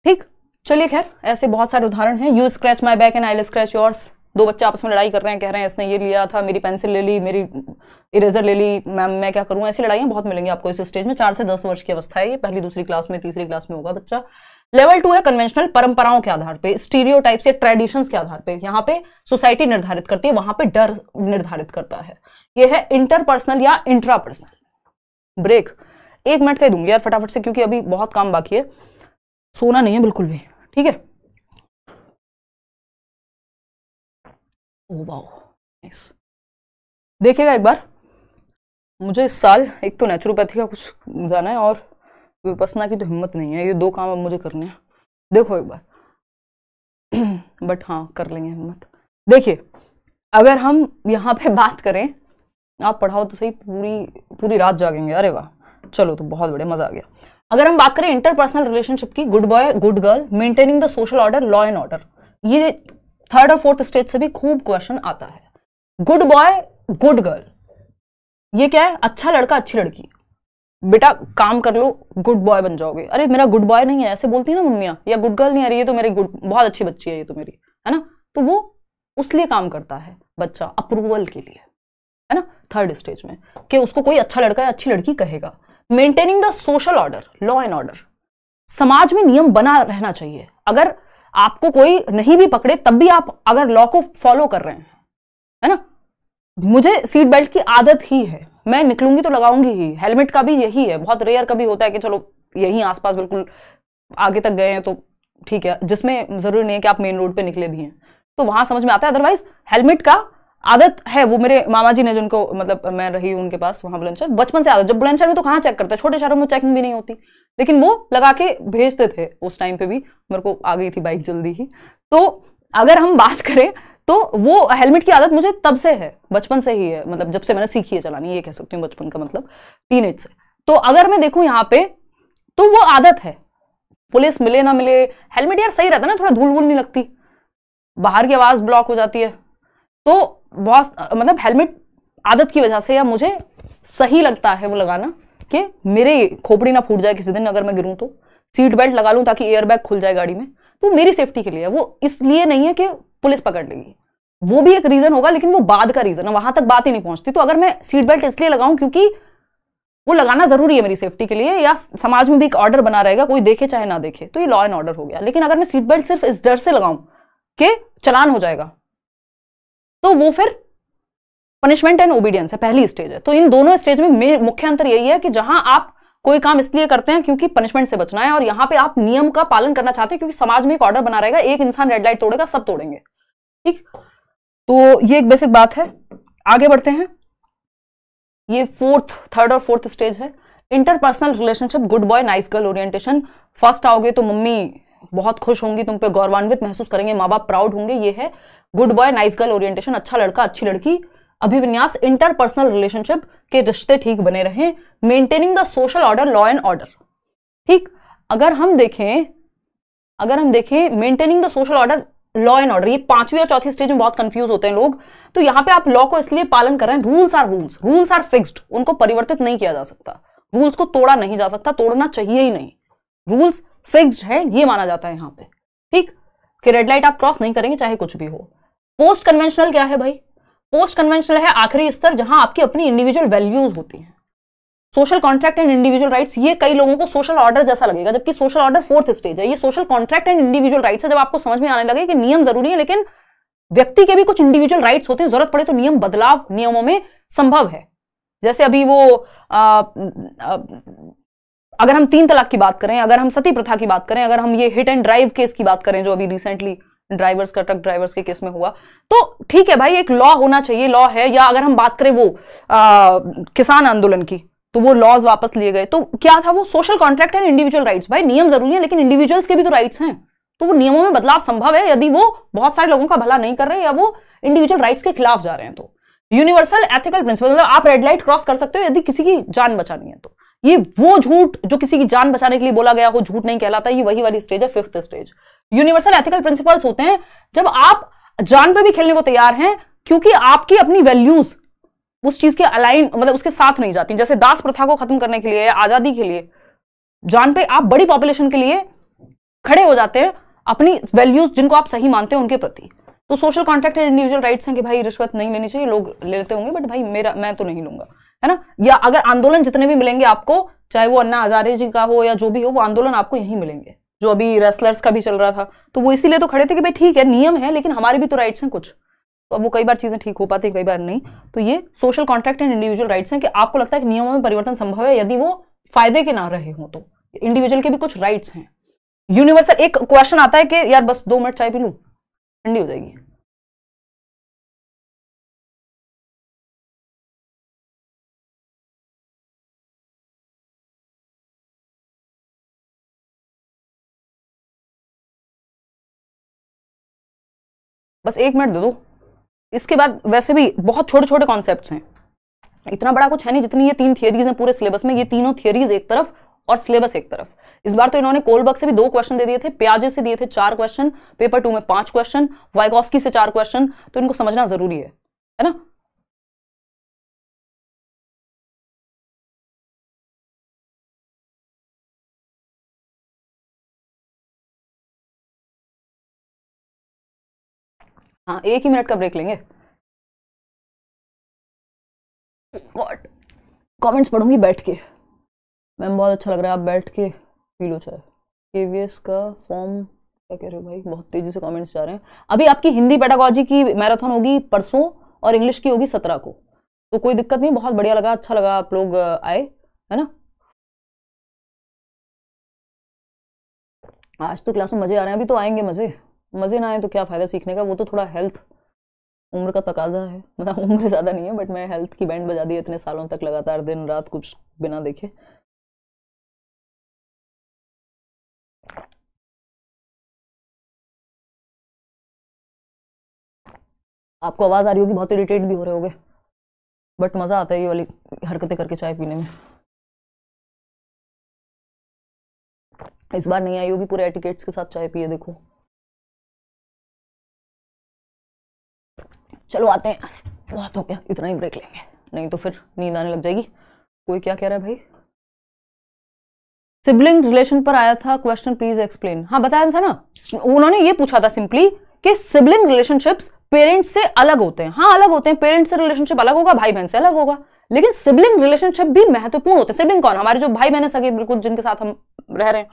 ठीक चलिए खैर ऐसे बहुत सारे उदाहरण हैं you scratch my back and I scratch yours दो बच्चे आपस में लड़ाई कर रहे हैं कह रहे हैं इसने ये लिया था मेरी पेंसिल ले ली मेरी इरेजर ले ली मैम मैं क्या करूँ ऐसी लड़ाइयाँ बहुत मिलेंगी आपको इस स्टेज में चार से दस वर्ष की अवस्था है ये पहली दूसरी क्लास में तीसरी क्लास में होगा बच्चा लेवल टू है कन्वेंशनल परंपराओं के आधार पे स्टीरियो टाइप्स या ट्रेडिशंस के आधार पे यहाँ पे सोसाइटी निर्धारित करती है वहां पे डर निर्धारित करता है ये है इंटरपर्सनल या इंट्रापर्सनल ब्रेक एक मिनट का ही दूंगी यार फटाफट से क्योंकि अभी बहुत काम बाकी है सोना नहीं है बिल्कुल भी ठीक है oh, देखिएगा एक बार मुझे इस साल एक तो नेचुरोपैथी का कुछ जाना है और विपसना की तो हिम्मत नहीं है ये दो काम अब मुझे करने हैं देखो एक बार बट हाँ कर लेंगे हिम्मत देखिए अगर हम यहाँ पे बात करें आप पढ़ाओ तो सही पूरी पूरी रात जागेंगे अरे वाह चलो तो बहुत बढ़िया मजा आ गया अगर हम बात करें इंटरपर्सनल रिलेशनशिप की good boy good girl maintaining the social order law and order ये थर्ड और फोर्थ स्टेज से भी खूब क्वेश्चन आता है गुड बॉय गुड गर्ल ये क्या है अच्छा लड़का अच्छी लड़की बेटा काम कर लो गुड बॉय बन जाओगे अरे मेरा गुड बॉय नहीं है ऐसे बोलती है ना मम्मियाँ या गुड गर्ल नहीं आ रही है तो मेरी गुड बहुत अच्छी बच्ची है ये तो मेरी है ना तो वो उस लिए काम करता है बच्चा अप्रूवल के लिए है ना थर्ड स्टेज में कि उसको कोई अच्छा लड़का या अच्छी लड़की कहेगा maintaining the social order law and order समाज में नियम बना रहना चाहिए अगर आपको कोई नहीं भी पकड़े तब भी आप अगर लॉ को फॉलो कर रहे हैं है ना मुझे सीट बेल्ट की आदत ही है मैं निकलूंगी तो लगाऊंगी ही हेलमेट का भी यही है बहुत रेयर कभी होता है कि चलो यहीं आसपास बिल्कुल आगे तक गए हैं तो ठीक है जिसमें जरूरी नहीं है कि आप मेन रोड पे निकले भी हैं तो वहां समझ में आता है अदरवाइज हेलमेट का आदत है वो मेरे मामा जी ने जिनको मतलब मैं रही हूँ उनके पास वहां बुलंदशहर बचपन से आदत जब बुलंदशहर में तो कहाँ चेक करता है छोटे शहरों में चेकिंग भी नहीं होती लेकिन वो लगा के भेजते थे उस टाइम पे भी मेरे को आ गई थी बाइक जल्दी ही तो अगर हम बात करें तो वो हेलमेट की आदत मुझे तब से है बचपन से ही है मतलब जब से मैंने सीखी है चलानी ये कह सकती हूँ बचपन का मतलब टीन से तो अगर मैं देखूँ यहाँ पे तो वो आदत है पुलिस मिले ना मिले हेलमेट यार सही रहता है ना थोड़ा धूल वूल नहीं लगती बाहर की आवाज़ ब्लॉक हो जाती है तो बहुत मतलब हेलमेट आदत की वजह से या मुझे सही लगता है वो लगाना कि मेरे खोपड़ी ना फूट जाए किसी दिन अगर मैं गिरूँ तो सीट बेल्ट लगा लूँ ताकि एयरबैग खुल जाए गाड़ी में तो मेरी सेफ्टी के लिए वो इसलिए नहीं है कि पुलिस पकड़ लेगी वो भी एक रीजन होगा लेकिन वो बाद का रीजन है वहां तक बात ही नहीं पहुंचती तो अगर मैं सीट बेल्ट इसलिए लगाऊं क्योंकि वो लगाना जरूरी है मेरी सेफ्टी के लिए या समाज में भी एक ऑर्डर बना रहेगा कोई देखे चाहे ना देखे तो ये लॉ एंड ऑर्डर हो गया लेकिन अगर मैं सीट बेल्ट सिर्फ इस डर से लगाऊं कि चलान हो जाएगा तो वो फिर पनिशमेंट एंड ओबीडियंस है पहली स्टेज है तो इन दोनों स्टेज में मुख्य अंतर यही है कि जहां आप कोई काम इसलिए करते हैं क्योंकि पनिशमेंट से बचना है और यहां पे आप नियम का पालन करना चाहते हैं क्योंकि समाज में एक ऑर्डर बना रहेगा एक इंसान रेड लाइट तोड़ेगा सब तोड़ेंगे ठीक तो ये एक बेसिक बात है आगे बढ़ते हैं ये फोर्थ थर्ड और फोर्थ स्टेज है interpersonal relationship good boy nice girl orientation first आओगे तो मम्मी बहुत खुश होंगी तुम पे गौरवान्वित महसूस करेंगे माँ बाप प्राउड होंगे ये है good boy nice girl orientation अच्छा लड़का अच्छी लड़की अभिविन्यास इंटरपर्सनल रिलेशनशिप के रिश्ते ठीक बने रहें maintaining the social order law and order ठीक अगर हम देखें अगर हम देखें maintaining the social order law and order ये पांचवी और चौथी स्टेज में बहुत कंफ्यूज होते हैं लोग तो यहाँ पे आप लॉ को इसलिए पालन कर रहे हैं rules are rules rules are fixed उनको परिवर्तित नहीं किया जा सकता रूल्स को तोड़ा नहीं जा सकता तोड़ना चाहिए ही नहीं रूल्स फिक्स्ड है ये माना जाता है यहाँ पे ठीक कि रेड लाइट आप क्रॉस नहीं करेंगे चाहे कुछ भी हो पोस्ट कन्वेंशनल क्या है भाई पोस्ट कन्वेंशनल है आखिरी स्तर जहां आपकी अपनी इंडिविजुअल वैल्यूज होती हैं social contract and individual rights ये कई लोगों को सोशल ऑर्डर जैसा लगेगा जबकि सोशल ऑर्डर फोर्थ स्टेज है ये social contract and individual rights है जब आपको समझ में आने लगे कि नियम जरूरी है लेकिन व्यक्ति के भी कुछ इंडिविजुअल राइट्स होते हैं जरूरत पड़े तो नियम बदलाव नियमों में संभव है जैसे अभी वो आ, आ, अगर हम तीन तलाक की बात करें अगर हम सती प्रथा की बात करें अगर हम ये हिट एंड ड्राइव केस की बात करें जो अभी रिसेंटली ड्राइवर्स का ट्रक ड्राइवर्स के केस में हुआ तो ठीक है भाई एक लॉ होना चाहिए लॉ है या अगर हम बात करें वो आ, किसान आंदोलन की तो वो लॉज वापस लिए गए तो क्या था वो social contract and individual rights भाई नियम जरूरी है लेकिन इंडिविजुअल्स के भी तो राइट्स हैं तो वो नियमों में बदलाव संभव है यदि वो बहुत सारे लोगों का भला नहीं कर रहे या वो इंडिविजुअल राइट्स के खिलाफ जा रहे हैं तो यूनिवर्सल एथिकल प्रिंसिपल मतलब आप रेड लाइट क्रॉस कर सकते हो यदि किसी की जान बचानी है तो ये वो झूठ जो किसी की जान बचाने के लिए बोला गया हो झूठ नहीं कहलाता ये वही वाली स्टेज है fifth stage universal ethical principles होते हैं जब आप जान पे भी खेलने को तैयार हैं क्योंकि आपकी अपनी वैल्यूज उस चीज के अलाइन मतलब उसके साथ नहीं जाती जैसे दास प्रथा को खत्म करने के लिए आजादी के लिए जान पे आप बड़ी पॉपुलेशन के लिए खड़े हो जाते हैं अपनी वैल्यूज जिनको आप सही मानते हैं उनके प्रति तो social contract and individual rights हैं कि भाई रिश्वत नहीं लेनी चाहिए लोग लेते होंगे बट भाई मेरा मैं तो नहीं लूंगा है ना या अगर आंदोलन जितने भी मिलेंगे आपको चाहे वो अन्ना हजारे जी का हो या जो भी हो वो आंदोलन आपको यहीं मिलेंगे जो अभी रेसलर्स का भी चल रहा था तो वो इसीलिए तो खड़े थे कि भाई ठीक है नियम है लेकिन हमारे भी तो राइट्स हैं कुछ तो अब वो कई बार चीज़ें ठीक हो पाती है कई बार नहीं तो ये social contract and individual rights हैं कि आपको लगता है कि नियमों में परिवर्तन संभव है यदि वो फायदे के ना रहे हो तो इंडिविजुअल के भी कुछ राइट्स हैं यूनिवर्सल एक क्वेश्चन आता है कि यार बस दो मिनट चाय पी लू ठंडी हो जाएगी बस एक मिनट दे दो इसके बाद वैसे भी बहुत छोटे छोटे कॉन्सेप्ट हैं इतना बड़ा कुछ है नहीं जितनी ये तीन थियरीज हैं पूरे सिलेबस में ये तीनों थियरीज एक तरफ और सिलेबस एक तरफ इस बार तो इन्होंने कोलबर्ग से भी दो क्वेश्चन दे दिए थे प्याजे से दिए थे चार क्वेश्चन पेपर टू में पांच क्वेश्चन वाइगॉस्की से चार क्वेश्चन तो इनको समझना जरूरी है है ना हाँ एक ही मिनट का ब्रेक लेंगे गॉड कमेंट्स पढ़ूंगी बैठ के मैम बहुत अच्छा लग रहा है आप बैठ के पी लो चाय के का फॉर्म क्या कह रहे हो भाई बहुत तेज़ी से कमेंट्स जा रहे हैं अभी आपकी हिंदी पेडागॉजी की मैराथन होगी परसों और इंग्लिश की होगी सत्रह को तो कोई दिक्कत नहीं बहुत बढ़िया लगा अच्छा लगा आप लोग आए है ना आज तो क्लास में मज़े आ रहे हैं अभी तो आएंगे मज़े मज़े ना आए तो क्या फ़ायदा सीखने का वो तो थोड़ा हेल्थ उम्र का तकाजा है मतलब उम्र ज़्यादा नहीं है बट मैं हेल्थ की बैंड बजा दी इतने सालों तक लगातार दिन रात कुछ बिना देखे आपको आवाज़ आ रही होगी बहुत इरिटेट भी हो रहे होगे बट मज़ा आता है ये वाली हरकतें करके चाय पीने में इस बार नहीं आई होगी पूरे एटिकेट्स के साथ चाय पिए देखो चलो आते हैं बहुत हो गया इतना ही ब्रेक लेंगे नहीं तो फिर नींद आने लग जाएगी कोई क्या कह रहा है भाई सिबलिंग रिलेशन पर आया था क्वेश्चन प्लीज एक्सप्लेन हाँ बताया था ना उन्होंने ये पूछा था सिंपली कि सिबलिंग रिलेशनशिप्स पेरेंट्स से अलग होते हैं हाँ अलग होते हैं पेरेंट्स से रिलेशनशिप अलग होगा भाई बहन से अलग होगा लेकिन सिबलिंग रिलेशनशिप भी महत्वपूर्ण होते हैं सिबलिंग कौन हमारे जो भाई बहन सके बिल्कुल जिनके साथ हम रह रहे हैं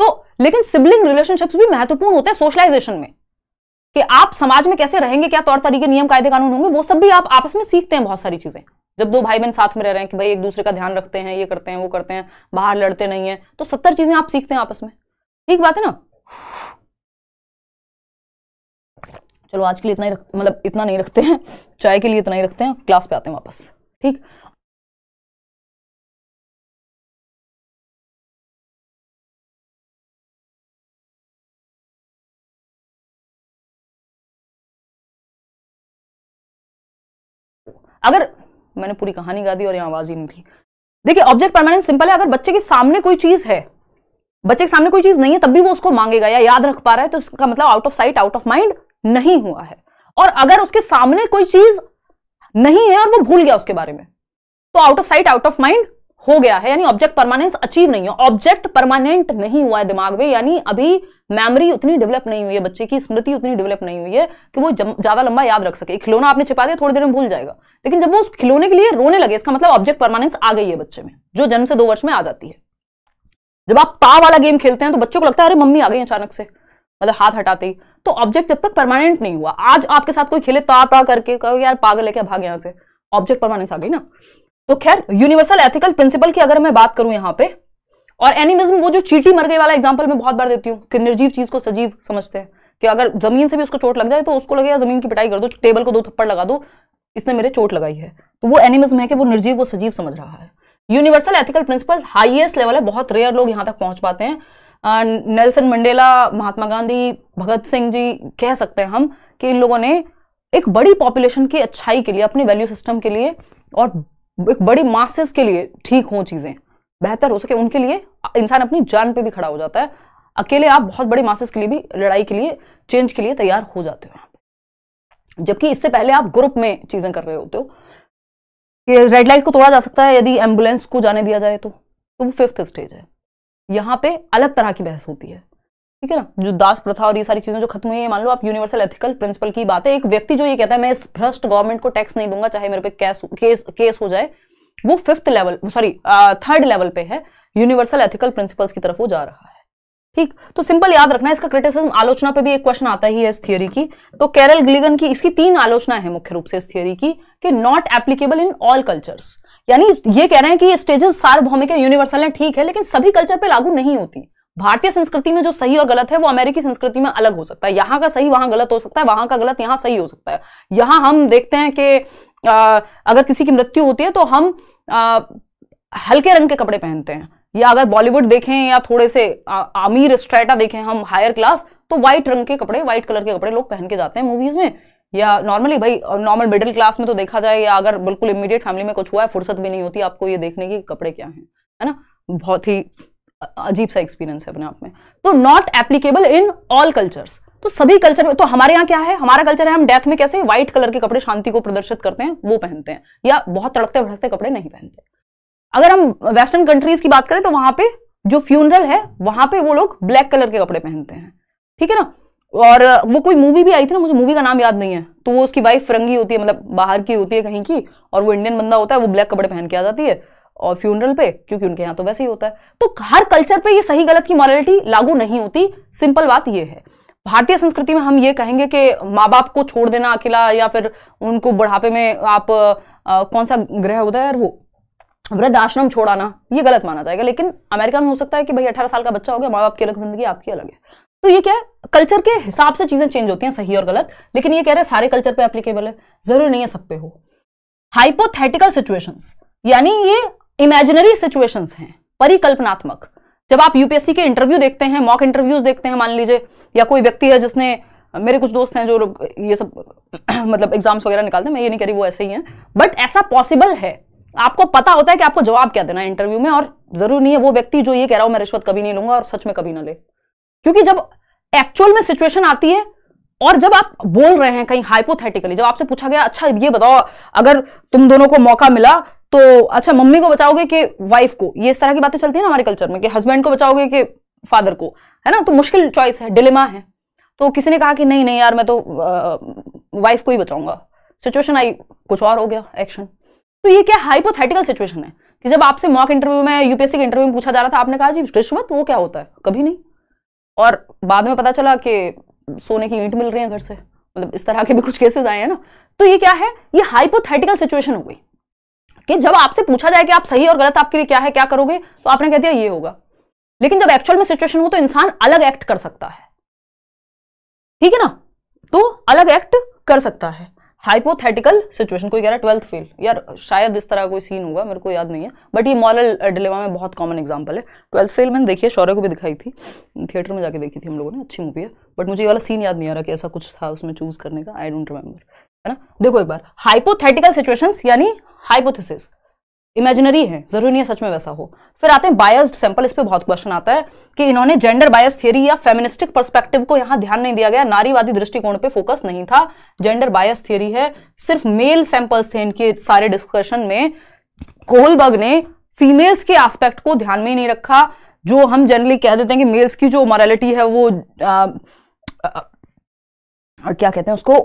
तो लेकिन सिबलिंग रिलेशनशिप्स भी महत्वपूर्ण होते हैं सोशलाइजेशन में कि आप समाज में कैसे रहेंगे क्या तौर तरीके नियम कायदे कानून होंगे वो सब भी आप आपस में सीखते हैं बहुत सारी चीज़ें जब दो भाई बहन साथ में रह रहे हैं कि भाई एक दूसरे का ध्यान रखते हैं ये करते हैं वो करते हैं बाहर लड़ते नहीं है तो सत्तर चीज़ें आप सीखते हैं आपस में ठीक बात है ना चलो आज के लिए इतना ही मतलब इतना नहीं रखते हैं चाय के लिए इतना ही रखते हैं क्लास पे आते हैं वापस ठीक अगर मैंने पूरी कहानी गा दी और यहाँ आवाज ही नहीं थी देखिए ऑब्जेक्ट परमानेंट सिंपल है अगर बच्चे के सामने कोई चीज है बच्चे के सामने कोई चीज नहीं है तब भी वो उसको मांगेगा या याद रख पा रहा है तो उसका मतलब out of sight out of mind नहीं हुआ है और अगर उसके सामने कोई चीज नहीं है और वो भूल गया उसके बारे में तो out of sight out of mind हो गया है यानी ऑब्जेक्ट परमानेंस अचीव नहीं है ऑब्जेक्ट परमानेंट नहीं हुआ है दिमाग में यानी अभी मेमोरी उतनी डेवलप नहीं हुई है बच्चे की स्मृति उतनी डेवलप नहीं हुई है कि वो ज्यादा लंबा याद रख सके खिलौना आपने छिपा दिया थोड़ी देर में भूल जाएगा लेकिन जब वो उस खिलौने के लिए रोने लगे इसका मतलब ऑब्जेक्ट परमानेंस आ गई है बच्चे में जो जन्म से दो वर्ष में आ जाती है जब आप पा वाला गेम खेलते हैं तो बच्चों को लगता है अरे मम्मी आ गई अचानक से मतलब हाथ हटाते ही तो ऑब्जेक्ट जब तक परमानेंट नहीं हुआ आज आपके साथ कोई खेले ता ता करके कहो यार पागल है क्या भाग यहां से ऑब्जेक्ट परमानेंस आ गई ना तो खैर यूनिवर्सल एथिकल प्रिंसिपल की अगर मैं बात करूं यहां पे और एनिमिज्म वो जो चीटी मर गई वाला एग्जाम्पल मैं बहुत बार देती हूँ कि निर्जीव चीज को सजीव समझते हैं कि अगर जमीन से भी उसको चोट लग जाए तो उसको या जमीन की पिटाई कर दो टेबल को दो थप्पड़ लगा दो इसने मेरे चोट लगाई है तो वो एनिमिज्म है कि वो निर्जीव वो सजीव समझ रहा है universal ethical principle highest level है बहुत रेयर लोग यहाँ तक पहुंच पाते हैं नेल्सन मंडेला महात्मा गांधी भगत सिंह जी कह सकते हैं हम कि इन लोगों ने एक बड़ी पॉपुलेशन की अच्छाई के लिए अपने वैल्यू सिस्टम के लिए और एक बड़ी मासेस के लिए ठीक हों चीज़ें बेहतर हो सके उनके लिए इंसान अपनी जान पे भी खड़ा हो जाता है अकेले आप बहुत बड़े मासेस के लिए भी लड़ाई के लिए चेंज के लिए तैयार हो जाते हो जबकि इससे पहले आप ग्रुप में चीज़ें कर रहे होते हो कि रेड लाइट को तोड़ा जा सकता है यदि एम्बुलेंस को जाने दिया जाए तो तो वो फिफ्थ स्टेज है यहाँ पे अलग तरह की बहस होती है ठीक है ना जो दास प्रथा और ये सारी चीजें जो खत्म हुई है मान लो आप यूनिवर्सल एथिकल प्रिंसिपल की बात है एक व्यक्ति जो ये कहता है मैं इस भ्रष्ट गवर्नमेंट को टैक्स नहीं दूंगा चाहे मेरे पे केस केस हो जाए वो fifth level sorry third level पे है यूनिवर्सल एथिकल प्रिंसिपल्स की तरफ वो जा रहा है ठीक तो सिंपल याद रखना इसका क्रिटिसिज्म आलोचना पे भी एक क्वेश्चन आता ही है इस थियोरी की तो कैरल ग्लिगन की इसकी तीन आलोचना है मुख्य रूप से इस थियोरी की कि not applicable in all cultures यानी ये कह रहे हैं कि ये स्टेजेस सार्वभौमिक यूनिवर्सल है ठीक है लेकिन सभी कल्चर पर लागू नहीं होती भारतीय संस्कृति में जो सही और गलत है वो अमेरिकी संस्कृति में अलग हो सकता है यहाँ का सही वहां गलत हो सकता है वहां का गलत यहाँ सही हो सकता है यहाँ हम देखते हैं कि अगर किसी की मृत्यु होती है तो हम हल्के रंग के कपड़े पहनते हैं या अगर बॉलीवुड देखें या थोड़े से आ, आमिर स्ट्रेटा देखें हम हायर क्लास तो व्हाइट रंग के कपड़े व्हाइट कलर के कपड़े लोग पहन के जाते हैं मूवीज में या नॉर्मली भाई नॉर्मल मिडिल क्लास में तो देखा जाए या अगर बिल्कुल इमीडिएट फैमिली में कुछ हुआ है फुर्सत भी नहीं होती आपको ये देखने की कपड़े क्या है ना बहुत ही अजीब सा एक्सपीरियंस है अपने आप में तो not applicable in all cultures तो सभी कल्चर में तो हमारे यहाँ क्या है हमारा कल्चर है हम डेथ में कैसे व्हाइट कलर के कपड़े शांति को प्रदर्शित करते हैं वो पहनते हैं या बहुत तड़कते भड़कते कपड़े नहीं पहनते अगर हम वेस्टर्न कंट्रीज की बात करें तो वहां पे जो फ्यूनरल है वहां पे वो लोग ब्लैक कलर के कपड़े पहनते हैं ठीक है ना और वो कोई मूवी भी आई थी ना मुझे मूवी का नाम याद नहीं है तो वो उसकी वाइफ फिरंगी होती है मतलब बाहर की होती है कहीं की और वो इंडियन बंदा होता है वो ब्लैक कपड़े पहन के आ जाती है और फ्यूनरल पे क्योंकि उनके यहाँ तो वैसे ही होता है तो हर कल्चर पे ये सही गलत की मॉरलिटी लागू नहीं होती सिंपल बात ये है भारतीय संस्कृति में हम ये कहेंगे कि माँ बाप को छोड़ देना अकेला या फिर उनको बुढ़ापे में आप आ, कौन सा ग्रह होता है यार वो वृद्ध आश्रम छोड़ाना ये गलत माना जाएगा लेकिन अमेरिका में हो सकता है कि भाई अठारह साल का बच्चा हो गया माँ बाप की अलग जिंदगी आपकी अलग है तो ये क्या है कल्चर के हिसाब से चीजें चेंज होती हैं सही और गलत लेकिन ये कह रहे हैं सारे कल्चर पे एप्लीकेबल है जरूरी नहीं है सब पे हो हाइपोथेटिकल सिचुएशंस यानी ये इमेजिनरी सिचुएशंस हैं परिकल्पनात्मक जब आप यूपीएससी के इंटरव्यू देखते हैं मॉक इंटरव्यूज देखते हैं मान लीजिए या कोई व्यक्ति है जिसने मेरे कुछ दोस्त हैं जो ये सब मतलब एग्जाम्स वगैरह निकालते हैं मैं ये नहीं कह रही वो ऐसे ही हैं बट ऐसा पॉसिबल है आपको पता होता है कि आपको जवाब क्या देना है इंटरव्यू में और जरूरी नहीं है वो व्यक्ति जो ये कह रहा हो मैं रिश्वत कभी नहीं लूंगा और सच में कभी ना ले क्योंकि जब एक्चुअल में सिचुएशन आती है और जब आप बोल रहे हैं कहीं हाइपोथेटिकली जब आपसे पूछा गया अच्छा ये बताओ अगर तुम दोनों को मौका मिला तो अच्छा मम्मी को बचाओगे कि वाइफ को ये इस तरह की बातें चलती है ना हमारे कल्चर में कि हस्बैंड को बचाओगे कि फादर को है ना तो मुश्किल चॉइस है डिलेमा है तो किसी ने कहा कि नहीं नहीं यार मैं तो वाइफ को ही बचाऊंगा सिचुएशन आई कुछ और हो गया एक्शन तो ये क्या हाइपोथेटिकल सिचुएशन है कि जब आपसे मॉक इंटरव्यू में यूपीएससी के इंटरव्यू में पूछा जा रहा था आपने कहा जी रिश्वत वो क्या होता है कभी नहीं और बाद में पता चला कि सोने की ईंट मिल रही है घर से मतलब इस तरह के भी कुछ केसेस आए हैं ना तो ये क्या है ये हाइपोथेटिकल सिचुएशन हो गई कि जब आपसे पूछा जाए कि आप सही और गलत आपके लिए क्या है क्या करोगे तो आपने कह दिया ये होगा लेकिन जब एक्चुअल में सिचुएशन हो तो इंसान अलग एक्ट कर सकता है ठीक है ना तो अलग एक्ट कर सकता है हाइपोथेटिकल सिचुएशन कोई कह रहा है ट्वेल्थ फेल यार शायद इस तरह कोई सीन होगा मेरे को याद नहीं है बट ये मॉरल डिलेमा uh, में बहुत कॉमन एग्जांपल है ट्वेल्थ फेल मैंने देखी है शौर्य को भी दिखाई थी थिएटर में जाके देखी थी हम लोगों ने अच्छी मूवी है बट मुझे ये वाला सीन याद नहीं आ रहा कि ऐसा कुछ था उसमें चूज करने का आई डोंट रिमेंबर है ना देखो एक बार हाइपोथेटिकल सिचुएशंस यानी हाइपोथेसिस इमेजिनरी है जरूरी नहीं है सच में वैसा हो फिर आते हैं बायस्ड सैंपल इस पर बहुत क्वेश्चन आता है कि इन्होंने जेंडर बायस थियरी या फेमिनिस्टिक पर्सपेक्टिव को यहां ध्यान नहीं दिया गया नारीवादी दृष्टिकोण पे फोकस नहीं था जेंडर बायस थियरी है सिर्फ मेल सैंपल्स थे इनके सारे डिस्कशन में कोहलबर्ग ने फीमेल्स के आस्पेक्ट को ध्यान में ही नहीं रखा जो हम जनरली कह देते हैं कि मेल्स की जो मॉरेलिटी है वो आ, आ, आ, क्या कहते हैं उसको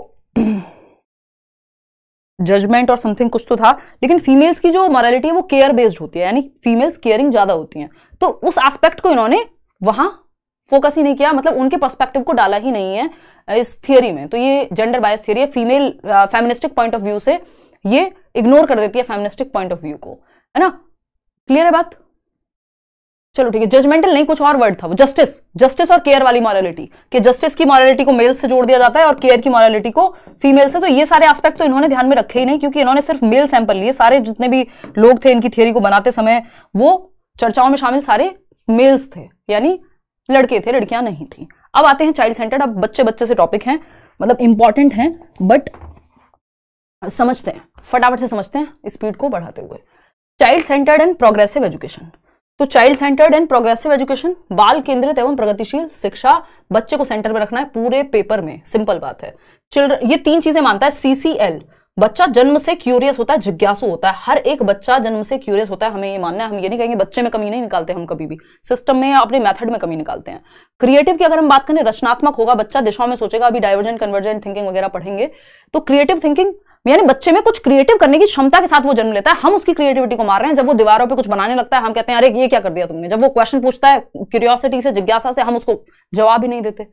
जजमेंट और समथिंग कुछ तो था लेकिन फीमेल्स की जो मॉरलिटी है वो केयर बेस्ड होती है यानी फीमेल्स केयरिंग ज्यादा होती हैं तो उस एस्पेक्ट को इन्होंने वहां फोकस ही नहीं किया मतलब उनके पर्सपेक्टिव को डाला ही नहीं है इस थियोरी में तो ये जेंडर बायस थियोरी है female feministic point of view से ये इग्नोर कर देती है फेमिनिस्टिक पॉइंट ऑफ व्यू को है ना क्लियर है बात चलो ठीक है जजमेंटल नहीं कुछ और वर्ड था वो जस्टिस जस्टिस और केयर वाली मॉरलिटी कि जस्टिस की मॉरलिटी को मेल से जोड़ दिया जाता है और केयर की मॉरलिटी को फीमेल से तो ये सारे एस्पेक्ट तो इन्होंने ध्यान में रखे ही नहीं क्योंकि इन्होंने सिर्फ मेल सैंपल लिए सारे जितने भी लोग थे इनकी थियोरी को बनाते समय वो चर्चाओं में शामिल सारे मेल्स थे यानी लड़के थे लड़कियां नहीं थी अब आते हैं चाइल्ड सेंटर्ड अब बच्चे बच्चे से टॉपिक है मतलब इंपॉर्टेंट है बट समझते हैं फटाफट से समझते हैं स्पीड को बढ़ाते हुए child centred and progressive education तो child centred and progressive education बाल केंद्रित एवं प्रगतिशील शिक्षा बच्चे को सेंटर में रखना है पूरे पेपर में सिंपल बात है चिल्ड्रन ये तीन चीजें मानता है सीसीएल बच्चा जन्म से क्यूरियस होता है जिज्ञासु होता है हर एक बच्चा जन्म से क्यूरियस होता है हमें ये मानना है हम ये नहीं कहेंगे बच्चे में कमी नहीं निकालते हम कभी भी सिस्टम में या अपने मेथड में कमी निकालते हैं क्रिएटिव की अगर हम बात करें रचनात्मक होगा बच्चा दिशाओं में सोचेगा अभी डाइवर्जेंट कन्वर्जेंट थिंकिंग वगैरह पढ़ेंगे तो क्रिएटिव थिंकिंग यानी बच्चे में कुछ क्रिएटिव करने की क्षमता के साथ वो जन्म लेता है हम उसकी क्रिएटिविटी को मार रहे हैं जब वो दीवारों पर कुछ बनाने लगता है हम कहते हैं अरे ये क्या कर दिया तुमने जब वो क्वेश्चन पूछता है क्यूरियोसिटी से जिज्ञासा से हम उसको जवाब ही नहीं देते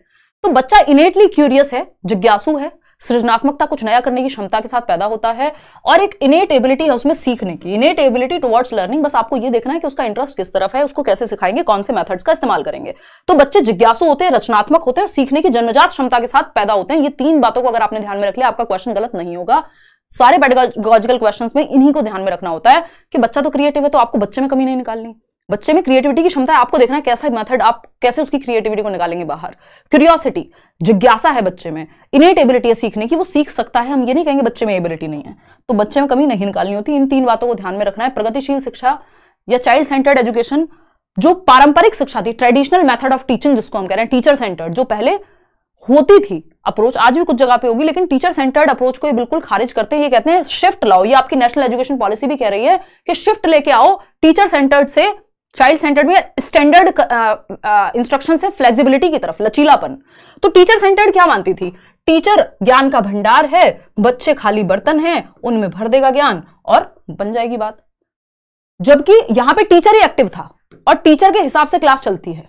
तो बच्चा इनेटली क्यूरियस है जिज्ञासु है सृजनात्मकता कुछ नया करने की क्षमता के साथ पैदा होता है और एक इनेट एबिलिटी है उसमें सीखने की इनेट एबिलिटी टुवर्ड्स लर्निंग बस आपको ये देखना है कि उसका इंटरेस्ट किस तरफ है उसको कैसे सिखाएंगे कौन से मेथड्स का इस्तेमाल करेंगे तो बच्चे जिज्ञासु होते हैं रचनात्मक होते हैं और सीखने की जन्मजात क्षमता के साथ पैदा होते हैं ये तीन बातों को अगर आपने ध्यान में रख लिया आपका क्वेश्चन गलत नहीं होगा सारे पेडागोजिकल क्वेश्चन में इन्हीं को ध्यान में रखना होता है कि बच्चा तो क्रिएटिव है तो आपको बच्चे में कमी नहीं निकालनी बच्चे में क्रिएटिविटी की क्षमता है आपको देखना है कैसा मेथड आप कैसे उसकी क्रिएटिविटी को निकालेंगे बाहर क्यूरियोसिटी जिज्ञासा है बच्चे में इनेट एबिलिटी है सीखने की वो सीख सकता है हम ये नहीं कहेंगे बच्चे में एबिलिटी नहीं है तो बच्चे में कमी नहीं निकालनी होती इन तीन बातों को ध्यान में रखना है प्रगतिशील शिक्षा या चाइल्ड सेंटर्ड एजुकेशन जो पारंपरिक शिक्षा थी ट्रेडिशनल मेथड ऑफ टीचिंग जिसको हम कह रहे हैं टीचर सेंटर्ड जो पहले होती थी अप्रोच आज भी कुछ जगह पे होगी लेकिन टीचर सेंटर्ड अप्रोच को ये बिल्कुल खारिज करते हैं ये कहते हैं शिफ्ट लाओ ये आपकी नेशनल एजुकेशन पॉलिसी भी कह रही है कि शिफ्ट लेके आओ टीचर सेंटर्ड से चाइल्ड सेंटर्ड में स्टैंडर्ड इंस्ट्रक्शन uh, uh, से फ्लेक्सिबिलिटी की तरफ लचीलापन तो टीचर सेंटर्ड क्या मानती थी टीचर ज्ञान का भंडार है बच्चे खाली बर्तन हैं उनमें भर देगा ज्ञान और बन जाएगी बात जबकि यहां पे टीचर ही एक्टिव था और टीचर के हिसाब से क्लास चलती है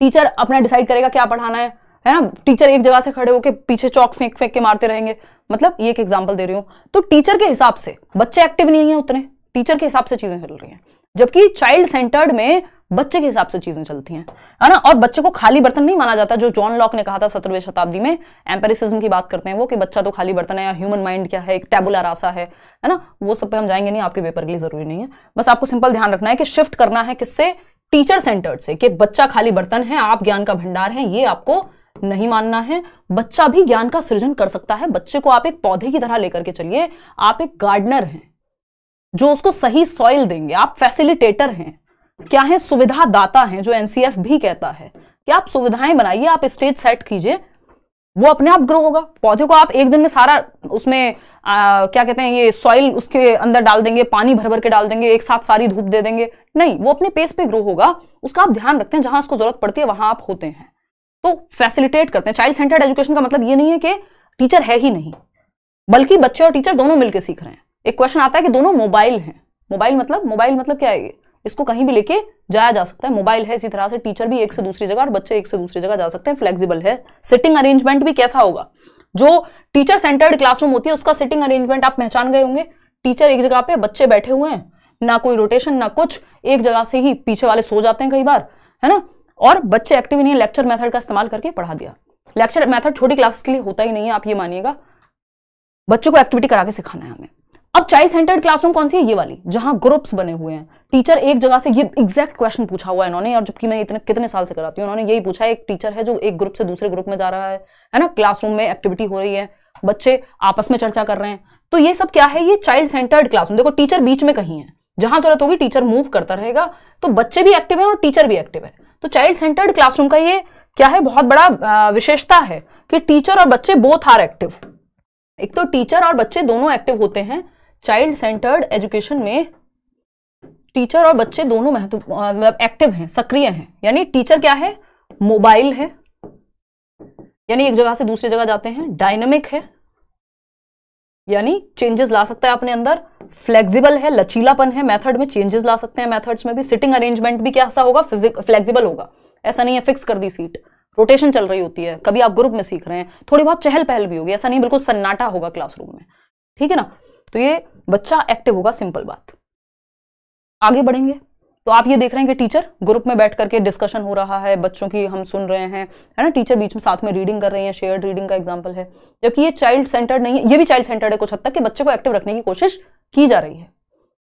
टीचर अपना डिसाइड करेगा क्या पढ़ाना है है ना टीचर एक जगह से खड़े होकर पीछे चौक फेंक फेंक के मारते रहेंगे मतलब ये एक एग्जाम्पल दे रही हूँ तो टीचर के हिसाब से बच्चे एक्टिव नहीं है उतने टीचर के हिसाब से चीजें चल रही हैं जबकि चाइल्ड सेंटर्ड में बच्चे के हिसाब से चीजें चलती हैं है ना और बच्चे को खाली बर्तन नहीं माना जाता जो जॉन लॉक ने कहा था सत्रहवीं शताब्दी में एम्पेरिसिज्म की बात करते हैं वो कि बच्चा तो खाली बर्तन है या ह्यूमन माइंड क्या है एक टेबुलर रासा है है ना वो सब पे हम जाएंगे नहीं आपके पेपर के लिए जरूरी नहीं है बस आपको सिंपल ध्यान रखना है कि शिफ्ट करना है किससे टीचर सेंटर्ड से कि बच्चा खाली बर्तन है आप ज्ञान का भंडार है ये आपको नहीं मानना है बच्चा भी ज्ञान का सृजन कर सकता है बच्चे को आप एक पौधे की तरह लेकर के चलिए आप एक गार्डनर हैं जो उसको सही सॉइल देंगे आप फैसिलिटेटर हैं क्या है दाता हैं जो एनसीएफ भी कहता है कि आप सुविधाएं बनाइए आप स्टेज सेट कीजिए वो अपने आप ग्रो होगा पौधे को आप एक दिन में सारा उसमें आ, क्या कहते हैं ये सॉइल उसके अंदर डाल देंगे पानी भर भर के डाल देंगे एक साथ सारी धूप दे देंगे नहीं वो अपने पेस पे ग्रो होगा उसका आप ध्यान रखते हैं जहां उसको जरूरत पड़ती है वहां आप होते हैं तो फैसिलिटेट करते हैं चाइल्ड सेंटर्ड एजुकेशन का मतलब ये नहीं है कि टीचर है ही नहीं बल्कि बच्चे और टीचर दोनों मिलकर सीख रहे हैं एक क्वेश्चन आता है कि दोनों मोबाइल हैं मोबाइल मतलब मोबाइल मतलब क्या है ये इसको कहीं भी लेके जाया जा सकता है मोबाइल है इसी तरह से टीचर भी एक से दूसरी जगह और बच्चे एक से दूसरी जगह जा सकते हैं फ्लेक्सिबल है सिटिंग अरेंजमेंट भी कैसा होगा जो टीचर सेंटर्ड क्लासरूम होती है उसका सिटिंग अरेंजमेंट आप पहचान गए होंगे टीचर एक जगह पे बच्चे बैठे हुए हैं ना कोई रोटेशन ना कुछ एक जगह से ही पीछे वाले सो जाते हैं कई बार है ना और बच्चे एक्टिव नहीं है लेक्चर मेथड का इस्तेमाल करके पढ़ा दिया लेक्चर मेथड छोटी क्लासेस के लिए होता ही नहीं है आप ये मानिएगा बच्चों को एक्टिविटी करा के सिखाना है हमें अब चाइल्ड सेंटर्ड क्लासरूम कौन सी है ये वाली जहां ग्रुप्स बने हुए हैं टीचर एक जगह से ये एग्जैक्ट क्वेश्चन पूछा हुआ है इन्होंने और जबकि मैं इतने कितने साल से कराती हूँ उन्होंने यही पूछा है एक टीचर है जो एक ग्रुप से दूसरे ग्रुप में जा रहा है है ना क्लासरूम में एक्टिविटी हो रही है बच्चे आपस में चर्चा कर रहे हैं तो ये सब क्या है ये चाइल्ड सेंटर्ड क्लासरूम देखो टीचर बीच में कहीं है जहां जरूरत होगी टीचर मूव करता रहेगा तो बच्चे भी एक्टिव है और टीचर भी एक्टिव है तो चाइल्ड सेंटर्ड क्लासरूम का ये क्या है बहुत बड़ा विशेषता है कि टीचर और बच्चे बोथ आर एक्टिव एक तो टीचर और बच्चे दोनों एक्टिव होते हैं चाइल्ड सेंटर्ड एजुकेशन में टीचर और बच्चे दोनों महत्व मतलब एक्टिव हैं सक्रिय हैं यानी टीचर क्या है मोबाइल है यानी एक जगह से दूसरी जगह जाते हैं डायनेमिक है यानी चेंजेस ला सकता है अपने अंदर फ्लेक्सिबल है लचीलापन है मेथड में चेंजेस ला सकते हैं मेथड्स में भी सिटिंग अरेंजमेंट भी कैसा होगा फ्लेक्सिबल होगा ऐसा नहीं है फिक्स कर दी सीट रोटेशन चल रही होती है कभी आप ग्रुप में सीख रहे हैं थोड़ी बहुत चहल पहल भी होगी ऐसा नहीं बिल्कुल सन्नाटा होगा क्लासरूम में ठीक है ना तो ये बच्चा एक्टिव होगा सिंपल बात आगे बढ़ेंगे तो आप ये देख रहे हैं कि टीचर ग्रुप में बैठ करके डिस्कशन हो रहा है बच्चों की हम सुन रहे हैं है ना टीचर बीच में साथ में रीडिंग कर रहे हैं शेयर रीडिंग का एग्जाम्पल है जबकि ये चाइल्ड सेंटर्ड नहीं है ये भी चाइल्ड सेंटर्ड है कुछ हद तक कि बच्चे को एक्टिव रखने की कोशिश की जा रही है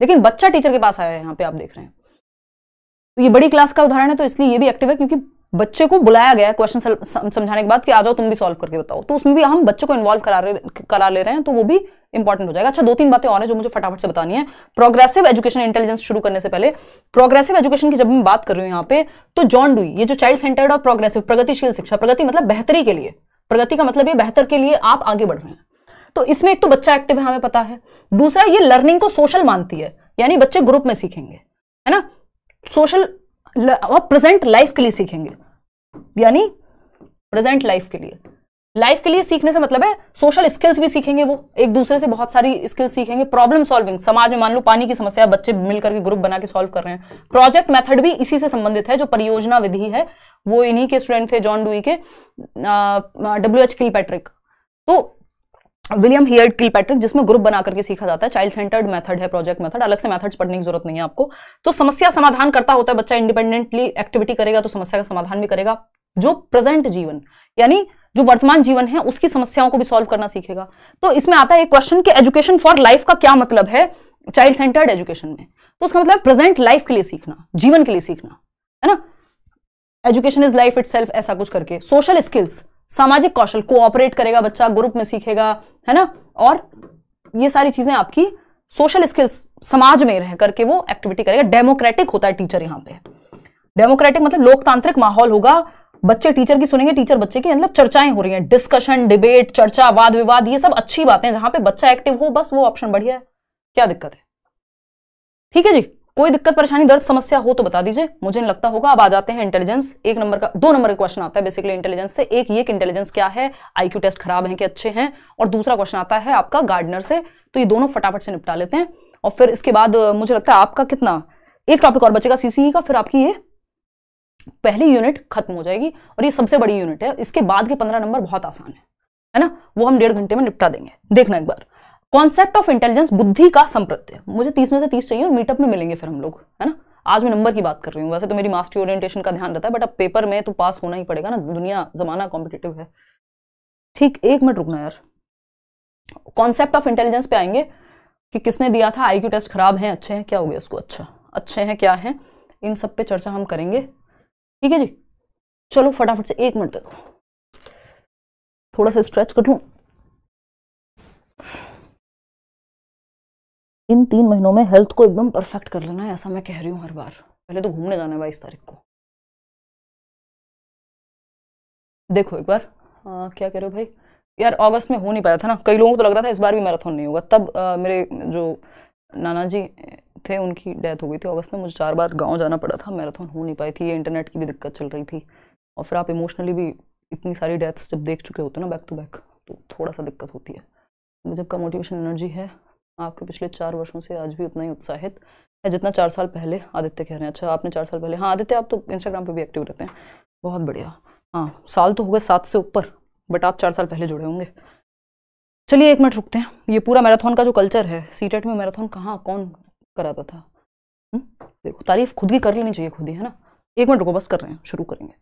लेकिन बच्चा टीचर के पास आया है यहाँ पे आप देख रहे हैं तो ये बड़ी क्लास का उदाहरण है तो इसलिए ये भी एक्टिव है क्योंकि बच्चे को बुलाया गया क्वेश्चन समझाने के बाद कि आ जाओ तुम भी सॉल्व करके बताओ तो उसमें भी हम बच्चे को इन्वॉल्व करा करा ले रहे हैं तो वो भी इंपॉर्टेंट हो जाएगा अच्छा दो तीन बातें और हैं जो मुझे फटाफट से बतानी है प्रोग्रेसिव एजुकेशन इंटेलिजेंस शुरू करने से पहले प्रोग्रेसिव एजुकेशन की जब मैं बात कर रही हूँ यहाँ पे तो जॉन डुई ये जो चाइल्ड सेंटर्ड और प्रोग्रेसिव प्रगतिशील शिक्षा प्रगति मतलब बेहतरी के लिए प्रगति का मतलब ये बेहतर के लिए आप आगे बढ़ रहे हैं तो इसमें एक तो बच्चा एक्टिव है हमें पता है दूसरा ये लर्निंग को सोशल मानती है यानी बच्चे ग्रुप में सीखेंगे है ना सोशल और प्रेजेंट लाइफ के लिए सीखेंगे यानी प्रेजेंट लाइफ के लिए लाइफ के लिए सीखने से मतलब है सोशल स्किल्स भी सीखेंगे वो एक दूसरे से बहुत सारी स्किल्स सीखेंगे प्रॉब्लम सॉल्विंग समाज में मान लो पानी की समस्या बच्चे मिलकर के ग्रुप बना के सॉल्व कर रहे हैं प्रोजेक्ट मेथड भी इसी से संबंधित है जो परियोजना विधि है वो इन्हीं के स्टूडेंट थे जॉन डुई के डब्ल्यू एच किल पैट्रिक तो विलियम हियर्ड किल पैट्रिक जिसमें ग्रुप बना करके सीखा जाता है चाइल्ड सेंटर्ड मेथड है प्रोजेक्ट मेथड अलग से मेथड्स पढ़ने की जरूरत नहीं है आपको तो समस्या समाधान करता होता है बच्चा इंडिपेंडेंटली एक्टिविटी करेगा तो समस्या का समाधान भी करेगा जो प्रेजेंट जीवन यानी जो वर्तमान जीवन है उसकी समस्याओं को भी सॉल्व करना सीखेगा तो इसमें आता है एक क्वेश्चन कि एजुकेशन फॉर लाइफ का क्या मतलब है चाइल्ड सेंटर्ड एजुकेशन में तो उसका मतलब प्रेजेंट लाइफ के लिए सीखना जीवन के लिए सीखना है ना एजुकेशन इज लाइफ इट ऐसा कुछ करके सोशल स्किल्स सामाजिक कौशल कोऑपरेट करेगा बच्चा ग्रुप में सीखेगा है ना और ये सारी चीजें आपकी सोशल स्किल्स समाज में रह करके वो एक्टिविटी करेगा डेमोक्रेटिक होता है टीचर यहाँ पे डेमोक्रेटिक मतलब लोकतांत्रिक माहौल होगा बच्चे टीचर की सुनेंगे टीचर बच्चे की मतलब चर्चाएं हो रही हैं डिस्कशन डिबेट चर्चा वाद विवाद ये सब अच्छी बातें जहां पे बच्चा एक्टिव हो बस वो ऑप्शन बढ़िया है क्या दिक्कत है ठीक है जी कोई दिक्कत परेशानी दर्द समस्या हो तो बता दीजिए मुझे नहीं लगता होगा अब आ जाते हैं इंटेलिजेंस एक नंबर का दो नंबर का क्वेश्चन आता है बेसिकली इंटेलिजेंस से एक ये इंटेलिजेंस क्या है आईक्यू टेस्ट खराब है कि अच्छे हैं और दूसरा क्वेश्चन आता है आपका गार्डनर से तो ये दोनों फटाफट से निपटा लेते हैं और फिर इसके बाद मुझे लगता है आपका कितना एक टॉपिक और बचेगा सीसीई e का फिर आपकी ये पहली यूनिट खत्म हो जाएगी और ये सबसे बड़ी यूनिट है इसके बाद के पंद्रह नंबर बहुत आसान है है ना वो हम डेढ़ घंटे में निपटा देंगे देखना एक बार कॉन्सेप्ट ऑफ इंटेलिजेंस बुद्धि का संप्रत्यय मुझे तीस में से तीस चाहिए और मीटअप में मिलेंगे फिर हम लोग है ना आज मैं नंबर की बात कर रही हूँ वैसे तो मेरी मास्टरी ओरिएंटेशन का ध्यान रहता है बट अब पेपर में तो पास होना ही पड़ेगा ना दुनिया जमाना कॉम्पिटेटिव है ठीक एक मिनट रुकना यार कॉन्सेप्ट ऑफ इंटेलिजेंस पे आएंगे कि किसने दिया था आई टेस्ट खराब है अच्छे हैं क्या हो गया उसको अच्छा अच्छे हैं क्या है इन सब पे चर्चा हम करेंगे ठीक है जी चलो फटाफट से एक मिनट दे दो थोड़ा सा स्ट्रेच कर लूँ इन तीन महीनों में हेल्थ को एकदम परफेक्ट कर लेना है ऐसा मैं कह रही हूँ हर बार पहले तो घूमने जाना है बाईस तारीख को देखो एक बार आ, क्या कह रहे हो भाई यार अगस्त में हो नहीं पाया था ना कई लोगों को तो लग रहा था इस बार भी मैराथन नहीं होगा तब आ, मेरे जो नाना जी थे उनकी डेथ हो गई थी अगस्त में मुझे चार बार गांव जाना पड़ा था मैराथन हो नहीं पाई थी ये इंटरनेट की भी दिक्कत चल रही थी और फिर आप इमोशनली भी इतनी सारी डेथ्स जब देख चुके होते हैं ना बैक टू बैक तो थोड़ा सा दिक्कत होती है जब का मोटिवेशन एनर्जी है आपके पिछले चार वर्षों से आज भी उतना ही उत्साहित है जितना चार साल पहले आदित्य कह रहे हैं अच्छा आपने चार साल पहले हाँ आदित्य आप तो इंस्टाग्राम पे भी एक्टिव रहते हैं बहुत बढ़िया हाँ साल तो होगा सात से ऊपर बट आप चार साल पहले जुड़े होंगे चलिए एक मिनट रुकते हैं ये पूरा मैराथन का जो कल्चर है सीटेट e में मैराथन कहाँ कौन कराता था हुँ? हम्म, देखो तारीफ खुद की कर लेनी चाहिए खुद ही है ना एक मिनट रुको बस कर रहे हैं शुरू करेंगे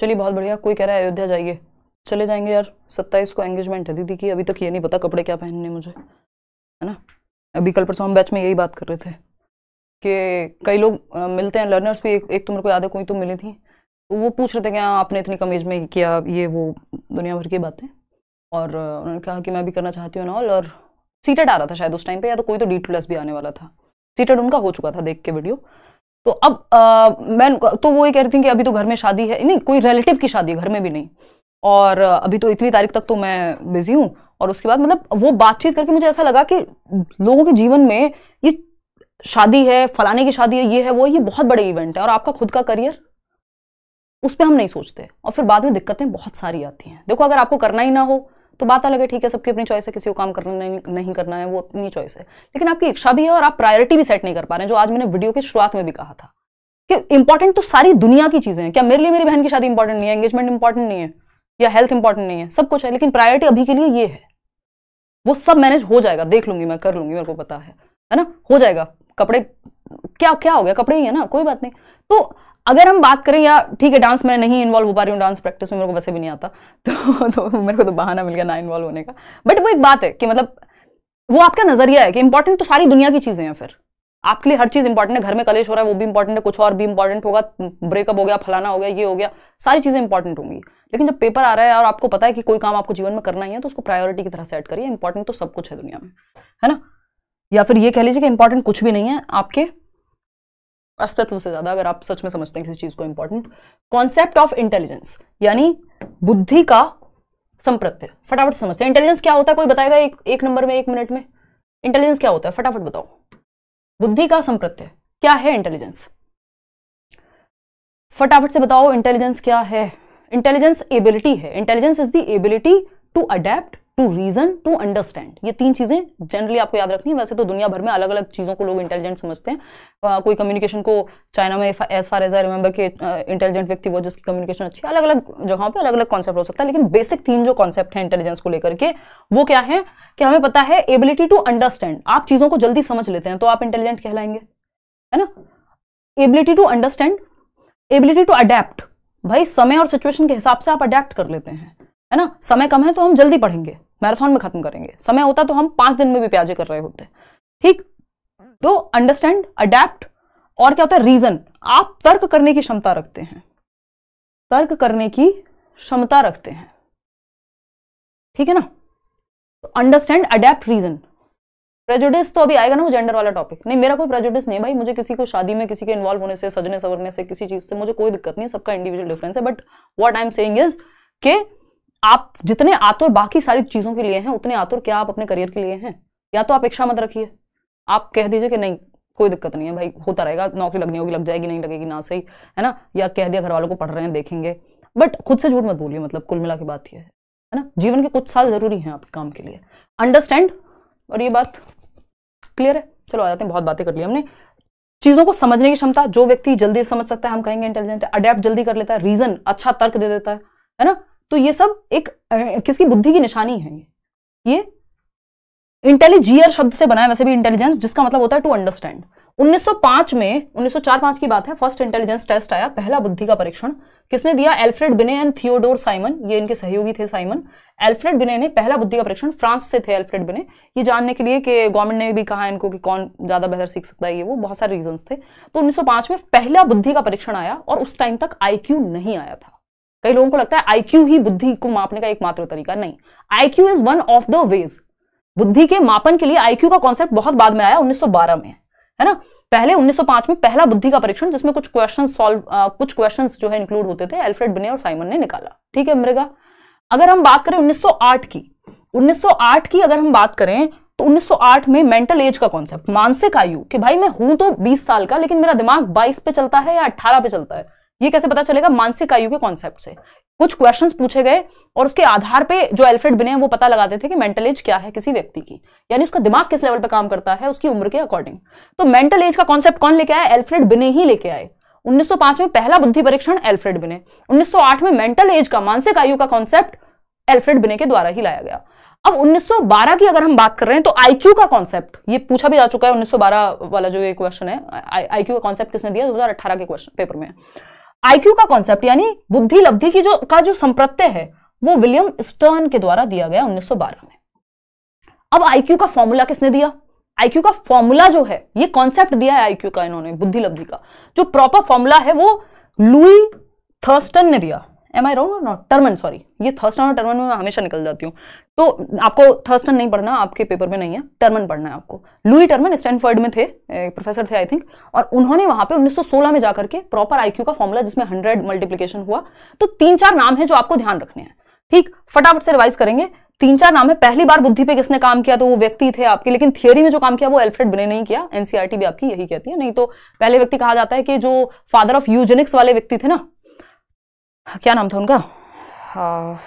चलिए बहुत बढ़िया कोई कह रहा है अयोध्या जाइए चले जाएंगे यार सत्ताईस को एंगेजमेंट है दीदी की अभी तक ये नहीं पता कपड़े क्या पहनने मुझे है ना अभी कल परसों हम बैच में यही बात कर रहे थे कि कई लोग मिलते हैं लर्नर्स भी एक, एक तो मेरे को याद है कोई तो मिली थी तो वो पूछ रहे थे कि हाँ आपने इतनी कम एज में किया ये वो दुनिया भर की बातें और उन्होंने कहा कि मैं भी करना चाहती हूँ नॉल और सीटेड आ रहा था शायद उस टाइम पे या तो कोई तो डी टू प्लस भी आने वाला था सीटेड उनका हो चुका था देख के वीडियो तो अब आ, मैं तो वो ये कह रही थी कि अभी तो घर में शादी है नहीं कोई रिलेटिव की शादी है घर में भी नहीं और अभी तो इतनी तारीख तक तो मैं बिजी हूँ और उसके बाद मतलब वो बातचीत करके मुझे ऐसा लगा कि लोगों के जीवन में ये शादी है फलाने की शादी है ये है वो ये बहुत बड़े इवेंट है और आपका खुद का करियर उस पर हम नहीं सोचते और फिर बाद में दिक्कतें बहुत सारी आती हैं देखो अगर आपको करना ही ना हो तो बात अलग है ठीक है सबकी अपनी चॉइस है किसी को काम करना नहीं, नहीं करना है वो अपनी चॉइस है लेकिन आपकी इच्छा भी है और आप प्रायोरिटी भी सेट नहीं कर पा रहे हैं जो आज मैंने वीडियो की शुरुआत में भी कहा था कि इंपॉर्टेंट तो सारी दुनिया की चीज़ें हैं क्या मेरे लिए मेरी बहन की शादी इंपॉर्टेंट नहीं है एंगेजमेंट इंपॉर्टेंट नहीं है या हेल्थ इंपॉर्टेंट नहीं है सब कुछ है लेकिन प्रायोरिटी अभी के लिए ये है वो सब मैनेज हो जाएगा देख लूंगी मैं कर लूंगी मेरे को पता है है ना हो जाएगा कपड़े क्या क्या हो गया कपड़े ही है ना कोई बात नहीं तो अगर हम बात करें या ठीक है डांस मैं नहीं इन्वॉल्व हो पा रही हूँ डांस प्रैक्टिस में मेरे को वैसे भी नहीं आता तो, तो मेरे को तो बहाना मिल गया ना इन्वॉल्व होने का बट वो एक बात है कि मतलब वो आपका नजरिया है कि इंपॉर्टेंट तो सारी दुनिया की चीज़ें हैं फिर आपके लिए हर चीज़ इंपॉर्टेंट है घर में कलेश हो रहा है वो भी इंपॉर्टेंट है कुछ और भी इंपॉर्टेंट होगा ब्रेकअप हो गया फलाना हो गया ये हो गया सारी चीज़ें इंपॉर्टेंट होंगी लेकिन जब पेपर आ रहा है और आपको पता है कि कोई काम आपको जीवन में करना ही है तो उसको प्रायोरिटी की तरह सेट करिए इंपॉर्टेंट तो सब कुछ है दुनिया में है ना या फिर ये कह लीजिए कि इंपॉर्टेंट कुछ भी नहीं है आपके अस्तित्व से ज़्यादा अगर आप सच में समझते हैं किसी चीज़ को इंपॉर्टेंट कॉन्सेप्ट ऑफ इंटेलिजेंस यानी बुद्धि का संप्रत्य फटाफट समझते हैं इंटेलिजेंस क्या होता है कोई बताएगा एक एक नंबर में एक मिनट में इंटेलिजेंस क्या होता है फटाफट बताओ बुद्धि का संप्रत्य क्या है इंटेलिजेंस फटाफट से बताओ इंटेलिजेंस क्या है इंटेलिजेंस एबिलिटी है intelligence is the ability to adapt to reason to understand ये तीन चीज़ें जनरली आपको याद रखनी है वैसे तो दुनिया भर में अलग अलग चीज़ों को लोग इंटेलिजेंट समझते हैं आ, कोई कम्युनिकेशन को चाइना में as far as I remember के इंटेलिजेंट व्यक्ति वो जिसकी कम्युनिकेशन अच्छी है अलग अलग जगहों पर अलग अलग कॉन्सेप्ट हो सकता है लेकिन बेसिक तीन जो कॉन्सेप्ट है इंटेलिजेंस को लेकर के वो क्या है कि हमें पता है एबिलिटी टू अंडरस्टैंड आप चीज़ों को जल्दी समझ लेते हैं तो आप इंटेलिजेंट कहलाएंगे है ना ability to understand ability to adapt भाई समय और सिचुएशन के हिसाब से आप अडेप्ट कर लेते हैं है ना समय कम है तो हम जल्दी पढ़ेंगे मैराथन में खत्म करेंगे समय होता तो हम पांच दिन में भी प्याजे कर रहे होते ठीक तो अंडरस्टैंड अडेप्ट और क्या होता है रीजन आप तर्क करने की क्षमता रखते हैं तर्क करने की क्षमता रखते हैं ठीक है ना अंडरस्टैंड अडेप्ट रीजन प्रेजुडिस तो अभी आएगा ना वो जेंडर वाला टॉपिक नहीं मेरा कोई प्रेजुडिस नहीं भाई मुझे किसी को शादी में किसी के इन्वॉल्व होने से सजने संवरने से किसी चीज से मुझे कोई दिक्कत नहीं सबका इंडिविजुअल डिफरेंस है but what I am saying is के आप जितने आतुर बाकी सारी चीज़ों के लिए हैं उतने आतुर क्या आप अपने करियर के लिए हैं या तो आप इच्छा मत रखिए आप कह दीजिए कि नहीं कोई दिक्कत नहीं है भाई होता रहेगा नौकरी लगनी होगी लग जाएगी नहीं लगेगी ना सही है ना या कह दिया घर वालों को पढ़ रहे हैं देखेंगे बट खुद से झूठ मत बोलिए मतलब कुल मिला की बात यह है है ना जीवन के कुछ साल जरूरी हैं आपके काम के लिए अंडरस्टैंड और ये बात क्लियर है चलो आ जाते हैं बहुत बातें कर ली हमने चीज़ों को समझने की क्षमता जो व्यक्ति जल्दी समझ सकता है हम कहेंगे इंटेलिजेंट है अडेप्ट जल्दी कर लेता है रीजन अच्छा तर्क दे देता है है ना तो ये सब एक किसकी बुद्धि की निशानी है ये इंटेलिजियर शब्द से बनाया वैसे भी इंटेलिजेंस जिसका मतलब होता है टू अंडरस्टैंड 1905 में 1904-5 की बात है फर्स्ट इंटेलिजेंस टेस्ट आया पहला बुद्धि का परीक्षण किसने दिया एल्फ्रेड बिने एंड थियोडोर साइमन ये इनके सहयोगी थे साइमन एल्फ्रेड बिने ने पहला बुद्धि का परीक्षण फ्रांस से थे एल्फ्रेड बिने ये जानने के लिए कि गवर्नमेंट ने भी कहा इनको कि कौन ज़्यादा बेहतर सीख सकता है ये वो बहुत सारे रीजन थे तो उन्नीस में पहला बुद्धि का परीक्षण आया और उस टाइम तक आई नहीं आया था कई लोगों को लगता है आईक्यू ही बुद्धि को मापने का एकमात्र तरीका नहीं IQ is one of the ways बुद्धि के मापन के लिए आईक्यू का कॉन्सेप्ट बहुत बाद में आया 1912 में है ना पहले 1905 में पहला बुद्धि का परीक्षण जिसमें कुछ क्वेश्चन सॉल्व कुछ क्वेश्चन जो है इंक्लूड होते थे एल्फ्रेड बिने और साइमन ने निकाला ठीक है मृगा अगर हम बात करें 1908 की 1908 की अगर हम बात करें तो 1908 में मेंटल एज का कॉन्सेप्ट मानसिक आयु कि भाई मैं हूं तो 20 साल का लेकिन मेरा दिमाग 22 पे चलता है या 18 पे चलता है ये कैसे पता चलेगा मानसिक आयु के कॉन्सेप्ट से कुछ क्वेश्चंस पूछे गए और उसके आधार पे जो एल्फ्रेड बिने वो पता लगाते थे कि मेंटल एज क्या है किसी व्यक्ति की यानी उसका दिमाग किस लेवल पे काम करता है उसकी उम्र के अकॉर्डिंग तो मेंटल एज का कॉन्सेप्ट कौन लेके आया एल्फ्रेड बिने ही लेके आए 1905 में पहला बुद्धि परीक्षण एल्फ्रेड बिने 1908 में मेंटल एज का मानसिक आयु का कॉन्सेप्ट एल्फ्रेड बिने के द्वारा ही लाया गया अब 1912 की अगर हम बात कर रहे हैं तो आईक्यू का कॉन्सेप्ट ये पूछा भी जा चुका है 1912 वाला जो ये क्वेश्चन है आईक्यू का कॉन्सेप्ट किसने दिया 2018 के क्वेश्चन पेपर में आईक्यू का कॉन्सेप्ट यानी बुद्धि लब्धि की जो का जो संप्रत्यय है वो विलियम स्टर्न के द्वारा दिया गया 1912 में अब आईक्यू का फॉर्मूला किसने दिया आईक्यू का फॉर्मूला जो है ये कॉन्सेप्ट दिया है आईक्यू का इन्होंने बुद्धि लब्धि का जो प्रॉपर फॉर्मूला है वो लुई थर्स्टन ने दिया am I wrong not Terman sorry ये थर्स्टन और टर्मन में हमेशा निकल जाती हूँ तो आपको थर्स्टन नहीं पढ़ना आपके पेपर में नहीं है टर्मन पढ़ना है आपको लुई टर्मन स्टैनफर्ड में थे प्रोफेसर थे आई थिंक और उन्होंने वहां पे 1916 में जाकर के प्रॉपर आईक्यू का फॉर्मूला जिसमें 100 मल्टीप्लिकेशन हुआ तो तीन चार नाम है जो आपको ध्यान रखने हैं ठीक फटाफट से रिवाइज करेंगे तीन चार नाम है पहली बार बुद्धि पे किसने काम किया तो वो व्यक्ति थे आपके लेकिन थियोरी में जो काम किया वो एल्फ्रेड बिने नहीं किया एनसीआरटी e भी आपकी यही कहती है नहीं तो पहले व्यक्ति कहा जाता है कि जो फादर ऑफ यूजेनिक्स वाले व्यक्ति थे ना क्या नाम था उनका हाँ,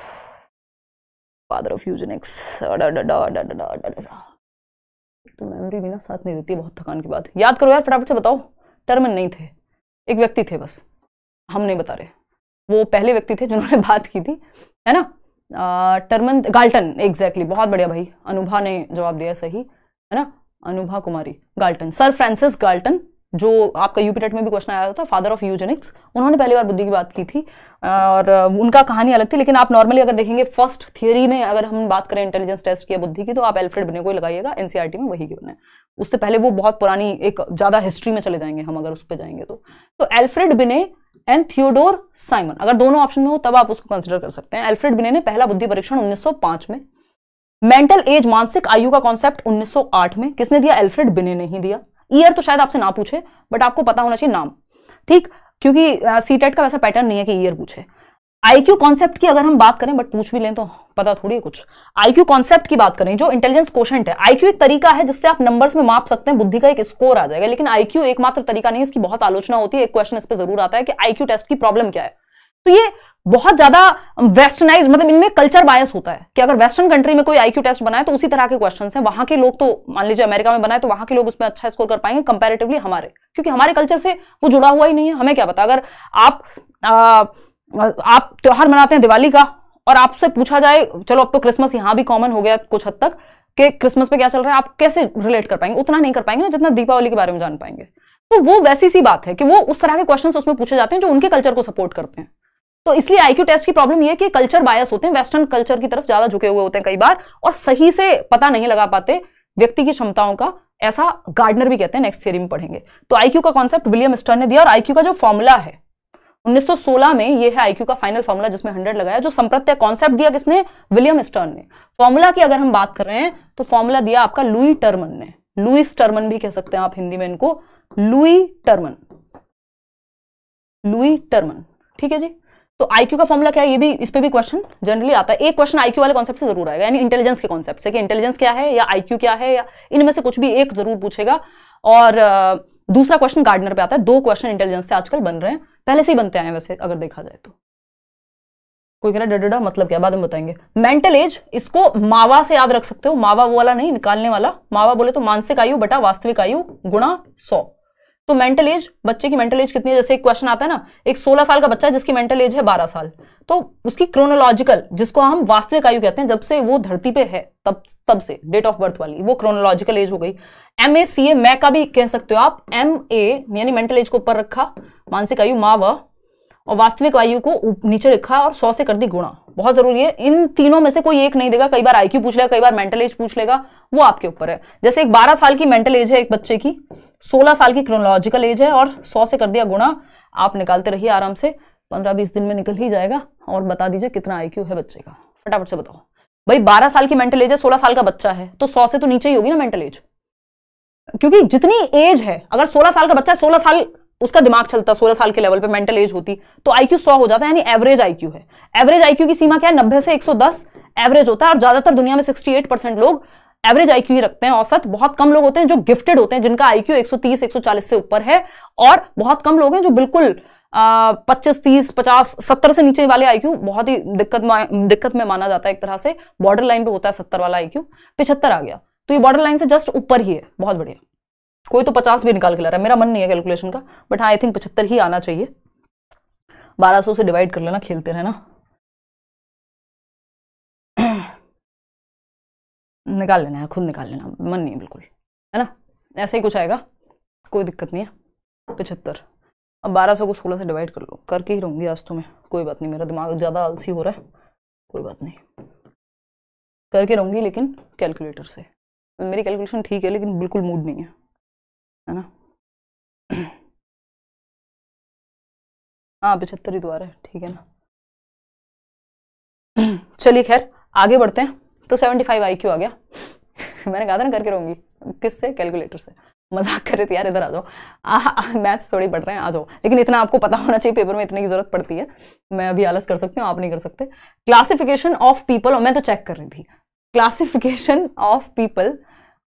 फादर ऑफ यूजेनिक्स तो मेमोरी भी ना साथ नहीं देती बहुत थकान की बात याद करो यार फटाफट से बताओ टर्मन नहीं थे एक व्यक्ति थे बस हम नहीं बता रहे वो पहले व्यक्ति थे जिन्होंने बात की थी है ना टर्मन गाल्टन एग्जैक्टली बहुत बढ़िया भाई अनुभा ने जवाब दिया सही है ना Anubha Kumari Galton sir Francis Galton जो आपका यूपीटेट में भी क्वेश्चन आया था फादर ऑफ यूजेनिक्स उन्होंने पहली बार बुद्धि की बात की थी और उनका कहानी अलग थी लेकिन आप नॉर्मली अगर देखेंगे फर्स्ट थियरी में अगर हम बात करें इंटेलिजेंस टेस्ट की बुद्धि की तो आप एल्फ्रेड बने को ही लगाइएगा एनसीआरटी e में वही की बने उससे पहले वो बहुत पुरानी एक ज़्यादा हिस्ट्री में चले जाएंगे हम अगर उस पर जाएंगे तो तो एल्फ्रेड बिने एंड थियोडोर साइमन अगर दोनों ऑप्शन में हो तब आप उसको कंसिडर कर सकते हैं एल्फ्रेड बिने ने पहला बुद्धि परीक्षण उन्नीस में मेंटल एज मानसिक आयु का कॉन्सेप्ट 1908 में किसने दिया एल्फ्रेड बिने ने ही दिया ईयर तो शायद आपसे ना पूछे बट आपको पता होना चाहिए नाम ठीक क्योंकि सी uh, e का वैसा पैटर्न नहीं है कि ईयर पूछे आई क्यू कॉन्सेप्ट की अगर हम बात करें बट पूछ भी लें तो पता थोड़ी है कुछ आई क्यू कॉन्सेप्ट की बात करें जो इंटेलिजेंस क्वेश्चन है आई एक तरीका है जिससे आप नंबर्स में माप सकते हैं बुद्धि का एक स्कोर आ जाएगा लेकिन आई एकमात्र तरीका नहीं है इसकी बहुत आलोचना होती है एक क्वेश्चन इस पर जरूर आता है कि आई क्यू टेस्ट की प्रॉब्लम क्या है तो ये बहुत ज्यादा वेस्टर्नाइज मतलब इनमें कल्चर बायस होता है कि अगर वेस्टर्न कंट्री में कोई आईक्यू टेस्ट बनाए तो उसी तरह के क्वेश्चन है वहां के लोग तो मान लीजिए अमेरिका में बनाए तो वहां के लोग उसमें अच्छा स्कोर कर पाएंगे कंपेरेटिवली हमारे क्योंकि हमारे कल्चर से वो जुड़ा हुआ ही नहीं है हमें क्या पता अगर आप आ, आप त्योहार मनाते हैं दिवाली का और आपसे पूछा जाए चलो अब तो क्रिसमस यहां भी कॉमन हो गया कुछ हद तक कि क्रिसमस पे क्या चल रहा है आप कैसे रिलेट कर पाएंगे उतना नहीं कर पाएंगे ना जितना दीपावली के बारे में जान पाएंगे तो वो वैसी सी बात है कि वो उस तरह के क्वेश्चंस उसमें पूछे जाते हैं जो उनके कल्चर को सपोर्ट करते हैं तो इसलिए आईक्यू टेस्ट की प्रॉब्लम यह है कि कल्चर बायस होते हैं वेस्टर्न कल्चर की तरफ ज्यादा झुके हुए होते हैं कई बार और सही से पता नहीं लगा पाते व्यक्ति की क्षमताओं का ऐसा गार्डनर भी कहते हैं नेक्स्ट थियरी में पढ़ेंगे तो आईक्यू का कॉन्सेप्ट विलियम स्टर्न ने दिया और आईक्यू का जो फॉर्मूला है 1916 में यह है आईक्यू का फाइनल फॉर्मूला जिसमें 100 लगाया जो संप्रत्य कॉन्सेप्ट दिया किसने विलियम स्टर्न ने फॉर्मूला की अगर हम बात कर रहे हैं तो फॉर्मूला दिया आपका लुई टर्मन ने लुईस टर्मन भी कह सकते हैं आप हिंदी में इनको लुई टर्मन लुई टर्मन ठीक है जी तो आईक्यू का फॉर्मला क्या है ये भी इस पर भी क्वेश्चन जनरली आता है एक क्वेश्चन आईक्यू वाले कॉन्सेप्ट से जरूर आएगा यानी इंटेलिजेंस के कॉन्सेप्ट से कि इंटेलिजेंस क्या है या आईक्यू क्या है या इनमें से कुछ भी एक जरूर पूछेगा और दूसरा क्वेश्चन गार्डनर पे आता है दो क्वेश्चन इंटेलिजेंस से आजकल बन रहे हैं पहले से ही बनते हैं वैसे अगर देखा जाए तो कोई कह रहा डा मतलब क्या बाद में बताएंगे मेंटल एज इसको मावा से याद रख सकते हो मावा वो वाला नहीं निकालने वाला मावा बोले तो मानसिक आयु बटा वास्तविक आयु गुणा सौ तो मेंटल एज बच्चे की मेंटल एज कितनी है जैसे एक क्वेश्चन आता है ना एक 16 साल का बच्चा है जिसकी मेंटल एज है 12 साल तो उसकी क्रोनोलॉजिकल जिसको हम वास्तविक आयु कहते हैं जब से वो धरती पे है तब तब से डेट ऑफ बर्थ वाली वो क्रोनोलॉजिकल एज हो गई एम ए सी ए मै का भी कह सकते हो आप एम ए यानी मेंटल एज को ऊपर रखा मानसिक आयु माँ व और वास्तविक आयु को नीचे रखा और सौ से कर दी गुणा बहुत जरूरी है इन तीनों में से कोई एक नहीं देगा कई बार आईक्यू पूछ लेगा कई बार मेंटल एज पूछ लेगा वो आपके ऊपर है जैसे एक बारह साल की मेंटल एज है एक बच्चे की सोलह साल की क्रोनोलॉजिकल एज है और सौ से कर दिया गुणा आप निकालते रहिए आराम से पंद्रह बीस दिन में निकल ही जाएगा और बता दीजिए कितना आईक्यू है बच्चे का फटाफट से बताओ भाई बारह साल की मेंटल एज है सोलह साल का बच्चा है तो सौ से तो नीचे ही होगी ना मेंटल एज क्योंकि जितनी एज है अगर सोलह साल का बच्चा है सोलह साल उसका दिमाग चलता सोलह साल के लेवल पे मेंटल एज होती तो आईक्यू सौ हो जाता है यानी एवरेज आईक्यू है एवरेज आईक्यू की सीमा क्या है नब्बे से 110 एवरेज होता है और ज्यादातर दुनिया में 68 परसेंट लोग एवरेज आईक्यू ही रखते हैं औसत बहुत कम लोग होते हैं जो गिफ्टेड होते हैं जिनका आईक्यू 130 140 से ऊपर है और बहुत कम लोग हैं जो बिल्कुल पच्चीस तीस पचास सत्तर से नीचे वाले आईक्यू बहुत ही दिक्कत दिक्कत में माना जाता है एक तरह से बॉर्डर लाइन पे होता है सत्तर वाला आईक्यू पिछहत्तर आ गया तो ये बॉर्डर लाइन से जस्ट ऊपर ही है बहुत बढ़िया कोई तो पचास भी निकाल के ला रहा है मेरा मन नहीं है कैलकुलेशन का बट हाँ आई थिंक पचहत्तर ही आना चाहिए बारह सौ से डिवाइड कर लेना खेलते रहना निकाल लेना है खुद निकाल लेना मन नहीं बिल्कुल है ना ऐसा ही कुछ आएगा कोई दिक्कत नहीं है पचहत्तर अब बारह सौ को सोलह से डिवाइड कर लो करके ही रहूँगी आज तुम्हें तो कोई बात नहीं मेरा दिमाग ज़्यादा आलसी हो रहा है कोई बात नहीं करके रहूँगी लेकिन कैलकुलेटर से मेरी कैलकुलेशन ठीक है लेकिन बिल्कुल मूड नहीं है है ना हाँ पचहत्तर ही द्वार तो है ठीक है ना चलिए खैर आगे बढ़ते हैं तो सेवेंटी फाइव आई क्यू आ गया मैंने कहा था ना करके रहूंगी किससे कैलकुलेटर से मजाक कर रहे थे यार इधर आ जाओ मैथ्स थोड़ी बढ़ रहे हैं आ जाओ लेकिन इतना आपको पता होना चाहिए पेपर में इतने की जरूरत पड़ती है मैं अभी आलस कर सकती हूँ आप नहीं कर सकते क्लासिफिकेशन ऑफ पीपल और मैं तो चेक कर रही थी क्लासिफिकेशन ऑफ पीपल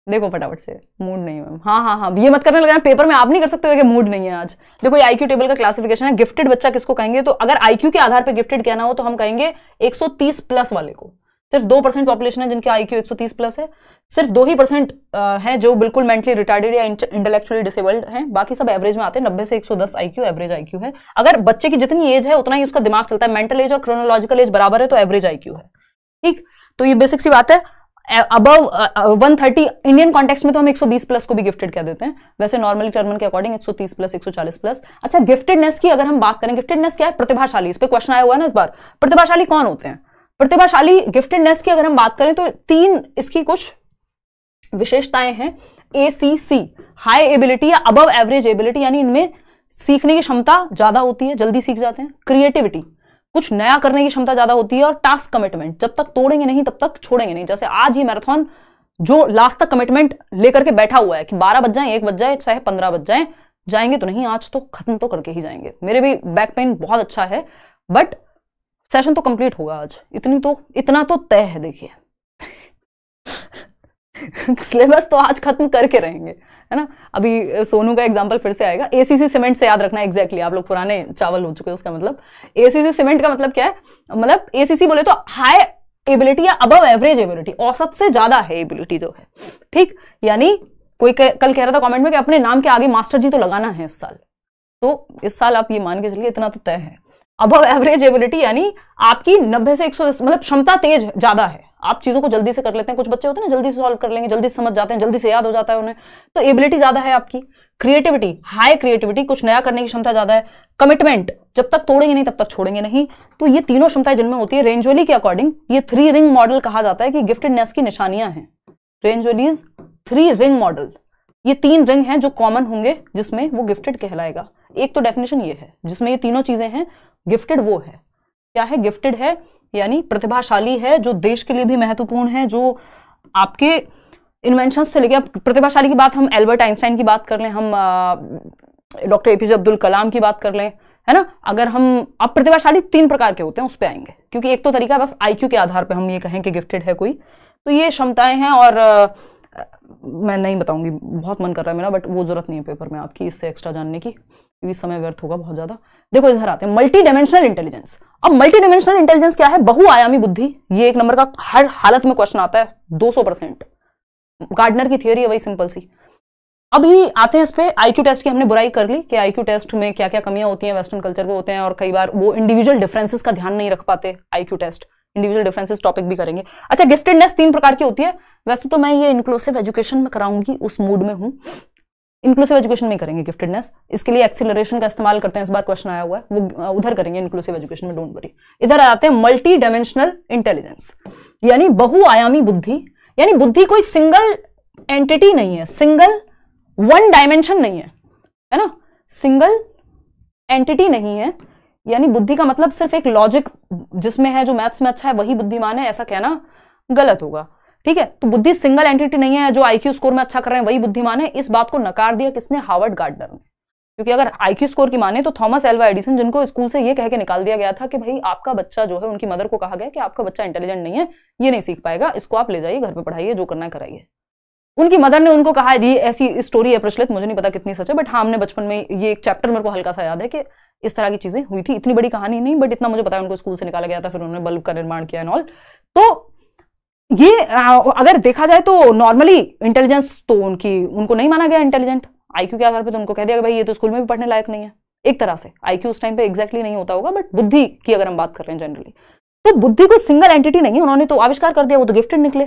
देखो फटाफट से मूड नहीं है हाँ हाँ हाँ ये मत करने लगा पेपर में आप नहीं कर सकते कि मूड नहीं है आज देखो ये आईक्यू टेबल का क्लासिफिकेशन है गिफ्टेड बच्चा किसको कहेंगे तो अगर आईक्यू के आधार पे गिफ्टेड कहना हो तो हम कहेंगे 130 प्लस वाले को सिर्फ दो परसेंट पॉपुलेशन है जिनके आईक्यू क्यू एक प्लस है सिर्फ दो ही परसेंट है जो बिल्कुल मेंटली रिटायर्ड या इंटेलेक्चुअली डिसेबल्ड हैं बाकी सब एवरेज में आते हैं नब्बे से 110 आईक्यू एवरेज आईक्यू है अगर बच्चे की जितनी एज है उतना ही उसका दिमाग चलता है मेंटल एज और क्रोनोलॉजिकल एज बराबर है तो एवरेज आईक्यू है ठीक तो ये बेसिक सी बात है above one thirty Indian context में तो हम 120 प्लस को भी गिफ्टेड कह देते हैं वैसे नॉर्मली जर्मन के अकॉर्डिंग 130 प्लस 140 प्लस अच्छा गिफ्टेडनेस की अगर हम बात करें गिफ्टेडनेस क्या है प्रतिभाशाली इस पर क्वेश्चन आया हुआ है ना इस बार प्रतिभाशाली कौन होते हैं प्रतिभाशाली गिफ्टेडनेस की अगर हम बात करें तो तीन इसकी कुछ विशेषताएं हैं A C C high ability या अबव एवरेज एबिलिटी यानी इनमें सीखने की क्षमता ज्यादा होती है जल्दी सीख जाते हैं क्रिएटिविटी कुछ नया करने की क्षमता ज्यादा होती है और टास्क कमिटमेंट जब तक तोड़ेंगे नहीं तब तक छोड़ेंगे नहीं जैसे आज ही मैराथन जो लास्ट तक कमिटमेंट लेकर के बैठा हुआ है कि बारह बज जाए एक बज जाए चाहे पंद्रह बज जाए जाएंगे तो नहीं आज तो खत्म तो करके ही जाएंगे मेरे भी बैक पेन बहुत अच्छा है बट सेशन तो कंप्लीट होगा आज इतनी तो इतना तो तय है देखिए सिलेबस तो आज खत्म करके रहेंगे है ना अभी सोनू का एग्जाम्पल फिर से आएगा एसीसी सीमेंट से याद रखना एग्जैक्टली exactly, आप लोग पुराने चावल हो चुके हैं उसका मतलब एसीसी सीमेंट का मतलब क्या है मतलब एसीसी बोले तो हाई एबिलिटी या अबव एवरेज एबिलिटी औसत से ज्यादा है एबिलिटी जो है ठीक यानी कोई कल कह रहा था कॉमेंट में कि अपने नाम के आगे मास्टर जी तो लगाना है इस साल तो इस साल आप ये मान के चलिए इतना तो तय है अबव एवरेज एबिलिटी यानी आपकी नब्बे से एक मतलब क्षमता तेज ज्यादा है आप चीज़ों को जल्दी से कर लेते हैं कुछ बच्चे होते हैं ना जल्दी से सॉल्व कर लेंगे जल्दी समझ जाते हैं जल्दी से याद हो जाता है उन्हें तो एबिलिटी ज़्यादा है आपकी क्रिएटिविटी हाई क्रिएटिविटी कुछ नया करने की क्षमता ज़्यादा है कमिटमेंट जब तक तोड़ेंगे नहीं तब तक छोड़ेंगे नहीं तो ये तीनों क्षमताएं जिनमें होती है रेंजोली के अकॉर्डिंग ये थ्री रिंग मॉडल कहा जाता है कि गिफ्टेडनेस की निशानियां हैं रेंजोलीज थ्री रिंग मॉडल ये तीन रिंग हैं जो कॉमन होंगे जिसमें वो गिफ्टेड कहलाएगा एक तो डेफिनेशन ये है जिसमें ये तीनों चीज़ें हैं गिफ्टेड वो है क्या है गिफ्टेड है यानी प्रतिभाशाली है जो देश के लिए भी महत्वपूर्ण है जो आपके इन्वेंशन से लेके प्रतिभाशाली की बात हम एल्बर्ट आइंस्टाइन की बात कर लें हम डॉक्टर एपीजे अब्दुल कलाम की बात कर लें है ना अगर हम अब प्रतिभाशाली तीन प्रकार के होते हैं उस पर आएंगे क्योंकि एक तो तरीका बस आईक्यू के आधार पर हम ये कहें कि गिफ्टेड है कोई तो ये क्षमताएं हैं और आ, मैं नहीं बताऊंगी बहुत मन कर रहा है मेरा बट वो ज़रूरत नहीं है पेपर में आपकी इससे एक्स्ट्रा जानने की क्योंकि समय व्यर्थ होगा बहुत ज़्यादा देखो इधर आते हैं मल्टी डायमेंशनल इंटेलिजेंस अब मल्टी डायमेंशनल इंटेलिजेंस क्या है बहुआयामी बुद्धि ये एक नंबर का हर हालत में क्वेश्चन आता है 200 परसेंट गार्डनर की थियोरी है वही सिंपल सी अभी आते हैं इस पे आईक्यू टेस्ट की हमने बुराई कर ली कि आईक्यू टेस्ट में क्या क्या कमियां होती हैं वेस्टर्न कल्चर में होते हैं और कई बार वो इंडिविजुअल डिफरेंसेस का ध्यान नहीं रख पाते IQ test individual differences topic भी करेंगे अच्छा गिफ्टेडनेस तीन प्रकार की होती है वैसे तो मैं ये इंक्लूसिव एजुकेशन में कराऊंगी उस मूड में हूँ इंक्लूसिव एजुकेशन में करेंगे गिफ्टेडनेस इसके लिए एक्सिलरेशन का इस्तेमाल करते हैं इस बार क्वेश्चन आया हुआ है वो उधर करेंगे इंक्लूसिव एजुकेशन में डोंट वरी इधर आते हैं मल्टी डायमेंशनल इंटेलिजेंस यानी बहुआयामी बुद्धि यानी बुद्धि कोई सिंगल एंटिटी नहीं है सिंगल वन डायमेंशन नहीं है है ना सिंगल एंटिटी नहीं है यानी बुद्धि का मतलब सिर्फ एक लॉजिक जिसमें है जो मैथ्स में अच्छा है वही बुद्धिमान है ऐसा कहना गलत होगा ठीक है तो बुद्धि सिंगल एंटिटी नहीं है जो आईक्यू स्कोर में अच्छा कर रहे हैं वही बुद्धिमान है इस बात को नकार दिया किसने हार्वर्ड गार्डनर ने क्योंकि अगर आईक्यू स्कोर की माने तो थॉमस एल्वा एडिसन जिनको स्कूल से ये कह के निकाल दिया गया था कि भाई आपका बच्चा जो है उनकी मदर को कहा गया कि आपका बच्चा इंटेलिजेंट नहीं है ये नहीं सीख पाएगा इसको आप ले जाइए घर पे पढ़ाइए जो करना कराइए उनकी मदर ने उनको कहा जी ऐसी स्टोरी है प्रचलित मुझे नहीं पता कितनी सच है बट हाँ हमने बचपन में ये एक चैप्टर मेरे को हल्का सा याद है कि इस तरह की चीजें हुई थी इतनी बड़ी कहानी नहीं बट इतना मुझे पता है उनको स्कूल से निकाला गया था फिर उन्होंने बल्ब का निर्माण किया एंड ऑल तो ये अगर देखा जाए तो नॉर्मली इंटेलिजेंस तो उनकी उनको नहीं माना गया इंटेलिजेंट आईक्यू के आधार पर तो उनको कह दिया भाई ये तो स्कूल में भी पढ़ने लायक नहीं है एक तरह से आईक्यू उस टाइम पे एक्जैक्टली नहीं होता होगा बट बुद्धि की अगर हम बात कर रहे हैं जनरली तो बुद्धि को सिंगल एंटिटी नहीं है उन्होंने तो आविष्कार कर दिया वो तो गिफ्टेड निकले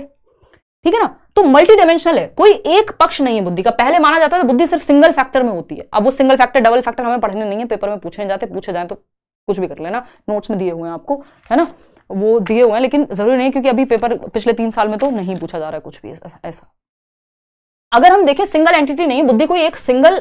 ठीक है ना तो मल्टी डायमेंशनल है कोई एक पक्ष नहीं है बुद्धि का पहले माना जाता था बुद्धि सिर्फ सिंगल फैक्टर में होती है अब वो सिंगल फैक्टर डबल फैक्टर हमें पढ़ने नहीं है पेपर में पूछे जाते पूछे जाए तो कुछ भी कर लेना नोट्स में दिए हुए हैं आपको है ना वो दिए हुए हैं लेकिन ज़रूरी नहीं क्योंकि अभी पेपर पिछले तीन साल में तो नहीं पूछा जा रहा है कुछ भी ऐसा अगर हम देखें सिंगल एंटिटी नहीं बुद्धि कोई एक सिंगल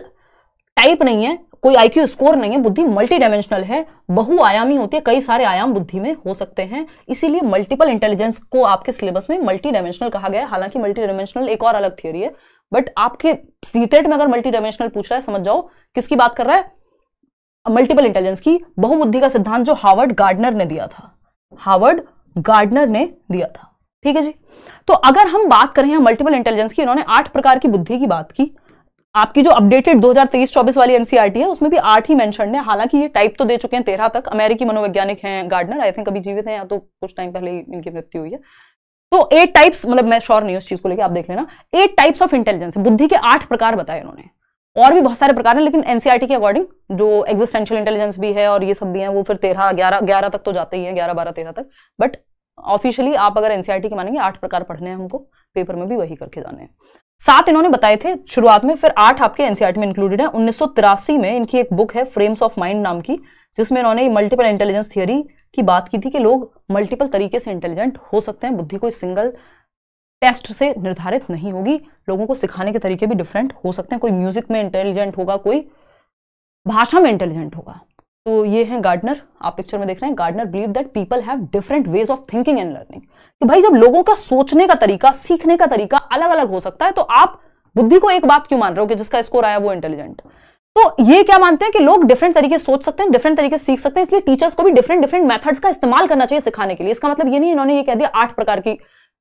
टाइप नहीं है कोई आईक्यू स्कोर नहीं है बुद्धि मल्टी डायमेंशनल है बहुआयामी होती है कई सारे आयाम बुद्धि में हो सकते हैं इसीलिए मल्टीपल इंटेलिजेंस को आपके सिलेबस में मल्टी डायमेंशनल कहा गया है हालांकि मल्टी डायमेंशनल एक और अलग थियोरी है बट आपके सीटेट में अगर मल्टी डायमेंशनल पूछ रहा है समझ जाओ किसकी बात कर रहा है मल्टीपल इंटेलिजेंस की बहुबुद्धि का सिद्धांत जो हार्वर्ड गार्डनर ने दिया था हार्वर्ड गार्डनर ने दिया था ठीक है जी तो अगर हम बात करें हैं मल्टीपल इंटेलिजेंस की इन्होंने आठ प्रकार की बुद्धि की बात की आपकी जो अपडेटेड 2023-24 वाली एनसीईआरटी e है उसमें भी आठ ही मेंशन है हालांकि ये टाइप तो दे चुके हैं तेरह तक अमेरिकी मनोवैज्ञानिक हैं गार्डनर आई थिंक अभी जीवित हैं या तो कुछ टाइम पहले ही इनकी मृत्यु हुई है तो एट टाइप्स मतलब मैं श्योर नहीं उस चीज को लेकर आप देख लेना एट टाइप्स ऑफ इंटेलिजेंस बुद्धि के आठ प्रकार बताए उन्होंने और भी बहुत सारे प्रकार हैं लेकिन एनसीईआरटी e के अकॉर्डिंग जो एग्जिस्टेंशियल इंटेलिजेंस भी है और ये सब भी है वो फिर तेरह ग्यारह ग्यारह तक तो जाते ही हैं ग्यारह बारह तेरह तक बट ऑफिशियली आप अगर एनसीईआरटी e के मानेंगे आठ प्रकार पढ़ने हैं हमको पेपर में भी वही करके जाने हैं सात इन्होंने बताए थे शुरुआत में फिर आठ आपके एनसीआरटी e में इंक्लूडेड है उन्नीस में इनकी एक बुक है फ्रेम्स ऑफ माइंड नाम की जिसमें इन्होंने मल्टीपल इंटेलिजेंस थियरी की बात की थी कि लोग मल्टीपल तरीके से इंटेलिजेंट हो सकते हैं बुद्धि कोई सिंगल टेस्ट से निर्धारित नहीं होगी लोगों को सिखाने के तरीके भी डिफरेंट हो सकते हैं कोई म्यूजिक में इंटेलिजेंट होगा कोई भाषा में इंटेलिजेंट होगा तो ये है गार्डनर आप पिक्चर में देख रहे हैं Gardner believe that people have different ways of thinking and learning कि भाई जब लोगों का सोचने का तरीका सीखने का तरीका अलग अलग हो सकता है तो आप बुद्धि को एक बात क्यों मान रहे हो कि जिसका स्कोर आया वो इंटेलिजेंट तो ये क्या मानते हैं कि लोग डिफरेंट तरीके सोच सकते हैं डिफरेंट तरीके सीख सकते हैं इसलिए टीचर्स को भी डिफरेंट डिफरेंट मेथड्स का इस्तेमाल करना चाहिए सिखाने के लिए इसका मतलब ये नहीं इन्होंने ये कह दिया आठ प्रकार की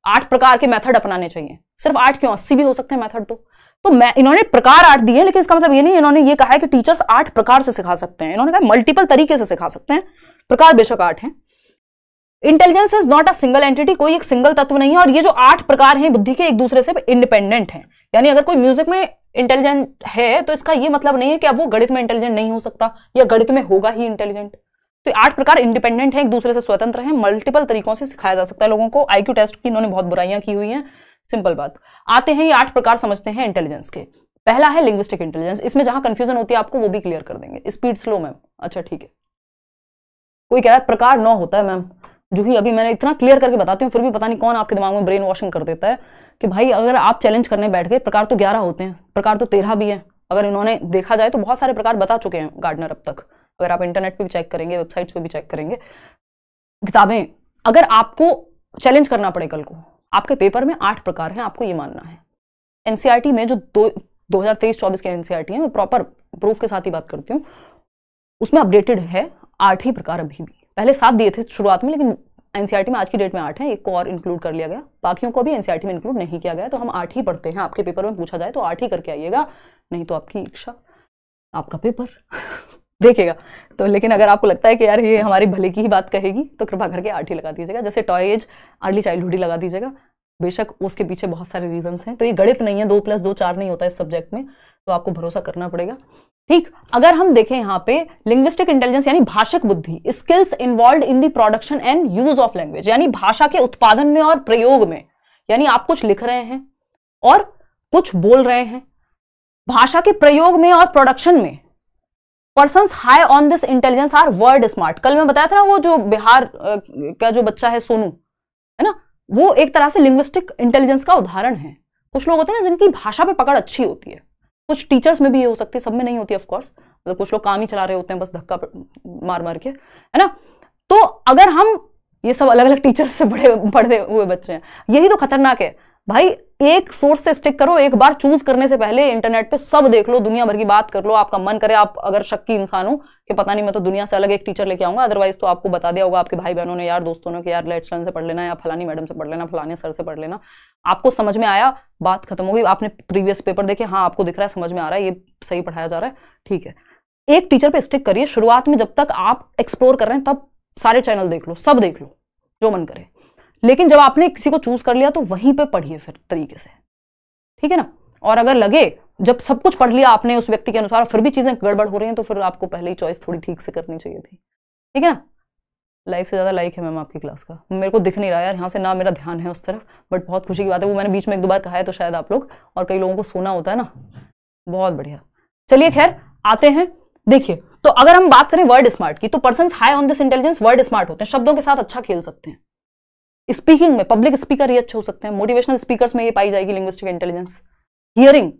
आठ प्रकार के मेथड अपनाने चाहिए सिर्फ आठ क्यों अस्सी भी हो सकते हैं मेथड तो तो मैं इन्होंने प्रकार आठ दिए लेकिन इसका मतलब ये नहीं इन्होंने ये कहा है कि टीचर्स आठ प्रकार से सिखा सकते हैं इन्होंने कहा मल्टीपल तरीके से सिखा सकते हैं प्रकार बेशक आठ हैं intelligence is not a single entity कोई एक सिंगल तत्व नहीं है और ये जो आठ प्रकार हैं बुद्धि के एक दूसरे से इंडिपेंडेंट हैं यानी अगर कोई म्यूजिक में इंटेलिजेंट है तो इसका ये मतलब नहीं है कि अब वो गणित में इंटेलिजेंट नहीं हो सकता या गणित में होगा ही इंटेलिजेंट तो आठ प्रकार इंडिपेंडेंट है एक दूसरे से स्वतंत्र है मल्टीपल तरीकों से सिखाया जा सकता है लोगों को आईक्यू टेस्ट की इन्होंने बहुत बुराइयां की हुई है सिंपल बात आते हैं ये आठ प्रकार समझते हैं इंटेलिजेंस के पहला है लिंग्विस्टिक इंटेलिजेंस इसमें जहां कंफ्यूजन होती है आपको वो भी क्लियर कर देंगे स्पीड स्लो मैम अच्छा ठीक है कोई कह रहा है प्रकार नौ होता है मैम जो ही अभी मैंने इतना क्लियर करके बताती हूँ फिर भी पता नहीं कौन आपके दिमाग में ब्रेन वॉशिंग कर देता है कि भाई अगर आप चैलेंज करने बैठ गए प्रकार तो ग्यारह होते हैं प्रकार तो तेरह भी है अगर इन्होंने देखा जाए तो बहुत सारे प्रकार बता चुके हैं गार्डनर अब तक अगर आप इंटरनेट पे भी चेक करेंगे वेबसाइट्स पे भी चेक करेंगे किताबें अगर आपको चैलेंज करना पड़े कल को आपके पेपर में आठ प्रकार हैं आपको ये मानना है एनसीईआरटी e में जो दो तेईस चौबीस के एनसीईआरटी e है मैं प्रॉपर प्रूफ के साथ ही बात करती हूँ उसमें अपडेटेड है आठ ही प्रकार अभी भी पहले सात दिए थे शुरुआत में लेकिन एनसीईआरटी e में आज की डेट में आठ है एक को और इंक्लूड कर लिया गया बाकियों को भी एनसीईआरटी में इंक्लूड नहीं किया गया तो हम आठ ही पढ़ते हैं आपके पेपर में पूछा जाए तो आठ ही करके आइएगा नहीं तो आपकी इच्छा आपका पेपर देखेगा तो लेकिन अगर आपको लगता है कि यार ये हमारी भले की ही बात कहेगी तो कृपा करके आठ ही लगा दीजिएगा जैसे टॉय एज अर्ली चाइल्डहुड ही लगा दीजिएगा बेशक उसके पीछे बहुत सारे रीजंस हैं तो ये गणित नहीं है दो प्लस दो चार नहीं होता इस सब्जेक्ट में तो आपको भरोसा करना पड़ेगा ठीक अगर हम देखें यहाँ पे लिंग्विस्टिक इंटेलिजेंस यानी भाषक बुद्धि skills involve in the production and use of language यानी भाषा के उत्पादन में और प्रयोग में यानी आप कुछ लिख रहे हैं और कुछ बोल रहे हैं भाषा के प्रयोग में और प्रोडक्शन में person high on this intelligence are word smart कल मैं बताया था ना वो जो बिहार का जो बच्चा है सोनू है ना वो एक तरह से लिंग्विस्टिक इंटेलिजेंस का उदाहरण है कुछ लोग होते हैं ना जिनकी भाषा पे पकड़ अच्छी होती है कुछ टीचर्स में भी ये हो सकती है सब में नहीं होती ऑफकोर्स मतलब कुछ लोग काम ही चला रहे होते हैं बस धक्का मार मार के है ना तो अगर हम ये सब अलग अलग टीचर्स से बड़े पढ़े हुए बच्चे हैं यही तो खतरनाक है भाई एक सोर्स से स्टिक करो एक बार चूज करने से पहले इंटरनेट पे सब देख लो दुनिया भर की बात कर लो आपका मन करे आप अगर शक्की इंसान हो कि पता नहीं मैं तो दुनिया से अलग एक टीचर लेके आऊंगा अदरवाइज तो आपको बता दिया होगा आपके भाई बहनों ने यार दोस्तों ने कि यार लेट्स से पढ़ लेना या फलानी मैडम से पढ़ लेना फलाने सर से पढ़ लेना आपको समझ में आया बात खत्म हो गई आपने प्रीवियस पेपर देखे हाँ आपको दिख रहा है समझ में आ रहा है ये सही पढ़ाया जा रहा है ठीक है एक टीचर पे स्टिक करिए शुरुआत में जब तक आप एक्सप्लोर कर रहे हैं तब सारे चैनल देख लो सब देख लो जो मन करे लेकिन जब आपने किसी को चूज कर लिया तो वहीं पे पढ़िए फिर तरीके से ठीक है ना और अगर लगे जब सब कुछ पढ़ लिया आपने उस व्यक्ति के अनुसार फिर भी चीजें गड़बड़ हो रही हैं तो फिर आपको पहले ही चॉइस थोड़ी ठीक से करनी चाहिए थी ठीक है ना लाइफ से ज़्यादा लाइक है मैम आपकी क्लास का मेरे को दिख नहीं रहा यार यहाँ से ना मेरा ध्यान है उस तरफ बट बहुत खुशी की बात है वो मैंने बीच में एक दो बार कहा है तो शायद आप लोग और कई लोगों को सोना होता है ना बहुत बढ़िया चलिए खैर आते हैं देखिए तो अगर हम बात करें वर्ड स्मार्ट की तो person high on this intelligence word smart होते हैं शब्दों के साथ अच्छा खेल सकते हैं स्पीकिंग में पब्लिक स्पीकर ये अच्छे हो सकते हैं मोटिवेशनल स्पीकर में ये पाई जाएगी लिंग्विस्टिक इंटेलिजेंस हियरिंग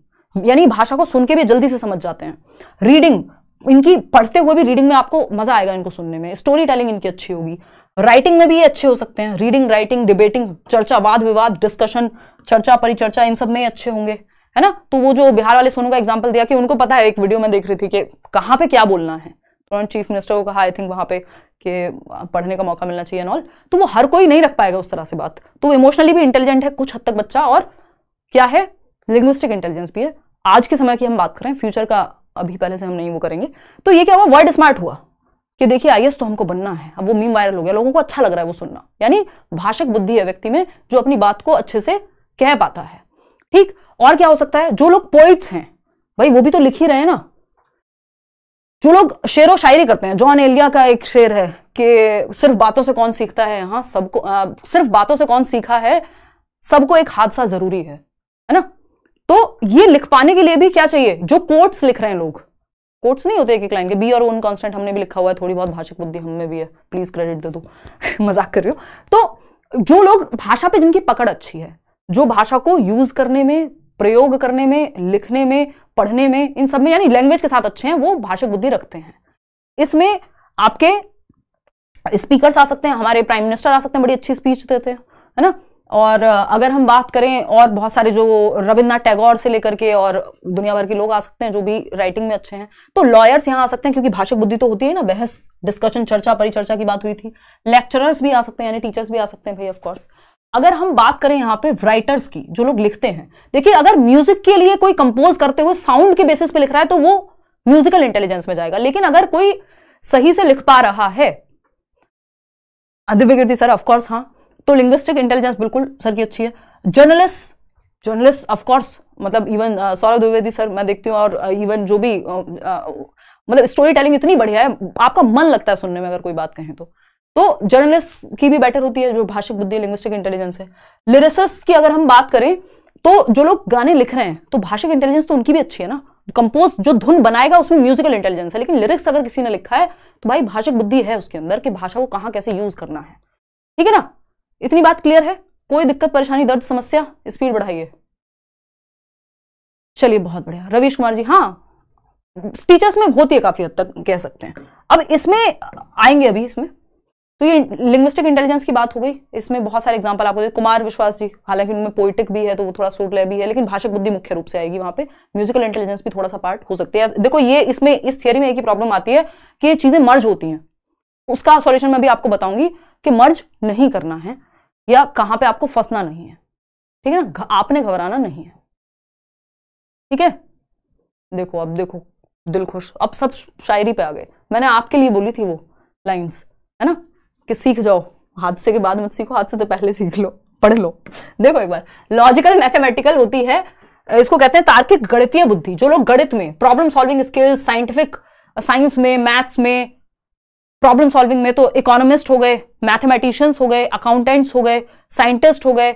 यानी भाषा को सुन के भी जल्दी से समझ जाते हैं रीडिंग इनकी पढ़ते हुए भी रीडिंग में आपको मजा आएगा इनको सुनने में स्टोरी टेलिंग इनकी अच्छी होगी राइटिंग में भी ये अच्छे हो सकते हैं रीडिंग राइटिंग डिबेटिंग चर्चा वाद विवाद डिस्कशन चर्चा परिचर्चा इन सब में अच्छे होंगे है ना तो वो जो बिहार वाले सोनू का एग्जाम्पल दिया कि उनको पता है एक वीडियो में देख रही थी कि कहाँ पे क्या बोलना है तुरंत चीफ मिनिस्टर को कहा आई थिंक वहाँ पे कि पढ़ने का मौका मिलना चाहिए ऑल तो वो हर कोई नहीं रख पाएगा उस तरह से बात तो इमोशनली भी इंटेलिजेंट है कुछ हद तक बच्चा और क्या है लिंग्विस्टिक इंटेलिजेंस भी है आज के समय की हम बात करें फ्यूचर का अभी पहले से हम नहीं वो करेंगे तो ये क्या हुआ वर्ड स्मार्ट हुआ कि देखिए आई तो हमको बनना है अब वो मीम वायरल हो गया लोगों को अच्छा लग रहा है वो सुनना यानी भाषक बुद्धि है व्यक्ति में जो अपनी बात को अच्छे से कह पाता है ठीक और क्या हो सकता है जो लोग पोइट्स हैं भाई वो भी तो लिख ही रहे हैं ना जो लोग शेर व शायरी करते हैं जॉन एलिया का एक शेर है कि सिर्फ बातों से कौन सीखता है हाँ सबको सिर्फ बातों से कौन सीखा है सबको एक हादसा जरूरी है है ना तो ये लिख पाने के लिए भी क्या चाहिए जो कोट्स लिख रहे हैं लोग कोट्स नहीं होते एक एक लाइन के बी और ओन कॉन्स्टेंट हमने भी लिखा हुआ है थोड़ी बहुत भाषिक बुद्धि हमें भी है प्लीज क्रेडिट दे दो मजाक कर रहे हो तो जो लोग भाषा पे जिनकी पकड़ अच्छी है जो भाषा को यूज करने में प्रयोग करने में लिखने में पढ़ने में इन सब में यानी लैंग्वेज के साथ अच्छे हैं वो भाषा बुद्धि रखते हैं इसमें आपके स्पीकर्स आ सकते हैं हमारे प्राइम मिनिस्टर आ सकते हैं बड़ी अच्छी स्पीच देते हैं है ना और अगर हम बात करें और बहुत सारे जो रविन्द्रनाथ टैगोर से लेकर के और दुनिया भर के लोग आ सकते हैं जो भी राइटिंग में अच्छे हैं तो लॉयर्स यहाँ आ सकते हैं क्योंकि भाषा बुद्धि तो होती है ना बहस डिस्कशन चर्चा परिचर्चा की बात हुई थी लेक्चरर्स भी आ सकते हैं यानी टीचर्स भी आ सकते हैं भाई ऑफकोर्स अगर हम बात करें यहाँ पे राइटर्स की जो लोग लिखते हैं देखिए अगर म्यूजिक के लिए कोई कंपोज करते हुए साउंड के बेसिस पे लिख रहा है तो वो म्यूजिकल इंटेलिजेंस में जाएगा लेकिन अगर कोई सही से लिख पा रहा है दिव्य सर ऑफकोर्स हाँ तो लिंग्विस्टिक इंटेलिजेंस बिल्कुल सर की अच्छी है जर्नलिस्ट जर्नलिस्ट ऑफकोर्स मतलब इवन सौरभ द्विवेदी सर मैं देखती हूँ और इवन uh, जो भी uh, uh, मतलब स्टोरी टेलिंग इतनी बढ़िया है आपका मन लगता है सुनने में अगर कोई बात कहें तो तो जर्नलिस्ट की भी बेटर होती है जो भाषिक बुद्धि लिंग्विस्टिक इंटेलिजेंस है लिरिसिस्ट की अगर हम बात करें तो जो लोग गाने लिख रहे हैं तो भाषिक इंटेलिजेंस तो उनकी भी अच्छी है ना कंपोज जो धुन बनाएगा उसमें म्यूजिकल इंटेलिजेंस है लेकिन लिरिक्स अगर किसी ने लिखा है तो भाई भाषिक बुद्धि है उसके अंदर कि भाषा को कहाँ कैसे यूज करना है ठीक है ना इतनी बात क्लियर है कोई दिक्कत परेशानी दर्द समस्या स्पीड बढ़ाइए चलिए बहुत बढ़िया रवीश कुमार जी हाँ टीचर्स में होती है काफी हद तक कह सकते हैं अब इसमें आएंगे अभी इसमें तो ये लिंग्विस्टिक इंटेलिजेंस की बात हो गई इसमें बहुत सारे एग्जाम्पल आपको कुमार विश्वास जी हालांकि उनमें पोइटिक भी है तो वो थोड़ा सूट भी है लेकिन भाषा बुद्धि मुख्य रूप से आएगी वहाँ पे म्यूजिकल इंटेलिजेंस भी थोड़ा सा पार्ट हो सकती है देखो ये इसमें इस थियरी में एक ही प्रॉब्लम आती है कि ये चीज़ें मर्ज होती हैं उसका सोल्यूशन मैं भी आपको बताऊंगी कि मर्ज नहीं करना है या कहाँ पे आपको फंसना नहीं है ठीक है ना आपने घबराना नहीं है ठीक है देखो अब देखो दिल खुश अब सब शायरी पे आ गए मैंने आपके लिए बोली थी वो लाइन्स है ना कि सीख जाओ हादसे के बाद मत सीखो हादसे से पहले सीख लो पढ़ लो देखो एक बार लॉजिकल मैथमेटिकल होती है इसको कहते हैं तार्किक गणितीय बुद्धि जो लोग गणित में problem solving skills scientific science में मैथ्स में प्रॉब्लम सॉल्विंग में तो इकोनॉमिस्ट हो गए मैथमेटिशियंस हो गए अकाउंटेंट्स हो गए साइंटिस्ट हो गए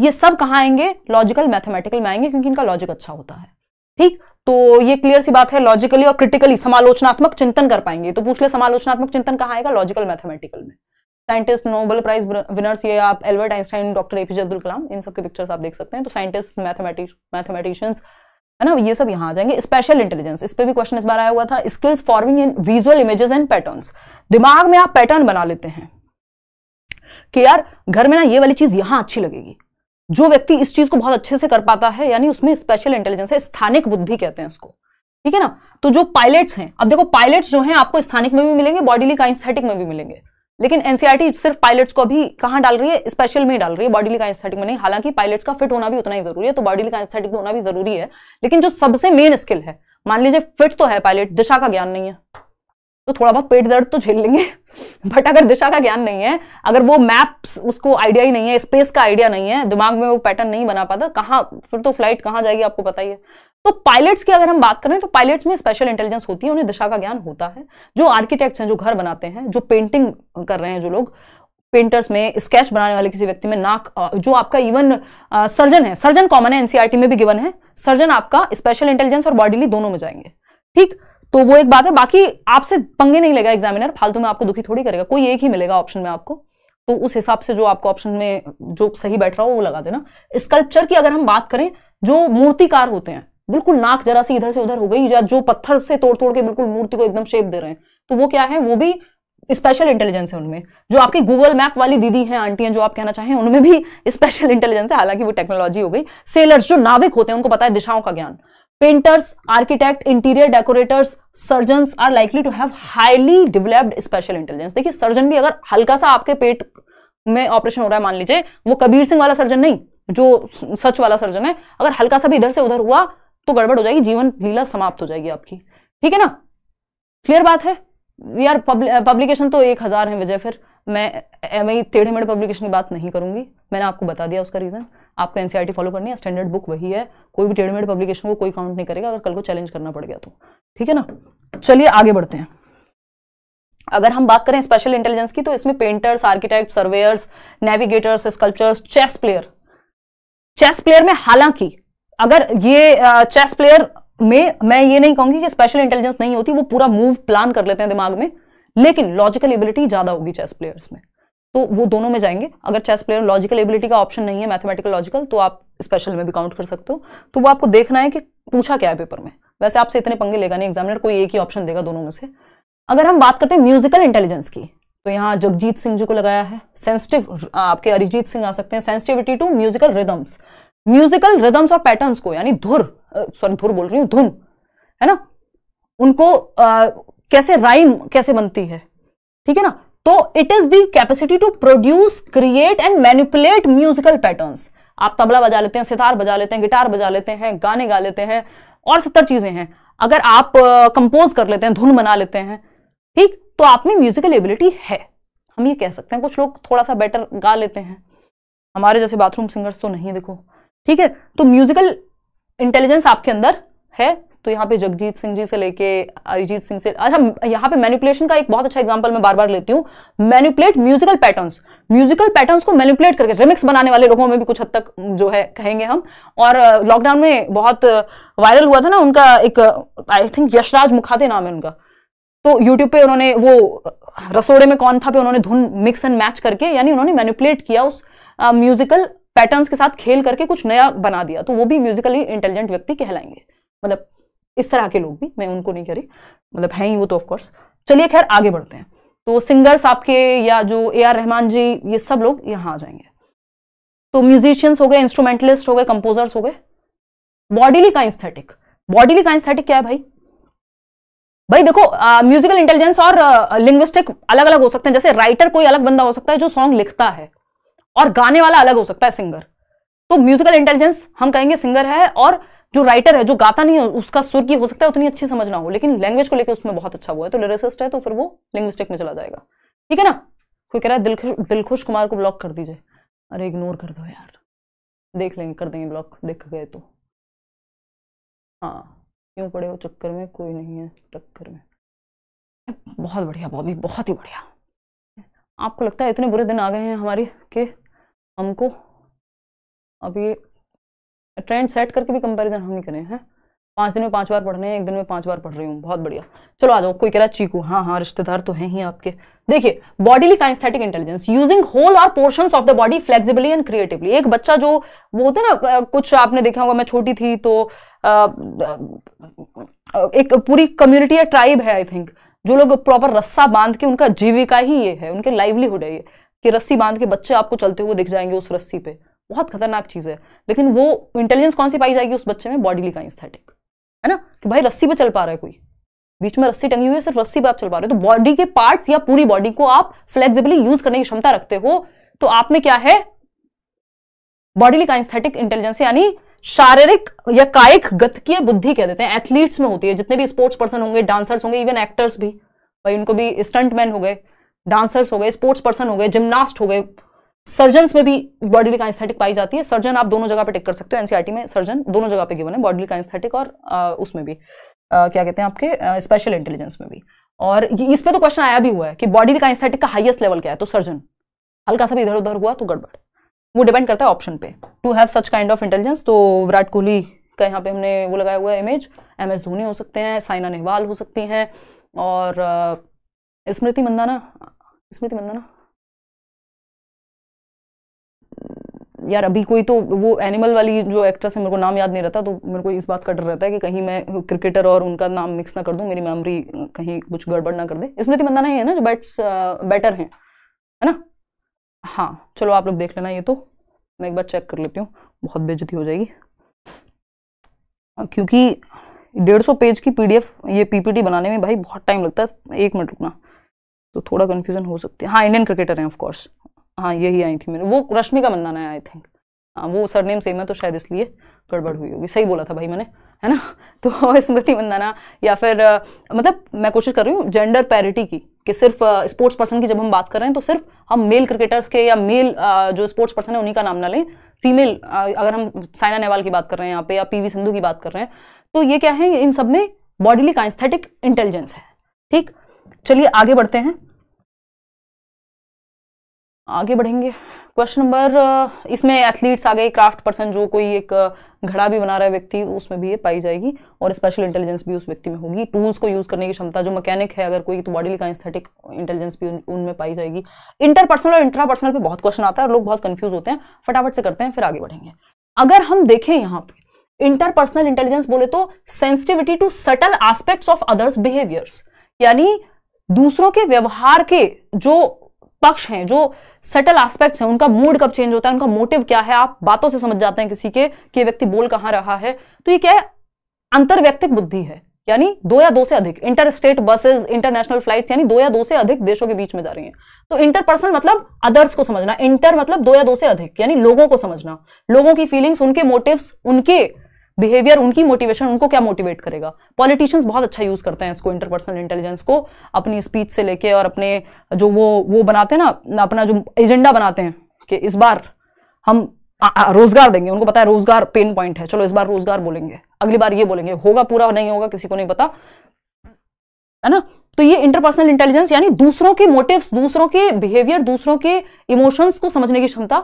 ये सब कहाँ आएंगे लॉजिकल मैथमेटिकल में आएंगे क्योंकि इनका लॉजिक अच्छा होता है ठीक तो ये क्लियर सी बात है लॉजिकली और क्रिटिकली समालोचनात्मक चिंतन कर पाएंगे तो पूछ ले समालोचनात्मक चिंतन कहाँ आएगा लॉजिकल मैथमेटिकल में साइंटिस्ट नोबेल प्राइज विनर्स ये आप Albert Einstein doctor A Abdul Kalam इन सबके पिक्चर्स आप देख सकते हैं तो साइंटिस्ट मैथमेटिक मैथमेटिशियंस है ना ये सब यहाँ आ जाएंगे स्पेशल इंटेलिजेंस इस पर भी क्वेश्चन इस बार आया हुआ था skills forming in visual images and patterns दिमाग में आप पैटर्न बना लेते हैं कि यार घर में ना ये वाली चीज यहां अच्छी लगेगी जो व्यक्ति इस चीज को बहुत अच्छे से कर पाता है यानी उसमें स्पेशल इंटेलिजेंस है स्थानिक बुद्धि कहते हैं उसको ठीक है ना तो जो पायलट्स हैं अब देखो पायलट्स जो हैं आपको स्थानिक में भी मिलेंगे बॉडीली काइंस्थेटिक में भी मिलेंगे लेकिन एनसीआरटी e सिर्फ पायलट्स को अभी कहां डाल रही है स्पेशल में डाल रही है बॉडीली काइंस्थेटिक में नहीं हालांकि पायलट्स का फिट होना भी उतना ही जरूरी है तो बॉडीली काइंस्थेटिक तो होना भी जरूरी है लेकिन जो सबसे मेन स्किल है मान लीजिए फिट तो है पायलट दिशा का ज्ञान नहीं है तो थोड़ा बहुत पेट दर्द तो झेल लेंगे बट अगर दिशा का ज्ञान नहीं है अगर वो मैप्स उसको आइडिया ही नहीं है स्पेस का आइडिया नहीं है दिमाग में वो पैटर्न नहीं बना पाता कहाँ फिर तो फ्लाइट कहाँ जाएगी आपको बताइए तो पायलट्स की अगर हम बात करें तो पायलट्स में स्पेशल इंटेलिजेंस होती है उन्हें दिशा का ज्ञान होता है जो आर्किटेक्ट्स हैं जो घर बनाते हैं जो पेंटिंग कर रहे हैं जो लोग पेंटर्स में स्केच बनाने वाले किसी व्यक्ति में नाक जो आपका इवन सर्जन है सर्जन कॉमन है एनसीआरटी e में भी गिवन है सर्जन आपका स्पेशल इंटेलिजेंस और बॉडीली दोनों में जाएंगे ठीक तो वो एक बात है बाकी आपसे पंगे नहीं लेगा एग्जामिनर फालतू में आपको दुखी थोड़ी करेगा कोई एक ही मिलेगा ऑप्शन में आपको तो उस हिसाब से जो आपको ऑप्शन में जो सही बैठ रहा हो वो लगा देना स्कल्पचर की अगर हम बात करें जो मूर्तिकार होते हैं बिल्कुल नाक जरा सी इधर से उधर हो गई या जो पत्थर से तोड़ तोड़ के बिल्कुल मूर्ति को एकदम शेप दे रहे हैं तो वो क्या है वो भी स्पेशल इंटेलिजेंस है उनमें जो आपकी गूगल मैप वाली दीदी हैं हैं जो आप कहना चाहें उनमें भी स्पेशल इंटेलिजेंस है हालांकि वो टेक्नोलॉजी हो गई सेलर्स जो नाविक होते हैं उनको पता है दिशाओं का ज्ञान painters architect interior decorators surgeons are likely to have highly developed special intelligence देखिए सर्जन भी अगर हल्का सा आपके पेट में ऑपरेशन हो रहा है मान लीजिए वो कबीर सिंह वाला सर्जन नहीं जो सच वाला सर्जन है अगर हल्का सा भी इधर से उधर हुआ तो गड़बड़ हो जाएगी जीवन लीला समाप्त हो जाएगी आपकी ठीक है ना क्लियर बात है यार पब्लिकेशन तो एक हज़ार है विजय फिर मैं मैं टेढ़े मेढ़े पब्लिकेशन की बात नहीं करूंगी मैंने आपको बता दिया उसका रीज़न आपको एनसीईआरटी फॉलो करनी है स्टैंडर्ड बुक वही है कोई भी टेडमेड पब्लिकेशन को कोई काउंट नहीं करेगा अगर कल को चैलेंज करना पड़ गया तो ठीक है ना चलिए आगे बढ़ते हैं अगर हम बात करें स्पेशल इंटेलिजेंस की तो इसमें painters architect surveyors navigators sculptures chess player chess player में हालांकि अगर ये चेस प्लेयर में मैं ये नहीं कहूंगी कि स्पेशल इंटेलिजेंस नहीं होती वो पूरा मूव प्लान कर लेते हैं दिमाग में लेकिन लॉजिकल एबिलिटी ज्यादा होगी चेस प्लेयर्स में तो वो दोनों में जाएंगे अगर चेस प्लेयर लॉजिकल एबिलिटी का ऑप्शन नहीं है मैथमेटिकल लॉजिकल तो आप स्पेशल में भी काउंट कर सकते हो तो वो आपको देखना है कि पूछा क्या है पेपर में वैसे आपसे इतने पंगे लेगा नहीं एग्जामिनर कोई एक ही ऑप्शन देगा दोनों में से अगर हम बात करते हैं म्यूजिकल इंटेलिजेंस की तो यहाँ जगजीत सिंह जी को लगाया है सेंसिटिव आपके अरिजीत सिंह आ सकते हैं sensitivity to musical rhythms musical rhythms और पैटर्न्स को यानी धुर सॉरी धुर बोल रही हूँ धुन है ना उनको आ, कैसे राइम कैसे बनती है ठीक है ना तो it is the capacity to produce create and manipulate musical pattern आप तबला बजा लेते हैं सितार बजा लेते हैं गिटार बजा लेते हैं गाने गा लेते हैं और सत्तर चीजें हैं अगर आप कंपोज uh, कर लेते हैं धुन बना लेते हैं ठीक तो आप में म्यूजिकल एबिलिटी है हम ये कह सकते हैं कुछ लोग थोड़ा सा बेटर गा लेते हैं हमारे जैसे बाथरूम सिंगर्स तो नहीं देखो ठीक है तो म्यूजिकल इंटेलिजेंस आपके अंदर है तो यहाँ पे जगजीत सिंह जी से लेके अरिजीत सिंह से अच्छा यहाँ पे मैनिपुलेशन का एक बहुत अच्छा एग्जाम्पल मैं बार बार लेती हूँ manipulate musical patterns musical patterns को मैनिपुलेट करके रिमिक्स बनाने वाले लोगों में भी कुछ हद तक जो है कहेंगे हम और लॉकडाउन में बहुत वायरल हुआ था ना उनका एक आई थिंक यशराज मुखाते नाम है उनका तो यूट्यूब पे उन्होंने वो रसोड़े में कौन था पे उन्होंने धुन मिक्स एंड मैच करके यानी उन्होंने मैनिपुलेट किया उस म्यूजिकल पैटर्न्स के साथ खेल करके कुछ नया बना दिया तो वो भी म्यूजिकली इंटेलिजेंट व्यक्ति कहलाएंगे मतलब इस तरह के लोग भी मैं उनको नहीं कह रही मतलब हैं ही वो तो ऑफकोर्स चलिए खैर आगे बढ़ते हैं तो सिंगर्स आपके या जो ए आर रहमान जी ये सब लोग यहाँ आ जाएंगे तो म्यूजिशियंस हो गए इंस्ट्रूमेंटलिस्ट हो गए कंपोजर्स हो गए बॉडीली का इंस्थेटिक बॉडीली का इंस्थेटिक क्या है भाई भाई देखो म्यूजिकल इंटेलिजेंस और लिंग्विस्टिक अलग अलग हो सकते हैं जैसे राइटर कोई अलग बंदा हो सकता है जो सॉन्ग लिखता है और गाने वाला अलग हो सकता है सिंगर तो म्यूजिकल इंटेलिजेंस हम कहेंगे सिंगर है और जो राइटर है जो गाता नहीं है उसका सुर की हो सकता है उतनी अच्छी समझ ना हो लेकिन लैंग्वेज को लेकर उसमें बहुत अच्छा हुआ है तो लिरिसिस्ट है तो फिर वो लिंग्विस्टिक में चला जाएगा ठीक है ना कोई कह रहा है दिल दिलखुश कुमार को ब्लॉक कर दीजिए अरे इग्नोर कर दो यार देख लेंगे कर देंगे ब्लॉक देख गए तो हाँ क्यों पड़े हो चक्कर में कोई नहीं है टक्कर में बहुत बढ़िया बॉबी बहुत ही बढ़िया आपको लगता है इतने बुरे दिन आ गए हैं हमारे के हमको अब ये ट्रेंड सेट करके भी कंपैरिजन हम ही करें हैं पाँच दिन में पाँच बार पढ़ रहे हैं एक दिन में पाँच बार पढ़ रही हूँ बहुत बढ़िया चलो आ जाओ कोई कह रहा है चीकू हाँ हाँ रिश्तेदार तो हैं ही आपके देखिए bodily kinesthetic intelligence using whole or portion of the body flexibly and creatively एक बच्चा जो वो होता है ना कुछ आपने देखा होगा मैं छोटी थी तो आ, एक पूरी कम्युनिटी या ट्राइब है आई थिंक जो लोग प्रॉपर रस्सा बांध के उनका जीविका ही ये है उनके लाइवलीहुड है ये कि रस्सी बांध के बच्चे आपको चलते हुए दिख जाएंगे उस रस्सी पे बहुत खतरनाक चीज़ है लेकिन वो इंटेलिजेंस कौन सी पाई जाएगी उस बच्चे में बॉडीली का इंस्थेटिक है ना कि भाई रस्सी पर चल पा रहा है कोई बीच में रस्सी टंगी हुई है सिर्फ रस्सी पर आप चल पा रहे हो तो बॉडी के पार्ट्स या पूरी बॉडी को आप फ्लेक्सिबली यूज करने की क्षमता रखते हो तो आप में क्या है बॉडीली काइंस्थेटिक इंटेलिजेंस यानी शारीरिक या कायिक गतिकीय बुद्धि कह देते हैं एथलीट्स में होती है जितने भी स्पोर्ट्स पर्सन होंगे डांसर्स होंगे इवन एक्टर्स भी भाई उनको भी स्टंटमैन हो गए डांसर्स हो गए स्पोर्ट्स पर्सन हो गए जिमनास्ट हो गए सर्जन में भी बॉडी काइस्थेटिक पाई जाती है सर्जन आप दोनों जगह पे टिक कर सकते हो एनसीआरटी e में सर्जन दोनों जगह पे गिवन है बॉडीली काइस्थेटिक और आ, उसमें भी आ, क्या कहते हैं आपके स्पेशल इंटेलिजेंस में भी और इस पे तो क्वेश्चन आया भी हुआ है कि बॉडी काइस्थेटिक का हाइएस्ट लेवल क्या है तो सर्जन हल्का सा भी इधर उधर हुआ तो गड़बड़ वो डिपेंड करता है ऑप्शन पे to have such kind of intelligence तो विराट कोहली का यहाँ पे हमने वो लगाया हुआ है इमेज एम एस धोनी हो सकते हैं साइना नेहवाल हो सकती हैं और स्मृति मंदाना स्मृति मंदाना यार अभी कोई तो वो एनिमल वाली जो एक्ट्रेस है मेरे को नाम याद नहीं रहता तो मेरे को इस बात का डर रहता है कि कहीं मैं क्रिकेटर और उनका नाम मिक्स ना कर दूँ मेरी मेमोरी कहीं कुछ गड़बड़ ना कर दे स्मृति मंदाना ही है ना जो बैट्स बेटर हैं है ना हाँ चलो आप लोग देख लेना ये तो मैं एक बार चेक कर लेती हूँ बहुत बेजती हो जाएगी क्योंकि डेढ़ सौ पेज की पीडीएफ ये पीपीटी बनाने में भाई बहुत टाइम लगता है एक मिनट रुकना तो थोड़ा कन्फ्यूजन हो सकती है हाँ इंडियन क्रिकेटर हैं ऑफकोर्स हाँ यही आई थी मेरे वो का मंदाना है आई थिंक हाँ वो सर नेम सेम है तो शायद इसलिए गड़बड़ हुई होगी सही बोला था भाई मैंने है ना तो स्मृति मंदाना या फिर मतलब मैं कोशिश कर रही हूँ जेंडर पैरिटी की कि सिर्फ स्पोर्ट्स पर्सन की जब हम बात कर रहे हैं तो सिर्फ हम मेल क्रिकेटर्स के या मेल जो स्पोर्ट्स पर्सन है उन्हीं का नाम ना लें फीमेल अगर हम साइना नेहवाल की बात कर रहे हैं यहाँ पे या पी सिंधु की बात कर रहे हैं तो ये क्या है इन सब में बॉडीली का इंटेलिजेंस है ठीक चलिए आगे बढ़ते हैं आगे बढ़ेंगे क्वेश्चन नंबर इसमें एथलीट्स आ गए क्राफ्ट पर्सन जो कोई एक घड़ा भी बना रहा है व्यक्ति उसमें भी ये पाई जाएगी और स्पेशल इंटेलिजेंस भी उस व्यक्ति में होगी टूल्स को यूज करने की क्षमता जो मैकेनिक है अगर कोई तो बॉडी का इंस्थेटिक इंटेलिजेंस भी उनमें पाई जाएगी इंटरपर्सनल और इंट्रापर्सनल पर बहुत क्वेश्चन आता है और लोग बहुत कन्फ्यूज होते हैं फटाफट से करते हैं फिर आगे बढ़ेंगे अगर हम देखें यहाँ पर इंटरपर्सनल इंटेलिजेंस बोले तो sensitivity to subtle aspects of others behaviours यानी दूसरों के व्यवहार के जो पक्ष हैं जो सटल एस्पेक्ट्स हैं उनका मूड कब चेंज होता है उनका मोटिव क्या है आप बातों से समझ जाते हैं किसी के कि ये व्यक्ति बोल कहां रहा है तो ये क्या है अंतर्व्यक्तिक बुद्धि है यानी दो या दो से अधिक inter state buses international flight यानी दो या दो से अधिक देशों के बीच में जा रही हैं तो इंटरपर्सनल मतलब अदर्स को समझना इंटर मतलब दो या दो से अधिक यानी लोगों को समझना लोगों की फीलिंग्स उनके मोटिव्स उनके बिहेवियर उनकी मोटिवेशन उनको क्या मोटिवेट करेगा पॉलिटिशियंस बहुत अच्छा यूज़ करते हैं इसको इंटरपर्सनल इंटेलिजेंस को अपनी स्पीच से लेके और अपने जो वो वो बनाते हैं ना अपना जो एजेंडा बनाते हैं कि इस बार हम रोजगार देंगे उनको पता है रोजगार पेन पॉइंट है चलो इस बार रोजगार बोलेंगे अगली बार ये बोलेंगे होगा पूरा नहीं होगा किसी को नहीं पता है ना तो ये इंटरपर्सनल इंटेलिजेंस यानी दूसरों के मोटिव्स दूसरों के बिहेवियर दूसरों के इमोशंस को समझने की क्षमता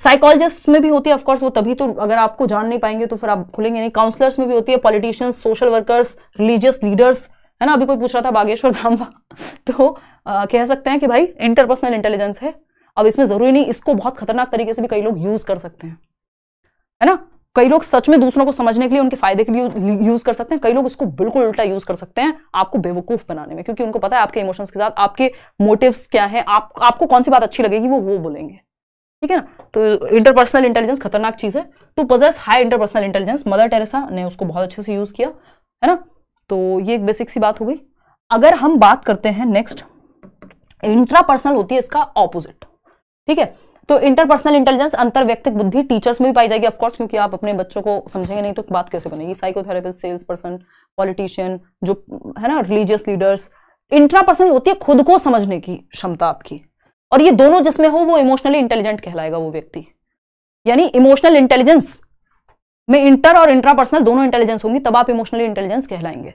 साइकोलॉजिस्ट में भी होती है ऑफकोर्स वो तभी तो अगर आपको जान नहीं पाएंगे तो फिर आप खुलेंगे नहीं काउंसलर्स में भी होती है politicians social workers religious leaders है ना अभी कोई पूछ रहा था बागेश्वर धाम तो आ, कह सकते हैं कि भाई इंटरपर्सनल इंटेलिजेंस है अब इसमें ज़रूरी नहीं इसको बहुत खतरनाक तरीके से भी कई लोग यूज़ कर सकते हैं है ना कई लोग सच में दूसरों को समझने के लिए उनके फायदे के लिए यूज़ कर सकते हैं कई लोग इसको बिल्कुल उल्टा यूज़ कर सकते हैं आपको बेवकूफ़ बनाने में क्योंकि उनको पता है आपके इमोशंस के साथ आपके मोटिव्स क्या हैं आप आपको कौन सी बात अच्छी लगेगी वो वो बोलेंगे ठीक है ना तो इंटरपर्सनल इंटेलिजेंस खतरनाक चीज़ है to possess high interpersonal intelligence Mother Teresa ने उसको बहुत अच्छे से यूज़ किया है ना तो ये एक बेसिक सी बात हो गई अगर हम बात करते हैं नेक्स्ट इंट्रापर्सनल होती है इसका ऑपोजिट ठीक है तो इंटरपर्सनल इंटेलिजेंस अंतर्व्यक्तिक बुद्धि टीचर्स में भी पाई जाएगी ऑफकोर्स क्योंकि आप अपने बच्चों को समझेंगे नहीं तो बात कैसे बनेगी साइकोथेरेपिस्ट सेल्स पर्सन पॉलिटिशियन जो है ना रिलीजियस लीडर्स इंट्रापर्सनल होती है खुद को समझने की क्षमता आपकी और ये दोनों जिसमें हो वो इमोशनली इंटेलिजेंट कहलाएगा वो व्यक्ति यानी इमोशनल इंटेलिजेंस में इंटर और इंट्रापर्सनल दोनों इंटेलिजेंस होंगी तब आप इमोशनली इंटेलिजेंस कहलाएंगे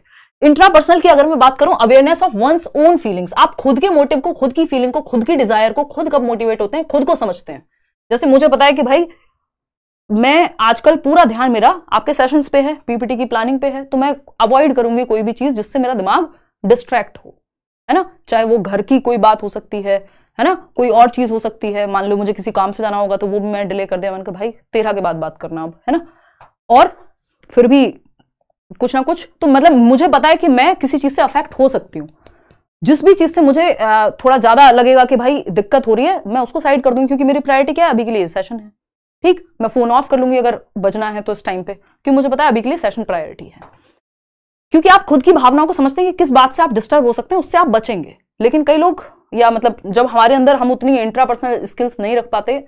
इंट्रापर्सनल की अगर मैं बात करूं awareness of one's own feelings आप खुद के मोटिव को खुद की फीलिंग को खुद की डिजायर को खुद कब मोटिवेट होते हैं खुद को समझते हैं जैसे मुझे पता है कि भाई मैं आजकल पूरा ध्यान मेरा आपके सेशंस पे है पीपीटी की प्लानिंग पे है तो मैं अवॉइड करूंगी कोई भी चीज जिससे मेरा दिमाग डिस्ट्रैक्ट हो है ना चाहे वो घर की कोई बात हो सकती है है ना कोई और चीज़ हो सकती है मान लो मुझे किसी काम से जाना होगा तो वो भी मैं डिले कर दिया मैंने कहा भाई तेरह के बाद बात करना अब है ना और फिर भी कुछ ना कुछ तो मतलब मुझे पता है कि मैं किसी चीज़ से अफेक्ट हो सकती हूँ जिस भी चीज़ से मुझे थोड़ा ज़्यादा लगेगा कि भाई दिक्कत हो रही है मैं उसको साइड कर दूंगी क्योंकि मेरी प्रायोरिटी क्या है अभी के लिए सेशन है ठीक मैं फ़ोन ऑफ कर लूंगी अगर बजना है तो इस टाइम पे क्योंकि मुझे पता है अभी के लिए सेशन प्रायोरिटी है क्योंकि आप खुद की भावनाओं को समझते हैं कि किस बात से आप डिस्टर्ब हो सकते हैं उससे आप बचेंगे लेकिन कई लोग या मतलब जब हमारे अंदर हम उतनी इंट्रा पर्सनल स्किल्स नहीं रख पाते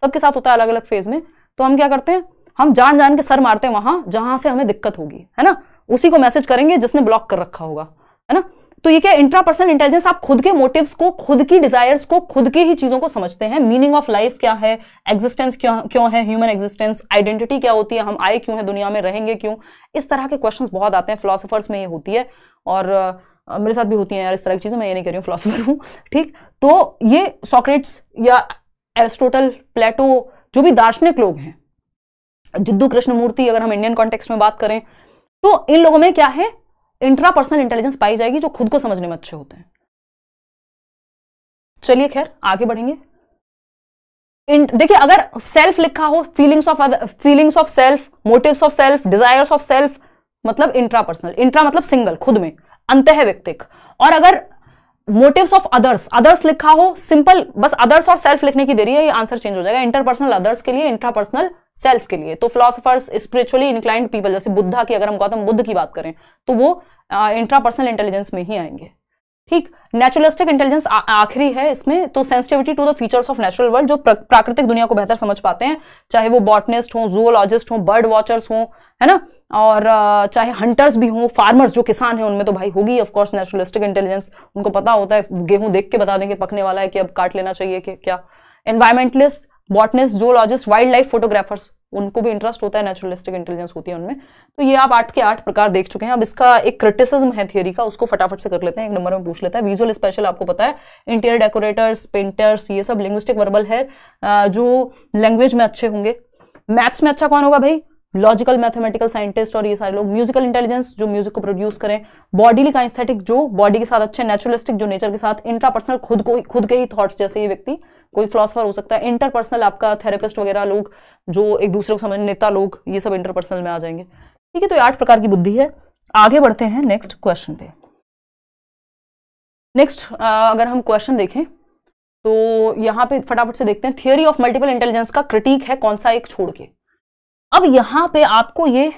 सबके साथ होता है अलग अलग फेज में तो हम क्या करते हैं हम जान जान के सर मारते हैं वहां जहां से हमें दिक्कत होगी है ना उसी को मैसेज करेंगे जिसने ब्लॉक कर रखा होगा है ना तो ये क्या इंट्रा पर्सनल इंटेलिजेंस आप खुद के मोटिव्स को खुद की डिजायर्स को खुद की ही चीजों को समझते हैं मीनिंग ऑफ लाइफ क्या है एग्जिस्टेंस क्यों क्यों है ह्यूमन एग्जिस्टेंस आइडेंटिटी क्या होती है हम आए क्यों है दुनिया में रहेंगे क्यों इस तरह के क्वेश्चन बहुत आते हैं फिलोसफर्स में ये होती है और मेरे साथ भी होती हैं यार इस तरह की चीज़ें मैं ये नहीं कह रही हूँ फिलोसफर हूँ ठीक तो ये सॉक्रेट्स या एरिस्टोटल प्लेटो जो भी दार्शनिक लोग हैं जिद्दू कृष्णमूर्ति अगर हम इंडियन कॉन्टेक्स्ट में बात करें तो इन लोगों में क्या है इंट्रापर्सनल इंटेलिजेंस पाई जाएगी जो खुद को समझने में अच्छे होते हैं चलिए खैर आगे बढ़ेंगे देखिए अगर सेल्फ लिखा हो feelings of feelings of self motives of self desires of self मतलब इंट्रापर्सनल इंट्रा मतलब सिंगल खुद में अंत व्यक्तिक और अगर मोटिव्स ऑफ अदर्स अदर्स लिखा हो सिंपल बस अदर्स और सेल्फ लिखने की देरी है ये आंसर चेंज हो जाएगा इंटरपर्सनल अदर्स के लिए इंट्रापर्सनल सेल्फ के लिए तो फिलोसफर्स स्पिरिचुअली इंक्लाइंड पीपल जैसे बुद्धा की अगर हम गौतम बुद्ध की बात करें तो वो इंट्रापर्सनल इंटेलिजेंस में ही आएंगे ठीक नेचुरलिस्टिक इंटेलिजेंस आखिरी है इसमें तो sensitivity to the features of natural world जो प्राकृतिक दुनिया को बेहतर समझ पाते हैं चाहे वो बॉटनिस्ट हों जूलॉजिस्ट हों बर्ड वॉचर्स हों है ना और चाहे हंटर्स भी हों फार्मर्स जो किसान हैं उनमें तो भाई होगी ऑफकोर्स नेचुरलिस्टिक इंटेलिजेंस उनको पता होता है गेहूं देख के बता देंगे पकने वाला है कि अब काट लेना चाहिए कि क्या environmentalist botanist zoologist wild life photographers उनको भी इंटरेस्ट होता है नेचुरलिस्टिक इंटेलिजेंस होती है उनमें तो ये आप आठ के आठ प्रकार देख चुके हैं अब इसका एक क्रिटिसिज्म है थियरी का उसको फटाफट से कर लेते हैं एक नंबर में पूछ लेता है विजुअल स्पेशल आपको पता है इंटीरियर डेकोरेटर्स पेंटर्स ये सब लिंग्विस्टिक वर्बल है जो लैंग्वेज में अच्छे होंगे मैथ्स में अच्छा कौन होगा भाई लॉजिकल मैथमेटिकल साइंटिस्ट और ये सारे लोग म्यूजिकल इंटेलिजेंस जो म्यूजिक को प्रोड्यूस करें बॉडीली का जो बॉडी के साथ अच्छे नेचुरलिस्टिक जो नेचर के साथ इंट्रापर्सनल खुद को खुद के ही थॉट्स जैसे ये व्यक्ति कोई फिलोसफर हो सकता है इंटरपर्सनल आपका थेरेपिस्ट वगैरह लोग जो एक दूसरे को समझ नेता लोग ये सब इंटरपर्सनल में आ जाएंगे ठीक है तो ये आठ प्रकार की बुद्धि है आगे बढ़ते हैं नेक्स्ट क्वेश्चन पे नेक्स्ट अगर हम क्वेश्चन देखें तो यहाँ पे फटाफट से देखते हैं थियोरी ऑफ मल्टीपल इंटेलिजेंस का क्रिटिक है कौन सा एक छोड़ के अब यहाँ पे आपको ये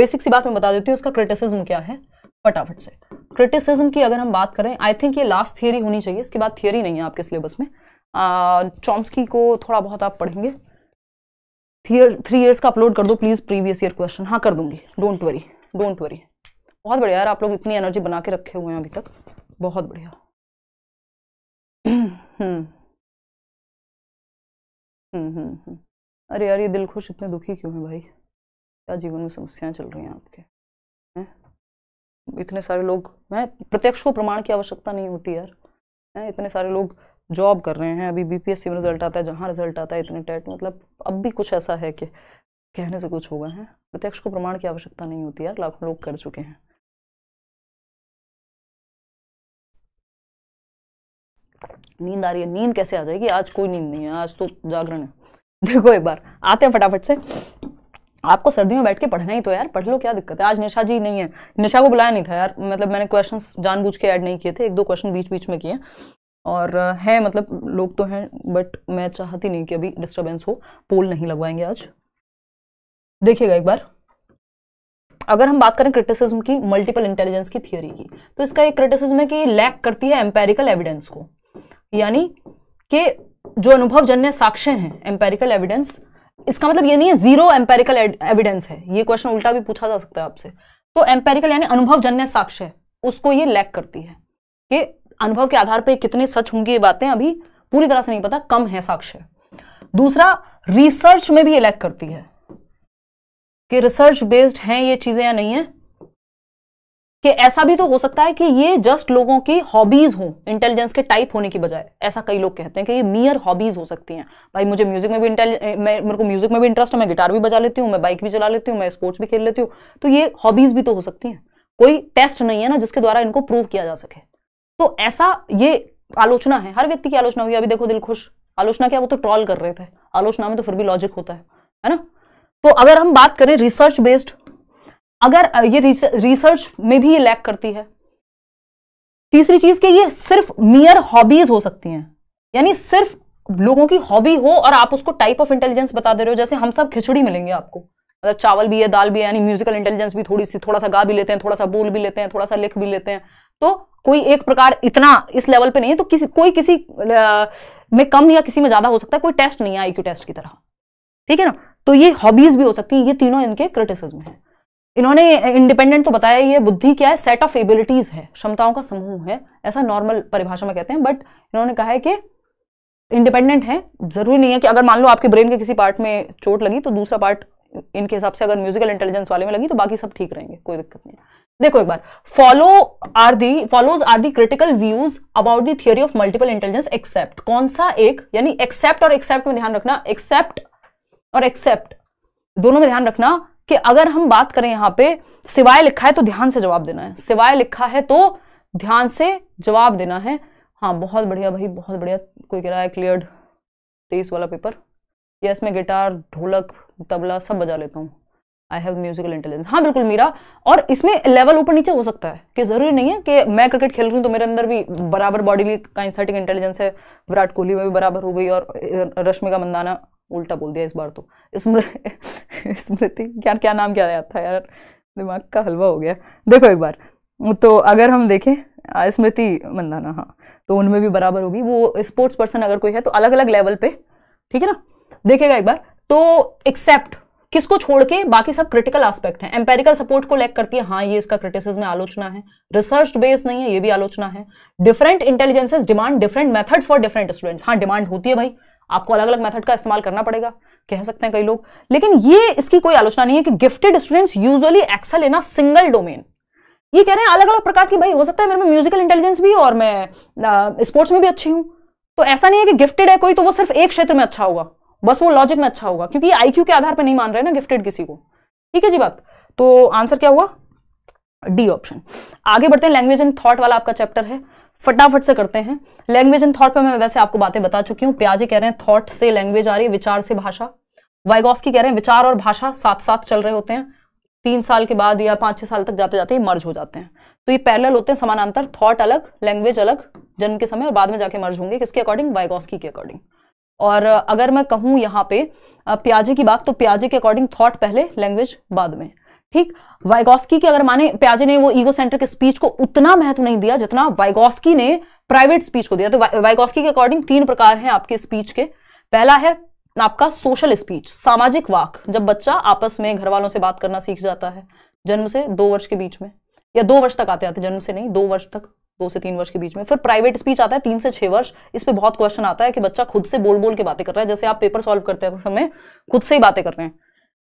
बेसिक सी बात मैं बता देती हूँ उसका क्रिटिसिज्म क्या है फटाफट से क्रिटिसिज्म की अगर हम बात करें आई थिंक ये लास्ट थियोरी होनी चाहिए इसके बाद थियोरी नहीं है आपके सिलेबस में चॉम्सकी को थोड़ा बहुत आप पढ़ेंगे थ्री ईयर्स का अपलोड कर दो प्लीज़ प्रीवियस ईयर क्वेश्चन हाँ कर दूंगी डोंट वरी डोंट वरी बहुत बढ़िया यार आप लोग इतनी एनर्जी बना के रखे हुए हैं अभी तक बहुत बढ़िया हम्म, हम्म, हम्म, अरे यार ये दिल खुश इतने दुखी क्यों है भाई क्या जीवन में समस्याएं चल रही हैं आपके है इतने सारे लोग हैं प्रत्यक्ष को प्रमाण की आवश्यकता नहीं होती यार है इतने सारे लोग जॉब कर रहे हैं अभी बीपीएससी में रिजल्ट आता है जहाँ रिजल्ट आता है इतने टेट मतलब अब भी कुछ ऐसा है कि कहने से कुछ होगा है प्रत्यक्ष को प्रमाण की आवश्यकता नहीं होती यार लाखों लोग कर चुके हैं नींद आ रही है नींद कैसे आ जाएगी आज कोई नींद नहीं है आज तो जागरण है देखो एक बार आते हैं फटाफट से आपको सर्दी में बैठ के पढ़ना ही तो यार पढ़ लो क्या दिक्कत है आज निशा जी नहीं है निशा को बुलाया नहीं था यार मतलब मैंने क्वेश्चंस जानबूझ के ऐड नहीं किए थे एक दो क्वेश्चन बीच बीच में किए और है मतलब लोग तो हैं बट मैं चाहती नहीं कि अभी डिस्टर्बेंस हो पोल नहीं लगवाएंगे आज देखिएगा एक बार अगर हम बात करें क्रिटिसिज्म की मल्टीपल इंटेलिजेंस की थियोरी की तो इसका एक क्रिटिसिज्म है कि लैक करती है एम्पेरिकल एविडेंस को यानी कि जो अनुभव जन्य साक्ष्य हैं एम्पेरिकल एविडेंस इसका मतलब ये नहीं है जीरो एम्पेरिकल एविडेंस है ये क्वेश्चन उल्टा भी पूछा जा सकता है आपसे तो एम्पेरिकल यानी अनुभव जन्य साक्ष्य उसको ये लैक करती है कि अनुभव के आधार पर कितने सच होंगे ये बातें अभी पूरी तरह से नहीं पता कम है साक्ष्य दूसरा रिसर्च में भी इलेक्ट करती है कि रिसर्च बेस्ड हैं ये चीजें या नहीं है कि ऐसा भी तो हो सकता है कि ये जस्ट लोगों की हॉबीज हो इंटेलिजेंस के टाइप होने की बजाय ऐसा कई लोग कहते हैं कि ये मियर हॉबीज हो सकती हैं भाई मुझे म्यूजिक में भी मैं मेरे को म्यूजिक में भी इंटरेस्ट है मैं गिटार भी बजा लेती हूँ मैं बाइक भी चला लेती हूँ मैं स्पोर्ट्स भी खेल लेती हूँ तो ये हॉबीज भी तो हो सकती हैं कोई टेस्ट नहीं है ना जिसके द्वारा इनको प्रूव किया जा सके तो ऐसा ये आलोचना है हर व्यक्ति की आलोचना हुई अभी देखो दिल खुश आलोचना क्या वो तो ट्रॉल कर रहे थे आलोचना में तो फिर भी लॉजिक होता है है ना तो अगर हम बात करें रिसर्च बेस्ड अगर ये रिसर्च में भी ये लैक करती है तीसरी चीज के ये सिर्फ मियर हॉबीज हो सकती हैं यानी सिर्फ लोगों की हॉबी हो और आप उसको टाइप ऑफ इंटेलिजेंस बता दे रहे हो जैसे हम सब खिचड़ी मिलेंगे आपको मतलब चावल भी है दाल भी है यानी म्यूजिकल इंटेलिजेंस भी थोड़ी सी थोड़ा सा गा भी लेते हैं थोड़ा सा बोल भी लेते हैं थोड़ा सा लिख भी लेते हैं तो कोई एक प्रकार इतना इस लेवल पे नहीं है तो किसी कोई किसी में कम या किसी में ज्यादा हो सकता है कोई टेस्ट नहीं है आई टेस्ट की तरह ठीक है ना तो ये हॉबीज भी हो सकती हैं ये तीनों इनके क्रिटिसिज्म है इन्होंने इंडिपेंडेंट तो बताया ये बुद्धि क्या है सेट ऑफ एबिलिटीज है क्षमताओं का समूह है ऐसा नॉर्मल परिभाषा में कहते हैं बट इन्होंने कहा है कि इंडिपेंडेंट है जरूरी नहीं है कि अगर मान लो आपके ब्रेन के किसी पार्ट में चोट लगी तो दूसरा पार्ट इनके हिसाब से अगर म्यूजिकल इंटेलिजेंस वाले में लगी तो बाकी सब ठीक रहेंगे कोई दिक्कत नहीं देखो एक बार follow are the follows are the critical views about the theory of multiple intelligence except कौन सा एक यानी एक्सेप्ट और एक्सेप्ट में ध्यान रखना एक्सेप्ट और एक्सेप्ट दोनों में ध्यान रखना कि अगर हम बात करें यहाँ पे सिवाय लिखा है तो ध्यान से जवाब देना है सिवाय लिखा है तो ध्यान से जवाब देना है हाँ बहुत बढ़िया भाई बहुत बढ़िया कोई कह रहा है क्लियर तेईस वाला पेपर यस मैं गिटार ढोलक तबला सब बजा लेता हूँ आई हैव म्यूजिकल इंटेलिजेंस हाँ बिल्कुल मीरा और इसमें लेवल ऊपर नीचे हो सकता है कि ज़रूरी नहीं है कि मैं क्रिकेट खेल रही हूँ तो मेरे अंदर भी बराबर बॉडी का इंटेलिजेंस है विराट कोहली में भी बराबर हो गई और रश्मिका मंदाना उल्टा बोल दिया इस बार तो स्मृति क्या क्या नाम क्या याद था यार दिमाग का हलवा हो गया देखो एक बार तो अगर हम देखें स्मृति मंदाना हाँ तो उनमें भी बराबर होगी वो स्पोर्ट्स पर्सन अगर कोई है तो अलग अलग लेवल पे ठीक है ना देखेगा एक बार तो एक्सेप्ट किसको छोड़ के बाकी सब क्रिटिकल एस्पेक्ट है एम्पेरिकल सपोर्ट को लैक करती है हाँ ये इसका क्रिटिसिज्म आलोचना है रिसर्च बेस्ड नहीं है ये भी आलोचना है different intelligences demand different methods for different students हाँ डिमांड होती है भाई आपको अलग अलग मेथड का इस्तेमाल करना पड़ेगा कह सकते हैं कई लोग लेकिन ये इसकी कोई आलोचना नहीं है कि gifted students usually excel in a single domain ये कह रहे हैं अलग अलग प्रकार की भाई हो सकता है मेरे में म्यूजिकल इंटेलिजेंस भी और मैं स्पोर्ट्स में भी अच्छी हूँ तो ऐसा नहीं है कि गिफ्टेड है कोई तो वो सिर्फ एक क्षेत्र में अच्छा होगा बस वो लॉजिक में अच्छा होगा क्योंकि आईक्यू के आधार पर नहीं मान रहे ना गिफ्टेड किसी को ठीक है जी बात तो आंसर क्या हुआ डी ऑप्शन आगे बढ़ते हैं लैंग्वेज एंड थॉट वाला आपका चैप्टर है फटाफट से करते हैं लैंग्वेज एंड थॉट पे मैं वैसे आपको बातें बता चुकी हूँ प्याजे कह रहे हैं थॉट से लैंग्वेज आ रही है विचार से भाषा की कह रहे हैं विचार और भाषा साथ साथ चल रहे होते हैं तीन साल के बाद या पाँच छः साल तक जाते जाते मर्ज हो जाते हैं तो ये पैरल होते हैं समानांतर थॉट अलग लैंग्वेज अलग जन्म के समय और बाद में जाके मर्ज होंगे किसके अकॉर्डिंग वाइगॉस्की के अकॉर्डिंग और अगर मैं कहूँ यहाँ पे प्याजे की बात तो प्याजे के अकॉर्डिंग थॉट पहले लैंग्वेज बाद में ठीक वाइगोस्की की अगर माने प्याजे ने वो ईगो सेंटर के स्पीच को उतना महत्व नहीं दिया जितना वाइगोस्की ने प्राइवेट स्पीच को दिया तो वाइगोस्की के अकॉर्डिंग तीन प्रकार हैं आपके स्पीच के पहला है आपका सोशल स्पीच सामाजिक वाक जब बच्चा आपस में घर वालों से बात करना सीख जाता है जन्म से दो वर्ष के बीच में या दो वर्ष तक आते आते जन्म से नहीं दो वर्ष तक दो से तीन वर्ष के बीच में फिर प्राइवेट स्पीच आता है तीन से छह वर्ष इस पर बहुत क्वेश्चन आता है कि बच्चा खुद से बोल बोल के बातें कर रहा है जैसे आप पेपर सॉल्व करते तो समय खुद से ही बातें कर रहे हैं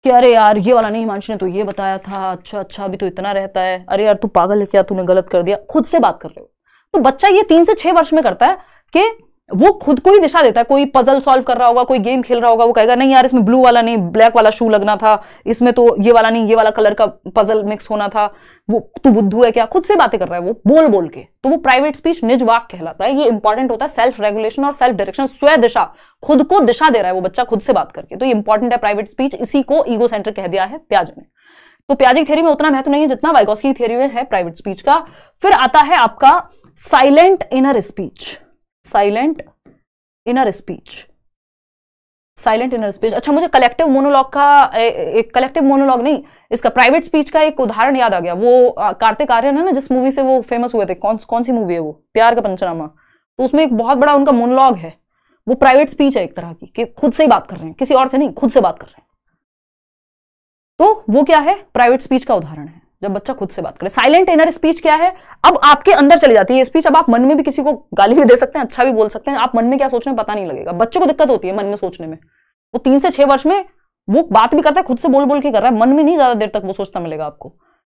कि अरे यार ये वाला नहीं हिमांशु ने तो ये बताया था अच्छा अच्छा अभी तो इतना रहता है अरे यार तू पागल है क्या तूने गलत कर दिया खुद से बात कर रहे हो तो बच्चा ये तीन से छह वर्ष में करता है कि वो खुद को ही दिशा देता है कोई पजल सॉल्व कर रहा होगा कोई गेम खेल रहा होगा वो कहेगा नहीं यार इसमें ब्लू वाला नहीं ब्लैक वाला शू लगना था इसमें तो ये वाला नहीं ये वाला कलर का पजल मिक्स होना था वो तू बुद्धू है क्या खुद से बातें कर रहा है वो बोल बोल के तो वो प्राइवेट स्पीच निज वाक कहलाता है ये इंपॉर्टेंट होता है सेल्फ रेगुलेशन और सेल्फ डायरेक्शन स्वय दिशा खुद को दिशा दे रहा है वो बच्चा खुद से बात करके तो ये इंपॉर्टेंट है प्राइवेट स्पीच इसी को ईगो सेंटर कह दिया है प्याज ने तो प्याजी थ्योरी में उतना महत्व नहीं है जितना वाइकोस्की थ्योरी में है प्राइवेट स्पीच का फिर आता है आपका silent inner speech silent inner speech silent inner speech अच्छा मुझे कलेक्टिव मोनोलॉग का एक कलेक्टिव मोनोलॉग नहीं इसका प्राइवेट स्पीच का एक उदाहरण याद आ गया वो कार्तिक आर्यन है ना जिस मूवी से वो फेमस हुए थे कौन कौन सी मूवी है वो प्यार का पंचनामा तो उसमें एक बहुत बड़ा उनका मोनोलॉग है वो प्राइवेट स्पीच है एक तरह की कि खुद से ही बात कर रहे हैं किसी और से नहीं खुद से बात कर रहे हैं तो वो क्या है प्राइवेट स्पीच का उदाहरण है जब बच्चा खुद से बात करे साइलेंट इनर स्पीच क्या है अब आपके अंदर चली जाती है स्पीच अब आप मन में भी किसी को गाली भी दे सकते हैं अच्छा भी बोल सकते हैं आप मन में क्या सोच रहे हैं पता नहीं लगेगा बच्चों को दिक्कत होती है मन में सोचने में वो तीन से छह वर्ष में वो बात भी करता है खुद से बोल बोल के कर रहा है मन में नहीं ज्यादा देर तक वो सोचता मिलेगा आपको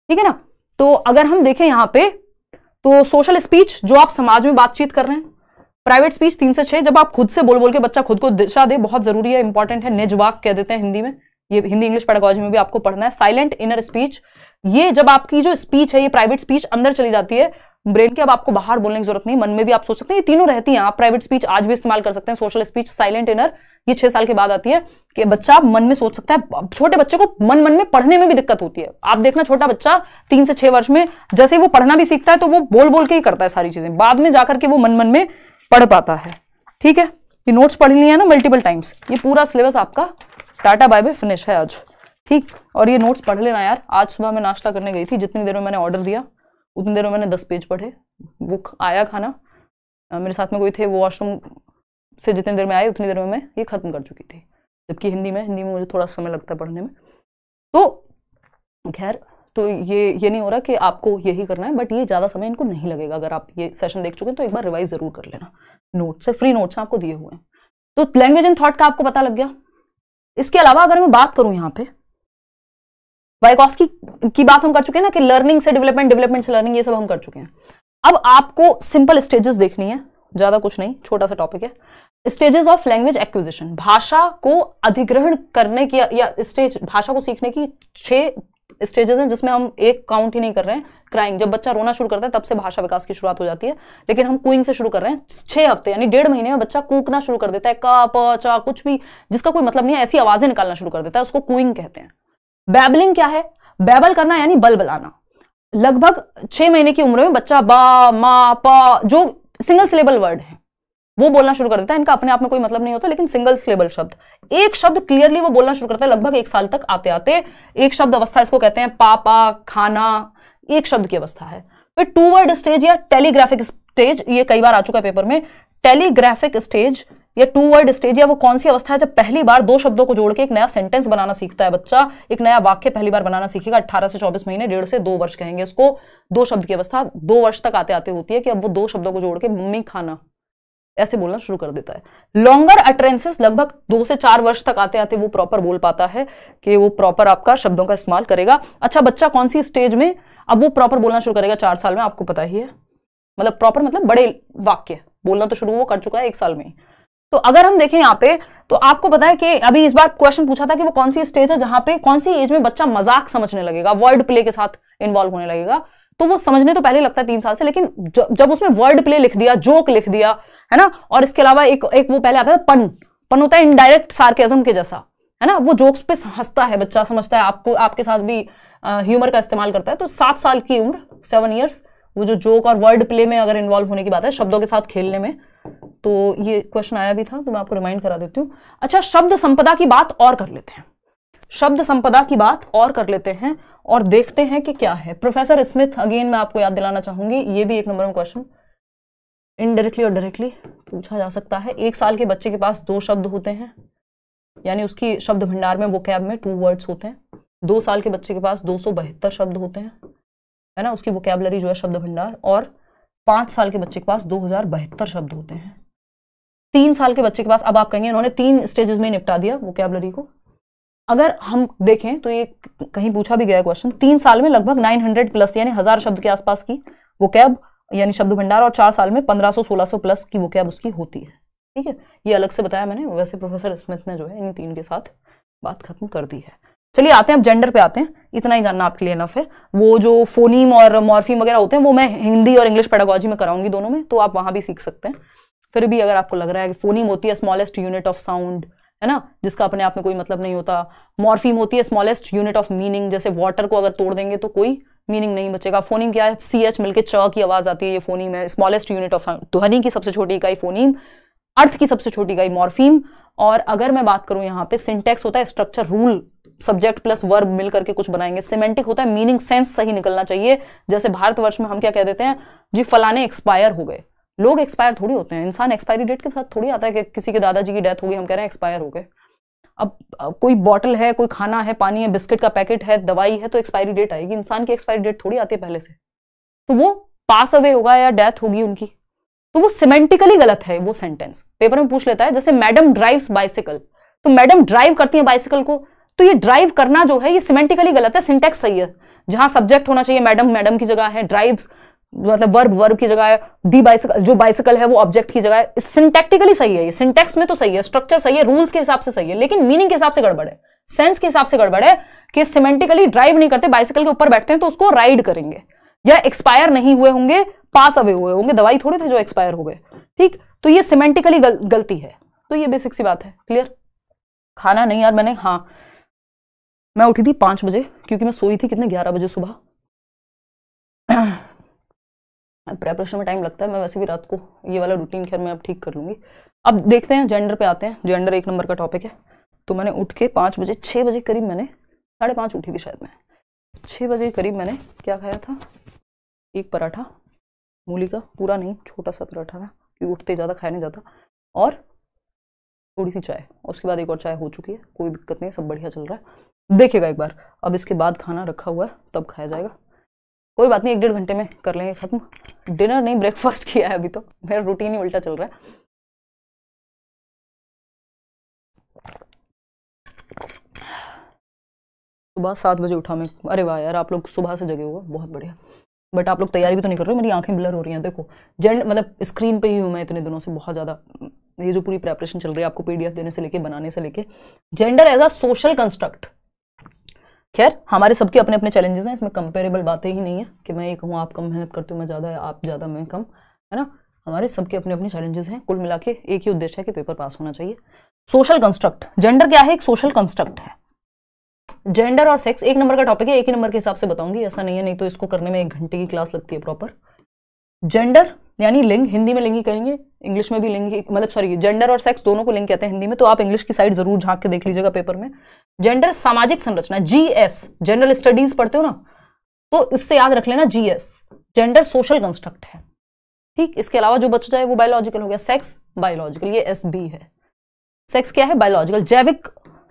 ठीक है ना तो अगर हम देखें यहाँ पे तो सोशल स्पीच जो आप समाज में बातचीत कर रहे हैं प्राइवेट स्पीच तीन से छह जब आप खुद से बोल बोल के बच्चा खुद को दिशा दे बहुत जरूरी है इंपॉर्टेंट है निजवाक कह देते हैं हिंदी में ये हिंदी इंग्लिश पेडागोजी में भी आपको पढ़ना है साइलेंट इनर स्पीच ये जब आपकी जो स्पीच है ये प्राइवेट स्पीच अंदर चली जाती है ब्रेन के अब आपको बाहर बोलने की जरूरत नहीं मन में भी आप सोच सकते हैं ये तीनों रहती हैं आप प्राइवेट स्पीच आज भी इस्तेमाल कर सकते हैं सोशल स्पीच साइलेंट इनर ये छह साल के बाद आती है कि बच्चा मन में सोच सकता है छोटे बच्चों को मन मन में पढ़ने में भी दिक्कत होती है आप देखना छोटा बच्चा तीन से छह वर्ष में जैसे वो पढ़ना भी सीखता है तो वो बोल बोल के ही करता है सारी चीजें बाद में जाकर के वो मन मन में पढ़ पाता है ठीक है ये नोट्स पढ़ लिए हैं ना मल्टीपल टाइम्स ये पूरा सिलेबस आपका टाटा बाय बाय फिनिश है आज ठीक और ये नोट्स पढ़ लेना यार आज सुबह मैं नाश्ता करने गई थी जितनी देर में मैंने ऑर्डर दिया उतनी देर में मैंने दस पेज पढ़े वो आया खाना मेरे साथ में कोई थे वो वॉशरूम से जितनी देर में आए उतनी देर में मैं ये ख़त्म कर चुकी थी जबकि हिंदी में हिंदी में मुझे थोड़ा समय लगता है पढ़ने में तो खैर तो ये ये नहीं हो रहा कि आपको यही करना है बट ये ज़्यादा समय इनको नहीं लगेगा अगर आप ये सेशन देख चुके हैं तो एक बार रिवाइज ज़रूर कर लेना नोट्स है फ्री नोट्स हैं आपको दिए हुए हैं तो लैंग्वेज एंड थॉट का आपको पता लग गया इसके अलावा अगर मैं बात करूं यहाँ पे वाइकॉस्की की बात हम कर चुके हैं ना कि लर्निंग से डेवलपमेंट डेवलपमेंट से लर्निंग ये सब हम कर चुके हैं अब आपको सिंपल स्टेजेस देखनी है ज्यादा कुछ नहीं छोटा सा टॉपिक है स्टेजेस ऑफ लैंग्वेज एक्विजिशन भाषा को अधिग्रहण करने की या स्टेज भाषा को सीखने की छह स्टेजेस हैं जिसमें हम एक काउंट ही नहीं कर रहे हैं क्राइंग जब बच्चा रोना शुरू करता है तब से भाषा विकास की शुरुआत हो जाती है लेकिन हम कुइंग से शुरू कर रहे हैं छह हफ्ते यानी डेढ़ महीने में बच्चा कूकना शुरू कर देता है का पचा कुछ भी जिसका कोई मतलब नहीं है ऐसी आवाज़ें निकालना शुरू कर देता है उसको कुइंग कहते हैं बैबलिंग क्या है बैबल करना यानी बल बलाना लगभग छह महीने की उम्र में बच्चा बा मा पा जो सिंगल सिलेबल वर्ड है वो बोलना शुरू कर देता है इनका अपने आप में कोई मतलब नहीं होता लेकिन सिंगल सिलेबल शब्द एक शब्द क्लियरली वो बोलना शुरू करता है लगभग एक साल तक आते आते एक शब्द अवस्था इसको कहते हैं पापा खाना एक शब्द की अवस्था है फिर टू वर्ड स्टेज या टेलीग्राफिक स्टेज ये कई बार आ चुका है पेपर में टेलीग्राफिक स्टेज या टू वर्ड स्टेज या वो कौन सी अवस्था है जब पहली बार दो शब्दों को जोड़ के एक नया सेंटेंस बनाना सीखता है बच्चा एक नया वाक्य पहली बार बनाना सीखेगा अट्ठारह से चौबीस महीने डेढ़ से दो वर्ष कहेंगे इसको दो शब्द की अवस्था दो वर्ष तक आते आते होती है कि अब वो दो शब्दों को जोड़ के मम्मी खाना ऐसे बोलना शुरू कर देता है लॉन्गर अटरेंसेस लगभग दो से चार वर्ष तक आते आते वो प्रॉपर बोल पाता है कि वो प्रॉपर आपका शब्दों का इस्तेमाल करेगा अच्छा बच्चा कौन सी स्टेज में अब वो प्रॉपर बोलना शुरू करेगा चार साल में आपको पता ही है मतलब प्रॉपर मतलब बड़े वाक्य बोलना तो शुरू वो कर चुका है एक साल में तो अगर हम देखें यहाँ पे तो आपको पता है कि अभी इस बार क्वेश्चन पूछा था कि वो कौन सी स्टेज है जहां पे कौन सी एज में बच्चा मजाक समझने लगेगा वर्ड प्ले के साथ इन्वॉल्व होने लगेगा तो वो समझने तो पहले लगता है तीन साल से लेकिन जब उसमें वर्ड प्ले लिख दिया जोक लिख दिया है ना और इसके अलावा एक एक वो पहले आता है पन पन होता है इनडायरेक्ट सार्केजम के जैसा है ना वो जोक्स पे हंसता है बच्चा समझता है आपको आपके साथ भी ह्यूमर का इस्तेमाल करता है तो सात साल की उम्र सेवन ईयर्स वो जो जोक और वर्ड प्ले में अगर इन्वॉल्व होने की बात है शब्दों के साथ खेलने में तो ये क्वेश्चन आया भी था तो मैं आपको रिमाइंड करा देती हूँ अच्छा शब्द संपदा की बात और कर लेते हैं शब्द संपदा की बात और कर लेते हैं और देखते हैं कि क्या है प्रोफेसर स्मिथ अगेन मैं आपको याद दिलाना चाहूंगी ये भी एक नंबर में क्वेश्चन इनडायरेक्टली और डायरेक्टली पूछा जा सकता है एक साल के बच्चे के पास दो शब्द होते हैं यानी उसकी शब्द भंडार में वो में टू वर्ड्स होते हैं दो साल के बच्चे के पास दो शब्द होते हैं है ना उसकी वोकेबलरी जो है शब्द भंडार और पाँच साल के बच्चे के पास दो शब्द होते हैं तीन साल के बच्चे के पास अब आप कहेंगे उन्होंने तीन स्टेजेस में निपटा दिया वोकेबलरी को अगर हम देखें तो ये कहीं पूछा भी गया क्वेश्चन तीन साल में लगभग 900 प्लस यानी हजार शब्द के आसपास की वो कैब यानी शब्द भंडार और चार साल में 1500-1600 प्लस की वो कैब उसकी होती है ठीक है ये अलग से बताया मैंने वैसे प्रोफेसर स्मिथ ने जो है इन तीन के साथ बात खत्म कर दी है चलिए आते हैं अब जेंडर पे आते हैं इतना ही जानना आपके लिए ना फिर वो जो फोनीम और मॉर्फीम वगैरह होते हैं वो मैं हिंदी और इंग्लिश पेडागोजी में कराऊंगी दोनों में तो आप वहाँ भी सीख सकते हैं फिर भी अगर आपको लग रहा है कि फोनीम होती है स्मॉलेस्ट यूनिट ऑफ साउंड है ना जिसका अपने आप में कोई मतलब नहीं होता मॉर्फीम होती है स्मॉलेस्ट यूनिट ऑफ मीनिंग जैसे वाटर को अगर तोड़ देंगे तो कोई मीनिंग नहीं बचेगा फोनिम क्या है सी एच मिलकर च की आवाज आती है ये फोनिम है स्मॉलेस्ट यूनिट ऑफ ध्वनि की सबसे छोटी इकाई फोनिम अर्थ की सबसे छोटी इकाई मॉर्फीम और अगर मैं बात करूं यहाँ पे सिंटेक्स होता है structure rule subject plus verb मिल करके कुछ बनाएंगे सिमेंटिक होता है मीनिंग सेंस सही निकलना चाहिए जैसे भारतवर्ष में हम क्या कह देते हैं जी फलाने एक्सपायर हो गए लोग एक्सपायर थोड़ी होते हैं इंसान एक्सपायरी डेट के साथ थोड़ी आता है कि किसी के दादाजी की डेथ हो गई हम कह रहे हैं एक्सपायर हो गए अब कोई बॉटल है कोई खाना है पानी है बिस्किट का पैकेट है दवाई है तो एक्सपायरी डेट आएगी इंसान की एक्सपायरी डेट थोड़ी आती है पहले से तो वो पास अवे होगा या डेथ होगी उनकी तो वो सिमेंटिकली गलत है वो सेंटेंस पेपर में पूछ लेता है जैसे मैडम ड्राइव्स बाइसिकल तो मैडम ड्राइव करती है बाइसिकल को तो ये ड्राइव करना जो है ये सिमेंटिकली गलत है सिंटेक्स सही है जहां सब्जेक्ट होना चाहिए मैडम मैडम की जगह है ड्राइव्स मतलब वर्ब वर्ब की जगह दी बाइसिकल जो बाइसिकल है वो ऑब्जेक्ट की जगह सिंटेक्टिकली सही है ये सिंटेक्स में तो सही है स्ट्रक्चर सही है रूल्स के हिसाब से सही है लेकिन मीनिंग के हिसाब से गड़बड़ है सेंस के हिसाब से गड़बड़ है कि सिमेंटिकली ड्राइव नहीं करते बाइसिकल के ऊपर बैठते हैं तो उसको राइड करेंगे या एक्सपायर नहीं हुए होंगे पास अवे हुए होंगे दवाई थोड़ी थे जो एक्सपायर हो गए ठीक तो ये सिमेंटिकली गल, गलती है तो ये बेसिक सी बात है क्लियर खाना नहीं यार मैंने हाँ मैं उठी थी पांच बजे क्योंकि मैं सोई थी कितने ग्यारह बजे सुबह प्रेपरेशन में टाइम लगता है मैं वैसे भी रात को ये वाला रूटीन खैर मैं अब ठीक कर लूँगी अब देखते हैं जेंडर पे आते हैं जेंडर एक नंबर का टॉपिक है तो मैंने उठ के पाँच बजे छः बजे करीब मैंने साढ़े पाँच उठी थी शायद मैं छः बजे करीब मैंने क्या खाया था एक पराठा मूली का पूरा नहीं छोटा सा पराठा था कि उठते ज़्यादा खाया नहीं जाता और थोड़ी सी चाय उसके बाद एक और चाय हो चुकी है कोई दिक्कत नहीं सब बढ़िया चल रहा है देखेगा एक बार अब इसके बाद खाना रखा हुआ है तब खाया जाएगा कोई बात नहीं एक डेढ़ घंटे में कर लेंगे ख़त्म डिनर नहीं ब्रेकफास्ट किया है अभी तो मेरा रूटीन ही उल्टा चल रहा है सुबह सात बजे उठा मैं अरे वाह यार आप लोग सुबह से जगे हुआ बहुत बढ़िया बट आप लोग तैयारी भी तो नहीं कर रहे मेरी आंखें ब्लर हो रही हैं देखो जेंड मतलब स्क्रीन पे ही हूँ मैं इतने दिनों से बहुत ज़्यादा ये जो पूरी प्रेपरेशन चल रही है आपको पीडीएफ देने से लेके बनाने से लेके gender as a social construct खैर हमारे सबके अपने अपने चैलेंजेस हैं इसमें कंपेरेबल बातें ही नहीं है कि मैं एक कहूँ आप कम मेहनत करती हूँ मैं ज़्यादा आप ज़्यादा मैं कम है ना हमारे सबके अपने अपने चैलेंजेस हैं कुल मिला के एक ही उद्देश्य है कि पेपर पास होना चाहिए सोशल कंस्ट्रक्ट जेंडर क्या है एक सोशल कंस्ट्रक्ट है जेंडर और सेक्स एक नंबर का टॉपिक है एक ही नंबर के हिसाब से बताऊंगी ऐसा नहीं है नहीं तो इसको करने में एक घंटे की क्लास लगती है प्रॉपर जेंडर यानी लिंग हिंदी में लिंग कहेंगे इंग्लिश में भी लिंग मतलब सॉरी जेंडर और सेक्स दोनों को लिंग कहते हैं हिंदी में तो आप इंग्लिश की साइड जरूर झांक के देख लीजिएगा पेपर में जेंडर सामाजिक संरचना जी एस जनरल स्टडीज पढ़ते हो ना तो इससे याद रख लेना G S gender social construct है ठीक इसके अलावा जो बच्चा है वो बायोलॉजिकल हो गया सेक्स बायोलॉजिकल ये एस बी है सेक्स क्या है बायोलॉजिकल जैविक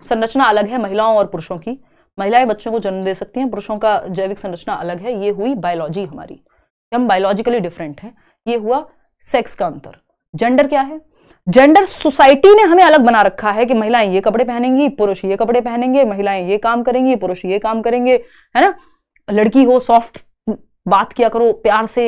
संरचना अलग है महिलाओं और पुरुषों की महिलाएं बच्चों को जन्म दे सकती हैं पुरुषों का जैविक संरचना अलग है ये हुई बायोलॉजी हमारी हम बायोलॉजिकली डिफरेंट हैं ये हुआ सेक्स का अंतर जेंडर क्या है जेंडर सोसाइटी ने हमें अलग बना रखा है कि महिलाएं ये कपड़े पहनेंगी पुरुष ये कपड़े पहनेंगे महिलाएं ये काम करेंगी पुरुष ये काम करेंगे है ना लड़की हो सॉफ्ट बात किया करो प्यार से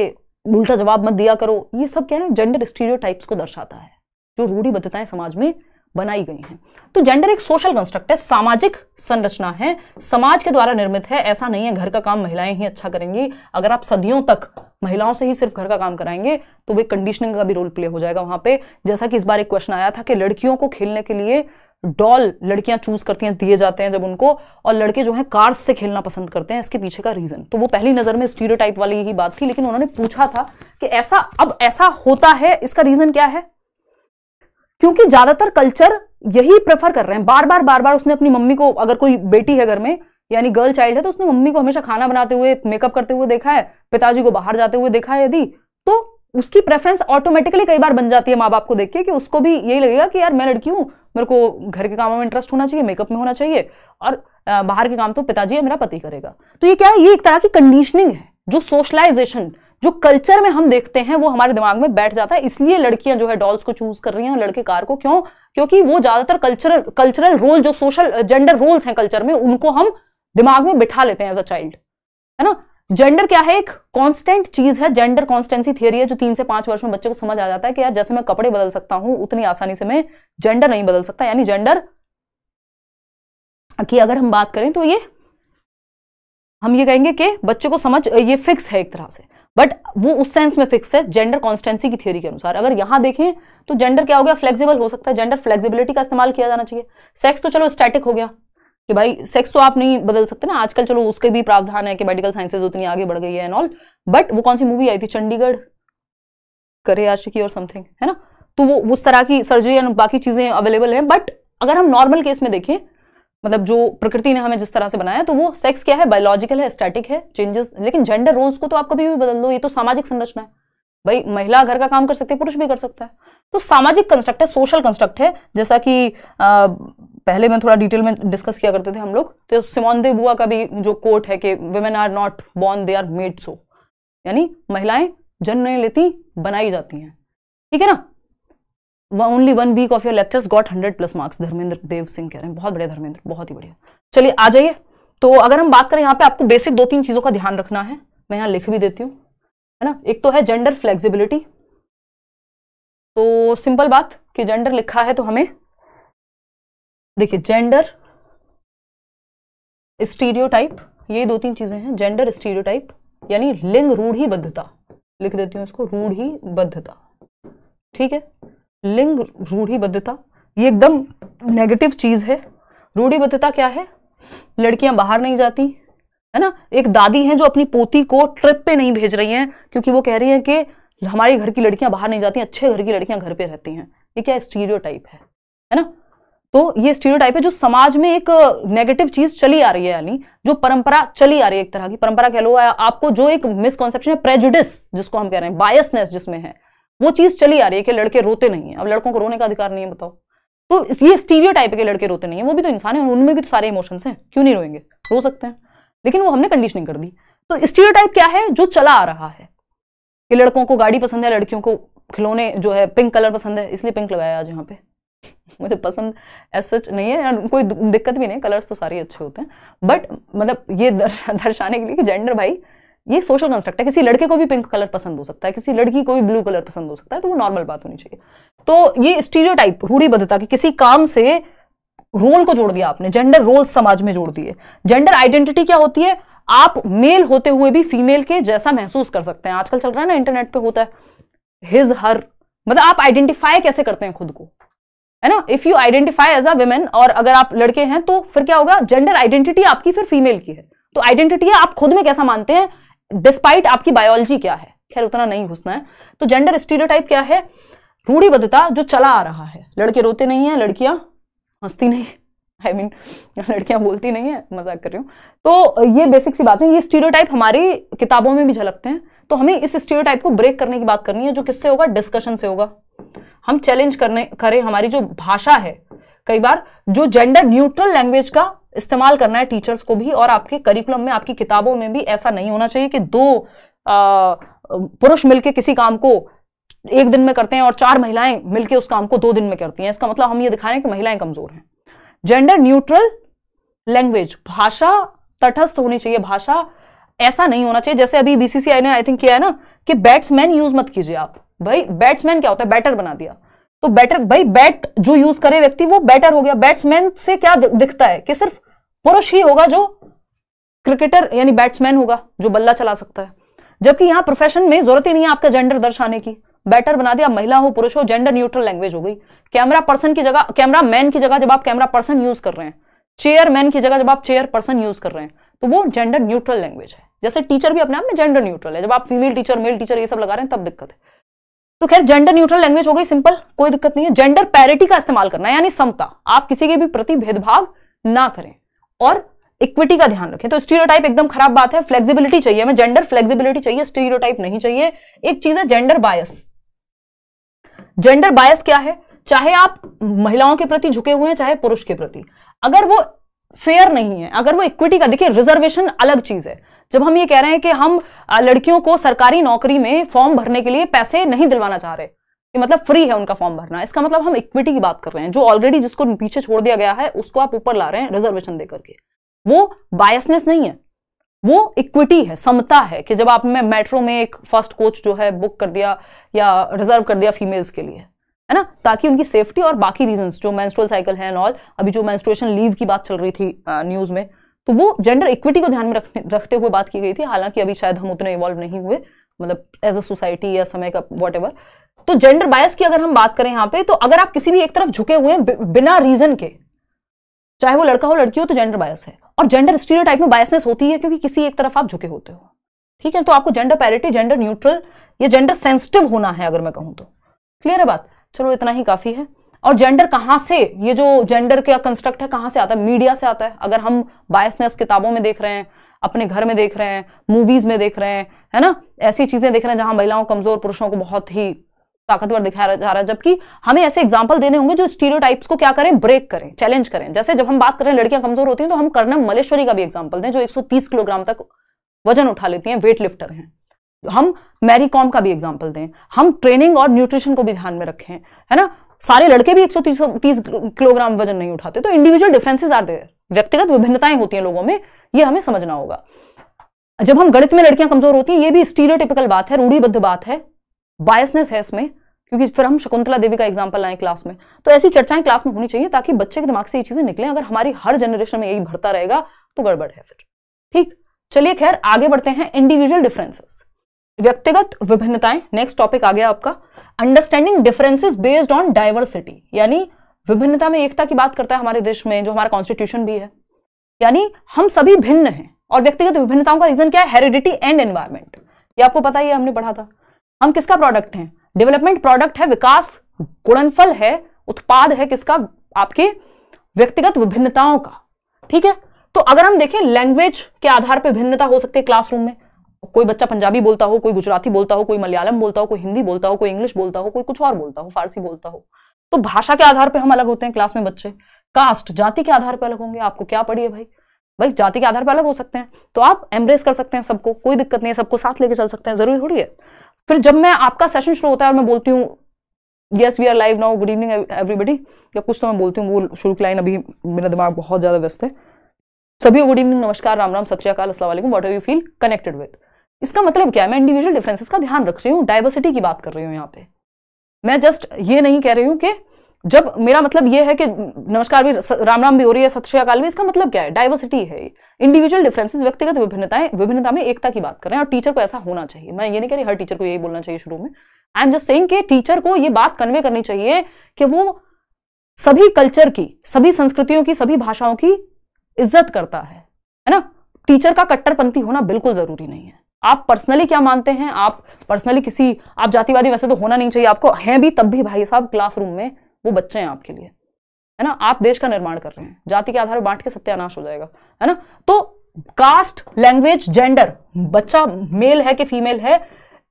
उल्टा जवाब मत दिया करो ये सब क्या है जेंडर स्टीरियो को दर्शाता है जो रूढ़ी बदताएं समाज में बनाई गई हैं तो जेंडर एक सोशल कंस्ट्रक्ट है सामाजिक संरचना है समाज के द्वारा निर्मित है ऐसा नहीं है घर का काम महिलाएं ही अच्छा करेंगी अगर आप सदियों तक महिलाओं से ही सिर्फ घर का काम कराएंगे तो वे कंडीशनिंग का भी रोल प्ले हो जाएगा वहां पे जैसा कि इस बार एक क्वेश्चन आया था कि लड़कियों को खेलने के लिए डॉल लड़कियां चूज करती हैं दिए जाते हैं जब उनको और लड़के जो हैं कार्स से खेलना पसंद करते हैं इसके पीछे का रीजन तो वो पहली नजर में स्टीरियोटाइप वाली ही बात थी लेकिन उन्होंने पूछा था कि ऐसा अब ऐसा होता है इसका रीजन क्या है क्योंकि ज्यादातर कल्चर यही प्रेफर कर रहे हैं बार बार बार बार उसने अपनी मम्मी को अगर कोई बेटी है घर में यानी गर्ल चाइल्ड है तो उसने मम्मी को हमेशा खाना बनाते हुए मेकअप करते हुए देखा है पिताजी को बाहर जाते हुए देखा है यदि तो उसकी प्रेफरेंस ऑटोमेटिकली कई बार बन जाती है माँ बाप को देख के कि उसको भी यही लगेगा कि यार मैं लड़की हूँ मेरे को घर के कामों में इंटरेस्ट होना चाहिए मेकअप में होना चाहिए और बाहर के काम तो पिताजी या मेरा पति करेगा तो ये क्या है ये एक तरह की कंडीशनिंग है जो सोशलाइजेशन जो कल्चर में हम देखते हैं वो हमारे दिमाग में बैठ जाता है इसलिए लड़कियां जो है डॉल्स को चूज कर रही हैं और लड़के कार को क्यों क्योंकि वो ज्यादातर कल्चरल कल्चरल रोल जो सोशल जेंडर रोल्स हैं कल्चर में उनको हम दिमाग में बिठा लेते हैं एज अ चाइल्ड है ना जेंडर क्या है एक कांस्टेंट चीज है जेंडर कांस्टेंसी थियरी है जो तीन से पांच वर्ष में बच्चे को समझ आ जाता है कि यार जैसे मैं कपड़े बदल सकता हूं उतनी आसानी से मैं जेंडर नहीं बदल सकता यानी जेंडर की अगर हम बात करें तो ये हम ये कहेंगे कि बच्चे को समझ ये फिक्स है एक तरह से बट वो उस सेंस में फिक्स है जेंडर कॉन्स्टेंसी की थ्योरी के अनुसार अगर यहां देखें तो जेंडर क्या हो गया फ्लेक्सिबल हो सकता है जेंडर फ्लेक्सिबिलिटी का इस्तेमाल किया जाना चाहिए सेक्स तो चलो स्टैटिक हो गया कि भाई सेक्स तो आप नहीं बदल सकते ना आजकल चलो उसके भी प्रावधान है कि मेडिकल साइंसेज उतनी आगे बढ़ गई है एंड ऑल बट वो कौन सी मूवी आई थी चंडीगढ़ करे आशिकी और समथिंग है ना तो वो उस तरह की सर्जरी एंड बाकी चीज़ें अवेलेबल है बट अगर हम नॉर्मल केस में देखें मतलब जो प्रकृति ने हमें जिस तरह से बनाया तो वो सेक्स क्या है बायोलॉजिकल है स्टैटिक है चेंजेस लेकिन जेंडर रोल्स को तो आप कभी भी बदल दो ये तो सामाजिक संरचना है भाई महिला घर का काम कर सकती है पुरुष भी कर सकता है तो सामाजिक कंस्ट्रक्ट है सोशल कंस्ट्रक्ट है जैसा कि आ, पहले मैं थोड़ा डिटेल में डिस्कस किया करते थे हम लोग तो सिमोन दे बुआ का भी जो कोट है कि women are not born they are made so यानी महिलाएं जन्म नहीं लेती बनाई जाती हैं ठीक है ना only one week of your lectures got hundred plus marks Dharmendra Dev Singh कह रहे हैं बहुत बढ़िया धर्मेंद्र बहुत ही बढ़िया चलिए आ जाइए तो अगर हम बात करें यहाँ पे आपको बेसिक दो तीन चीज़ों का ध्यान रखना है मैं यहाँ लिख भी देती हूँ है ना एक तो है जेंडर फ्लेक्सिबिलिटी तो सिंपल बात कि जेंडर लिखा है तो हमें देखिए जेंडर स्टीरियोटाइप ये दो तीन चीज़ें हैं जेंडर स्टीरियोटाइप यानी लिंग रूढ़िबद्धता लिख देती हूँ इसको रूढ़िबद्धता ठीक है लिंग रूढ़िबद्धता ये एकदम नेगेटिव चीज़ है रूढ़िबद्धता क्या है लड़कियां बाहर नहीं जाती है ना एक दादी है जो अपनी पोती को ट्रिप पे नहीं भेज रही हैं क्योंकि वो कह रही हैं कि हमारे घर की लड़कियां बाहर नहीं जाती अच्छे घर की लड़कियां घर पे रहती हैं ये क्या स्टीरियो टाइप है है ना तो ये स्टीरियो टाइप है जो समाज में एक नेगेटिव चीज चली आ रही है यानी जो परंपरा चली आ रही है एक तरह की परंपरा कह लो आपको जो एक मिसकॉन्सेप्शन है प्रेजुडिस जिसको हम कह रहे हैं बायसनेस जिसमें है वो चीज चली आ रही है कि लड़के रोते नहीं है अब लड़कों को रोने का अधिकार नहीं है बताओ तो ये स्टीरियो टाइप के लड़के रोते नहीं है वो भी तो इंसान है उनमें भी तो सारे इमोशंस हैं क्यों नहीं रोएंगे रो सकते हैं लेकिन वो हमने कंडीशनिंग कर दी तो स्टीरियो टाइप क्या है जो चला आ रहा है कि लड़कों को गाड़ी पसंद है लड़कियों को खिलौने जो है पिंक कलर पसंद है इसलिए पिंक लगाया आज यहाँ पे मुझे पसंद एज सच नहीं है कोई दिक्कत भी नहीं कलर्स तो सारे अच्छे होते हैं बट मतलब ये दर्शाने के लिए कि जेंडर भाई ये सोशल कंस्ट्रक्ट है किसी लड़के को भी पिंक कलर पसंद हो सकता है किसी लड़की को भी ब्लू कलर पसंद हो सकता है तो वो नॉर्मल बात होनी चाहिए तो ये स्टीरियो टाइप रूढ़ीबद्धता कि किसी काम से रोल को जोड़ दिया आपने जेंडर रोल समाज में जोड़ दिए जेंडर आइडेंटिटी क्या होती है आप मेल होते हुए भी फीमेल के जैसा महसूस कर सकते हैं आजकल चल रहा है ना इंटरनेट पे होता है हिज हर मतलब आप आइडेंटिफाई कैसे करते हैं खुद को है ना if you identify as a women और अगर आप लड़के हैं तो फिर क्या होगा जेंडर आइडेंटिटी आपकी फिर फीमेल की है तो आइडेंटिटी आप खुद में कैसा मानते हैं डिस्पाइट आपकी बायोलॉजी क्या है खैर उतना नहीं घुसना है तो जेंडर स्टीरियोटाइप क्या है रूढ़ीबद्धता जो चला आ रहा है लड़के रोते नहीं हैं लड़कियां हंसती नहीं आई I मीन mean, लड़कियां बोलती नहीं है मजाक कर रही हूँ तो ये बेसिक सी बात है ये स्टीरियोटाइप हमारी किताबों में भी झलकते हैं तो हमें इस स्टीरियोटाइप को ब्रेक करने की बात करनी है जो किससे होगा डिस्कशन से होगा हम चैलेंज करने करें हमारी जो भाषा है कई बार जो जेंडर न्यूट्रल लैंग्वेज का इस्तेमाल करना है टीचर्स को भी और आपके करिकुलम में आपकी किताबों में भी ऐसा नहीं होना चाहिए कि दो पुरुष मिलके किसी काम को एक दिन में करते हैं और चार महिलाएं मिलके उस काम को दो दिन में करती हैं इसका मतलब हम ये दिखा रहे हैं कि महिलाएं कमजोर हैं जेंडर न्यूट्रल लैंग्वेज भाषा तटस्थ होनी चाहिए भाषा ऐसा नहीं होना चाहिए जैसे अभी बीसीसीआई ने आई थिंक किया है ना कि बैट्समैन यूज मत कीजिए आप भाई बैट्समैन क्या होता है बैटर बना दिया तो बेटर भाई बैट जो यूज करे व्यक्ति वो बेटर हो गया बैट्समैन से क्या दिखता है कि सिर्फ पुरुष ही होगा जो क्रिकेटर यानी बैट्समैन होगा जो बल्ला चला सकता है जबकि यहां प्रोफेशन में जरूरत ही नहीं है आपका जेंडर दर्शाने की बैटर बना दिया महिला हो पुरुष हो जेंडर न्यूट्रल लैंग्वेज हो गई कैमरा पर्सन की जगह कैमरा मैन की जगह जब आप कैमरा पर्सन यूज कर रहे हैं चेयर मैन की जगह जब आप चेयर पर्सन यूज कर रहे हैं तो वो जेंडर न्यूट्रल लैंग्वेज है जैसे टीचर भी अपने आप में जेंडर न्यूट्रल है जब आप फीमेल टीचर मेल टीचर ये सब लगा रहे हैं तब दिक्कत है तो खैर जेंडर न्यूट्रल लैंग्वेज हो गई सिंपल कोई दिक्कत नहीं है जेंडर पैरिटी का इस्तेमाल करना यानी समता आप किसी के भी प्रति भेदभाव ना करें और इक्विटी का ध्यान रखें तो स्टीरियोटाइप एकदम खराब बात है फ्लेक्सिबिलिटी चाहिए हमें जेंडर फ्लेक्सिबिलिटी चाहिए स्टीरियोटाइप नहीं चाहिए एक चीज है जेंडर बायस जेंडर बायस क्या है चाहे आप महिलाओं के प्रति झुके हुए हैं चाहे पुरुष के प्रति अगर वो फेयर नहीं है अगर वो इक्विटी का देखिए रिजर्वेशन अलग चीज है जब हम ये कह रहे हैं कि हम लड़कियों को सरकारी नौकरी में फॉर्म भरने के लिए पैसे नहीं दिलवाना चाह रहे कि मतलब फ्री है उनका फॉर्म भरना इसका मतलब हम इक्विटी की बात कर रहे हैं जो ऑलरेडी जिसको पीछे छोड़ दिया गया है उसको आप ऊपर ला रहे हैं रिजर्वेशन दे करके वो बायसनेस नहीं है वो इक्विटी है समता है कि जब आपने मेट्रो में एक फर्स्ट कोच जो है बुक कर दिया या रिजर्व कर दिया फीमेल्स के लिए है ना ताकि उनकी सेफ्टी और बाकी रीजंस जो मैंस्ट्रल साइकिल है एंड ऑल अभी जो मैंस्ट्रुएशन लीव की बात चल रही थी न्यूज़ में तो वो जेंडर इक्विटी को ध्यान में रखने रखते हुए बात की गई थी हालांकि अभी शायद हम उतने इवॉल्व नहीं हुए मतलब एज अ सोसाइटी या समय का वॉट तो जेंडर बायस की अगर हम बात करें यहां पे तो अगर आप किसी भी एक तरफ झुके हुए हैं बिना रीजन के चाहे वो लड़का हो लड़की हो तो जेंडर बायस है और जेंडर स्टीरियोटाइप में बायसनेस होती है क्योंकि किसी एक तरफ आप झुके होते हो ठीक है तो आपको जेंडर पैरिटी जेंडर न्यूट्रल या जेंडर सेंसिटिव होना है अगर मैं कहूँ तो क्लियर है बात चलो इतना ही काफी है और जेंडर कहाँ से ये जो जेंडर का कंस्ट्रक्ट है कहाँ से आता है मीडिया से आता है अगर हम बायसनेस किताबों में देख रहे हैं अपने घर में देख रहे हैं मूवीज में देख रहे हैं है ना ऐसी चीजें देख रहे हैं जहां महिलाओं कमजोर पुरुषों को बहुत ही ताकतवर दिखाया जा रहा है जबकि हमें ऐसे एग्जाम्पल देने होंगे जो स्टीरियोटाइप्स को क्या करें ब्रेक करें चैलेंज करें जैसे जब हम बात करें लड़कियां कमजोर होती हैं तो हम कर्णम मलेश्वरी का भी एग्जाम्पल दें जो एक किलोग्राम तक वजन उठा लेती हैं वेट लिफ्टर हैं हम कॉम का भी एग्जाम्पल दें हम ट्रेनिंग और न्यूट्रिशन को भी ध्यान में रखें है ना सारे लड़के भी तीस किलोग्राम वजन नहीं उठाते तो इंडिविजुअल डिफरेंसेज आर देयर व्यक्तिगत विभिन्नताएं होती हैं लोगों में ये हमें समझना होगा जब हम गणित में लड़कियां कमजोर होती हैं ये भी स्टीरियोटिपिकल बात है रूढ़ीबद्ध बात है बायसनेस है इसमें क्योंकि फिर हम शकुंतला देवी का एग्जाम्पल लाएं क्लास में तो ऐसी चर्चाएं क्लास में होनी चाहिए ताकि बच्चे के दिमाग से ये चीजें निकलें अगर हमारी हर जनरेशन में यही भरता रहेगा तो गड़बड़ है फिर ठीक चलिए खैर आगे बढ़ते हैं इंडिविजुअल डिफरेंसेस व्यक्तिगत विभिन्नताएं नेक्स्ट टॉपिक आ गया आपका understanding differences based on diversity यानी विभिन्नता में एकता की बात करता है हमारे देश में जो हमारा कॉन्स्टिट्यूशन भी है यानी हम सभी भिन्न हैं और व्यक्तिगत विभिन्नताओं का रीजन क्या है हेरिडिटी एंड एनवायरमेंट ये आपको पता ही हमने पढ़ा था हम किसका प्रोडक्ट हैं डेवलपमेंट प्रोडक्ट है विकास गुणनफल है उत्पाद है किसका आपके व्यक्तिगत विभिन्नताओं का ठीक है तो अगर हम देखें लैंग्वेज के आधार पर भिन्नता हो सकती है क्लासरूम में कोई बच्चा पंजाबी बोलता हो कोई गुजराती बोलता हो कोई मलयालम बोलता हो कोई हिंदी बोलता हो कोई इंग्लिश बोलता हो कोई कुछ और बोलता हो फारसी बोलता हो तो भाषा के आधार पर हम अलग होते हैं क्लास में बच्चे कास्ट जाति के आधार पर अलग होंगे आपको क्या पढ़िए भाई भाई जाति के आधार पर अलग हो सकते हैं तो आप एम्ब्रेस कर सकते हैं सबको कोई दिक्कत नहीं है सबको साथ लेके चल सकते हैं जरूरी थोड़ी है फिर जब मैं आपका सेशन शुरू होता है और मैं बोलती हूँ yes we are live now good evening everybody या कुछ तो मैं बोलती हूँ वो शुरू की लाइन अभी मेरा दिमाग बहुत ज़्यादा व्यस्त है सभी गुड इवनिंग नमस्कार राम राम सत्याकाल असला असल what are you feel connected with इसका मतलब क्या है मैं इंडिविजुअल डिफरेंसेस का ध्यान रख रही हूँ डाइवर्सिटी की बात कर रही हूँ यहाँ पे मैं जस्ट ये नहीं कह रही हूँ कि जब मेरा मतलब ये है कि नमस्कार भी राम राम भी हो रही है सत अकाल भी इसका मतलब क्या है डाइवर्सिटी है इंडिविजुअल डिफरेंसेस व्यक्तिगत विभिन्नताएं विभिन्नता में एकता की बात कर रहे हैं और टीचर को ऐसा होना चाहिए मैं ये नहीं कह रही हर टीचर को यही बोलना चाहिए शुरू में आई एम जस्ट सेइंग कि टीचर को ये बात कन्वे करनी चाहिए कि वो सभी कल्चर की सभी संस्कृतियों की सभी भाषाओं की इज्जत करता है है ना टीचर का कट्टरपंथी होना बिल्कुल जरूरी नहीं है आप पर्सनली क्या मानते हैं आप पर्सनली किसी आप जातिवादी वैसे तो होना नहीं चाहिए आपको हैं भी तब भी भाई साहब क्लासरूम में वो बच्चे हैं आपके लिए है ना आप देश का निर्माण कर रहे हैं जाति के आधार पर बांट के सत्यानाश हो जाएगा है ना तो कास्ट लैंग्वेज जेंडर बच्चा मेल है कि फीमेल है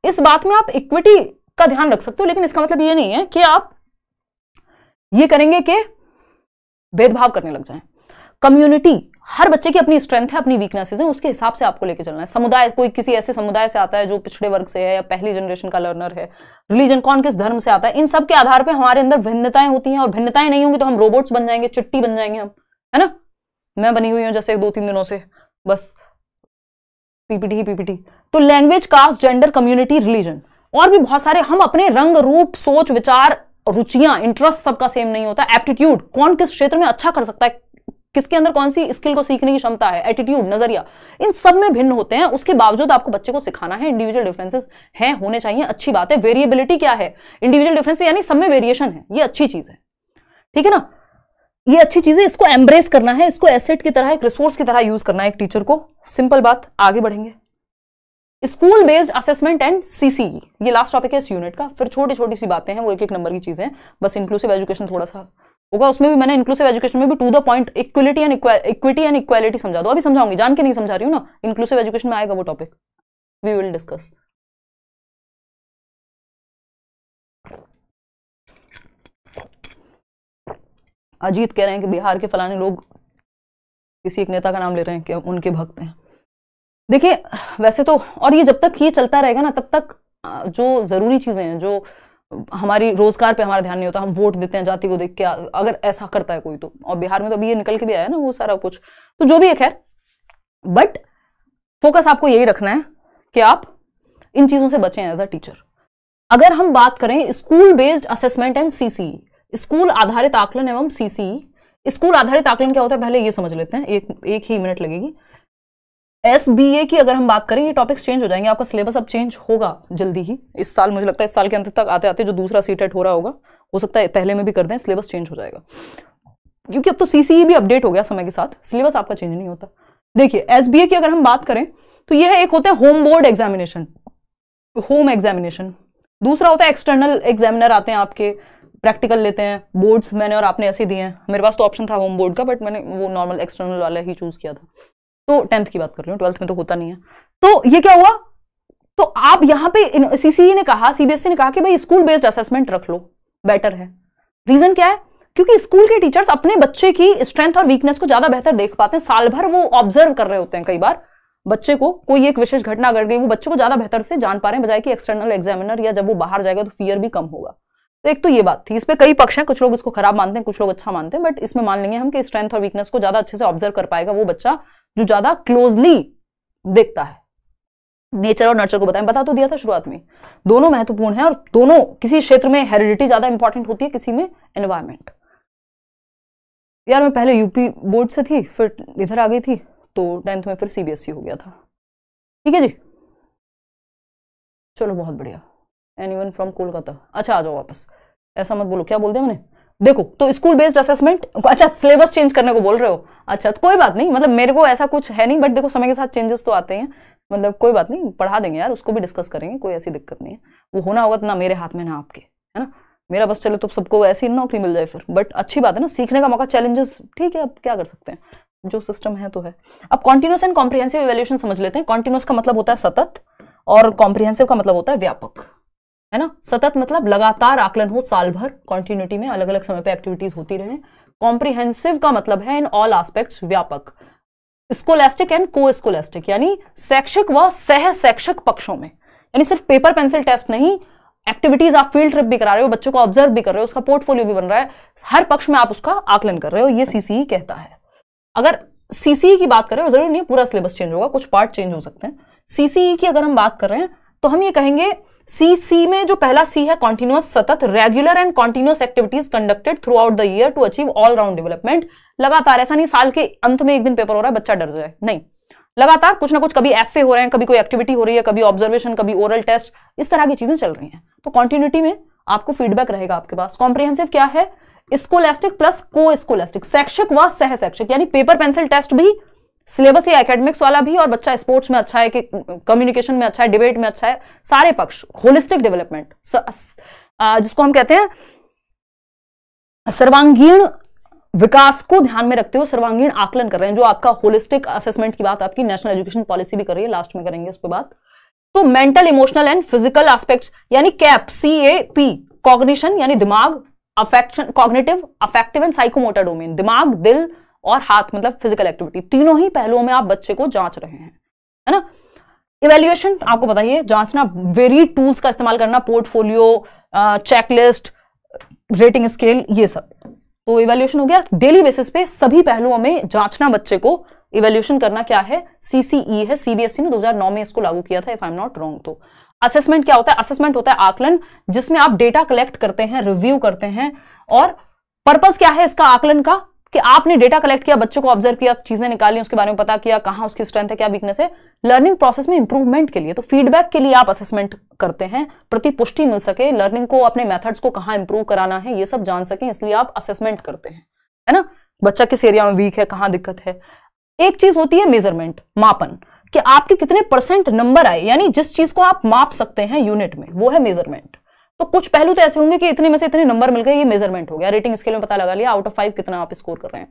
इस बात में आप इक्विटी का ध्यान रख सकते हो लेकिन इसका मतलब ये नहीं है कि आप ये करेंगे कि भेदभाव करने लग जाए कम्युनिटी हर बच्चे की अपनी स्ट्रेंथ है अपनी वीकनेसेस हैं उसके हिसाब से आपको लेके चलना है समुदाय कोई किसी ऐसे समुदाय से आता है जो पिछड़े वर्ग से है या पहली जनरेशन का लर्नर है रिलीजन कौन किस धर्म से आता है इन सब के आधार पर हमारे अंदर भिन्नताएं होती हैं और भिन्नताएं नहीं होंगी तो हम रोबोट्स बन जाएंगे चिट्टी बन जाएंगे हम है ना मैं बनी हुई हूँ जैसे दो तीन दिनों से बस पीपीटी पीपीटी तो language caste gender community religion और भी बहुत सारे हम अपने रंग रूप सोच विचार रुचियां इंटरेस्ट सबका सेम नहीं होता एप्टीट्यूड कौन किस क्षेत्र में अच्छा कर सकता है किसके अंदर कौन सी स्किल को सीखने की क्षमता है एटीट्यूड नजरिया इन सब में भिन्न होते हैं उसके बावजूद आपको बच्चे को सिखाना है इंडिविजुअल डिफरेंसेस हैं होने चाहिए अच्छी बात है वेरिएबिलिटी क्या है इंडिविजुअल डिफरेंस यानी सब में वेरिएशन है ये अच्छी चीज है ठीक है ना ये अच्छी चीज है इसको एम्ब्रेस करना है इसको एसेट की तरह एक रिसोर्स की तरह यूज करना है एक टीचर को सिंपल बात आगे बढ़ेंगे school based assessment and CC ये लास्ट टॉपिक है इस यूनिट का फिर छोटी छोटी सी बातें हैं वो एक एक नंबर की चीजें हैं बस इंक्लूसिव एजुकेशन थोड़ा सा होगा उसमें भी मैंने इंक्लूसिव एजुकेशन में भी to the point equity and equity and equality समझा दो अभी समझाऊंगी जान के नहीं समझा रही हूँ ना इंक्लूसिव एजुकेशन में आएगा वो topic we will discuss Ajit कह रहे हैं कि बिहार के फलाने लोग किसी एक नेता का नाम ले रहे हैं कि उनके भक्त हैं देखिए वैसे तो और ये जब तक ये चलता रहेगा ना तब तक जो ज़रूरी चीज़ें हैं जो हमारी रोजगार पे हमारा ध्यान नहीं होता हम वोट देते हैं जाति को देख के अगर ऐसा करता है कोई तो और बिहार में तो अभी ये निकल के भी आया ना वो सारा कुछ तो जो भी है खैर बट फोकस आपको यही रखना है कि आप इन चीजों से बचें एज अ टीचर अगर हम बात करें school based assessment and CC school आधारित आकलन एवं सीसी स्कूल e, आधारित आकलन क्या होता है पहले ये समझ लेते हैं एक एक ही मिनट लगेगी एस बी ए की अगर हम बात करें ये टॉपिक्स चेंज हो जाएंगे आपका सिलेबस अब चेंज होगा जल्दी ही इस साल मुझे लगता है इस साल के अंत तक आते आते जो दूसरा सी टेट हो रहा होगा हो सकता है पहले में भी कर दें सिलेबस चेंज हो जाएगा क्योंकि अब तो सी e भी अपडेट हो गया समय के साथ सिलेबस आपका चेंज नहीं होता देखिए एस की अगर हम बात करें तो यह एक होता है home board examination home examination दूसरा होता है एक्सटर्नल एग्जामिनर आते हैं आपके प्रैक्टिकल लेते हैं बोर्ड्स मैंने और आपने ऐसे दिए हैं मेरे पास तो ऑप्शन था होम बोर्ड का बट मैंने वो नॉर्मल एक्सटर्नल वाला ही चूज़ किया था तो टेंथ की बात कर रही हूँ ट्वेल्थ में तो होता नहीं है तो ये क्या हुआ तो आप यहाँ पे सीसीई e ने कहा सीबीएसई e ने कहा कि भाई स्कूल बेस्ड असेसमेंट रख लो बेटर है रीजन क्या है क्योंकि स्कूल के टीचर्स अपने बच्चे की स्ट्रेंथ और वीकनेस को ज्यादा बेहतर देख पाते हैं साल भर वो ऑब्जर्व कर रहे होते हैं कई बार बच्चे को कोई एक विशेष घटना घट गई वो बच्चे को ज्यादा बेहतर से जान पा रहे हैं बजाय कि एक्सटर्नल एग्जामिनर या जब वो बाहर जाएगा तो फियर भी कम होगा तो एक तो ये बात थी इस पर कई पक्ष हैं कुछ लोग इसको खराब मानते हैं कुछ लोग अच्छा मानते हैं बट इसमें मान लेंगे हम कि स्ट्रेंथ और वीकनेस को ज्यादा अच्छे से ऑब्जर्व कर पाएगा वो बच्चा जो ज्यादा क्लोजली देखता है नेचर और नर्चर को बताएं बता तो दिया था शुरुआत में दोनों महत्वपूर्ण है और दोनों किसी क्षेत्र में हेरिडिटी ज्यादा इंपॉर्टेंट होती है किसी में एनवायरमेंट यार मैं पहले यूपी बोर्ड से थी फिर इधर आ गई थी तो टेंथ में फिर सीबीएसई e हो गया था ठीक है जी चलो बहुत बढ़िया एनी वन फ्रॉम कोलकाता अच्छा आ जाओ वापस ऐसा मत बोलो क्या बोल दिया मैंने देखो तो स्कूल बेस्ड असेसमेंट अच्छा सिलेबस चेंज करने को बोल रहे हो अच्छा तो कोई बात नहीं मतलब मेरे को ऐसा कुछ है नहीं बट देखो समय के साथ चेंजेस तो आते हैं मतलब कोई बात नहीं पढ़ा देंगे यार उसको भी डिस्कस करेंगे कोई ऐसी दिक्कत नहीं है वो होना होगा तो ना मेरे हाथ में ना आपके है ना मेरा बस चले तो सबको ऐसी नौकरी मिल जाए फिर बट अच्छी बात है ना सीखने का मौका चैलेंजेस ठीक है अब क्या कर सकते हैं जो सिस्टम है तो है अब कॉन्टिन्यूस एंड कॉम्प्रिहेंसिव इवेल्यूशन समझ लेते हैं कॉन्टिन्यूस का मतलब होता है सतत और कॉम्प्रिहेंसिव का मतलब होता है व्यापक है ना सतत मतलब लगातार आकलन हो साल भर कॉन्टिन्यूटी में अलग अलग समय पर एक्टिविटीज होती रहे कॉम्प्रिहेंसिव का मतलब है इन ऑल आस्पेक्ट व्यापक स्कोलेस्टिक एंड को स्कोलेस्टिक यानी शैक्षिक व सह शैक्षिक पक्षों में यानी सिर्फ पेपर पेंसिल टेस्ट नहीं एक्टिविटीज आप फील्ड ट्रिप भी करा रहे हो बच्चों को ऑब्जर्व भी कर रहे हो उसका पोर्टफोलियो भी बन रहा है हर पक्ष में आप उसका आकलन कर रहे हो ये सीसीई e कहता है अगर सीसीई e की बात करें जरूर नहीं पूरा सिलेबस चेंज होगा कुछ पार्ट चेंज हो सकते हैं सीसीई e की अगर हम बात कर रहे हैं तो हम ये कहेंगे सी सी में जो पहला सी है कॉन्टिन्यूस सतत regular and continuous activities conducted throughout the year to achieve all round development लगातार ऐसा नहीं साल के अंत में एक दिन पेपर हो रहा है बच्चा डर जाए नहीं लगातार कुछ ना कुछ कभी एफ हो रहे हैं कभी कोई एक्टिविटी हो रही है कभी ऑब्जर्वेशन कभी ओरल टेस्ट इस तरह की चीजें चल रही हैं तो कॉन्टिन्यूटी में आपको फीडबैक रहेगा आपके पास कॉम्प्रिहेंसिव क्या है स्कोलेस्टिक प्लस को स्कोलेस्टिक शैक्षिक व सह शैक्षिक यानी पेपर पेंसिल टेस्ट भी सिलेबस ये एकेडमिक्स वाला भी और बच्चा स्पोर्ट्स में अच्छा है कि कम्युनिकेशन में अच्छा है डिबेट में अच्छा है सारे पक्ष होलिस्टिक डेवलपमेंट जिसको हम कहते हैं सर्वांगीण विकास को ध्यान में रखते हुए सर्वांगीण आकलन कर रहे हैं जो आपका होलिस्टिक असेसमेंट की बात आपकी नेशनल एजुकेशन पॉलिसी भी कर रही है लास्ट में करेंगे उस पर बात तो mental emotional and physical aspect यानी cap C A P cognition यानी दिमाग affection cognitive affective and psychomotor domain दिमाग दिल और हाथ मतलब फिजिकल एक्टिविटी तीनों ही पहलुओं में आप बच्चे को जांच रहे हैं है ना इवेल्युएशन आपको बताइए जांचना वेरी टूल्स का इस्तेमाल करना पोर्टफोलियो चेकलिस्ट रेटिंग स्केल ये सब तो इवेल्युएशन हो गया डेली बेसिस पे सभी पहलुओं में जांचना बच्चे को इवेल्युएशन करना क्या है सीसीई e है सीबीएसई e ने 2009 में इसको लागू किया था if I am not wrong तो असेसमेंट क्या होता है असेसमेंट होता है आकलन जिसमें आप डेटा कलेक्ट करते हैं रिव्यू करते हैं और पर्पज क्या है इसका आकलन का कि आपने डेटा कलेक्ट किया बच्चों को ऑब्जर्व किया चीजें निकाली उसके बारे में पता किया कहाँ उसकी स्ट्रेंथ है क्या वीकनेस है लर्निंग प्रोसेस में इंप्रूवमेंट के लिए तो फीडबैक के लिए आप असेसमेंट करते हैं प्रति पुष्टि मिल सके लर्निंग को अपने मेथड्स को कहाँ इंप्रूव कराना है ये सब जान सके इसलिए आप असेसमेंट करते हैं है ना बच्चा किस एरिया में वीक है कहाँ दिक्कत है एक चीज होती है मेजरमेंट मापन कि आपके कितने परसेंट नंबर आए यानी जिस चीज को आप माप सकते हैं यूनिट में वो है मेजरमेंट तो कुछ पहलू तो ऐसे होंगे कि इतने में से इतने नंबर मिल गए ये मेजरमेंट हो गया रेटिंग स्केल में पता लगा लिया आउट ऑफ फाइव कितना आप स्कोर कर रहे हैं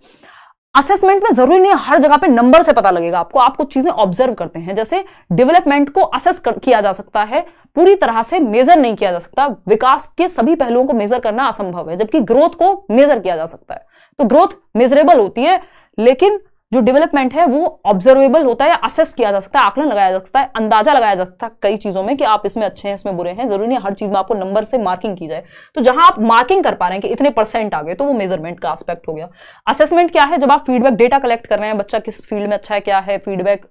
असेसमेंट में जरूरी नहीं हर जगह पे नंबर से पता लगेगा आपको आप कुछ चीजें ऑब्जर्व करते हैं जैसे डेवलपमेंट को असेस किया जा सकता है पूरी तरह से मेजर नहीं किया जा सकता विकास के सभी पहलुओं को मेजर करना असंभव है जबकि ग्रोथ को मेजर किया जा सकता है तो ग्रोथ मेजरेबल होती है लेकिन जो डेवलपमेंट है वो ऑब्जर्वेबल होता है असेस किया जा सकता है आकलन लगाया जा सकता है अंदाजा लगाया जा सकता है कई चीज़ों में कि आप इसमें अच्छे हैं इसमें बुरे हैं जरूरी नहीं हर चीज़ में आपको नंबर से मार्किंग की जाए तो जहां आप मार्किंग कर पा रहे हैं कि इतने परसेंट आ गए तो वो मेजरमेंट का आस्पेक्ट हो गया असेसमेंट क्या है जब आप फीडबैक डेटा कलेक्ट कर रहे हैं बच्चा किस फील्ड में अच्छा है क्या है फीडबैक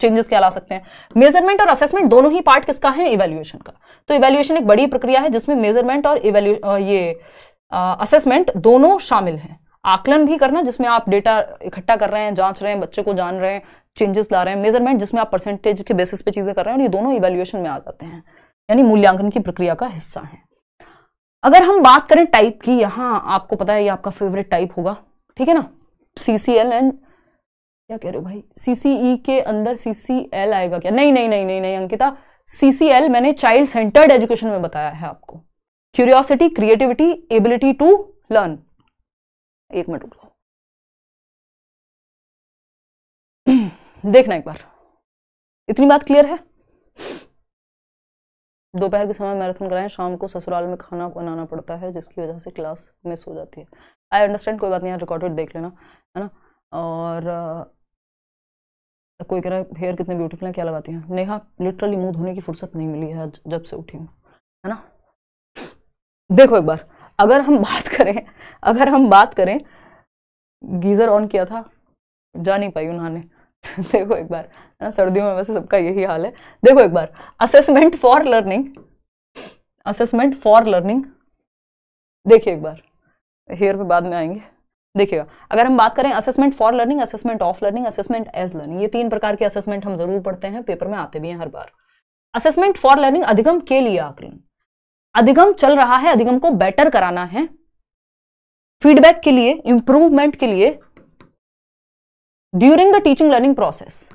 चेंजेस क्या ला सकते हैं मेजरमेंट और असेसमेंट दोनों ही पार्ट किसका है इवेल्युएशन का तो इवेल्युएशन एक बड़ी प्रक्रिया है जिसमें मेजरमेंट और ये असेसमेंट दोनों शामिल हैं आकलन भी करना जिसमें आप डेटा इकट्ठा कर रहे हैं जांच रहे हैं बच्चे को जान रहे हैं चेंजेस ला रहे हैं मेजरमेंट जिसमें आप परसेंटेज के बेसिस पे चीज़ें कर रहे हैं और ये दोनों इवेल्युएशन में आ जाते हैं यानी मूल्यांकन की प्रक्रिया का हिस्सा है अगर हम बात करें टाइप की यहाँ आपको पता है ये आपका फेवरेट टाइप होगा ठीक है ना सी सी एल क्या कह रहे हो भाई सी सी ई के अंदर सी सी एल आएगा क्या नहीं नहीं नहीं नहीं नहीं अंकिता सी सी एल मैंने चाइल्ड सेंटर्ड एजुकेशन में बताया है आपको curiosity creativity ability to learn एक मिनट रुको देखना एक बार इतनी बात क्लियर है दोपहर के समय मैराथन कराएं शाम को ससुराल में खाना बनाना पड़ता है जिसकी वजह से क्लास मिस हो जाती है आई अंडरस्टैंड कोई बात नहीं रिकॉर्डेड देख लेना है ना और कोई कह रहा है हेयर कितने ब्यूटीफुल हैं क्या लगाती हैं नेहा लिटरली मुंह धोने की फुर्सत नहीं मिली है जब से उठी हूँ है ना देखो एक बार अगर हम बात करें अगर हम बात करें गीज़र ऑन किया था जा नहीं पाई उन्होंने देखो एक बार है ना सर्दियों में वैसे सबका यही हाल है देखो एक बार assessment for learning assessment for learning देखिए एक बार हेयर पे बाद में आएंगे देखिएगा अगर हम बात करें assessment for learning assessment of learning assessment as learning ये तीन प्रकार के असेसमेंट हम जरूर पढ़ते हैं पेपर में आते भी हैं हर बार असेसमेंट फॉर लर्निंग अधिगम के लिए आकलन अधिगम चल रहा है अधिगम को बेटर कराना है फीडबैक के लिए इंप्रूवमेंट के लिए during the teaching learning process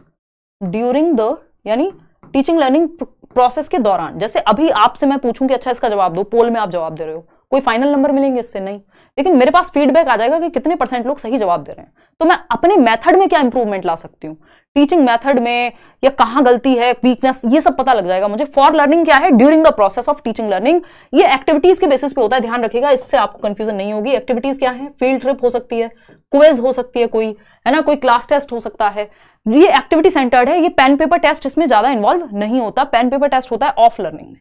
during the यानी टीचिंग लर्निंग प्रोसेस के दौरान जैसे अभी आपसे मैं पूछूं कि अच्छा इसका जवाब दो पोल में आप जवाब दे रहे हो कोई फाइनल नंबर मिलेंगे इससे नहीं लेकिन मेरे पास फीडबैक आ जाएगा कि कितने परसेंट लोग सही जवाब दे रहे हैं तो मैं अपने मेथड में क्या इंप्रूवमेंट ला सकती हूँ टीचिंग मेथड में या कहाँ गलती है वीकनेस ये सब पता लग जाएगा मुझे फॉर लर्निंग क्या है during the process of teaching learning ये एक्टिविटीज के बेसिस पे होता है ध्यान रखिएगा इससे आपको कंफ्यूजन नहीं होगी एक्टिविटीज क्या है फील्ड ट्रिप हो सकती है क्वेज हो सकती है कोई है ना कोई क्लास टेस्ट हो सकता है ये एक्टिविटी सेंटर्ड है ये पेन पेपर टेस्ट इसमें ज्यादा इन्वॉल्व नहीं होता पेन पेपर टेस्ट होता है ऑफ लर्निंग में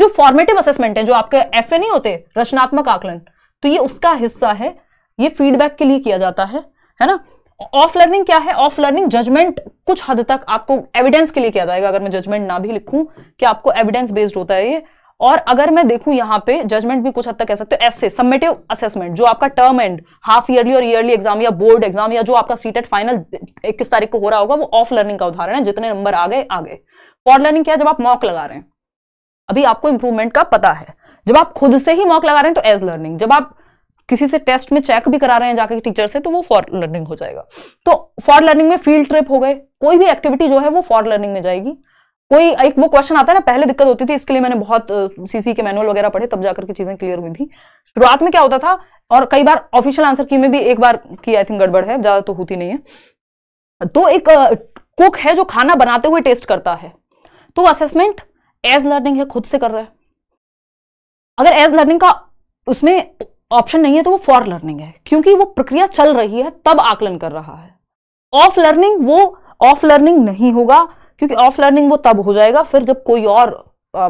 जो फॉर्मेटिव असेसमेंट है जो आपके एफ नहीं होते रचनात्मक आकलन तो ये उसका हिस्सा है ये फीडबैक के लिए किया जाता है है ना ऑफ लर्निंग क्या है ऑफ लर्निंग जजमेंट कुछ हद तक आपको एविडेंस के लिए किया जाएगा अगर मैं जजमेंट ना भी लिखूं कि आपको एविडेंस बेस्ड होता है ये और अगर मैं देखूं यहां पे जजमेंट भी कुछ हद तक कह सकते हो ऐसे सम्मेटिव असेसमेंट जो आपका टर्म एंड हाफ ईयरली और ईयरली एग्जाम या बोर्ड एग्जाम या जो आपका सीटेट फाइनल इक्कीस तारीख को हो रहा होगा वो ऑफ लर्निंग का उदाहरण है जितने नंबर आ गए आ गए फॉर लर्निंग क्या है जब आप मॉक लगा रहे हैं अभी आपको इंप्रूवमेंट का पता है जब आप खुद से ही मॉक लगा रहे हैं तो एज लर्निंग जब आप किसी से टेस्ट में चेक भी करा रहे हैं जाके टीचर से तो वो फॉर लर्निंग हो जाएगा तो फॉर लर्निंग में फील्ड ट्रिप हो गए कोई भी एक्टिविटी जो है वो फॉर लर्निंग में जाएगी कोई एक वो क्वेश्चन आता है ना पहले दिक्कत होती थी इसके लिए मैंने बहुत सीसी के मैनुअल वगैरह पढ़े तब जाकर के चीजें क्लियर हुई थी शुरुआत में क्या होता था और कई बार ऑफिशियल आंसर की में भी एक बार की आई थिंक गड़बड़ है ज्यादा तो होती नहीं है तो एक कुक है जो खाना बनाते हुए टेस्ट करता है तो असेसमेंट एज लर्निंग है खुद से कर रहा है अगर एज लर्निंग का उसमें ऑप्शन नहीं है तो वो फॉर लर्निंग है क्योंकि वो प्रक्रिया चल रही है तब आकलन कर रहा है ऑफ लर्निंग वो ऑफ लर्निंग नहीं होगा क्योंकि ऑफ लर्निंग वो तब हो जाएगा फिर जब कोई और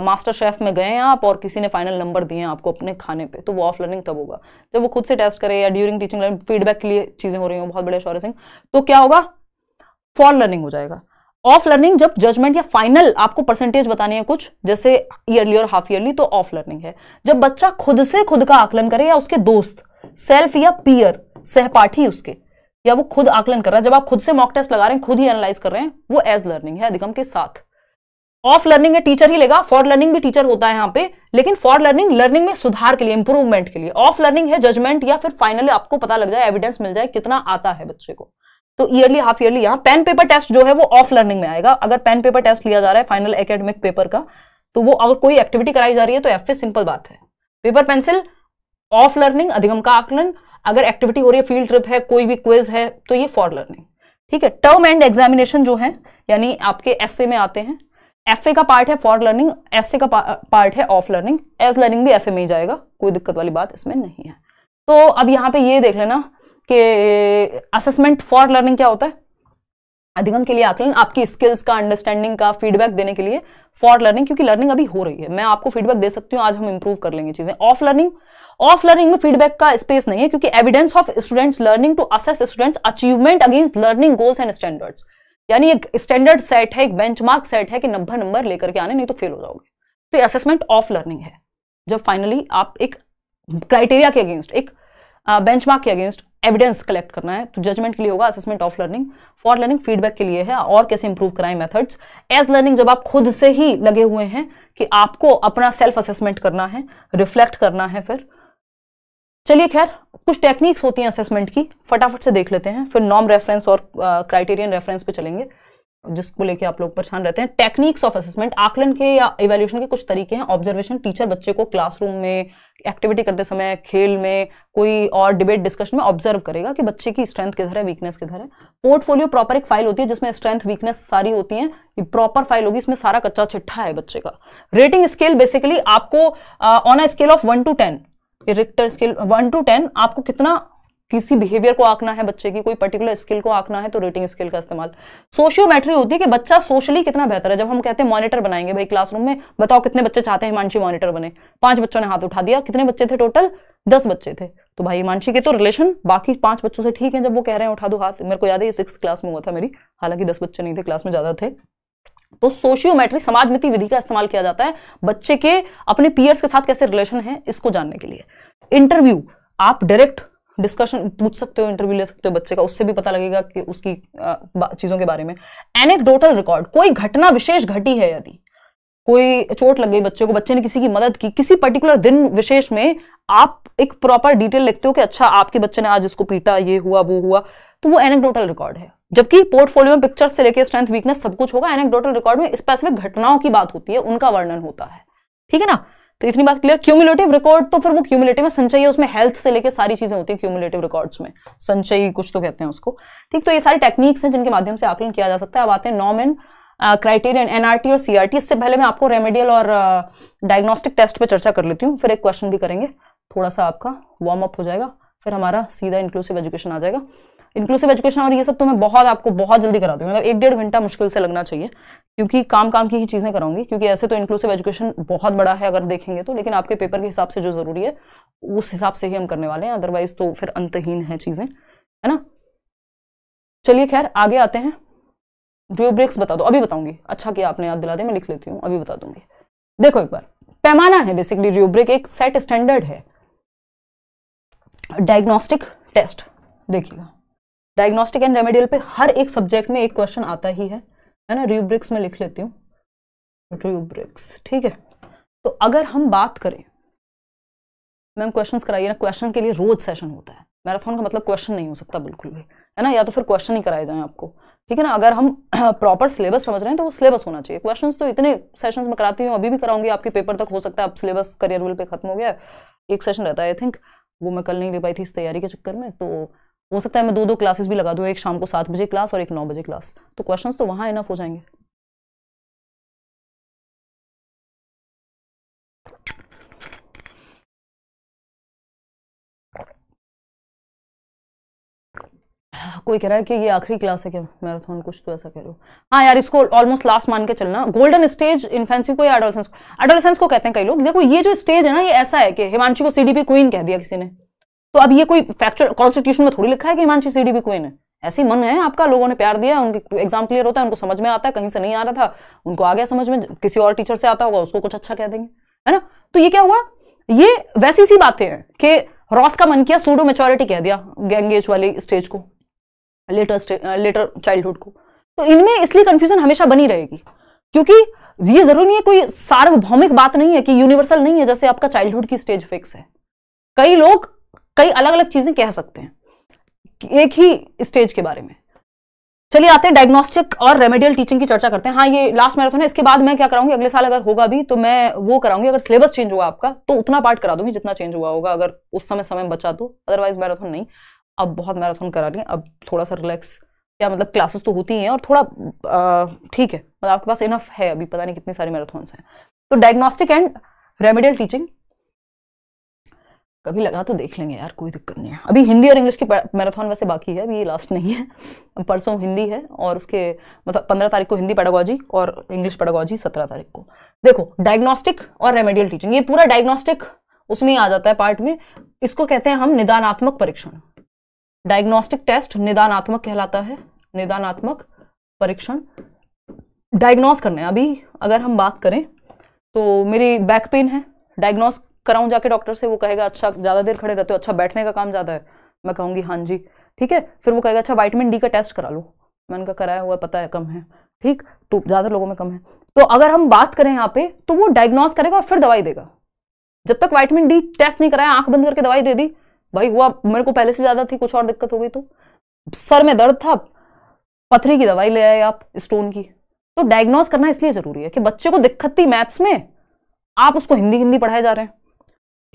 मास्टर शेफ में गए आप और किसी ने फाइनल नंबर दिए आपको अपने खाने पे तो वो ऑफ लर्निंग तब होगा जब वो खुद से टेस्ट करे या ड्यूरिंग टीचिंग फीडबैक के लिए चीज़ें हो रही हो बहुत बड़े शौर्य सिंह तो क्या होगा फॉर लर्निंग हो जाएगा ऑफ लर्निंग जब जजमेंट या फाइनल आपको परसेंटेज बताने हैं कुछ जैसे ईयरली और हाफ ईयरली तो ऑफ लर्निंग है जब बच्चा खुद से खुद का आकलन करे या उसके दोस्त सेल्फ या पीयर सहपाठी उसके या वो खुद आकलन कर रहा है जब आप खुद से मॉक टेस्ट लगा रहे हैं खुद ही एनालाइज कर रहे हैं वो एज लर्निंग है अधिगम के साथ ऑफ लर्निंग है टीचर ही लेगा फॉर लर्निंग भी टीचर होता है यहाँ पे लेकिन फॉर लर्निंग लर्निंग में सुधार के लिए इंप्रूवमेंट के लिए ऑफ लर्निंग है जजमेंट या फिर फाइनली आपको पता लग जाए एविडेंस मिल जाए कितना आता है बच्चे को तो ईयरली हाफ ईयरली यहाँ पेन पेपर टेस्ट जो है वो ऑफ लर्निंग में आएगा अगर पेन पेपर टेस्ट लिया जा रहा है फाइनल एकेडमिक पेपर का तो वो अगर कोई एक्टिविटी कराई जा रही है तो एफ सिंपल बात है पेपर पेंसिल ऑफ लर्निंग अधिगम का आकलन अगर एक्टिविटी हो रही है फील्ड ट्रिप है कोई भी क्विज है तो ये फॉर लर्निंग ठीक है टर्म एंड एग्जामिनेशन जो है यानी आपके एस में आते हैं एफ का पार्ट है फॉर लर्निंग एस का पार्ट है ऑफ लर्निंग एज लर्निंग भी एफ में ही जाएगा कोई दिक्कत वाली बात इसमें नहीं है तो अब यहाँ पे ये देख लेना कि असेसमेंट फॉर लर्निंग क्या होता है अधिगम के लिए आकलन आपकी स्किल्स का अंडरस्टैंडिंग का फीडबैक देने के लिए फॉर लर्निंग क्योंकि लर्निंग अभी हो रही है मैं आपको फीडबैक दे सकती हूँ आज हम इंप्रूव कर लेंगे चीजें ऑफ लर्निंग ऑफ लर्निंग में फीडबैक का स्पेस नहीं है क्योंकि evidence of students learning to assess students achievement against learning goals and standards यानी एक स्टैंडर्ड सेट है एक बेंचमार्क सेट है कि नब्बे नंबर लेकर के आने नहीं तो फेल हो जाओगे तो असेसमेंट ऑफ लर्निंग है जब फाइनली आप एक क्राइटेरिया के अगेंस्ट एक बेंचमार्क के अगेंस्ट एविडेंस कलेक्ट करना है तो जजमेंट के लिए होगा assessment of learning for learning feedback के लिए है और कैसे इंप्रूव कराएं मेथड्स एज लर्निंग जब आप खुद से ही लगे हुए हैं कि आपको अपना सेल्फ असेसमेंट करना है रिफ्लेक्ट करना है फिर चलिए खैर कुछ टेक्निक्स होती हैं असेसमेंट की फटाफट से देख लेते हैं फिर नॉम रेफरेंस और क्राइटेरियन uh, रेफरेंस पे चलेंगे जिसको लेके आप लोग परेशान रहते हैं टेक्निक्स ऑफ असेसमेंट आकलन के या इवेल्यूशन के कुछ तरीके हैं ऑब्जर्वेशन टीचर बच्चे को क्लासरूम में एक्टिविटी करते समय खेल में कोई और डिबेट डिस्कशन में ऑब्जर्व करेगा कि बच्चे की स्ट्रेंथ किधर है वीकनेस किधर है पोर्टफोलियो प्रॉपर एक फाइल होती है जिसमें स्ट्रेंथ वीकनेस सारी होती है प्रॉपर फाइल होगी इसमें सारा कच्चा चिट्ठा है बच्चे का रेटिंग स्केल बेसिकली आपको on a scale of one to ten Richter scale one to ten आपको कितना किसी बिहेवियर को आंकना है बच्चे की कोई पर्टिकुलर स्किल को आंकना है तो रेटिंग स्किल का इस्तेमाल सोशियोमेट्री होती है कि बच्चा सोशली कितना बेहतर है जब हम कहते हैं मॉनिटर बनाएंगे भाई क्लासरूम में बताओ कितने बच्चे चाहते हैं हिमांशी मॉनिटर बने पांच बच्चों ने हाथ उठा दिया कितने बच्चे थे टोटल दस बच्चे थे तो भाई हिमांशी के तो रिलेशन बाकी पांच बच्चों से ठीक है जब वो कह रहे हैं उठा दो हाथ मेरे को याद है ये सिक्स क्लास में हुआ था मेरी हालांकि दस बच्चे नहीं थे क्लास में ज्यादा थे तो सोशियोमेट्री समाजमिति विधि का इस्तेमाल किया जाता है बच्चे के अपने पीयर्स के साथ कैसे रिलेशन है इसको जानने के लिए इंटरव्यू आप डायरेक्ट डिस्कशन पूछ सकते हो इंटरव्यू ले सकते हो बच्चे का उससे भी पता लगेगा कि उसकी चीज़ों के बारे में एनेक्डोटल रिकॉर्ड कोई घटना विशेष घटी है यदि कोई चोट लग गई बच्चे को बच्चे ने किसी की मदद की किसी पर्टिकुलर दिन विशेष में आप एक प्रॉपर डिटेल लिखते हो कि अच्छा आपके बच्चे ने आज इसको पीटा ये हुआ वो हुआ तो वो एनेक्डोटल रिकॉर्ड है जबकि पोर्टफोलियो में पिक्चर से लेकर स्ट्रेंथ वीकनेस सब कुछ होगा एनेक्डोटल रिकॉर्ड में स्पेसिफिक घटनाओं की बात होती है उनका वर्णन होता है ठीक है ना तो इतनी बात क्लियर क्यूमुलेटिव रिकॉर्ड तो फिर वो क्यूमुलेटिव है संचयी है उसमें हेल्थ से लेकर सारी चीजें होती है क्यूमुलेटिव रिकॉर्ड्स में संचय कुछ तो कहते हैं उसको ठीक तो ये सारी टेक्निक्स हैं जिनके माध्यम से आकलन किया जा सकता है अब आते हैं नॉम क्राइटेरियन एनआरटी और सीआरटी इससे पहले मैं आपको रेमेडियल और डायग्नोस्टिक uh, टेस्ट पर चर्चा कर लेती हूँ फिर एक क्वेश्चन भी करेंगे थोड़ा सा आपका वार्म अप हो जाएगा फिर हमारा सीधा इंक्लूसिव एजुकेशन आ जाएगा इंक्लूसिव एजुकेशन और ये सब तो मैं बहुत आपको बहुत जल्दी करा दूंगी मतलब एक डेढ़ घंटा मुश्किल से लगना चाहिए क्योंकि काम काम की ही चीज़ें कराऊंगी क्योंकि ऐसे तो इंक्लूसिव एजुकेशन बहुत बड़ा है अगर देखेंगे तो लेकिन आपके पेपर के हिसाब से जो ज़रूरी है उस हिसाब से ही हम करने वाले हैं अदरवाइज तो फिर अंतहीन है चीज़ें है ना चलिए खैर आगे आते हैं रूब्रिक्स बता दो अभी बताऊंगी अच्छा कि आपने याद दिला दे मैं लिख लेती हूँ अभी बता दूंगी देखो एक बार पैमाना है बेसिकली रूब्रिक एक सेट स्टैंडर्ड है डायग्नोस्टिक टेस्ट देखिएगा डायग्नोस्टिक एंड रेमेडियल पे हर एक सब्जेक्ट में एक क्वेश्चन आता ही है है ना रूब्रिक्स में लिख लेती हूँ रूब्रिक्स ठीक है तो अगर हम बात करें मैम क्वेश्चंस कराइए ना क्वेश्चन के लिए रोज सेशन होता है मैराथन का मतलब क्वेश्चन नहीं हो सकता बिल्कुल भी है ना या तो फिर क्वेश्चन ही कराए जाए आपको ठीक है ना अगर हम प्रॉपर सिलेबस समझ रहे हैं तो वो सिलेबस होना चाहिए क्वेश्चन तो इतने सेशन में कराती हूँ अभी भी कराऊंगी आपके पेपर तक हो सकता है अब सिलेबस करियर वेल पे खत्म हो गया एक सेशन रहता है आई थिंक वो मैं कल नहीं ले पाई थी इस तैयारी के चक्कर में तो हो सकता है मैं दो दो क्लासेस भी लगा दूँ एक शाम को सात बजे क्लास और एक नौ बजे क्लास तो क्वेश्चन तो वहाँ इनफ हो जाएंगे कोई कह रहा है कि ये आखिरी क्लास है क्या मैराथन कुछ तो ऐसा कह रहे हो हाँ यार इसको ऑलमोस्ट लास्ट मान के चलना गोल्डन स्टेज इन्फेंसी को या एडोलसेंस को एडोलसेंस को कहते हैं कई लोग देखो ये जो स्टेज है ना ये ऐसा है कि हिमांशी को सीडीपी क्वीन कह दिया किसी ने तो अब ये कोई फैक्चुअल कॉन्स्टिट्यूशन में थोड़ी लिखा है कि हिमांशी सी डी क्वीन है ऐसे मन है आपका लोगों ने प्यार दिया उनके एग्जाम क्लियर होता है उनको समझ में आता है कहीं से नहीं आ रहा था उनको आ गया समझ में किसी और टीचर से आता होगा उसको कुछ अच्छा कह देंगे है ना तो ये क्या हुआ ये वैसी सी बातें हैं कि रॉस का मन किया सूडो मेचोरिटी कह दिया गैंग एज वाली स्टेज को लेटर स्टे, लेटर चाइल्डहुड को तो इनमें इसलिए कंफ्यूजन हमेशा बनी रहेगी क्योंकि ये जरूरी नहीं है कोई सार्वभौमिक बात नहीं है कि यूनिवर्सल नहीं है जैसे आपका चाइल्डहुड की स्टेज फिक्स है कई लोग कई अलग अलग चीजें कह सकते हैं एक ही स्टेज के बारे में चलिए आते हैं डायग्नोस्टिक और रेमेडियल टीचिंग की चर्चा करते हैं हाँ ये लास्ट मैराथन है इसके बाद मैं क्या कराऊंगी अगले साल अगर होगा भी तो मैं वो कराऊंगी अगर सिलेबस चेंज हुआ आपका तो उतना पार्ट करा दूंगी जितना चेंज हुआ होगा अगर उस समय समय बचा तो अदरवाइज मैराथन नहीं अब बहुत मैराथन करा रही है अब थोड़ा सा रिलैक्स या मतलब क्लासेस तो होती हैं और थोड़ा ठीक है मतलब आपके पास इनफ है अभी पता नहीं कितनी सारी मैराथन हैं तो डायग्नोस्टिक एंड रेमेडियल टीचिंग कभी लगा तो देख लेंगे यार कोई दिक्कत नहीं है अभी हिंदी और इंग्लिश की मैराथन वैसे बाकी है अभी ये लास्ट नहीं है परसों हिंदी है और उसके मतलब पंद्रह तारीख को हिंदी पेडागोजी और इंग्लिश पेडागोजी सत्रह तारीख को देखो डायग्नोस्टिक और रेमेडियल टीचिंग ये पूरा डायग्नोस्टिक उसमें ही आ जाता है पार्ट में इसको कहते हैं हम निदानात्मक परीक्षण डायग्नोस्टिक टेस्ट निदानात्मक कहलाता है निदानात्मक परीक्षण डायग्नोस करने अभी अगर हम बात करें तो मेरी बैक पेन है डायग्नोस कराऊं जाके डॉक्टर से वो कहेगा अच्छा ज़्यादा देर खड़े रहते हो अच्छा बैठने का काम ज़्यादा है मैं कहूंगी हाँ जी ठीक है फिर वो कहेगा अच्छा वाइटमिन डी का टेस्ट करा लो मैंने कहा कराया हुआ पता है कम है ठीक तो ज़्यादा लोगों में कम है तो अगर हम बात करें यहाँ पे तो वो डायग्नोस करेगा और फिर दवाई देगा जब तक वाइटमिन डी टेस्ट नहीं कराया आंख बंद करके दवाई दे दी भाई हुआ मेरे को पहले से ज़्यादा थी कुछ और दिक्कत हो गई तो सर में दर्द था पथरी की दवाई ले आए आप स्टोन की तो डायग्नोस करना इसलिए ज़रूरी है कि बच्चे को दिक्कत थी मैथ्स में आप उसको हिंदी हिंदी पढ़ाए जा रहे हैं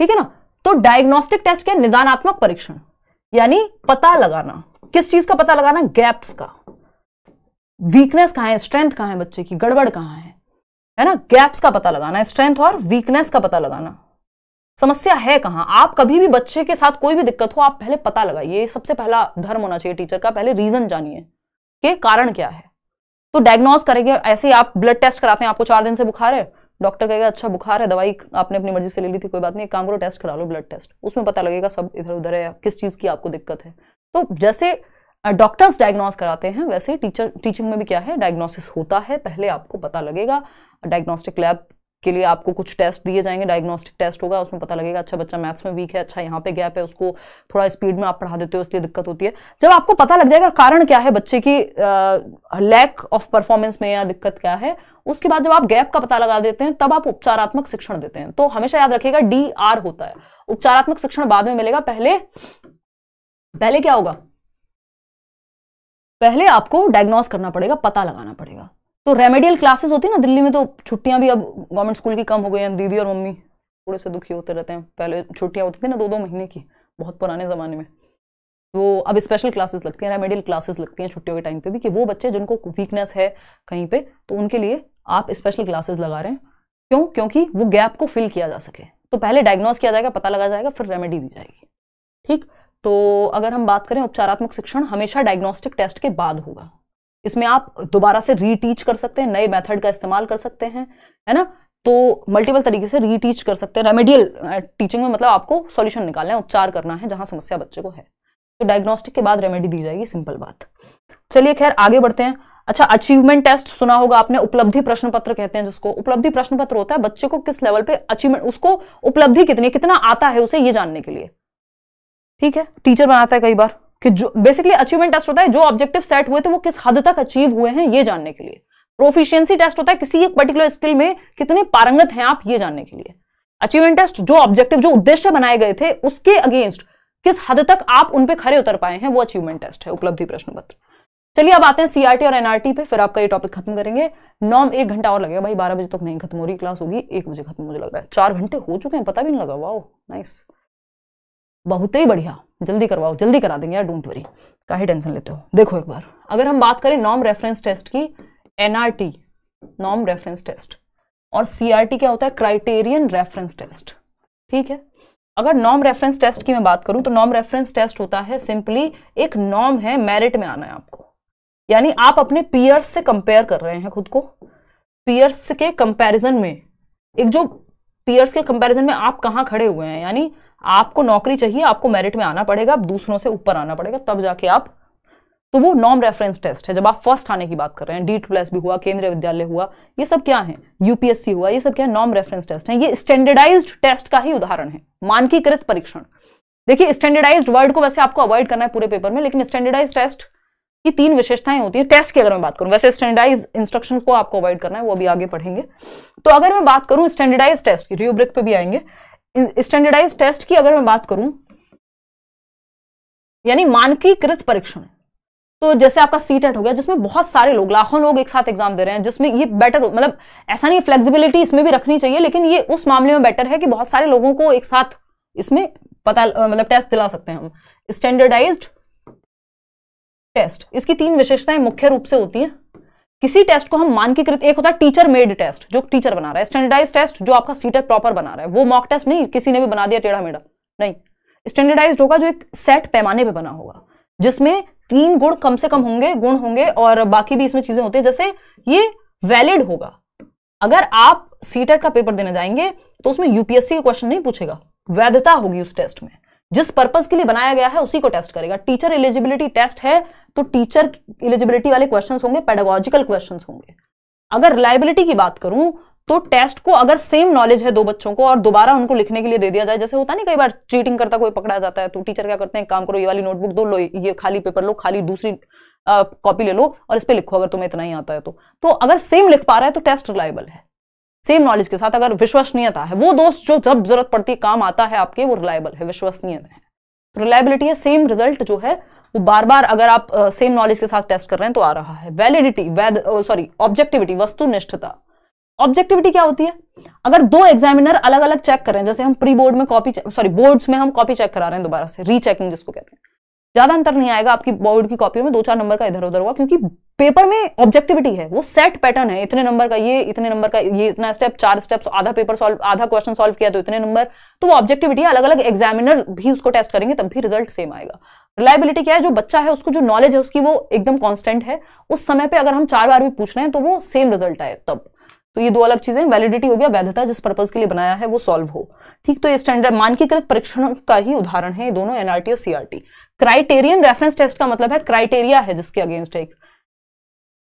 ठीक है ना तो डायग्नोस्टिक टेस्ट क्या निदानात्मक परीक्षण यानी पता लगाना किस चीज का पता लगाना गैप्स का वीकनेस कहा है स्ट्रेंथ कहां है बच्चे की गड़बड़ कहां है है ना गैप्स का पता लगाना स्ट्रेंथ और वीकनेस का पता लगाना समस्या है कहां आप कभी भी बच्चे के साथ कोई भी दिक्कत हो आप पहले पता लगाइए सबसे पहला धर्म होना चाहिए टीचर का पहले रीजन जानिए कि कारण क्या है तो डायग्नोज करेंगे ऐसे ही आप ब्लड टेस्ट कराते हैं आपको चार दिन से बुखार है डॉक्टर कहेगा अच्छा बुखार है दवाई आपने अपनी मर्जी से ले ली थी कोई बात नहीं काम करो टेस्ट करा लो ब्लड टेस्ट उसमें पता लगेगा सब इधर उधर है किस चीज़ की आपको दिक्कत है तो जैसे डॉक्टर्स डायग्नोस कराते हैं वैसे टीचर टीचिंग में भी क्या है डायग्नोसिस होता है पहले आपको पता लगेगा डायग्नोस्टिक लैब के लिए आपको कुछ टेस्ट दिए जाएंगे डायग्नोस्टिक टेस्ट होगा उसमें पता लगेगा अच्छा बच्चा मैथ्स में वीक है अच्छा यहाँ पे गैप है उसको थोड़ा स्पीड में आप पढ़ा देते हो इसलिए दिक्कत होती है जब आपको पता लग जाएगा कारण क्या है बच्चे की लैक ऑफ परफॉर्मेंस में या दिक्कत क्या है उसके बाद जब आप गैप का पता लगा देते हैं तब आप उपचारात्मक शिक्षण देते हैं तो हमेशा याद रखिएगा डी आर होता है उपचारात्मक शिक्षण बाद में मिलेगा पहले पहले क्या होगा पहले आपको डायग्नोस करना पड़ेगा पता लगाना पड़ेगा तो रेमेडियल क्लासेस होती है ना दिल्ली में तो छुट्टियां भी अब गवर्नमेंट स्कूल की कम हो गई हैं दीदी और मम्मी थोड़े से दुखी होते रहते हैं पहले छुट्टियां होती थी ना दो दो महीने की बहुत पुराने ज़माने में तो अब स्पेशल क्लासेस लगती हैं रेमेडियल क्लासेस लगती हैं छुट्टियों के टाइम पे भी कि वो बच्चे जिनको वीकनेस है कहीं पे तो उनके लिए आप स्पेशल क्लासेस लगा रहे हैं क्यों क्योंकि वो गैप को फिल किया जा सके तो पहले डायग्नोस किया जाएगा पता लगा जाएगा फिर रेमेडी दी जाएगी ठीक तो अगर हम बात करें उपचारात्मक शिक्षण हमेशा डायग्नोस्टिक टेस्ट के बाद होगा इसमें आप दोबारा से रीटीच कर सकते हैं नए मेथड का इस्तेमाल कर सकते हैं है ना तो मल्टीपल तरीके से रीटीच कर सकते हैं रेमेडियल टीचिंग में मतलब आपको सॉल्यूशन निकालना है उपचार करना है जहां समस्या बच्चे को है तो डायग्नोस्टिक के बाद रेमेडी दी जाएगी सिंपल बात चलिए खैर आगे बढ़ते हैं अच्छा अचीवमेंट टेस्ट सुना होगा आपने उपलब्धि प्रश्न पत्र कहते हैं जिसको उपलब्धि प्रश्न पत्र होता है बच्चे को किस लेवल पे अचीवमेंट उसको उपलब्धि कितनी कितना आता है उसे ये जानने के लिए ठीक है टीचर बनाता है कई बार कि जो बेसिकली अचीवमेंट टेस्ट होता है जो ऑब्जेक्टिव सेट हुए थे वो किस हद तक अचीव हुए हैं ये जानने के लिए प्रोफिशियंसी टेस्ट होता है किसी एक पर्टिकुलर स्किल में कितने पारंगत हैं आप ये जानने के लिए अचीवमेंट टेस्ट जो ऑब्जेक्टिव जो उद्देश्य बनाए गए थे उसके अगेंस्ट किस हद तक आप उन पर खरे उतर पाए हैं वो अचीवमेंट टेस्ट है उपलब्धि प्रश्न पत्र चलिए अब आते हैं सीआरटी और एनआरटी पे फिर आपका ये टॉपिक खत्म करेंगे नॉम एक घंटा और लगेगा भाई बारह बजे तक तो नहीं खत्म हो रही क्लास होगी एक बजे खत्म मुझे लग रहा है चार घंटे हो चुके हैं पता भी नहीं लगा वाओ नाइस बहुत ही बढ़िया जल्दी करवाओ जल्दी करा देंगे यार डोंट वरी ही टेंशन लेते हो देखो एक बार अगर हम बात करें नॉम रेफरेंस टेस्ट की एनआरटी नॉम रेफरेंस टेस्ट और सीआरटी क्या होता है क्राइटेरियन रेफरेंस टेस्ट ठीक है अगर नॉम रेफरेंस टेस्ट की मैं बात करूं तो नॉम रेफरेंस टेस्ट होता है सिंपली एक नॉम है मेरिट में आना है आपको यानी आप अपने पीयर्स से कंपेयर कर रहे हैं खुद को पीयर्स के कंपैरिजन में एक जो पीयर्स के कंपैरिजन में आप कहाँ खड़े हुए हैं यानी आपको नौकरी चाहिए आपको मेरिट में आना पड़ेगा आप दूसरों से ऊपर आना पड़ेगा तब जाके आप तो वो नॉम रेफरेंस टेस्ट है जब आप फर्स्ट आने की बात कर रहे हैं टू प्लस भी हुआ केंद्रीय विद्यालय हुआ ये सब क्या है यूपीएससी हुआ ये सब क्या है नॉम रेफरेंस टेस्ट है ये स्टैंडर्डाइज टेस्ट का ही उदाहरण है मानकीकृत परीक्षण देखिए स्टैंडर्डाइज वर्ड को वैसे आपको अवॉइड करना है पूरे पेपर में लेकिन स्टैंडर्डाइज टेस्ट की तीन विशेषताएं होती है टेस्ट की अगर मैं बात करूं वैसे स्टैंडर्डाइज इंस्ट्रक्शन को आपको अवॉइड करना है वो भी आगे पढ़ेंगे तो अगर मैं बात करूं स्टैंडर्डाइज टेस्ट की रियोब्रिक पे भी आएंगे स्टैंडर्डाइज टेस्ट की अगर मैं बात करूं यानी मानकीकृत परीक्षण तो जैसे आपका सी e हो गया जिसमें बहुत सारे लोग लाखों लोग एक साथ एग्जाम दे रहे हैं जिसमें ये बेटर मतलब ऐसा नहीं फ्लेक्सिबिलिटी इसमें भी रखनी चाहिए लेकिन ये उस मामले में बेटर है कि बहुत सारे लोगों को एक साथ इसमें पता मतलब टेस्ट दिला सकते हैं हम स्टैंडर्डाइज्ड टेस्ट इसकी तीन विशेषताएं मुख्य रूप से होती हैं किसी टेस्ट को हम मानकीकृत एक होता है टीचर मेड टेस्ट जो टीचर बना रहा है स्टैंडर्डाइज टेस्ट जो आपका सीटर प्रॉपर बना रहा है वो मॉक टेस्ट नहीं किसी ने भी बना दिया टेढ़ा मेढ़ा नहीं स्टैंडर्डाइज होगा जो एक सेट पैमाने पर बना होगा जिसमें तीन गुण कम से कम होंगे गुण होंगे और बाकी भी इसमें चीजें होती है जैसे ये वैलिड होगा अगर आप सीटेट का पेपर देने जाएंगे तो उसमें यूपीएससी का क्वेश्चन नहीं पूछेगा वैधता होगी उस टेस्ट में जिस पर्पज के लिए बनाया गया है उसी को टेस्ट करेगा टीचर एलिजिबिलिटी टेस्ट है तो टीचर एलिजिबिलिटी वाले क्वेश्चन होंगे पेडोलॉजिकल क्वेश्चन होंगे अगर रिलायबिलिटी की बात करूं तो टेस्ट को अगर सेम नॉलेज है दो बच्चों को और दोबारा उनको लिखने के लिए दे दिया जाए जैसे होता नहीं कई बार चीटिंग करता कोई पकड़ा जाता है तो टीचर क्या करते हैं काम करो ये वाली नोटबुक दो लो ये खाली पेपर लो खाली दूसरी कॉपी ले लो और इस पर लिखो अगर तुम्हें इतना ही आता है तो तो अगर सेम लिख पा रहा है तो टेस्ट रिलायबल है सेम नॉलेज के साथ अगर विश्वसनीयता है वो दोस्त जो जब जरूरत पड़ती है काम आता है आपके वो रिलायबल है विश्वसनीय है रिलायबिलिटी तो है सेम रिजल्ट जो है वो बार बार अगर आप सेम नॉलेज के साथ टेस्ट कर रहे हैं तो आ रहा है वैलिडिटी वैद सॉरी ऑब्जेक्टिविटी वस्तुनिष्ठता ऑब्जेक्टिविटी क्या होती है अगर दो एग्जामिनर अलग अलग चेक कर रहे हैं जैसे हम प्री बोर्ड में कॉपी सॉरी बोर्ड्स में हम कॉपी चेक करा रहे हैं दोबारा से रीचेकिंग जिसको कहते हैं ज्यादा अंतर नहीं आएगा आपकी बोर्ड की कॉपी में दो चार नंबर का इधर उधर हुआ क्योंकि पेपर में ऑब्जेक्टिविटी है वो सेट पैटर्न है इतने नंबर का ये इतने नंबर का ये इतना स्टेप चार स्टेप आधा पेपर सॉल्व आधा क्वेश्चन सॉल्व किया तो इतने नंबर तो वो ऑब्जेक्टिविटी है अलग अलग एग्जामिनर भी उसको टेस्ट करेंगे तब भी रिजल्ट सेम आएगा रिलायबिलिटी क्या है जो बच्चा है उसको जो नॉलेज है उसकी वो एकदम कांस्टेंट है उस समय पे अगर हम चार बार भी पूछ रहे हैं तो वो सेम रिजल्ट आए तब तो ये दो अलग चीजें वैलिडिटी हो गया वैधता जिस पर्पज के लिए बनाया है वो सॉल्व हो ठीक तो ये स्टैंडर्ड मानकीकृत परीक्षण का ही उदाहरण है दोनों एनआरटी और सीआरटी क्राइटेरियन रेफरेंस टेस्ट का मतलब है क्राइटेरिया है जिसके अगेंस्ट एक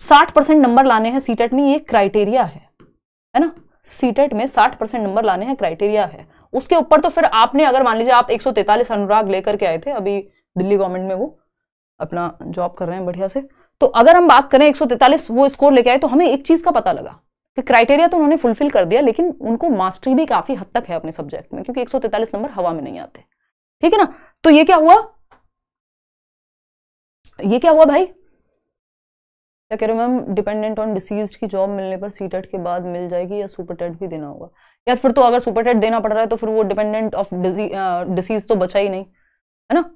साठ परसेंट नंबर लाने हैं सीटेट e में ये क्राइटेरिया है है ना सीटेट e में साठ परसेंट नंबर लाने हैं क्राइटेरिया है उसके ऊपर तो फिर आपने अगर मान लीजिए आप एक अनुराग लेकर के आए थे अभी दिल्ली गवर्नमेंट में वो अपना जॉब कर रहे हैं बढ़िया से तो अगर हम बात करें 143 वो स्कोर लेके आए तो हमें एक चीज का पता लगा कि क्राइटेरिया तो उन्होंने फुलफिल कर दिया लेकिन उनको मास्टरी भी काफी हद तक है अपने सब्जेक्ट में क्योंकि 143 नंबर हवा में नहीं आते ठीक है ना तो ये क्या हुआ ये क्या हुआ भाई क्या कह रहे हो मैम डिपेंडेंट ऑन डिसीज की जॉब मिलने पर सी e के बाद मिल जाएगी या सुपर टेट e भी देना होगा यार फिर तो अगर सुपर टेट e देना पड़ रहा है तो फिर वो डिपेंडेंट ऑफ डिसीज तो बचा ही नहीं है ना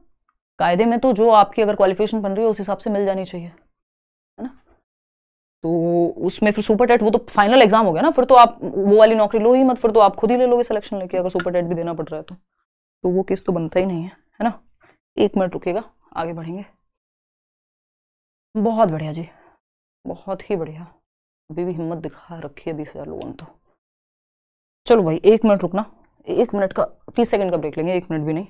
कायदे में तो जो आपकी अगर क्वालिफिकेशन बन रही है उस हिसाब से मिल जानी चाहिए है ना तो उसमें फिर सुपर टेट वो तो फाइनल एग्जाम हो गया ना फिर तो आप वो वाली नौकरी लो ही मत फिर तो आप खुद ही ले लोगे सिलेक्शन लेके अगर सुपर टेट भी देना पड़ रहा है तो तो वो केस तो बनता ही नहीं है है ना एक मिनट रुकेगा आगे बढ़ेंगे बहुत बढ़िया जी बहुत ही बढ़िया अभी भी हिम्मत दिखा रखी है बीस हज़ार लोगों ने तो चलो भाई एक मिनट रुकना एक मिनट का तीस सेकंड का ब्रेक लेंगे एक मिनट भी नहीं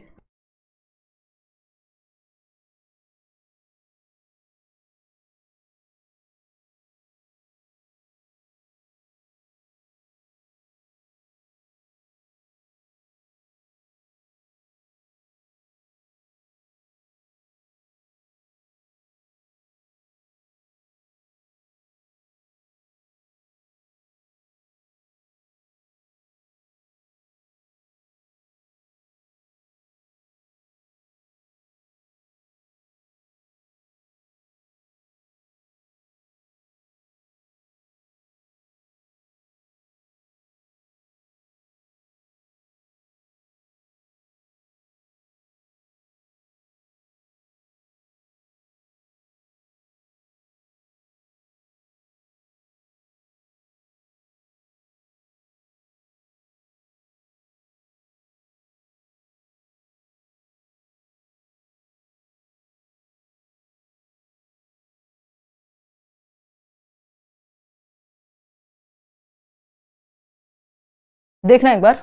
देखना एक बार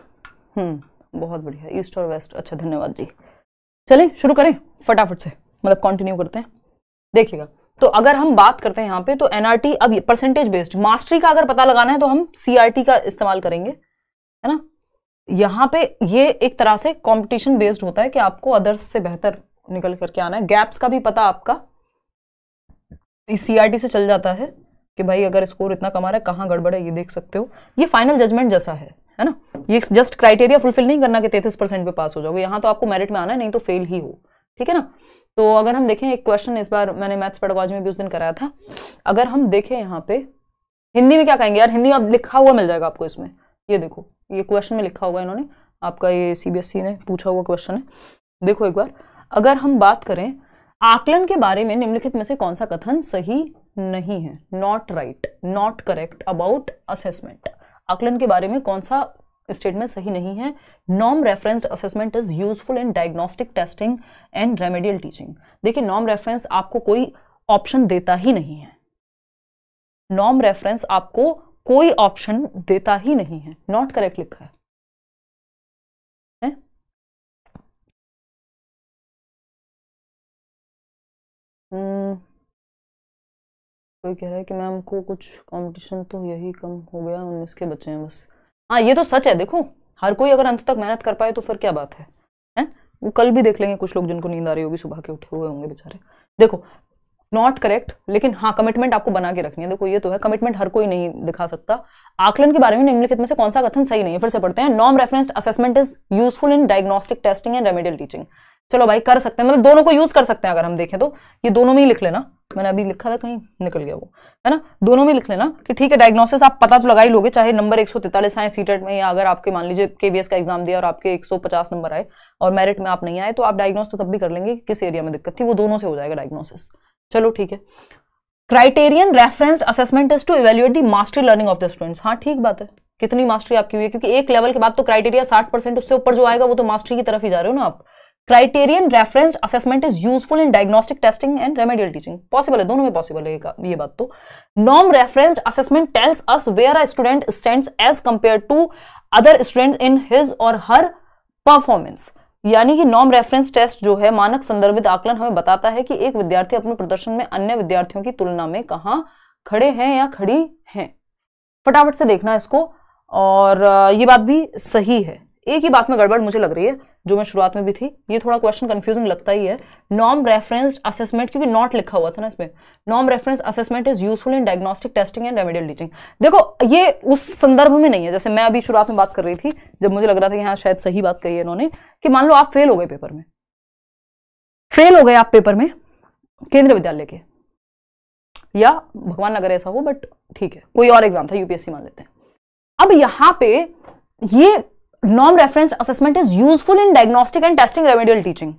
हम्म बहुत बढ़िया ईस्ट और वेस्ट अच्छा धन्यवाद जी चलिए शुरू करें फटाफट से मतलब कंटिन्यू करते हैं देखिएगा तो अगर हम बात करते हैं यहाँ पे तो एनआरटी अब परसेंटेज बेस्ड मास्टरी का अगर पता लगाना है तो हम सीआरटी का इस्तेमाल करेंगे है ना यहाँ पे ये एक तरह से कंपटीशन बेस्ड होता है कि आपको अदर्स से बेहतर निकल करके आना है गैप्स का भी पता आपका सीआरटी से चल जाता है कि भाई अगर स्कोर इतना कमा रहा है कहाँ गड़बड़ है ये देख सकते हो ये फाइनल जजमेंट जैसा है है ना ये जस्ट क्राइटेरिया फुलफिल नहीं करना कि तैतीस परसेंट पे पास हो जाओगे यहाँ तो आपको मेरिट में आना है नहीं तो फेल ही हो ठीक है ना तो अगर हम देखें एक क्वेश्चन इस बार मैंने मैथ्स पेडागॉजी में भी उस दिन कराया था अगर हम देखें यहाँ पे हिंदी में क्या कहेंगे यार हिंदी में आप लिखा हुआ मिल जाएगा आपको इसमें ये देखो ये क्वेश्चन में लिखा होगा इन्होंने आपका ये सी e ने पूछा हुआ क्वेश्चन है देखो एक बार अगर हम बात करें आकलन के बारे में निम्नलिखित में से कौन सा कथन सही नहीं है not right not correct about assessment आकलन के बारे में कौन सा स्टेटमेंट सही नहीं है नॉम referenced assessment is useful in diagnostic testing and remedial teaching देखिए नॉम रेफरेंस आपको कोई ऑप्शन देता ही नहीं है नॉम रेफरेंस आपको कोई ऑप्शन देता ही नहीं है नॉट करेक्ट लिखा है Hmm. कोई कह रहा है कि मैम को कुछ कंपटीशन तो यही कम हो गया उन्नीस के बच्चे हैं बस हाँ ये तो सच है देखो हर कोई अगर अंत तक मेहनत कर पाए तो फिर क्या बात है हैं वो कल भी देख लेंगे कुछ लोग जिनको नींद आ रही होगी सुबह के उठे हुए होंगे बेचारे देखो नॉट करेक्ट लेकिन हाँ कमिटमेंट आपको बना के रखनी है देखो ये तो है कमिटमेंट हर कोई नहीं दिखा सकता आकलन के बारे में निम्नलिखित में से कौन सा कथन सही नहीं है फिर से पढ़ते हैं नॉम reference assessment is useful in diagnostic testing and remedial teaching चलो भाई कर सकते हैं मतलब दोनों को यूज कर सकते हैं अगर हम देखें तो ये दोनों में ही लिख लेना मैंने अभी लिखा था कहीं निकल गया वो है ना दोनों में लिख लेना कि ठीक है डायग्नोसिस आप पता तो लगा ही लोगे चाहे नंबर एक सौ तैतालीस आए सीटेट e में या अगर आपके मान लीजिए केवीएस का एग्जाम दिया और आपके एक सौ पचास नंबर आए और मेरिट में आप नहीं आए तो आप डायग्नोस तो तब भी कर लेंगे किस एरिया में दिक्कत थी वो दोनों से हो जाएगा डायग्नोसिस चलो ठीक है criterion reference assessment is to evaluate the mastery learning of the students हाँ ठीक बात है कितनी मास्टरी आपकी हुई है क्योंकि एक लेवल के बाद तो क्राइटेरिया साठ परसेंट उससे ऊपर जो आएगा वो तो मास्टरी की तरफ ही जा रहे हो ना आप criterion reference assessment is useful in diagnostic testing and remedial teaching possible है दोनों में पॉसिबल है ये बात तो नॉम referenced assessment tells us where are student stand as compare to other student in his or her performance यानी कि नॉम रेफरेंस टेस्ट जो है मानक संदर्भित आकलन हमें बताता है कि एक विद्यार्थी अपने प्रदर्शन में अन्य विद्यार्थियों की तुलना में कहा खड़े हैं या खड़ी हैं फटाफट से देखना इसको और ये बात भी सही है एक ही बात में गड़बड़ मुझे लग रही है जो मैं शुरुआत में भी थी ये थोड़ा क्वेश्चन कंफ्यूजिंग लगता ही है नॉम रेफरेंस्ड असेसमेंट क्योंकि नॉट लिखा हुआ था ना इसमें नॉम reference assessment is useful in diagnostic testing and remedial teaching देखो ये उस संदर्भ में नहीं है जैसे मैं अभी शुरुआत में बात कर रही थी जब मुझे लग रहा था कि हाँ शायद सही बात कही है इन्होंने कि मान लो आप फेल हो गए पेपर में फेल हो गए आप पेपर में केंद्रीय विद्यालय के या भगवान नगर ऐसा हो बट ठीक है कोई और एग्जाम था यूपीएससी मान लेते हैं अब यहां पे ये norm reference assessment is useful in diagnostic and testing remedial teaching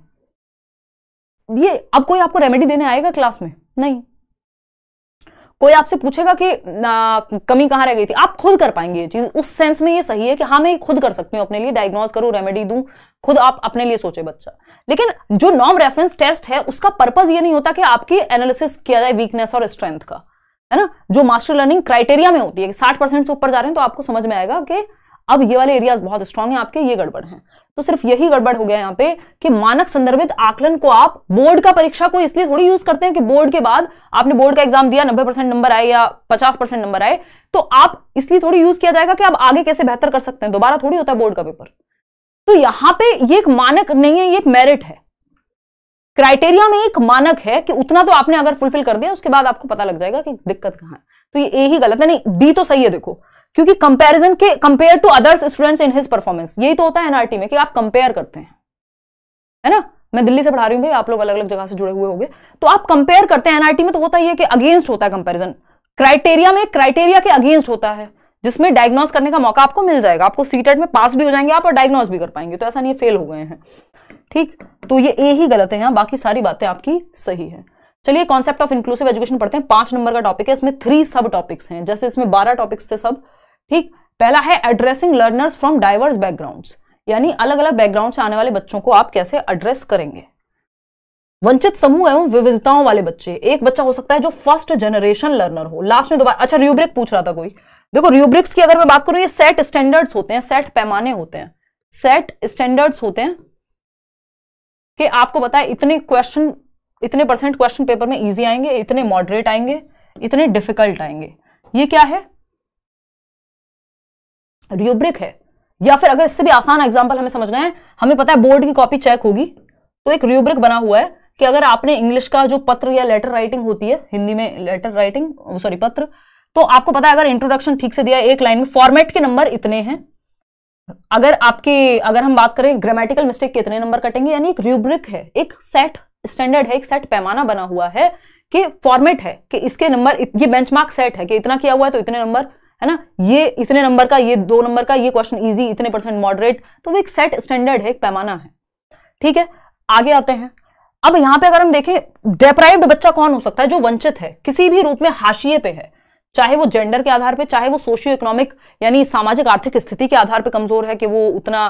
ये अब कोई आपको रेमेडी देने आएगा क्लास में नहीं कोई आपसे पूछेगा कि आ, कमी कहां रह गई थी आप खुद कर पाएंगे ये चीज उस सेंस में ये सही है कि हाँ मैं खुद कर सकती हूँ अपने लिए डायग्नोज करूं रेमेडी दूं खुद आप अपने लिए सोचे बच्चा लेकिन जो नॉम रेफरेंस टेस्ट है उसका पर्पज ये नहीं होता कि आपकी एनालिसिस किया जाए वीकनेस और स्ट्रेंथ का है ना जो मास्टर लर्निंग क्राइटेरिया में होती है साठ परसेंट से ऊपर जा रहे हैं तो आपको समझ में आएगा कि अब ये वाले एरियाज बहुत स्ट्रांग है आपके ये गड़बड़ है तो सिर्फ यही गड़बड़ हो गया यहाँ पे कि मानक संदर्भित आकलन को आप बोर्ड का परीक्षा को इसलिए थोड़ी यूज करते हैं कि बोर्ड के बाद आपने बोर्ड का एग्जाम दिया नब्बे परसेंट नंबर आए या पचास परसेंट नंबर आए तो आप इसलिए थोड़ी यूज किया जाएगा कि आप आगे कैसे बेहतर कर सकते हैं दोबारा थोड़ी होता है बोर्ड का पेपर तो यहां पर यह एक मानक नहीं है ये एक मेरिट है क्राइटेरिया में एक मानक है कि उतना तो आपने अगर फुलफिल कर दिया उसके बाद आपको पता लग जाएगा कि दिक्कत कहां है तो ये ए ही गलत है नहीं डी तो सही है देखो क्योंकि कंपैरिजन के compare to others students in his performance यही तो होता है एनआरटी में कि आप कंपेयर करते हैं है ना मैं दिल्ली से पढ़ा रही हूं भाई आप लोग अलग अलग जगह से जुड़े हुए होंगे तो आप कंपेयर करते हैं एनआरटी में तो होता ही है कि अगेंस्ट होता है कंपेरिजन क्राइटेरिया में क्राइटेरिया के अगेंस्ट होता है जिसमें डायग्नोस करने का मौका आपको मिल जाएगा आपको सीटेट e में पास भी हो जाएंगे आप और डायग्नोस भी कर पाएंगे तो ऐसा नहीं फेल हो गए हैं ठीक तो ये ए ही गलत है बाकी सारी बातें आपकी सही है चलिए कॉन्सेप्ट ऑफ इंक्लूसिव एजुकेशन पढ़ते हैं पांच नंबर का टॉपिक है इसमें थ्री सब टॉपिक्स हैं जैसे इसमें बारह टॉपिक्स थे सब ठीक पहला है addressing learners from diverse backgrounds यानी अलग अलग बैकग्राउंड से आने वाले बच्चों को आप कैसे एड्रेस करेंगे वंचित समूह एवं विविधताओं वाले बच्चे एक बच्चा हो सकता है जो फर्स्ट जनरेशन लर्नर हो लास्ट में दोबारा अच्छा रूब्रिक पूछ रहा था कोई देखो रूब्रिक्स की अगर मैं बात करूं ये सेट स्टैंडर्ड्स होते हैं सेट पैमाने होते हैं सेट स्टैंडर्ड्स होते हैं कि आपको बताए इतने क्वेश्चन इतने परसेंट क्वेश्चन पेपर में इजी आएंगे इतने मॉडरेट आएंगे इतने डिफिकल्ट आएंगे ये क्या है रूब्रिक है या फिर अगर इससे भी आसान एग्जाम्पल हमें समझना है हमें पता है बोर्ड की कॉपी चेक होगी तो एक रूब्रिक बना हुआ है कि अगर आपने इंग्लिश का जो पत्र या लेटर राइटिंग होती है हिंदी में लेटर राइटिंग सॉरी पत्र तो आपको पता है अगर इंट्रोडक्शन ठीक से दिया एक लाइन में फॉर्मेट के नंबर इतने हैं अगर आपकी अगर हम बात करें ग्रामेटिकल मिस्टेक के इतने नंबर कटेंगे यानी एक रूब्रिक है एक सेट स्टैंडर्ड है एक सेट पैमाना बना हुआ है कि फॉर्मेट है कि इसके नंबर ये बेंचमार्क सेट है कि इतना किया हुआ है तो इतने नंबर है ना ये इतने नंबर का ये दो नंबर का ये क्वेश्चन इजी इतने परसेंट मॉडरेट तो वो एक सेट स्टैंडर्ड है एक पैमाना है ठीक है आगे आते हैं अब यहां पे अगर हम देखें डेप्राइव्ड बच्चा कौन हो सकता है जो वंचित है किसी भी रूप में हाशिए पे है चाहे वो जेंडर के आधार पे चाहे वो सोशियो इकोनॉमिक यानी सामाजिक आर्थिक स्थिति के आधार पे कमजोर है कि वो उतना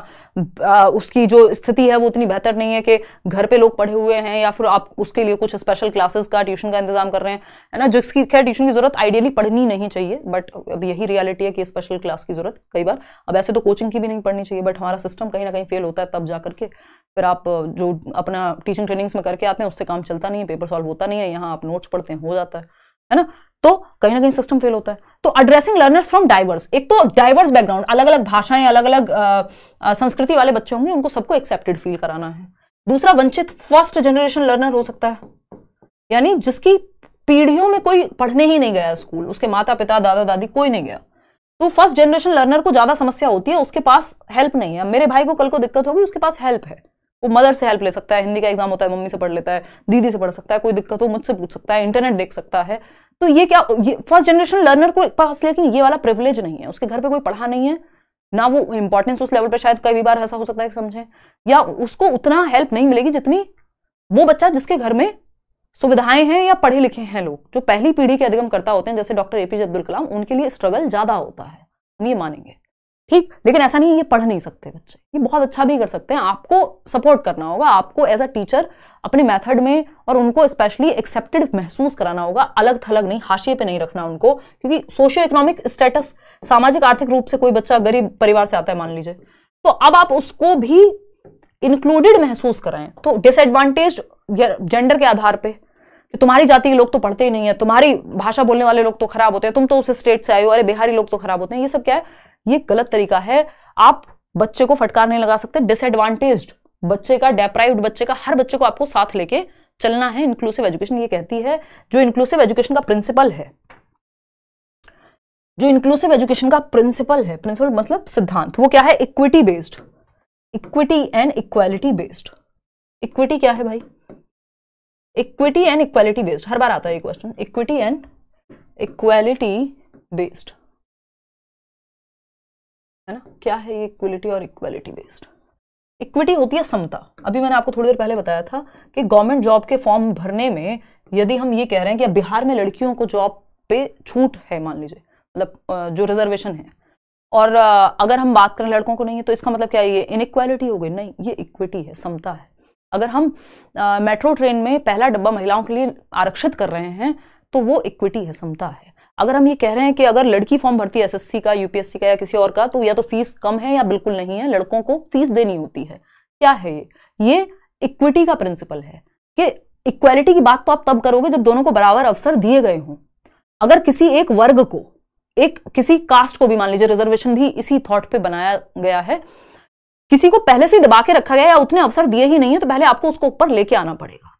आ, उसकी जो स्थिति है वो उतनी बेहतर नहीं है कि घर पे लोग पढ़े हुए हैं या फिर आप उसके लिए कुछ स्पेशल क्लासेस का ट्यूशन का इंतजाम कर रहे हैं है ना जिसकी खैर ट्यूशन की जरूरत आइडियली पढ़नी नहीं चाहिए बट अब यही रियलिटी है कि स्पेशल क्लास की जरूरत कई बार अब ऐसे तो कोचिंग की भी नहीं पढ़नी चाहिए बट हमारा सिस्टम कहीं ना कहीं फेल होता है तब जा करके फिर आप जो अपना टीचिंग ट्रेनिंग्स में करके आते हैं उससे काम चलता नहीं है पेपर सॉल्व होता नहीं है यहाँ आप नोट्स पढ़ते हैं हो जाता है है ना तो कहीं ना कहीं सिस्टम फेल होता है तो अड्रेसिंग लर्नर्स फ्रॉम डाइवर्स एक तो डाइवर्स बैकग्राउंड अलग अलग भाषाएं अलग अलग संस्कृति वाले बच्चे होंगे उनको सबको एक्सेप्टेड फील कराना है दूसरा वंचित फर्स्ट जनरेशन लर्नर हो सकता है यानी जिसकी पीढ़ियों में कोई पढ़ने ही नहीं गया स्कूल उसके माता पिता दादा दादी कोई नहीं गया तो फर्स्ट जनरेशन लर्नर को ज़्यादा समस्या होती है उसके पास हेल्प नहीं है मेरे भाई को कल को दिक्कत होगी उसके पास हेल्प है वो मदर से हेल्प ले सकता है हिंदी का एग्जाम होता है मम्मी से पढ़ लेता है दीदी से पढ़ सकता है कोई दिक्कत हो मुझसे पूछ सकता है इंटरनेट देख सकता है तो ये क्या फर्स्ट जनरेशन लर्नर को पास लेकिन ये वाला प्रिविलेज नहीं है उसके घर पे कोई पढ़ा नहीं है ना वो इंपॉर्टेंस उस लेवल पे शायद कई बार ऐसा हो सकता है समझे या उसको उतना हेल्प नहीं मिलेगी जितनी वो बच्चा जिसके घर में सुविधाएं हैं या पढ़े लिखे हैं लोग जो पहली पीढ़ी के अधिगम करता होते हैं जैसे डॉक्टर एपीजे अब्दुल कलाम उनके लिए स्ट्रगल ज्यादा होता है हम ये मानेंगे ठीक लेकिन ऐसा नहीं है ये पढ़ नहीं सकते बच्चे ये बहुत अच्छा भी कर सकते हैं आपको सपोर्ट करना होगा आपको एज अ टीचर अपने मेथड में और उनको स्पेशली एक्सेप्टेड महसूस कराना होगा अलग थलग नहीं हाशिए पे नहीं रखना उनको क्योंकि सोशियो इकोनॉमिक स्टेटस सामाजिक आर्थिक रूप से कोई बच्चा गरीब परिवार से आता है मान लीजिए तो अब आप उसको भी इंक्लूडेड महसूस कराएं तो डिसएडवांटेज जेंडर के आधार पर कि तुम्हारी जाति के लोग तो पढ़ते ही नहीं है तुम्हारी भाषा बोलने वाले लोग तो खराब होते हैं तुम तो उस स्टेट से आए हो अरे बिहारी लोग तो खराब होते हैं ये सब क्या है ये गलत तरीका है आप बच्चे को फटकार नहीं लगा सकते डिसएडवांटेज बच्चे का डेप्राइव्ड बच्चे का हर बच्चे को आपको साथ लेके चलना है इंक्लूसिव एजुकेशन ये कहती है जो इंक्लूसिव एजुकेशन का प्रिंसिपल है जो इंक्लूसिव एजुकेशन का प्रिंसिपल है प्रिंसिपल मतलब सिद्धांत वो क्या है equity based equity and equality based equity क्या है भाई इक्विटी एंड इक्वालिटी बेस्ड हर बार आता है question equity and equality based है ना क्या है ये इक्वलिटी और इक्वालिटी बेस्ड इक्विटी होती है समता अभी मैंने आपको थोड़ी देर पहले बताया था कि गवर्नमेंट जॉब के फॉर्म भरने में यदि हम ये कह रहे हैं कि बिहार में लड़कियों को जॉब पे छूट है मान लीजिए मतलब जो रिजर्वेशन है और अगर हम बात करें लड़कों को नहीं है तो इसका मतलब क्या है ये इनक्वालिटी हो गई नहीं ये इक्विटी है समता है अगर हम मेट्रो ट्रेन में पहला डब्बा महिलाओं के लिए आरक्षित कर रहे हैं तो वो इक्विटी है समता है अगर हम ये कह रहे हैं कि अगर लड़की फॉर्म भरती है एसएससी का यूपीएससी का या किसी और का तो या तो फीस कम है या बिल्कुल नहीं है लड़कों को फीस देनी होती है क्या है ये ये इक्विटी का प्रिंसिपल है कि इक्वालिटी की बात तो आप तब करोगे जब दोनों को बराबर अवसर दिए गए हों अगर किसी एक वर्ग को एक किसी कास्ट को भी मान लीजिए रिजर्वेशन भी इसी थॉट पे बनाया गया है किसी को पहले से दबा के रखा गया या उतने अवसर दिए ही नहीं है तो पहले आपको उसको ऊपर लेके आना पड़ेगा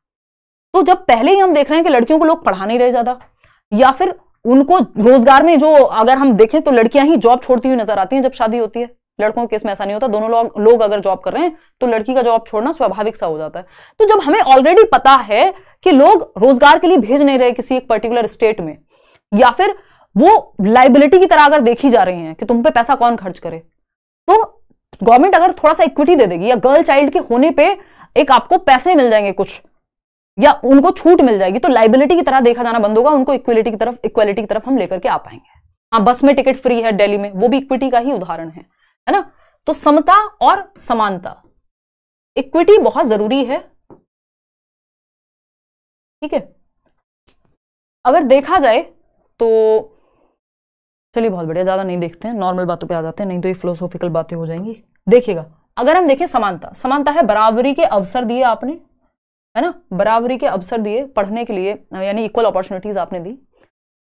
तो जब पहले ही हम देख रहे हैं कि लड़कियों को लोग पढ़ा नहीं रहे ज्यादा या फिर उनको रोजगार में जो अगर हम देखें तो लड़कियां ही जॉब छोड़ती हुई नजर आती हैं जब शादी होती है लड़कों के केस में ऐसा नहीं होता दोनों लोग लोग अगर जॉब कर रहे हैं तो लड़की का जॉब छोड़ना स्वाभाविक सा हो जाता है तो जब हमें ऑलरेडी पता है कि लोग रोजगार के लिए भेज नहीं रहे किसी एक पर्टिकुलर स्टेट में या फिर वो लाइबिलिटी की तरह अगर देखी जा रही है कि तुम पे पैसा कौन खर्च करे तो गवर्नमेंट अगर थोड़ा सा इक्विटी दे देगी या गर्ल चाइल्ड के होने पर एक आपको पैसे मिल जाएंगे कुछ या उनको छूट मिल जाएगी तो लाइबिलिटी की तरह देखा जाना बंद होगा उनको इक्वलिटी की तरफ इक्वलिटी की तरफ हम लेकर के आ पाएंगे हाँ बस में टिकट फ्री है दिल्ली में वो भी इक्विटी का ही उदाहरण है है ना तो समता और समानता इक्विटी बहुत जरूरी है ठीक है अगर देखा जाए तो चलिए बहुत बढ़िया ज्यादा नहीं देखते हैं नॉर्मल बातों पे आ जाते हैं नहीं तो ये फिलोसॉफिकल बातें हो जाएंगी देखिएगा अगर हम देखें समानता समानता है बराबरी के अवसर दिए आपने है ना बराबरी के अवसर दिए पढ़ने के लिए यानी इक्वल अपॉर्चुनिटीज आपने दी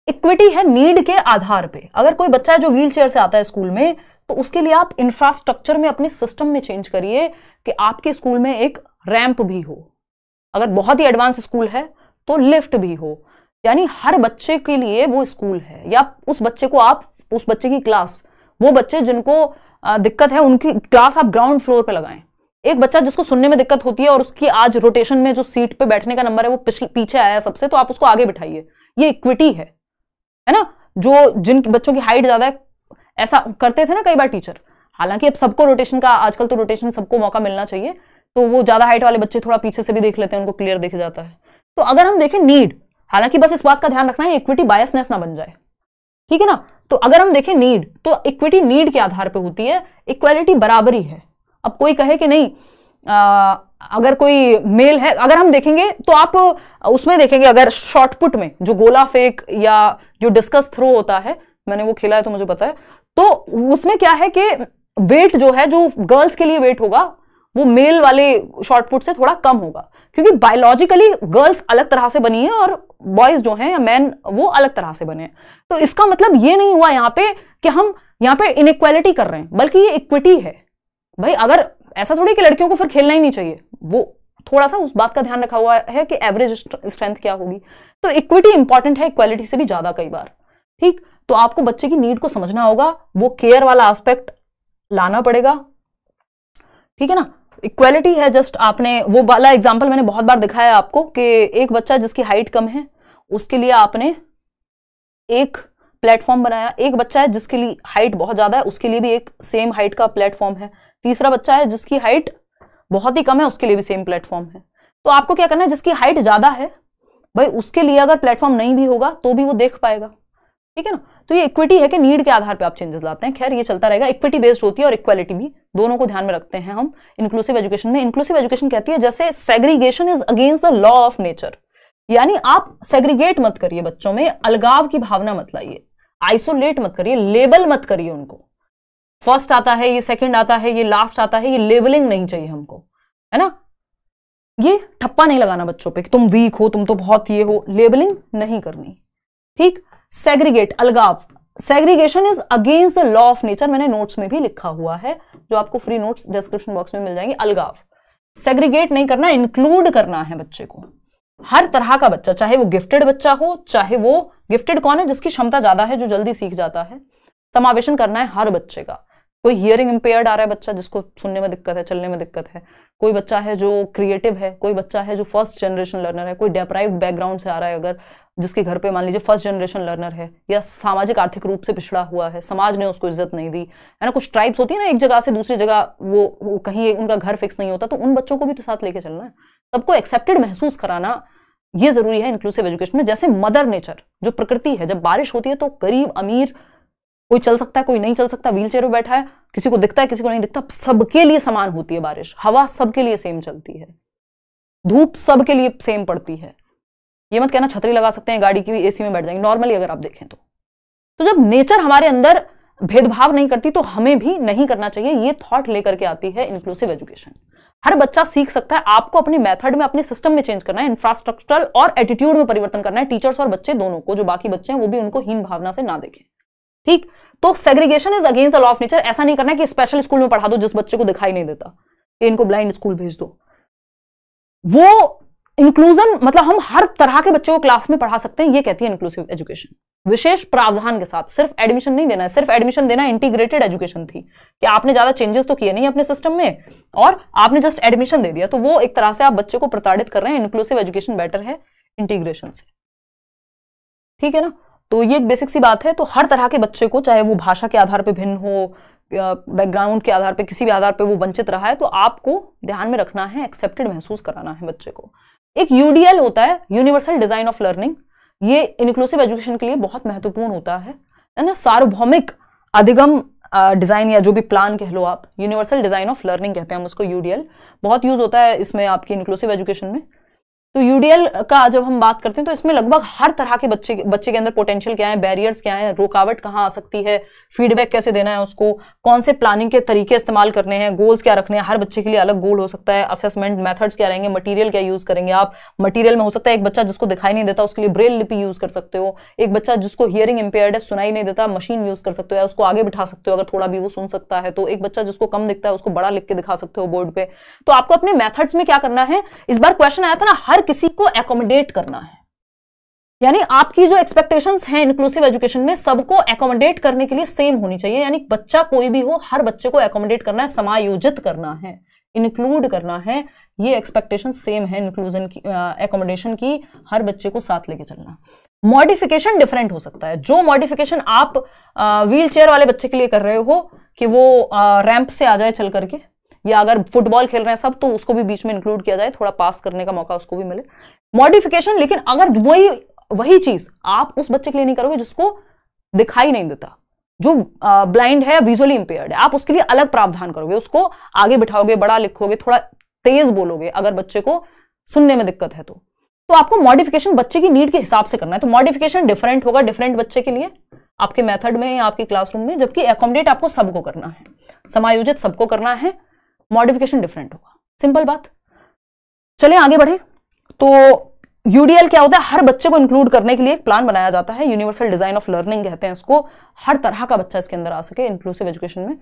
इक्विटी है नीड के आधार पे अगर कोई बच्चा जो व्हील चेयर से आता है स्कूल में तो उसके लिए आप इंफ्रास्ट्रक्चर में अपने सिस्टम में चेंज करिए कि आपके स्कूल में एक रैंप भी हो अगर बहुत ही एडवांस स्कूल है तो लिफ्ट भी हो यानी हर बच्चे के लिए वो स्कूल है या उस बच्चे को आप उस बच्चे की क्लास वो बच्चे जिनको दिक्कत है उनकी क्लास आप ग्राउंड फ्लोर पर लगाएं एक बच्चा जिसको सुनने में दिक्कत होती है और उसकी आज रोटेशन में जो सीट पे बैठने का नंबर है वो पीछे आया सबसे तो आप उसको आगे बिठाइए ये इक्विटी है है ना जो जिन बच्चों की हाइट ज्यादा है ऐसा करते थे ना कई बार टीचर हालांकि अब सबको रोटेशन का आजकल तो रोटेशन सबको मौका मिलना चाहिए तो वो ज्यादा हाइट वाले बच्चे थोड़ा पीछे से भी देख लेते हैं उनको क्लियर देख जाता है तो अगर हम देखें नीड हालांकि बस इस बात का ध्यान रखना है इक्विटी बायसनेस ना बन जाए ठीक है ना तो अगर हम देखें नीड तो इक्विटी नीड के आधार पर होती है इक्वालिटी बराबरी है अब कोई कहे कि नहीं आ, अगर कोई मेल है अगर हम देखेंगे तो आप उसमें देखेंगे अगर शॉर्टपुट में जो गोला फेक या जो डिस्कस थ्रो होता है मैंने वो खेला है तो मुझे पता है तो उसमें क्या है कि वेट जो है जो गर्ल्स के लिए वेट होगा वो मेल वाले शॉर्टपुट से थोड़ा कम होगा क्योंकि बायोलॉजिकली गर्ल्स अलग तरह से बनी है और बॉयज जो हैं या मैन वो अलग तरह से बने हैं तो इसका मतलब ये नहीं हुआ यहाँ पे कि हम यहाँ पे इनक्वालिटी कर रहे हैं बल्कि ये इक्विटी है भाई अगर ऐसा थोड़ी कि लड़कियों को फिर खेलना ही नहीं चाहिए वो थोड़ा सा उस बात का ध्यान रखा हुआ है कि एवरेज स्ट्रेंथ क्या होगी तो इक्विटी इंपॉर्टेंट है इक्वालिटी से भी ज्यादा कई बार ठीक तो आपको बच्चे की नीड को समझना होगा वो केयर वाला एस्पेक्ट लाना पड़ेगा ठीक है ना इक्वालिटी है जस्ट आपने वो वाला एग्जाम्पल मैंने बहुत बार दिखाया आपको कि एक बच्चा जिसकी हाइट कम है उसके लिए आपने एक प्लेटफॉर्म बनाया एक बच्चा है जिसके लिए हाइट बहुत ज़्यादा है उसके लिए भी एक सेम हाइट का प्लेटफॉर्म है तीसरा बच्चा है जिसकी हाइट बहुत ही कम है उसके लिए भी सेम प्लेटफॉर्म है तो आपको क्या करना है जिसकी हाइट ज्यादा है भाई उसके लिए अगर प्लेटफॉर्म नहीं भी होगा तो भी वो देख पाएगा ठीक है ना तो ये इक्विटी है कि नीड के आधार पे आप चेंजेस लाते हैं खैर ये चलता रहेगा इक्विटी बेस्ड होती है और इक्वालिटी भी दोनों को ध्यान में रखते हैं हम इंक्लूसिव एजुकेशन में इंक्लूसिव एजुकेशन कहती है जैसे segregation is against the law of nature यानी आप सेग्रीगेट मत करिए बच्चों में अलगाव की भावना मत लाइए आइसोलेट मत करिए लेबल मत करिए उनको फर्स्ट आता है ये सेकंड आता है ये लास्ट आता है ये लेबलिंग नहीं चाहिए हमको है ना ये ठप्पा नहीं लगाना बच्चों पे कि तुम वीक हो तुम तो बहुत ये हो लेबलिंग नहीं करनी ठीक सेग्रीगेट अलगाव segregation is against the law of nature मैंने नोट्स में भी लिखा हुआ है जो आपको फ्री नोट्स डिस्क्रिप्शन बॉक्स में मिल जाएंगे अलगाव सेग्रीगेट नहीं करना इंक्लूड करना है बच्चे को हर तरह का बच्चा चाहे वो गिफ्टेड बच्चा हो चाहे वो गिफ्टेड कौन है जिसकी क्षमता ज्यादा है जो जल्दी सीख जाता है समावेशन करना है हर बच्चे का कोई हियरिंग इम्पेयर्ड आ रहा है बच्चा जिसको सुनने में दिक्कत है चलने में दिक्कत है कोई बच्चा है जो क्रिएटिव है कोई बच्चा है जो फर्स्ट जनरेशन लर्नर है कोई डेप्राइव्ड बैकग्राउंड से आ रहा है अगर जिसके घर पे मान लीजिए फर्स्ट जनरेशन लर्नर है या सामाजिक आर्थिक रूप से पिछड़ा हुआ है समाज ने उसको इज्जत नहीं दी है ना कुछ ट्राइब्स होती है ना एक जगह से दूसरी जगह वो, वो कहीं उनका घर फिक्स नहीं होता तो उन बच्चों को भी तो साथ लेके चलना है सबको एक्सेप्टेड महसूस कराना ये जरूरी है इंक्लूसिव एजुकेशन में जैसे मदर नेचर जो प्रकृति है जब बारिश होती है तो गरीब अमीर कोई चल सकता है कोई नहीं चल सकता व्हील चेयर पर बैठा है किसी को दिखता है किसी को नहीं दिखता सबके लिए समान होती है बारिश हवा सबके लिए सेम चलती है धूप सबके लिए सेम पड़ती है ये मत कहना छतरी लगा सकते हैं गाड़ी की एसी में बैठ जाएंगे नॉर्मली अगर आप देखें तो तो जब नेचर हमारे अंदर भेदभाव नहीं करती तो हमें भी नहीं करना चाहिए ये थॉट लेकर के आती है इंक्लूसिव एजुकेशन हर बच्चा सीख सकता है आपको अपने मेथड में अपने सिस्टम में चेंज करना है इंफ्रास्ट्रक्चरल और एटीट्यूड में परिवर्तन करना है टीचर्स और बच्चे दोनों को जो बाकी बच्चे हैं वो भी उनको हीन भावना से ना देखें ठीक तो segregation is against the law of nature ऐसा नहीं करना कि स्पेशल स्कूल में पढ़ा दो जिस बच्चे को दिखाई नहीं देता इनको ब्लाइंड स्कूल भेज दो वो इंक्लूजन मतलब हम हर तरह के बच्चों को क्लास में पढ़ा सकते हैं ये कहती है इंक्लूसिव एजुकेशन विशेष प्रावधान के साथ सिर्फ एडमिशन नहीं देना है सिर्फ एडमिशन देना इंटीग्रेटेड एजुकेशन थी कि आपने ज्यादा चेंजेस तो किए नहीं अपने सिस्टम में और आपने जस्ट एडमिशन दे दिया तो वो एक तरह से आप बच्चे को प्रताड़ित कर रहे हैं इंक्लूसिव एजुकेशन बेटर है इंटीग्रेशन से ठीक है ना तो ये एक बेसिक सी बात है तो हर तरह के बच्चे को चाहे वो भाषा के आधार पर भिन्न हो बैकग्राउंड के आधार पर किसी भी आधार पर वो वंचित रहा है तो आपको ध्यान में रखना है एक्सेप्टेड महसूस कराना है बच्चे को एक यूडीएल होता है यूनिवर्सल डिजाइन ऑफ लर्निंग ये इंक्लूसिव एजुकेशन के लिए बहुत महत्वपूर्ण होता है है ना सार्वभौमिक अधिगम डिज़ाइन या जो भी प्लान कह लो आप यूनिवर्सल डिज़ाइन ऑफ लर्निंग कहते हैं हम उसको यूडीएल बहुत यूज़ होता है इसमें आपकी इंक्लूसिव एजुकेशन में तो यूडीएल का जब हम बात करते हैं तो इसमें लगभग हर तरह के बच्चे बच्चे के अंदर पोटेंशियल क्या है बैरियर्स क्या है रुकावट कहाँ आ सकती है फीडबैक कैसे देना है उसको कौन से प्लानिंग के तरीके इस्तेमाल करने हैं गोल्स क्या रखने हैं हर बच्चे के लिए अलग गोल हो सकता है असेसमेंट मेथड्स क्या रहेंगे मटीरियल क्या यूज करेंगे आप मटीरियल में हो सकता है एक बच्चा जिसको दिखाई नहीं देता उसके लिए ब्रेल लिपि यूज कर सकते हो एक बच्चा जिसको हियरिंग इंपेयर्ड है सुनाई नहीं देता मशीन यूज कर सकते हो उसको आगे बिठा सकते हो अगर थोड़ा भी वो सुन सकता है तो एक बच्चा जिसको कम दिखता है उसको बड़ा लिख के दिखा सकते हो बोर्ड पे तो आपको अपने मैथड्स में क्या करना है इस बार क्वेश्चन आया था ना हर किसी को एकोमोडेट करना है यानी आपकी जो एक्सपेक्टेशंस हैं इंक्लूसिव एजुकेशन में सबको एकोमोडेट करने के लिए सेम होनी चाहिए यानी बच्चा कोई भी हो हर बच्चे को एकोमोडेट करना है समायोजित करना है इंक्लूड करना है ये एक्सपेक्टेशन सेम है इंक्लूजन की एकोमोडेशन की हर बच्चे को साथ लेके चलना मॉडिफिकेशन डिफरेंट हो सकता है जो मॉडिफिकेशन आप व्हील चेयर वाले बच्चे के लिए कर रहे हो कि वो रैंप से आ जाए चल करके या अगर फुटबॉल खेल रहे हैं सब तो उसको भी बीच में इंक्लूड किया जाए थोड़ा पास करने का मौका उसको भी मिले मॉडिफिकेशन लेकिन अगर वही वही चीज आप उस बच्चे के लिए नहीं करोगे जिसको दिखाई नहीं देता जो ब्लाइंड है विजुअली इंपेयर्ड है आप उसके लिए अलग प्रावधान करोगे उसको आगे बिठाओगे बड़ा लिखोगे थोड़ा तेज बोलोगे अगर बच्चे को सुनने में दिक्कत है तो तो आपको मॉडिफिकेशन बच्चे की नीड के हिसाब से करना है तो मॉडिफिकेशन डिफरेंट होगा डिफरेंट बच्चे के लिए आपके मेथड में या आपके क्लासरूम में जबकि एकोमोडेट आपको सबको करना है समायोजित सबको करना है मॉडिफिकेशन डिफरेंट होगा सिंपल बात चले आगे बढ़े तो यूडीएल क्या होता है हर बच्चे को इंक्लूड करने के लिए एक प्लान बनाया जाता है यूनिवर्सल डिजाइन ऑफ लर्निंग कहते हैं इसको हर तरह का बच्चा इसके अंदर आ सके इंक्लूसिव एजुकेशन में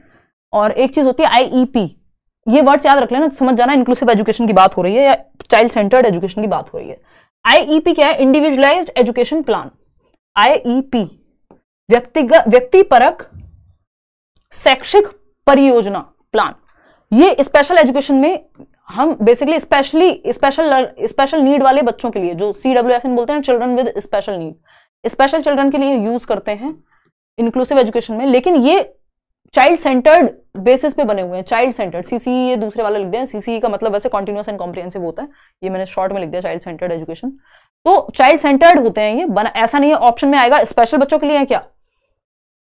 और एक चीज होती है आईईपी e ये वर्ड्स याद रख लेना समझ जाना इंक्लूसिव एजुकेशन की बात हो रही है या चाइल्ड सेंटर्ड एजुकेशन की बात हो रही है आईईपी e क्या है इंडिविजुअलाइज एजुकेशन प्लान आईईपी व्यक्तिगत व्यक्तिपरक शैक्षिक परियोजना प्लान ये स्पेशल एजुकेशन में हम basically specially special special need वाले बच्चों के लिए जो सी डब्ल्यू एस एन बोलते हैं children with special need special children के लिए यूज करते हैं इंक्लूसिव एजुकेशन में लेकिन ये चाइल्ड सेंटर्ड बेसिस पे बने हुए हैं चाइल्ड सेंटर्ड सीसी ये दूसरे वाले लिख दिया सीसी e का मतलब वैसे कॉन्टिन्यूस एंड कॉम्प्रिहेंसिव होता है ये मैंने शॉर्ट में लिख दिया चाइल्ड सेंटर्ड एजुकेशन तो चाइल्ड सेंटर्ड होते हैं ये बना ऐसा नहीं है ऑप्शन में आएगा स्पेशल बच्चों के लिए है क्या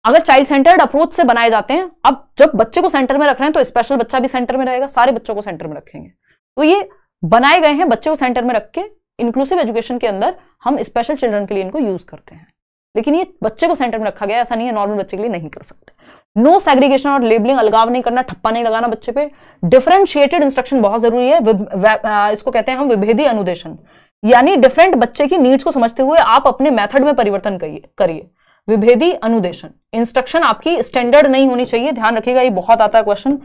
अगर चाइल्ड सेंटर्ड अप्रोच से बनाए जाते हैं अब जब बच्चे को सेंटर में रख रहे हैं तो स्पेशल बच्चा भी सेंटर में रहेगा सारे बच्चों को सेंटर में रखेंगे तो ये बनाए गए हैं बच्चे को सेंटर में रख के इंक्लूसिव एजुकेशन के अंदर हम स्पेशल चिल्ड्रन के लिए इनको यूज करते हैं लेकिन ये बच्चे को सेंटर में रखा गया ऐसा नहीं है नॉर्मल बच्चे के लिए नहीं कर सकते नो सेग्रीगेशन और लेबलिंग अलगाव नहीं करना ठप्पा नहीं लगाना बच्चे पे डिफरेंशिएटेड इंस्ट्रक्शन बहुत जरूरी है इसको कहते हैं हम विभेदी अनुदेशन यानी डिफरेंट बच्चे की नीड्स को समझते हुए आप अपने मेथड में परिवर्तन करिए करिए विभेदी अनुदेशन इंस्ट्रक्शन आपकी स्टैंडर्ड नहीं होनी चाहिए ध्यान रखिएगा ये बहुत आता है क्वेश्चन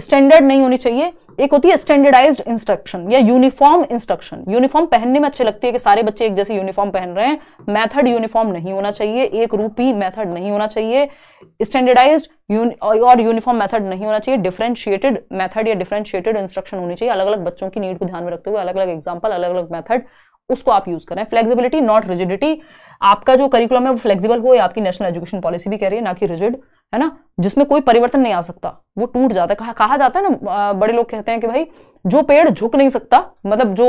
स्टैंडर्ड नहीं होनी चाहिए एक होती है स्टैंडर्डाइज्ड इंस्ट्रक्शन या यूनिफॉर्म इंस्ट्रक्शन यूनिफॉर्म पहनने में अच्छी लगती है कि सारे बच्चे एक जैसे यूनिफॉर्म पहन रहे हैं मेथड यूनिफॉर्म नहीं होना चाहिए एक रूपी मेथड नहीं होना चाहिए स्टैंडर्डाइज और यूनिफॉर्म मेथड नहीं होना चाहिए डिफरेंशिएटेड मैथड या डिफ्रेंशिएटेड इंस्ट्रक्शन होनी चाहिए अलग अलग बच्चों की नीड को ध्यान में रखते हुए अलग अलग एग्जाम्पल अलग अलग मैथड उसको आप यूज करें फ्लेक्सिबिलिटी नॉट रिजिडिटी आपका जो करिकुलम है वो फ्लेक्सिबल हो या आपकी नेशनल एजुकेशन पॉलिसी भी कह रही है ना कि रिजिड है ना जिसमें कोई परिवर्तन नहीं आ सकता वो टूट जाता है कहा, जाता है ना बड़े लोग कहते हैं कि भाई जो पेड़ झुक नहीं सकता मतलब जो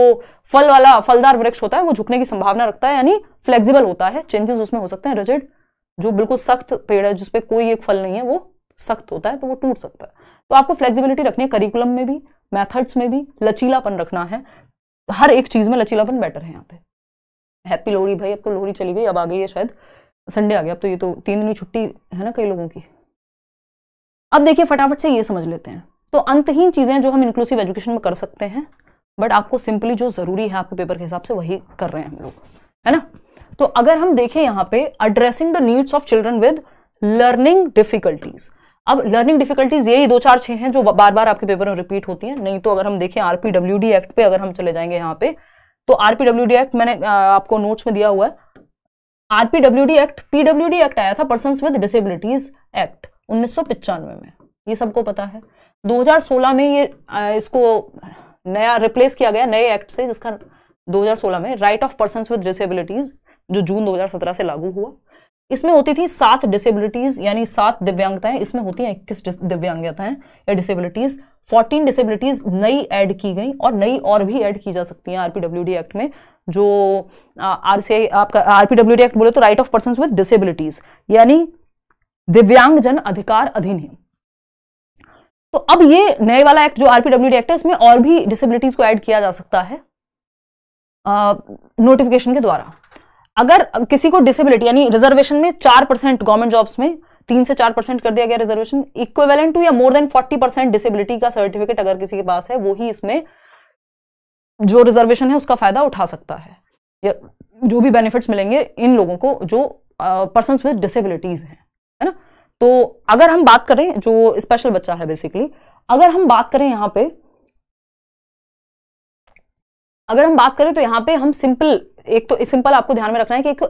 फल वाला फलदार वृक्ष होता है वो झुकने की संभावना रखता है यानी फ्लेक्सिबल होता है चेंजेस उसमें हो सकते हैं रिजिड जो बिल्कुल सख्त पेड़ है जिसपे कोई एक फल नहीं है वो सख्त होता है तो वो टूट सकता है तो आपको फ्लेक्सिबिलिटी रखनी है करिकुलम में भी मैथड्स में भी लचीलापन रखना है हर एक चीज में लचीलापन बेटर है यहाँ पे हैप्पी लोहड़ी भाई अब तो लोहड़ी चली गई अब आ गई है शायद संडे आ गया अब तो ये तो तीन दिन की छुट्टी है ना कई लोगों की अब देखिए फटाफट से ये समझ लेते हैं तो अंतहीन चीज़ें जो हम इंक्लूसिव एजुकेशन में कर सकते हैं बट आपको सिंपली जो ज़रूरी है आपके पेपर के हिसाब से वही कर रहे हैं हम लोग है ना तो अगर हम देखें यहाँ पे addressing the needs of children with learning difficulties अब लर्निंग डिफिकल्टीज यही दो चार छः हैं जो बार बार आपके पेपर में रिपीट होती हैं नहीं तो अगर हम देखें आरपीडब्ल्यूडी एक्ट पे अगर हम चले जाएंगे यहाँ पे तो आरपीडब्ल्यूडी एक्ट मैंने आपको नोट्स में दिया हुआ है आरपीडब्ल्यूडी एक्ट पीडब्ल्यूडी एक्ट आया था पर्सन विद डिसबिलिटीज एक्ट उन्नीस में ये सबको पता है 2016 में ये इसको नया रिप्लेस किया गया नए एक्ट से जिसका 2016 में right of person with disabilities जो जून 2017 से लागू हुआ इसमें होती थी सात डिसेबिलिटीज यानी सात दिव्यांगताएं इसमें होती हैं इक्कीस दिव्यांगताएं या डिसेबिलिटीज 14 डिसेबिलिटीज़ नई ऐड की गई और नई और भी ऐड की जा सकती हैं आरपीडब्ल्यूडी एक्ट में जो आर से आपका आरपीडब्ल्यूडी एक्ट बोले तो right of person with disabilities यानी दिव्यांग जन अधिकार अधिनियम तो अब ये नए वाला एक्ट जो आरपीडब्ल्यूडी एक्ट है इसमें और भी डिसेबिलिटीज को ऐड किया जा सकता है नोटिफिकेशन के द्वारा अगर किसी को डिसेबिलिटी यानी रिजर्वेशन में चार परसेंट गवर्नमेंट जॉब्स में तीन से चार परसेंट कर दिया गया रिजर्वेशन इक्वेलेंट टू या more than forty percent disability का सर्टिफिकेट अगर किसी के पास है वो ही इसमें जो रिजर्वेशन है उसका फायदा उठा सकता है या जो भी बेनिफिट्स मिलेंगे इन लोगों को जो पर्सन विद डिसेबिलिटीज हैं है ना तो अगर हम बात करें जो स्पेशल बच्चा है बेसिकली अगर हम बात करें यहाँ पे अगर हम बात करें तो यहाँ पे हम सिंपल एक तो सिंपल आपको ध्यान में रखना है कि एक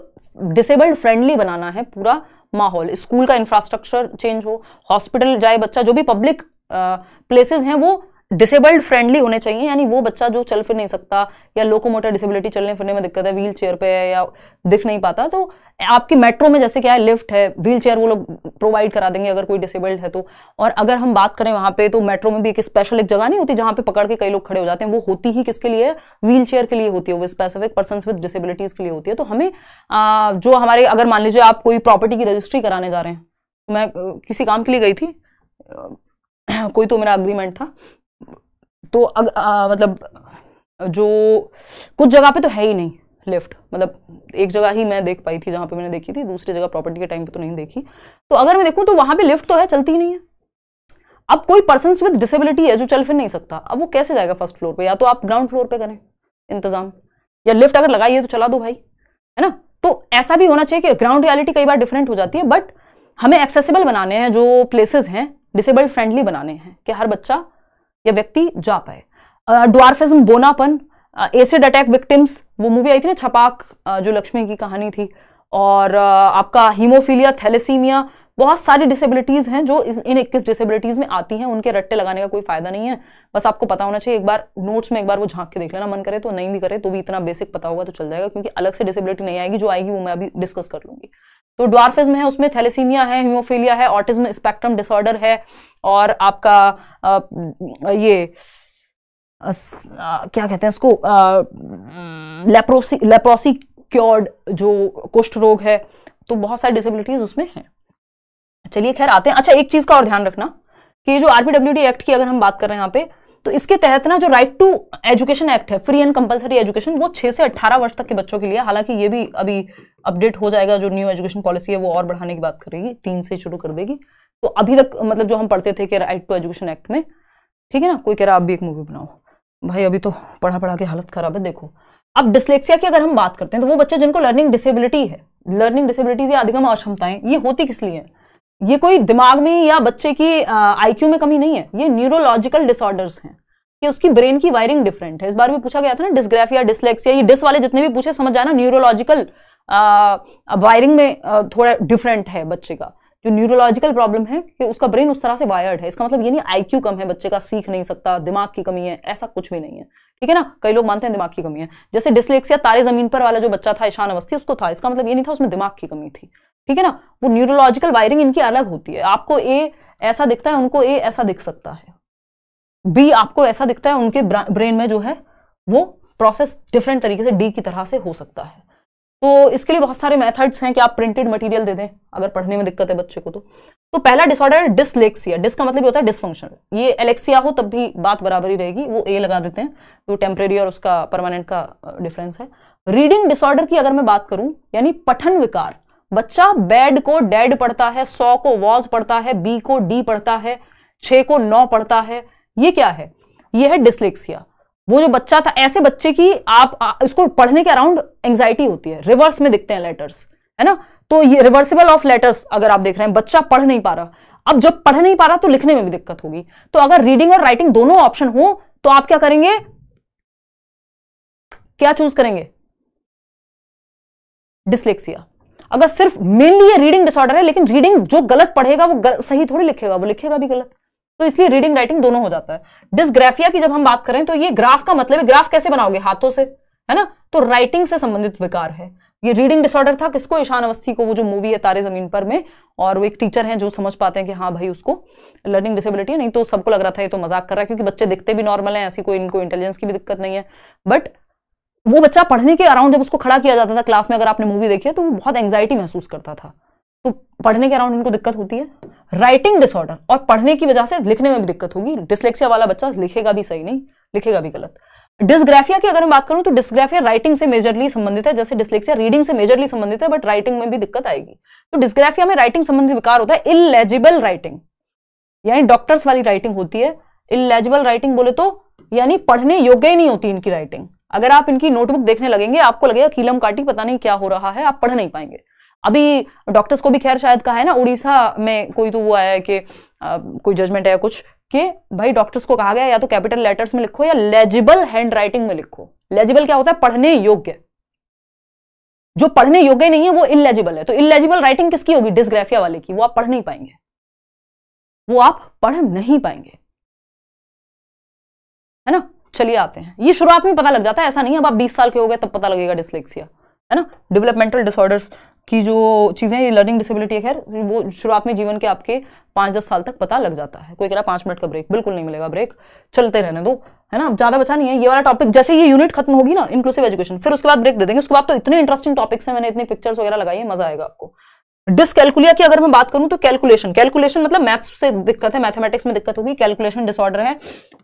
डिसेबल्ड फ्रेंडली बनाना है पूरा माहौल स्कूल का इंफ्रास्ट्रक्चर चेंज हो हॉस्पिटल जाए बच्चा जो भी पब्लिक प्लेसेस हैं वो डिसेबल्ड फ्रेंडली होने चाहिए यानी वो बच्चा जो चल फिर नहीं सकता या लोकोमोटर डिसेबिलिटी चलने फिरने में दिक्कत है व्हील चेयर पे है या दिख नहीं पाता तो आपकी मेट्रो में जैसे क्या है लिफ्ट है व्हील चेयर वो लोग प्रोवाइड करा देंगे अगर कोई डिसेबल्ड है तो और अगर हम बात करें वहाँ पे तो मेट्रो में भी एक स्पेशल एक जगह नहीं होती जहाँ पे पकड़ के कई लोग खड़े हो जाते हैं वो होती ही किसके लिए व्हील चेयर के लिए होती है वो स्पेसिफिक पर्सन विद डिसेबिलिटीज के लिए होती है तो हमें जो हमारे अगर मान लीजिए आप कोई प्रॉपर्टी की रजिस्ट्री कराने जा रहे हैं तो मैं किसी काम के लिए गई थी कोई तो मेरा अग्रीमेंट था तो अग, आ, मतलब जो कुछ जगह पे तो है ही नहीं लिफ्ट मतलब एक जगह ही मैं देख पाई थी जहाँ पे मैंने देखी थी दूसरी जगह प्रॉपर्टी के टाइम पे तो नहीं देखी तो अगर मैं देखूँ तो वहाँ पे लिफ्ट तो है चलती ही नहीं है अब कोई पर्सन विद डिसेबिलिटी है जो चल फिर नहीं सकता अब वो कैसे जाएगा फर्स्ट फ्लोर पर या तो आप ग्राउंड फ्लोर पर करें इंतजाम या लिफ्ट अगर लगाइए तो चला दो भाई है ना तो ऐसा भी होना चाहिए कि ग्राउंड रियालिटी कई बार डिफरेंट हो जाती है बट हमें एक्सेसिबल बनाने हैं जो प्लेसेस हैं डिसेबल्ड फ्रेंडली बनाने हैं कि हर बच्चा या व्यक्ति जा पाए डॉर्फिज्म बोनापन एसिड अटैक विक्टिम्स वो मूवी आई थी ना छपाक जो लक्ष्मी की कहानी थी और आपका हीमोफीलिया थैलेसीमिया बहुत सारी डिसेबिलिटीज़ हैं जो इन इक्कीस डिसेबिलिटीज़ में आती हैं उनके रट्टे लगाने का कोई फायदा नहीं है बस आपको पता होना चाहिए एक बार नोट्स में एक बार वो झांक के देख लेना मन करे तो नहीं भी करे तो भी इतना बेसिक पता होगा तो चल जाएगा क्योंकि अलग से डिसेबिलिटी नहीं आएगी जो आएगी वो मैं अभी डिस्कस कर लूंगी तो ड्वार्फिज्म है उसमें थैलेसीमिया है हीमोफीलिया है ऑटिज्म स्पेक्ट्रम डिसऑर्डर है और आपका आ, ये आ, क्या कहते हैं उसको लेप्रोसी लेप्रोसी क्योर्ड जो कुष्ठ रोग है तो बहुत सारी डिसेबिलिटीज उसमें हैं चलिए खैर आते हैं अच्छा एक चीज़ का और ध्यान रखना कि जो आरपीडब्ल्यूडी एक्ट की अगर हम बात कर रहे हैं यहाँ पे तो इसके तहत ना जो राइट टू एजुकेशन एक्ट है फ्री एंड कंपलसरी एजुकेशन वो छह से अट्ठारह वर्ष तक के बच्चों के लिए हालांकि ये भी अभी अपडेट हो जाएगा जो न्यू एजुकेशन पॉलिसी है वो और बढ़ाने की बात करेगी तीन से शुरू कर देगी तो अभी तक मतलब जो हम पढ़ते थे कि राइट टू एजुकेशन एक्ट में ठीक है ना कोई कह रहा आप भी एक मूवी बनाओ भाई अभी तो पढ़ा पढ़ा के हालत खराब है देखो अब डिसलेक्सिया की अगर हम बात करते हैं तो वो बच्चे जिनको लर्निंग डिसेबिलिटी है लर्निंग डिसेबिलिटीज या अधिगम अक्षमताएं ये होती किस लिए है ये कोई दिमाग में या बच्चे की आईक्यू में कमी नहीं है ये न्यूरोलॉजिकल डिसऑर्डर्स हैं कि उसकी ब्रेन की वायरिंग डिफरेंट है इस बार भी पूछा गया था ना डिस्ग्राफिया डिसलेक्सिया ये डिस वाले जितने भी पूछे समझ जाना न्यूरोलॉजिकल वायरिंग में आ, थोड़ा डिफरेंट है बच्चे का जो न्यूरोलॉजिकल प्रॉब्लम है कि उसका ब्रेन उस तरह से वायर्ड है इसका मतलब ये नहीं आई कम है बच्चे का सीख नहीं सकता दिमाग की कमी है ऐसा कुछ भी नहीं है ठीक है ना कई लोग मानते हैं दिमाग की कमी है जैसे डिसलेक्सिया तारे जमीन पर वाला जो बच्चा था ईशान अवस्थी उसको था इसका मतलब ये नहीं था उसमें दिमाग की कमी थी ठीक है ना वो न्यूरोलॉजिकल वायरिंग इनकी अलग होती है आपको ए ऐसा दिखता है उनको ए ऐसा दिख सकता है बी आपको ऐसा दिखता है उनके ब्रेन में जो है वो प्रोसेस डिफरेंट तरीके से डी की तरह से हो सकता है तो इसके लिए बहुत सारे मेथड्स हैं कि आप प्रिंटेड मटेरियल दे दें अगर पढ़ने में दिक्कत है बच्चे को तो तो पहला डिसऑर्डर है डिसलेक्सिया डिस का मतलब होता है डिसफंक्शन ये एलेक्सिया हो तब भी बात बराबर ही रहेगी वो ए लगा देते हैं तो टेम्परेरी और उसका परमानेंट का डिफरेंस है रीडिंग डिसऑर्डर की अगर मैं बात करूं यानी पठन विकार बच्चा बेड को डेड पढ़ता है सौ को वॉज पढ़ता है बी को डी पढ़ता है छे को नौ पढ़ता है ये क्या है ये है डिसलेक्सिया वो जो बच्चा था ऐसे बच्चे की आप इसको पढ़ने के अराउंड एंग्जाइटी होती है रिवर्स में दिखते हैं लेटर्स है ना तो ये रिवर्सिबल ऑफ लेटर्स अगर आप देख रहे हैं बच्चा पढ़ नहीं पा रहा अब जब पढ़ नहीं पा रहा तो लिखने में भी दिक्कत होगी तो अगर रीडिंग और राइटिंग दोनों ऑप्शन हो तो आप क्या करेंगे क्या चूज करेंगे डिसलेक्सिया अगर सिर्फ मेनली ये रीडिंग डिसऑर्डर है लेकिन रीडिंग जो गलत पढ़ेगा वो गल, सही थोड़ी लिखेगा वो लिखेगा भी गलत तो इसलिए रीडिंग राइटिंग दोनों हो जाता है डिसग्राफिया की जब हम बात करें तो ये ग्राफ का मतलब है ग्राफ कैसे बनाओगे हाथों से है ना तो राइटिंग से संबंधित विकार है ये रीडिंग डिसऑर्डर था किसको ईशान अवस्थी को वो जो मूवी है तारे जमीन पर में और वो एक टीचर हैं जो समझ पाते हैं कि हाँ भाई उसको लर्निंग डिसेबिलिटी है नहीं तो सबको लग रहा था ये तो मजाक कर रहा है क्योंकि बच्चे दिखते भी नॉर्मल हैं ऐसी कोई इनको इंटेलिजेंस की भी दिक्कत नहीं है बट वो बच्चा पढ़ने के अराउंड जब उसको खड़ा किया जाता था क्लास में अगर आपने मूवी देखी है तो वो बहुत एंगजाइटी महसूस करता था तो पढ़ने के अराउंड इनको दिक्कत होती है राइटिंग डिसऑर्डर और पढ़ने की वजह से लिखने में भी दिक्कत होगी डिसलेक्सिया वाला बच्चा लिखेगा भी सही नहीं लिखेगा भी गलत डिस्ग्राफिया की अगर मैं बात करूं तो डिस्ग्राफिया राइटिंग से मेजरली संबंधित है जैसे डिस्लेक्सिया रीडिंग से मेजरली संबंधित है बट राइटिंग में भी दिक्कत आएगी तो डिस्ग्राफिया में राइटिंग संबंधित विकार होता है इलेजिबल राइटिंग यानी डॉक्टर्स वाली राइटिंग होती है इलेजिबल राइटिंग बोले तो यानी पढ़ने योग्य ही नहीं होती इनकी राइटिंग अगर आप इनकी नोटबुक देखने लगेंगे आपको लगेगा कीलम काटी पता नहीं क्या हो रहा है आप पढ़ नहीं पाएंगे अभी डॉक्टर्स को भी खैर शायद कहा है ना उड़ीसा में कोई तो वो आया है कि कोई जजमेंट है कुछ कि भाई डॉक्टर्स को कहा गया या तो कैपिटल लेटर्स में लिखो या लेजिबल हैंड राइटिंग में लिखो लेजिबल क्या होता है पढ़ने योग्य जो पढ़ने योग्य नहीं है वो इलेजिबल है तो इलेजिबल राइटिंग किसकी होगी डिस्ग्राफिया वाले की वो आप पढ़ नहीं पाएंगे वो आप पढ़ नहीं पाएंगे है ना चलिए आते हैं ये शुरुआत में पता लग जाता है ऐसा नहीं अब आप 20 साल के हो गए तब पता लगेगा डिसलेक्सिया है ना डेवलपमेंटल डिसऑर्डर्स की जो चीज़ें लर्निंग डिसेबिलिटी है खैर वो शुरुआत में जीवन के आपके पाँच दस साल तक पता लग जाता है कोई कह रहा पाँच मिनट का ब्रेक बिल्कुल नहीं मिलेगा ब्रेक चलते रहने दो है ना ज़्यादा बचा नहीं है ये वाला टॉपिक जैसे ये यूनिट खत्म होगी ना इंक्लूसिव एजुकेशन फिर उसके बाद ब्रेक दे देंगे उसके बाद तो इतने इंटरेस्टिंग टॉपिक्स हैं मैंने इतनी पिक्चर्स वगैरह लगाई है मजा आएगा आपको डिसकैलकुलिया की अगर मैं बात करूं तो कैलकुलेशन कैलकुलेशन मतलब मैथ्स से दिक्कत है मैथमेटिक्स में दिक्कत होगी कैलकुलेशन डिसऑर्डर है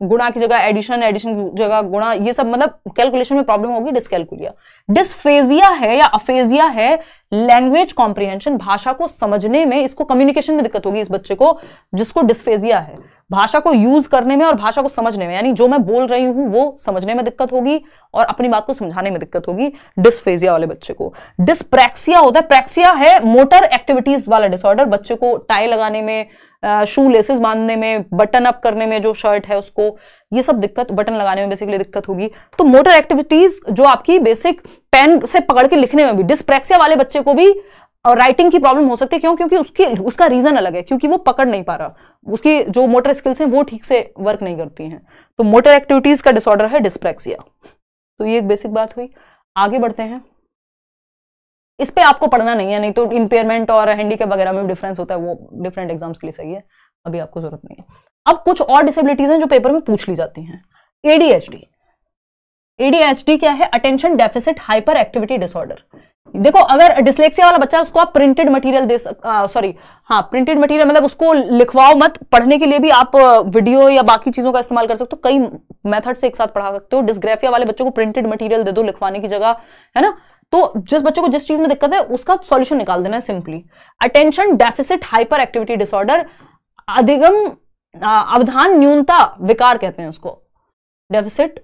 गुणा की जगह एडिशन एडिशन की जगह गुणा ये सब मतलब कैलकुलेशन में प्रॉब्लम होगी डिसकैलकुलिया डिस्फेजिया है या अफेजिया है लैंग्वेज कॉम्प्रिहेंशन भाषा को समझने में इसको कम्युनिकेशन में दिक्कत होगी इस बच्चे को जिसको डिस्फेजिया है भाषा को यूज करने में और भाषा को समझने में यानी जो मैं बोल रही हूँ वो समझने में दिक्कत होगी और अपनी बात को समझाने में दिक्कत होगी डिस्फेजिया वाले बच्चे को डिस्प्रैक्सिया होता है प्रैक्सिया है मोटर एक्टिविटीज वाला डिसऑर्डर बच्चे को टाई लगाने में शू लेसेस बांधने में बटन अप करने में जो शर्ट है उसको ये सब दिक्कत बटन लगाने में बेसिकली दिक्कत होगी तो मोटर एक्टिविटीज जो आपकी बेसिक पेन से पकड़ के लिखने में भी डिस्प्रैक्सिया वाले बच्चे को भी और राइटिंग की प्रॉब्लम हो सकती है क्यों क्योंकि उसकी उसका रीज़न अलग है क्योंकि वो पकड़ नहीं पा रहा उसकी जो मोटर स्किल्स हैं वो ठीक से वर्क नहीं करती हैं तो मोटर एक्टिविटीज़ का डिसऑर्डर है डिस्प्रेक्सिया तो ये एक बेसिक बात हुई आगे बढ़ते हैं इस पर आपको पढ़ना नहीं है नहीं तो इम्पेयरमेंट और हैंडीकेप वगैरह में डिफरेंस होता है वो डिफरेंट एग्जाम्स के लिए सही है अभी आपको जरूरत नहीं है अब कुछ और डिसेबिलिटीज़ हैं जो पेपर में पूछ ली जाती हैं एडीएचडी एडीएचडी क्या है attention deficit hyper activity disorder देखो अगर डिस्लेक्सिया वाला बच्चा उसको आप प्रिंटेड मटेरियल दे सॉरी हाँ प्रिंटेड मटेरियल मतलब उसको लिखवाओ मत पढ़ने के लिए भी आप वीडियो या बाकी चीजों का इस्तेमाल कर सकते हो कई मेथड से एक साथ पढ़ा सकते हो डिस्ग्राफिया वाले बच्चों को प्रिंटेड मटेरियल दे दो लिखवाने की जगह है ना तो जिस बच्चों को जिस चीज में दिक्कत है उसका सोल्यूशन निकाल देना simply attention deficit hyper activity disorder अधिगम अवधान न्यूनता विकार कहते हैं उसको डेफिसिट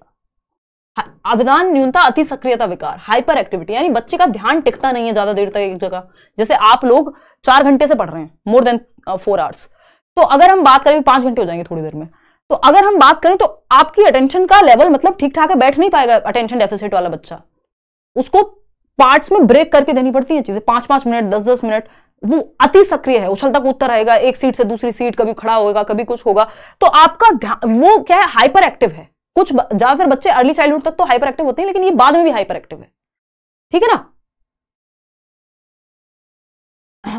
अविधान न्यूनता अति सक्रियता विकार हाइपर एक्टिविटी यानी बच्चे का ध्यान टिकता नहीं है ज्यादा देर तक एक जगह जैसे आप लोग चार घंटे से पढ़ रहे हैं मोर देन फोर आवर्स तो अगर हम बात करें पांच घंटे हो जाएंगे थोड़ी देर में तो अगर हम बात करें तो आपकी अटेंशन का लेवल मतलब ठीक ठाक है बैठ नहीं पाएगा अटेंशन डेफिसिट वाला बच्चा उसको पार्ट्स में ब्रेक करके देनी पड़ती है चीजें पांच पांच मिनट दस दस मिनट वो अति सक्रिय है उछलता कूदता रहेगा एक सीट से दूसरी सीट कभी खड़ा होगा कभी कुछ होगा तो आपका वो क्या है हाइपर एक्टिव है कुछ ज्यादातर बच्चे अर्ली चाइल्डहुड तक तो हाइपर एक्टिव होते हैं लेकिन ये बाद में भी हाइपर एक्टिव है ठीक है ना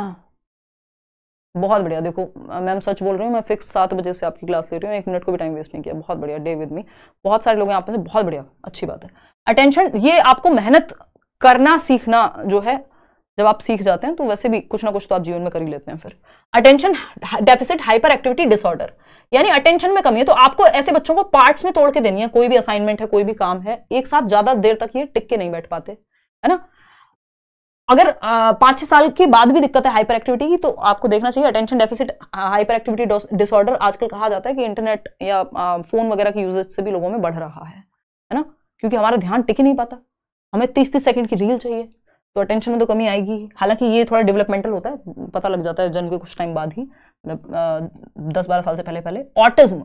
बहुत बढ़िया देखो मैम सच बोल रही हूँ मैं फिक्स सात बजे से आपकी क्लास ले रही हूँ एक मिनट को भी टाइम वेस्ट नहीं किया बहुत बढ़िया डे विद मी बहुत सारे लोग हैं आप बहुत बढ़िया अच्छी बात है अटेंशन ये आपको मेहनत करना सीखना जो है जब आप सीख जाते हैं तो वैसे भी कुछ ना कुछ तो आप जीवन में कर ही लेते हैं फिर attention deficit hyper activity disorder यानी अटेंशन में कमी है तो आपको ऐसे बच्चों को पार्ट्स में तोड़ के देनी है कोई भी असाइनमेंट है कोई भी काम है एक साथ ज्यादा देर तक ये टिक के नहीं बैठ पाते है ना अगर पांच छह साल के बाद भी दिक्कत है हाइपर एक्टिविटी की तो आपको देखना चाहिए attention deficit hyper activity disorder आजकल कहा जाता है कि इंटरनेट या फ़ोन वगैरह के यूजेज से भी लोगों में बढ़ रहा है है ना क्योंकि हमारा ध्यान टिक ही नहीं पाता हमें तीस तीस सेकंड की रील चाहिए तो अटेंशन में तो कमी आएगी हालांकि ये थोड़ा डेवलपमेंटल होता है पता लग जाता है जन्म के कुछ टाइम बाद ही मतलब दस बारह साल से पहले पहले ऑटिज्म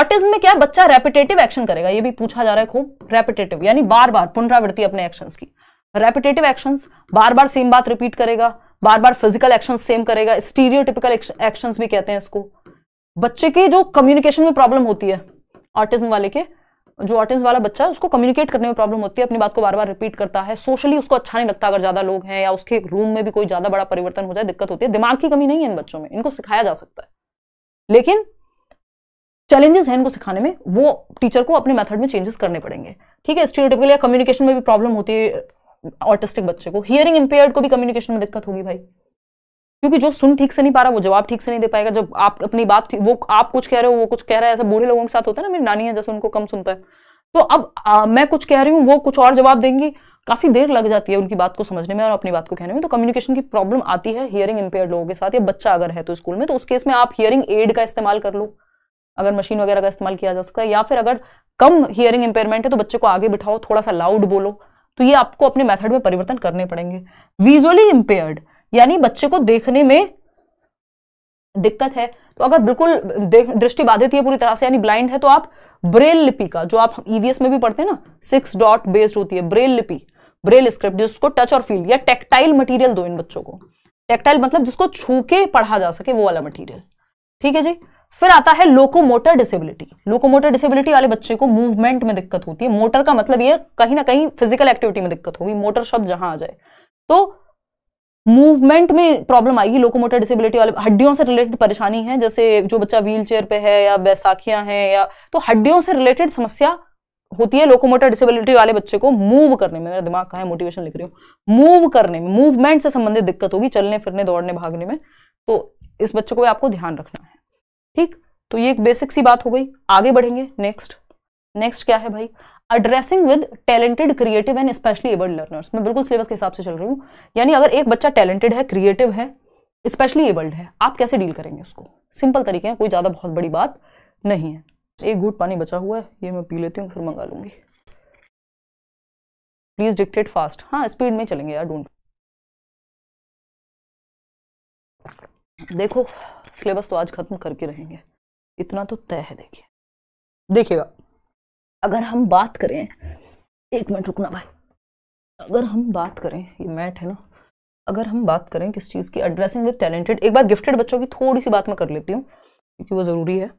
ऑटिज्म में क्या बच्चा रेपिटेटिव एक्शन करेगा ये भी पूछा जा रहा है खूब रेपिटेटिव यानी बार बार पुनरावृत्ति अपने एक्शन की रेपिटेटिव एक्शन बार बार सेम बात रिपीट करेगा बार बार फिजिकल एक्शन सेम करेगा स्टीरियोटिपिकल एक्शन भी कहते हैं इसको बच्चे की जो कम्युनिकेशन में प्रॉब्लम होती है ऑटिज्म वाले के जो ऑटिज्म वाला बच्चा है उसको कम्युनिकेट करने में प्रॉब्लम होती है अपनी बात को बार बार रिपीट करता है सोशली उसको अच्छा नहीं लगता अगर ज्यादा लोग हैं या उसके रूम में भी कोई ज्यादा बड़ा परिवर्तन हो जाए दिक्कत होती है दिमाग की कमी नहीं है इन बच्चों में इनको सिखाया जा सकता है लेकिन चैलेंजेस हैं इनको सिखाने में वो टीचर को अपने मेथड में चेंजेस करने पड़ेंगे ठीक है स्टीरियोटिपिकल या कम्युनिकेशन में भी प्रॉब्लम होती है ऑटिस्टिक बच्चे को हियरिंग इंपेयर्ड को भी कम्युनिकेशन में दिक्कत होगी भाई क्योंकि जो सुन ठीक से नहीं पा रहा वो जवाब ठीक से नहीं दे पाएगा जब आप अपनी बात वो आप कुछ कह रहे हो वो कुछ कह रहा है ऐसे बूढ़े लोगों के साथ होता है ना मेरी नानी है जैसे उनको कम सुनता है तो अब आ, मैं कुछ कह रही हूँ वो कुछ और जवाब देंगी काफी देर लग जाती है उनकी बात को समझने में और अपनी बात को कहने में तो कम्युनिकेशन की प्रॉब्लम आती है हियरिंग इम्पेयर लोगों के साथ या बच्चा अगर है तो स्कूल में तो उस केस में आप हियरिंग एड का इस्तेमाल कर लो अगर मशीन वगैरह का इस्तेमाल किया जा सकता है या फिर अगर कम हियरिंग इंपेयरमेंट है तो बच्चे को आगे बिठाओ थोड़ा सा लाउड बोलो तो ये आपको अपने मेथड में परिवर्तन करने पड़ेंगे विजुअली इंपेयर्ड यानी बच्चे को देखने में दिक्कत है तो अगर बिल्कुल दृष्टि बाधित है पूरी तरह से यानी ब्लाइंड है तो आप ब्रेल लिपि का जो आप ईवीएस e में भी पढ़ते हैं ना सिक्स डॉट बेस्ड होती है ब्रेल लिपि ब्रेल स्क्रिप्ट जिसको टच और फील या टेक्टाइल मटेरियल दो इन बच्चों को टेक्टाइल मतलब जिसको छू के पढ़ा जा सके वो वाला मटेरियल ठीक है जी फिर आता है लोकोमोटर डिसेबिलिटी लोकोमोटर डिसेबिलिटी वाले बच्चे को मूवमेंट में दिक्कत होती है मोटर का मतलब ये कहीं ना कहीं फिजिकल एक्टिविटी में दिक्कत होगी मोटर शब्द जहां आ जाए तो मूवमेंट में प्रॉब्लम आएगी लोकोमोटर डिसेबिलिटी वाले हड्डियों से रिलेटेड परेशानी है जैसे जो बच्चा व्हील चेयर पे है या बैसाखियां हैं या तो हड्डियों से रिलेटेड समस्या होती है लोकोमोटर डिसेबिलिटी वाले बच्चे को मूव करने में मेरा दिमाग कहा है मोटिवेशन लिख रही हूँ मूव करने में मूवमेंट से संबंधित दिक्कत होगी चलने फिरने दौड़ने भागने में तो इस बच्चे को भी आपको ध्यान रखना है ठीक तो ये एक बेसिक सी बात हो गई आगे बढ़ेंगे नेक्स्ट नेक्स्ट क्या है भाई addressing with talented creative and specially abled learners मैं बिल्कुल सिलेबस के हिसाब से चल रही हूँ यानी अगर एक बच्चा टैलेंटेड है क्रिएटिव है स्पेशली एबल्ड है आप कैसे डील करेंगे उसको सिंपल तरीके हैं कोई ज़्यादा बहुत बड़ी बात नहीं है एक घूट पानी बचा हुआ है ये मैं पी लेती हूँ फिर मंगा लूँगी प्लीज़ डिक्टेट फास्ट हाँ स्पीड में चलेंगे यार डोंट देखो सिलेबस तो आज खत्म करके रहेंगे इतना तो तय है देखिए देखिएगा अगर हम बात करें एक मिनट रुकना भाई अगर हम बात करें ये मैट है ना अगर हम बात करें किस चीज़ की एड्रेसिंग विद टैलेंटेड एक बार गिफ्टेड बच्चों की थोड़ी सी बात मैं कर लेती हूँ क्योंकि वो ज़रूरी है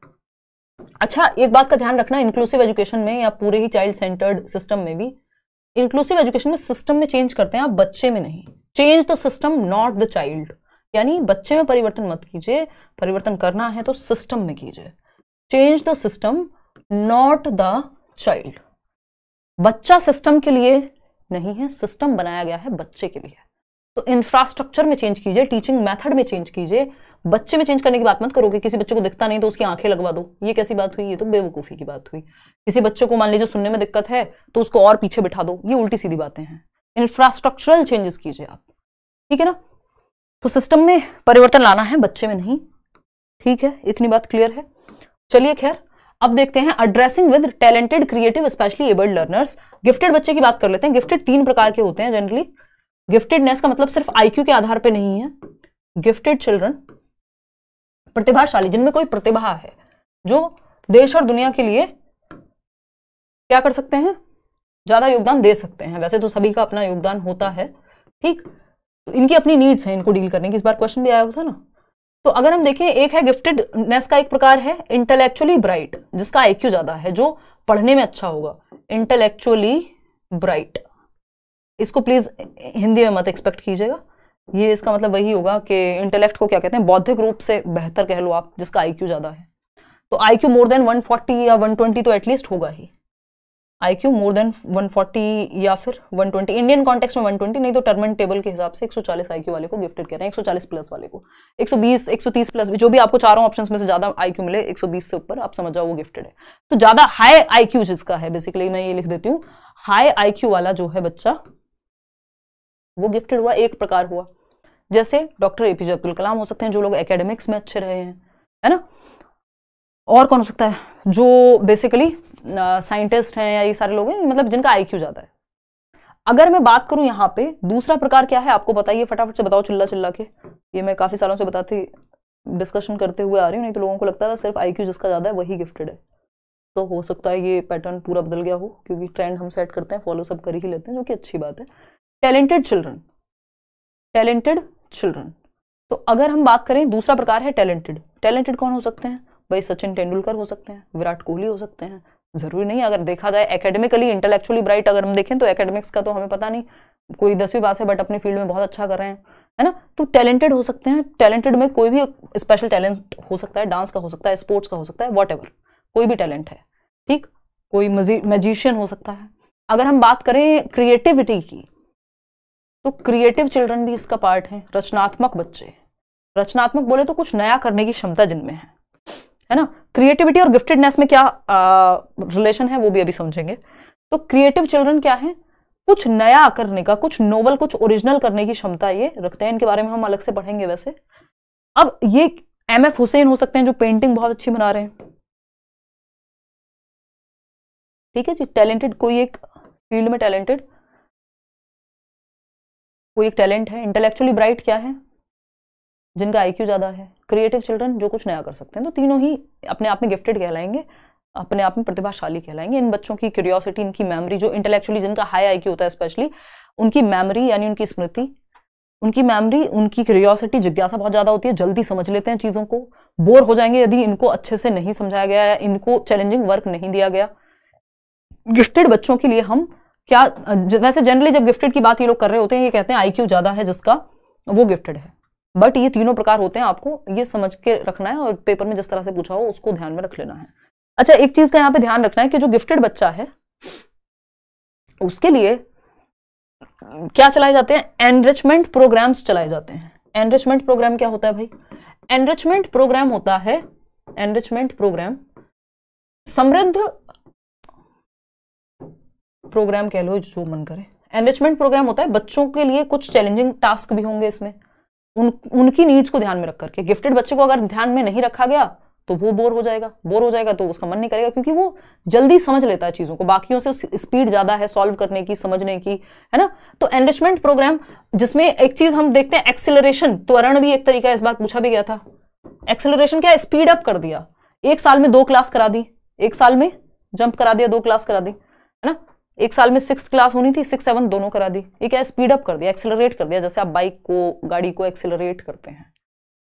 अच्छा एक बात का ध्यान रखना इंक्लूसिव एजुकेशन में या पूरे ही चाइल्ड सेंटर्ड सिस्टम में भी इंक्लूसिव एजुकेशन में सिस्टम में चेंज करते हैं आप बच्चे में नहीं change the system not the child यानी बच्चे में परिवर्तन मत कीजिए परिवर्तन करना है तो सिस्टम में कीजिए change the system not the child बच्चा सिस्टम के लिए नहीं है सिस्टम बनाया गया है बच्चे के लिए तो इंफ्रास्ट्रक्चर में चेंज कीजिए टीचिंग मेथड में चेंज कीजिए बच्चे में चेंज करने की बात मत करोगे किसी बच्चे को दिखता नहीं तो उसकी आंखें लगवा दो ये कैसी बात हुई ये तो बेवकूफ़ी की बात हुई किसी बच्चे को मान लीजिए सुनने में दिक्कत है तो उसको और पीछे बिठा दो ये उल्टी सीधी बातें हैं इंफ्रास्ट्रक्चरल चेंजेस कीजिए आप ठीक है ना तो सिस्टम में परिवर्तन लाना है बच्चे में नहीं ठीक है इतनी बात क्लियर है चलिए खैर अब देखते हैं addressing with talented creative specially abled learners gifted बच्चे की बात कर लेते हैं गिफ्टेड तीन प्रकार के होते हैं जनरली गिफ्टेडनेस का मतलब सिर्फ आईक्यू के आधार पर नहीं है गिफ्टेड चिल्ड्रन प्रतिभाशाली जिनमें कोई प्रतिभा है जो देश और दुनिया के लिए क्या कर सकते हैं ज़्यादा योगदान दे सकते हैं वैसे तो सभी का अपना योगदान होता है ठीक तो इनकी अपनी नीड्स हैं इनको डील करने की इस बार क्वेश्चन भी आया हुआ था ना तो अगर हम देखें एक है गिफ्टेडनेस का एक प्रकार है इंटेलेक्चुअली ब्राइट जिसका आईक्यू ज्यादा है जो पढ़ने में अच्छा होगा इंटेलेक्चुअली ब्राइट इसको प्लीज हिंदी में मत एक्सपेक्ट कीजिएगा ये इसका मतलब वही होगा कि इंटेलेक्ट को क्या कहते हैं बौद्धिक रूप से बेहतर कह लो आप जिसका आईक्यू ज्यादा है तो आईक्यू मोर देन 140 या 120 तो एटलीस्ट होगा ही आई क्यू मोर देन 140 या फिर 120 इंडियन कॉन्टेक्स में 120 नहीं तो टर्म टेबल के हिसाब से 140 आईक्यू वाले को गिफ्टेड कर रहे हैं 140 प्लस वाले को 120 130 प्लस जो भी आपको चारों ऑप्शंस में से ज्यादा आईक्यू मिले 120 से ऊपर आप समझ जाओ वो गिफ्टेड है तो ज्यादा हाई आईक्यू जिसका है बेसिकली मैं ये लिख देती हूँ हाई आईक्यू वाला जो है बच्चा वो गिफ्टेड हुआ एक प्रकार हुआ जैसे डॉक्टर एपीजे अब्दुल कलाम हो सकते हैं जो लोग एकेडमिक्स में अच्छे रहे हैं है ना और कौन हो सकता है जो बेसिकली साइंटिस्ट uh, हैं या ये सारे लोग हैं मतलब जिनका आई क्यू ज़्यादा है अगर मैं बात करूं यहाँ पे दूसरा प्रकार क्या है आपको बताइए फटाफट से बताओ चिल्ला चिल्ला के ये मैं काफ़ी सालों से बताती डिस्कशन करते हुए आ रही हूँ नहीं तो लोगों को लगता था सिर्फ आई जिसका ज़्यादा है वही गिफ्टेड है तो हो सकता है ये पैटर्न पूरा बदल गया हो क्योंकि ट्रेंड हम सेट करते हैं फॉलो सब कर ही लेते हैं जो कि अच्छी बात है टैलेंटेड चिल्ड्रन टैलेंटेड चिल्ड्रन तो अगर हम बात करें दूसरा प्रकार है टैलेंटेड टैलेंटेड कौन हो सकते हैं भाई सचिन तेंदुलकर हो सकते हैं विराट कोहली हो सकते हैं जरूरी नहीं अगर देखा जाए एकेडमिकली इंटेलेक्चुअली ब्राइट अगर हम देखें तो एकेडमिक्स का तो हमें पता नहीं कोई दसवीं पास है बट अपने फील्ड में बहुत अच्छा कर रहे हैं है ना तो टैलेंटेड हो सकते हैं टैलेंटेड में कोई भी स्पेशल टैलेंट हो सकता है डांस का हो सकता है स्पोर्ट्स का हो सकता है वॉट कोई भी टैलेंट है ठीक कोई मैजिशियन हो सकता है अगर हम बात करें क्रिएटिविटी की तो क्रिएटिव चिल्ड्रन भी इसका पार्ट है रचनात्मक बच्चे रचनात्मक बोले तो कुछ नया करने की क्षमता जिनमें है है ना क्रिएटिविटी और गिफ्टेडनेस में क्या रिलेशन है वो भी अभी समझेंगे तो क्रिएटिव चिल्ड्रन क्या है कुछ नया करने का कुछ नोवल कुछ ओरिजिनल करने की क्षमता ये रखते हैं इनके बारे में हम अलग से पढ़ेंगे वैसे अब ये एम एफ हुसैन हो सकते हैं जो पेंटिंग बहुत अच्छी बना रहे हैं ठीक है जी टैलेंटेड कोई एक फील्ड में टैलेंटेड कोई एक टैलेंट है इंटेलेक्चुअली ब्राइट क्या है जिनका आई ज़्यादा है क्रिएटिव चिल्ड्रन जो कुछ नया कर सकते हैं तो तीनों ही अपने आप में गिफ्टेड कहलाएंगे अपने आप में प्रतिभाशाली कहलाएंगे इन बच्चों की क्यूरियोसिटी इनकी मेमोरी जो इंटेलेक्चुअली जिनका हाई आई होता है स्पेशली उनकी मेमोरी यानी उनकी स्मृति उनकी मेमोरी उनकी क्यूरियोसिटी जिज्ञासा बहुत ज़्यादा होती है जल्दी समझ लेते हैं चीज़ों को बोर हो जाएंगे यदि इनको अच्छे से नहीं समझाया गया या इनको चैलेंजिंग वर्क नहीं दिया गया गिफ्टेड बच्चों के लिए हम क्या वैसे जनरली जब गिफ्टेड की बात ये लोग कर रहे होते हैं ये कहते हैं आई ज़्यादा है जिसका वो गिफ्टेड है बट ये तीनों प्रकार होते हैं आपको ये समझ के रखना है और पेपर में जिस तरह से पूछा हो उसको ध्यान में रख लेना है अच्छा एक चीज का यहाँ पे ध्यान रखना है कि जो गिफ्टेड बच्चा है उसके लिए क्या चलाए जाते हैं एनरिचमेंट प्रोग्राम्स चलाए जाते हैं एनरिचमेंट प्रोग्राम क्या होता है भाई एनरिचमेंट प्रोग्राम होता है एनरिचमेंट प्रोग्राम समृद्ध प्रोग्राम कह लो जो मन करे एनरिचमेंट प्रोग्राम होता है बच्चों के लिए कुछ चैलेंजिंग टास्क भी होंगे इसमें उन उनकी नीड्स को ध्यान में रख करके गिफ्टेड बच्चे को अगर ध्यान में नहीं रखा गया तो वो बोर हो जाएगा बोर हो जाएगा तो उसका मन नहीं करेगा क्योंकि वो जल्दी समझ लेता है चीज़ों को बाकियों से स्पीड ज़्यादा है सॉल्व करने की समझने की है ना तो एनरिचमेंट प्रोग्राम जिसमें एक चीज़ हम देखते हैं एक्सिलरेशन तो अरण भी एक तरीका इस बार पूछा भी गया था एक्सिलरेशन क्या स्पीड अप कर दिया एक साल में दो क्लास करा दी एक साल में जंप करा दिया दो क्लास करा दी है ना एक साल में सिक्स क्लास होनी थी सिक्स सेवन दोनों करा दी ये क्या स्पीड अप कर दिया एक्सेलरेट कर दिया जैसे आप बाइक को गाड़ी को एक्सेलरेट करते हैं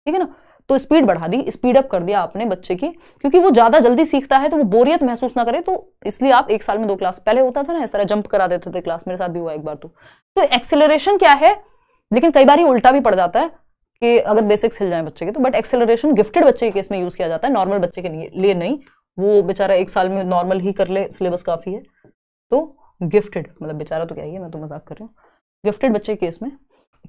ठीक है ना तो स्पीड बढ़ा दी स्पीड अप कर दिया आपने बच्चे की क्योंकि वो ज्यादा जल्दी सीखता है तो वो बोरियत महसूस ना करे तो इसलिए आप एक साल में दो क्लास पहले होता था ना इस तरह जंप करा देते थे क्लास मेरे साथ भी हुआ एक बार तो तो एक्सेलरेशन क्या है लेकिन कई बार ही उल्टा भी पड़ जाता है कि अगर बेसिक्स हिल जाए बच्चे के तो बट एक्सेलरेशन गिफ्टेड बच्चे के केस में यूज किया जाता है नॉर्मल बच्चे के लिए नहीं वो बेचारा एक साल में नॉर्मल ही कर ले सिलेबस काफी है तो गिफ्टेड मतलब बेचारा तो क्या ही है मैं तो मजाक कर रही हूँ गिफ्टेड बच्चे केस में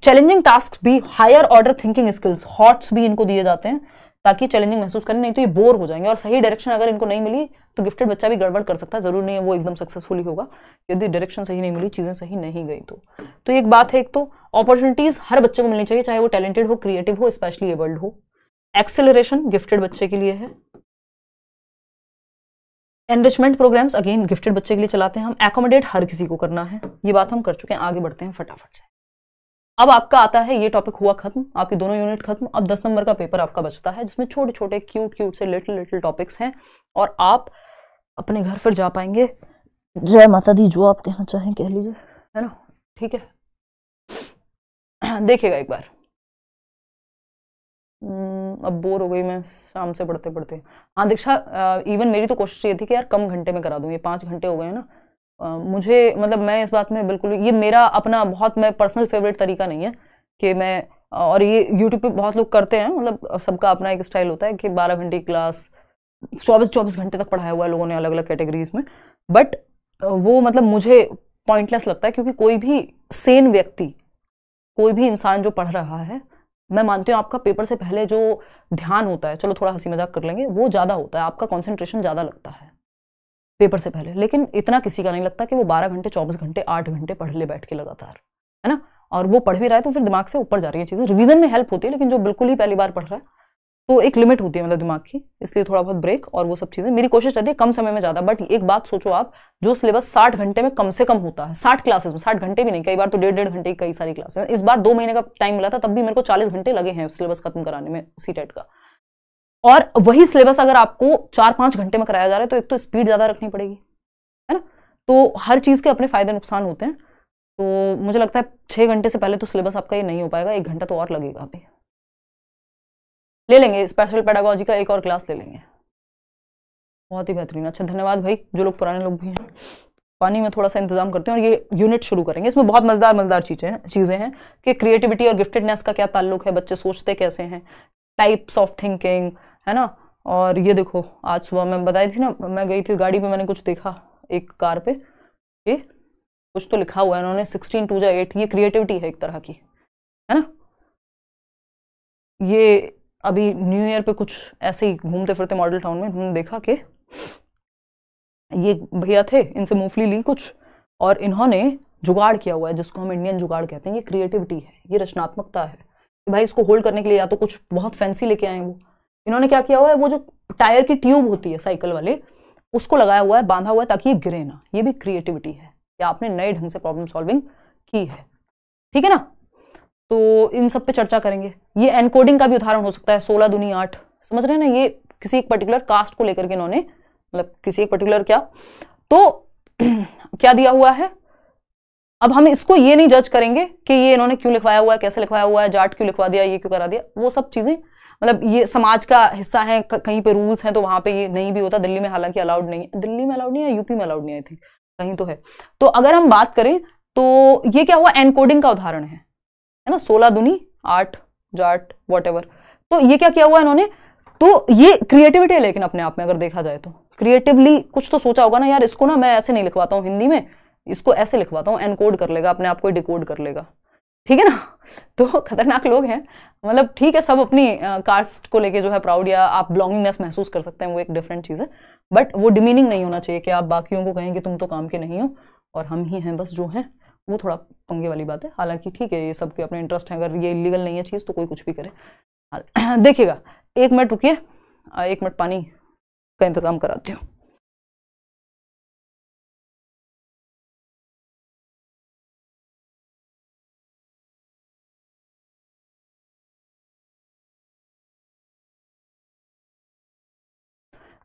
चैलेंजिंग टास्क भी higher order thinking skills HOTS भी इनको दिए जाते हैं ताकि चैलेंजिंग महसूस करें नहीं तो ये बोर हो जाएंगे और सही डायरेक्शन अगर इनको नहीं मिली तो गिफ्टेड बच्चा भी गड़बड़ कर सकता है जरूर नहीं है वो एकदम सक्सेसफुली होगा यदि डायरेक्शन सही नहीं मिली चीज़ें सही नहीं गई तो तो एक बात है एक तो अपॉर्चुनिटीज़ हर बच्चे को मिलनी चाहिए चाहे वो टैलेंटेड हो क्रिएटिव हो स्पेशली एबल्ड हो एक्सेलरेशन गिफ्टेड बच्चे के लिए है एनरिचमेंट प्रोग्राम्स अगेन गिफ्टेड बच्चे के लिए चलाते हैं हम एकोमोडेट हर किसी को करना है ये बात हम कर चुके हैं आगे बढ़ते हैं फटाफट से अब आपका आता है ये टॉपिक हुआ खत्म आपके दोनों यूनिट खत्म अब दस नंबर का पेपर आपका बचता है जिसमें छोटे छोटे क्यूट क्यूट से लिटिल लिटिल टॉपिक्स हैं और आप अपने घर फिर जा पाएंगे जय माता दी जो आप कहना चाहें कह लीजिए है ना ठीक है देखिएगा एक बार अब बोर हो गई मैं शाम से पढ़ते पढ़ते हाँ दीक्षा इवन मेरी तो कोशिश ये थी कि यार कम घंटे में करा दूँ ये पाँच घंटे हो गए हैं ना आ, मुझे मतलब मैं इस बात में बिल्कुल ये मेरा अपना बहुत मैं पर्सनल फेवरेट तरीका नहीं है कि मैं और ये यूट्यूब पे बहुत लोग करते हैं मतलब सबका अपना एक स्टाइल होता है कि बारह घंटे की क्लास चौबीस चौबीस घंटे तक पढ़ाया हुआ है लोगों ने अलग अलग कैटेगरीज में बट वो मतलब मुझे पॉइंटलेस लगता है क्योंकि कोई भी सेन व्यक्ति कोई भी इंसान जो पढ़ रहा है मैं मानती हूँ आपका पेपर से पहले जो ध्यान होता है चलो थोड़ा हंसी मजाक कर लेंगे वो ज़्यादा होता है आपका कॉन्सेंट्रेशन ज़्यादा लगता है पेपर से पहले लेकिन इतना किसी का नहीं लगता कि वो बारह घंटे चौबीस घंटे आठ घंटे पढ़ ले बैठ के लगातार है ना और वो पढ़ भी रहा है तो फिर दिमाग से ऊपर जा रही है चीज़ें रिवीजन में हेल्प होती है लेकिन जो बिल्कुल ही पहली बार पढ़ रहा है तो एक लिमिट होती है मतलब दिमाग की इसलिए थोड़ा बहुत ब्रेक और वो सब चीज़ें मेरी कोशिश रहती है कम समय में ज़्यादा बट एक बात सोचो आप जो सिलेबस साठ घंटे में कम से कम होता है साठ क्लासेस में साठ घंटे भी नहीं कई बार तो डेढ़ डेढ़ घंटे की कई सारी क्लासेस इस बार दो महीने का टाइम मिला था तब भी मेरे को चालीस घंटे लगे हैं सिलेबस खत्म कराने में सी का और वही सिलेबस अगर आपको चार पाँच घंटे में कराया जा रहा है तो एक तो स्पीड ज़्यादा रखनी पड़ेगी है ना तो हर चीज़ के अपने फ़ायदे नुकसान होते हैं तो मुझे लगता है छः घंटे से पहले तो सिलेबस आपका ये नहीं हो पाएगा एक घंटा तो और लगेगा अभी ले लेंगे स्पेशल पैडागोजी का एक और क्लास ले लेंगे बहुत ही बेहतरीन अच्छा धन्यवाद भाई जो लोग पुराने लोग भी हैं पानी में थोड़ा सा इंतजाम करते हैं और ये यूनिट शुरू करेंगे इसमें बहुत मज़ेदार मज़ेदार चीज़ें हैं चीज़ें हैं कि क्रिएटिविटी और गिफ्टेडनेस का क्या ताल्लुक है बच्चे सोचते कैसे हैं टाइप्स ऑफ थिंकिंग है ना और ये देखो आज सुबह मैं बताई थी ना मैं गई थी गाड़ी पे मैंने कुछ देखा एक कार पे ये कुछ तो लिखा हुआ है उन्होंने सिक्सटीन टू जो एट ये क्रिएटिविटी है एक तरह की है ना ये अभी न्यू ईयर पे कुछ ऐसे ही घूमते फिरते मॉडल टाउन में हमने देखा कि ये भैया थे इनसे मूंगफली ली कुछ और इन्होंने जुगाड़ किया हुआ है जिसको हम इंडियन जुगाड़ कहते हैं ये क्रिएटिविटी है ये रचनात्मकता है कि भाई इसको होल्ड करने के लिए या तो कुछ बहुत फैंसी लेके आए वो इन्होंने क्या किया हुआ है वो जो टायर की ट्यूब होती है साइकिल वाले उसको लगाया हुआ है बांधा हुआ है ताकि ये गिरे ना ये भी क्रिएटिविटी है या आपने नए ढंग से प्रॉब्लम सॉल्विंग की है ठीक है ना तो इन सब पे चर्चा करेंगे ये एनकोडिंग का भी उदाहरण हो सकता है सोलह दुनिया आठ समझ रहे हैं ना ये किसी एक पर्टिकुलर कास्ट को लेकर के इन्होंने मतलब किसी एक पर्टिकुलर क्या तो क्या दिया हुआ है अब हम इसको ये नहीं जज करेंगे कि ये इन्होंने क्यों लिखवाया हुआ है कैसे लिखवाया हुआ है जाट क्यों लिखवा दिया ये क्यों करा दिया वो सब चीज़ें मतलब ये समाज का हिस्सा है कहीं पे रूल्स हैं तो वहाँ पे ये नहीं भी होता दिल्ली में हालांकि अलाउड नहीं है दिल्ली में अलाउड नहीं है यूपी में अलाउड नहीं आई थिंक कहीं तो है तो अगर हम बात करें तो ये क्या हुआ एनकोडिंग का उदाहरण है है ना सोलह दुनी आठ जाट वॉट तो ये क्या किया हुआ इन्होंने तो ये क्रिएटिविटी है लेकिन अपने आप में अगर देखा जाए तो क्रिएटिवली कुछ तो सोचा होगा ना यार इसको ना मैं ऐसे नहीं लिखवाता हूँ हिंदी में इसको ऐसे लिखवाता हूँ एनकोड कर लेगा अपने आप को डिकोड कर लेगा ठीक है ना तो खतरनाक लोग हैं मतलब ठीक है सब अपनी कास्ट को लेके जो है प्राउड या आप बिलोंगिंगनेस महसूस कर सकते हैं वो एक डिफरेंट चीज़ है बट वो डिमीनिंग नहीं होना चाहिए कि आप बाकियों को कहें कि तुम तो काम के नहीं हो और हम ही हैं बस जो हैं वो थोड़ा पंगे वाली बात है हालांकि ठीक है ये सबके अपने इंटरेस्ट हैं अगर ये इलीगल नहीं है चीज़ तो कोई कुछ भी करे देखिएगा एक मिनट रुकिए एक मिनट पानी का इंतजाम कराती हूँ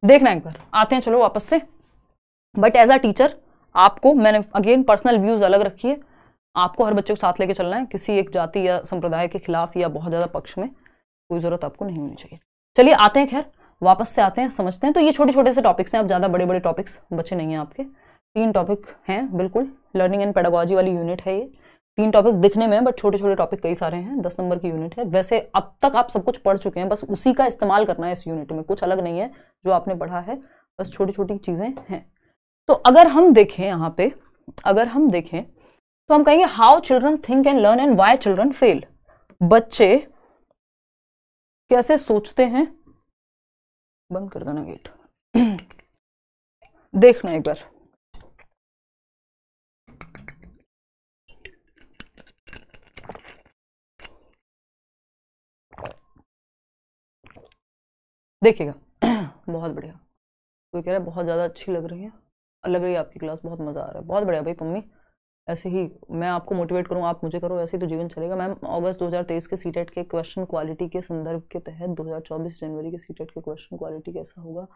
देखना एक बार आते हैं चलो वापस से बट एज अ टीचर आपको मैंने अगेन पर्सनल व्यूज़ अलग रखिए आपको हर बच्चे को साथ लेके चलना है किसी एक जाति या संप्रदाय के खिलाफ या बहुत ज़्यादा पक्ष में कोई ज़रूरत आपको नहीं होनी चाहिए चलिए आते हैं खैर वापस से आते हैं समझते हैं तो ये छोटे छोटे से टॉपिक्स हैं अब ज़्यादा बड़े बड़े टॉपिक्स बचे नहीं हैं आपके तीन टॉपिक हैं बिल्कुल लर्निंग एंड पेडागोजी वाली यूनिट है ये तीन टॉपिक दिखने में बट छोटे छोटे टॉपिक कई सारे हैं दस नंबर की यूनिट है वैसे अब तक आप सब कुछ पढ़ चुके हैं बस उसी का इस्तेमाल करना है इस यूनिट में कुछ अलग नहीं है जो आपने पढ़ा है बस छोटी छोटी चीज़ें हैं तो अगर हम देखें यहाँ पे अगर हम देखें तो हम कहेंगे how children think and learn and why children fail बच्चे कैसे सोचते हैं बंद कर देना गेट देखना एक बार देखिएगा बहुत बढ़िया कोई कह रहा है बहुत ज़्यादा अच्छी लग रही है लग रही है आपकी क्लास बहुत मज़ा आ रहा है बहुत बढ़िया भाई पम्मी ऐसे ही मैं आपको मोटिवेट करूँ आप मुझे करो ऐसे ही तो जीवन चलेगा मैम अगस्त 2023 के सीटेट के क्वेश्चन क्वालिटी के संदर्भ के तहत 2024 जनवरी के सीटेट के क्वेश्चन क्वालिटी कैसा होगा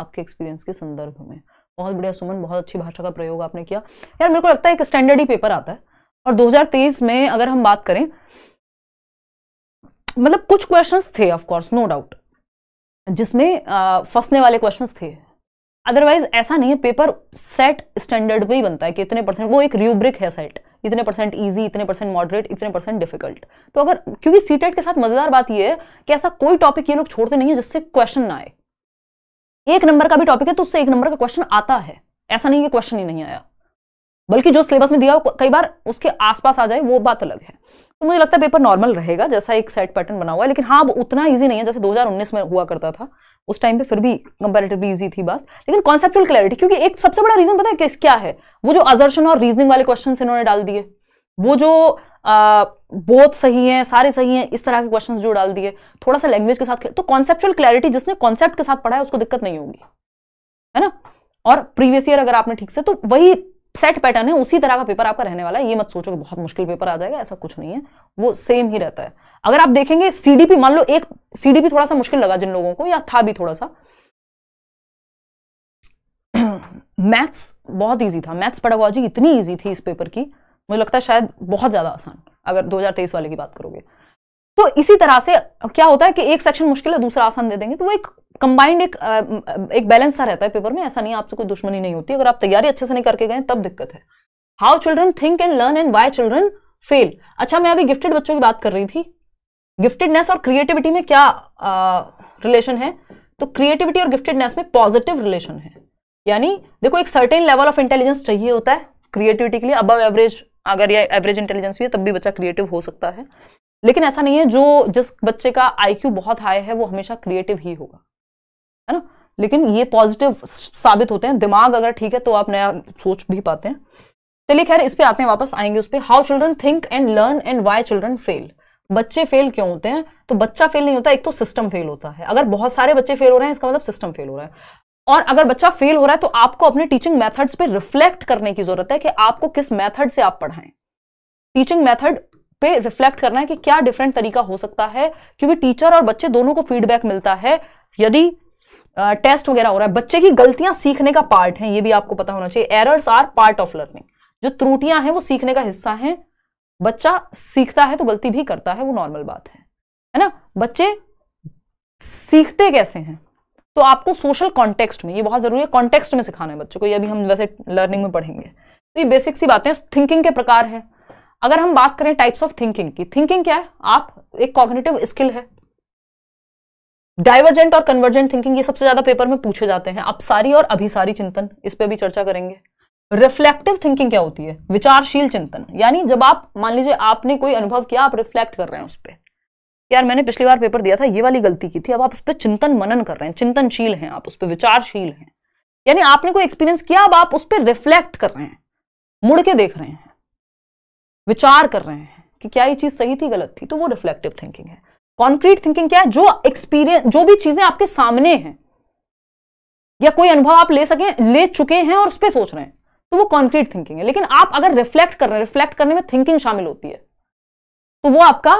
आपके एक्सपीरियंस के संदर्भ में बहुत बढ़िया सुमन बहुत अच्छी भाषा का प्रयोग आपने किया यार मेरे को लगता है एक स्टैंडर्ड ही पेपर आता है और दो में अगर हम बात करें मतलब कुछ क्वेश्चन थे ऑफकोर्स नो डाउट जिसमें फंसने वाले क्वेश्चन थे अदरवाइज ऐसा नहीं है पेपर सेट स्टैंडर्ड पे ही बनता है कि इतने परसेंट वो एक रूब्रिक है सेट इतने परसेंट ईजी इतने परसेंट मॉडरेट इतने परसेंट डिफिकल्ट तो अगर क्योंकि सी e के साथ मजेदार बात यह है कि ऐसा कोई टॉपिक ये लोग छोड़ते नहीं है जिससे क्वेश्चन ना आए एक नंबर का भी टॉपिक है तो उससे एक नंबर का क्वेश्चन आता है ऐसा नहीं कि क्वेश्चन ही नहीं आया बल्कि जो सिलेबस में दिया हो कई बार उसके आसपास आ जाए वो बात अलग है तो मुझे लगता है पेपर नॉर्मल रहेगा जैसा एक सेट पैटर्न बना हुआ है लेकिन हाँ अब उतना ईजी नहीं है जैसे 2019 में हुआ करता था उस टाइम पे फिर भी कंपेरेटिवली इजी थी बात लेकिन कॉन्सेप्चुअल क्लैरिटी क्योंकि एक सबसे बड़ा रीजन पता है किस क्या है वो जो अजर्शन और रीजनिंग वाले क्वेश्चन इन्होंने डाल दिए वो जो बहुत सही हैं सारे सही हैं इस तरह के क्वेश्चन जो डाल दिए थोड़ा सा लैंग्वेज के साथ तो कॉन्सेप्चुअल क्लैरिटी जिसने कॉन्सेप्ट के साथ पढ़ा है उसको दिक्कत नहीं होगी है ना और प्रीवियस ईयर अगर आपने ठीक से तो वही सेट पैटर्न है उसी तरह का पेपर आपका रहने वाला है ये मत सोचो बहुत मुश्किल पेपर आ जाएगा ऐसा कुछ नहीं है वो सेम ही रहता है अगर आप देखेंगे सीडीपी मान लो एक सीडीपी थोड़ा सा मुश्किल लगा जिन लोगों को या था भी थोड़ा सा मैथ्स बहुत इजी था मैथ्स पेडागोलॉजी इतनी इजी थी इस पेपर की मुझे लगता है शायद बहुत ज़्यादा आसान अगर 2023 वाले की बात करोगे तो इसी तरह से क्या होता है कि एक सेक्शन मुश्किल है दूसरा आसान दे देंगे तो वो एक कंबाइंड एक एक बैलेंस सा रहता है पेपर में ऐसा नहीं आपसे कोई दुश्मनी नहीं होती अगर आप तैयारी अच्छे से नहीं करके गए तब दिक्कत है how children think and learn and why children fail अच्छा मैं अभी गिफ्टेड बच्चों की बात कर रही थी गिफ्टेडनेस और क्रिएटिविटी में क्या रिलेशन है तो क्रिएटिविटी और गिफ्टेडनेस में पॉजिटिव रिलेशन है यानी देखो एक सर्टेन लेवल ऑफ इंटेलिजेंस चाहिए होता है क्रिएटिविटी के लिए अबव एवरेज अगर ये एवरेज इंटेलिजेंस भी है तब भी बच्चा क्रिएटिव हो सकता है लेकिन ऐसा नहीं है जो जिस बच्चे का आईक्यू बहुत हाई है वो हमेशा क्रिएटिव ही होगा है ना लेकिन ये पॉजिटिव साबित होते हैं दिमाग अगर ठीक है तो आप नया सोच भी पाते हैं चलिए खैर इस पे आते हैं वापस आएंगे उस पर how children think and learn and why children fail बच्चे फेल क्यों होते हैं तो बच्चा फेल नहीं होता एक तो सिस्टम फेल होता है अगर बहुत सारे बच्चे फेल हो रहे हैं इसका मतलब सिस्टम फेल हो रहा है और अगर बच्चा फेल हो रहा है तो आपको अपने टीचिंग मेथड्स पे रिफ्लेक्ट करने की जरूरत है कि आपको किस मेथड से आप पढ़ाएं टीचिंग मेथड पे रिफ्लेक्ट करना है कि क्या डिफरेंट तरीका हो सकता है क्योंकि टीचर और बच्चे दोनों को फीडबैक मिलता है यदि टेस्ट वगैरह हो रहा है बच्चे की गलतियां सीखने का पार्ट है ये भी आपको पता होना चाहिए errors are part of learning जो त्रुटियां हैं वो सीखने का हिस्सा है बच्चा सीखता है तो गलती भी करता है वो नॉर्मल बात है है ना बच्चे सीखते कैसे हैं तो आपको सोशल कॉन्टेक्स्ट में ये बहुत जरूरी है कॉन्टेक्स्ट में सिखाना है बच्चों को ये अभी हम वैसे लर्निंग में पढ़ेंगे तो ये बेसिक सी बातें थिंकिंग के प्रकार है अगर हम बात करें टाइप्स ऑफ थिंकिंग की थिंकिंग क्या है आप एक कॉग्निटिव स्किल है डाइवर्जेंट और कन्वर्जेंट थिंकिंग ये सबसे ज्यादा पेपर में पूछे जाते हैं अपसारी और अभिसारी चिंतन इस पर भी चर्चा करेंगे रिफ्लेक्टिव थिंकिंग क्या होती है विचारशील चिंतन यानी जब आप मान लीजिए आपने कोई अनुभव किया आप रिफ्लेक्ट कर रहे हैं उस पर यार मैंने पिछली बार पेपर दिया था ये वाली गलती की थी अब आप उस पर चिंतन मनन कर रहे हैं चिंतनशील हैं आप उस पर विचारशील हैं यानी आपने कोई एक्सपीरियंस किया अब आप उस पर रिफ्लेक्ट कर रहे हैं मुड़ के देख रहे हैं विचार कर रहे हैं कि क्या ये चीज सही थी गलत थी तो वो रिफ्लेक्टिव थिंकिंग है कॉन्क्रीट थिंकिंग क्या है जो एक्सपीरियंस जो भी चीजें आपके सामने हैं या कोई अनुभव आप ले सके ले चुके हैं और उस पर सोच रहे हैं तो वो कॉन्क्रीट थिंकिंग है लेकिन आप अगर रिफ्लेक्ट कर रहे हैं रिफ्लेक्ट करने में थिंकिंग शामिल होती है तो वो आपका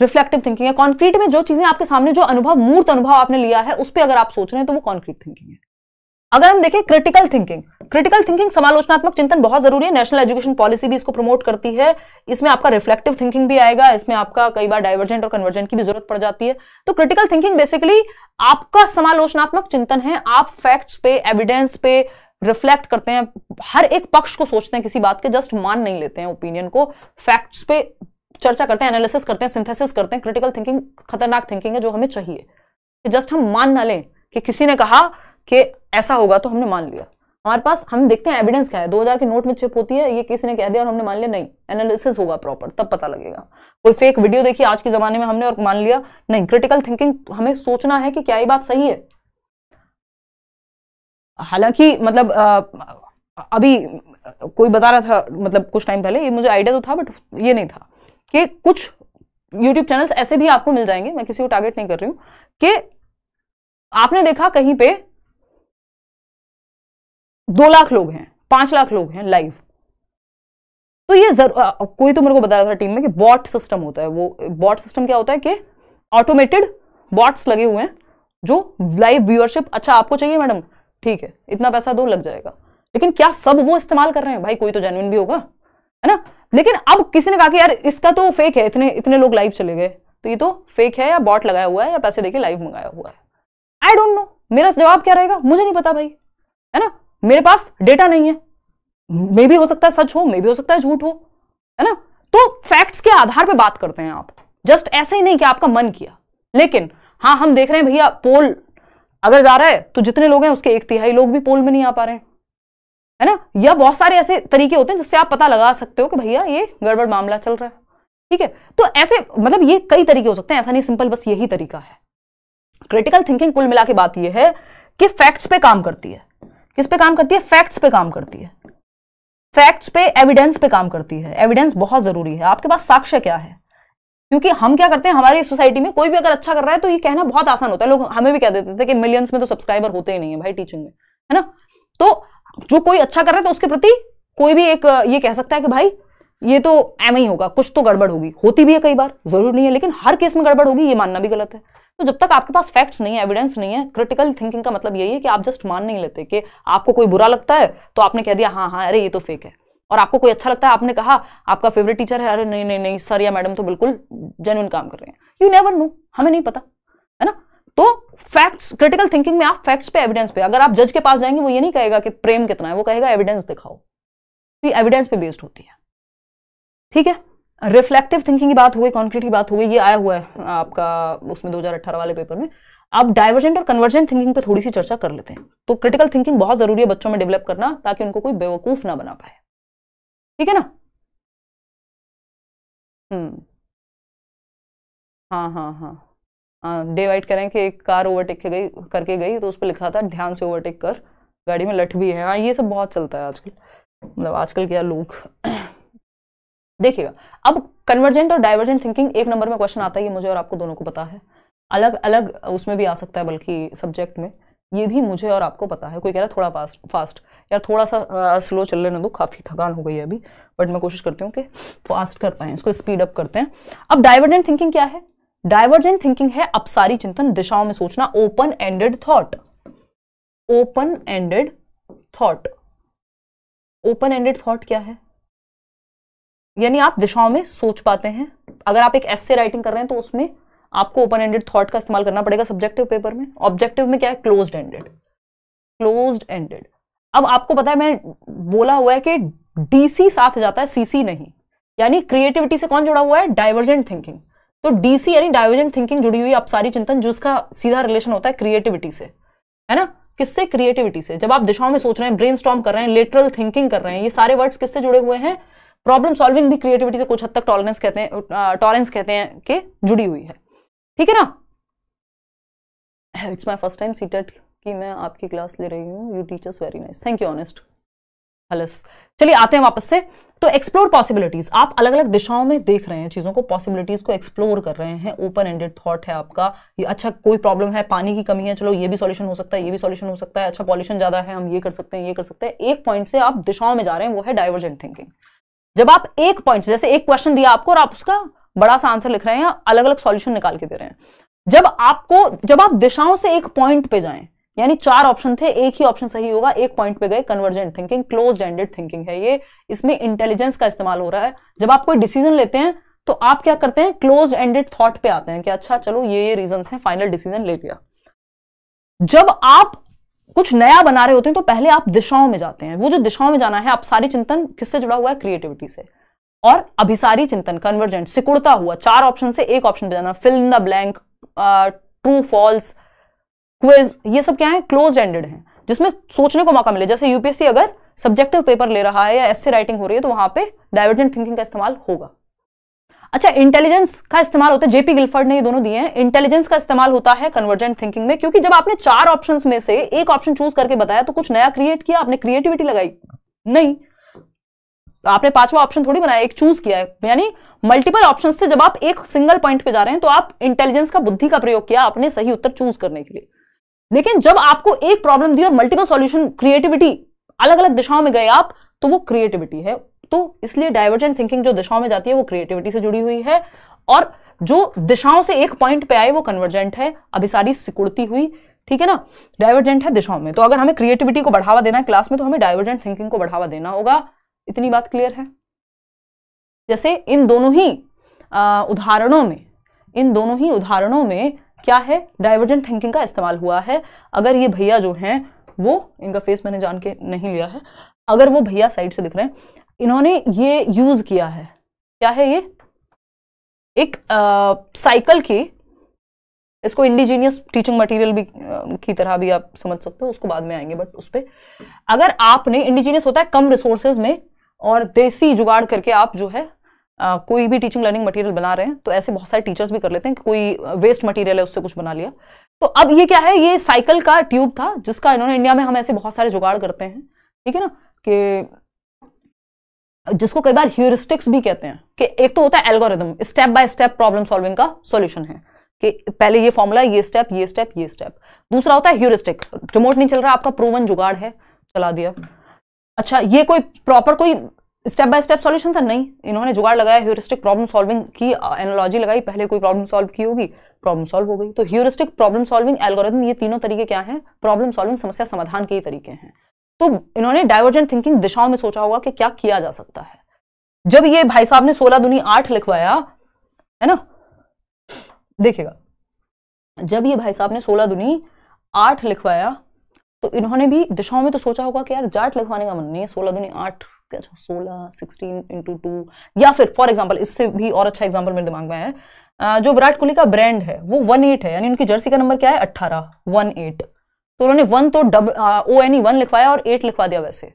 रिफ्लेक्टिव थिंकिंग है कॉन्क्रीट में जो चीजें आपके सामने जो अनुभव मूर्त अनुभव आपने लिया है उस पर अगर आप सोच रहे हैं तो वो कॉन्क्रीट थिंकिंग है अगर हम देखें क्रिटिकल थिंकिंग क्रिटिकल थिंकिंग समालोचनात्मक चिंतन बहुत जरूरी है नेशनल एजुकेशन पॉलिसी भी इसको प्रमोट करती है इसमें आपका रिफ्लेक्टिव थिंकिंग भी आएगा इसमें आपका कई बार डाइवर्जेंट और कन्वर्जेंट की भी जरूरत पड़ जाती है तो क्रिटिकल थिंकिंग बेसिकली आपका समालोचनात्मक चिंतन है आप फैक्ट्स पे एविडेंस पे रिफ्लेक्ट करते हैं हर एक पक्ष को सोचते हैं किसी बात के जस्ट मान नहीं लेते हैं ओपिनियन को फैक्ट्स पे चर्चा करते हैं एनालिसिस करते हैं सिंथेसिस करते हैं क्रिटिकल थिंकिंग खतरनाक थिंकिंग है जो हमें चाहिए जस्ट हम मान ना लें कि किसी ने कहा कि ऐसा होगा तो हमने मान लिया हमारे पास हम देखते हैं एविडेंस क्या है 2000 के नोट में चिप होती है ये किसी ने कह दिया और हमने मान लिया नहीं एनालिसिस होगा प्रॉपर तब पता लगेगा कोई फेक वीडियो देखी आज के ज़माने में हमने और मान लिया नहीं क्रिटिकल थिंकिंग हमें सोचना है कि क्या ये बात सही है हालांकि मतलब आ, अभी कोई बता रहा था मतलब कुछ टाइम पहले ये मुझे आइडिया तो था बट ये नहीं था कि कुछ यूट्यूब चैनल्स ऐसे भी आपको मिल जाएंगे मैं किसी को टारगेट नहीं कर रही हूँ कि आपने देखा कहीं पे दो लाख लोग हैं पांच लाख लोग हैं लाइव तो ये जरूर कोई तो मेरे को बता रहा था टीम में कि बॉट सिस्टम होता है वो बॉट सिस्टम क्या होता है कि ऑटोमेटेड बॉट्स लगे हुए हैं जो लाइव व्यूअरशिप अच्छा आपको चाहिए मैडम ठीक है इतना पैसा दो लग जाएगा लेकिन क्या सब वो इस्तेमाल कर रहे हैं भाई कोई तो जेन्यून भी होगा है ना लेकिन अब किसी ने कहा कि यार इसका तो फेक है इतने इतने लोग लाइव चले गए तो ये तो फेक है या बॉट लगाया हुआ है या पैसे देके लाइव मंगाया हुआ है आई डोंट नो मेरा जवाब क्या रहेगा मुझे नहीं पता भाई है ना मेरे पास डेटा नहीं है मे भी हो सकता है सच हो मे भी हो सकता है झूठ हो है ना तो फैक्ट्स के आधार पर बात करते हैं आप जस्ट ऐसे ही नहीं कि आपका मन किया लेकिन हाँ हम देख रहे हैं भैया पोल अगर जा रहा है तो जितने लोग हैं उसके एक तिहाई लोग भी पोल में नहीं आ पा रहे हैं है ना या बहुत सारे ऐसे तरीके होते हैं जिससे आप पता लगा सकते हो कि भैया ये गड़बड़ मामला चल रहा है ठीक है तो ऐसे मतलब ये कई तरीके हो सकते हैं ऐसा नहीं सिंपल बस यही तरीका है क्रिटिकल थिंकिंग कुल मिला के बात यह है कि फैक्ट्स पे काम करती है किस पे काम करती है फैक्ट्स पे काम करती है फैक्ट्स पे एविडेंस पे काम करती है एविडेंस बहुत ज़रूरी है आपके पास साक्ष्य क्या है क्योंकि हम क्या करते हैं हमारी सोसाइटी में कोई भी अगर अच्छा कर रहा है तो ये कहना बहुत आसान होता है लोग हमें भी कह देते थे कि मिलियंस में तो सब्सक्राइबर होते ही नहीं है भाई टीचिंग में है ना तो जो कोई अच्छा कर रहा है तो उसके प्रति कोई भी एक ये कह सकता है कि भाई ये तो एम ही होगा कुछ तो गड़बड़ होगी होती भी है कई बार जरूर नहीं है लेकिन हर केस में गड़बड़ होगी ये मानना भी गलत है तो जब तक आपके पास फैक्ट्स नहीं है एविडेंस नहीं है क्रिटिकल थिंकिंग का मतलब यही है कि आप जस्ट मान नहीं लेते कि आपको कोई बुरा लगता है तो आपने कह दिया हाँ हाँ अरे ये तो फेक है और आपको कोई अच्छा लगता है आपने कहा आपका फेवरेट टीचर है अरे नहीं नहीं नहीं सर या मैडम तो बिल्कुल जेन्यून काम कर रहे हैं यू नेवर नो हमें नहीं पता है ना तो फैक्ट्स क्रिटिकल थिंकिंग में आप फैक्ट्स पे एविडेंस पे अगर आप जज के पास जाएंगे वो ये नहीं कहेगा कि प्रेम कितना है वो कहेगा एविडेंस दिखाओ तो ये एविडेंस पे बेस्ड होती है ठीक है रिफ्लेक्टिव थिंकिंग की बात हुई कॉन्क्रीट की बात हुई ये आया हुआ है आपका उसमें 2018 वाले पेपर में अब डाइवर्जेंट और कन्वर्जेंट थिंकिंग पे थोड़ी सी चर्चा कर लेते हैं तो क्रिटिकल थिंकिंग बहुत जरूरी है बच्चों में डेवलप करना ताकि उनको कोई बेवकूफ ना बना पाए ठीक है ना हम्म हाँ हाँ हाँ डे वाइट करें कि एक कार ओवरटेक गई करके गई तो उस पर लिखा था ध्यान से ओवरटेक कर गाड़ी में लठ भी है हाँ ये सब बहुत चलता है आजकल मतलब आजकल क्या लोग देखिएगा अब कन्वर्जेंट और डाइवर्जेंट थिंकिंग एक नंबर में क्वेश्चन आता है ये मुझे और आपको दोनों को पता है अलग अलग उसमें भी आ सकता है बल्कि सब्जेक्ट में ये भी मुझे और आपको पता है कोई कह रहा है थोड़ा फास्ट फास्ट यार थोड़ा सा आ, स्लो चल लेने दो तो काफ़ी थकान हो गई है अभी बट मैं कोशिश करती हूँ कि फास्ट कर पाएँ इसको स्पीड अप करते हैं अब डाइवर्जेंट थिंकिंग क्या है डाइवर्जेंट थिंकिंग है अपसारी चिंतन दिशाओं में सोचना open ended thought open ended thought open ended thought क्या है यानी आप दिशाओं में सोच पाते हैं अगर आप एक ऐसे राइटिंग कर रहे हैं तो उसमें आपको ओपन एंडेड थॉट का इस्तेमाल करना पड़ेगा सब्जेक्टिव पेपर में ऑब्जेक्टिव में क्या है क्लोज एंडेड क्लोज एंडेड अब आपको पता है मैं बोला हुआ है कि डीसी साथ जाता है सीसी नहीं यानी क्रिएटिविटी से कौन जुड़ा हुआ है डाइवर्जेंट थिंकिंग तो डीसी यानी डाइवर्जेंट थिंकिंग जुड़ी हुई आप सारी चिंतन जो उसका सीधा रिलेशन होता है क्रिएटिविटी से है ना किससे क्रिएटिविटी से जब आप दिशाओं में सोच रहे हैं ब्रेन कर रहे हैं लेटरल थिंकिंग कर रहे हैं ये सारे वर्ड्स किससे जुड़े हुए हैं प्रॉब्लम सॉल्विंग भी क्रिएटिविटी से कुछ हद तक टॉलरेंस कहते हैं टॉलरेंस कहते हैं कि जुड़ी हुई है ठीक है ना it's my first time CTET की मैं आपकी क्लास ले रही हूँ you teachers very nice thank you honest हलस चलिए आते हैं वापस से तो एक्सप्लोर पॉसिबिलिटीज आप अलग अलग दिशाओं में देख रहे हैं चीज़ों को पॉसिबिलिटीज को एक्सप्लोर कर रहे हैं ओपन एंडेड थॉट है आपका ये अच्छा कोई प्रॉब्लम है पानी की कमी है चलो ये भी सॉल्यूशन हो सकता है ये भी सॉल्यूशन हो सकता है अच्छा पॉल्यूशन ज़्यादा है हम ये कर सकते हैं ये कर सकते हैं एक पॉइंट से आप दिशाओं में जा रहे हैं वो है डाइवर्जेंट थिंकिंग जब आप एक पॉइंट जैसे एक क्वेश्चन दिया आपको और आप उसका बड़ा सा आंसर लिख रहे हैं अलग अलग सॉल्यूशन निकाल के दे रहे हैं जब आपको जब आप दिशाओं से एक पॉइंट पे जाएं यानी चार ऑप्शन थे एक ही ऑप्शन सही होगा एक पॉइंट पे गए convergent thinking close ended thinking है ये इसमें इंटेलिजेंस का इस्तेमाल हो रहा है जब आप कोई डिसीजन लेते हैं तो आप क्या करते हैं क्लोज एंडेड थॉट पे आते हैं कि अच्छा चलो ये ये रीजन है फाइनल डिसीजन ले लिया जब आप कुछ नया बना रहे होते हैं तो पहले आप दिशाओं में जाते हैं वो जो दिशाओं में जाना है आप सारी चिंतन किससे जुड़ा हुआ है क्रिएटिविटी से और अभिसारी चिंतन कन्वर्जेंट सिकुड़ता हुआ चार ऑप्शन से एक ऑप्शन पे जाना fill in the blank true false quiz ये सब क्या है क्लोज एंडेड है जिसमें सोचने को मौका मिले जैसे यूपीएससी अगर सब्जेक्टिव पेपर ले रहा है या ऐसे राइटिंग हो रही है तो वहां पे डाइवर्जेंट थिंकिंग का इस्तेमाल होगा अच्छा इंटेलिजेंस का इस्तेमाल होता है जेपी गिलफर्ड ने ये दोनों दिए हैं इंटेलिजेंस का इस्तेमाल होता है कन्वर्जेंट थिंकिंग में क्योंकि जब आपने चार ऑप्शन में से एक ऑप्शन चूज करके बताया तो कुछ नया क्रिएट किया आपने क्रिएटिविटी लगाई नहीं तो आपने पांचवा ऑप्शन थोड़ी बनाया एक चूज किया है यानी मल्टीपल ऑप्शन से जब आप एक सिंगल पॉइंट पे जा रहे हैं तो आप इंटेलिजेंस का बुद्धि का प्रयोग किया आपने सही उत्तर चूज करने के लिए लेकिन जब आपको एक प्रॉब्लम दी और मल्टीपल सॉल्यूशन क्रिएटिविटी अलग अलग दिशाओं में गए आप तो वो क्रिएटिविटी है तो इसलिए डाइवर्जेंट थिंकिंग जो दिशाओं में जाती है वो क्रिएटिविटी से जुड़ी हुई है और जो दिशाओं से एक पॉइंट पे आए वो कन्वर्जेंट है अभिसारी सिकुड़ती हुई ठीक है ना डाइवर्जेंट है दिशाओं में तो अगर हमें क्रिएटिविटी को बढ़ावा देना है क्लास में तो हमें डाइवर्जेंट थिंकिंग को बढ़ावा देना होगा इतनी बात क्लियर है जैसे इन दोनों ही उदाहरणों में इन दोनों ही उदाहरणों में क्या है डाइवर्जेंट थिंकिंग का इस्तेमाल हुआ है अगर ये भैया जो हैं वो इनका फेस मैंने जान के नहीं लिया है अगर वो भैया साइड से दिख रहे हैं इन्होंने ये यूज़ किया है क्या है ये एक साइकिल की इसको इंडिजीनियस टीचिंग मटेरियल भी आ, की तरह भी आप समझ सकते हो उसको बाद में आएंगे बट उस पर अगर आपने इंडिजीनियस होता है कम रिसोर्सेज में और देसी जुगाड़ करके आप जो है आ, कोई भी टीचिंग लर्निंग मटेरियल बना रहे हैं तो ऐसे बहुत सारे टीचर्स भी कर लेते हैं कि कोई वेस्ट मटेरियल है उससे कुछ बना लिया तो अब ये क्या है ये साइकिल का ट्यूब था जिसका इन्होंने इंडिया में हम ऐसे बहुत सारे जुगाड़ करते हैं ठीक है ना कि जिसको कई बार ह्यूरिस्टिक्स भी कहते हैं कि एक तो होता है algorithm step by step problem solving का सॉल्यूशन है कि पहले ये फॉर्मूला ये स्टेप ये स्टेप ये स्टेप दूसरा होता है ह्यूरिस्टिक रिमोट नहीं चल रहा आपका प्रूवन जुगाड़ है चला दिया अच्छा ये कोई प्रॉपर कोई स्टेप बाय स्टेप सॉल्यूशन था नहीं इन्होंने जुगाड़ लगाया ह्यूरिस्टिक प्रॉब्लम सॉल्विंग की एनोलॉजी लगाई पहले कोई प्रॉब्लम सॉल्व की होगी प्रॉब्लम सॉल्व हो गई तो ह्यूरिस्टिक प्रॉब्लम सॉल्विंग एल्गोरिदम ये तीनों तरीके क्या हैं प्रॉब्लम सॉल्विंग समस्या समाधान के ही तरीके हैं तो इन्होंने डाइवर्जेंट थिंकिंग दिशाओं में सोचा होगा कि क्या किया जा सकता है जब ये भाई साहब ने सोलह दुनी आठ लिखवाया है ना देखिएगा जब ये भाई साहब ने सोलह दुनी आठ लिखवाया तो इन्होंने भी दिशाओं में तो सोचा होगा कि यार जाट लिखवाने का मन नहीं है सोलह दुनी आठ अच्छा सोलह सिक्सटीन इंटू टू या फिर फॉर एग्जाम्पल इससे भी और अच्छा एग्जाम्पल मेरे दिमाग में है जो विराट कोहली का ब्रांड है वो वन एट है यानी उनकी जर्सी का नंबर क्या है अट्ठारह वन एट तो उन्होंने वन तो डब ओ एन ई वन लिखवाया और एट लिखवा दिया वैसे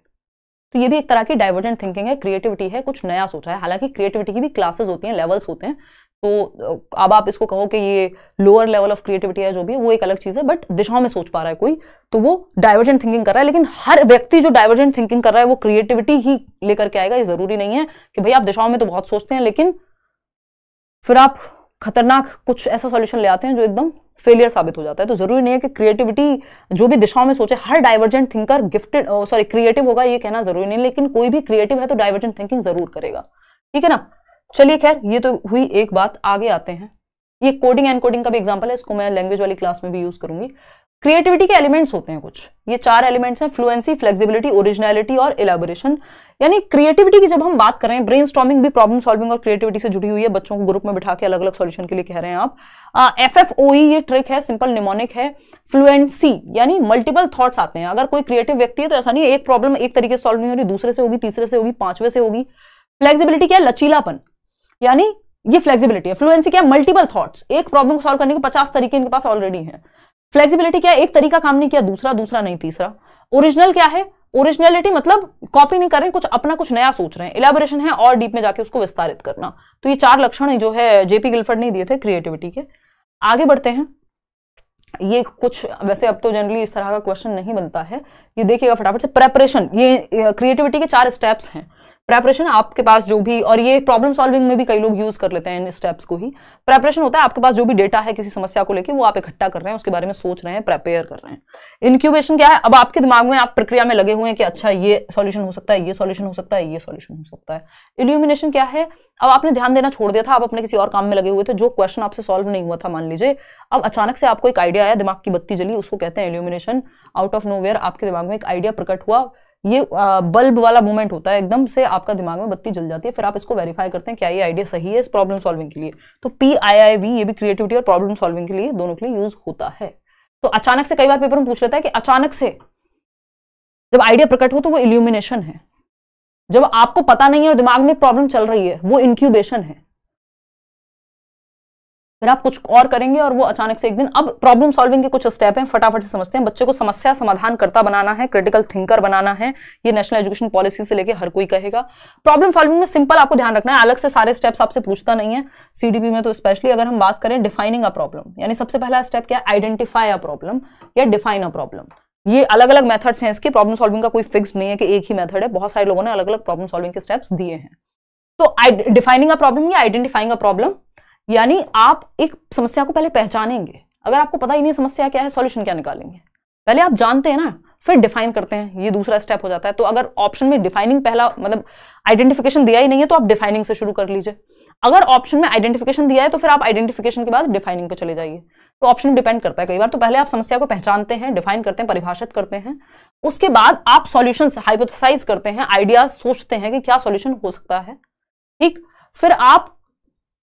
तो ये भी एक तरह की डाइवर्जेंट थिंकिंग है क्रिएटिविटी है कुछ नया सोचा है हालांकि क्रिएटिविटी की भी क्लासेस होती हैं लेवल्स होते हैं तो अब आप इसको कहो कि ये लोअर लेवल ऑफ क्रिएटिविटी है जो भी है वो एक अलग चीज़ है बट दिशाओं में सोच पा रहा है कोई तो वो डाइवर्जेंट थिंकिंग कर रहा है लेकिन हर व्यक्ति जो डाइवर्जेंट थिंकिंग कर रहा है वो क्रिएटिविटी ही लेकर के आएगा ये जरूरी नहीं है कि भाई आप दिशाओं में तो बहुत सोचते हैं लेकिन फिर आप खतरनाक कुछ ऐसा सॉल्यूशन ले आते हैं जो एकदम फेलियर साबित हो जाता है तो जरूरी नहीं है कि क्रिएटिविटी जो भी दिशाओं में सोचे हर divergent thinker gifted sorry creative होगा ये कहना जरूरी नहीं लेकिन कोई भी क्रिएटिव है तो डाइवर्जेंट थिंकिंग जरूर करेगा ठीक है ना चलिए खैर ये तो हुई एक बात आगे आते हैं ये कोडिंग एंड कोडिंग का भी एग्जाम्पल है इसको मैं लैंग्वेज वाली क्लास में भी यूज करूंगी क्रिएटिविटी के एलिमेंट्स होते हैं कुछ ये चार एलिमेंट्स हैं फ्लुएंसी फ्लेक्सिबिलिटी ओरिजिनलिटी और इलाबोरेशन यानी क्रिएटिविटी की जब हम बात करें ब्रेन स्टॉमिंग भी प्रॉब्लम सॉल्विंग और क्रिएटिविटी से जुड़ी हुई है बच्चों को ग्रुप में बिठा के अलग अलग सॉल्यूशन के लिए कह रहे हैं आप एफ एफ ओ ये ट्रिक है सिंपल निमोनिक है फ्लुएंसी यानी मल्टीपल थॉट्स आते हैं अगर कोई क्रिएटिव व्यक्ति है तो ऐसा नहीं एक प्रॉब्लम एक तरीके से सॉल्व नहीं हो रही दूसरे से होगी तीसरे से होगी पांचवे से होगी फ्लेक्सिबिलिटी क्या लचीलापन यानी ये फ्लेक्सिबिलिटी है फ्लुएंसी क्या मल्टीपल थॉट्स एक प्रॉब्लम को सॉल्व करने के पचास तरीके इनके पास ऑलरेडी है फ्लेक्सिबिलिटी क्या है एक तरीका काम नहीं किया दूसरा दूसरा नहीं तीसरा ओरिजिनल क्या है ओरिजिनलिटी मतलब कॉपी नहीं कर रहे कुछ अपना कुछ नया सोच रहे हैं इलेबोरेशन है और डीप में जाके उसको विस्तारित करना तो ये चार लक्षण जो है जेपी गिलफर्ड ने दिए थे क्रिएटिविटी के आगे बढ़ते हैं ये कुछ वैसे अब तो जनरली इस तरह का क्वेश्चन नहीं बनता है ये देखिएगा फटाफट से प्रेपरेशन ये क्रिएटिविटी के चार स्टेप्स हैं प्रेपरेशन आपके पास जो भी और ये प्रॉब्लम सॉल्विंग में भी कई लोग यूज कर लेते हैं इन स्टेप्स को ही प्रेपरेशन होता है आपके पास जो भी डेटा है किसी समस्या को लेकर वो आप इकट्ठा कर रहे हैं उसके बारे में सोच रहे हैं प्रेपेयर कर रहे हैं इनक्यूबेशन क्या है अब आपके दिमाग में आप प्रक्रिया में लगे हुए हैं कि अच्छा ये सोल्यूशन हो सकता है ये सोल्यूशन हो सकता है ये सोल्यूशन हो सकता है इल्यूमिनेशन क्या है अब आपने ध्यान देना छोड़ दिया था आप अपने किसी और काम में लगे हुए थे जो क्वेश्चन आपसे सॉल्व नहीं हुआ था मान लीजिए अब अचानक से आपको एक आइडिया आया दिमाग की बत्ती जली उसको कहते हैं इल्यूमिनेशन आउट ऑफ नो आपके दिमाग में एक आइडिया प्रकट हुआ ये बल्ब वाला मूवमेंट होता है एकदम से आपका दिमाग में बत्ती जल जाती है फिर आप इसको वेरीफाई करते हैं क्या ये आइडिया सही है इस प्रॉब्लम सॉल्विंग के लिए तो पी आई आई वी ये भी क्रिएटिविटी और प्रॉब्लम सॉल्विंग के लिए दोनों के लिए यूज होता है तो अचानक से कई बार पेपर में पूछ लेता है कि अचानक से जब आइडिया प्रकट हो तो वो इल्यूमिनेशन है जब आपको पता नहीं है और दिमाग में प्रॉब्लम चल रही है वो इंक्यूबेशन है फिर आप कुछ और करेंगे और वो अचानक से एक दिन अब प्रॉब्लम सॉल्विंग के कुछ स्टेप हैं फटाफट से समझते हैं बच्चे को समस्या समाधान करता बनाना है क्रिटिकल थिंकर बनाना है ये नेशनल एजुकेशन पॉलिसी से लेकर हर कोई कहेगा प्रॉब्लम सॉल्विंग में सिंपल आपको ध्यान रखना है अलग से सारे स्टेप्स आपसे पूछता नहीं है सीडीपी में तो स्पेशली अगर हम बात करें डिफाइनिंग अ प्रॉब्लम यानी सबसे पहला स्टेप क्या है आइडेंटिफाई अ प्रॉब्लम या डिफाइन अ प्रॉब्लम ये अलग अलग मेथड्स हैं इसके प्रॉब्लम सॉल्विंग का कोई फिक्स नहीं है कि एक ही मेथड है बहुत सारे लोगों ने अलग अलग प्रॉब्लम सॉल्विंग के स्टेप्स दिए हैं तो डिफाइनिंग अ प्रॉब्लम या आइडेंटिफाइंग अ प्रॉब्लम यानी आप एक समस्या को पहले पहचानेंगे अगर आपको पता ही नहीं समस्या क्या है सॉल्यूशन क्या निकालेंगे पहले आप जानते हैं ना फिर डिफाइन करते हैं ये दूसरा स्टेप हो जाता है तो अगर ऑप्शन में डिफाइनिंग पहला मतलब आइडेंटिफिकेशन दिया ही नहीं है तो आप डिफाइनिंग से शुरू कर लीजिए अगर ऑप्शन में आइडेंटिफिकेशन दिया है तो फिर आप आइडेंटिफिकेशन के बाद डिफाइनिंग पे चले जाइए तो ऑप्शन डिपेंड करता है कई बार तो पहले आप समस्या को पहचानते हैं डिफाइन करते हैं परिभाषित करते हैं उसके बाद आप सोल्यूशन हाइपोथसाइज करते हैं आइडियाज सोचते हैं कि क्या सोल्यूशन हो सकता है ठीक फिर आप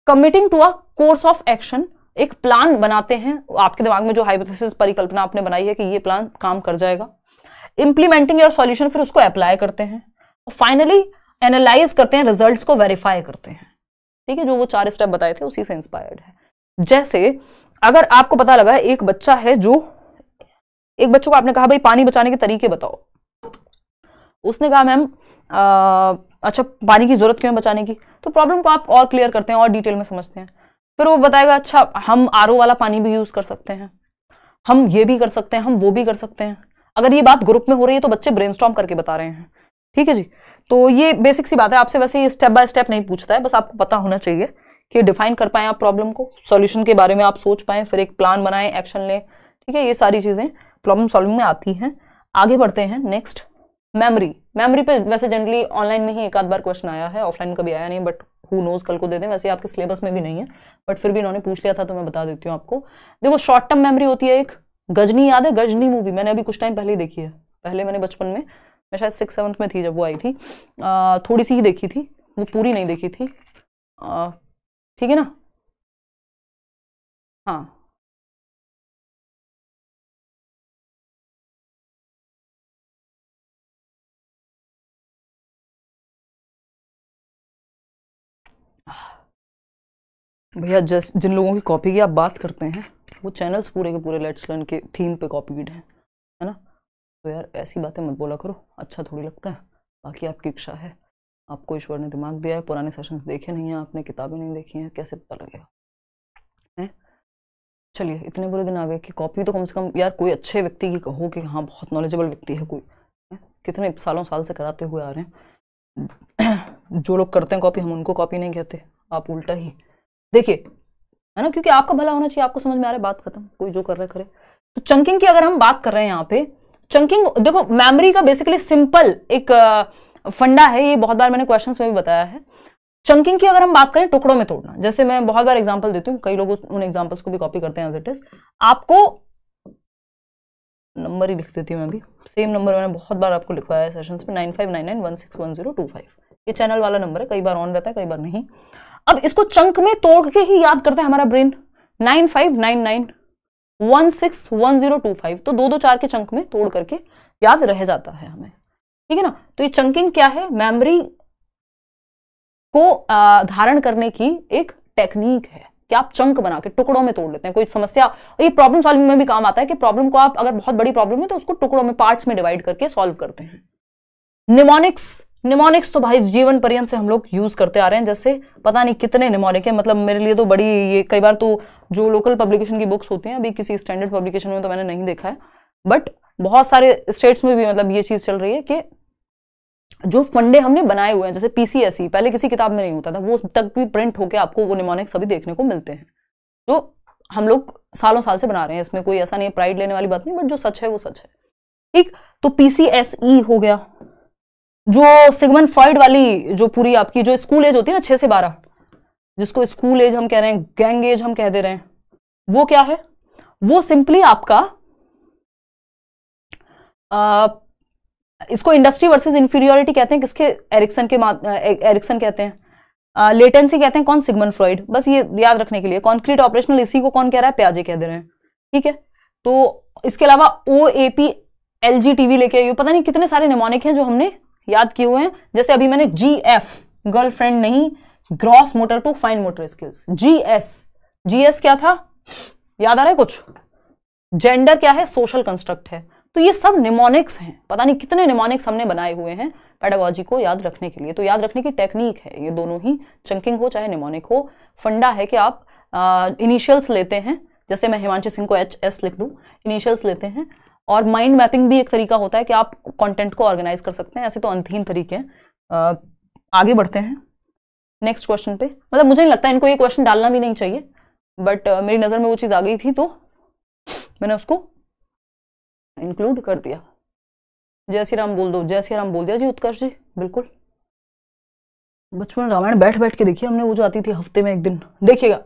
committing to a course of action एक प्लान बनाते हैं आपके दिमाग में जो हाइपोथेसिस परिकल्पना आपने बनाई है कि ये प्लान काम कर जाएगा इंप्लीमेंटिंग योर सॉल्यूशन फिर उसको अप्लाई करते हैं फाइनली एनालाइज करते हैं रिजल्ट्स को वेरीफाई करते हैं ठीक है जो वो चार स्टेप बताए थे उसी से इंस्पायर्ड है जैसे अगर आपको पता लगा एक बच्चा है जो एक बच्चों को आपने कहा भाई पानी बचाने के तरीके बताओ उसने कहा मैम अच्छा पानी की ज़रूरत क्यों है बचाने की तो प्रॉब्लम को आप और क्लियर करते हैं और डिटेल में समझते हैं फिर वो बताएगा अच्छा हम आर वाला पानी भी यूज़ कर सकते हैं हम ये भी कर सकते हैं हम वो भी कर सकते हैं अगर ये बात ग्रुप में हो रही है तो बच्चे ब्रेन करके बता रहे हैं ठीक है जी तो ये बेसिक सी बात है आपसे वैसे स्टेप बाय स्टेप नहीं पूछता है बस आपको पता होना चाहिए कि डिफाइन कर पाएँ आप प्रॉब्लम को सॉल्यूशन के बारे में आप सोच पाएँ फिर एक प्लान बनाएं एक्शन लें ठीक है ये सारी चीज़ें प्रॉब्लम सॉल्विंग में आती हैं आगे बढ़ते हैं नेक्स्ट मेमोरी मेमोरी पे वैसे जनरली ऑनलाइन में ही एक आध बार क्वेश्चन आया है ऑफलाइन कभी आया नहीं बट हु नोज कल को दे दें वैसे आपके सिलेबस में भी नहीं है बट फिर भी इन्होंने पूछ लिया था तो मैं बता देती हूँ आपको देखो शॉर्ट टर्म मेमोरी होती है एक गजनी याद है गजनी मूवी मैंने अभी कुछ टाइम पहले देखी है पहले मैंने बचपन में मैं शायद सिक्स सेवन्थ में थी जब वो आई थी आ, थोड़ी सी ही देखी थी वो पूरी नहीं देखी थी ठीक है ना हाँ भैया जस्ट जिन लोगों की कॉपी की आप बात करते हैं वो चैनल्स पूरे के पूरे लेट्स लर्न के थीम पे कॉपीड हैं है ना तो यार ऐसी बातें मत बोला करो अच्छा थोड़ी लगता है बाकी आपकी इच्छा है आपको ईश्वर ने दिमाग दिया है पुराने सेशंस देखे नहीं हैं आपने किताबें नहीं देखी हैं कैसे पता लगेगा हैं चलिए इतने बुरे दिन आ गए कि कॉपी तो कम से कम यार कोई अच्छे व्यक्ति की कहो कि हाँ बहुत नॉलेजेबल व्यक्ति है कोई है? कितने सालों साल से कराते हुए आ रहे हैं जो लोग करते हैं कॉपी हम उनको कॉपी नहीं कहते आप उल्टा ही देखिए है ना क्योंकि आपका भला होना चाहिए आपको समझ में आ रहा है बात खत्म कोई जो कर रहा है करे तो चंकिंग की अगर हम बात कर रहे हैं यहाँ पे चंकिंग देखो मेमोरी का बेसिकली सिंपल एक फंडा है ये बहुत बार मैंने क्वेश्चंस में भी बताया है चंकिंग की अगर हम बात करें टुकड़ों में तोड़ना जैसे मैं बहुत बार एग्जाम्पल देती हूँ कई लोग उन एग्जाम्पल्स को भी कॉपी करते हैं एज इट इज आपको नंबर ही लिख देती हूँ मैं भी सेम नंबर मैंने बहुत बार आपको लिखवाया है सेशन में nine five nine nine one six one zero two five ये चैनल वाला नंबर है कई बार ऑन रहता है कई बार नहीं अब इसको चंक में तोड़ के ही याद करता है हमारा brain nine five nine nine one six one zero two five तो दो दो चार के चंक में तोड़ करके याद रह जाता है हमें ठीक है ना तो ये चंकिंग क्या है मेमोरी को धारण करने की एक टेक्निक है कि आप चंक बना के टुकड़ों में तोड़ लेते हैं कोई समस्या और ये प्रॉब्लम सॉल्विंग में भी काम आता है कि प्रॉब्लम को आप अगर बहुत बड़ी प्रॉब्लम है तो उसको टुकड़ों में पार्ट्स में डिवाइड करके सॉल्व करते हैं निमोनिक्स निमोनिक्स तो भाई जीवन पर्यंत से हम लोग यूज़ करते आ रहे हैं जैसे पता नहीं कितने निमोनिक है मतलब मेरे लिए तो बड़ी ये कई बार तो जो लोकल पब्लिकेशन की बुक्स होती हैं अभी किसी स्टैंडर्ड पब्लिकेशन में तो मैंने नहीं देखा है बट बहुत सारे स्टेट्स में भी मतलब ये चीज़ चल रही है कि जो फंडे हमने बनाए हुए हैं जैसे पीसीएसई e, पहले किसी किताब में नहीं होता था वो तक भी प्रिंट होकर आपको वो निमोनिक सभी देखने को मिलते हैं जो तो हम लोग सालों साल से बना रहे हैं इसमें कोई ऐसा नहीं है प्राइड लेने वाली बात नहीं बट जो सच है वो सच है ठीक तो पीसीएसई e हो गया जो सिगमन फ्रॉइड वाली जो पूरी आपकी जो स्कूल एज होती है ना छह से बारह जिसको स्कूल एज हम कह रहे हैं गैंग एज हम कह दे रहे हैं वो क्या है वो सिंपली आपका आ, इसको इंडस्ट्री वर्सेस इंफीरियोरिटी कहते हैं किसके एरिक्सन के एरिक्सन कहते हैं लेटेंसी कहते हैं कौन सिगमन फ्रॉइड बस ये याद रखने के लिए कॉन्क्रीट ऑपरेशनल इसी को कौन कह रहा है प्याजे कह दे रहे हैं ठीक है तो इसके अलावा O A P L G TV लेके आई पता नहीं कितने सारे निमोनिक हैं जो हमने याद किए हुए हैं जैसे अभी मैंने जी एफ गर्लफ्रेंड नहीं gross motor to fine motor skills G S G S क्या था याद आ रहा है कुछ जेंडर क्या है सोशल कंस्ट्रक्ट है तो ये सब निमोनिक्स हैं पता नहीं कितने निमोनिक्स हमने बनाए हुए हैं पैडागोजी को याद रखने के लिए तो याद रखने की टेक्निक है ये दोनों ही चंकिंग हो चाहे निमोनिक हो फंडा है कि आप इनिशियल्स लेते हैं जैसे मैं हिमांशी सिंह को एच एस लिख दूँ इनिशियल्स लेते हैं और माइंड मैपिंग भी एक तरीका होता है कि आप कंटेंट को ऑर्गेनाइज कर सकते हैं ऐसे तो अंतहीन तरीके हैं आगे बढ़ते हैं नेक्स्ट क्वेश्चन पे मतलब मुझे नहीं लगता इनको ये क्वेश्चन डालना भी नहीं चाहिए बट uh, मेरी नज़र में वो चीज़ आ गई थी तो मैंने उसको इंक्लूड कर दिया जय श्री राम बोल दो जय श्री राम बोल दिया जी उत्कर्ष जी बिल्कुल बचपन रामायण बैठ बैठ के देखिए हमने वो जो आती थी हफ्ते में एक दिन देखिएगा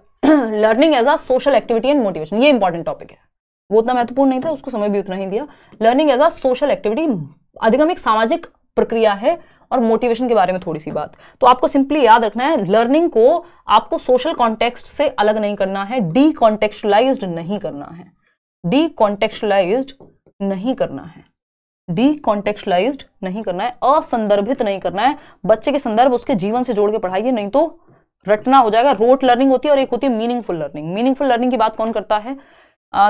learning as a social activity and motivation ये इंपॉर्टेंट टॉपिक है वो उतना महत्वपूर्ण नहीं था उसको समय भी उतना ही दिया learning as a social activity अधिगम एक सामाजिक प्रक्रिया है और मोटिवेशन के बारे में थोड़ी सी बात तो आपको सिंपली याद रखना है लर्निंग को आपको सोशल कॉन्टेक्स्ट से अलग नहीं करना है डी कॉन्टेक्चुलाइज नहीं करना है डी कॉन्टेक्चुलाइज नहीं करना है डी कॉन्टेक्चुलाइज नहीं करना है असंदर्भित नहीं करना है बच्चे के संदर्भ उसके जीवन से जोड़ के पढ़ाइए नहीं तो रटना हो जाएगा रोट लर्निंग होती है और एक होती है मीनिंगफुल लर्निंग मीनिंगफुल लर्निंग की बात कौन करता है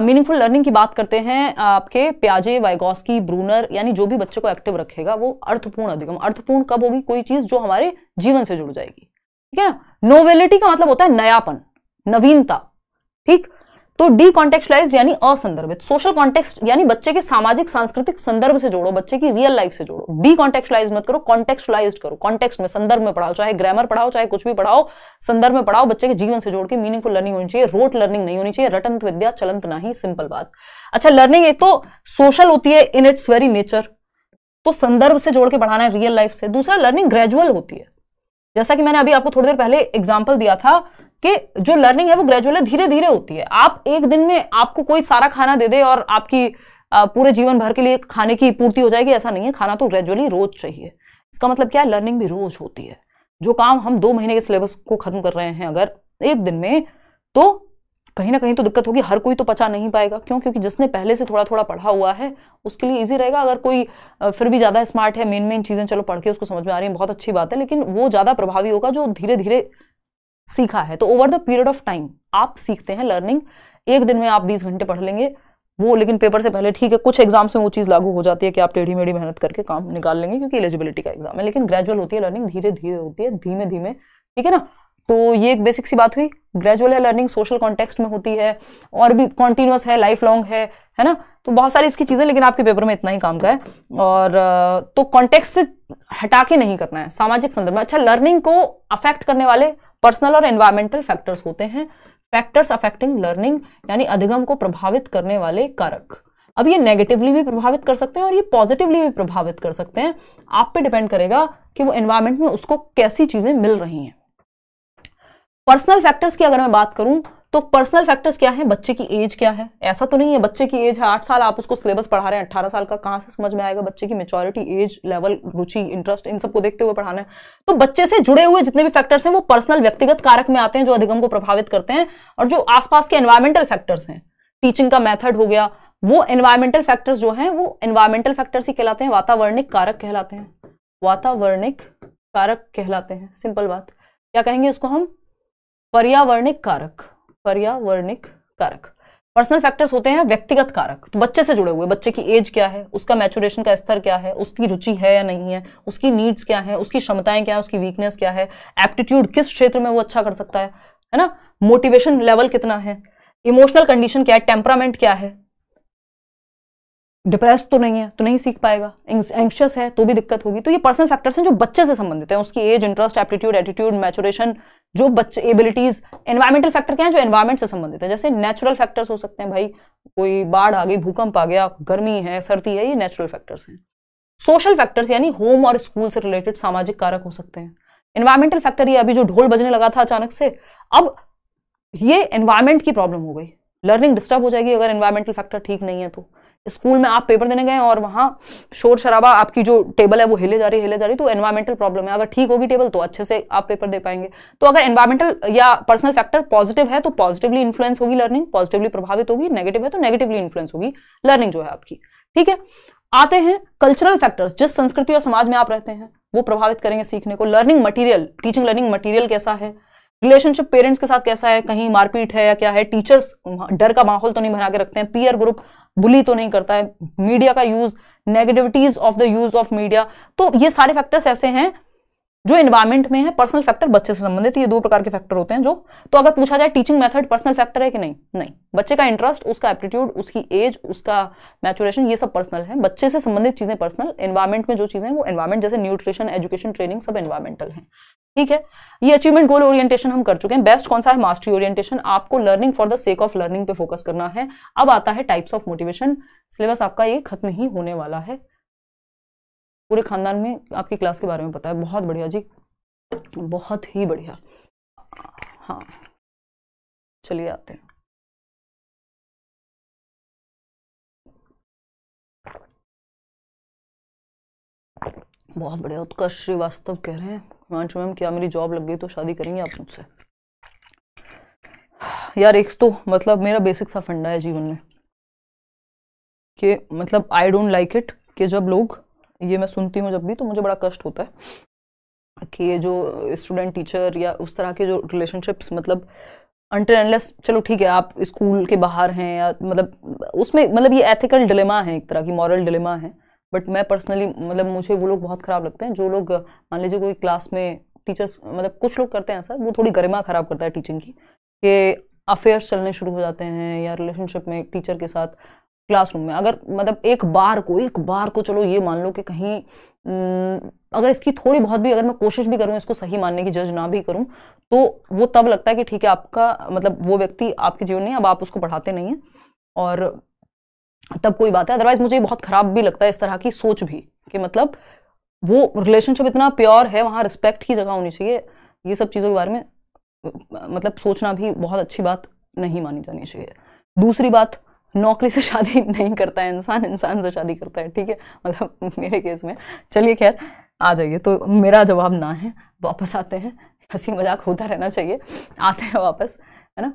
मीनिंगफुल लर्निंग की बात करते हैं आपके प्याजे वाइगोस्की ब्रूनर यानी जो भी बच्चे को एक्टिव रखेगा वो अर्थपूर्ण अधिगम अर्थपूर्ण कब होगी कोई चीज जो हमारे जीवन से जुड़ जाएगी ठीक है ना नोवेलिटी का मतलब होता है नयापन नवीनता ठीक तो डी कॉन्टेक्चुलाइज यानी असंदर्भित सोशल कॉन्टेक्स्ट यानी बच्चे के सामाजिक सांस्कृतिक संदर्भ से जोड़ो बच्चे की रियल लाइफ से जोड़ो डी कॉन्टेक्चुलाइज मत करो कॉन्टेक्चुलाइज करो कॉन्टेक्स्ट में संदर्भ में पढ़ाओ चाहे ग्रामर पढ़ाओ चाहे कुछ भी पढ़ाओ संदर्भ में पढ़ाओ बच्चे के जीवन से जोड़ के मीनिंगफुल लर्निंग होनी चाहिए रोट लर्निंग नहीं होनी चाहिए रटंत विद्या चलंत ना ही सिंपल बात अच्छा लर्निंग एक तो सोशल होती है इन इट्स वेरी नेचर तो संदर्भ से जोड़ के पढ़ाना है रियल लाइफ से दूसरा लर्निंग ग्रेजुअल होती है जैसा कि मैंने अभी आपको थोड़ी देर पहले एग्जाम्पल दिया था कि जो लर्निंग है वो ग्रेजुअली धीरे धीरे होती है आप एक दिन में आपको कोई सारा खाना दे दे और आपकी पूरे जीवन भर के लिए खाने की पूर्ति हो जाएगी ऐसा नहीं है खाना तो ग्रेजुअली रोज चाहिए इसका मतलब क्या है लर्निंग भी रोज होती है जो काम हम दो महीने के सिलेबस को खत्म कर रहे हैं अगर एक दिन में तो कहीं ना कहीं तो दिक्कत होगी हर कोई तो पचा नहीं पाएगा क्यों क्योंकि जिसने पहले से थोड़ा थोड़ा पढ़ा हुआ है उसके लिए इजी रहेगा अगर कोई फिर भी ज़्यादा स्मार्ट है मेन मेन चीज़ें चलो पढ़ के उसको समझ में आ रही है बहुत अच्छी बात है लेकिन वो ज़्यादा प्रभावी होगा जो धीरे धीरे सीखा है तो over the period of time आप सीखते हैं लर्निंग एक दिन में आप बीस घंटे पढ़ लेंगे वो लेकिन पेपर से पहले ठीक है कुछ एग्जाम्स में वो चीज़ लागू हो जाती है कि आप टेढ़ी मेढ़ी मेहनत करके काम निकाल लेंगे क्योंकि एलिजिबिलिटी का एग्जाम है लेकिन ग्रेजुअल होती है लर्निंग धीरे धीरे होती है धीमे धीमे ठीक है ना तो ये एक बेसिक सी बात हुई ग्रेजुअल है लर्निंग सोशल कॉन्टेक्स्ट में होती है और भी कॉन्टिन्यूस है लाइफ लॉन्ग है है ना तो बहुत सारी इसकी चीज़ें लेकिन आपके पेपर में इतना ही काम का है और तो कॉन्टेक्स्ट से हटा के नहीं करना है सामाजिक संदर्भ में अच्छा लर्निंग को अफेक्ट करने वाले पर्सनल और एनवायरमेंटल फैक्टर्स होते हैं फैक्टर्स अफेक्टिंग लर्निंग यानी अधिगम को प्रभावित करने वाले कारक अब ये नेगेटिवली भी प्रभावित कर सकते हैं और ये पॉजिटिवली भी प्रभावित कर सकते हैं आप पे डिपेंड करेगा कि वो एनवायरमेंट में उसको कैसी चीज़ें मिल रही हैं पर्सनल फैक्टर्स की अगर मैं बात करूं तो पर्सनल फैक्टर्स क्या है बच्चे की एज क्या है ऐसा तो नहीं है बच्चे की एज है आठ साल आप उसको सिलेबस पढ़ा रहे हैं अट्ठारह साल का कहाँ से समझ में आएगा बच्चे की मेचोरिटी एज लेवल रुचि इंटरेस्ट इन सबको देखते हुए पढ़ाना है तो बच्चे से जुड़े हुए जितने भी फैक्टर्स हैं वो पर्सनल व्यक्तिगत कारक में आते हैं जो अधिगम को प्रभावित करते हैं और जो आसपास के एनवायरमेंटल फैक्टर्स हैं टीचिंग का मैथड हो गया वो एनवायरमेंटल फैक्टर्स जो है वो एनवायरमेंटल फैक्टर्स ही कहलाते हैं वातावरणिक कारक कहलाते हैं वातावरणिक कारक कहलाते हैं सिंपल बात क्या कहेंगे उसको हम पर्यावरणिक कारक पर्यावरणिक कारक पर्सनल फैक्टर्स होते हैं व्यक्तिगत कारक तो बच्चे से जुड़े हुए बच्चे की एज क्या है उसका मैचुरेशन का स्तर क्या है उसकी रुचि है या नहीं है उसकी नीड्स क्या है उसकी क्षमताएं क्या है उसकी वीकनेस क्या है एप्टीट्यूड किस क्षेत्र में वो अच्छा कर सकता है है ना मोटिवेशन लेवल कितना है इमोशनल कंडीशन क्या है टेम्परामेंट क्या है डिप्रेस तो नहीं है तो नहीं सीख पाएगा एंक्शस है तो भी दिक्कत होगी तो ये पर्सनल फैक्टर्स हैं जो बच्चे से संबंधित हैं उसकी age interest aptitude attitude maturation जो बच्चे एबिलिटीज एनवायरमेंटल फैक्टर क्या है जो एनवायरमेंट से संबंधित है जैसे नेचुरल फैक्टर्स हो सकते हैं भाई कोई बाढ़ आ गई भूकंप आ गया गर्मी है सर्दी है ये नेचुरल फैक्टर्स हैं सोशल फैक्टर्स यानी होम और स्कूल से रिलेटेड सामाजिक कारक हो सकते हैं एनवायरमेंटल फैक्टर ये अभी जो ढोल बजने लगा था अचानक से अब ये एनवायरमेंट की प्रॉब्लम हो गई लर्निंग डिस्टर्ब हो जाएगी अगर एनवायरमेंटल फैक्टर ठीक नहीं है तो स्कूल में आप पेपर देने गए और वहाँ शोर शराबा आपकी जो टेबल है वो हिले जा रही हिले जा रही तो एनवायरमेंटल प्रॉब्लम है अगर ठीक होगी टेबल तो अच्छे से आप पेपर दे पाएंगे तो अगर एनवायरमेंटल या पर्सनल फैक्टर पॉजिटिव है तो पॉजिटिवली इन्फ्लुएंस होगी लर्निंग पॉजिटिवली प्रभावित होगी नेगेटिव है तो नेगेटिवली इन्फ्लुएंस होगी लर्निंग जो है आपकी ठीक है आते हैं कल्चरल फैक्टर्स जिस संस्कृति और समाज में आप रहते हैं वो प्रभावित करेंगे सीखने को learning material teaching learning material कैसा है रिलेशनशिप पेरेंट्स के साथ कैसा है कहीं मारपीट है या क्या है टीचर्स डर का माहौल तो नहीं बना के रखते हैं पीयर ग्रुप बुली तो नहीं करता है मीडिया का use negativities of the use of media तो ये सारे फैक्टर्स ऐसे हैं जो इन्वायरमेंट में है पर्सनल फैक्टर बच्चे से संबंधित ये दो प्रकार के फैक्टर होते हैं जो तो अगर पूछा जाए टीचिंग मेथड पर्सनल फैक्टर है कि नहीं नहीं बच्चे का इंटरेस्ट उसका एप्टीट्यूड उसकी एज उसका मैचुरेशन ये सब पर्सनल है बच्चे से संबंधित चीजें पर्सनल इन्वायरमेंट में जो चीजें वो इन्वायरमेंट जैसे न्यूट्रिशन एजुकेशन ट्रेनिंग सब इन्वायरमेंटल है ठीक है ये अचीवमेंट गोल ओरिएंटेशन हम कर चुके हैं बेस्ट कौन सा है मास्टरी ओरिएंटेशन आपको learning for the sake of learning पे फोकस करना है अब आता है टाइप्स ऑफ मोटिवेशन सिलेबस आपका ये खत्म ही होने वाला है पूरे खानदान में आपकी क्लास के बारे में पता है बहुत बढ़िया जी बहुत ही बढ़िया हाँ चलिए आते हैं बहुत बढ़िया उत्कर्ष श्रीवास्तव कह रहे हैं हिमांशु मैम क्या मेरी जॉब लग गई तो शादी करेंगे आप मुझसे यार एक तो मतलब मेरा बेसिक सा फंडा है जीवन में कि मतलब आई डोंट लाइक इट कि जब लोग ये मैं सुनती हूँ जब भी तो मुझे बड़ा कष्ट होता है कि ये जो स्टूडेंट टीचर या उस तरह के जो रिलेशनशिप्स मतलब अंटर एनलेस चलो ठीक है आप स्कूल के बाहर हैं या मतलब उसमें मतलब ये एथिकल डिलेमा है एक तरह की मॉरल डिलेमा है बट मैं पर्सनली मतलब मुझे वो लोग बहुत ख़राब लगते हैं जो लोग मान लीजिए कोई क्लास में टीचर्स मतलब कुछ लोग करते हैं ऐसा वो थोड़ी गरिमा ख़राब करता है टीचिंग की कि अफेयर्स चलने शुरू हो जाते हैं या रिलेशनशिप में टीचर के साथ क्लासरूम में अगर मतलब एक बार को एक बार को चलो ये मान लो कि कहीं अगर इसकी थोड़ी बहुत भी अगर मैं कोशिश भी करूँ इसको सही मानने की जज ना भी करूँ तो वो तब लगता है कि ठीक है आपका मतलब वो व्यक्ति आपके जीवन में अब आप उसको पढ़ाते नहीं हैं और तब कोई बात है अदरवाइज मुझे बहुत ख़राब भी लगता है इस तरह की सोच भी कि मतलब वो रिलेशनशिप इतना प्योर है वहाँ रिस्पेक्ट की जगह होनी चाहिए ये सब चीज़ों के बारे में मतलब सोचना भी बहुत अच्छी बात नहीं मानी जानी चाहिए दूसरी बात नौकरी से शादी नहीं करता है इंसान इंसान से शादी करता है ठीक है मतलब मेरे केस में चलिए खैर आ जाइए तो मेरा जवाब ना है वापस आते हैं हंसी मजाक होता रहना चाहिए आते हैं वापस है ना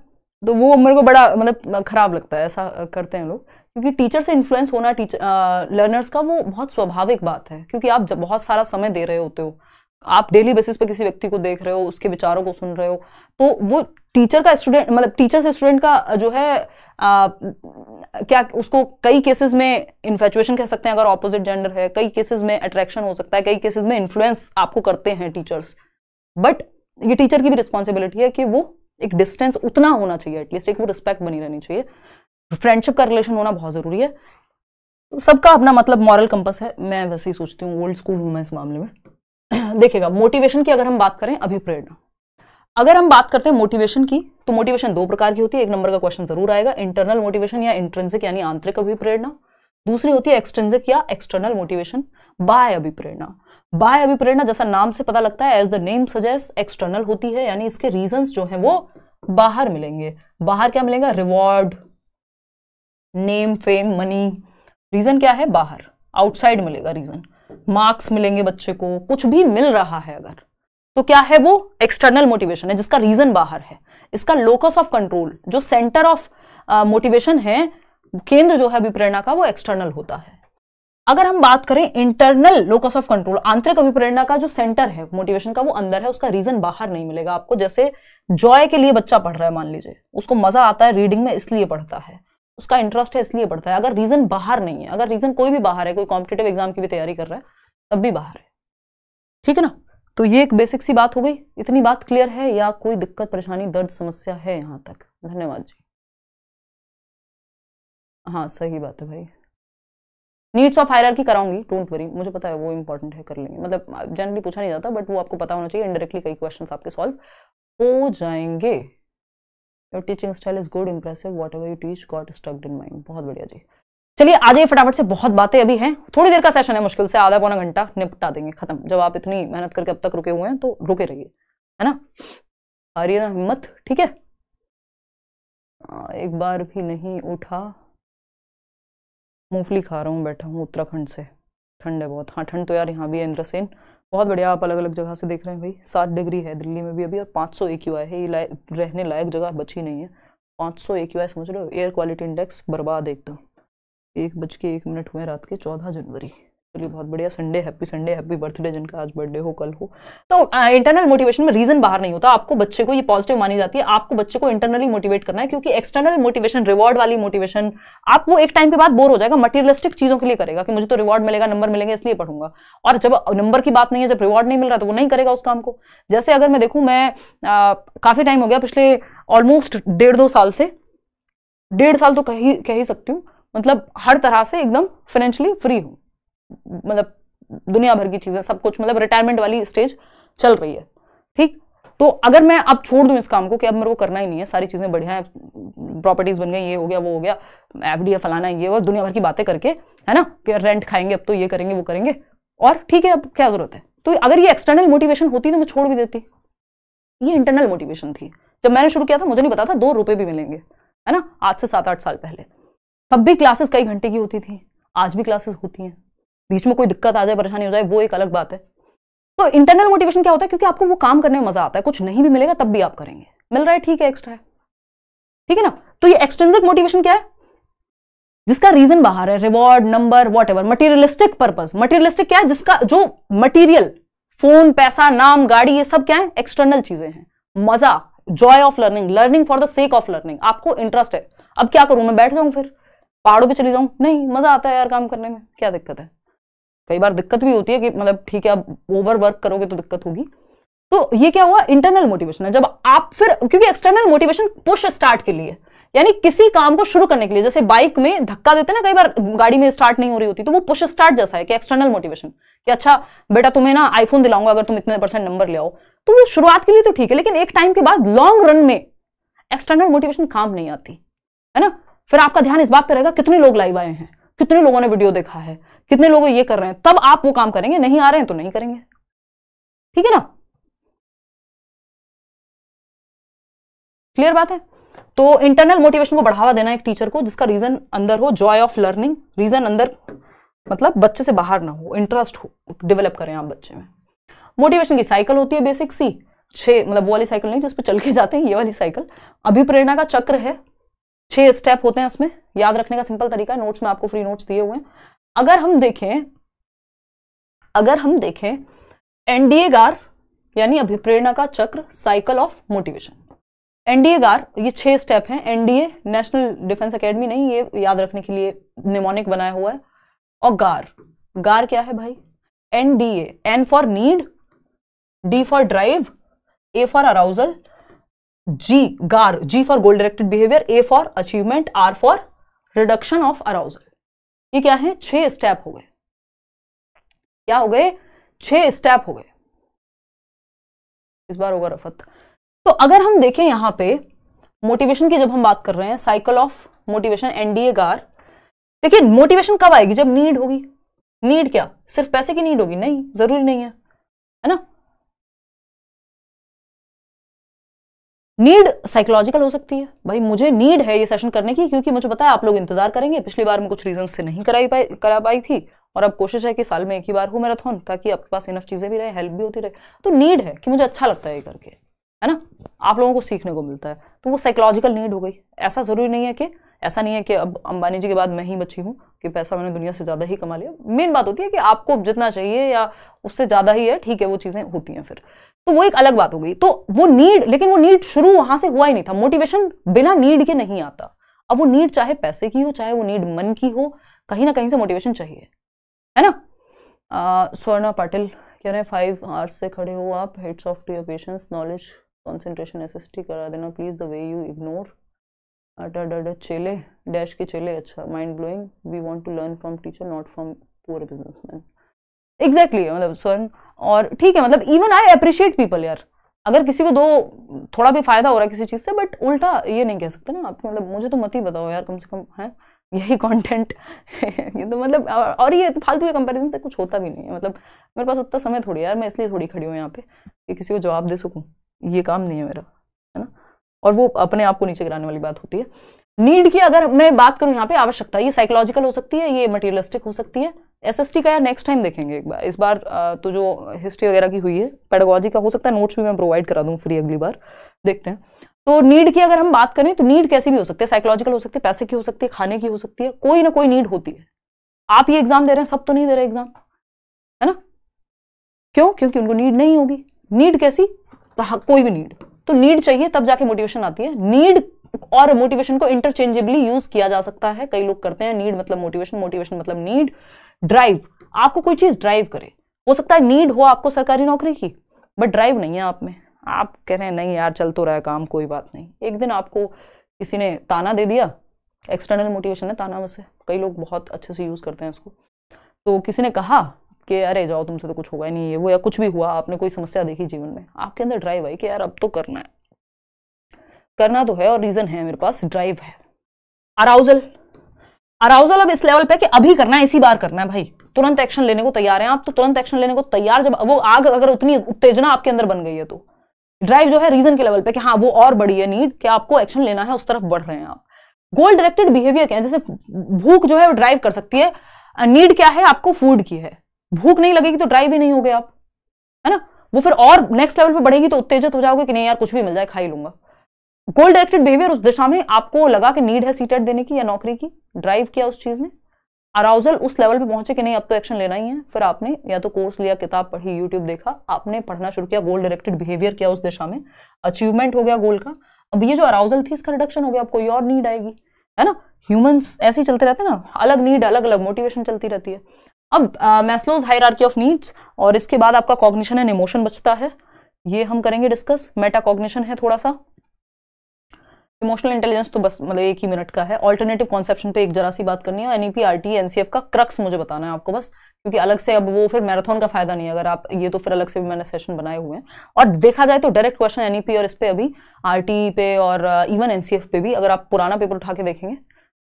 तो वो मेरे को बड़ा मतलब ख़राब लगता है ऐसा करते हैं लोग क्योंकि टीचर से इन्फ्लुएंस होना टीचर लर्नर्स का वो बहुत स्वाभाविक बात है क्योंकि आप जब बहुत सारा समय दे रहे होते हो आप डेली बेसिस पे किसी व्यक्ति को देख रहे हो उसके विचारों को सुन रहे हो तो वो टीचर का स्टूडेंट मतलब टीचर से स्टूडेंट का जो है आ, क्या उसको कई केसेस में इन्फेचुएशन कह सकते हैं अगर ऑपोजिट जेंडर है कई केसेस में अट्रैक्शन हो सकता है कई केसेस में इन्फ्लुएंस आपको करते हैं टीचर्स बट ये टीचर की भी रिस्पॉन्सिबिलिटी है कि वो एक डिस्टेंस उतना होना चाहिए एटलीस्ट एक वो रिस्पेक्ट बनी रहनी चाहिए फ्रेंडशिप का रिलेशन होना बहुत ज़रूरी है सबका अपना मतलब मॉरल कंपस है मैं वैसे ही सोचती हूँ ओल्ड स्कूल हूँ मैं इस मामले में देखिएगा मोटिवेशन की अगर हम बात करें अभिप्रेरणा अगर हम बात करते हैं मोटिवेशन की तो मोटिवेशन दो प्रकार की होती है एक नंबर का क्वेश्चन जरूर आएगा इंटरनल मोटिवेशन या इंट्रेंसिक यानी आंतरिक अभिप्रेरणा दूसरी होती है एक्सट्रेंसिक या एक्सटर्नल मोटिवेशन बाय अभिप्रेरणा बाय अभिप्रेरणा जैसा नाम से पता लगता है as the name suggest external होती है यानी इसके रीजन जो है वो बाहर मिलेंगे बाहर क्या मिलेगा reward name fame money reason क्या है बाहर आउटसाइड मिलेगा रीजन मार्क्स मिलेंगे बच्चे को कुछ भी मिल रहा है अगर तो क्या है वो एक्सटर्नल मोटिवेशन है जिसका रीजन बाहर है इसका लोकस ऑफ कंट्रोल जो सेंटर ऑफ मोटिवेशन है केंद्र जो है अभिप्रेरणा का वो एक्सटर्नल होता है अगर हम बात करें इंटरनल लोकस ऑफ कंट्रोल आंतरिक अभिप्रेरणा का जो सेंटर है मोटिवेशन का वो अंदर है उसका रीजन बाहर नहीं मिलेगा आपको जैसे जॉय के लिए बच्चा पढ़ रहा है मान लीजिए उसको मजा आता है रीडिंग में इसलिए पढ़ता है उसका इंटरेस्ट है इसलिए बढ़ता है अगर रीज़न बाहर नहीं है अगर रीज़न कोई भी बाहर है कोई कॉम्पिटेटिव एग्जाम की भी तैयारी कर रहा है तब भी बाहर है ठीक है ना तो ये एक बेसिक सी बात हो गई इतनी बात क्लियर है या कोई दिक्कत परेशानी दर्द समस्या है यहाँ तक धन्यवाद जी हाँ सही बात है भाई नीड्स ऑफ हायर की कराऊंगी डोंट वरी मुझे पता है वो इंपॉर्टेंट है कर लेंगे मतलब जनरली पूछा नहीं जाता बट वो आपको पता होना चाहिए इनडायरेक्टली कई क्वेश्चन आपके सॉल्व हो जाएंगे your teaching style is good impressive whatever you teach got stucked in mind बहुत बढ़िया जी चलिए आज ये फटाफट से बहुत बातें अभी हैं थोड़ी देर का सेशन है मुश्किल से आधा पौना घंटा निपटा देंगे खत्म जब आप इतनी मेहनत करके अब तक रुके हुए हैं तो रुके रहिए है ना हारिए ना हिम्मत ठीक है एक बार भी नहीं उठा मूंगफली खा रहा हूँ बैठा हूँ उत्तराखंड से ठंड है बहुत हाँ ठंड तो यार यहाँ भी है इंद्रसेन बहुत बढ़िया आप अलग अलग जगह से देख रहे हैं भाई सात डिग्री है दिल्ली में भी अभी और पाँच सौ ए क्यू है ये रहने लायक जगह बची नहीं है पाँच सौ ए क्यू समझ लो एयर क्वालिटी इंडेक्स बर्बाद एकदम एक बज के एक मिनट हुए रात के चौदह जनवरी चलिए बहुत बढ़िया Sunday happy Sunday happy birthday जिनका आज बर्थडे हो कल हो तो इंटरनल मोटिवेशन में रीजन बाहर नहीं होता आपको बच्चे को ये पॉजिटिव मानी जाती है आपको बच्चे को इंटरनली मोटिवेट करना है क्योंकि एक्सटर्नल मोटिवेशन रिवॉर्ड वाली मोटिवेशन आप वो एक टाइम के बाद बोर हो जाएगा मटेरियलिस्टिक चीजों के लिए करेगा कि मुझे तो रिवॉर्ड मिलेगा नंबर मिलेंगे इसलिए पढ़ूंगा और जब नंबर की बात नहीं है जब रिवॉर्ड नहीं मिल रहा तो वो नहीं करेगा उस काम को जैसे अगर मैं देखूँ मैं काफी टाइम हो गया पिछले ऑलमोस्ट डेढ़ दो साल से डेढ़ साल तो कह ही कह ही सकती हूँ मतलब हर तरह से एकदम फाइनेंशियली फ्री हूँ मतलब दुनिया भर की चीज़ें सब कुछ मतलब रिटायरमेंट वाली स्टेज चल रही है ठीक तो अगर मैं अब छोड़ दूं इस काम को कि अब मेरे को करना ही नहीं है सारी चीज़ें बढ़िया है प्रॉपर्टीज़ बन गई ये हो गया वो हो गया एफ डी फलाना ये और दुनिया भर की बातें करके है ना कि रेंट खाएंगे अब तो ये करेंगे वो करेंगे और ठीक है अब क्या ज़रूरत है तो अगर ये एक्सटर्नल मोटिवेशन होती तो मैं छोड़ भी देती ये इंटरनल मोटिवेशन थी जब मैंने शुरू किया था मुझे नहीं पता था दो रुपए भी मिलेंगे है ना आज से सात आठ साल पहले तब भी क्लासेस कई घंटे की होती थी आज भी क्लासेस होती हैं बीच में कोई दिक्कत आ जाए परेशानी हो जाए वो एक अलग बात है तो इंटरनल मोटिवेशन क्या होता है क्योंकि आपको वो काम करने में मजा आता है कुछ नहीं भी मिलेगा तब भी आप करेंगे मिल रहा है ठीक है एक्स्ट्रा है ठीक है ना तो ये एक्सटेंसिव मोटिवेशन क्या है जिसका रीजन बाहर है reward number whatever materialistic purpose materialistic क्या है जिसका जो मटीरियल फोन पैसा नाम गाड़ी ये सब क्या है एक्सटर्नल चीजें हैं मजा joy of learning learning for the sake of learning आपको इंटरेस्ट है अब क्या करूं मैं बैठ जाऊं फिर पहाड़ों पे चली जाऊं नहीं मजा आता है यार काम करने में क्या दिक्कत है कई बार दिक्कत भी होती है कि मतलब ठीक है आप ओवर वर्क करोगे तो दिक्कत होगी तो ये क्या हुआ इंटरनल मोटिवेशन है जब आप फिर क्योंकि एक्सटर्नल मोटिवेशन पुश स्टार्ट के लिए यानी किसी काम को शुरू करने के लिए जैसे बाइक में धक्का देते ना कई बार गाड़ी में स्टार्ट नहीं हो रही होती तो वो पुश स्टार्ट जैसा है कि एक्सटर्नल मोटिवेशन कि अच्छा बेटा तुम्हें ना आईफोन दिलाऊंगा अगर तुम इतने परसेंट नंबर ले आओ तो वो शुरुआत के लिए तो ठीक है लेकिन एक टाइम के बाद लॉन्ग रन में एक्सटर्नल मोटिवेशन काम नहीं आती है ना फिर आपका ध्यान इस बात पर रहेगा कितने लोग लाइव आए हैं कितने लोगों ने वीडियो देखा है कितने लोग ये कर रहे हैं तब आप वो काम करेंगे नहीं आ रहे हैं तो नहीं करेंगे ठीक है ना क्लियर बात है तो इंटरनल मोटिवेशन को बढ़ावा देना एक टीचर को जिसका रीजन अंदर हो जॉय ऑफ लर्निंग रीजन अंदर मतलब बच्चे से बाहर ना हो इंटरेस्ट हो डेवलप करें आप बच्चे में मोटिवेशन की साइकिल होती है बेसिक सी छह मतलब वो वाली साइकिल नहीं जिस पर चल के जाते हैं ये वाली साइकिल अभिप्रेरणा का चक्र है छह स्टेप होते हैं इसमें याद रखने का सिंपल तरीका है नोट्स में आपको फ्री नोट्स दिए हुए हैं अगर हम देखें अगर हम देखें एनडीए गार यानी अभिप्रेरणा का चक्र साइकिल ऑफ मोटिवेशन एनडीए गार ये छह स्टेप हैं एनडीए नेशनल डिफेंस एकेडमी नहीं ये याद रखने के लिए निमोनिक बनाया हुआ है और गार गार क्या है भाई NDA N for need D for drive A for arousal जी गार G for goal directed behaviour A for achievement R for reduction of arousal ये क्या है छह स्टेप हो गए क्या हो गए छह स्टेप हो गए इस बार होगा रफत तो अगर हम देखें यहां पे मोटिवेशन की जब हम बात कर रहे हैं साइकिल ऑफ मोटिवेशन एनडीए गार देखिए मोटिवेशन कब आएगी जब नीड होगी नीड क्या सिर्फ पैसे की नीड होगी नहीं जरूरी नहीं है है ना नीड साइकोलॉजिकल हो सकती है भाई मुझे नीड है ये सेशन करने की क्योंकि मुझे पता है आप लोग इंतजार करेंगे पिछली बार में कुछ रीजन से नहीं कराई पाई करा पाई थी और अब कोशिश है कि साल में एक ही बार हो मैराथन ताकि आपके पास इनफ चीज़ें भी रहे हेल्प भी होती रहे तो नीड है कि मुझे अच्छा लगता है ये करके है ना आप लोगों को सीखने को मिलता है तो वो साइकोलॉजिकल नीड हो गई ऐसा ज़रूरी नहीं है कि ऐसा नहीं है कि अब अंबानी जी के बाद मैं ही बची हूँ कि पैसा मैंने दुनिया से ज़्यादा ही कमा लिया मेन बात होती है कि आपको जितना चाहिए या उससे ज़्यादा ही है ठीक है वो चीज़ें होती हैं फिर तो वो एक अलग बात हो गई तो वो नीड लेकिन वो नीड शुरू वहां से हुआ ही नहीं था मोटिवेशन बिना नीड के नहीं आता अब वो नीड चाहे पैसे की हो चाहे वो नीड मन की हो कहीं ना कहीं से मोटिवेशन चाहिए है ना स्वर्णा पाटिल कह रहे हैं फाइव आर्स से खड़े हो आप hats off to your patience knowledge concentration एसिस्टी करा देना please the way you ignore डर डर चेले डैश के चेले अच्छा mind blowing we want to learn from teacher not from poor businessman exactly exactly, मतलब स्वर्ण और ठीक है मतलब इवन आई अप्रिशिएट पीपल यार अगर किसी को दो थोड़ा भी फायदा हो रहा है किसी चीज़ से बट उल्टा ये नहीं कह सकते ना आप मतलब मुझे तो मत ही बताओ यार कम से कम है यही कंटेंट ये तो मतलब और ये फालतू के कंपैरिजन से कुछ होता भी नहीं है मतलब मेरे पास उतना समय थोड़ी यार मैं इसलिए थोड़ी खड़ी हूँ यहाँ पे कि किसी को जवाब दे सकूँ ये काम नहीं है मेरा है ना और वो अपने आप को नीचे गिराने वाली बात होती है नीड की अगर मैं बात करूँ यहाँ पे आवश्यकता ये साइकोलॉजिकल हो सकती है ये मटेरियलिस्टिक हो सकती है एस का यार नेक्स्ट टाइम देखेंगे एक बार इस बार तो जो हिस्ट्री वगैरह की हुई है पेडागोजी का हो सकता है नोट्स भी मैं प्रोवाइड करा दूँ फ्री अगली बार देखते हैं तो नीड की अगर हम बात करें तो नीड कैसी भी हो सकती है साइकोलॉजिकल हो सकती है पैसे की हो सकती है खाने की हो सकती है कोई ना कोई नीड होती है आप ये एग्जाम दे रहे हैं सब तो नहीं दे रहे एग्जाम है ना क्यों क्योंकि उनको नीड नहीं होगी नीड कैसी तो हाँ, कोई भी नीड तो नीड चाहिए तब जाके मोटिवेशन आती है नीड और मोटिवेशन को इंटरचेंजेबली यूज किया जा सकता है कई लोग करते हैं नीड मतलब मोटिवेशन मोटिवेशन मतलब नीड ड्राइव आपको कोई चीज़ ड्राइव करे हो सकता है नीड हो आपको सरकारी नौकरी की बट ड्राइव नहीं है आप में आप कह रहे हैं नहीं यार चल तो रहा है काम कोई बात नहीं एक दिन आपको किसी ने ताना दे दिया एक्सटर्नल मोटिवेशन है ताना में से कई लोग बहुत अच्छे से यूज़ करते हैं उसको तो किसी ने कहा कि अरे जाओ तुमसे तो कुछ होगा ही नहीं ये वो या कुछ भी हुआ आपने कोई समस्या देखी जीवन में आपके अंदर ड्राइव आई कि यार अब तो करना है करना तो है और रीज़न है मेरे पास ड्राइव है अराउजल अराउजल अब इस लेवल पे कि अभी करना है इसी बार करना है भाई तुरंत एक्शन लेने को तैयार है आप तो तुरंत एक्शन लेने को तैयार जब वो आग अगर उतनी उत्तेजना आपके अंदर बन गई है तो ड्राइव जो है रीजन के लेवल पे कि हाँ वो और बड़ी है नीड कि आपको एक्शन लेना है उस तरफ बढ़ रहे हैं आप गोल डायरेक्टेड बिहेवियर क्या है जैसे भूख जो है वो ड्राइव कर सकती है नीड क्या है आपको फूड की है भूख नहीं लगेगी तो ड्राइव ही नहीं हो आप है ना वो फिर और नेक्स्ट लेवल पर बढ़ेगी तो उत्तेजित हो जाओगे कि नहीं यार कुछ भी मिल जाए खा ही लूंगा गोल डायरेक्टेड बिहेवियर उस दिशा में आपको लगा कि नीड है सीटेट देने की या नौकरी की ड्राइव किया उस चीज ने अराउजल उस लेवल पे पहुंचे कि नहीं अब तो एक्शन लेना ही है फिर आपने या तो कोर्स लिया किताब पढ़ी यूट्यूब देखा आपने पढ़ना शुरू किया गोल डायरेक्टेड बिहेवियर किया उस दिशा में अचीवमेंट हो गया गोल का अब ये जो अराउजल थी इसका रिडक्शन हो गया आपको और नीड आएगी है ना ह्यूमंस ऐसे ही चलते रहते हैं ना अलग नीड अलग अलग मोटिवेशन चलती रहती है अब मैस्लोज हायरार्की ऑफ नीड्स और इसके बाद आपका कॉग्निशन एंड इमोशन बचता है ये हम करेंगे डिस्कस मेटा कॉग्निशन है थोड़ा सा इमोशनल इंटेलिजेंस तो बस मतलब एक ही मिनट का है ऑल्टरनेटिव कॉन्सेप्शन पे एक जरा सी बात करनी है N E R T NCF का क्रक्स मुझे बताना है आपको बस क्योंकि अलग से अब वो फिर मैराथन का फायदा नहीं है अगर आप ये तो फिर अलग से भी मैंने सेशन बनाए हुए हैं और देखा जाए तो डायरेक्ट क्वेश्चन एन और इस पर अभी आर पे और इवन uh, एन पे भी अगर आप पुराना पेपर उठा के देखेंगे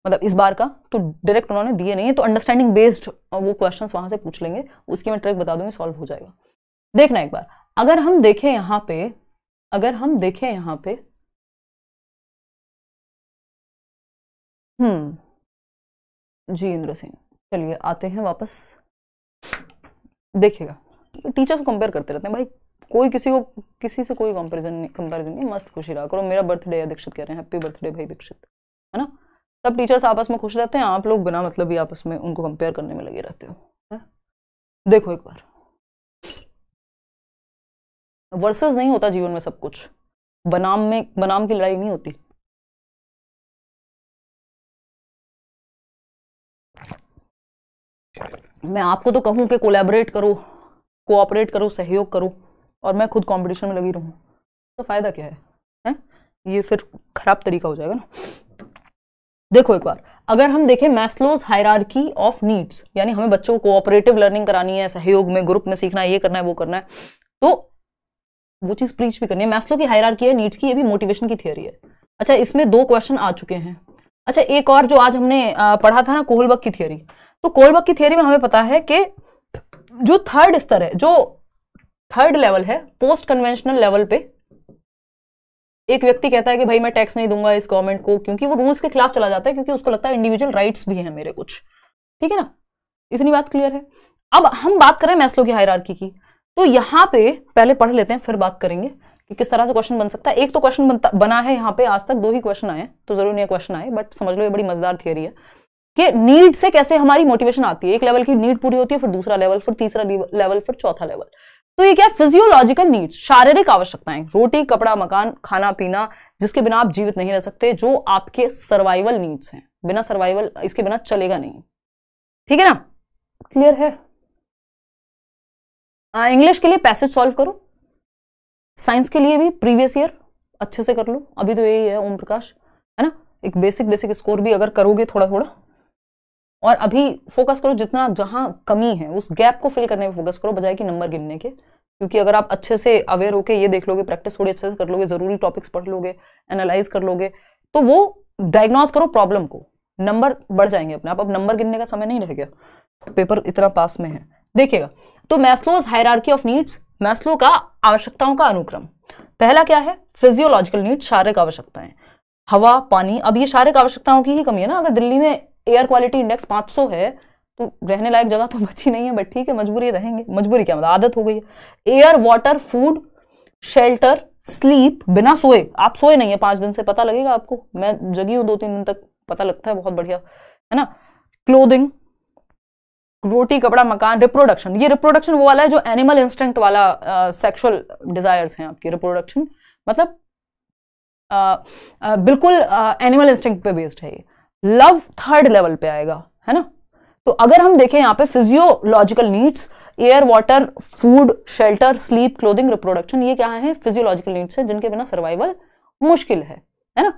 मतलब इस बार का तो डायरेक्ट उन्होंने दिए नहीं है तो अंडरस्टैंडिंग बेस्ड uh, वो क्वेश्चन वहाँ से पूछ लेंगे उसकी मैं ट्रैक बता दूंगी सॉल्व हो जाएगा देखना एक बार अगर हम देखें यहाँ पे अगर हम देखें यहाँ पे हम्म जी इंद्र सिंह चलिए आते हैं वापस देखिएगा टीचर्स कंपेयर करते रहते हैं भाई कोई किसी को किसी से कोई कंपेरिजन नहीं कंपेरिजन नहीं मस्त खुशी रहा करो मेरा बर्थडे है दीक्षित कह रहे हैं हैप्पी बर्थडे भाई दीक्षित है ना सब टीचर्स आपस में खुश रहते हैं आप लोग बिना मतलब ही आपस में उनको कंपेयर करने में लगे रहते हो देखो एक बार वर्सेस नहीं होता जीवन में सब कुछ बनाम में बनाम की लड़ाई नहीं होती मैं आपको तो कहूँ कि कोलेबरेट करो कोऑपरेट करो सहयोग करो और मैं खुद कंपटीशन में लगी रहूँ तो फ़ायदा क्या है हैं ये फिर ख़राब तरीका हो जाएगा ना देखो एक बार अगर हम देखें मैस्लोज हायरार्की ऑफ नीड्स यानी हमें बच्चों को कोऑपरेटिव लर्निंग करानी है सहयोग में ग्रुप में सीखना है ये करना है वो करना है तो वो चीज़ प्रीच भी करनी है मैस्लो की हायरार्की है नीड्स की ये भी मोटिवेशन की थियोरी है अच्छा इसमें दो क्वेश्चन आ चुके हैं अच्छा एक और जो आज हमने पढ़ा था ना कोहलबक की थियोरी तो कोलबक की थियोरी में हमें पता है कि जो थर्ड स्तर है जो थर्ड लेवल है पोस्ट कन्वेंशनल लेवल पे एक व्यक्ति कहता है कि भाई मैं टैक्स नहीं दूंगा इस गवर्नमेंट को क्योंकि वो रूल्स के खिलाफ चला जाता है क्योंकि उसको लगता है इंडिविजुअल राइट्स भी हैं मेरे कुछ ठीक है ना इतनी बात क्लियर है अब हम बात करें मैस्लो की हायरार्की की तो यहाँ पे पहले पढ़ लेते हैं फिर बात करेंगे कि किस तरह से क्वेश्चन बन सकता है एक तो क्वेश्चन बना है यहाँ पे आज तक दो ही क्वेश्चन आए तो जरूर नहीं क्वेश्चन आए बट समझ लो ये बड़ी मजेदार थियरी है कि नीड से कैसे हमारी मोटिवेशन आती है एक लेवल की नीड पूरी होती है फिर दूसरा लेवल फिर तीसरा लेवल फिर चौथा लेवल तो ये क्या फिजियोलॉजिकल नीड्स शारीरिक आवश्यकताएं रोटी कपड़ा मकान खाना पीना जिसके बिना आप जीवित नहीं रह सकते जो आपके सर्वाइवल नीड्स हैं बिना सर्वाइवल इसके बिना चलेगा नहीं ठीक है ना क्लियर है इंग्लिश के लिए पैसेज सॉल्व करो साइंस के लिए भी प्रीवियस ईयर अच्छे से कर लो अभी तो यही है ओम प्रकाश है ना एक बेसिक बेसिक स्कोर भी अगर करोगे थोड़ा थोड़ा और अभी फोकस करो जितना जहां कमी है उस गैप को फिल करने में फोकस करो बजाय कि नंबर गिनने के क्योंकि अगर आप अच्छे से अवेयर होके ये देख लोगे प्रैक्टिस थोड़ी अच्छे से कर लोगे ज़रूरी टॉपिक्स पढ़ लोगे एनालाइज कर लोगे तो वो डायग्नोस करो प्रॉब्लम को नंबर बढ़ जाएंगे अपने आप अब नंबर गिनने का समय नहीं रह गया पेपर इतना पास में है देखिएगा तो Maslow's hierarchy of needs Maslow का आवश्यकताओं का अनुक्रम पहला क्या है फिजियोलॉजिकल नीड्स शारीरिक आवश्यकताएं हवा पानी अब ये शारीरिक आवश्यकताओं की ही कमी है ना अगर दिल्ली में एयर क्वालिटी इंडेक्स 500 है तो रहने लायक जगह तो बची नहीं है बट ठीक है मजबूरी रहेंगे मजबूरी क्या मतलब आदत हो गई है air water food shelter sleep बिना सोए आप सोए नहीं है पांच दिन से पता लगेगा आपको मैं जगी हूँ दो तीन दिन तक पता लगता है बहुत बढ़िया है ना क्लोदिंग रोटी कपड़ा मकान रिप्रोडक्शन ये रिप्रोडक्शन वो वाला है जो एनिमल इंस्टेंट वाला सेक्सुअल uh, डिजायर्स हैं आपकी रिप्रोडक्शन मतलब uh, uh, बिल्कुल एनिमल uh, इंस्टिंक्ट पे बेस्ड है ये लव थर्ड लेवल पे आएगा है ना तो अगर हम देखें यहाँ पे physiological needs air water food shelter sleep clothing reproduction ये क्या है फिजियोलॉजिकल नीड्स है जिनके बिना सर्वाइवल मुश्किल है है ना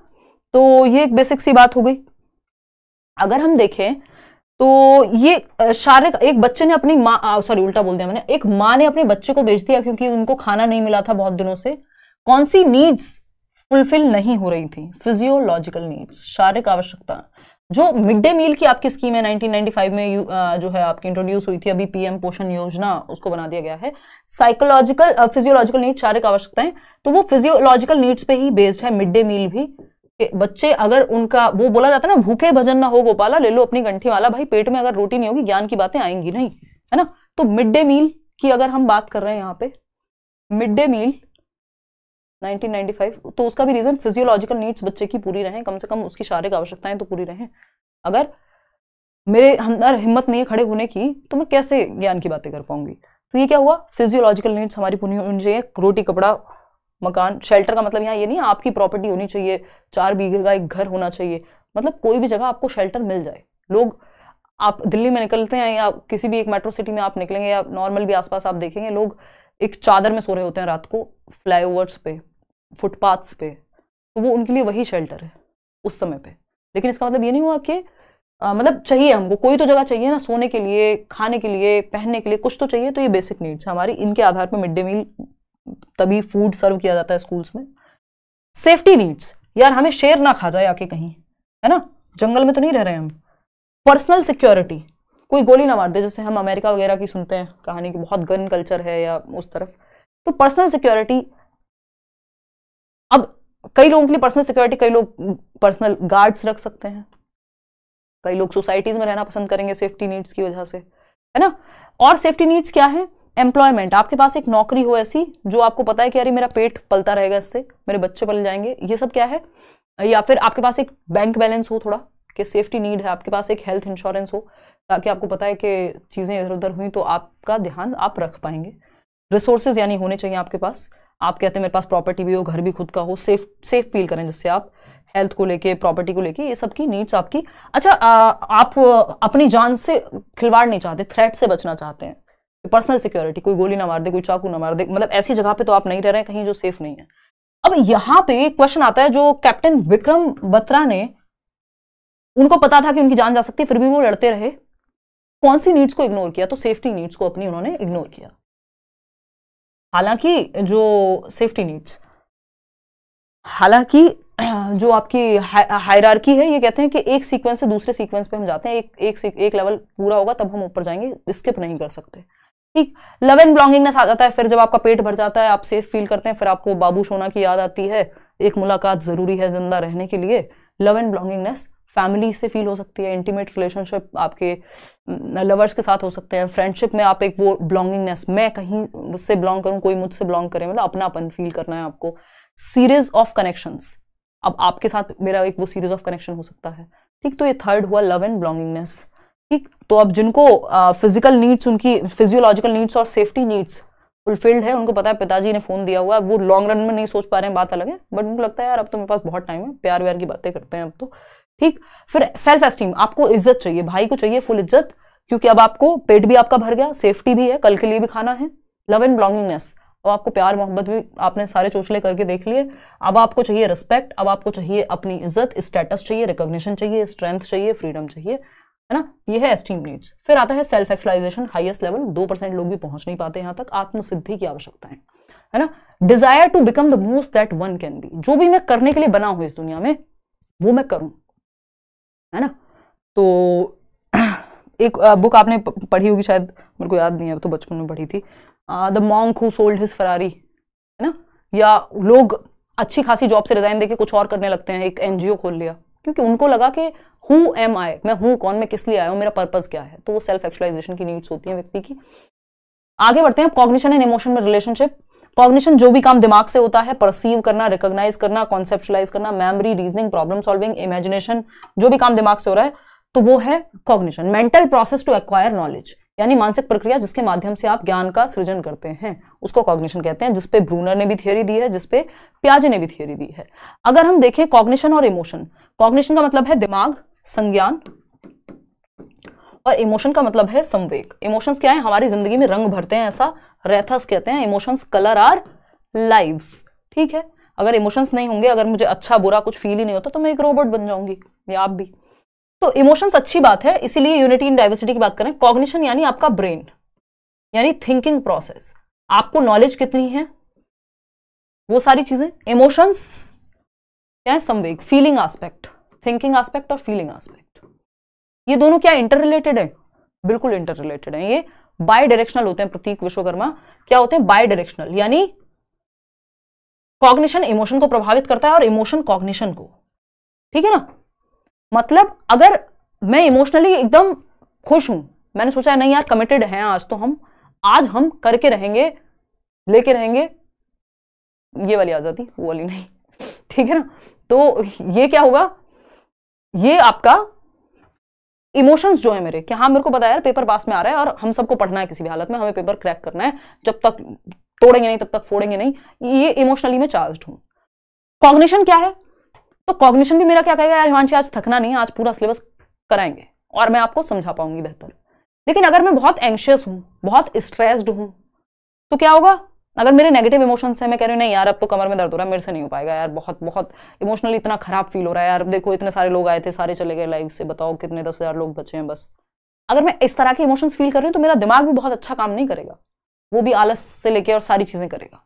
तो ये एक बेसिक सी बात हो गई अगर हम देखें तो ये शारीरिक एक बच्चे ने अपनी माँ सॉरी उल्टा बोल दिया मैंने एक माँ ने अपने बच्चे को बेच दिया क्योंकि उनको खाना नहीं मिला था बहुत दिनों से कौन सी नीड्स फुलफिल नहीं हो रही थी फिजियोलॉजिकल नीड्स शारीरिक आवश्यकता जो मिड डे मील की आपकी स्कीम है 1995 में जो है आपकी इंट्रोड्यूस हुई थी अभी पीएम पोषण योजना उसको बना दिया गया है साइकोलॉजिकल फिजियोलॉजिकल नीड्स शारीरिक आवश्यकताएं तो वो फिजियोलॉजिकल नीड्स पे ही बेस्ड है मिड डे मील भी बच्चे अगर उनका वो बोला जाता है ना भूखे भजन ना हो गोपाला ले लो अपनी गंठी वाला भाई पेट में अगर रोटी नहीं होगी ज्ञान की बातें आएंगी नहीं है ना तो मिड डे मील की अगर हम बात कर रहे हैं यहाँ पे मिड डे मील 1995 तो उसका भी रीज़न फिजियोलॉजिकल नीड्स बच्चे की पूरी रहें कम से कम उसकी शारीरिक आवश्यकताएं तो पूरी रहें अगर मेरे अंदर हिम्मत नहीं है खड़े होने की तो मैं कैसे ज्ञान की बातें कर पाऊंगी तो ये क्या हुआ फिजियोलॉजिकल नीड्स हमारी पूरी होनी चाहिए रोटी कपड़ा मकान शेल्टर का मतलब यहाँ ये नहीं आपकी प्रॉपर्टी होनी चाहिए चार बीघे का एक घर होना चाहिए मतलब कोई भी जगह आपको शेल्टर मिल जाए लोग आप दिल्ली में निकलते हैं या किसी भी एक मेट्रो सिटी में आप निकलेंगे या नॉर्मल भी आसपास आप देखेंगे लोग एक चादर में सो रहे होते हैं रात को फ्लाईओवर्स पे फुटपाथ्स पे तो वो उनके लिए वही शेल्टर है उस समय पे लेकिन इसका मतलब ये नहीं हुआ कि आ, मतलब चाहिए हमको कोई तो जगह चाहिए ना सोने के लिए खाने के लिए पहनने के लिए कुछ तो चाहिए तो ये बेसिक नीड्स है हमारी इनके आधार पर मिड डे मील तभी फूड सर्व किया जाता है स्कूल्स में सेफ्टी नीड्स यार हमें शेर ना खा जाए आके कहीं है ना जंगल में तो नहीं रह रहे हम पर्सनल सिक्योरिटी कोई गोली ना मार दे जैसे हम अमेरिका वगैरह की सुनते हैं कहानी की बहुत गन कल्चर है या उस तरफ तो पर्सनल सिक्योरिटी अब कई लोगों के लिए पर्सनल सिक्योरिटी कई लोग पर्सनल गार्ड्स रख सकते हैं कई लोग सोसाइटीज में रहना पसंद करेंगे सेफ्टी नीड्स की वजह से है ना और सेफ्टी नीड्स क्या है एम्प्लॉयमेंट आपके पास एक नौकरी हो ऐसी जो आपको पता है कि अरे मेरा पेट पलता रहेगा इससे मेरे बच्चे पल जाएंगे ये सब क्या है या फिर आपके पास एक बैंक बैलेंस हो थोड़ा कि सेफ्टी नीड है आपके पास एक हेल्थ इंश्योरेंस हो ताकि आपको पता है कि चीज़ें इधर उधर हुई तो आपका ध्यान आप रख पाएंगे रिसोर्सेज यानी होने चाहिए आपके पास आप कहते हैं मेरे पास प्रॉपर्टी भी हो घर भी खुद का हो सेफ सेफ फील करें जिससे आप हेल्थ को लेके प्रॉपर्टी को लेके ये सब की नीड्स आपकी अच्छा आ, आप अपनी जान से खिलवाड़ नहीं चाहते थ्रेट से बचना चाहते हैं पर्सनल सिक्योरिटी कोई गोली ना मार दे कोई चाकू ना मार दे मतलब ऐसी जगह पे तो आप नहीं रह रहे कहीं जो सेफ नहीं है अब यहाँ पे क्वेश्चन आता है जो कैप्टन विक्रम बत्रा ने उनको पता था कि उनकी जान जा सकती है फिर भी वो लड़ते रहे कौन सी नीड्स को इग्नोर किया तो सेफ्टी नीड्स को अपनी उन्होंने इग्नोर किया हालांकि जो सेफ्टी नीड्स हालांकि जो आपकी हायरार्की है ये कहते हैं कि एक सीक्वेंस से दूसरे सीक्वेंस पे हम जाते हैं एक एक एक लेवल पूरा होगा तब हम ऊपर जाएंगे स्किप नहीं कर सकते ठीक लव एंड बिलोंगिंगनेस आ जाता है फिर जब आपका पेट भर जाता है आप सेफ फील करते हैं फिर आपको बाबू सोना की याद आती है एक मुलाकात जरूरी है जिंदा रहने के लिए लव एंड बिलोंगिंगनेस फैमिली से फील हो सकती है इंटीमेट रिलेशनशिप आपके लवर्स के साथ हो सकते हैं फ्रेंडशिप में आप एक वो बिलोंगिंगनेस मैं कहीं मुझसे बिलोंग करूँ कोई मुझसे बिलोंग करे मतलब अपनापन फील करना है आपको सीरीज ऑफ कनेक्शंस अब आपके साथ मेरा एक वो सीरीज ऑफ कनेक्शन हो सकता है ठीक तो ये थर्ड हुआ लव एंड बिलोंगिंगनेस ठीक तो अब जिनको फिजिकल नीड्स उनकी फिजियोलॉजिकल नीड्स और सेफ्टी नीड्स फुलफिल्ड है उनको पता है पिताजी ने फोन दिया हुआ है वो लॉन्ग रन में नहीं सोच पा रहे हैं बात अलग है बट उनको लगता है यार अब तो मेरे पास बहुत टाइम है प्यार व्यार की बातें करते हैं अब तो ठीक फिर सेल्फ एस्टीम आपको इज्जत चाहिए भाई को चाहिए फुल इज्जत क्योंकि अब आपको पेट भी आपका भर गया सेफ्टी भी है कल के लिए भी खाना है लव एंड बिलोंगिंगनेस अब आपको प्यार मोहब्बत भी आपने सारे चोचले करके देख लिए अब आपको चाहिए रिस्पेक्ट अब आपको चाहिए अपनी इज्जत स्टेटस चाहिए रिकॉग्निशन चाहिए स्ट्रेंथ चाहिए फ्रीडम चाहिए है ना ये है एस्टीम नीड्स फिर आता है सेल्फ एक्चुअलाइजेशन हाईएस्ट लेवल दो परसेंट लोग भी पहुंच नहीं पाते यहाँ तक आत्मसिद्धि की आवश्यकता है है ना desire to become the most that one can be जो भी मैं करने के लिए बना हूं इस दुनिया में वो मैं करूं है ना तो एक बुक आपने पढ़ी होगी शायद मेरे को याद नहीं है तो बचपन में पढ़ी थी the monk who sold his Ferrari है ना या लोग अच्छी खासी जॉब से रिजाइन देके कुछ और करने लगते हैं एक एनजीओ खोल लिया क्योंकि उनको लगा कि हु एम आई मैं हूँ कौन मैं किस लिए आया हूँ मेरा पर्पज क्या है तो वो सेल्फ एक्चुअलाइजेशन की नीड्स होती है व्यक्ति की आगे बढ़ते हैं कॉग्निशन एंड इमोशन में रिलेशनशिप कॉग्निशन जो भी काम दिमाग से होता है परसीव करना रिकोगनाइज करना कॉन्सेप्चुलाइज करना memory reasoning problem solving imagination जो भी काम दिमाग से हो रहा है तो वो है cognition mental process to acquire knowledge यानी मानसिक प्रक्रिया जिसके माध्यम से आप ज्ञान का सृजन करते हैं उसको कॉग्निशन कहते हैं जिसपे ब्रूनर ने भी थियोरी दी है जिसपे प्याजे ने भी थियोरी दी है अगर हम देखें कॉग्निशन और इमोशन कॉग्निशन का मतलब है दिमाग संज्ञान और इमोशन का मतलब है संवेग इमोशंस क्या है हमारी जिंदगी में रंग भरते हैं ऐसा रेथस कहते हैं इमोशंस कलर आर लाइव्स ठीक है अगर इमोशंस नहीं होंगे अगर मुझे अच्छा बुरा कुछ फील ही नहीं होता तो मैं एक रोबोट बन जाऊंगी या आप भी तो इमोशंस अच्छी बात है इसीलिए यूनिटी इन डाइवर्सिटी की बात करें कॉग्निशन यानी आपका ब्रेन यानी थिंकिंग प्रोसेस आपको नॉलेज कितनी है वो सारी चीजें इमोशंस क्या है संवेग फीलिंग आस्पेक्ट थिंकिंग आस्पेक्ट और फीलिंग आस्पेक्ट ये दोनों क्या इंटर रिलेटेड है बिल्कुल इंटर रिलेटेड है ये बाय डायरेक्शनल होते हैं प्रतीक विश्वकर्मा क्या होते हैं बाय डायरेक्शनल यानी कॉग्निशन इमोशन को प्रभावित करता है और इमोशन कॉग्निशन को ठीक है ना मतलब अगर मैं इमोशनली एकदम खुश हूं मैंने सोचा नहीं यार कमिटेड हैं आज तो हम आज हम करके रहेंगे लेके रहेंगे ये वाली आज़ादी वो वाली नहीं ठीक है ना तो ये क्या होगा ये आपका इमोशंस जो है मेरे कि हाँ मेरे को बताया यार पेपर पास में आ रहा है और हम सबको पढ़ना है किसी भी हालत में हमें पेपर क्रैक करना है जब तक तोड़ेंगे नहीं तब तक फोड़ेंगे नहीं ये इमोशनली मैं चार्ज हूं कॉग्निशन क्या है तो कॉग्निशन भी मेरा क्या कहेगा यार हिमांशी आज थकना नहीं आज पूरा सिलेबस कराएंगे और मैं आपको समझा पाऊंगी बेहतर लेकिन अगर मैं बहुत एंशियस हूं बहुत स्ट्रेस्ड हूं तो क्या होगा अगर मेरे नेगेटिव इमोशन है मैं कह रही हूँ नहीं यार अब तो कमर में दर्द हो रहा है मेरे से नहीं हो पाएगा यार बहुत बहुत इमोशनली इतना खराब फील हो रहा है यार देखो इतने सारे लोग आए थे सारे चले गए लाइफ से बताओ कितने दस हज़ार लोग बचे हैं बस अगर मैं इस तरह के इमोशंस फील कर रही हूँ तो मेरा दिमाग भी बहुत अच्छा काम नहीं करेगा वो भी आलस से लेके और सारी चीज़ें करेगा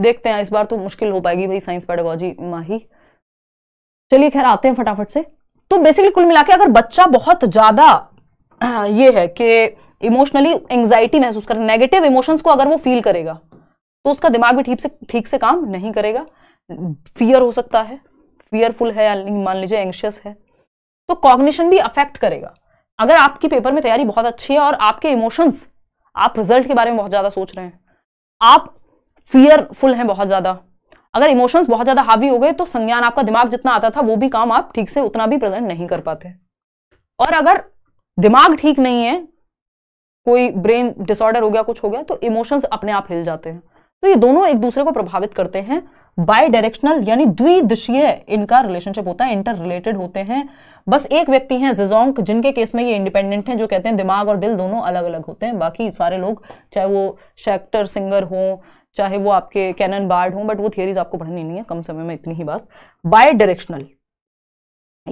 देखते हैं इस बार तो मुश्किल हो पाएगी भाई साइंस पेडागोजी माही चलिए खैर आते हैं फटाफट से तो बेसिकली कुल मिला अगर बच्चा बहुत ज़्यादा ये है कि इमोशनली एंग्जाइटी महसूस कर नेगेटिव इमोशंस को अगर वो फील करेगा तो उसका दिमाग भी ठीक से ठीक से काम नहीं करेगा फियर हो सकता है फियरफुल है मान लीजिए एंशियस है तो कॉग्निशन भी अफेक्ट करेगा अगर आपकी पेपर में तैयारी बहुत अच्छी है और आपके इमोशंस आप रिजल्ट के बारे में बहुत ज़्यादा सोच रहे हैं आप फियरफुल हैं बहुत ज़्यादा अगर इमोशंस बहुत ज़्यादा हावी हो गए तो संज्ञान आपका दिमाग जितना आता था वो भी काम आप ठीक से उतना भी प्रेजेंट नहीं कर पाते और अगर दिमाग ठीक नहीं है कोई ब्रेन डिसऑर्डर हो गया कुछ हो गया तो इमोशंस अपने आप हिल जाते हैं तो ये दोनों एक दूसरे को प्रभावित करते हैं बाई डायरेक्शनल यानी द्विदिशीय इनका रिलेशनशिप होता है इंटर रिलेटेड होते हैं बस एक व्यक्ति है जिजोंक जिनके केस में ये इंडिपेंडेंट हैं जो कहते हैं दिमाग और दिल दोनों अलग अलग होते हैं बाकी सारे लोग चाहे वो शैक्टर सिंगर हों चाहे वो आपके कैनन बार्ड हों बट वो थियरीज आपको पढ़नी नहीं है कम समय में इतनी ही बात बाय डायरेक्शनल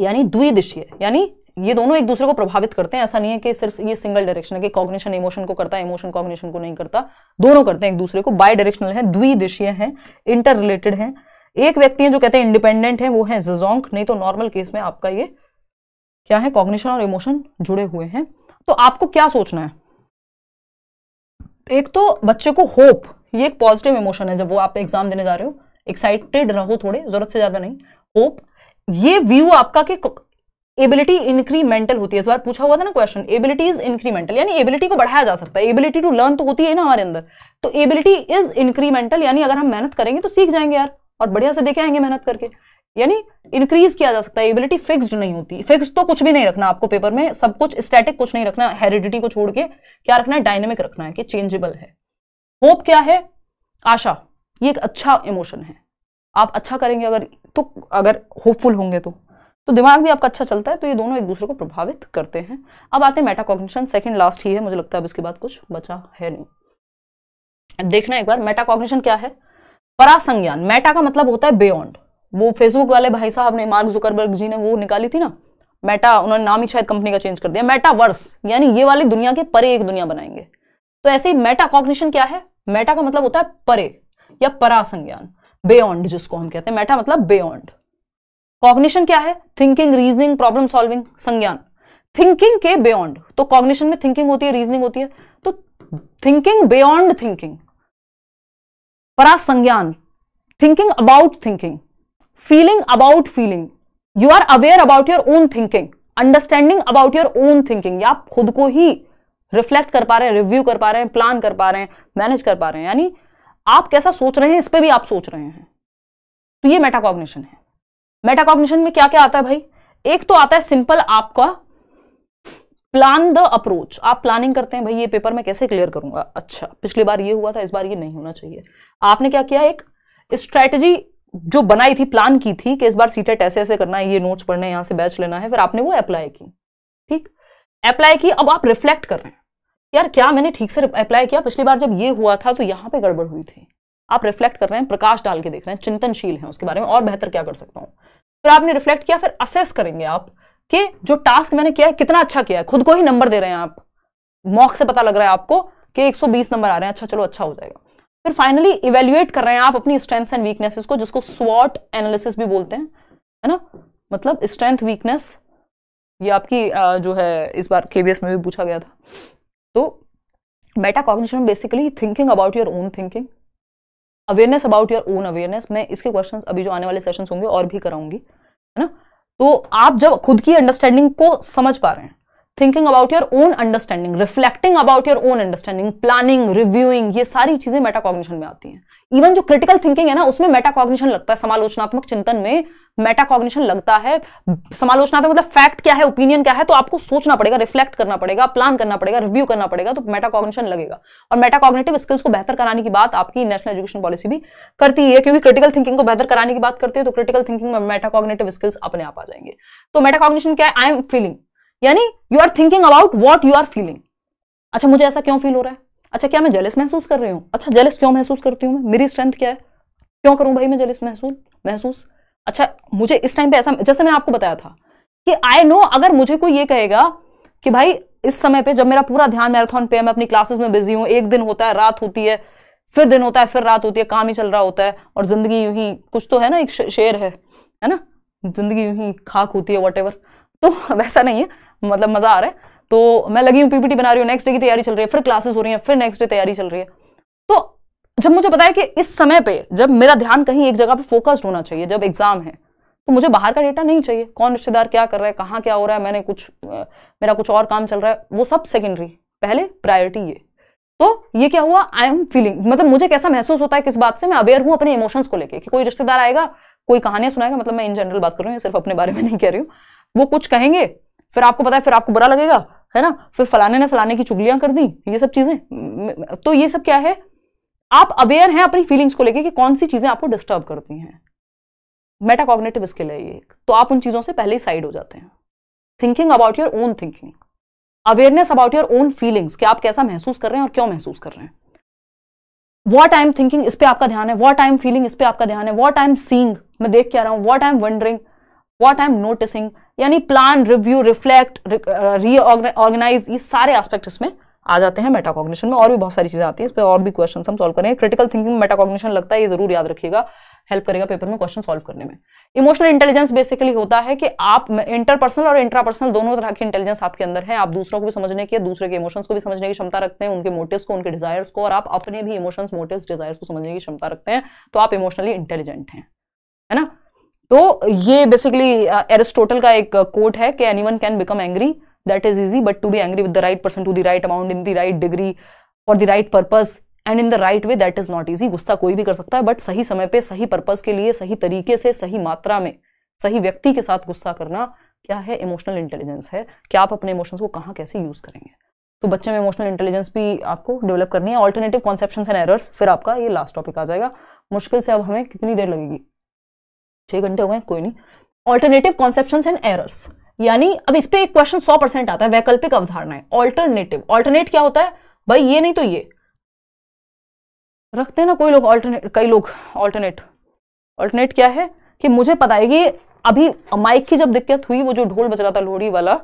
यानी द्विदिशीय यानी ये दोनों एक दूसरे को प्रभावित करते हैं ऐसा नहीं है कि सिर्फ ये सिंगल डायरेक्शन है कि कॉग्निशन इमोशन को करता है इमोशन कॉग्निशन को नहीं करता दोनों करते हैं एक दूसरे को बाई डायरेक्शनल है द्विदिशीय है इंटर रिलेटेड है एक व्यक्ति है जो कहते हैं इंडिपेंडेंट है वो है जिजोंक नहीं तो नॉर्मल केस में आपका ये क्या है कॉग्निशन और इमोशन जुड़े हुए हैं तो आपको क्या सोचना है एक तो बच्चे को होप ये एक पॉजिटिव इमोशन है जब वो आप एग्जाम देने जा रहे हो एक्साइटेड रहो थोड़े जरूरत से ज्यादा नहीं होप ये व्यू आपका कि एबिलिटी इंक्रीमेंटल होती है इस बार पूछा हुआ था ना क्वेश्चन एबिलिटी इज इंक्रीमेंटल यानी एबिलिटी को बढ़ाया जा सकता है एबिलिटी टू लर्न तो होती है ना हमारे अंदर तो एबिलिटी इज इंक्रीमेंटल यानी अगर हम मेहनत करेंगे तो सीख जाएंगे यार और बढ़िया से देखे आएंगे मेहनत करके यानी इंक्रीज किया जा सकता है एबिलिटी फिक्स्ड नहीं होती फिक्स्ड तो कुछ भी नहीं रखना आपको पेपर में सब कुछ स्टैटिक कुछ नहीं रखना हेरिडिटी को छोड़ के क्या रखना है डायनेमिक रखना है कि चेंजेबल है होप क्या है आशा ये एक अच्छा इमोशन है आप अच्छा करेंगे अगर तो अगर होपफुल होंगे तो तो दिमाग भी आपका अच्छा चलता है तो ये दोनों एक दूसरे को प्रभावित करते हैं अब आते हैं मेटाकॉग्निशन सेकंड लास्ट ही है मुझे लगता है अब इसके बाद कुछ बचा है नहीं देखना एक बार मेटाकॉग्निशन क्या है परासंज्ञान मेटा का मतलब होता है बियॉन्ड वो फेसबुक वाले भाई साहब ने मार्क जुकरबर्ग जी ने वो निकाली थी ना मेटा उन्होंने नाम ही शायद कंपनी का चेंज कर दिया मेटावर्स यानी ये वाली दुनिया के परे एक दुनिया बनाएंगे तो ऐसे ही मेटाकॉग्निशन क्या है मेटा का मतलब होता है परे या परासंज्ञान बियॉन्ड जिसको हम कहते हैं मेटा मतलब बियॉन्ड कॉग्निशन क्या है थिंकिंग रीजनिंग प्रॉब्लम सॉल्विंग संज्ञान थिंकिंग के बियॉन्ड तो कॉग्निशन में थिंकिंग होती है रीजनिंग होती है तो थिंकिंग बियॉन्ड थिंकिंग संज्ञान thinking about thinking feeling about feeling you are aware about your own thinking understanding about your own thinking आप खुद को ही रिफ्लेक्ट कर पा रहे हैं रिव्यू कर पा रहे हैं प्लान कर पा रहे हैं मैनेज कर पा रहे हैं यानी आप कैसा सोच रहे हैं इस पर भी आप सोच रहे हैं तो ये मेटाकॉग्निशन है मेटाकॉग्निशन में क्या क्या आता है भाई एक तो आता है सिंपल आपका प्लान द अप्रोच आप प्लानिंग करते हैं भाई ये पेपर मैं कैसे क्लियर करूंगा अच्छा पिछली बार ये हुआ था इस बार ये नहीं होना चाहिए आपने क्या किया एक स्ट्रेटजी जो बनाई थी प्लान की थी कि इस बार सीटेट e ऐसे ऐसे करना है ये नोट्स पढ़ने हैं यहाँ से बैच लेना है फिर आपने वो अप्लाई की ठीक अप्लाई की अब आप रिफ्लेक्ट कर रहे हैं यार क्या मैंने ठीक से अप्लाई किया पिछली बार जब ये हुआ था तो यहाँ पे गड़बड़ हुई थी आप रिफ्लेक्ट कर रहे हैं प्रकाश डाल के देख रहे हैं चिंतनशील हैं उसके बारे में और बेहतर क्या कर सकता हूँ फिर आपने रिफ्लेक्ट किया फिर असेस करेंगे आप कि जो टास्क मैंने किया है कितना अच्छा किया है खुद को ही नंबर दे रहे हैं आप मॉक से पता लग रहा है आपको कि 120 नंबर आ रहे हैं अच्छा चलो अच्छा हो जाएगा फिर फाइनली इवेल्युएट कर रहे हैं आप अपनी स्ट्रेंथ एंड वीकनेसेस को जिसको स्वॉट एनालिसिस भी बोलते हैं है ना मतलब स्ट्रेंथ वीकनेस ये आपकी जो है इस बार के में भी पूछा गया था तो metacognition basically thinking about your own thinking awareness about your own awareness मैं इसके क्वेश्चन अभी जो आने वाले सेशन होंगे और भी कराऊंगी है ना तो आप जब खुद की अंडरस्टैंडिंग को समझ पा रहे हैं thinking about your own understanding reflecting about your own understanding planning reviewing ये सारी चीजें मेटाकॉग्निशन में आती हैं इवन जो क्रिटिकल थिंकिंग है ना उसमें मेटाकॉग्निशन लगता है समालोचनात्मक चिंतन में मेटाकॉग्निशन लगता है समालोचनात्मक मतलब फैक्ट क्या है ओपिनियन क्या है तो आपको सोचना पड़ेगा रिफ्लेक्ट करना पड़ेगा प्लान करना पड़ेगा रिव्यू करना पड़ेगा तो मेटाकॉग्निशन लगेगा और मेटाकॉग्नेटिव स्किल्स को बेहतर कराने की बात आपकी नेशनल एजुकेशन पॉलिसी भी करती है क्योंकि क्रिटिकल थिंकिंग को बेहतर कराने की बात करती है तो क्रिटिकल थिंकिंग में मेटाकॉग्नेटिव स्किल्स अपने आप आ जाएंगे तो मेटाकॉग्निशन क्या है आई एम फीलिंग यानी you are thinking about what you are feeling अच्छा मुझे ऐसा क्यों फील हो रहा है अच्छा क्या मैं जेलिस महसूस कर रही हूँ अच्छा जेलिस क्यों महसूस करती हूँ मैं मेरी स्ट्रेंथ क्या है क्यों करूँ भाई मैं जेलिस महसूस महसूस अच्छा मुझे इस टाइम पे ऐसा जैसे मैंने आपको बताया था कि आई नो अगर मुझे कोई ये कहेगा कि भाई इस समय पे जब मेरा पूरा ध्यान मैराथन पे है मैं अपनी क्लासेस में बिजी हूँ एक दिन होता है रात होती है फिर दिन होता है फिर रात होती है काम ही चल रहा होता है और जिंदगी यूं ही कुछ तो है ना एक शेर है है ना जिंदगी यूं ही खाक होती है वट तो वैसा नहीं है मतलब मज़ा आ रहा है तो मैं लगी हूँ पीपीटी बना रही हूँ नेक्स्ट डे की तैयारी चल रही है फिर क्लासेस हो रही हैं फिर नेक्स्ट डे तैयारी चल रही है तो जब मुझे पता है कि इस समय पे जब मेरा ध्यान कहीं एक जगह पे फोकस्ड होना चाहिए जब एग्जाम है तो मुझे बाहर का डेटा नहीं चाहिए कौन रिश्तेदार क्या कर रहा है कहाँ क्या हो रहा है मैंने कुछ मेरा कुछ और काम चल रहा है वो सब सेकेंडरी पहले प्रायोरिटी ये तो ये क्या हुआ आई एम फीलिंग मतलब मुझे कैसा महसूस होता है किस बात से मैं अवेयर हूँ अपने इमोशंस को लेकर कि कोई रिश्तेदार आएगा कोई कहानियां सुनाएगा मतलब मैं इन जनरल बात कर रही हूँ सिर्फ अपने बारे में नहीं कह रही हूँ वो कुछ कहेंगे फिर आपको पता है फिर आपको बुरा लगेगा है ना फिर फलाने ने फलाने की चुगलियां कर दी ये सब चीजें तो ये सब क्या है आप अवेयर हैं अपनी फीलिंग्स को लेके कि कौन सी चीजें आपको डिस्टर्ब करती हैं मेटाकॉग्नेटिव स्किल है ये तो आप उन चीजों से पहले ही साइड हो जाते हैं thinking about your own thinking awareness about your own feelings कि आप कैसा महसूस कर रहे हैं और क्यों महसूस कर रहे हैं वॉट आई एम थिंकिंग इस पर आपका ध्यान है वॉट आई एम फीलिंग इस पर आपका ध्यान है वॉट आई एम सींग मैं देख क्या रहा हूँ what I am wondering what I am noticing यानी प्लान रिव्यू रिफ्लेक्ट रीऑर्गेनाइज ये सारे एस्पेक्ट इसमें आ जाते हैं मेटाकॉग्निशन में और भी बहुत सारी चीज़ें आती हैं इस पर और भी क्वेश्चन हम सॉल्व करेंगे क्रिटिकल थिंकिंग मेटाकॉग्निशन लगता है ये जरूर याद रखिएगा हेल्प करेगा पेपर में क्वेश्चन सॉल्व करने में इमोशनल इंटेलिजेंस बेसिकली होता है कि आप इंटरपर्सनल और इंट्रापर्सनल दोनों तरह की इंटेलिजेंस आपके अंदर है आप दूसरों को भी समझने की दूसरे के इमोशंस को भी समझने की क्षमता रखते हैं उनके मोटिव्स को उनके डिजायर्स को और आप अपने भी इमोशंस मोटिव्स डिजायर्स को समझने की क्षमता रखते हैं तो आप इमोशनली इंटेलिजेंट हैं है ना तो ये बेसिकली एरिस्टोटल uh, का एक कोट uh, है कि anyone can become angry that is easy but to be angry with the right person to the right amount in the right degree for the right purpose and in the right way that is not easy गुस्सा कोई भी कर सकता है but सही समय पे सही पर्पज के लिए सही तरीके से सही मात्रा में सही व्यक्ति के साथ गुस्सा करना क्या है इमोशनल इंटेलिजेंस है कि आप अपने इमोशंस को कहाँ कैसे यूज करेंगे तो बच्चे में इमोशनल इंटेलिजेंस भी आपको डेवलप करनी है ऑल्टरनेटिव कॉन्सेप्शन एंड एरर्स फिर आपका ये लास्ट टॉपिक आ जाएगा मुश्किल से अब हमें कितनी देर लगेगी छः घंटे हो गए कोई नहीं ऑल्टरनेटिव कॉन्सेप्शन एंड एरर्स यानी अब इस पर एक क्वेश्चन सौ परसेंट आता है वैकल्पिक अवधारणाएं ऑल्टरनेटिव ऑल्टरनेट क्या होता है भाई ये नहीं तो ये रखते हैं ना कोई लोग ऑल्टरनेट कई लोग ऑल्टरनेट ऑल्टरनेट क्या है कि मुझे पता है कि अभी माइक की जब दिक्कत हुई वो जो ढोल बज रहा था लोहड़ी वाला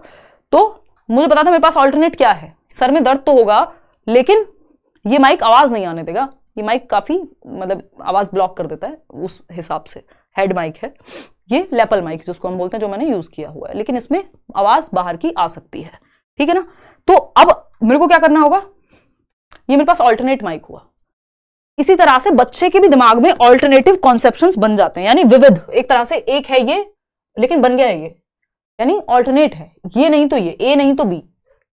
तो मुझे पता था मेरे पास ऑल्टरनेट क्या है सर में दर्द तो होगा लेकिन ये माइक आवाज़ नहीं आने देगा ये माइक काफ़ी मतलब आवाज़ ब्लॉक कर देता है उस हिसाब से हेड माइक है ये लेपल माइक जिसको हम बोलते हैं जो मैंने यूज़ किया हुआ है लेकिन इसमें आवाज़ बाहर की आ सकती है ठीक है ना तो अब मेरे को क्या करना होगा ये मेरे पास ऑल्टरनेट माइक हुआ इसी तरह से बच्चे के भी दिमाग में ऑल्टरनेटिव कॉन्सेप्शन बन जाते हैं यानी विविध एक तरह से एक है ये लेकिन बन गया है ये यानी ऑल्टरनेट है ये नहीं तो ये ए नहीं तो बी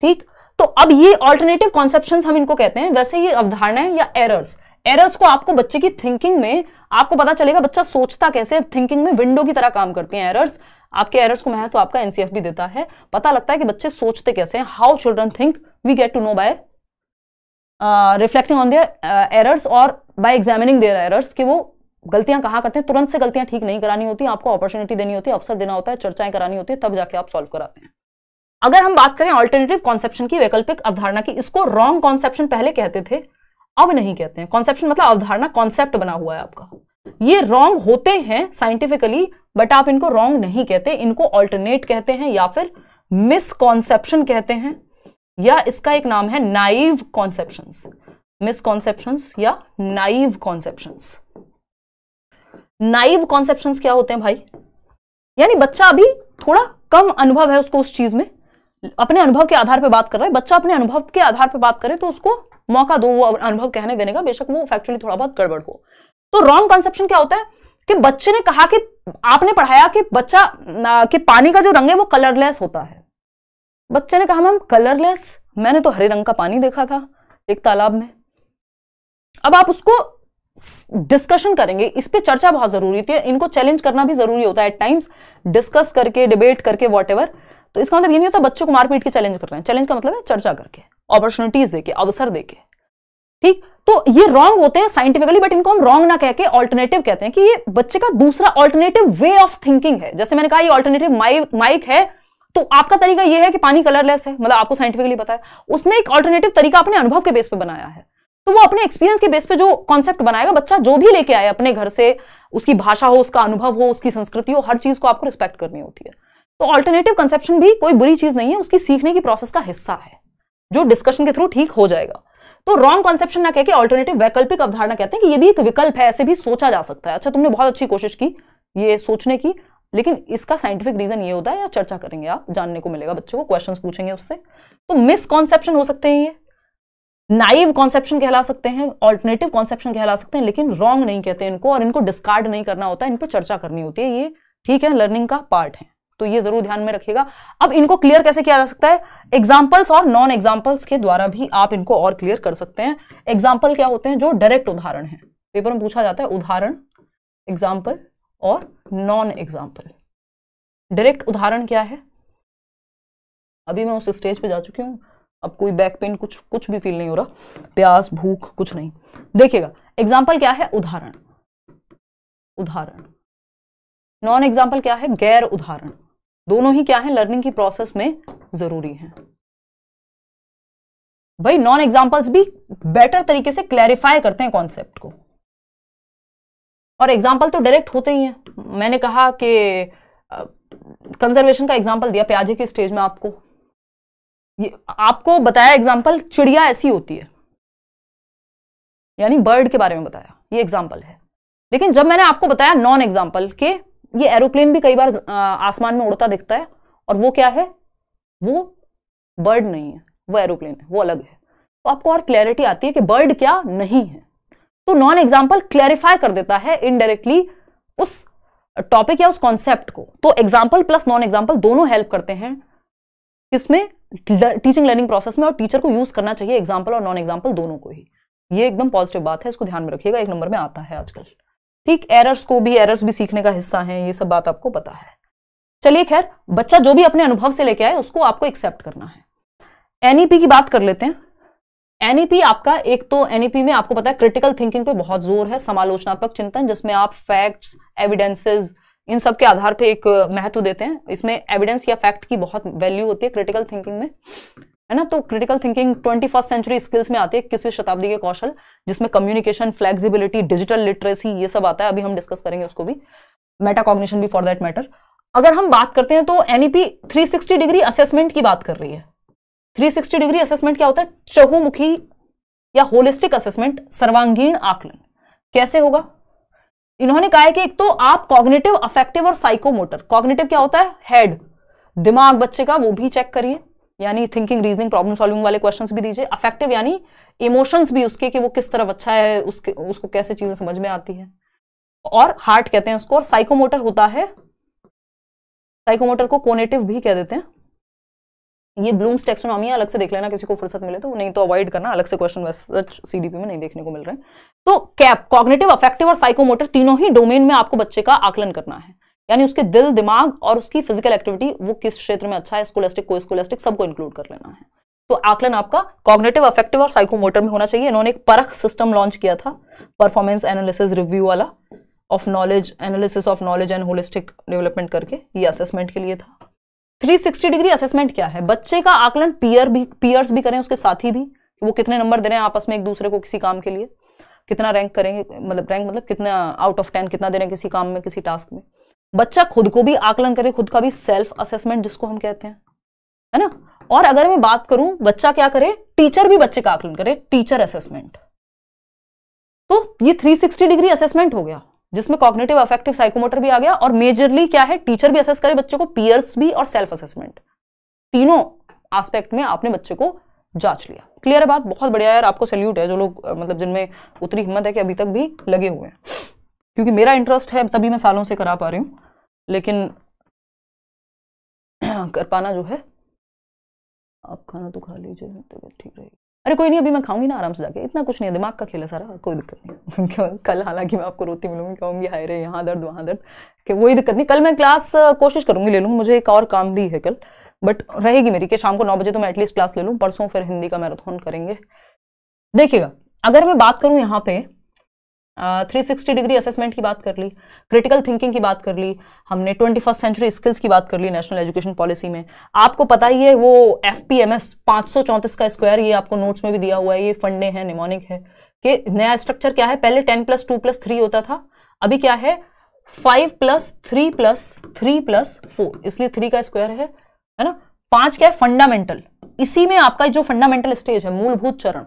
ठीक तो अब ये ऑल्टरनेटिव कॉन्सेप्शन हम इनको कहते हैं वैसे ये अवधारणाएं या एरर्स एरर्स को आपको बच्चे की थिंकिंग में आपको पता चलेगा बच्चा सोचता कैसे थिंकिंग में विंडो की तरह काम करती हैं एरर्स आपके एरर्स को महत्व तो आपका एनसीएफ भी देता है पता लगता है कि बच्चे सोचते कैसे हैं how children think we get to know by reflecting on their errors और बाय एग्जामिनिंग देयर एरर्स कि वो गलतियां कहाँ करते हैं तुरंत से गलतियां ठीक नहीं करानी होती आपको अपॉर्चुनिटी देनी होती है अवसर देना होता है चर्चाएं करानी होती है तब जाके आप सॉल्व कराते हैं अगर हम बात करें ऑल्टरनेटिव कॉन्सेप्शन की वैकल्पिक अवधारणा की इसको रॉन्ग कॉन्सेप्शन पहले कहते थे अब नहीं कहते हैं कॉन्सेप्शन मतलब अवधारणा कॉन्सेप्ट बना हुआ है आपका ये रॉन्ग होते हैं साइंटिफिकली बट आप इनको रॉन्ग नहीं कहते इनको ऑल्टरनेट कहते हैं या फिर मिसकॉन्सेप्शन कहते हैं या इसका एक नाम है नाइव कॉन्सेप्शन मिसकॉन्सेप्शन या नाइव कॉन्सेप्शन नाइव कॉन्सेप्शन क्या होते हैं भाई यानी बच्चा अभी थोड़ा कम अनुभव है उसको उस चीज में अपने अनुभव के आधार पर बात कर रहा है बच्चा अपने अनुभव के आधार पर बात करे तो उसको मौका दो वो अनुभव कहने देने का बेशक वो फैक्चुअली थोड़ा बहुत गड़बड़ हो तो रॉन्ग कंसेप्शन क्या होता है कि बच्चे ने कहा कि आपने पढ़ाया कि बच्चा कि पानी का जो रंग है वो कलरलेस होता है बच्चे ने कहा मैम कलरलेस मैंने तो हरे रंग का पानी देखा था एक तालाब में अब आप उसको डिस्कशन करेंगे इस पर चर्चा बहुत जरूरी होती है इनको चैलेंज करना भी जरूरी होता है एट टाइम्स डिस्कस करके डिबेट करके वॉट तो इसका मतलब ये नहीं होता बच्चों को मारपीट के चैलेंज कर रहे हैं चैलेंज का मतलब है चर्चा करके अपॉर्चुनिटीज देके अवसर देके ठीक तो ये रॉन्ग होते हैं साइंटिफिकली बट इनको हम रॉन्ग ना कहकर ऑल्टरनेटिव कहते हैं कि ये बच्चे का दूसरा ऑल्टरनेटिव वे ऑफ थिंकिंग है जैसे मैंने कहा ये ऑल्टरनेटिव माइक है तो आपका तरीका ये है कि पानी कलरलेस है मतलब आपको साइंटिफिकली पता है उसने एक ऑल्टरनेटिव तरीका अपने अनुभव के बेस पर बनाया है तो वो अपने एक्सपीरियंस के बेस पे जो कॉन्सेप्ट बनाएगा बच्चा जो भी लेके आए अपने घर से उसकी भाषा हो उसका अनुभव हो उसकी संस्कृति हो हर चीज को आपको रिस्पेक्ट करनी होती है तो ऑल्टरनेटिव कंसेप्शन भी कोई बुरी चीज नहीं है उसकी सीखने की प्रोसेस का हिस्सा है जो डिस्कशन के थ्रू ठीक हो जाएगा तो रॉन्ग कॉन्सेप्शन ना कहकर ऑल्टरनेटिव वैकल्पिक अवधारणा कहते हैं कि ये भी एक विकल्प है ऐसे भी सोचा जा सकता है अच्छा तुमने बहुत अच्छी कोशिश की ये सोचने की लेकिन इसका साइंटिफिक रीजन ये होता है या चर्चा करेंगे आप जानने को मिलेगा बच्चों को क्वेश्चंस पूछेंगे उससे तो मिसकॉन्सेप्शन हो सकते हैं ये नाइव कॉन्सेप्शन कहला सकते हैं ऑल्टरनेटिव कॉन्सेप्शन कहला सकते हैं लेकिन रॉन्ग नहीं कहते इनको और इनको डिस्कार्ड नहीं करना होता है इन पर चर्चा करनी होती है ये ठीक है लर्निंग का पार्ट है तो ये जरूर ध्यान में रखिएगा अब इनको क्लियर कैसे किया जा सकता है एग्जाम्पल्स और नॉन एग्जाम्पल्स के द्वारा भी आप इनको और क्लियर कर सकते हैं एग्जाम्पल क्या होते हैं जो डायरेक्ट उदाहरण है पेपर में पूछा जाता है उदाहरण एग्जाम्पल और नॉन एग्जाम्पल डायरेक्ट उदाहरण क्या है अभी मैं उस स्टेज पे जा चुकी हूँ अब कोई बैक पेन कुछ कुछ भी फील नहीं हो रहा प्यास भूख कुछ नहीं देखिएगा एग्जाम्पल क्या है उदाहरण उदाहरण नॉन एग्जाम्पल क्या है गैर उदाहरण दोनों ही क्या है लर्निंग की प्रोसेस में जरूरी है भाई नॉन एग्जाम्पल्स भी बेटर तरीके से क्लैरिफाई करते हैं कॉन्सेप्ट को और एग्जाम्पल तो डायरेक्ट होते ही हैं मैंने कहा कि कंजर्वेशन का एग्जाम्पल दिया प्याजे के स्टेज में आपको ये आपको बताया एग्जाम्पल चिड़िया ऐसी होती है यानी बर्ड के बारे में बताया ये एग्जाम्पल है लेकिन जब मैंने आपको बताया नॉन एग्जाम्पल के ये एरोप्लेन भी कई बार आसमान में उड़ता दिखता है और वो क्या है वो बर्ड नहीं है वो एरोप्लेन है वो अलग है तो आपको और क्लैरिटी आती है कि बर्ड क्या नहीं है तो नॉन एग्जाम्पल क्लैरिफाई कर देता है इनडायरेक्टली उस टॉपिक या उस कॉन्सेप्ट को तो एग्जाम्पल प्लस नॉन एग्जाम्पल दोनों हेल्प करते हैं इसमें टीचिंग लर्निंग प्रोसेस में और टीचर को यूज करना चाहिए एग्जाम्पल और नॉन एग्जाम्पल दोनों को ही ये एकदम पॉजिटिव बात है इसको ध्यान में रखिएगा एक नंबर में आता है आजकल ठीक एरर्स को भी एरर्स भी सीखने का हिस्सा है ये सब बात आपको पता है चलिए खैर बच्चा जो भी अपने अनुभव से लेके आए उसको आपको एक्सेप्ट करना है एनईपी e की बात कर लेते हैं एनईपी e आपका एक तो एनईपी e में आपको पता है क्रिटिकल थिंकिंग पे बहुत जोर है समालोचनात्मक चिंतन जिसमें आप फैक्ट्स एविडेंसेस इन सब के आधार पे एक महत्व देते हैं इसमें एविडेंस या फैक्ट की बहुत वैल्यू होती है क्रिटिकल थिंकिंग में है ना तो critical thinking twenty first century skills में आती है इक्कीसवीं शताब्दी के कौशल जिसमें कम्युनिकेशन फ्लेक्सिबिलिटी डिजिटल लिटरेसी ये सब आता है अभी हम डिस्कस करेंगे उसको भी मेटाकॉग्निशन भी फॉर दैट मैटर अगर हम बात करते हैं तो एनईपी 360 डिग्री असेसमेंट की बात कर रही है 360 डिग्री असेसमेंट क्या होता है चहुमुखी या होलिस्टिक असेसमेंट सर्वांगीण आकलन कैसे होगा इन्होंने कहा है कि एक तो आप कॉग्निटिव अफेक्टिव और साइकोमोटर कॉग्निटिव क्या होता है हेड दिमाग बच्चे का वो भी चेक करिए यानी थिंकिंग रीजनिंग प्रॉब्लम सॉल्विंग वाले क्वेश्चंस भी दीजिए अफेक्टिव यानी इमोशंस भी उसके कि वो किस तरफ अच्छा है उसके उसको कैसे चीज़ें समझ में आती है और हार्ट कहते हैं उसको और साइकोमोटर होता है साइकोमोटर को कोनेटिव भी कह देते हैं ये ब्लूम्स टेक्सोनॉमी अलग से देख लेना किसी को फुर्सत मिले तो नहीं तो अवॉइड करना अलग से क्वेश्चन सीडीपी में नहीं देखने को मिल रहे हैं तो कैप कॉग्नेटिव अफेक्टिव और साइकोमोटर तीनों ही डोमेन में आपको बच्चे का आकलन करना है यानी उसके दिल दिमाग और उसकी फिजिकल एक्टिविटी वो किस क्षेत्र में अच्छा है स्कोलेस्टिक को स्कोलेस्टिक सबको इंक्लूड कर लेना है तो आकलन आपका कॉग्नेटिव अफेक्टिव और साइकोमोटर में होना चाहिए इन्होंने एक परख सिस्टम लॉन्च किया था परफॉर्मेंस एनालिसिस रिव्यू वाला of knowledge analysis of knowledge and holistic development करके ये असेसमेंट के लिए था 360 डिग्री असेसमेंट क्या है बच्चे का आकलन पीयर भी पीयर्स भी करें उसके साथी भी कि वो कितने नंबर दे रहे हैं आपस में एक दूसरे को किसी काम के लिए कितना रैंक करेंगे मतलब रैंक मतलब कितना आउट ऑफ टेन कितना दे रहे हैं किसी काम में किसी टास्क में बच्चा खुद को भी आकलन करे खुद का भी सेल्फ असेसमेंट जिसको हम कहते हैं है ना और अगर मैं बात करूं बच्चा क्या करे टीचर भी बच्चे का आकलन करे टीचर असेसमेंट तो ये 360 डिग्री असेसमेंट हो गया जिसमें कॉग्नेटिव अफेक्टिव साइकोमोटर भी आ गया और मेजरली क्या है टीचर भी असेस करे बच्चे को पीयर्स भी और सेल्फ असेसमेंट तीनों आस्पेक्ट में आपने बच्चे को जांच लिया क्लियर है बात बहुत बढ़िया यार आपको सैल्यूट है जो लोग मतलब जिनमें उतनी हिम्मत है कि अभी तक भी लगे हुए हैं क्योंकि मेरा इंटरेस्ट है तभी मैं सालों से करा पा रही हूँ लेकिन कर पाना जो है आप खाना तो खा लीजिए तबीयत ठीक रहेगी अरे कोई नहीं अभी मैं खाऊंगी ना आराम से जाके इतना कुछ नहीं है दिमाग का खेल है सारा कोई दिक्कत नहीं कल हालांकि मैं आपको रोती मिलूंगी कहूंगी हाय रे यहाँ दर्द वहाँ दर्द कि वही दिक्कत नहीं कल मैं क्लास कोशिश करूंगी ले लूँ मुझे एक और काम भी है कल बट रहेगी मेरी कि शाम को नौ बजे तो मैं एटलीस्ट क्लास ले लूँ परसों फिर हिंदी का मैराथन करेंगे देखिएगा अगर मैं बात करूँ यहाँ पे थ्री सिक्सटी डिग्री असेसमेंट की बात कर ली क्रिटिकल थिंकिंग की बात कर ली हमने ट्वेंटी फर्स्ट सेंचुरी स्किल्स की बात कर ली नेशनल एजुकेशन पॉलिसी में आपको पता ही है वो एफ पी एम एस पाँच सौ चौंतीस का स्क्वायर ये आपको नोट्स में भी दिया हुआ है ये फंडे हैं निमोनिक है कि नया स्ट्रक्चर क्या है पहले ten plus two plus three होता था अभी क्या है five plus three plus three plus four इसलिए थ्री का स्क्वायर है है ना पांच क्या है फंडामेंटल इसी में आपका जो फंडामेंटल स्टेज है मूलभूत चरण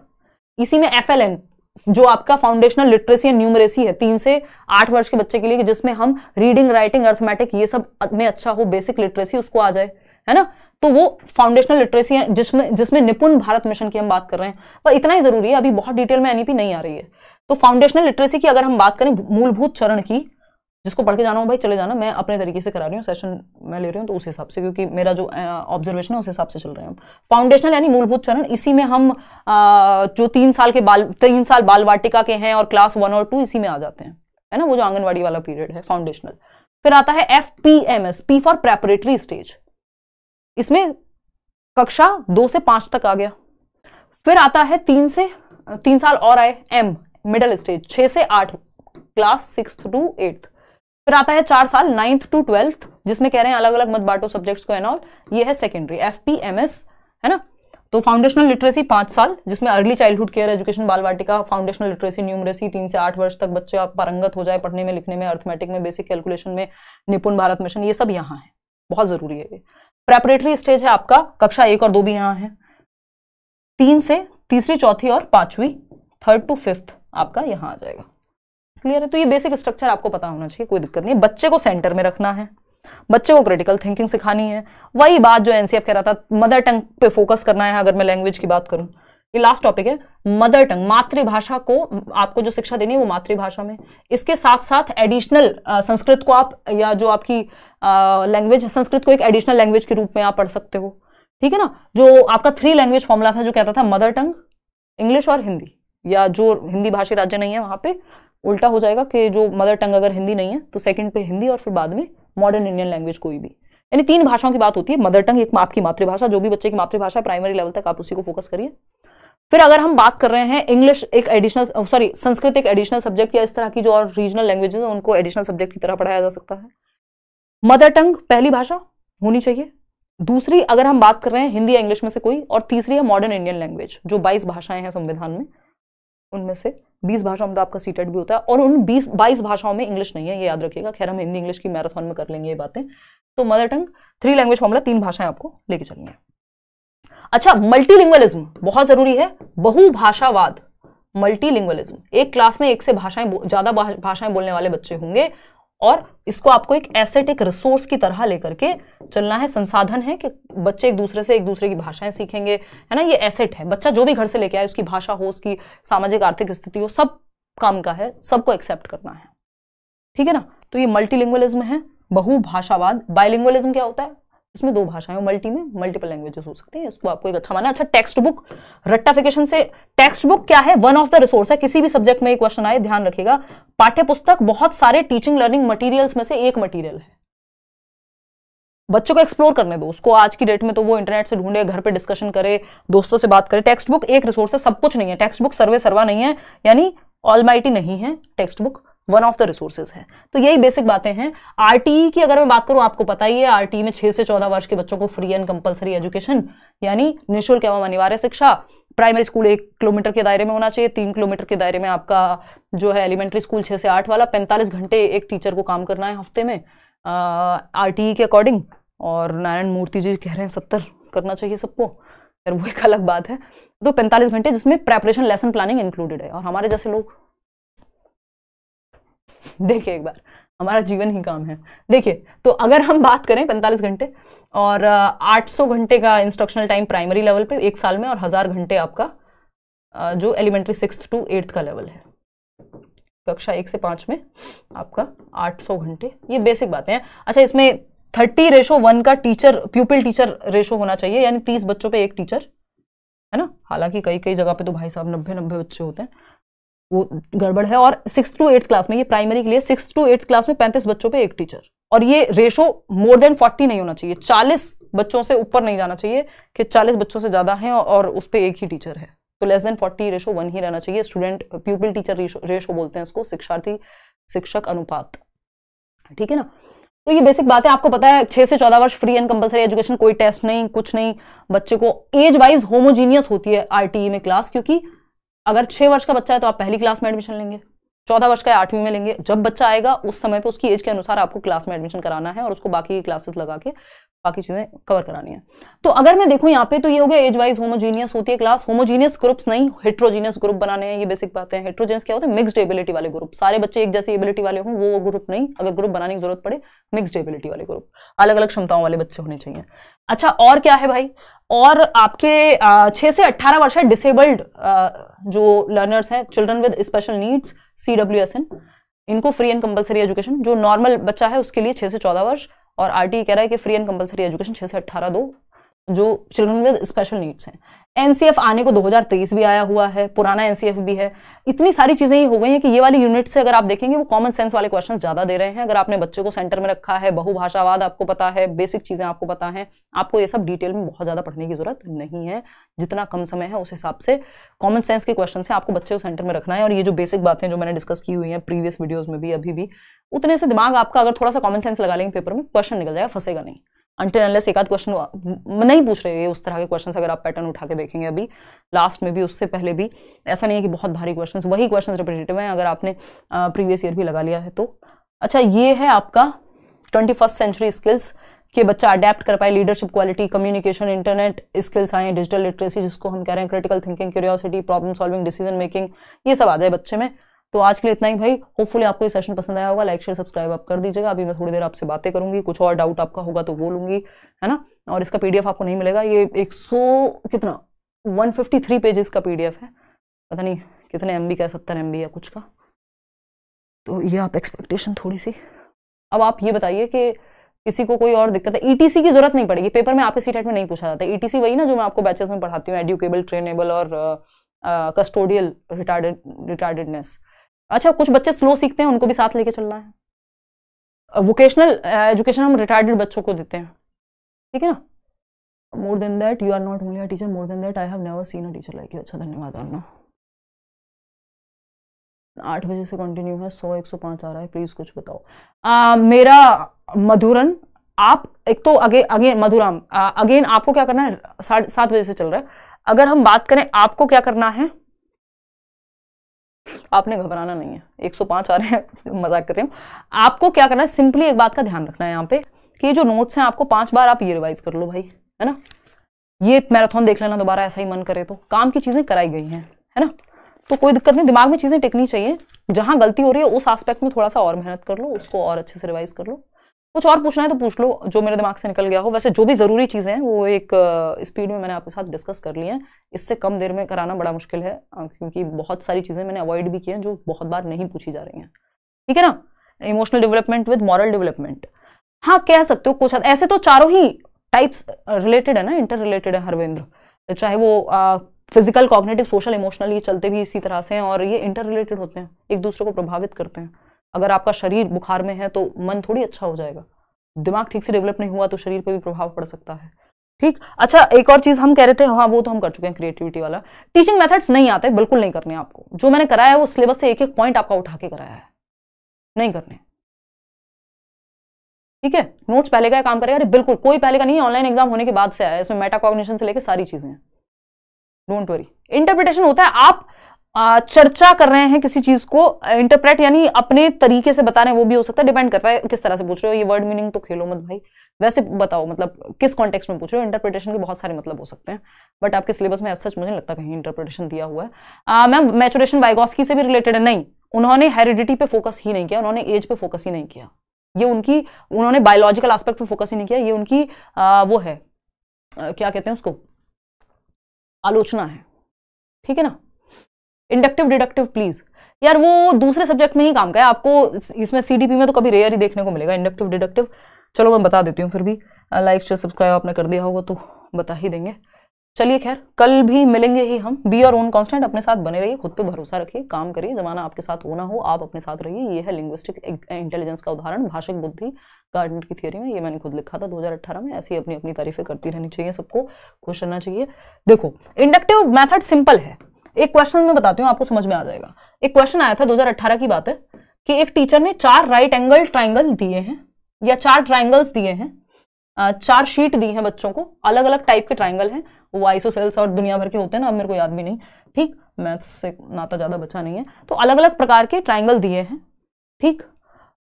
इसी में एफ एल एन जो आपका फाउंडेशनल लिटरेसी एंड न्यूमरेसी है तीन से आठ वर्ष के बच्चे के लिए जिसमें हम रीडिंग राइटिंग अर्थमेटिक ये सब में अच्छा हो बेसिक लिटरेसी उसको आ जाए है ना तो वो फाउंडेशनल लिटरेसी है जिसमें जिसमें निपुण भारत मिशन की हम बात कर रहे हैं पर इतना ही जरूरी है अभी बहुत डिटेल में एनईपी नहीं आ रही है तो फाउंडेशनल लिटरेसी की अगर हम बात करें मूलभूत चरण की जिसको पढ़ के जाना हो भाई चले जाना मैं अपने तरीके से करा रही हूँ सेशन मैं ले रही हूँ तो उस हिसाब से क्योंकि मेरा जो ऑब्जर्वेशन है उस हिसाब से चल रहे हैं फाउंडेशनल यानी मूलभूत चरण इसी में हम आ, जो तीन साल के बाल तीन साल बाल वाटिका के हैं और क्लास वन और टू इसी में आ जाते हैं है ना वो जो आंगनबाड़ी वाला पीरियड है फाउंडेशनल फिर आता है F P M S P for preparatory stage इसमें कक्षा दो से पांच तक आ गया फिर आता है तीन से तीन साल और आए एम मिडल स्टेज छह से आठ क्लास सिक्स टू एट्थ फिर आता है चार साल नाइन्थ टू ट्वेल्थ जिसमें कह रहे हैं अलग अलग मत बांटो सब्जेक्ट्स को एनऑल ये है secondary F P M S है ना तो फाउंडेशनल लिटरेसी पांच साल जिसमें अर्ली चाइल्डहुड केयर एजुकेशन बाल वाटिका फाउंडेशनल लिटरेसी न्यूमरेसी तीन से आठ वर्ष तक बच्चे आप पारंगत हो जाए पढ़ने में लिखने में अर्थमेटिक में बेसिक कैलकुलेशन में निपुण भारत मिशन ये सब यहाँ है बहुत ज़रूरी है ये प्रेपरेटरी स्टेज है आपका कक्षा एक और दो भी यहाँ है तीन से तीसरी चौथी और पांचवी थर्ड टू फिफ्थ आपका यहाँ आ जाएगा क्लियर है तो ये बेसिक स्ट्रक्चर आपको पता होना चाहिए कोई दिक्कत नहीं बच्चे को सेंटर में रखना है बच्चे को क्रिटिकल थिंकिंग सिखानी है वही बात जो एनसीएफ कह रहा था मदर टंग पे फोकस करना है अगर मैं लैंग्वेज की बात करूं ये लास्ट टॉपिक है मदर टंग मातृभाषा को आपको जो शिक्षा देनी है वो मातृभाषा में इसके साथ साथ एडिशनल संस्कृत को आप या जो आपकी लैंग्वेज संस्कृत को एक एडिशनल लैंग्वेज के रूप में आप पढ़ सकते हो ठीक है ना जो आपका थ्री लैंग्वेज फॉर्मूला था जो कहता था मदर टंग इंग्लिश और हिंदी या जो हिंदी भाषी राज्य नहीं है वहां पर उल्टा हो जाएगा कि जो मदर टंग अगर हिंदी नहीं है तो सेकंड पे हिंदी और फिर बाद में मॉडर्न इंडियन लैंग्वेज कोई भी यानी तीन भाषाओं की बात होती है मदर टंग एक आपकी मातृभाषा जो भी बच्चे की मातृभाषा प्राइमरी लेवल तक आप उसी को फोकस करिए फिर अगर हम बात कर रहे हैं इंग्लिश एक एडिशनल सॉरी oh, संस्कृत एक एडिशनल सब्जेक्ट या इस तरह की जो और रीजनल लैंग्वेज हैं उनको एडिशनल सब्जेक्ट की तरह पढ़ाया जा सकता है मदर टंग पहली भाषा होनी चाहिए दूसरी अगर हम बात कर रहे हैं हिंदी या इंग्लिश में से कोई और तीसरी है मॉडर्न इंडियन लैंग्वेज जो बाईस भाषाएं हैं संविधान में उनमें से बीस भाषाओं में तो आपका सीटेट e भी होता है और उन बीस बाईस भाषाओं में इंग्लिश नहीं है ये याद रखिएगा खैर हम हिंदी इंग्लिश की मैराथन में कर लेंगे ये बातें तो mother tongue three language formula तीन भाषाएं आपको लेके चलनी है अच्छा मल्टीलिंगलिज्म बहुत जरूरी है बहुभाषावाद मल्टीलिंग्वलिज्म एक क्लास में एक से भाषाएं ज़्यादा भाषाएं बोलने वाले बच्चे होंगे और इसको आपको एक एसेट एक रिसोर्स की तरह लेकर के चलना है संसाधन है कि बच्चे एक दूसरे से एक दूसरे की भाषाएं सीखेंगे है ना ये एसेट है बच्चा जो भी घर से लेके आए उसकी भाषा हो उसकी सामाजिक आर्थिक स्थिति हो सब काम का है सबको एक्सेप्ट करना है ठीक है ना तो ये मल्टीलिंग्वलिज्म है बहुभाषावाद बायलिंग्वलिज्म क्या होता है इसमें दो भाषाएं मल्टी में मल्टीपल लैंग्वेजेस हो सकती हैं इसको आपको एक अच्छा माना अच्छा टेक्स्ट बुक रट्टाफिकेशन से टेक्स्ट बुक क्या है वन ऑफ द रिसोर्स है किसी भी सब्जेक्ट में एक क्वेश्चन आए ध्यान रखिएगा पाठ्य पुस्तक बहुत सारे टीचिंग लर्निंग मटीरियल में से एक मटीरियल है बच्चों को एक्सप्लोर करने दो उसको आज की डेट में तो वो इंटरनेट से ढूंढे घर पे डिस्कशन करे दोस्तों से बात करे टेक्स्ट बुक एक रिसोर्स है सब कुछ नहीं है टेक्स्ट बुक सर्वे सर्वा नहीं है यानी ऑल नहीं है textbook one of the resources है तो यही बेसिक बातें हैं आरटीई e की अगर मैं बात करूं आपको पता ही है आरटीई e में छह से चौदह वर्ष के बच्चों को फ्री एंड कंपलसरी एजुकेशन यानी निःशुल्क एवं अनिवार्य शिक्षा प्राइमरी स्कूल एक किलोमीटर के दायरे में होना चाहिए तीन किलोमीटर के दायरे में आपका जो है एलिमेंट्री स्कूल छः से आठ वाला पैंतालीस घंटे एक टीचर को काम करना है हफ्ते में आर e के अकॉर्डिंग और नारायण मूर्ति जी कह रहे हैं सत्तर करना चाहिए सबको यार वो एक अलग बात है तो पैंतालीस घंटे जिसमें प्रेपरेशन लेसन प्लानिंग इंक्लूडेड है और हमारे जैसे लोग देखिए एक बार हमारा जीवन ही काम है देखिए तो अगर हम बात करें 45 घंटे और 800 घंटे का इंस्ट्रक्शनल टाइम प्राइमरी लेवल पे एक साल में और हज़ार घंटे आपका जो एलिमेंट्री सिक्स टू एट्थ का लेवल है कक्षा एक से पांच में आपका 800 घंटे ये बेसिक बातें हैं अच्छा इसमें थर्टी रेशो वन का टीचर प्यूपिल टीचर रेशो होना चाहिए यानी तीस बच्चों पे एक टीचर है ना हालांकि कई कई जगह पे तो भाई साहब नब्बे नब्बे बच्चे होते हैं वो गड़बड़ है और सिक्स टू एट्थ क्लास में ये प्राइमरी के लिए सिक्स टू एट्थ क्लास में पैंतीस बच्चों पे एक टीचर और ये रेशो मोर देन फोर्टी नहीं होना चाहिए चालीस बच्चों से ऊपर नहीं जाना चाहिए कि चालीस बच्चों से ज़्यादा हैं और उस पर एक ही टीचर है तो less than forty ratio one ही रहना चाहिए स्टूडेंट प्यूपल टीचर रेशो, बोलते हैं उसको शिक्षार्थी शिक्षक अनुपात ठीक है ना तो ये बेसिक बात है आपको पता है छह से चौदह वर्ष फ्री एंड कंपलसरी एजुकेशन कोई टेस्ट नहीं कुछ नहीं बच्चे को एज वाइज होमोजीनियस होती है आरटीई में क्लास क्योंकि अगर छह वर्ष का बच्चा है तो आप पहली क्लास में एडमिशन लेंगे चौदह वर्ष का आठवीं में लेंगे जब बच्चा आएगा उस समय पे उसकी एज के अनुसार आपको क्लास में एडमिशन कराना है और उसको बाकी क्लासेस लगा के बाकी चीज़ें कवर करानी है तो अगर मैं देखूँ यहाँ पे तो ये हो गया एज वाइज होमोजीनियस होती है क्लास होमोजीनियस ग्रुप्स नहीं हेट्रोजीनियस ग्रुप बनाने हैं ये बेसिक बातें हैं हेट्रोजीनियस क्या होते हैं मिक्सड एबिलिटी वाले ग्रुप सारे बच्चे एक जैसे एबिलिटी वाले हों वो ग्रुप नहीं अगर ग्रुप बनाने की जरूरत पड़े मिक्सड एबिलिटी वाले ग्रुप अलग अलग क्षमताओं वाले बच्चे होने चाहिए अच्छा और क्या है भाई और आपके छः से अट्ठारह वर्ष है डिसेबल्ड जो लर्नर्स हैं children with special needs C W S N इनको फ्री एंड कंपलसरी एजुकेशन जो नॉर्मल बच्चा है उसके लिए छः से चौदह वर्ष और आर e कह रहा है कि फ्री एंड कंपलसरी एजुकेशन छः से अट्ठारह दो जो चिल्ड्रन विद स्पेशल नीड्स हैं एनसीएफ आने को 2023 भी आया हुआ है पुराना एनसीएफ भी है इतनी सारी चीज़ें ही हो गई हैं कि ये वाली यूनिट से अगर आप देखेंगे वो कॉमन सेंस वाले क्वेश्चन ज़्यादा दे रहे हैं अगर आपने बच्चों को सेंटर में रखा है बहुभाषावाद आपको पता है बेसिक चीज़ें आपको पता है आपको ये सब डिटेल में बहुत ज़्यादा पढ़ने की ज़रूरत नहीं है जितना कम समय है उस हिसाब से कॉमन सेंस के क्वेश्चन से आपको बच्चे को सेंटर में रखना है और ये जो बेसिक बातें जो मैंने डिस्कस की हुई है प्रीवियस वीडियोज़ में भी अभी भी उतने से दिमाग आपका अगर थोड़ा सा कॉमन सेंस लगा लेंगे पेपर में क्वेश्चन निकल जाएगा फंसेगा नहीं अंटिल एक आध क्वेश्चन नहीं पूछ रहे उस तरह के क्वेश्चन अगर आप पैटर्न उठा के देखेंगे अभी लास्ट में भी उससे पहले भी ऐसा नहीं है कि बहुत भारी क्वेश्चन वही क्वेश्चन रिपीटेटिव हैं अगर आपने प्रीवियस ईयर भी लगा लिया है तो अच्छा ये है आपका ट्वेंटी फर्स्ट सेंचुरी स्किल्स कि बच्चा अडेप्ट कर पाए leadership quality communication internet skills आए डिजिटल लिटरेसी जिसको हम कह रहे हैं critical thinking curiosity problem solving decision making ये सब आ जाए बच्चे में तो आज के लिए इतना ही भाई होपफुली आपको ये सेशन पसंद आया होगा लाइक शेयर सब्सक्राइब आप कर दीजिएगा अभी मैं थोड़ी देर आपसे बातें करूंगी कुछ और डाउट आपका होगा तो बोलूंगी है ना और इसका पीडीएफ आपको नहीं मिलेगा ये एक सौ कितना 153 पेजेस का पीडीएफ है पता नहीं कितने एम का है सत्तर एम या कुछ का तो ये आप एक्सपेक्टेशन थोड़ी सी अब आप ये बताइए कि किसी को कोई और दिक्कत है ईटीसी e की जरूरत नहीं पड़ेगी पेपर में आपके सीटेट में नहीं पूछा जाता ईटीसी e वही ना जो मैं आपको बैचेस में पढ़ाती हूँ एड्यूकेबल ट्रेनेबल और कस्टोडियल रिटार्डेड रिटार्डेडनेस अच्छा कुछ बच्चे स्लो सीखते हैं उनको भी साथ लेके चलना है वोकेशनल एजुकेशन uh, हम रिटायर्डेड बच्चों को देते हैं ठीक है ना more than that you are not only a teacher more than that I have never seen a teacher like you अच्छा धन्यवाद अन्ना आठ बजे से कंटिन्यू है सौ एक सौ पाँच आ रहा है प्लीज़ कुछ बताओ आ, मेरा मधुरन आप एक तो अगे अगेन मधुराम अगेन आपको क्या करना है साढ़े सात बजे से चल रहा है अगर हम बात करें आपको क्या करना है आपने घबराना नहीं है 105 आ रहे हैं मजाक कर रही हूँ आपको क्या करना है सिंपली एक बात का ध्यान रखना है यहाँ पे कि जो नोट्स हैं आपको पांच बार आप ये रिवाइज कर लो भाई है ना ये मैराथन देख लेना दोबारा ऐसा ही मन करे तो काम की चीज़ें कराई गई हैं है ना तो कोई दिक्कत नहीं दिमाग में चीज़ें टिकनी चाहिए जहां गलती हो रही है उस आस्पेक्ट में थोड़ा सा और मेहनत कर लो उसको और अच्छे से रिवाइज कर लो कुछ और पूछना है तो पूछ लो जो मेरे दिमाग से निकल गया हो वैसे जो भी ज़रूरी चीज़ें हैं वो एक स्पीड में मैंने आपके साथ डिस्कस कर ली हैं इससे कम देर में कराना बड़ा मुश्किल है क्योंकि बहुत सारी चीज़ें मैंने अवॉइड भी की हैं जो बहुत बार नहीं पूछी जा रही हैं ठीक है ना emotional development with moral development हाँ कह सकते हो कुछ ऐसे तो चारों ही टाइप्स रिलेटेड है ना इंटर रिलेटेड है हरविंद्र चाहे वो फिजिकल कॉग्नेटिव सोशल इमोशनल ये चलते भी इसी तरह से हैं और ये इंटर रिलेटेड होते हैं एक दूसरे को प्रभावित करते हैं अगर आपका शरीर बुखार में है तो मन थोड़ी अच्छा हो जाएगा दिमाग ठीक से डेवलप नहीं हुआ तो शरीर पर भी प्रभाव पड़ सकता है ठीक अच्छा एक और चीज हम कह रहे थे हाँ वो तो हम कर चुके हैं क्रिएटिविटी वाला टीचिंग मेथड्स नहीं आते बिल्कुल नहीं करने आपको जो मैंने कराया है वो सिलेबस से एक एक पॉइंट आपका उठा के कराया है नहीं करने ठीक है नोट्स पहले का काम करेगा अरे बिल्कुल कोई पहले का नहीं ऑनलाइन एग्जाम होने के बाद से आया इसमें मेटाकॉग्निशन से लेकर सारी चीजें डोंट वरी इंटरप्रिटेशन होता है आप चर्चा कर रहे हैं किसी चीज को इंटरप्रेट यानी अपने तरीके से बता रहे हैं वो भी हो सकता है डिपेंड करता है किस तरह से पूछ रहे हो ये वर्ड मीनिंग तो खेलो मत भाई वैसे बताओ मतलब किस कॉन्टेक्स्ट में पूछ रहे हो इंटरप्रिटेशन के बहुत सारे मतलब हो सकते हैं बट आपके सिलेबस में सच मुझे लगता कहीं इंटरप्रिटेशन दिया हुआ है मैम मैचुरेशन बाइगोस्की से भी रिलेटेड है नहीं उन्होंने हेरिडिटी पे फोकस ही नहीं किया उन्होंने एज पे फोकस ही नहीं किया ये उनकी उन्होंने बायोलॉजिकल एस्पेक्ट पे फोकस ही नहीं किया ये उनकी आ, वो है आ, क्या कहते हैं उसको आलोचना है ठीक है ना इंडक्टिव डिडक्टिव प्लीज यार वो दूसरे सब्जेक्ट में ही काम का है आपको इसमें सी में तो कभी रेयर ही देखने को मिलेगा इंडक्टिव डिडक्टिव चलो मैं बता देती हूँ फिर भी लाइक शेयर सब्सक्राइब आपने कर दिया होगा तो बता ही देंगे चलिए खैर कल भी मिलेंगे ही हम बी और ओन कांस्टेंट अपने साथ बने रहिए खुद पे भरोसा रखिए काम करिए जमाना आपके साथ होना हो आप अपने साथ रहिए ये है लिंग्विस्टिक इंटेलिजेंस का उदाहरण भाषिक बुद्धि गार्डनर की थियोरी में ये मैंने खुद लिखा था 2018 में ऐसी अपनी अपनी तारीफें करती रहनी चाहिए सबको खुश रहना चाहिए देखो इंडक्टिव मैथड सिंपल है एक क्वेश्चन में बताती हूँ आपको समझ में आ जाएगा एक क्वेश्चन आया था 2018 की बात है कि एक टीचर ने चार राइट एंगल ट्राइंगल दिए हैं या चार ट्राइंगल्स दिए हैं चार शीट दी हैं बच्चों को अलग अलग टाइप के ट्राइंगल हैं वो सेल्स और दुनिया भर के होते हैं ना अब मेरे को याद भी नहीं ठीक मैथ्स से नाता ज़्यादा बच्चा नहीं है तो अलग अलग प्रकार के ट्राइंगल दिए हैं ठीक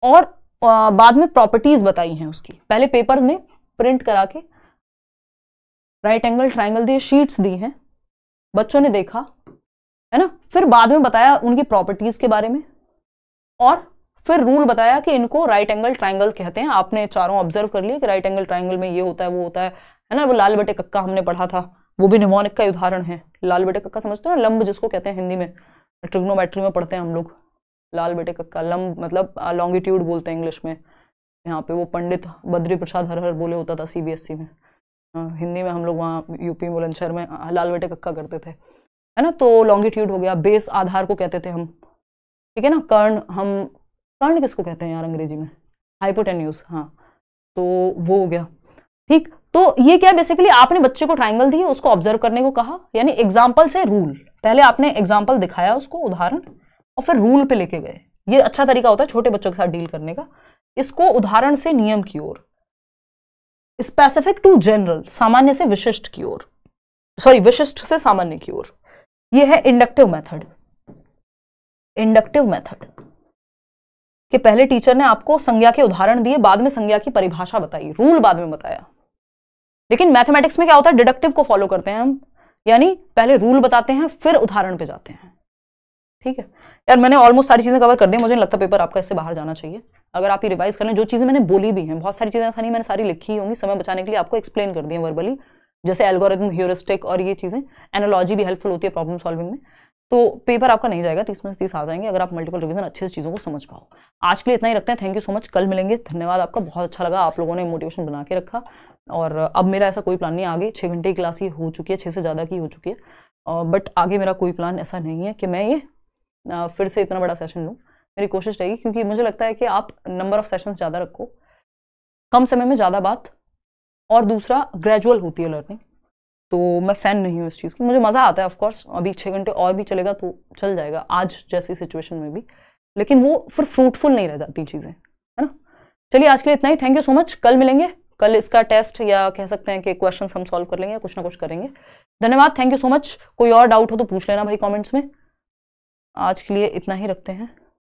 और आ, बाद में प्रॉपर्टीज़ बताई हैं उसकी पहले पेपर में प्रिंट करा के राइट एंगल ट्राइंगल दिए शीट्स दी हैं बच्चों ने देखा है ना फिर बाद में बताया उनकी प्रॉपर्टीज के बारे में और फिर रूल बताया कि इनको राइट एंगल ट्राइंगल कहते हैं आपने चारों ऑब्जर्व कर लिया कि राइट एंगल ट्राइंगल में ये होता है वो होता है है ना वो लाल बटे कक्का हमने पढ़ा था वो भी निमोनिक का उदाहरण है लाल बेटे कक्का समझते हो ना लंब जिसको कहते हैं हिंदी में ट्रिग्नोमेट्री में पढ़ते हैं हम लोग लाल बेटे कक्का लंब मतलब लॉन्गिट्यूड बोलते हैं इंग्लिश में यहाँ पे वो पंडित बद्री प्रसाद हर हर बोले होता था सीबीएसई e में हिंदी में हम लोग वहाँ यूपी बुलंदशहर में लाल बेटे कक्का करते थे है ना तो लॉन्गिट्यूड हो गया बेस आधार को कहते थे हम ठीक है ना कर्ण हम कर्ण किसको कहते हैं यार अंग्रेजी में हाइपोटेन्यूस हाँ तो वो हो गया ठीक तो ये क्या बेसिकली आपने बच्चे को ट्राइंगल दिए उसको ऑब्जर्व करने को कहा यानी एग्जाम्पल से रूल पहले आपने एग्जाम्पल दिखाया उसको उदाहरण और फिर रूल पे लेके गए ये अच्छा तरीका होता है छोटे बच्चों के साथ डील करने का इसको उदाहरण से नियम की ओर स्पेसिफिक टू जनरल सामान्य से विशिष्ट की ओर सॉरी विशिष्ट से सामान्य की ओर ये है इंडक्टिव मेथड इंडक्टिव मेथड कि पहले टीचर ने आपको संज्ञा के उदाहरण दिए बाद में संज्ञा की परिभाषा बताई रूल बाद में बताया लेकिन मैथमेटिक्स में क्या होता है डिडक्टिव को फॉलो करते हैं हम यानी पहले रूल बताते हैं फिर उदाहरण पे जाते हैं ठीक है यार मैंने ऑलमोस्ट सारी चीज़ें कवर कर दी मुझे नहीं लगता पेपर आपका इससे बाहर जाना चाहिए अगर आप ये रिवाइज करें जो चीज़ें मैंने बोली भी हैं बहुत सारी चीज़ें ऐसा नहीं मैंने सारी लिखी होंगी समय बचाने के लिए आपको एक्सप्लेन कर दी है वर्बली जैसे एल्गोरिथम ह्यूरिस्टिक और ये चीज़ें एनोलॉजी भी हेल्पफुल होती है प्रॉब्लम सॉल्विंग में तो पेपर आपका नहीं जाएगा तीस में से तीस आ जाएंगे अगर आप मल्टीपल रिवीजन अच्छे से चीज़ों को समझ पाओ आज के लिए इतना ही रखते हैं थैंक यू सो मच कल मिलेंगे धन्यवाद आपका बहुत अच्छा लगा आप लोगों ने मोटिवेशन बना के रखा और अब मेरा ऐसा कोई प्लान नहीं आगे छः घंटे की क्लास ये हो चुकी है छः से ज़्यादा की हो चुकी है बट आगे मेरा कोई प्लान ऐसा नहीं है कि मैं ये फिर से इतना बड़ा सेशन लूँ मेरी कोशिश रहेगी क्योंकि मुझे लगता है कि आप नंबर ऑफ़ सेशन ज़्यादा रखो कम समय में ज़्यादा बात और दूसरा ग्रेजुअल होती है लर्निंग तो मैं फ़ैन नहीं हूँ इस चीज़ की मुझे मज़ा आता है ऑफकोर्स अभी छः घंटे और भी चलेगा तो चल जाएगा आज जैसी सिचुएशन में भी लेकिन वो फिर फ्रूटफुल नहीं रह जाती चीज़ें है ना चलिए आज के लिए इतना ही थैंक यू सो मच कल मिलेंगे कल इसका टेस्ट या कह सकते हैं कि क्वेश्चन हम सॉल्व कर लेंगे कुछ ना कुछ करेंगे धन्यवाद थैंक यू सो मच कोई और डाउट हो तो पूछ लेना भाई कॉमेंट्स में आज के लिए इतना ही रखते हैं